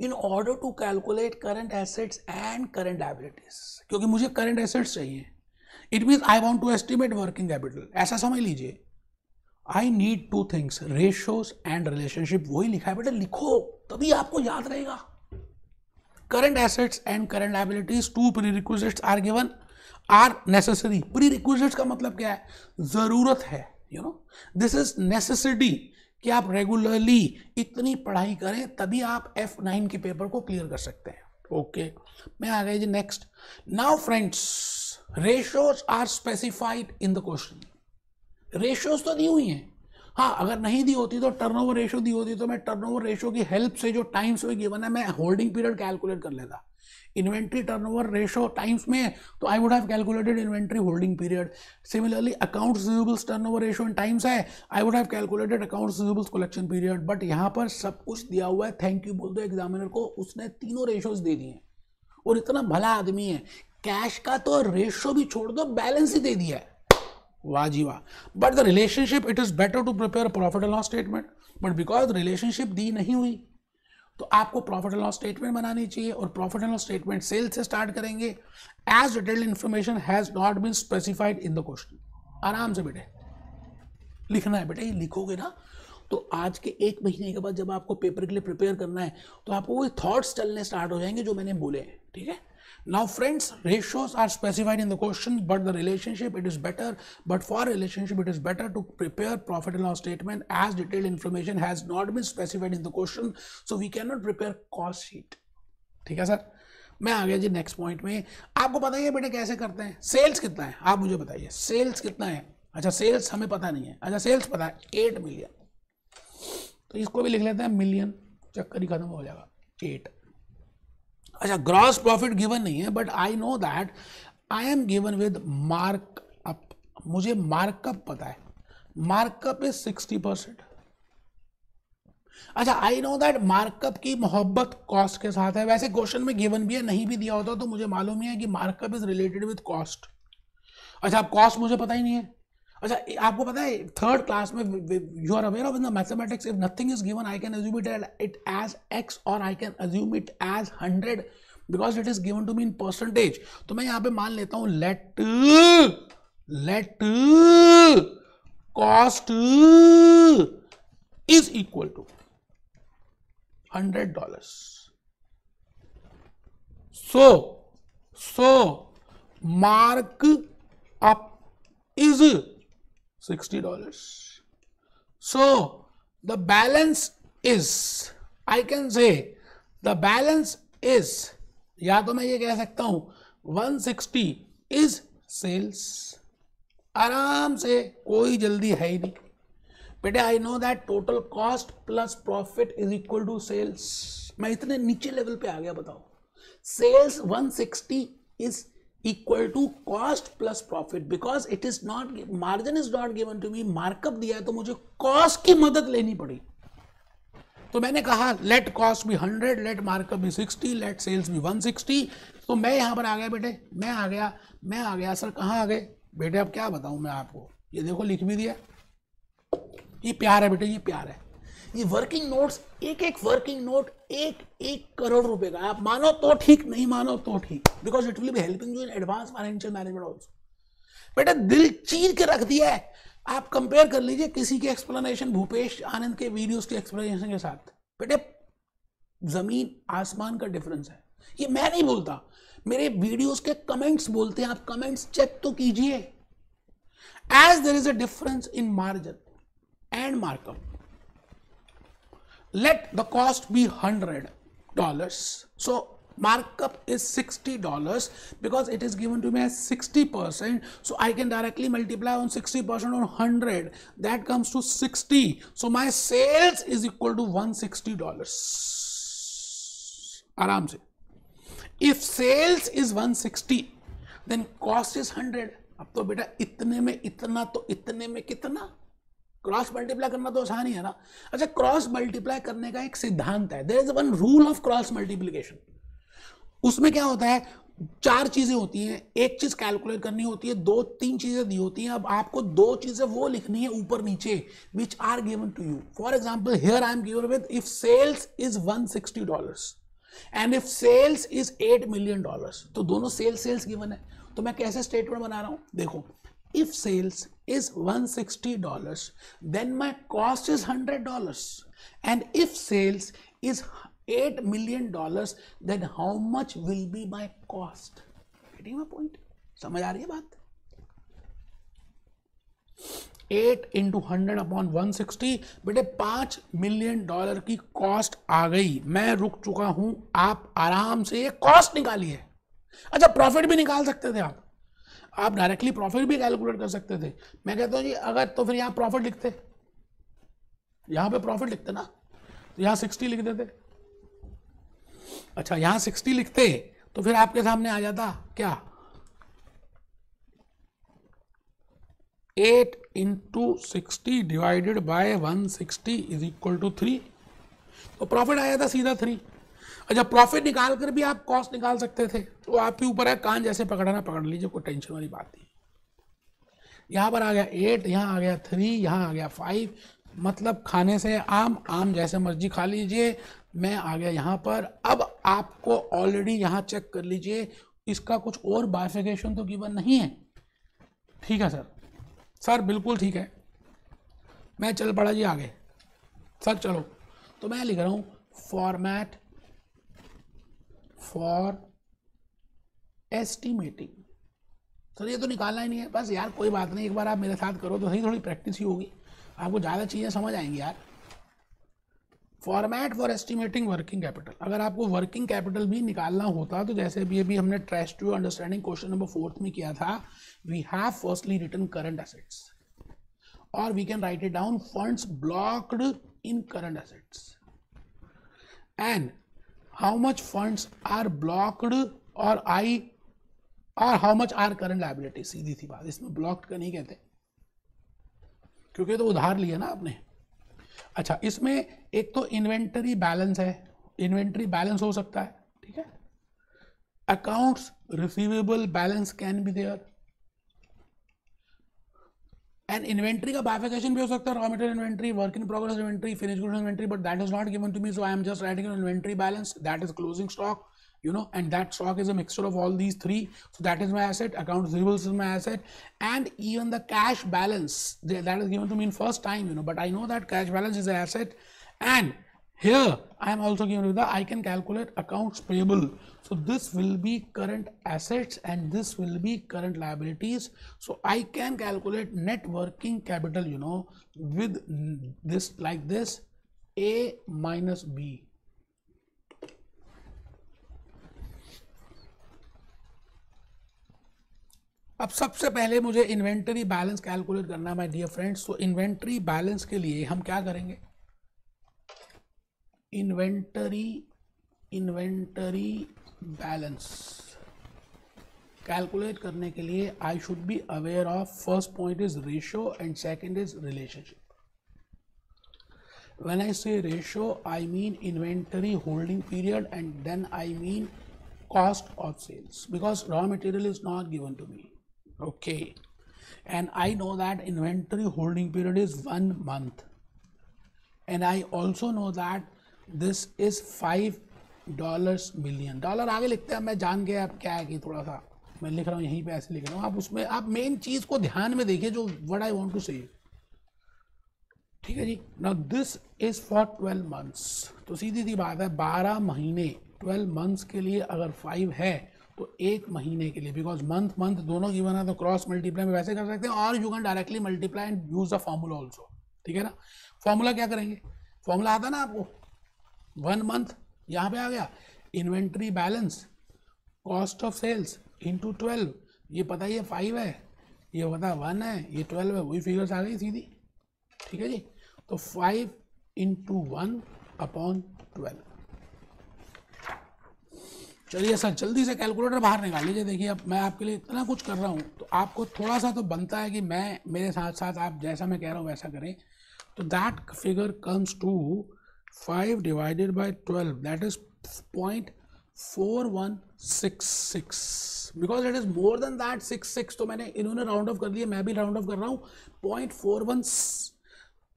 in order to calculate current assets and current liabilities क्योंकि मुझे current assets चाहिए it means I want to estimate working capital ऐसा समझ लीजिए I need two things ratios and relationship वही लिखा है बेटा लिखो तभी आपको याद रहेगा current assets and current liabilities two pre two are given are necessary pre prerequisites का मतलब क्या है जरूरत है you know this is necessity कि आप रेगुलरली इतनी पढ़ाई करें तभी आप एफ नाइन के पेपर को क्लियर कर सकते हैं ओके मैं आ गया जी next now friends ratios are specified in the question ratios तो दी हुई हैं हाँ अगर नहीं दी होती तो टर्न ओवर रेशो दी होती तो मैं टर्न ओवर रेशो की हेल्प से जो टाइम्स वे गिवन है मैं होल्डिंग पीरियड कैलकुलेट कर लेता टर्न ओवर रेशो टाइम्स में तो I would have calculated inventory holding period similarly accounts turn turnover ratio in times है I would have calculated accounts receivables collection period but यहाँ पर सब कुछ दिया हुआ है थैंक यू बोल दो एग्जामिनर को उसने तीनों रेशोज दे दिए और इतना भला आदमी है कैश का तो रेशो भी छोड़ दो बैलेंस ही दे दिया है वाह जी वाह but the relationship it is better to prepare profit and loss statement but because relationship दी नहीं हुई तो आपको प्रॉफिट एंड लॉस स्टेटमेंट बनानी चाहिए और profit and loss statement sale से स्टार्ट करेंगे as detailed information has not been specified in the question आराम से बेटे लिखना है बेटा ये लिखोगे ना तो आज के एक महीने के बाद जब आपको पेपर के लिए प्रिपेयर करना है तो आपको वही थॉट्स चलने स्टार्ट हो जाएंगे जो मैंने बोले हैं ठीक है Now friends, ratios are specified in the question, but the relationship it is better, but for relationship it is better to prepare profit and loss statement as detailed information has not been specified in the question. So we cannot prepare cost sheet. ठीक है sir मैं आ गया जी next point में आपको पता ही है बेटे कैसे करते हैं सेल्स कितना है आप मुझे बताइए सेल्स कितना है अच्छा सेल्स हमें पता नहीं है अच्छा सेल्स पता है एट मिलियन तो इसको भी लिख लेते हैं मिलियन चक्कर ही खत्म हो जाएगा एट अच्छा ग्रॉस प्रॉफिट गिवन नहीं है but I know that I am given with markup मुझे मार्कअप पता है मार्कअप इज सिक्सटी परसेंट अच्छा आई नो दैट मार्कअप की मोहब्बत कॉस्ट के साथ है वैसे क्वेश्चन में गिवन भी है नहीं भी दिया होता तो मुझे मालूम ही है कि markup is related with cost अच्छा अब कॉस्ट मुझे पता ही नहीं है अच्छा आपको पता है थर्ड क्लास में you are aware of in the mathematics if nothing is given I can assume it it as X और I can assume it as hundred because it is given to me in percentage तो मैं यहां पे मान लेता हूं let let cost is equal to hundred dollars so so markup is sixty dollar so the balance is I can say the balance is या तो मैं ये कह सकता हूं वन सिक्सटी इज सेल्स आराम से कोई जल्दी है ही नहीं बेटे I know that total cost plus profit is equal to sales मैं इतने नीचे लेवल पे आ गया बताओ sales 160 is equal to cost plus profit because it is not margin is not given to me markup दिया है तो मुझे कॉस्ट की मदद लेनी पड़ी तो मैंने कहा लेट कॉस्ट भी हंड्रेड लेट मार्कअप भी सिक्सटी लेट सेल्स भी वन सिक्सटी तो मैं यहां पर आ गया बेटे मैं आ गया मैं आ गया सर कहां आ गए बेटे अब क्या बताऊं मैं आपको ये देखो लिख भी दिया ये प्यार है बेटे ये प्यार है ये वर्किंग नोट्स एक एक वर्किंग नोट एक एक करोड़ रुपए का आप मानो तो ठीक नहीं मानो तो ठीक because it will be helping you in advance financial management also बेटा दिल चीर के रख दिया है आप कंपेयर कर लीजिए किसी के एक्सप्लेनेशन भूपेश आनंद के वीडियोस के एक्सप्लेनेशन के साथ बेटे जमीन आसमान का डिफरेंस है ये मैं नहीं बोलता मेरे वीडियोस के कमेंट्स बोलते हैं आप कमेंट्स चेक तो कीजिए as there is a difference in margin and markup let the cost be hundred dollars so markup is $60 because it is given to me as 60% so I can directly multiply on 60% on 100 that comes to 60 so my sales is equal to $160 aram if sales is 160 then cost is 100 अब तो बेटा इतने में इतना तो इतने में कितना क्रॉस मल्टीप्लाई करना तो आसान ही है ना अच्छा क्रॉस मल्टीप्लाई करने का एक सिद्धांत है there is one rule of cross multiplication उसमें क्या होता है चार चीजें होती हैं एक चीज कैलकुलेट करनी होती है दो तीन चीजें दी होती हैं अब आपको दो चीजें वो लिखनी है ऊपर नीचे which are given to you for example here I am given with if sales is one sixty dollar and if sales is eight million dollar तो दोनों सेल्स सेल्स गिवन है तो मैं कैसे स्टेटमेंट बना रहा हूं देखो if sales is $160, dollars then my cost is $100. dollars And if sales is $8 million, dollars then how much will be my cost? Getting my point? samajh aa rahi hai baat 8 into 100 upon 160 बेटे 5 million dollar की cost आ गई मैं रुक चुका हूं आप आराम से ये कॉस्ट निकालिए अच्छा प्रॉफिट भी निकाल सकते थे आप आप डायरेक्टली प्रॉफिट भी कैलकुलेट कर सकते थे मैं कहता हूँ जी अगर तो फिर यहाँ प्रॉफिट लिखते यहाँ पे प्रॉफिट लिखते ना तो यहाँ सिक्सटी लिख देते अच्छा यहाँ सिक्सटी लिखते तो फिर आपके सामने आ जाता क्या eight into sixty divided by one sixty is equal to three तो प्रॉफिट आया था सीधा थ्री अच्छा प्रॉफिट निकाल कर भी आप कॉस्ट निकाल सकते थे तो आपके ऊपर है कान जैसे पकड़ना पकड़ लीजिए कोई टेंशन वाली बात नहीं यहाँ पर आ गया एट यहाँ आ गया थ्री यहाँ आ गया फाइव मतलब खाने से आम आम जैसे मर्जी खा लीजिए मैं आ गया यहाँ पर अब आपको ऑलरेडी यहाँ चेक कर लीजिए इसका कुछ और बाइफिकेशन तो गिवन नहीं है ठीक है सर सर बिल्कुल ठीक है मैं चल पड़ा जी आगे सर चलो तो मैं लिख रहा हूँ फॉर्मेट फॉर एस्टिमेटिंग सर ये तो निकालना ही नहीं है बस यार कोई बात नहीं एक बार आप मेरे साथ करो तो सही थोड़ी प्रैक्टिस ही होगी आपको ज़्यादा चीज़ें समझ आएंगी यार format for estimating working capital अगर आपको वर्किंग कैपिटल भी निकालना होता तो जैसे अभी अभी हमने trace to understanding question number fourth में किया था we have firstly return current assets और we can write it down funds blocked in current assets and how much funds are blocked or I और how much are current liability सीधी थी बात इसमें blocked का नहीं कहते क्योंकि तो उधार लिया ना आपने अच्छा इसमें एक तो इन्वेंटरी बैलेंस है इन्वेंटरी बैलेंस हो सकता है ठीक है accounts receivable balance can be there An inventory ka bifurcation bhi ho sakta raw material inventory, work in progress inventory, finished goods inventory, but that is not given to me. So I am just writing an inventory balance. That is closing stock, you know, and that stock is a mixture of all these three. So that is my asset. Accounts receivables is my asset, and even the cash balance that is given to me in first time, you know. But I know that cash balance is an asset, and Here, I am also given with the, I can calculate accounts payable. So this will be current assets and this will be current liabilities. So I can calculate net working capital, you know, with this like this, A minus B. अब सबसे पहले मुझे inventory balance calculate करना है my dear friends तो inventory balance के लिए हम क्या करेंगे इन्वेंटरी इन्वेंटरी बैलेंस कैलकुलेट करने के लिए I should be aware of first point is ratio and second is relationship when I say ratio I mean inventory holding period and then I mean cost of sales because raw material is not given to me okay and i know that inventory holding period is one month and i also know that this is five dollars million dollar आगे लिखते हैं मैं जान गया अब क्या है कि थोड़ा सा मैं लिख रहा हूँ यहीं पे ऐसे लिख रहा हूँ आप उसमें आप मेन चीज़ को ध्यान में देखिए जो वट आई वॉन्ट टू से ठीक है जी ना this is for twelve months तो सीधी सी बात है बारह महीने ट्वेल्व मंथ्स के लिए अगर फाइव है तो एक महीने के लिए बिकॉज मंथ मंथ दोनों की बना तो क्रॉस मल्टीप्लाई में वैसे कर सकते हैं और you can directly multiply and use the formula also ठीक है ना फॉर्मूला क्या करेंगे फॉर्मूला आता ना आपको वन मंथ यहाँ पे आ गया inventory balance cost of sales into twelve ये पता ये फाइव है ये पता वन है ये ट्वेल्व है वही फिगर्स आ गई सीधी ठीक है जी तो five into one upon twelve चलिए सर जल्दी से कैलकुलेटर बाहर निकाल लीजिए देखिए अब मैं आपके लिए इतना कुछ कर रहा हूँ तो आपको थोड़ा सा तो बनता है कि मैं मेरे साथ साथ आप जैसा मैं कह रहा हूँ वैसा करें तो that figure comes to 5 divided by 12 that is 0.4166 because it is more than that 66 तो मैंने इन्होंने राउंड ऑफ कर लिया मैं भी राउंड ऑफ कर रहा हूँ point four one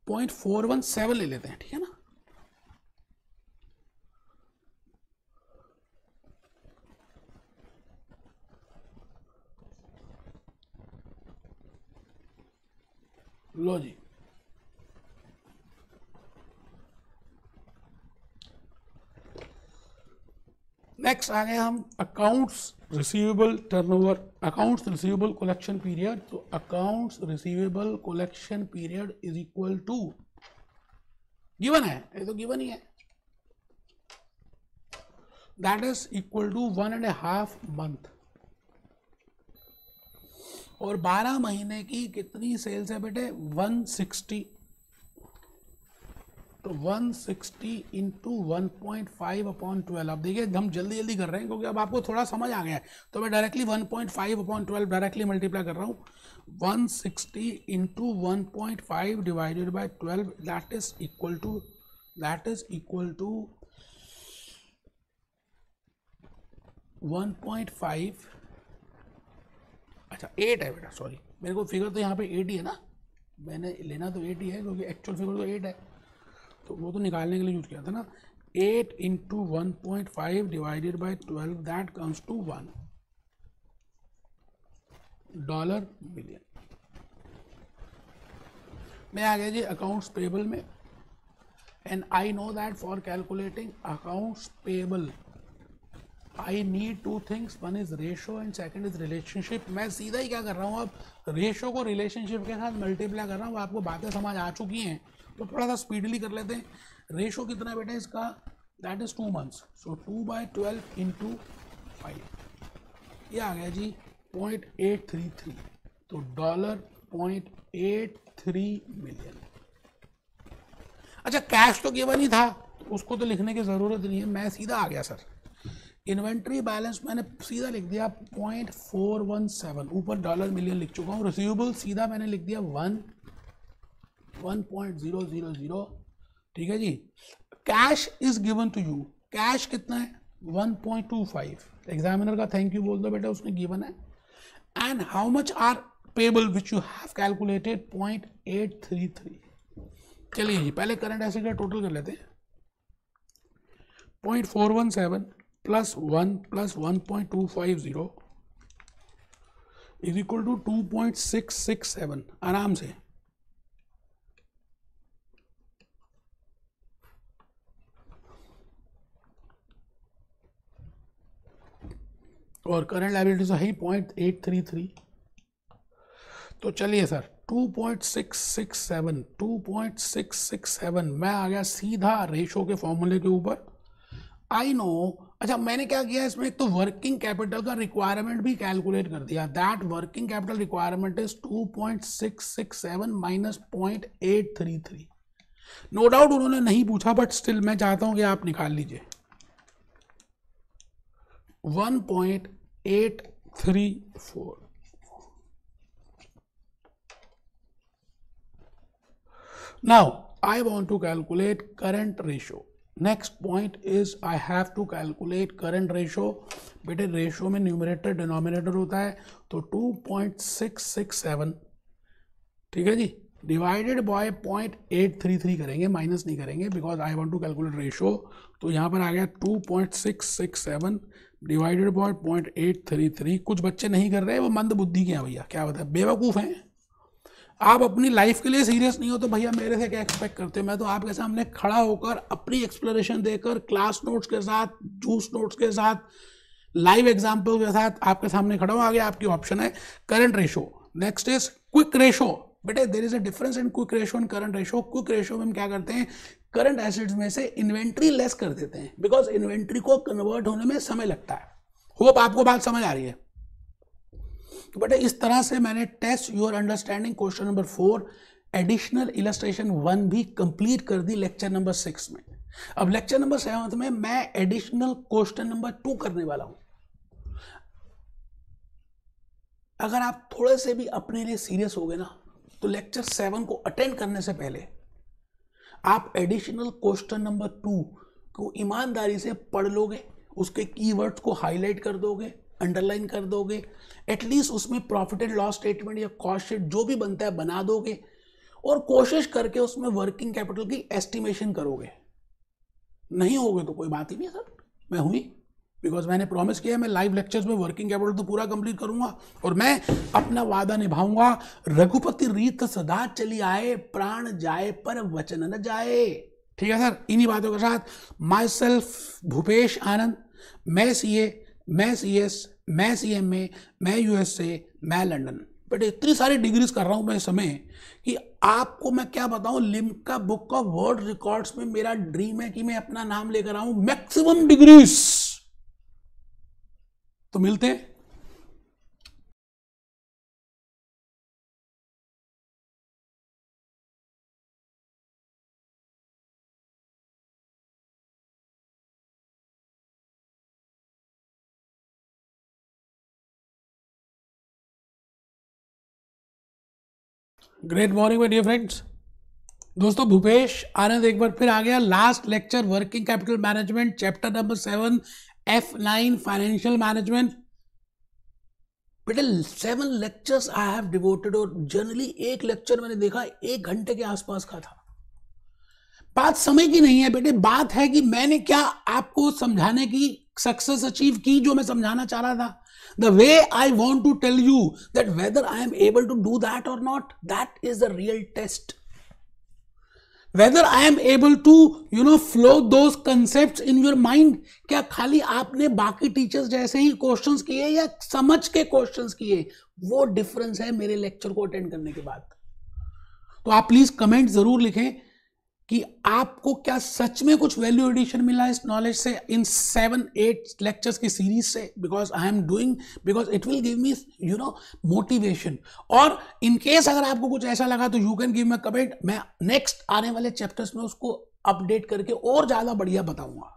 point four one seven ले लेते हैं ठीक है ना लो जी नेक्स्ट आ गए हम accounts receivable turnover accounts receivable collection period तो accounts receivable collection period is equal to given है ये तो गिवन ही है that is equal to one and half month और 12 महीने की कितनी सेल्स है बेटे 160 160 into one point five upon अब देखिए हम जल्दी जल्दी कर रहे हैं क्योंकि अब आपको थोड़ा समझ आ गया है तो मैं डायरेक्टली 1.5 डायरेक्टली मल्टीप्लाई कर रहा हूँ 160 divided that is equal to that is equal to 1.5 अच्छा एट है बेटा सॉरी मेरे को फिगर तो यहाँ पे एट ही है ना मैंने लेना तो एट ही है क्योंकि एक्चुअल फिगर तो एट है तो वो तो निकालने के लिए यूज किया था ना eight into one point five divided by twelve that comes to one dollar million मैं आ गया जी अकाउंट्स पेबल में and I know that for calculating accounts payable I need two things one is ratio and second is relationship मैं सीधा ही क्या कर रहा हूँ अब रेशो को रिलेशनशिप के साथ मल्टीप्लाई कर रहा हूँ आपको बातें समझ आ चुकी हैं तो थोड़ा सा स्पीडली कर लेते हैं रेशो कितना बेटा इसका that is two months so two by twelve two five ये आ गया जी पॉइंट एट थ्री थ्री तो dollar point eight three million अच्छा कैश तो केवल ही था तो उसको तो लिखने की ज़रूरत नहीं है मैं सीधा आ गया सर इन्वेंट्री बैलेंस मैंने सीधा लिख दिया पॉइंट फोर वन सेवन ऊपर डॉलर मिलियन लिख चुका हूँ रिसीवेबल सीधा मैंने लिख दिया वन 1.000 ठीक है जी cash is given to you cash कितना है 1.25 एग्जामिनर का थैंक यू बोल दो बेटा उसने गिवन है and how much are payable which you have calculated point चलिए जी पहले करंट ऐसे का टोटल कर लेते हैं point four one seven plus one plus one point two five zero is equal to two point six six seven आराम से और करंट तो है पॉइंट एट थ्री थ्री तो चलिए sir two point six six seven two point six six seven मैं आ गया सीधा रेशो के फॉर्मूले के ऊपर आई नो अच्छा मैंने क्या किया इसमें एक तो वर्किंग कैपिटल का रिक्वायरमेंट भी कैलकुलेट कर दिया that working capital requirement is two point six six seven minus point eight three three no doubt उन्होंने नहीं पूछा बट स्टिल मैं चाहता हूँ कि आप निकाल लीजिए one point eight three four Now, I want to calculate current ratio. Next point is I have to calculate current ratio. बेटे रेशियो में न्यूमिनेटर डिनोमिनेटर होता है तो 2.667 ठीक है जी divided by point eight three three करेंगे माइनस नहीं करेंगे because I want to calculate ratio तो यहाँ पर आ गया two point six six seven divided by point eight three three कुछ बच्चे नहीं कर रहे वो मंद बुद्धि के हैं भैया क्या बता बेवकूफ़ हैं आप अपनी लाइफ के लिए सीरियस नहीं हो तो भैया मेरे से क्या एक्सपेक्ट करते हो मैं तो आपके सामने खड़ा होकर अपनी एक्सप्लेनेशन देकर क्लास नोट्स के साथ जूस नोट्स के साथ लाइव एग्जाम्पल के साथ आपके सामने खड़ा हूँ आगे आपकी ऑप्शन है current ratio next is quick ratio बेटे there is a difference in quick ratio and current ratio quick ratio में हम क्या करते हैं करंट एसेट्स में से इन्वेंट्री लेस कर देते हैं बिकॉज इन्वेंट्री को कन्वर्ट होने में समय लगता है होप आपको बात समझ आ रही है तो बेटा इस तरह से मैंने test your understanding question number four additional illustration one भी कंप्लीट कर दी लेक्चर नंबर सिक्स में अब लेक्चर नंबर सेवंथ में मैं एडिशनल क्वेश्चन नंबर टू करने वाला हूं अगर आप थोड़े से भी अपने लिए सीरियस हो गए ना तो लेक्चर सेवन को अटेंड करने से पहले आप एडिशनल क्वेश्चन नंबर टू को ईमानदारी से पढ़ लोगे उसके कीवर्ड्स को हाईलाइट कर दोगे अंडरलाइन कर दोगे एटलीस्ट उसमें प्रॉफिट एंड लॉस स्टेटमेंट या कॉस्ट शीट जो भी बनता है बना दोगे और कोशिश करके उसमें वर्किंग कैपिटल की एस्टिमेशन करोगे नहीं होगे तो कोई बात ही नहीं सर मैं हुई बिकॉज मैंने प्रॉमिस किया है मैं लाइव लेक्चर्स में वर्किंग कैपिटल तो पूरा कंप्लीट करूंगा और मैं अपना वादा निभाऊंगा रघुपति रीत सदा चली आए प्राण जाए पर वचन न जाए ठीक है सर इन्हीं बातों के साथ माई सेल्फ भूपेश आनंद मैं सी ए मैं सी एस मैं सी एम ए मैं यू एस ए मैं लंडन बट इतनी सारी डिग्रीज कर रहा हूँ मैं इस समय कि आपको मैं क्या बताऊँ Limca book of world records में मेरा ड्रीम है कि मैं अपना नाम लेकर आऊँ मैक्सिमम डिग्रीज तो मिलते हैं great morning my dear friends दोस्तों भूपेश आनंद एक बार फिर आ गया last lecture working capital management chapter number seven F nine financial management बेटे seven lectures I have devoted और जनरली एक लेक्चर मैंने देखा एक घंटे के आसपास का था बात समय की नहीं है बेटे बात है कि मैंने क्या आपको समझाने की सक्सेस अचीव की जो मैं समझाना चाह रहा था the way I want to tell you that whether I am able to do that और not that is the real test whether I am able to you know flow those concept in your mind क्या खाली आपने बाकी teachers जैसे ही question किए या समझ के क्वेश्चन किए वो डिफरेंस है मेरे लेक्चर को अटेंड करने के बाद तो आप प्लीज कमेंट जरूर लिखें कि आपको क्या सच में कुछ वैल्यू एडिशन मिला इस नॉलेज से इन सेवन एट लेक्चर्स की सीरीज से because I am doing because it will give me you know motivation और इन केस अगर आपको कुछ ऐसा लगा तो you can give me comment मैं नेक्स्ट आने वाले चैप्टर्स में उसको अपडेट करके और ज़्यादा बढ़िया बताऊंगा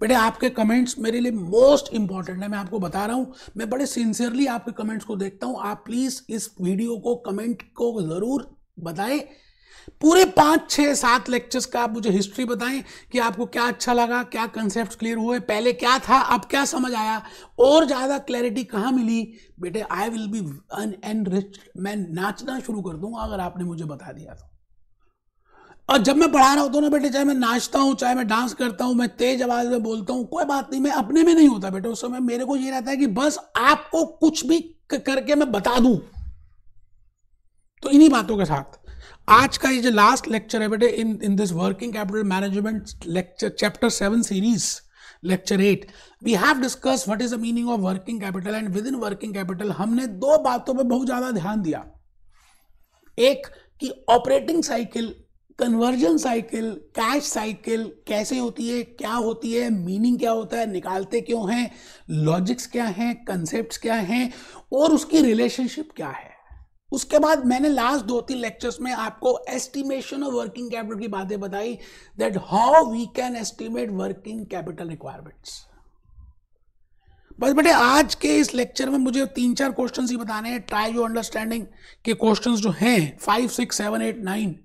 बेटे आपके कमेंट्स मेरे लिए मोस्ट इंपॉर्टेंट है मैं आपको बता रहा हूँ मैं बड़े सिंसियरली आपके कमेंट्स को देखता हूँ आप प्लीज़ इस वीडियो को कमेंट को ज़रूर बताएं पूरे पाँच छः सात लेक्चर्स का आप मुझे हिस्ट्री बताएं कि आपको क्या अच्छा लगा क्या कंसेप्ट क्लियर हुए पहले क्या था अब क्या समझ आया और ज़्यादा क्लैरिटी कहाँ मिली बेटे I will be enrich मैं नाचना शुरू कर दूंगा अगर आपने मुझे बता दिया तो और जब मैं पढ़ा रहा होता हूँ ना बेटे चाहे मैं नाचता हूँ चाहे मैं डांस करता हूँ मैं तेज आवाज़ में बोलता हूँ कोई बात नहीं मैं अपने में नहीं होता बेटे उस समय मेरे को ये रहता है कि बस आपको कुछ भी करके मैं बता दूँ तो इन्हीं बातों के साथ आज का ये जो लास्ट लेक्चर है बेटे in in this working capital management lecture chapter seven series lecture eight we have discuss what is the meaning of working capital and within working capital हमने दो बातों पर बहुत ज्यादा ध्यान दिया एक कि operating cycle conversion cycle cash cycle कैसे होती है क्या होती है मीनिंग क्या होता है निकालते क्यों हैं लॉजिक्स क्या हैं कंसेप्ट क्या हैं और उसकी रिलेशनशिप क्या है उसके बाद मैंने लास्ट दो तीन लेक्चर्स में आपको एस्टिमेशन ऑफ वर्किंग कैपिटल की बातें बताई that how we can estimate working capital requirements बस बेटे आज के इस लेक्चर में मुझे तीन चार क्वेश्चंस ही बताने हैं ट्राई योर अंडरस्टैंडिंग के क्वेश्चंस जो हैं five six seven eight nine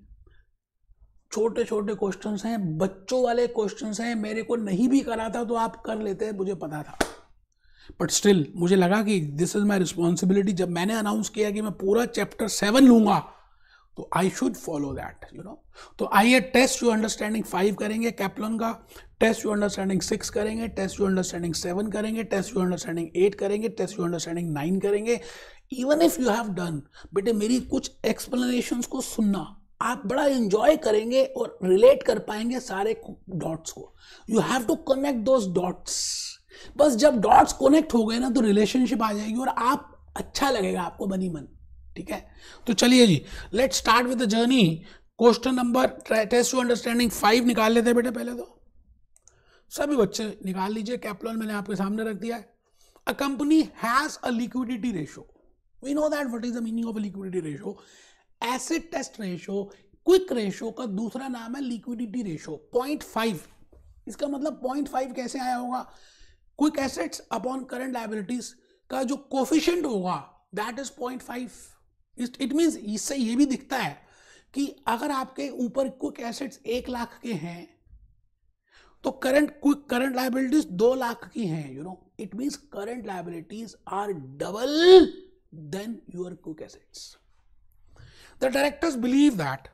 छोटे छोटे क्वेश्चंस हैं बच्चों वाले क्वेश्चंस हैं मेरे को नहीं भी करा था तो आप कर लेते हैं मुझे पता था बट स्टिल मुझे लगा कि दिस इज़ माई रिस्पॉन्सिबिलिटी जब मैंने अनाउंस किया कि मैं पूरा चैप्टर सेवन लूंगा तो I should follow that you know तो आइए टेस्ट यू अंडरस्टैंडिंग फाइव करेंगे कैप्लन का टेस्ट यू अंडरस्टैंडिंग सिक्स करेंगे टेस्ट यू अंडरस्टैंडिंग सेवन करेंगे टेस्ट यू अंडरस्टैंडिंग एट करेंगे टेस्ट यू अंडरस्टैंडिंग नाइन करेंगे even if you have done बेटे मेरी कुछ एक्सप्लेनेशन को सुनना आप बड़ा इंजॉय करेंगे और रिलेट कर पाएंगे सारे डॉट्स को you have to connect those dots बस जब डॉट्स कनेक्ट हो गए ना तो रिलेशनशिप आ जाएगी और आप अच्छा लगेगा आपको बनी मन ठीक है तो चलिए जी let start with the journey question number test to understanding five निकाल लेते हैं बेटे पहले तो सभी बच्चे निकाल लीजिए कैप्लॉन मैंने आपके सामने रख दिया है a company has a liquidity ratio we know that what is the meaning of a liquidity ratio acid test ratio quick ratio का दूसरा नाम है लिक्विडिटी रेशो पॉइंट फाइव इसका मतलब पॉइंट फाइव कैसे आया होगा quick assets upon current liabilities का जो कोफिशेंट होगा that is point five it means इससे ये भी दिखता है कि अगर आपके ऊपर क्विक एसेट्स एक लाख के हैं तो करंट क्विक करंट लाइबिलिटीज दो लाख की हैं you know it means current liabilities are double then your quick assets the directors believe that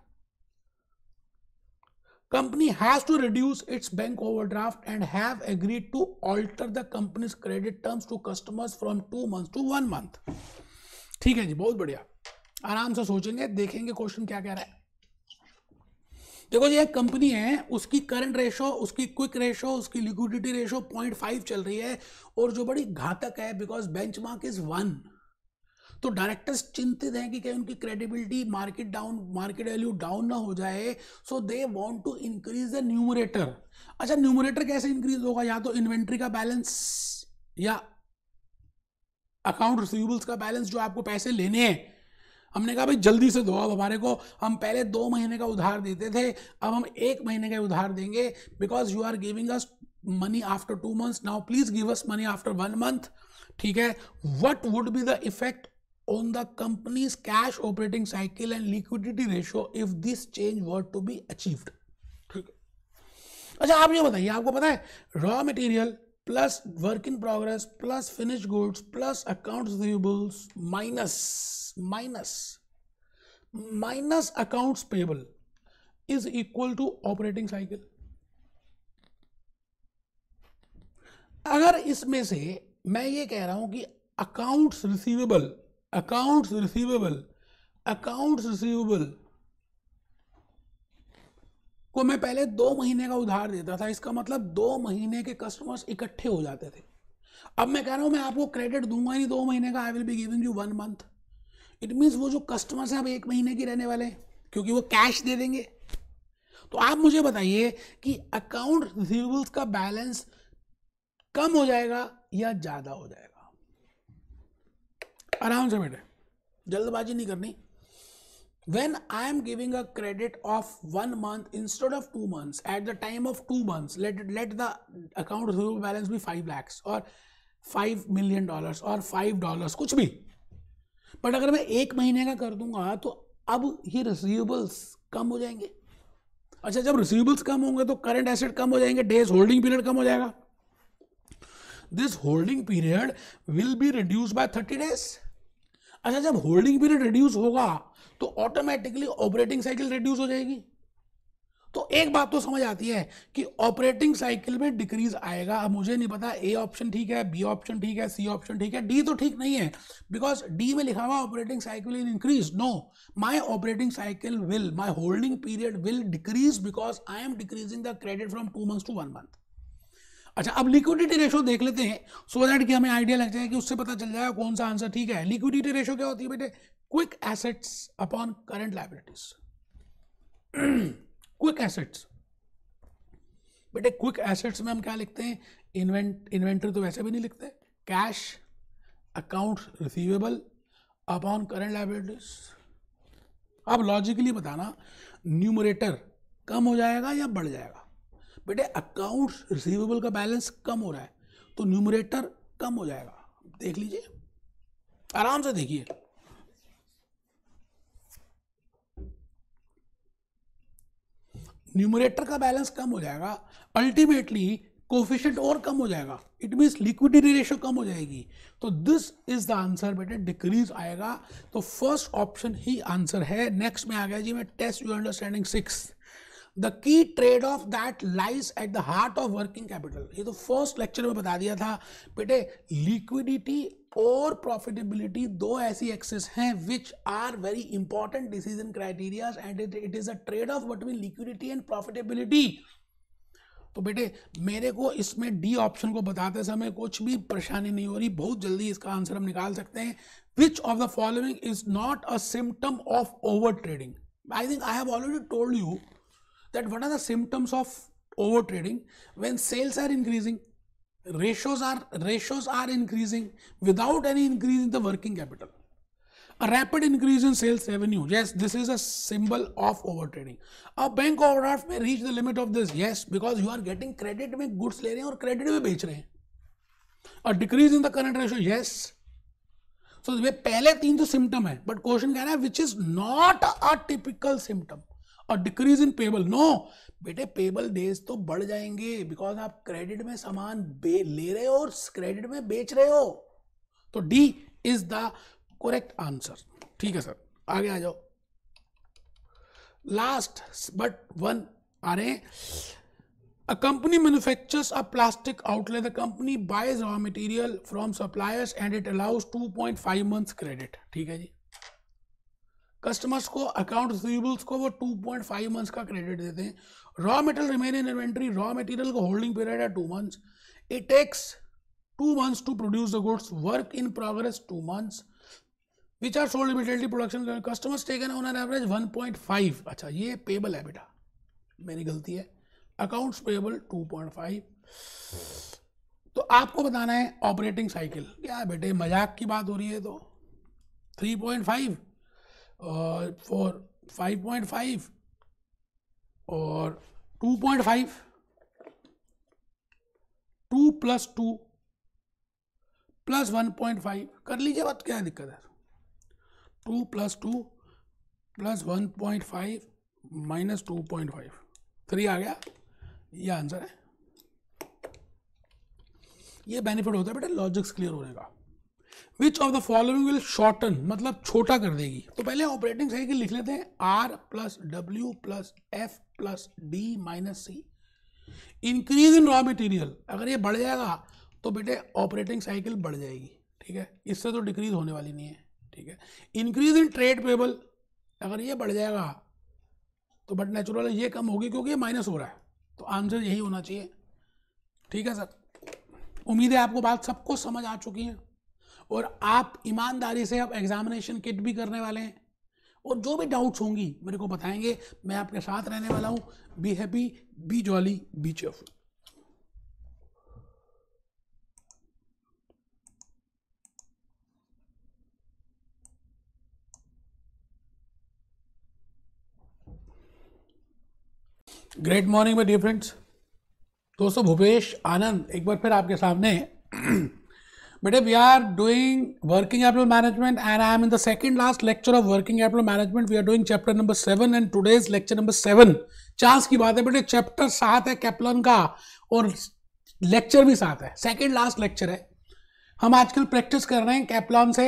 company has to reduce its bank overdraft and have agreed to alter the company's credit terms to customers from two months to one month ठीक है जी बहुत बढ़िया आराम से सोचेंगे देखेंगे question क्या कह रहा है देखो जी एक कंपनी है उसकी करंट रेशो उसकी क्विक रेशो उसकी लिक्विडिटी रेशो पॉइंट फाइव चल रही है और जो बड़ी घातक है बिकॉज बेंचमार्क इज वन तो डायरेक्टर्स चिंतित हैं कि कहीं उनकी credibility market down market value down ना हो जाए so they want to increase the numerator अच्छा न्यूमरेटर कैसे इंक्रीज होगा या तो इन्वेंट्री का बैलेंस या अकाउंट रिसीवेबल्स का बैलेंस जो आपको पैसे लेने हैं हमने कहा भाई जल्दी से दो अब हमारे को हम पहले दो महीने का उधार देते थे अब हम एक महीने का उधार देंगे because you are giving us money after two months now please give us money after one month ठीक है what would be the effect on the company's cash operating cycle and liquidity ratio if this change were to be achieved ठीक अच्छा आप ये बताइए आपको पता है raw material plus work in progress plus finish goods plus accounts receivables minus minus minus accounts payable is equal to operating cycle अगर इसमें से मैं ये कह रहा हूं कि accounts receivable accounts receivable accounts receivable को मैं पहले दो महीने का उधार देता था इसका मतलब दो महीने के कस्टमर्स इकट्ठे हो जाते थे अब मैं कह रहा हूं मैं आपको क्रेडिट दूंगा नहीं दो महीने का I will be giving you one month it means वो जो कस्टमर्स हैं अब एक महीने की रहने वाले हैं क्योंकि वो कैश दे देंगे तो आप मुझे बताइए कि अकाउंट रिसीवेबल्स का बैलेंस कम हो जाएगा या ज़्यादा हो जाएगा आराम से बैठे जल्दबाजी नहीं करनी when I am giving a credit of one month instead of two month at the time of two month let let the account balance भी फाइव लैक्स और फाइव मिलियन डॉलर और फाइव डॉलर कुछ भी बट अगर मैं एक महीने का कर दूंगा तो अब ही रिसीवेबल्स कम हो जाएंगे अच्छा जब रिसीवेबल्स कम होंगे तो करंट एसेट कम हो जाएंगे डेज होल्डिंग पीरियड कम हो जाएगा this holding period will be reduce by thirty days अच्छा जब होल्डिंग पीरियड रिड्यूस होगा तो ऑटोमेटिकली ऑपरेटिंग साइकिल रिड्यूस हो जाएगी तो एक बात तो समझ आती है कि ऑपरेटिंग साइकिल में डिक्रीज आएगा अब मुझे नहीं पता ए ऑप्शन ठीक है बी ऑप्शन ठीक है सी ऑप्शन ठीक है डी तो ठीक नहीं है बिकॉज डी में लिखा हुआ operating cycle in increase no my operating cycle will my holding period will decrease because I am decreasing the credit from two months to one month अच्छा अब लिक्विडिटी रेशो देख लेते हैं सो दैट कि हमें आइडिया लग जाए कि उससे पता चल जाएगा कौन सा आंसर ठीक है लिक्विडिटी रेशो क्या होती है बेटे quick assets upon current liabilities quick assets बेटे क्विक एसेट्स में हम क्या लिखते हैं इन्वेंट इन्वेंटरी तो वैसे भी नहीं लिखते cash account receivable upon current liabilities अब लॉजिकली बताना न्यूमरेटर कम हो जाएगा या बढ़ जाएगा बेटे अकाउंट्स रिसीवेबल का बैलेंस कम हो रहा है तो न्यूमरेटर कम हो जाएगा देख लीजिए आराम से देखिए न्यूमरेटर का बैलेंस कम हो जाएगा अल्टीमेटली कोफिशियंट और कम हो जाएगा इट मीन्स लिक्विडिटी रेशियो कम हो जाएगी तो दिस इज द आंसर बेटे डिक्रीज आएगा तो फर्स्ट ऑप्शन ही आंसर है नेक्स्ट में आ गया जी मैं test you understanding six the key trade off that lies at the heart of working capital ये तो फर्स्ट लेक्चर में बता दिया था बेटे लिक्विडिटी और प्रॉफिटेबिलिटी दो ऐसी एक्सेस हैं which are very important decision criteria and it is a trade off between liquidity and profitability तो बेटे मेरे को इसमें डी ऑप्शन को बताते समय कुछ भी परेशानी नहीं हो रही बहुत जल्दी इसका आंसर हम निकाल सकते हैं which of the following is not a symptom of over trading I think I have already told you that what are the symptoms of over trading when sales are increasing ratios are ratios are increasing without any increase in the working capital a rapid increase in sales revenue yes this is a symbol of over trading a bank overdraft may reach the limit of this yes because you are getting credit mein goods le rahe hain aur credit mein bech rahe hain a decrease in the current ratio yes so ye pehle teen to symptom hai but question keh raha hai which is not a typical symptom और decrease in payable no बेटे payable days तो बढ़ जाएंगे because आप credit में सामान ले रहे हो और क्रेडिट में बेच रहे हो तो D is the correct answer ठीक है सर आगे आ जाओ लास्ट बट वन आ रहे a company manufactures a plastic outlet the company buys raw material from suppliers and it allows two point five month credit ठीक है जी कस्टमर्स को अकाउंट रिसीवेबल्स को वो 2.5 मंथ्स का क्रेडिट देते हैं raw material remain in inventory raw material का होल्डिंग पीरियड है two months it takes two months to produce the goods work in progress two months which are sold immediately production customers taken on an average 1.5 अच्छा ये payable है बेटा मेरी गलती है accounts payable 2.5 तो आपको बताना है ऑपरेटिंग साइकिल क्या बेटे मजाक की बात हो रही है तो 3.5 और फोर फाइव पॉइंट फाइव और two point five two plus two plus one point five कर लीजिए बात क्या दिक्कत है two plus two plus one point five minus two point five three आ गया ये आंसर है ये बेनिफिट होता है बेटा लॉजिक्स क्लियर होने का which of the following will shorten मतलब छोटा कर देगी तो पहले ऑपरेटिंग साइकिल लिख लेते हैं R plus W plus F plus D minus C increase in raw material अगर ये बढ़ जाएगा तो बेटे ऑपरेटिंग साइकिल बढ़ जाएगी ठीक है इससे तो डिक्रीज होने वाली नहीं है ठीक है इंक्रीज इन ट्रेड पेबल अगर ये बढ़ जाएगा तो बट नेचुरल ये कम होगी क्योंकि ये माइनस हो रहा है तो आंसर यही होना चाहिए ठीक है सर उम्मीद है आपको बात सबको समझ आ चुकी है और आप ईमानदारी से आप एग्जामिनेशन किट भी करने वाले हैं और जो भी डाउट्स होंगी मेरे को बताएंगे मैं आपके साथ रहने वाला हूँ be happy be jolly be cheerful great morning my dear friends दोस्तों भूपेश आनंद एक बार फिर आपके सामने [CLEARS THROAT] बेटे we are doing working capital management and I am in the second last lecture of working capital management we are doing chapter number seven and today's lecture number seven chance की बात है बेटे चैप्टर सात है Kaplan का और lecture भी साथ है सेकेंड लास्ट लेक्चर है हम आजकल प्रैक्टिस कर रहे हैं कैप्लॉन से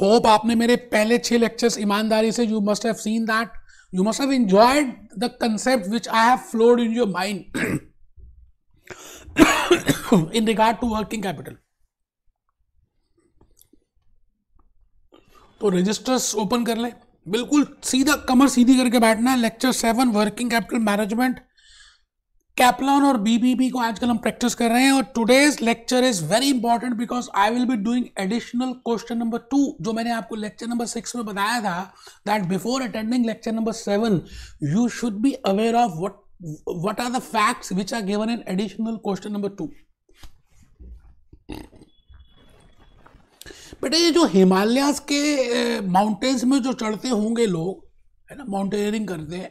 होप आपने मेरे पहले छह लेक्चर्स ईमानदारी से you must have seen that you must have enjoyed the concept which I have flowed in your mind [LAUGHS] in regard to working capital. तो रजिस्टर्स ओपन कर लें बिल्कुल सीधा कमर सीधी करके बैठना है lecture seven working capital management Kaplan और बीबीबी को आजकल हम प्रैक्टिस कर रहे हैं और today's lecture is very important because I will be doing additional question number two जो मैंने आपको लेक्चर नंबर सिक्स में बताया था that before attending lecture number seven you should be aware of what what are the facts which are given in additional question number two बेटा ये जो हिमालयाज के माउंटेन्स में जो चढ़ते होंगे लोग है ना माउंटेनियरिंग करते हैं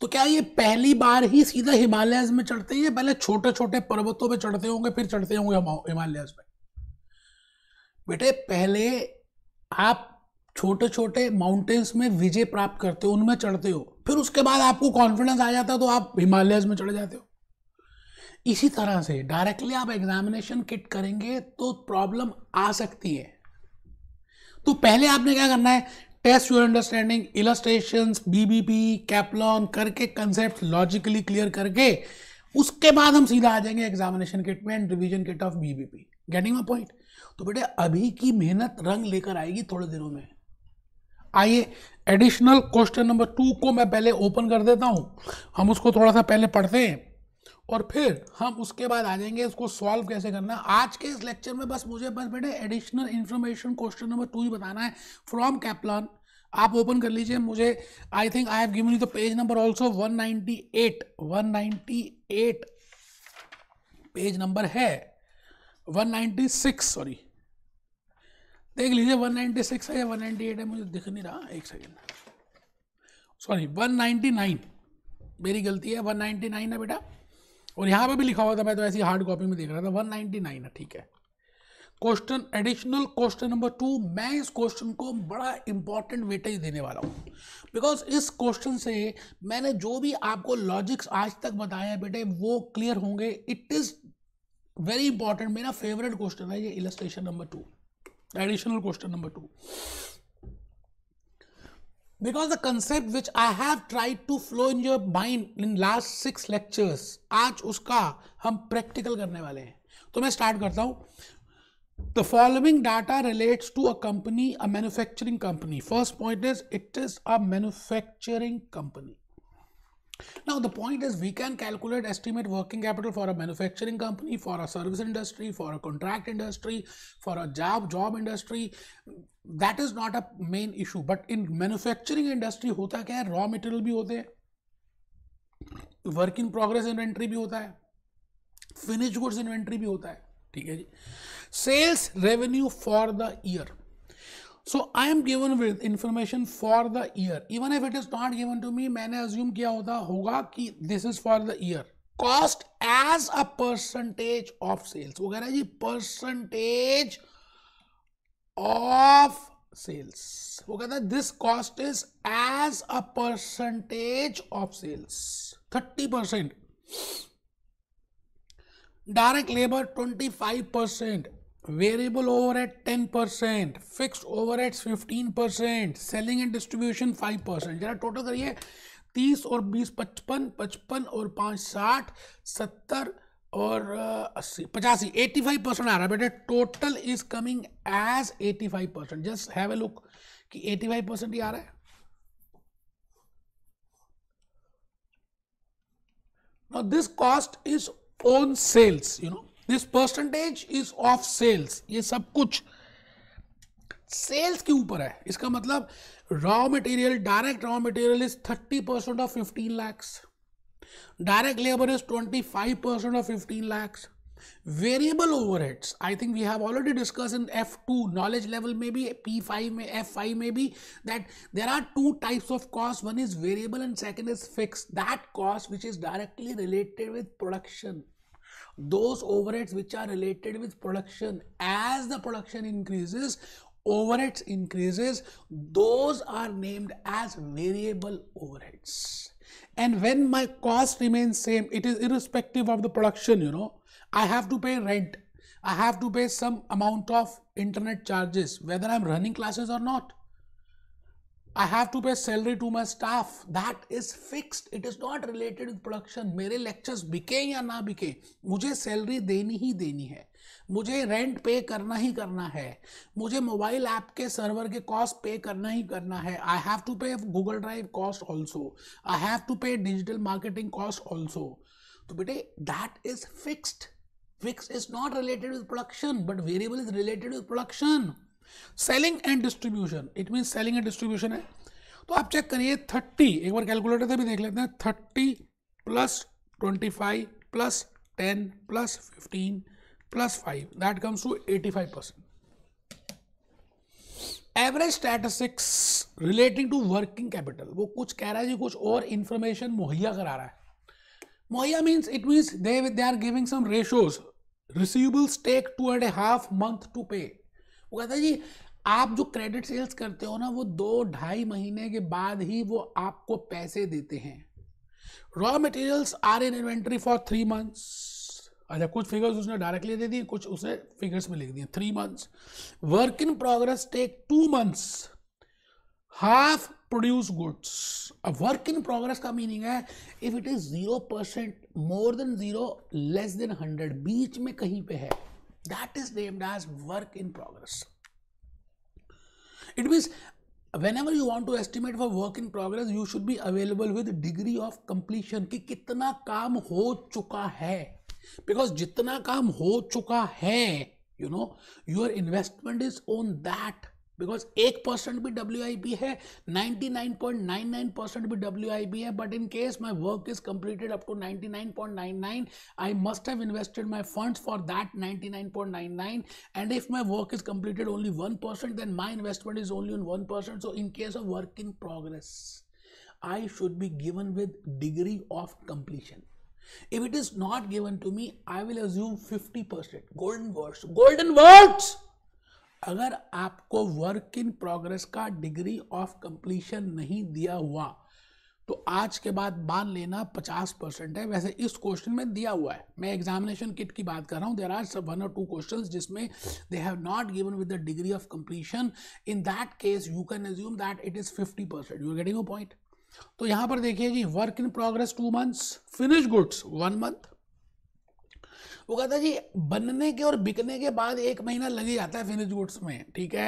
तो क्या ये पहली बार ही सीधा हिमालयस में चढ़ते हैं या पहले छोटे छोटे पर्वतों पे चढ़ते होंगे फिर चढ़ते होंगे हिमालयाज में बेटे पहले आप छोटे छोटे माउंटेन्स में विजय प्राप्त करते हो उनमें चढ़ते हो फिर उसके बाद आपको कॉन्फिडेंस आ जाता है तो आप हिमालयाज में चढ़ जाते हो इसी तरह से डायरेक्टली आप एग्जामिनेशन किट करेंगे तो प्रॉब्लम आ सकती है तो पहले आपने क्या करना है test your understanding illustration BBP Kaplan करके कंसेप्ट लॉजिकली क्लियर करके उसके बाद हम सीधा आ जाएंगे एग्जामिनेशन किट में and revision kit of BBP getting my point तो बेटे अभी की मेहनत रंग लेकर आएगी थोड़े दिनों में आइए एडिशनल क्वेश्चन नंबर टू को मैं पहले ओपन कर देता हूं हम उसको थोड़ा सा पहले पढ़ते हैं और फिर हम उसके बाद आ जाएंगे इसको सॉल्व कैसे करना आज के इस लेक्चर में बस मुझे बस बेटे additional information question number two ही बताना है फ्रॉम कैप्लान आप ओपन कर लीजिए मुझे I think I have given you the page number also 198 198 page number है 196 सॉरी देख लीजिए 196 है या 198 है मुझे दिख नहीं रहा एक सेकेंड सॉरी 199 मेरी गलती है 199 है बेटा और यहाँ पे भी लिखा हुआ था मैं तो ऐसी हार्ड कॉपी में देख रहा था 199 है ठीक है question additional question number two मैं इस क्वेश्चन को बड़ा इंपॉर्टेंट वेटेज देने वाला हूँ बिकॉज इस क्वेश्चन से मैंने जो भी आपको लॉजिक्स आज तक बताया बेटे वो क्लियर होंगे इट इज़ वेरी इंपॉर्टेंट मेरा फेवरेट क्वेश्चन है ये illustration number two additional question number two because the concept which I have tried to flow in your mind in last six lectures आज उसका हम practical करने वाले हैं तो मैं start करता हूँ The following data relates to a company, a manufacturing company. First point is it is a manufacturing company. Now the point is we can calculate estimate working capital for a manufacturing company, for a service industry, for a contract industry, for a job job industry, that is not a main issue but in manufacturing industry होता क्या है raw material भी होते हैं work in progress inventory भी होता है finish goods inventory भी होता है ठीक है जी sales revenue for the year so I am given with information for the year even if it is not given to me मैंने अज्यूम किया होता होगा कि this is for the year cost as a percentage of sales वो कह रहे हैं जी percentage of sales वो कहता है this cost is as a percentage of sales thirty percent direct labour twenty five percent variable overhead ten percent fix overhead fifteen percent selling and distribution five percent जरा total करिए तीस और बीस पचपन पचपन और पाँच साठ सत्तर और अस्सी पचासी एटी फाइव परसेंट आ रहा है बेटे total is coming as eighty five percent just have a look कि एटी फाइव परसेंट ही आ रहा है now this cost is own sales you know this percentage is of ये सब कुछ सेल्स के ऊपर है इसका मतलब raw material direct raw material is thirty percent of fifteen lakhs Direct labor is 25% of 15 lakhs. Variable overheads, I think we have already discussed in F2 knowledge level, maybe P5, F5, maybe that there are two types of cost. One is variable and second is fixed. That cost which is directly related with production those overheads which are related with production as the production increases overheads increases those are named as variable overheads and when my cost remains same it is irrespective of the production you know i have to pay rent i have to pay some amount of internet charges whether i'm running classes or not i have to pay salary to my staff that is fixed it is not related with production मेरे lectures बिके या ना बिके मुझे salary देनी ही देनी है मुझे रेंट पे करना ही करना है मुझे मोबाइल ऐप के सर्वर के कॉस्ट पे करना ही करना है I have to pay Google drive cost also I have to pay digital marketing cost also तो बेटे that is fixed fix is not related with production but variable is related with production selling and distribution it mean selling and distribution है तो आप check करिए thirty एक बार calculator से भी देख लेते हैं thirty plus twenty five plus ten plus fifteen five that comes to eighty five percent average statistics relating to working capital वो कुछ कह रहा है जी कुछ और इंफॉर्मेशन मुहैया करा रहा है मुहैया means it means they they are giving some ratios receivables take two and half month to pay वो कहता है जी आप जो क्रेडिट सेल्स करते हो ना वो दो ढाई महीने के बाद ही वो आपको पैसे देते हैं raw materials are in inventory for three months अच्छा कुछ फिगर्स उसने डायरेक्टली दे दी कुछ उसने फिगर्स में लिख दिए three months work in progress take two months half produce goods अब वर्क इन प्रोग्रेस का मीनिंग है if it is zero percent more than zero less than hundred बीच में कहीं पे है that is named as work in progress it means whenever you want to estimate for work in progress you should be available with degree of completion कि कितना काम हो चुका है बिकॉज जितना काम हो चुका है you know your investment is on that because एक परसेंट भी डब्ल्यू आई बी है ninety nine point nine nine percent भी डब्ल्यू आई बी है but in case my work is completed up to ninety nine point nine nine I must have invested my fund for that ninety nine point nine nine and if my work is completed only one percent then my investment is only one percent so in case of work in progress I should be given with degree of completion If it is not given to me, I will assume 50%. Golden words. Golden words! अगर आपको work in progress का degree of completion नहीं दिया हुआ तो आज के बाद मान लेना 50 परसेंट है वैसे इस क्वेश्चन में दिया हुआ है मैं एग्जामिनेशन किट की बात कर रहा हूँ देर आर सब वन और टू क्वेश्चन जिसमें they have not given with the degree of completion in that case you can assume that it is 50 percent you getting a point तो यहां पर देखिए जी work in progress two months finish goods one month वो कहता है जी बनने के और बिकने के बाद एक महीना लग जाता है फिनिश गुड्स में ठीक है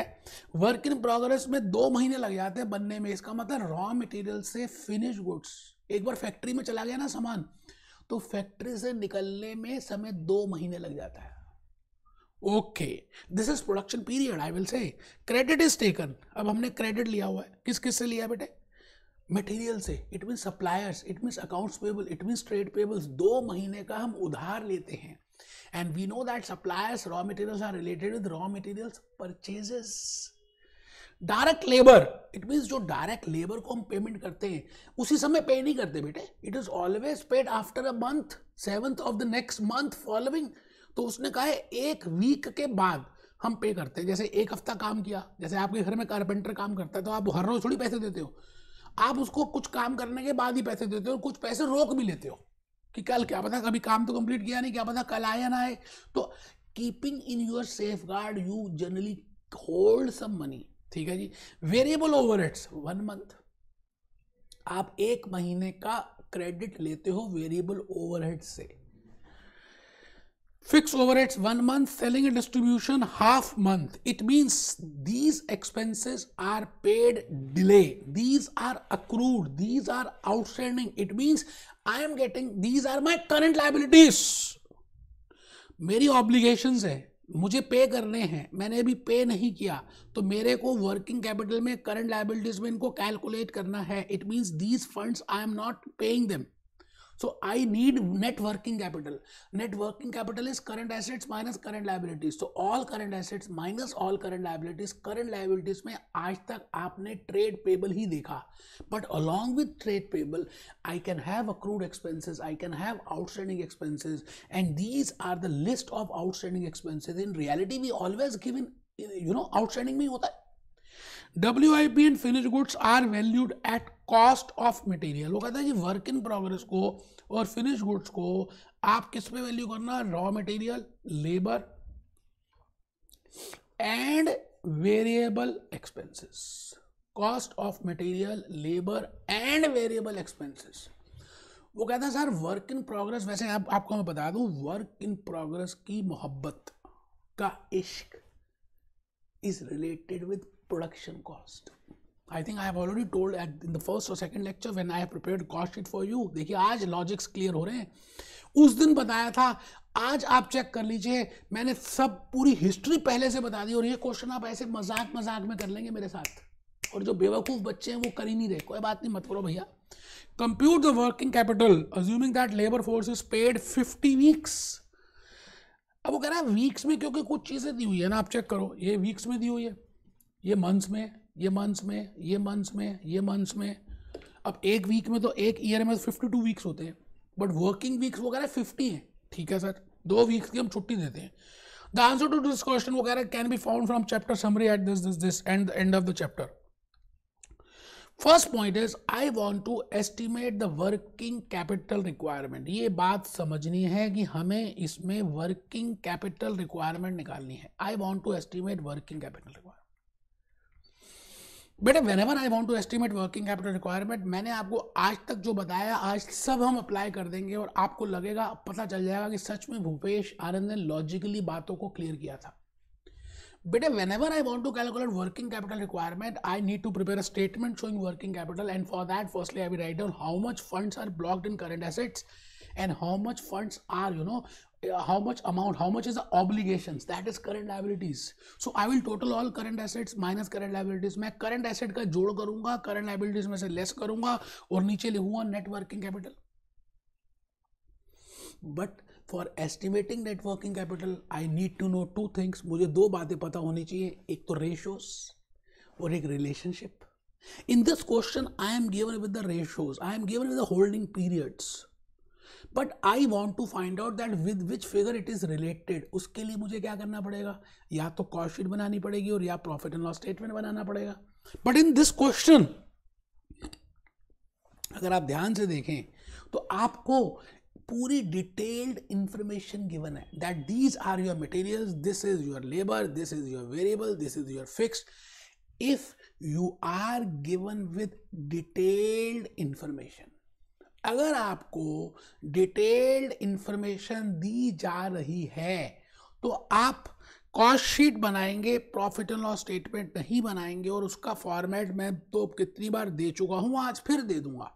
वर्क इन प्रोग्रेस में दो महीने लग जाते हैं बनने में इसका मतलब रॉ मटेरियल से फिनिश गुड्स एक बार फैक्ट्री में चला गया ना सामान तो फैक्ट्री से निकलने में समय दो महीने लग जाता है okay this is production period I will say credit is taken अब हमने क्रेडिट लिया हुआ है किस किस से लिया बेटे मटेरियल से it means suppliers it means accounts payable it means trade payables दो महीने का हम उधार लेते हैं and we know that suppliers raw materials are related with raw materials purchases direct labour it means जो डायरेक्ट लेबर को हम पेमेंट करते हैं उसी समय पे नहीं करते बेटे it is always paid after a month seventh of the next month following तो उसने कहा है एक वीक के बाद हम पे करते हैं जैसे एक हफ्ता काम किया जैसे आपके घर में कारपेंटर काम करता है तो आप हर रोज थोड़ी पैसे देते हो आप उसको कुछ काम करने के बाद ही पैसे देते हो कुछ पैसे रोक भी लेते हो कि कल क्या पता कभी काम तो कंप्लीट किया नहीं क्या पता कल आया ना आए तो keeping in your safeguard you generally hold some money ठीक है जी वेरिएबल ओवर वन मंथ आप एक महीने का क्रेडिट लेते हो वेरिएबल ओवरहेड से Fixed overheads one month, selling and distribution half month. It means these expenses are paid delay. These are accrued. These are outstanding. It means I am getting, these are my current liabilities. मेरी obligations है मुझे पे करने हैं मैंने अभी पे नहीं किया तो मेरे को वर्किंग कैपिटल में करंट लाइबिलिटीज में इनको कैलकुलेट करना है it means these funds I am not paying them so I need net working capital net working capital is current assets minus current liabilities so all current assets minus all current liabilities current liabilities में आज तक आपने trade payable ही देखा but along with trade payable I can have accrued expenses I can have outstanding expenses and these are the list of outstanding expenses in reality we always give in you know outstanding में होता है W I P and finish goods are valued at cost of material वो कहता है कि work in progress को और finish goods को आप किस पे वैल्यू करना raw material labour and variable expenses cost of material labour and variable expenses वो कहता है सर वर्क इन प्रोग्रेस वैसे आप, आपको मैं बता दूं वर्क इन प्रोग्रेस की मोहब्बत का इश्क is related with production cost i think i have already told at in the first or second lecture when i have prepared cost sheet for you dekhiye aaj logics clear ho rahe hain us din bataya tha आज आप check कर लीजिए मैंने सब पूरी history पहले से बता दी और ये क्वेश्चन आप ऐसे मजाक मजाक में कर लेंगे मेरे साथ और जो बेवकूफ बच्चे हैं वो कर ही नहीं रहे कोई बात नहीं मत करो भैया compute the working capital assuming that labour force is paid 50 weeks अब वो कह रहा है वीक्स में क्योंकि कुछ चीजें दी हुई है ना आप चेक करो ये वीक्स में दी हुई है ये मंथ्स में ये मंथ्स में ये मंथ्स में ये मंथ्स में अब एक वीक में तो एक ईयर में फिफ्टी टू वीक्स होते हैं बट वर्किंग वीक्स वगैरह फिफ्टी हैं ठीक है सर दो वीक्स की हम छुट्टी देते हैं the answer to this question वगैरह can be found from chapter summary at this this this end end of the chapter first point is I want to estimate the working capital requirement ये बात समझनी है कि हमें इसमें working capital requirement निकालनी है I want to estimate working capital बेटा whenever I want to estimate working capital requirement मैंने आपको आज तक जो बताया आज सब हम अप्लाई कर देंगे और आपको लगेगा पता चल जाएगा कि सच में भूपेश आनंद ने लॉजिकली बातों को क्लियर किया था बेटा whenever I want to calculate working capital requirement I need to prepare a statement showing working capital and for that firstly I we write down how much funds are blocked in current assets and how much funds are you know how much amount how much is the obligations that is current liabilities so i will total all current assets minus current liabilities main current asset ka jod karunga current liabilities mein se less करूंगा और नीचे लिखूंगा net working capital but for estimating net working capital i need to know two things mujhe do baatein pata honi chahiye ek to ratios aur ek relationship in this question i am given with the ratios i am given with the holding periods but I want to find out that with which figure it is related उसके लिए मुझे क्या करना पड़ेगा या तो cost sheet बनानी पड़ेगी और या प्रॉफिट एंड लॉस स्टेटमेंट बनाना पड़ेगा बट इन दिस क्वेश्चन अगर आप ध्यान से देखें तो आपको पूरी डिटेल्ड इंफॉर्मेशन गिवन है that these are your materials this is your labour this is your variable this is your fix if you are given with detailed information अगर आपको डिटेल्ड इंफॉर्मेशन दी जा रही है तो आप कॉस्ट शीट बनाएंगे profit and loss statement नहीं बनाएंगे और उसका फॉर्मेट मैं तो कितनी बार दे चुका हूं आज फिर दे दूंगा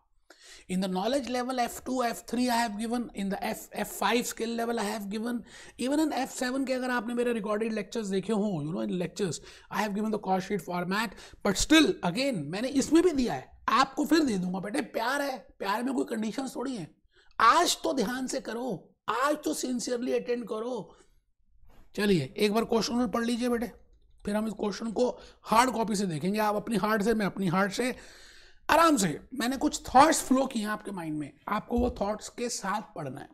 in the knowledge level F two F three I have given in the F F five skill level I have given even in F seven के अगर आपने मेरे रिकॉर्डेड लेक्चर्स देखे हों you know in lectures I have given the cost sheet format but still again मैंने इसमें भी दिया है आपको फिर दे दूंगा बेटे प्यार है प्यार में कोई कंडीशन थोड़ी है आज तो ध्यान से करो आज तो सिंसियरली अटेंड करो चलिए एक बार क्वेश्चन पढ़ लीजिए बेटे फिर हम इस क्वेश्चन को हार्ड कॉपी से देखेंगे आप अपनी हार्ड से मैं अपनी हार्ड से आराम से मैंने कुछ थॉट्स फ्लो किए हैं आपके माइंड में आपको वो थॉट्स के साथ पढ़ना है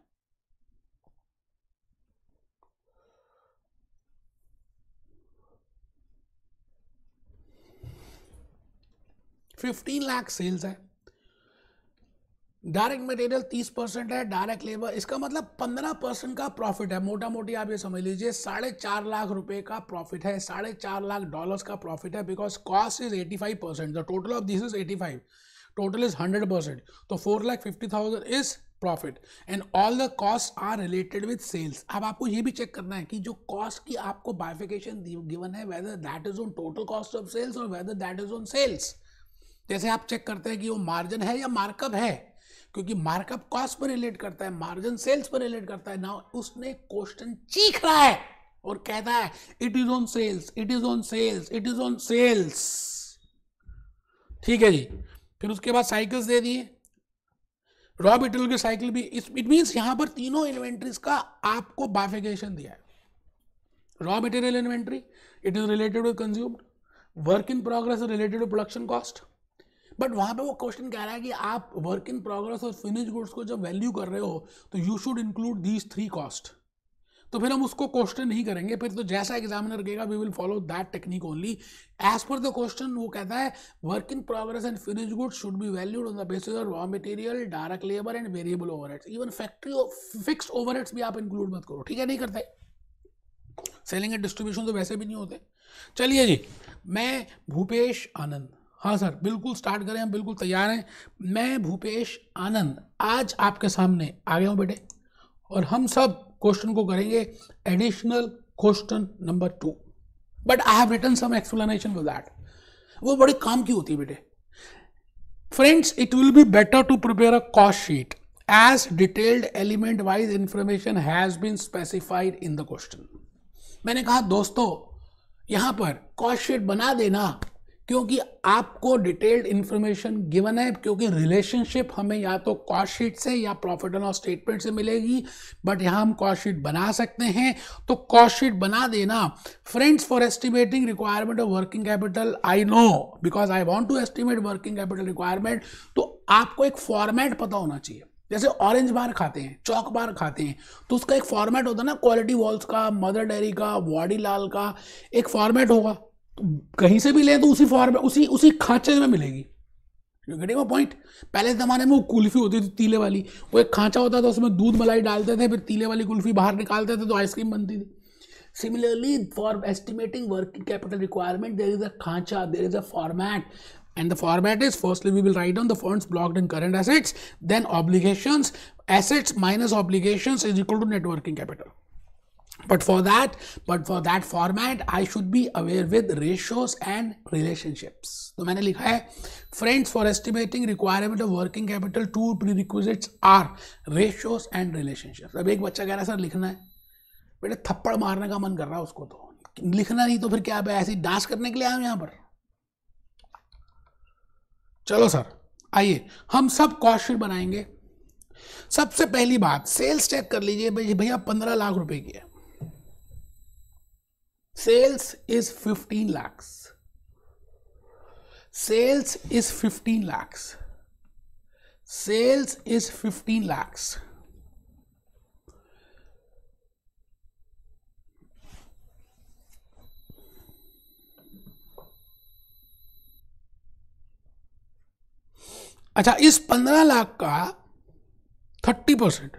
फिफ्टीन लाख सेल्स है डायरेक्ट मटेरियल तीस परसेंट है डायरेक्ट लेबर इसका मतलब पंद्रह परसेंट का प्रॉफिट है मोटा मोटी आप ये समझ लीजिए साढ़े चार लाख रुपए का प्रॉफिट है साढ़े चार लाख डॉलर्स का प्रॉफिट है because cost is eighty five percent the total of this is eighty five total is hundred percent तो four lakh fifty thousand is profit and all the cost are related with sales अब आपको ये भी check करना है कि जो cost की आपको बाइफिकेशन गिवन है whether that is on total cost of sales और whether that is on sales जैसे आप चेक करते हैं कि वो मार्जिन है या मार्कअप है क्योंकि मार्कअप कॉस्ट पर रिलेट करता है मार्जिन सेल्स पर रिलेट करता है ना उसने क्वेश्चन चीख रहा है और कहता है it is on sales it is on sales it is on sales ठीक है जी फिर उसके बाद साइकिल्स दे दिए रॉ मेटेरियल की साइकिल भी इट मीन यहां पर तीनों इन्वेंट्रीज का आपको बाफिकेशन दिया है raw material inventory it is related to consumed work in progress related to production cost but वहाँ पे वो क्वेश्चन कह रहा है कि आप वर्क इन प्रोग्रेस और फिनिश गुड्स को जब वैल्यू कर रहे हो तो you should include these three cost तो फिर हम उसको क्वेश्चन नहीं करेंगे फिर तो जैसा एग्जामिनर कहेगा we will follow that technique only as per the question वो कहता है work in progress and finish good should be valued on the basis of raw material direct labour and variable over even factory fix over भी आप include मत करो ठीक है नहीं करते सेलिंग एंड डिस्ट्रीब्यूशन तो वैसे भी नहीं होते चलिए जी मैं भूपेश आनंद हाँ सर बिल्कुल स्टार्ट करें हम बिल्कुल तैयार हैं मैं भूपेश आनंद आज आपके सामने आ गया हूँ बेटे और हम सब क्वेश्चन को करेंगे additional question number two but I have return some explanation for that वो बड़ी काम की होती है बेटे friends it will be better to prepare a cost sheet as detailed element wise information has been specified in the question मैंने कहा दोस्तों यहां पर कॉस्ट शीट बना देना क्योंकि आपको डिटेल्ड इन्फॉर्मेशन गिवन है क्योंकि रिलेशनशिप हमें या तो कॉस्ट शीट से या प्रॉफिट एंड लॉस स्टेटमेंट से मिलेगी बट यहाँ हम कॉस्ट शीट बना सकते हैं तो कॉस्ट शीट बना देना friends for estimating requirement of working capital I know because I want to estimate working capital requirement तो आपको एक फॉर्मेट पता होना चाहिए जैसे ऑरेंज बार खाते हैं चौक बार खाते हैं तो उसका एक फॉर्मेट होता है ना क्वालिटी वॉल्स का मदर डेरी का वॉडी लाल का एक फॉर्मेट होगा कहीं से भी लें तो उसी फॉर्म उसी उसी खांचे में मिलेगी गेटिंग पॉइंट पहले ज़माने में वो कुल्फ़ी होती थी तीले वाली वो एक खांचा होता था उसमें दूध मलाई डालते थे फिर तीले वाली कुल्फ़ी बाहर निकालते थे तो आइसक्रीम बनती थी similarly for estimating working capital requirement there is a खांचा there is a format and the format is firstly we will write on the fund blocked in current assets then obligations assets minus obligations is equal to net working capital but for that but for that format i should be aware with ratios and relationships तो मैंने लिखा है friends for estimating requirement of working capital two prerequisites are ratios and relationships अब एक बच्चा कह रहा है सर लिखना है बेटा थप्पड़ मारने का मन कर रहा है उसको तो लिखना नहीं तो फिर क्या ऐसे डांस करने के लिए आया यहाँ पर चलो सर आइए हम सब कॉस्टशीट बनाएंगे सबसे पहली बात सेल्स चेक कर लीजिए भैया पंद्रह लाख रुपए की है sales is 15 lakhs sales is 15 lakhs sales is 15 lakhs अच्छा इस पंद्रह लाख का thirty percent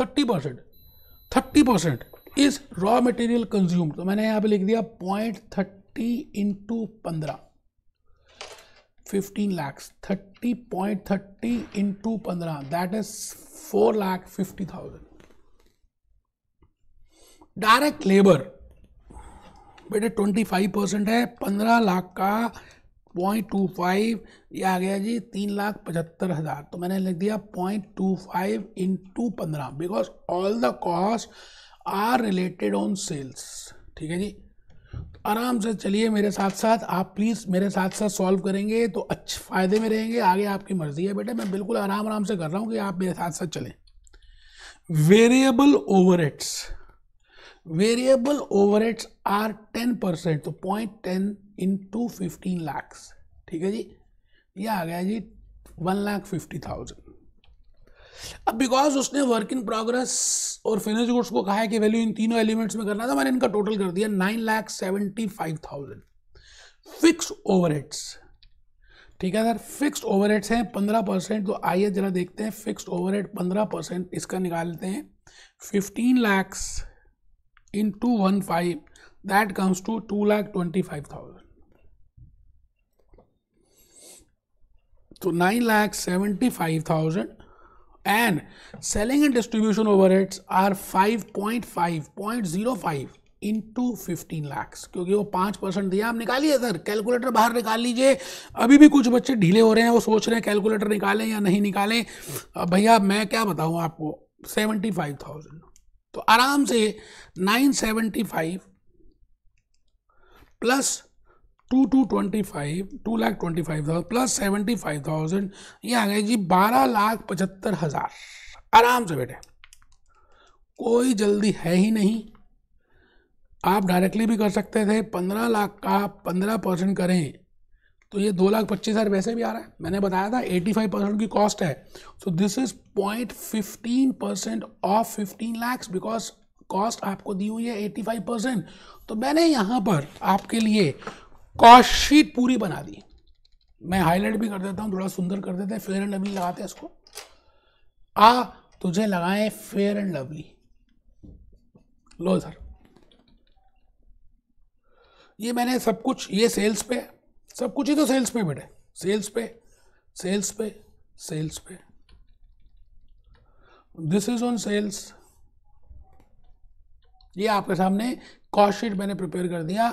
thirty percent thirty percent is raw material consumed तो मैंने यहां पे लिख दिया पॉइंट थर्टी इंटू पंद्रह fifteen lakhs thirty point thirty into पंद्रह that is four lakh fifty thousand direct labour बेटे ट्वेंटी फाइव परसेंट है पंद्रह लाख का पॉइंट टू फाइव ये आ गया जी तीन लाख पचहत्तर हज़ार तो मैंने लिख दिया पॉइंट टू फाइव इंटू पंद्रह because all the cost are related on sales ठीक है जी तो आराम से चलिए मेरे साथ साथ आप प्लीज़ मेरे साथ साथ सॉल्व करेंगे तो अच्छे फ़ायदे में रहेंगे आगे आपकी मर्ज़ी है बेटा मैं बिल्कुल आराम आराम से कर रहा हूँ कि आप मेरे साथ साथ चलें variable over variable over are ten percent तो point ten into fifteen lakhs ठीक है जी ये आ गया जी वन लाख फिफ्टी थाउजेंड अब बिकॉज उसने वर्क इन प्रोग्रेस और फिनिश गुड्स को कहा है कि वैल्यू इन तीनों एलिमेंट्स में करना था तो मैंने इनका टोटल कर दिया nine lakh seventy five thousand fix overheads ठीक है सर फिक्स्ड ओवरहेड्स हैं पंद्रह परसेंट तो आइए जरा देखते हैं फिक्स्ड हेड पंद्रह परसेंट इसका निकालते हैं fifteen lakhs into one five that comes to two lakh twenty five thousand तो nine lakh seventy five thousand and selling and distribution overheads are 5.5.05 into 15 lakhs क्योंकि वो पाँच परसेंट दिया आप निकालिए सर कैलकुलेटर बाहर निकाल लीजिए अभी भी कुछ बच्चे ढीले हो रहे हैं वो सोच रहे हैं कैलकुलेटर निकालें या नहीं निकालें भैया मैं क्या बताऊँ आपको सेवेंटी फाइव थाउजेंड तो आराम से nine seventy five plus two two twenty five two lakh twenty five thousand plus seventy five thousand ये आ गए जी बारह लाख पचहत्तर हज़ार आराम से बेटे कोई जल्दी है ही नहीं आप डायरेक्टली भी कर सकते थे पंद्रह लाख का पंद्रह परसेंट करें तो ये दो लाख पच्चीस हज़ार वैसे भी आ रहा है मैंने बताया था एटी फाइव परसेंट की कॉस्ट है so this is point fifteen percent of fifteen lakhs because cost आपको दी हुई है एटी फाइव परसेंट तो मैंने यहाँ पर आपके लिए कॉस्ट पूरी बना दी मैं हाईलाइट भी कर देता हूँ थोड़ा सुंदर कर देते हैं फेयर एंड लवली लगाते हैं इसको आ तुझे लगाए फेयर एंड लवली लो सर ये मैंने सब कुछ ये सेल्स पे सब कुछ ही तो सेल्स पे बेटे सेल्स पे सेल्स पे सेल्स पे दिस इज ऑन सेल्स ये आपके सामने कॉस्ट शीट मैंने प्रिपेयर कर दिया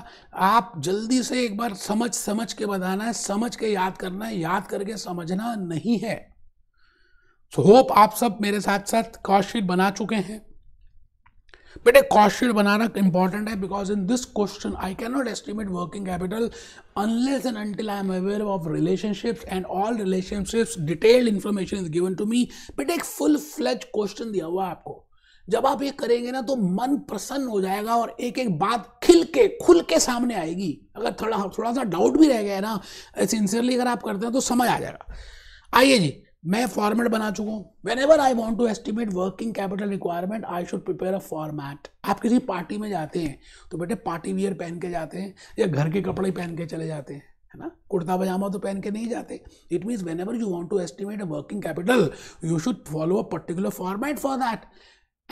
आप जल्दी से एक बार समझ समझ के बताना है समझ के याद करना है याद करके समझना नहीं है सो so, होप आप सब मेरे साथ साथ कॉस्ट बना चुके हैं बेटे कॉस्ट बनाना इंपॉर्टेंट है because in this question I can not estimate working capital unless and until I am aware of relationships and all relationships detailed information is given to me बेटे एक फुल फ्लेज क्वेश्चन दिया हुआ आपको जब आप ये करेंगे ना तो मन प्रसन्न हो जाएगा और एक एक बात खिल के खुल के सामने आएगी अगर थोड़ा थोड़ा सा डाउट भी रह गया ना सिंसियरली अगर आप करते हैं तो समझ आ जाएगा आइए जी मैं फॉर्मेट बना चुका हूँ whenever I want to estimate working capital requirement I should prepare a format आप किसी पार्टी में जाते हैं तो बेटे पार्टी वियर पहन के जाते हैं या घर के कपड़े पहन के चले जाते हैं है ना कुर्ता पजामा तो पहन के नहीं जाते it means whenever you want to estimate a working capital you should follow a particular format for that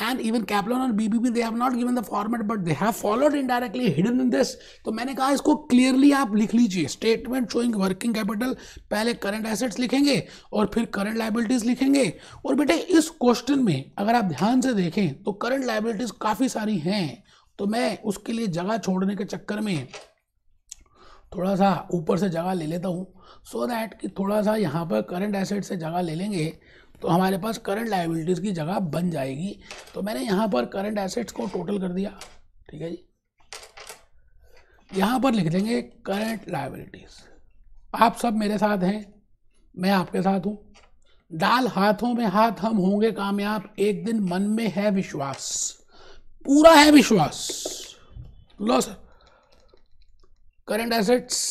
and even Kaplan और BBP they have not given the format but they have followed indirectly hidden in this तो मैंने कहा इसको clearly आप लिख लीजिए statement showing working capital पहले current assets लिखेंगे और फिर करंट लाइबिलिटीज लिखेंगे और बेटे इस क्वेश्चन में अगर आप ध्यान से देखें तो करंट लाइबिलिटीज काफ़ी सारी हैं तो मैं उसके लिए जगह छोड़ने के चक्कर में थोड़ा सा ऊपर से जगह ले लेता हूँ सो so दैट कि थोड़ा सा यहाँ पर करंट एसेट से जगह ले लेंगे तो हमारे पास करंट लाइबिलिटीज़ की जगह बन जाएगी तो मैंने यहाँ पर करंट एसेट्स को टोटल कर दिया ठीक है जी यहाँ पर लिख देंगे करंट लाइबिलिटीज़ आप सब मेरे साथ हैं मैं आपके साथ हूँ डाल हाथों में हाथ हम होंगे कामयाब एक दिन मन में है विश्वास पूरा है विश्वास लो sir current assets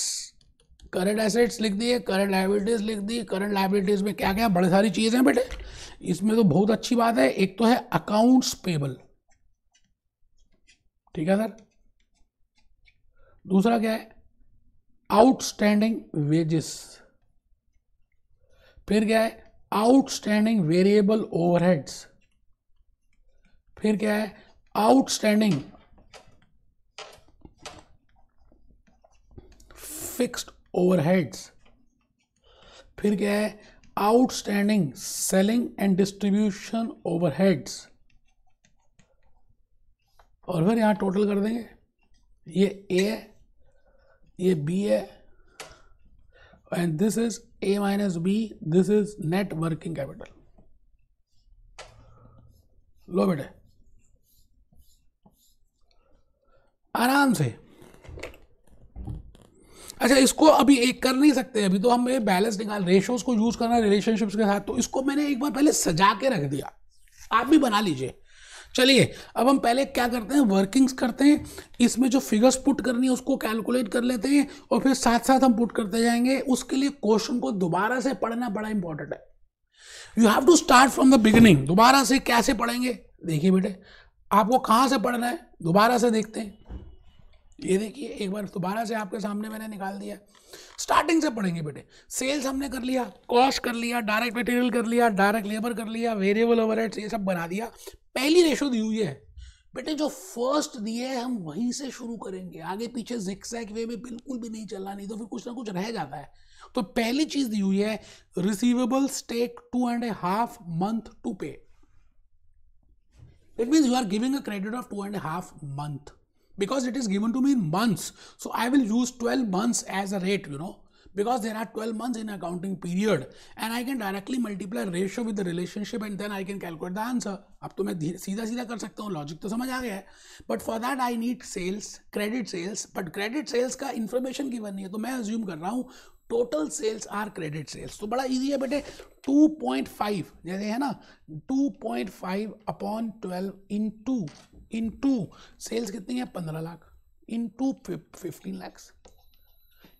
current assets लिख दिए करंट लाइबिलिटीज़ लिख दी करंट लाइबिलिटीज़ में क्या क्या बड़ी सारी चीज़ें हैं बेटे इसमें तो बहुत अच्छी बात है एक तो है अकाउंट्स पेबल ठीक है सर दूसरा क्या है आउटस्टैंडिंग वेजेस फिर क्या है आउटस्टैंडिंग वेरिएबल ओवरहेड्स फिर क्या है आउटस्टैंडिंग फिक्स्ड ओवरहेड्स फिर क्या है outstanding selling and distribution overheads और फिर यहाँ टोटल कर देंगे ये ए है ये बी है and this is A minus B this is net working capital लो बेटे आराम से अच्छा इसको अभी एक कर नहीं सकते अभी तो हमें बैलेंस निकाल रेशोज को यूज करना रिलेशनशिप्स के साथ तो इसको मैंने एक बार पहले सजा के रख दिया आप भी बना लीजिए चलिए अब हम पहले क्या करते हैं वर्किंग्स करते हैं इसमें जो फिगर्स पुट करनी है उसको कैलकुलेट कर लेते हैं और फिर साथ साथ हम पुट करते जाएंगे उसके लिए क्वेश्चन को दोबारा से पढ़ना बड़ा इंपॉर्टेंट है you have to start from the beginning दोबारा से कैसे पढ़ेंगे देखिए बेटे आपको कहाँ से पढ़ना है दोबारा से देखते हैं ये देखिए एक बार दोबारा से आपके सामने मैंने निकाल दिया स्टार्टिंग से पढ़ेंगे बेटे सेल्स हमने कर लिया कॉस्ट कर लिया डायरेक्ट मटेरियल कर लिया डायरेक्ट लेबर कर लिया वेरिएबल ओवर ये सब बना दिया पहली रेशो दी हुई है बेटे जो फर्स्ट दिए है हम वहीं से शुरू करेंगे आगे पीछे जिक्सैक वे में बिल्कुल भी नहीं चलना नहीं तो फिर कुछ ना कुछ रह जाता है तो पहली चीज दी हुई है receivables take two and a half month to pay it means you are giving a credit of two and half month because it is given to me in months. So I will use 12 months as a rate, you know, because there are 12 months in accounting period and I can directly multiply ratio with the relationship and then I can calculate the answer. ab to main seedha seedha kar sakta hu logic to samajh aa gaya hai but for that i need sales credit sales but credit sales ka information given nahi hai to main assume kar raha hu total sales are credit sales तो बड़ा easy है बेटे 2.5 जैसे है ना 2.5 upon 12 into into sales कितनी है पंद्रह लाख इन टू फिफ्टीन लैक्स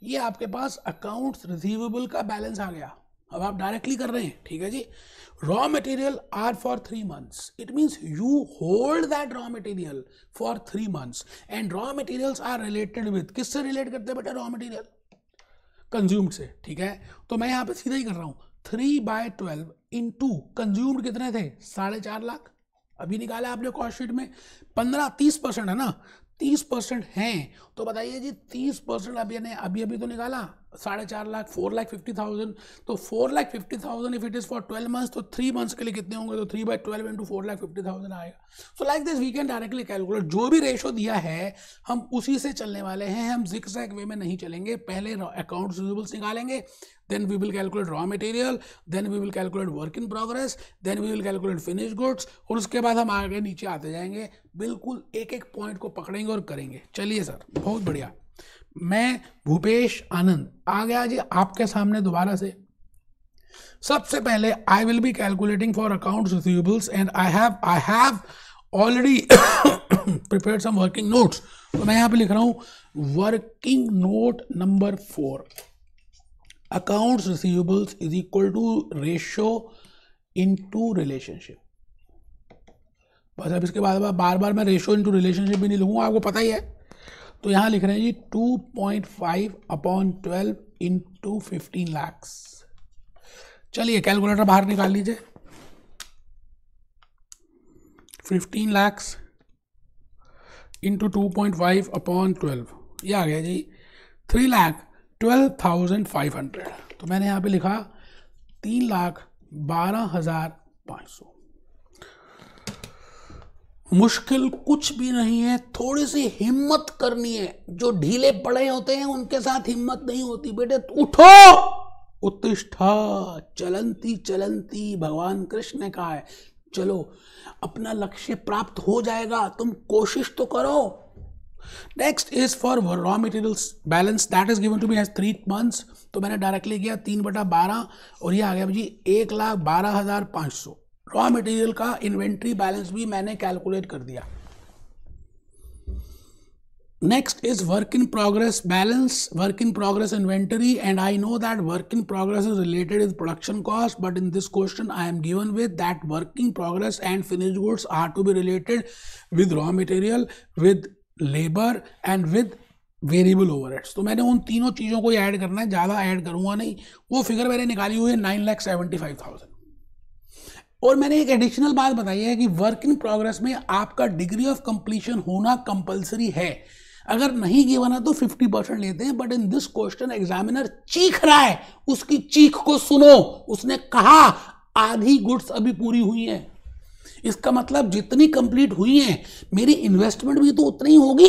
ये आपके पास अकाउंट्स रिसीवेबल का बैलेंस आ गया अब आप डायरेक्टली कर रहे हैं ठीक है जी raw material are for three months it means you hold that raw material for three months and raw materials are related with किससे रिलेट करते हैं बेटा रॉ मटेरियल कंज्यूम्ड से ठीक है तो मैं यहां पे सीधा ही कर रहा हूं three by twelve into consumed कितने थे साढ़े चार लाख अभी निकाला आपने कॉस्ट शीट में पंद्रह तीस परसेंट है ना तीस परसेंट हैं तो बताइए जी तीस परसेंट अभी ने अभी अभी तो निकाला साढ़े चार lakh four lakh fifty thousand तो four lakh fifty thousand if it is for twelve months तो थ्री मंथ्स के लिए कितने होंगे तो three by twelve into four lakh fifty thousand आएगा so like this we can directly calculate जो भी रेशो दिया है हम उसी से चलने वाले हैं हम जिक्स वे में नहीं चलेंगे पहले अकाउंट्स रिजनेबल्स निकालेंगे then we will calculate raw material then we will calculate work in progress then we will calculate finished goods और उसके बाद हम आगे नीचे आते जाएंगे बिल्कुल एक एक पॉइंट को पकड़ेंगे और करेंगे चलिए सर बहुत बढ़िया मैं भूपेश आनंद आ गया जी आपके सामने दोबारा से सबसे पहले I will be calculating for accounts receivables and I have I have already prepare some working notes तो मैं यहाँ पे लिख रहा हूँ working note number four accounts receivables is equal to ratio into relationship बस अब इसके बाद बार बार मैं रेशो टू रिलेशनशिप भी नहीं लिखूंगा आपको पता ही है तो यहाँ लिख रहे हैं जी two point five upon twelve into fifteen lakhs चलिए कैलकुलेटर बाहर निकाल लीजिए fifteen lakhs into two point five upon twelve ये आ गया जी three lakh twelve thousand five hundred तो मैंने यहाँ पे लिखा तीन लाख बारह हजार पाँच सौ मुश्किल कुछ भी नहीं है थोड़ी सी हिम्मत करनी है जो ढीले पड़े होते हैं उनके साथ हिम्मत नहीं होती बेटे उठो उत्तिष्ठा चलंती चलंती भगवान कृष्ण ने कहा है चलो अपना लक्ष्य प्राप्त हो जाएगा तुम कोशिश तो करो next is for raw materials balance that is given to be as three months तो मैंने डायरेक्टली किया तीन बटा बारह और ये आ गया जी एक लाख बारह हज़ार पाँच सौ रॉ मटेरियल का इन्वेंट्री बैलेंस भी मैंने कैलकुलेट कर दिया next is work in progress balance work in progress inventory and I know that work in progress is related is production cost but in this question I am given with that working progress and finish goods are to be related with raw material with labour and with variable over तो मैंने उन तीनों चीज़ों को add करना है ज़्यादा add करूँगा नहीं वो फिगर मैंने निकाली हुई है nine lakh seventy five thousand और मैंने एक एडिशनल बात बताई है कि वर्क इन प्रोग्रेस में आपका डिग्री ऑफ कंप्लीशन होना कंपलसरी है अगर नहीं गिवन है तो 50 परसेंट लेते हैं but in this question examiner चीख रहा है उसकी चीख को सुनो उसने कहा आधी गुड्स अभी पूरी हुई हैं इसका मतलब जितनी कंप्लीट हुई है मेरी इन्वेस्टमेंट भी तो उतनी होगी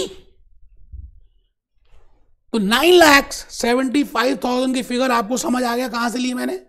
तो nine lakhs seventy five thousand की फिगर आपको समझ आ गया कहां से ली मैंने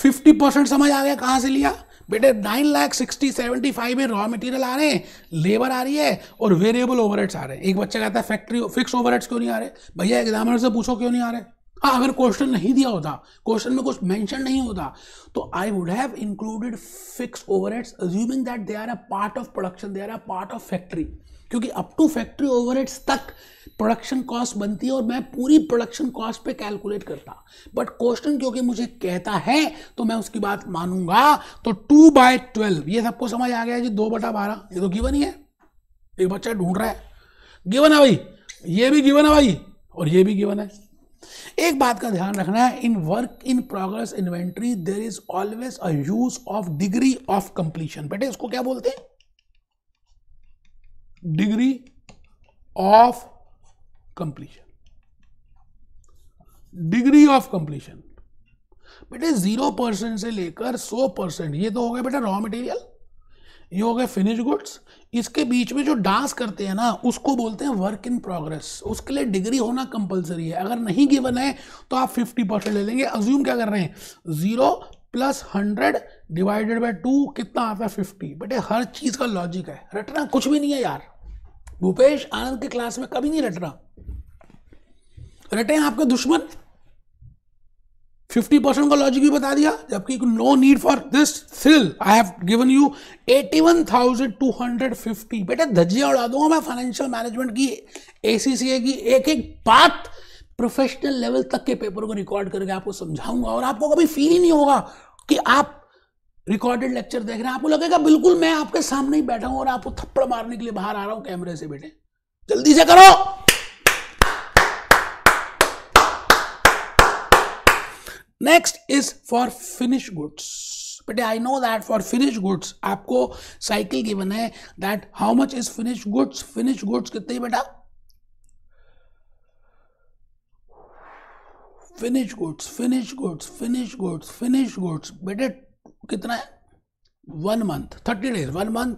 फिफ्टी परसेंट समझ आ गया कहां से लिया बेटे nine lakh sixty seventy five में रॉ मटेरियल आ रहे हैं लेबर आ रही है और वेरिएबल ओवरहेड्स आ रहे हैं एक बच्चा कहता है फैक्ट्री फिक्स ओवरहेड्स क्यों नहीं आ रहे भैया एग्जामिनर से पूछो क्यों नहीं आ रहे हाँ अगर क्वेश्चन नहीं दिया होता क्वेश्चन में कुछ मेंशन नहीं होता तो I would have included fix overheads assuming that they are a part of production they are a part of factory क्योंकि अप टू फैक्ट्री ओवरहेड्स तक प्रोडक्शन कॉस्ट बनती है और मैं पूरी प्रोडक्शन कॉस्ट पे कैलकुलेट करता बट क्वेश्चन क्योंकि मुझे कहता है तो मैं उसकी बात मानूंगा तो टू बाय ट्वेल्व ये सबको समझ आ गया जी दो बटा बारह ये तो गिवन ही है एक बच्चा ढूंढ रहा है गिवन है भाई ये भी गिवन है भाई और ये भी गिवन है एक बात का ध्यान रखना है in work in progress inventory there is always a use of degree of completion बेटे इसको क्या बोलते हैं degree of completion degree of completion बेटे जीरो परसेंट से लेकर सौ परसेंट ये तो हो गया बेटा रॉ मटेरियल ये हो गए फिनिश गुड्स इसके बीच में जो डांस करते हैं ना उसको बोलते हैं वर्क इन प्रोग्रेस उसके लिए डिग्री होना कंपलसरी है अगर नहीं गिवन है तो आप फिफ्टी परसेंट ले लेंगे अज्यूम क्या कर रहे हैं zero plus hundred divided by two कितना आता है फिफ्टी बटे हर चीज़ का लॉजिक है रटना कुछ भी नहीं है यार भूपेश आनंद की क्लास में कभी नहीं रटना रटे हैं आपके दुश्मन फिफ्टी परसेंट का लॉजिक भी बता दिया जबकि no need for this thrill I have given you eighty one thousand two hundred fifty बेटा धज्जिया उड़ा दूंगा मैं फाइनेंशियल मैनेजमेंट की ए की एक एक बात प्रोफेशनल लेवल तक के पेपर को रिकॉर्ड करके आपको समझाऊंगा और आपको कभी फील ही नहीं होगा कि आप रिकॉर्डेड लेक्चर देख रहे हैं आपको लगेगा बिल्कुल मैं आपके सामने ही बैठा हूं और आपको थप्पड़ मारने के लिए बाहर आ रहा हूं कैमरे से बेटे जल्दी से करो next is for finish goods but I know that for finish goods आपको साइकिल गिवन है that how much is finish goods finish goods कितने बेटा finish goods finish goods finish goods finish goods बेटे कितना है one month thirty days one month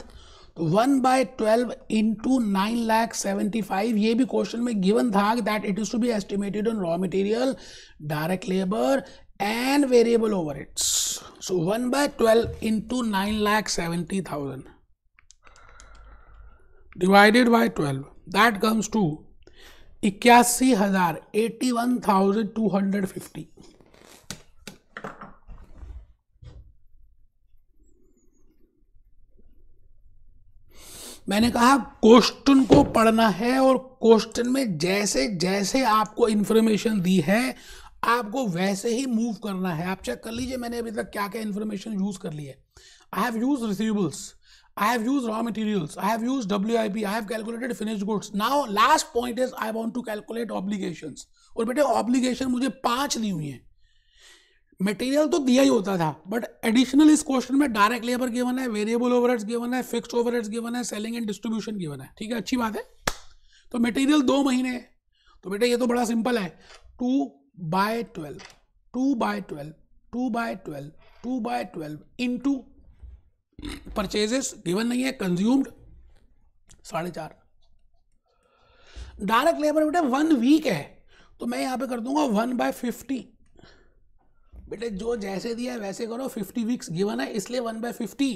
तो one by twelve into nine lakh seventy five ये भी question में गिवन था that it is to be estimated on raw material direct labour an variable over it's so one by twelve into nine lakh seventy thousand divided by twelve that comes to इक्यासी हजार eighty one thousand two hundred fifty मैंने कहा question को पढ़ना है और question में जैसे जैसे आपको इंफॉर्मेशन दी है आपको वैसे ही मूव करना है आप चेक कर लीजिए मैंने अभी तक क्या क्या इन्फॉर्मेशन यूज़ कर ली है I have use receivables I have use raw materials I have use W I P I have calculated finish goods now last point is I want to calculate obligation और बेटे obligation मुझे पांच दी हुई है material तो दिया ही होता था बट एडिशनल इस क्वेश्चन में डायरेक्ट लेबर गिवन है वेरिएबल ओवरहेड्स गिवन है फिक्स्ड ओवरहेड्स गिवन है सेलिंग एंड डिस्ट्रीब्यूशन गिवन है ठीक है अच्छी बात है तो मटेरियल दो महीने तो बेटा ये तो बड़ा सिंपल है two by twelve two by twelve two by twelve two by twelve into purchases given नहीं है कंज्यूम्ड साढ़े चार डायरेक्ट लेबर बेटा वन वीक है तो मैं यहां पे कर दूंगा वन बाय फिफ्टी बेटे जो जैसे दिया है वैसे करो फिफ्टी वीक्स गिवन है इसलिए वन बाय फिफ्टी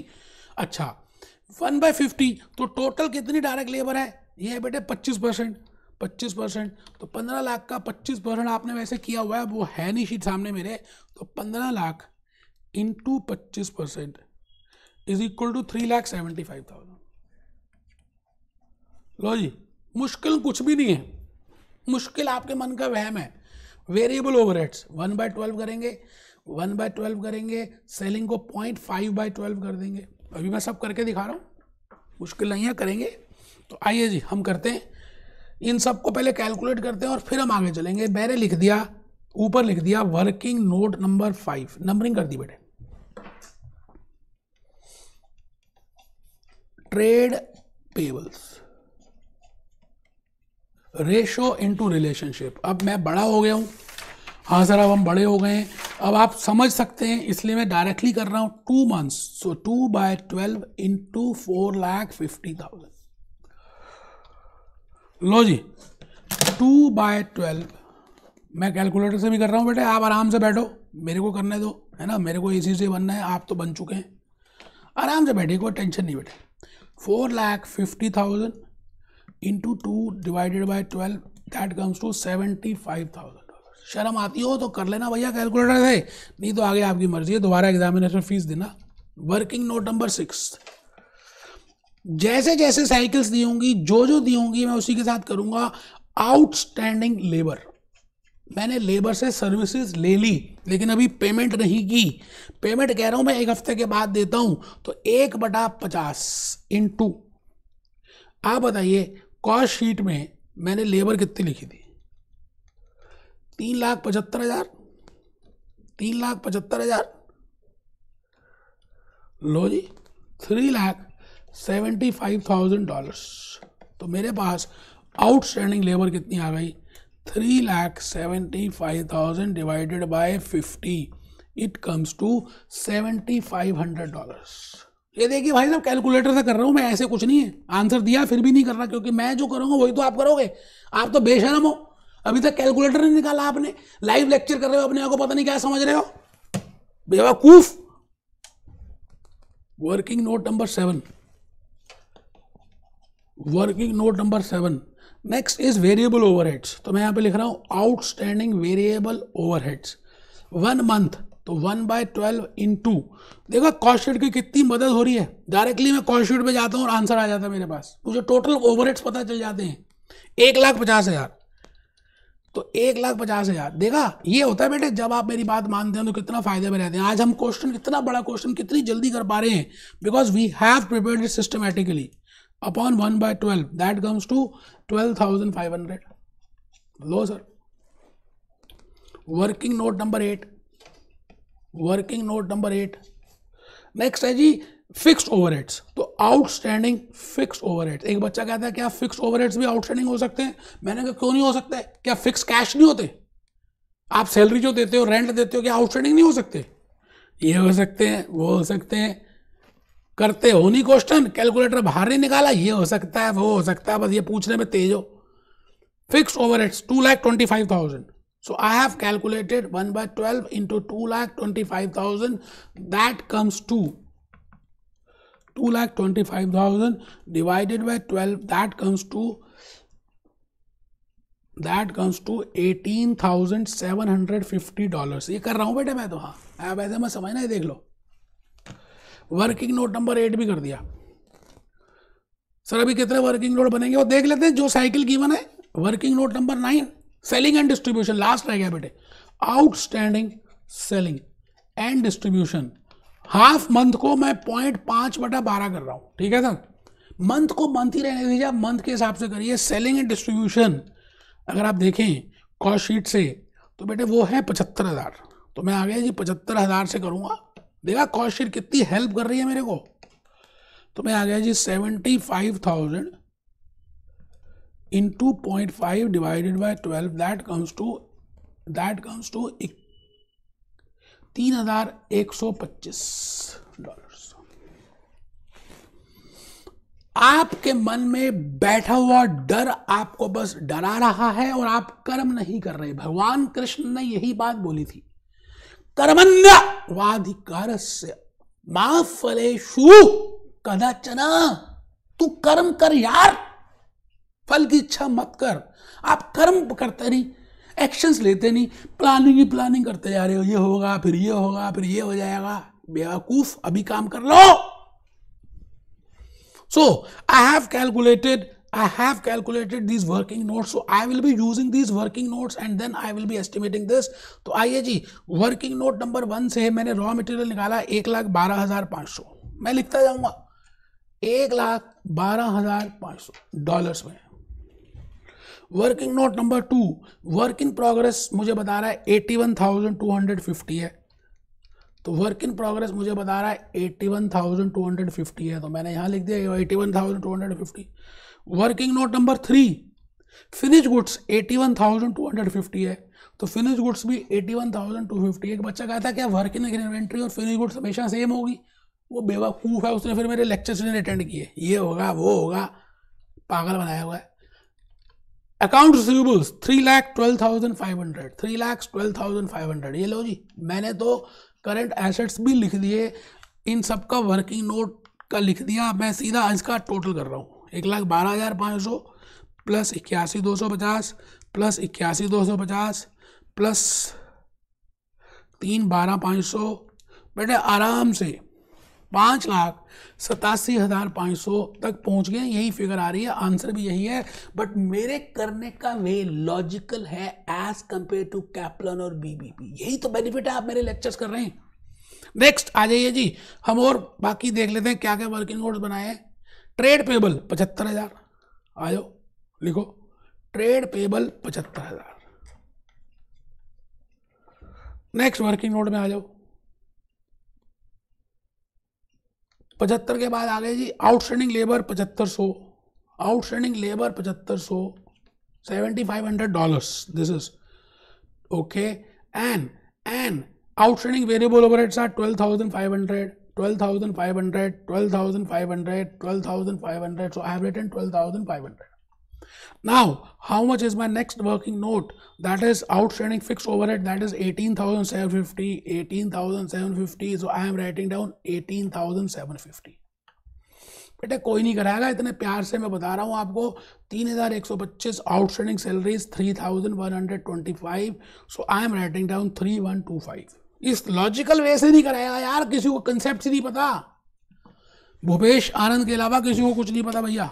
अच्छा वन बाय फिफ्टी तो टोटल कितनी डायरेक्ट लेबर है ये है बेटे पच्चीस परसेंट पच्चीस परसेंट तो पंद्रह लाख का पच्चीस परसेंट आपने वैसे किया हुआ है वो है नहीं शीट सामने मेरे तो पंद्रह लाख इंटू पच्चीस percent is equal to three lakh seventy five thousand लो जी मुश्किल कुछ भी नहीं है मुश्किल आपके मन का वहम है variable overheads one by twelve करेंगे वन बाय ट्वेल्व करेंगे सेलिंग को पॉइंट फाइव बाय ट्वेल्व कर देंगे अभी मैं सब करके दिखा रहा हूँ मुश्किल नहीं है करेंगे तो आइए जी हम करते हैं इन सबको पहले कैलकुलेट करते हैं और फिर हम आगे चलेंगे मैंने लिख दिया ऊपर लिख दिया working note number five numbering कर दी बेटे trade payables ratio into relationship अब मैं बड़ा हो गया हूं हाँ सर अब हम बड़े हो गए हैं अब आप समझ सकते हैं इसलिए मैं डायरेक्टली कर रहा हूँ two months so two by twelve into four lakh fifty thousand लो जी टू बाय ट्वेल्व मैं कैलकुलेटर से भी कर रहा हूँ बेटे आप आराम से बैठो मेरे को करने दो है ना मेरे को इसी से बनना है आप तो बन चुके हैं आराम से बैठे कोई टेंशन नहीं बेटे four lakh fifty thousand into two divided by twelve that comes to seventy five thousand शर्म आती हो तो कर लेना भैया कैलकुलेटर से नहीं तो आगे आपकी मर्जी है दोबारा एग्जामिनेशन फीस देना वर्किंग नोट नंबर सिक्स जैसे जैसे साइकिल्स दी होंगी जो जो दी होंगी मैं उसी के साथ करूंगा आउटस्टैंडिंग लेबर मैंने लेबर से सर्विसेज ले ली लेकिन अभी पेमेंट नहीं की पेमेंट कह रहा हूं मैं एक हफ्ते के बाद देता हूं तो एक बटा पचास इन टू आप बताइए कॉस्ट शीट में मैंने लेबर कितनी लिखी थी तीन लाख पचहत्तर हजार तीन लाख पचहत्तर हजार लो जी three lakh seventy five thousand dollars तो मेरे पास आउटस्टैंडिंग लेबर कितनी आ गई three lakh seventy five thousand divided by fifty it comes to seventy five hundred dollars ये देखिए भाई साहब कैलकुलेटर से कर रहा हूँ मैं ऐसे कुछ नहीं है आंसर दिया फिर भी नहीं कर रहा क्योंकि मैं जो करूँगा वही तो आप करोगे आप तो बेशरम हो अभी तक कैलकुलेटर नहीं निकाला आपने लाइव लेक्चर कर रहे हो अपने आप को पता नहीं क्या समझ रहे हो बेवकूफ working note number seven working note number seven next is variable overheads तो मैं यहाँ पे लिख रहा हूँ outstanding variable overheads one month तो one by twelve into देखो कॉस्टशीट की कितनी मदद हो रही है डायरेक्टली मैं कॉस्टशीट पे जाता हूँ और आंसर आ जाता है मेरे पास मुझे टोटल ओवरहेड्स पता चल जाते हैं एक लाख पचास हज़ार तो एक लाख पचास हज़ार देखा ये होता है बेटे जब आप मेरी बात मानते हैं तो कितना फ़ायदे में रहते हैं आज हम क्वेश्चन कितना बड़ा क्वेश्चन कितनी जल्दी कर पा रहे हैं because we have prepare it systematically upon one by twelve that comes to twelve thousand five hundred लो sir working note number eight working note number eight next है जी फिक्स्ड ओवरहेड्स तो आउटस्टैंडिंग फिक्स्ड ओवरहेड्स एक बच्चा कहता है क्या fixed overheads भी आउटस्टैंडिंग हो सकते हैं मैंने कहा क्यों नहीं हो सकते क्या फिक्स कैश नहीं होते आप सैलरी जो देते हो रेंट देते हो क्या आउटस्टैंडिंग नहीं हो सकते ये हो सकते हैं वो हो सकते हैं करते हो नहीं क्वेश्चन कैलकुलेटर बाहर नहीं निकाला ये हो सकता है वो हो सकता है बस ये पूछने में तेज हो fix overheads two lakh twenty five thousand so I have calculated one by twelve into two lakh twenty five thousand that comes to two lakh twenty five thousand divided by twelve that comes to that comes to eighteen thousand seven hundred fifty dollar ये कर रहा हूँ बेटे मैं तो हाँ ऐसे मैं समझना ही देख लो वर्किंग नोट नंबर एट भी कर दिया सर अभी कितने वर्किंग नोट बनेंगे वो देख लेते हैं जो साइकिल गिवन है working note number nine selling and distribution last रह गया बेटे outstanding selling and distribution half month को मैं पॉइंट पांच बटा बारह कर रहा हूं ठीक है सर मंथ को मंथ ही रहने दीजिए आप मंथ के हिसाब से करिए सेलिंग एंड डिस्ट्रीब्यूशन अगर आप देखें कॉस्ट शीट से तो बेटे वो है पचहत्तर हज़ार तो मैं आ गया जी पचहत्तर हज़ार से करूंगा देखा कॉस्टशीट कितनी हेल्प कर रही है मेरे को तो मैं आ गया जी seventy five thousand into point five divided by twelve that comes to that comes to तीन हजार एक सौ पच्चीस डॉलर आपके मन में बैठा हुआ डर आपको बस डरा रहा है और आप कर्म नहीं कर रहे भगवान कृष्ण ने यही बात बोली थी कर्मण्यवाधिकार से मां फलेशु कदाचना तू कर्म कर यार फल की इच्छा मत कर आप कर्म करते नहीं एक्शंस लेते नहीं प्लानिंग ही प्लानिंग करते जा रहे हो ये होगा फिर ये होगा फिर ये हो जाएगा बेवकूफ अभी काम कर लो so I have calculated I have calculated these working notes. So I will be using these working notes and then I will be estimating this. तो आइए जी working note number वन से मैंने raw material निकाला एक लाख बारह हज़ार पाँच सौ मैं लिखता जाऊँगा एक लाख बारह हज़ार पाँच सौ डॉलर्स में working note number two work in progress मुझे बता रहा है eighty one thousand two hundred fifty है तो वर्क इन प्रोग्रेस मुझे बता रहा है eighty one thousand two hundred fifty है तो मैंने यहाँ लिख दिया eighty one thousand two hundred fifty working note number three finish goods 81,250 है तो फिनिश गुड्स भी 81,250 एक बच्चा कहता है क्या वर्किंग इन्वेंट्री और फिनिश गुड्स हमेशा सेम होगी वो बेवकूफ़ है उसने फिर मेरे लेक्चर्स नहीं अटेंड किए ये होगा वो होगा पागल बनाया हुआ है account receivables three lakh twelve thousand five hundred three lakh twelve thousand five hundred ये लो जी मैंने तो करंट एसेट्स भी लिख दिए इन सब का वर्किंग नोट का लिख दिया मैं सीधा इसका टोटल कर रहा हूँ एक लाख बारह हज़ार पाँच सौ प्लस इक्यासी दो सौ पचास प्लस इक्यासी दो सौ पचास प्लस तीन बारह पाँच सौ बेटे आराम से पाँच लाख सतासी हज़ार पाँच सौ तक पहुंच गए यही फिगर आ रही है आंसर भी यही है बट मेरे करने का वे लॉजिकल है एज कंपेयर टू कैप्लन और बीबीपी यही तो बेनिफिट है आप मेरे लेक्चर्स कर रहे हैं नेक्स्ट आ जाइए जी हम और बाकी देख लेते हैं क्या क्या वर्किंग नोट्स बनाए हैं ट्रेड पेबल पचहत्तर हजार आयो लिखो ट्रेड पेबल पचहत्तर हजार नेक्स्ट वर्किंग नोट में आ जाओ पचहत्तर के बाद आ गए जी आउटस्टैंडिंग लेबर पचहत्तर सौ आउटस्टैंडिंग लेबर पचहत्तर सौ seventy five hundred dollar this is okay and and outstanding variable overheads are twelve thousand five hundred 12,500, 12,500, 12,500. So I have written 12,500. Now, how much is my next working note? That is outstanding fixed overhead. That is 18,750, 18,750. So I am writing down 18,750. बेटा कोई नहीं कराएगा इतने प्यार से मैं बता रहा हूँ आपको तीन हज़ार एक सौ पच्चीस outstanding salaries three thousand one hundred twenty five so I am writing down three one two five इस लॉजिकल वे से नहीं कराया यार किसी को कंसेप्ट से नहीं पता भूपेश आनंद के अलावा किसी को कुछ नहीं पता भैया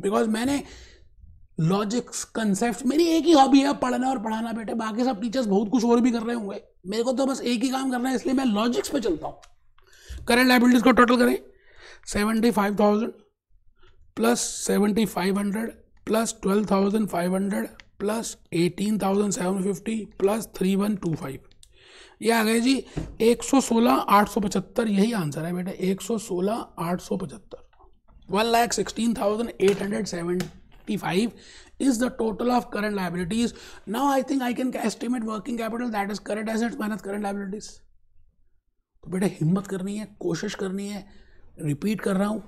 बिकॉज मैंने लॉजिक्स कंसेप्ट मेरी एक ही हॉबी है पढ़ना और पढ़ाना बेटे बाकी सब टीचर्स बहुत कुछ और भी कर रहे होंगे मेरे को तो बस एक ही काम करना है इसलिए मैं लॉजिक्स पे चलता हूँ करंट लाइबिलिटीज को टोटल करें seventy five thousand plus seventy five hundred plus twelve thousand five hundred plus eighteen thousand seven fifty plus three one two five ये आ गए जी 116 875 यही आंसर है बेटा 116 875 one lakh sixteen thousand eight hundred seventy five is the total of current liabilities. Now I think I can estimate working capital that is current assets minus current liabilities. तो बेटा हिम्मत करनी है कोशिश करनी है रिपीट कर रहा हूं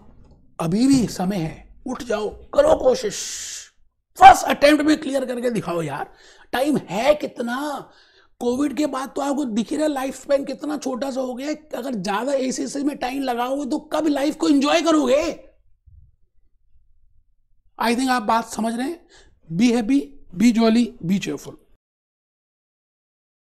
अभी भी समय है उठ जाओ करो कोशिश फर्स्ट अटेम्प्ट में क्लियर करके दिखाओ यार टाइम है कितना कोविड के बाद तो आपको दिख रहा है लाइफ स्पेन कितना छोटा सा हो गया है अगर ज्यादा सी e में टाइम लगाओगे तो कब लाइफ को एंजॉय करोगे आई थिंक आप बात समझ रहे हैं be happy
be jolly be cheerful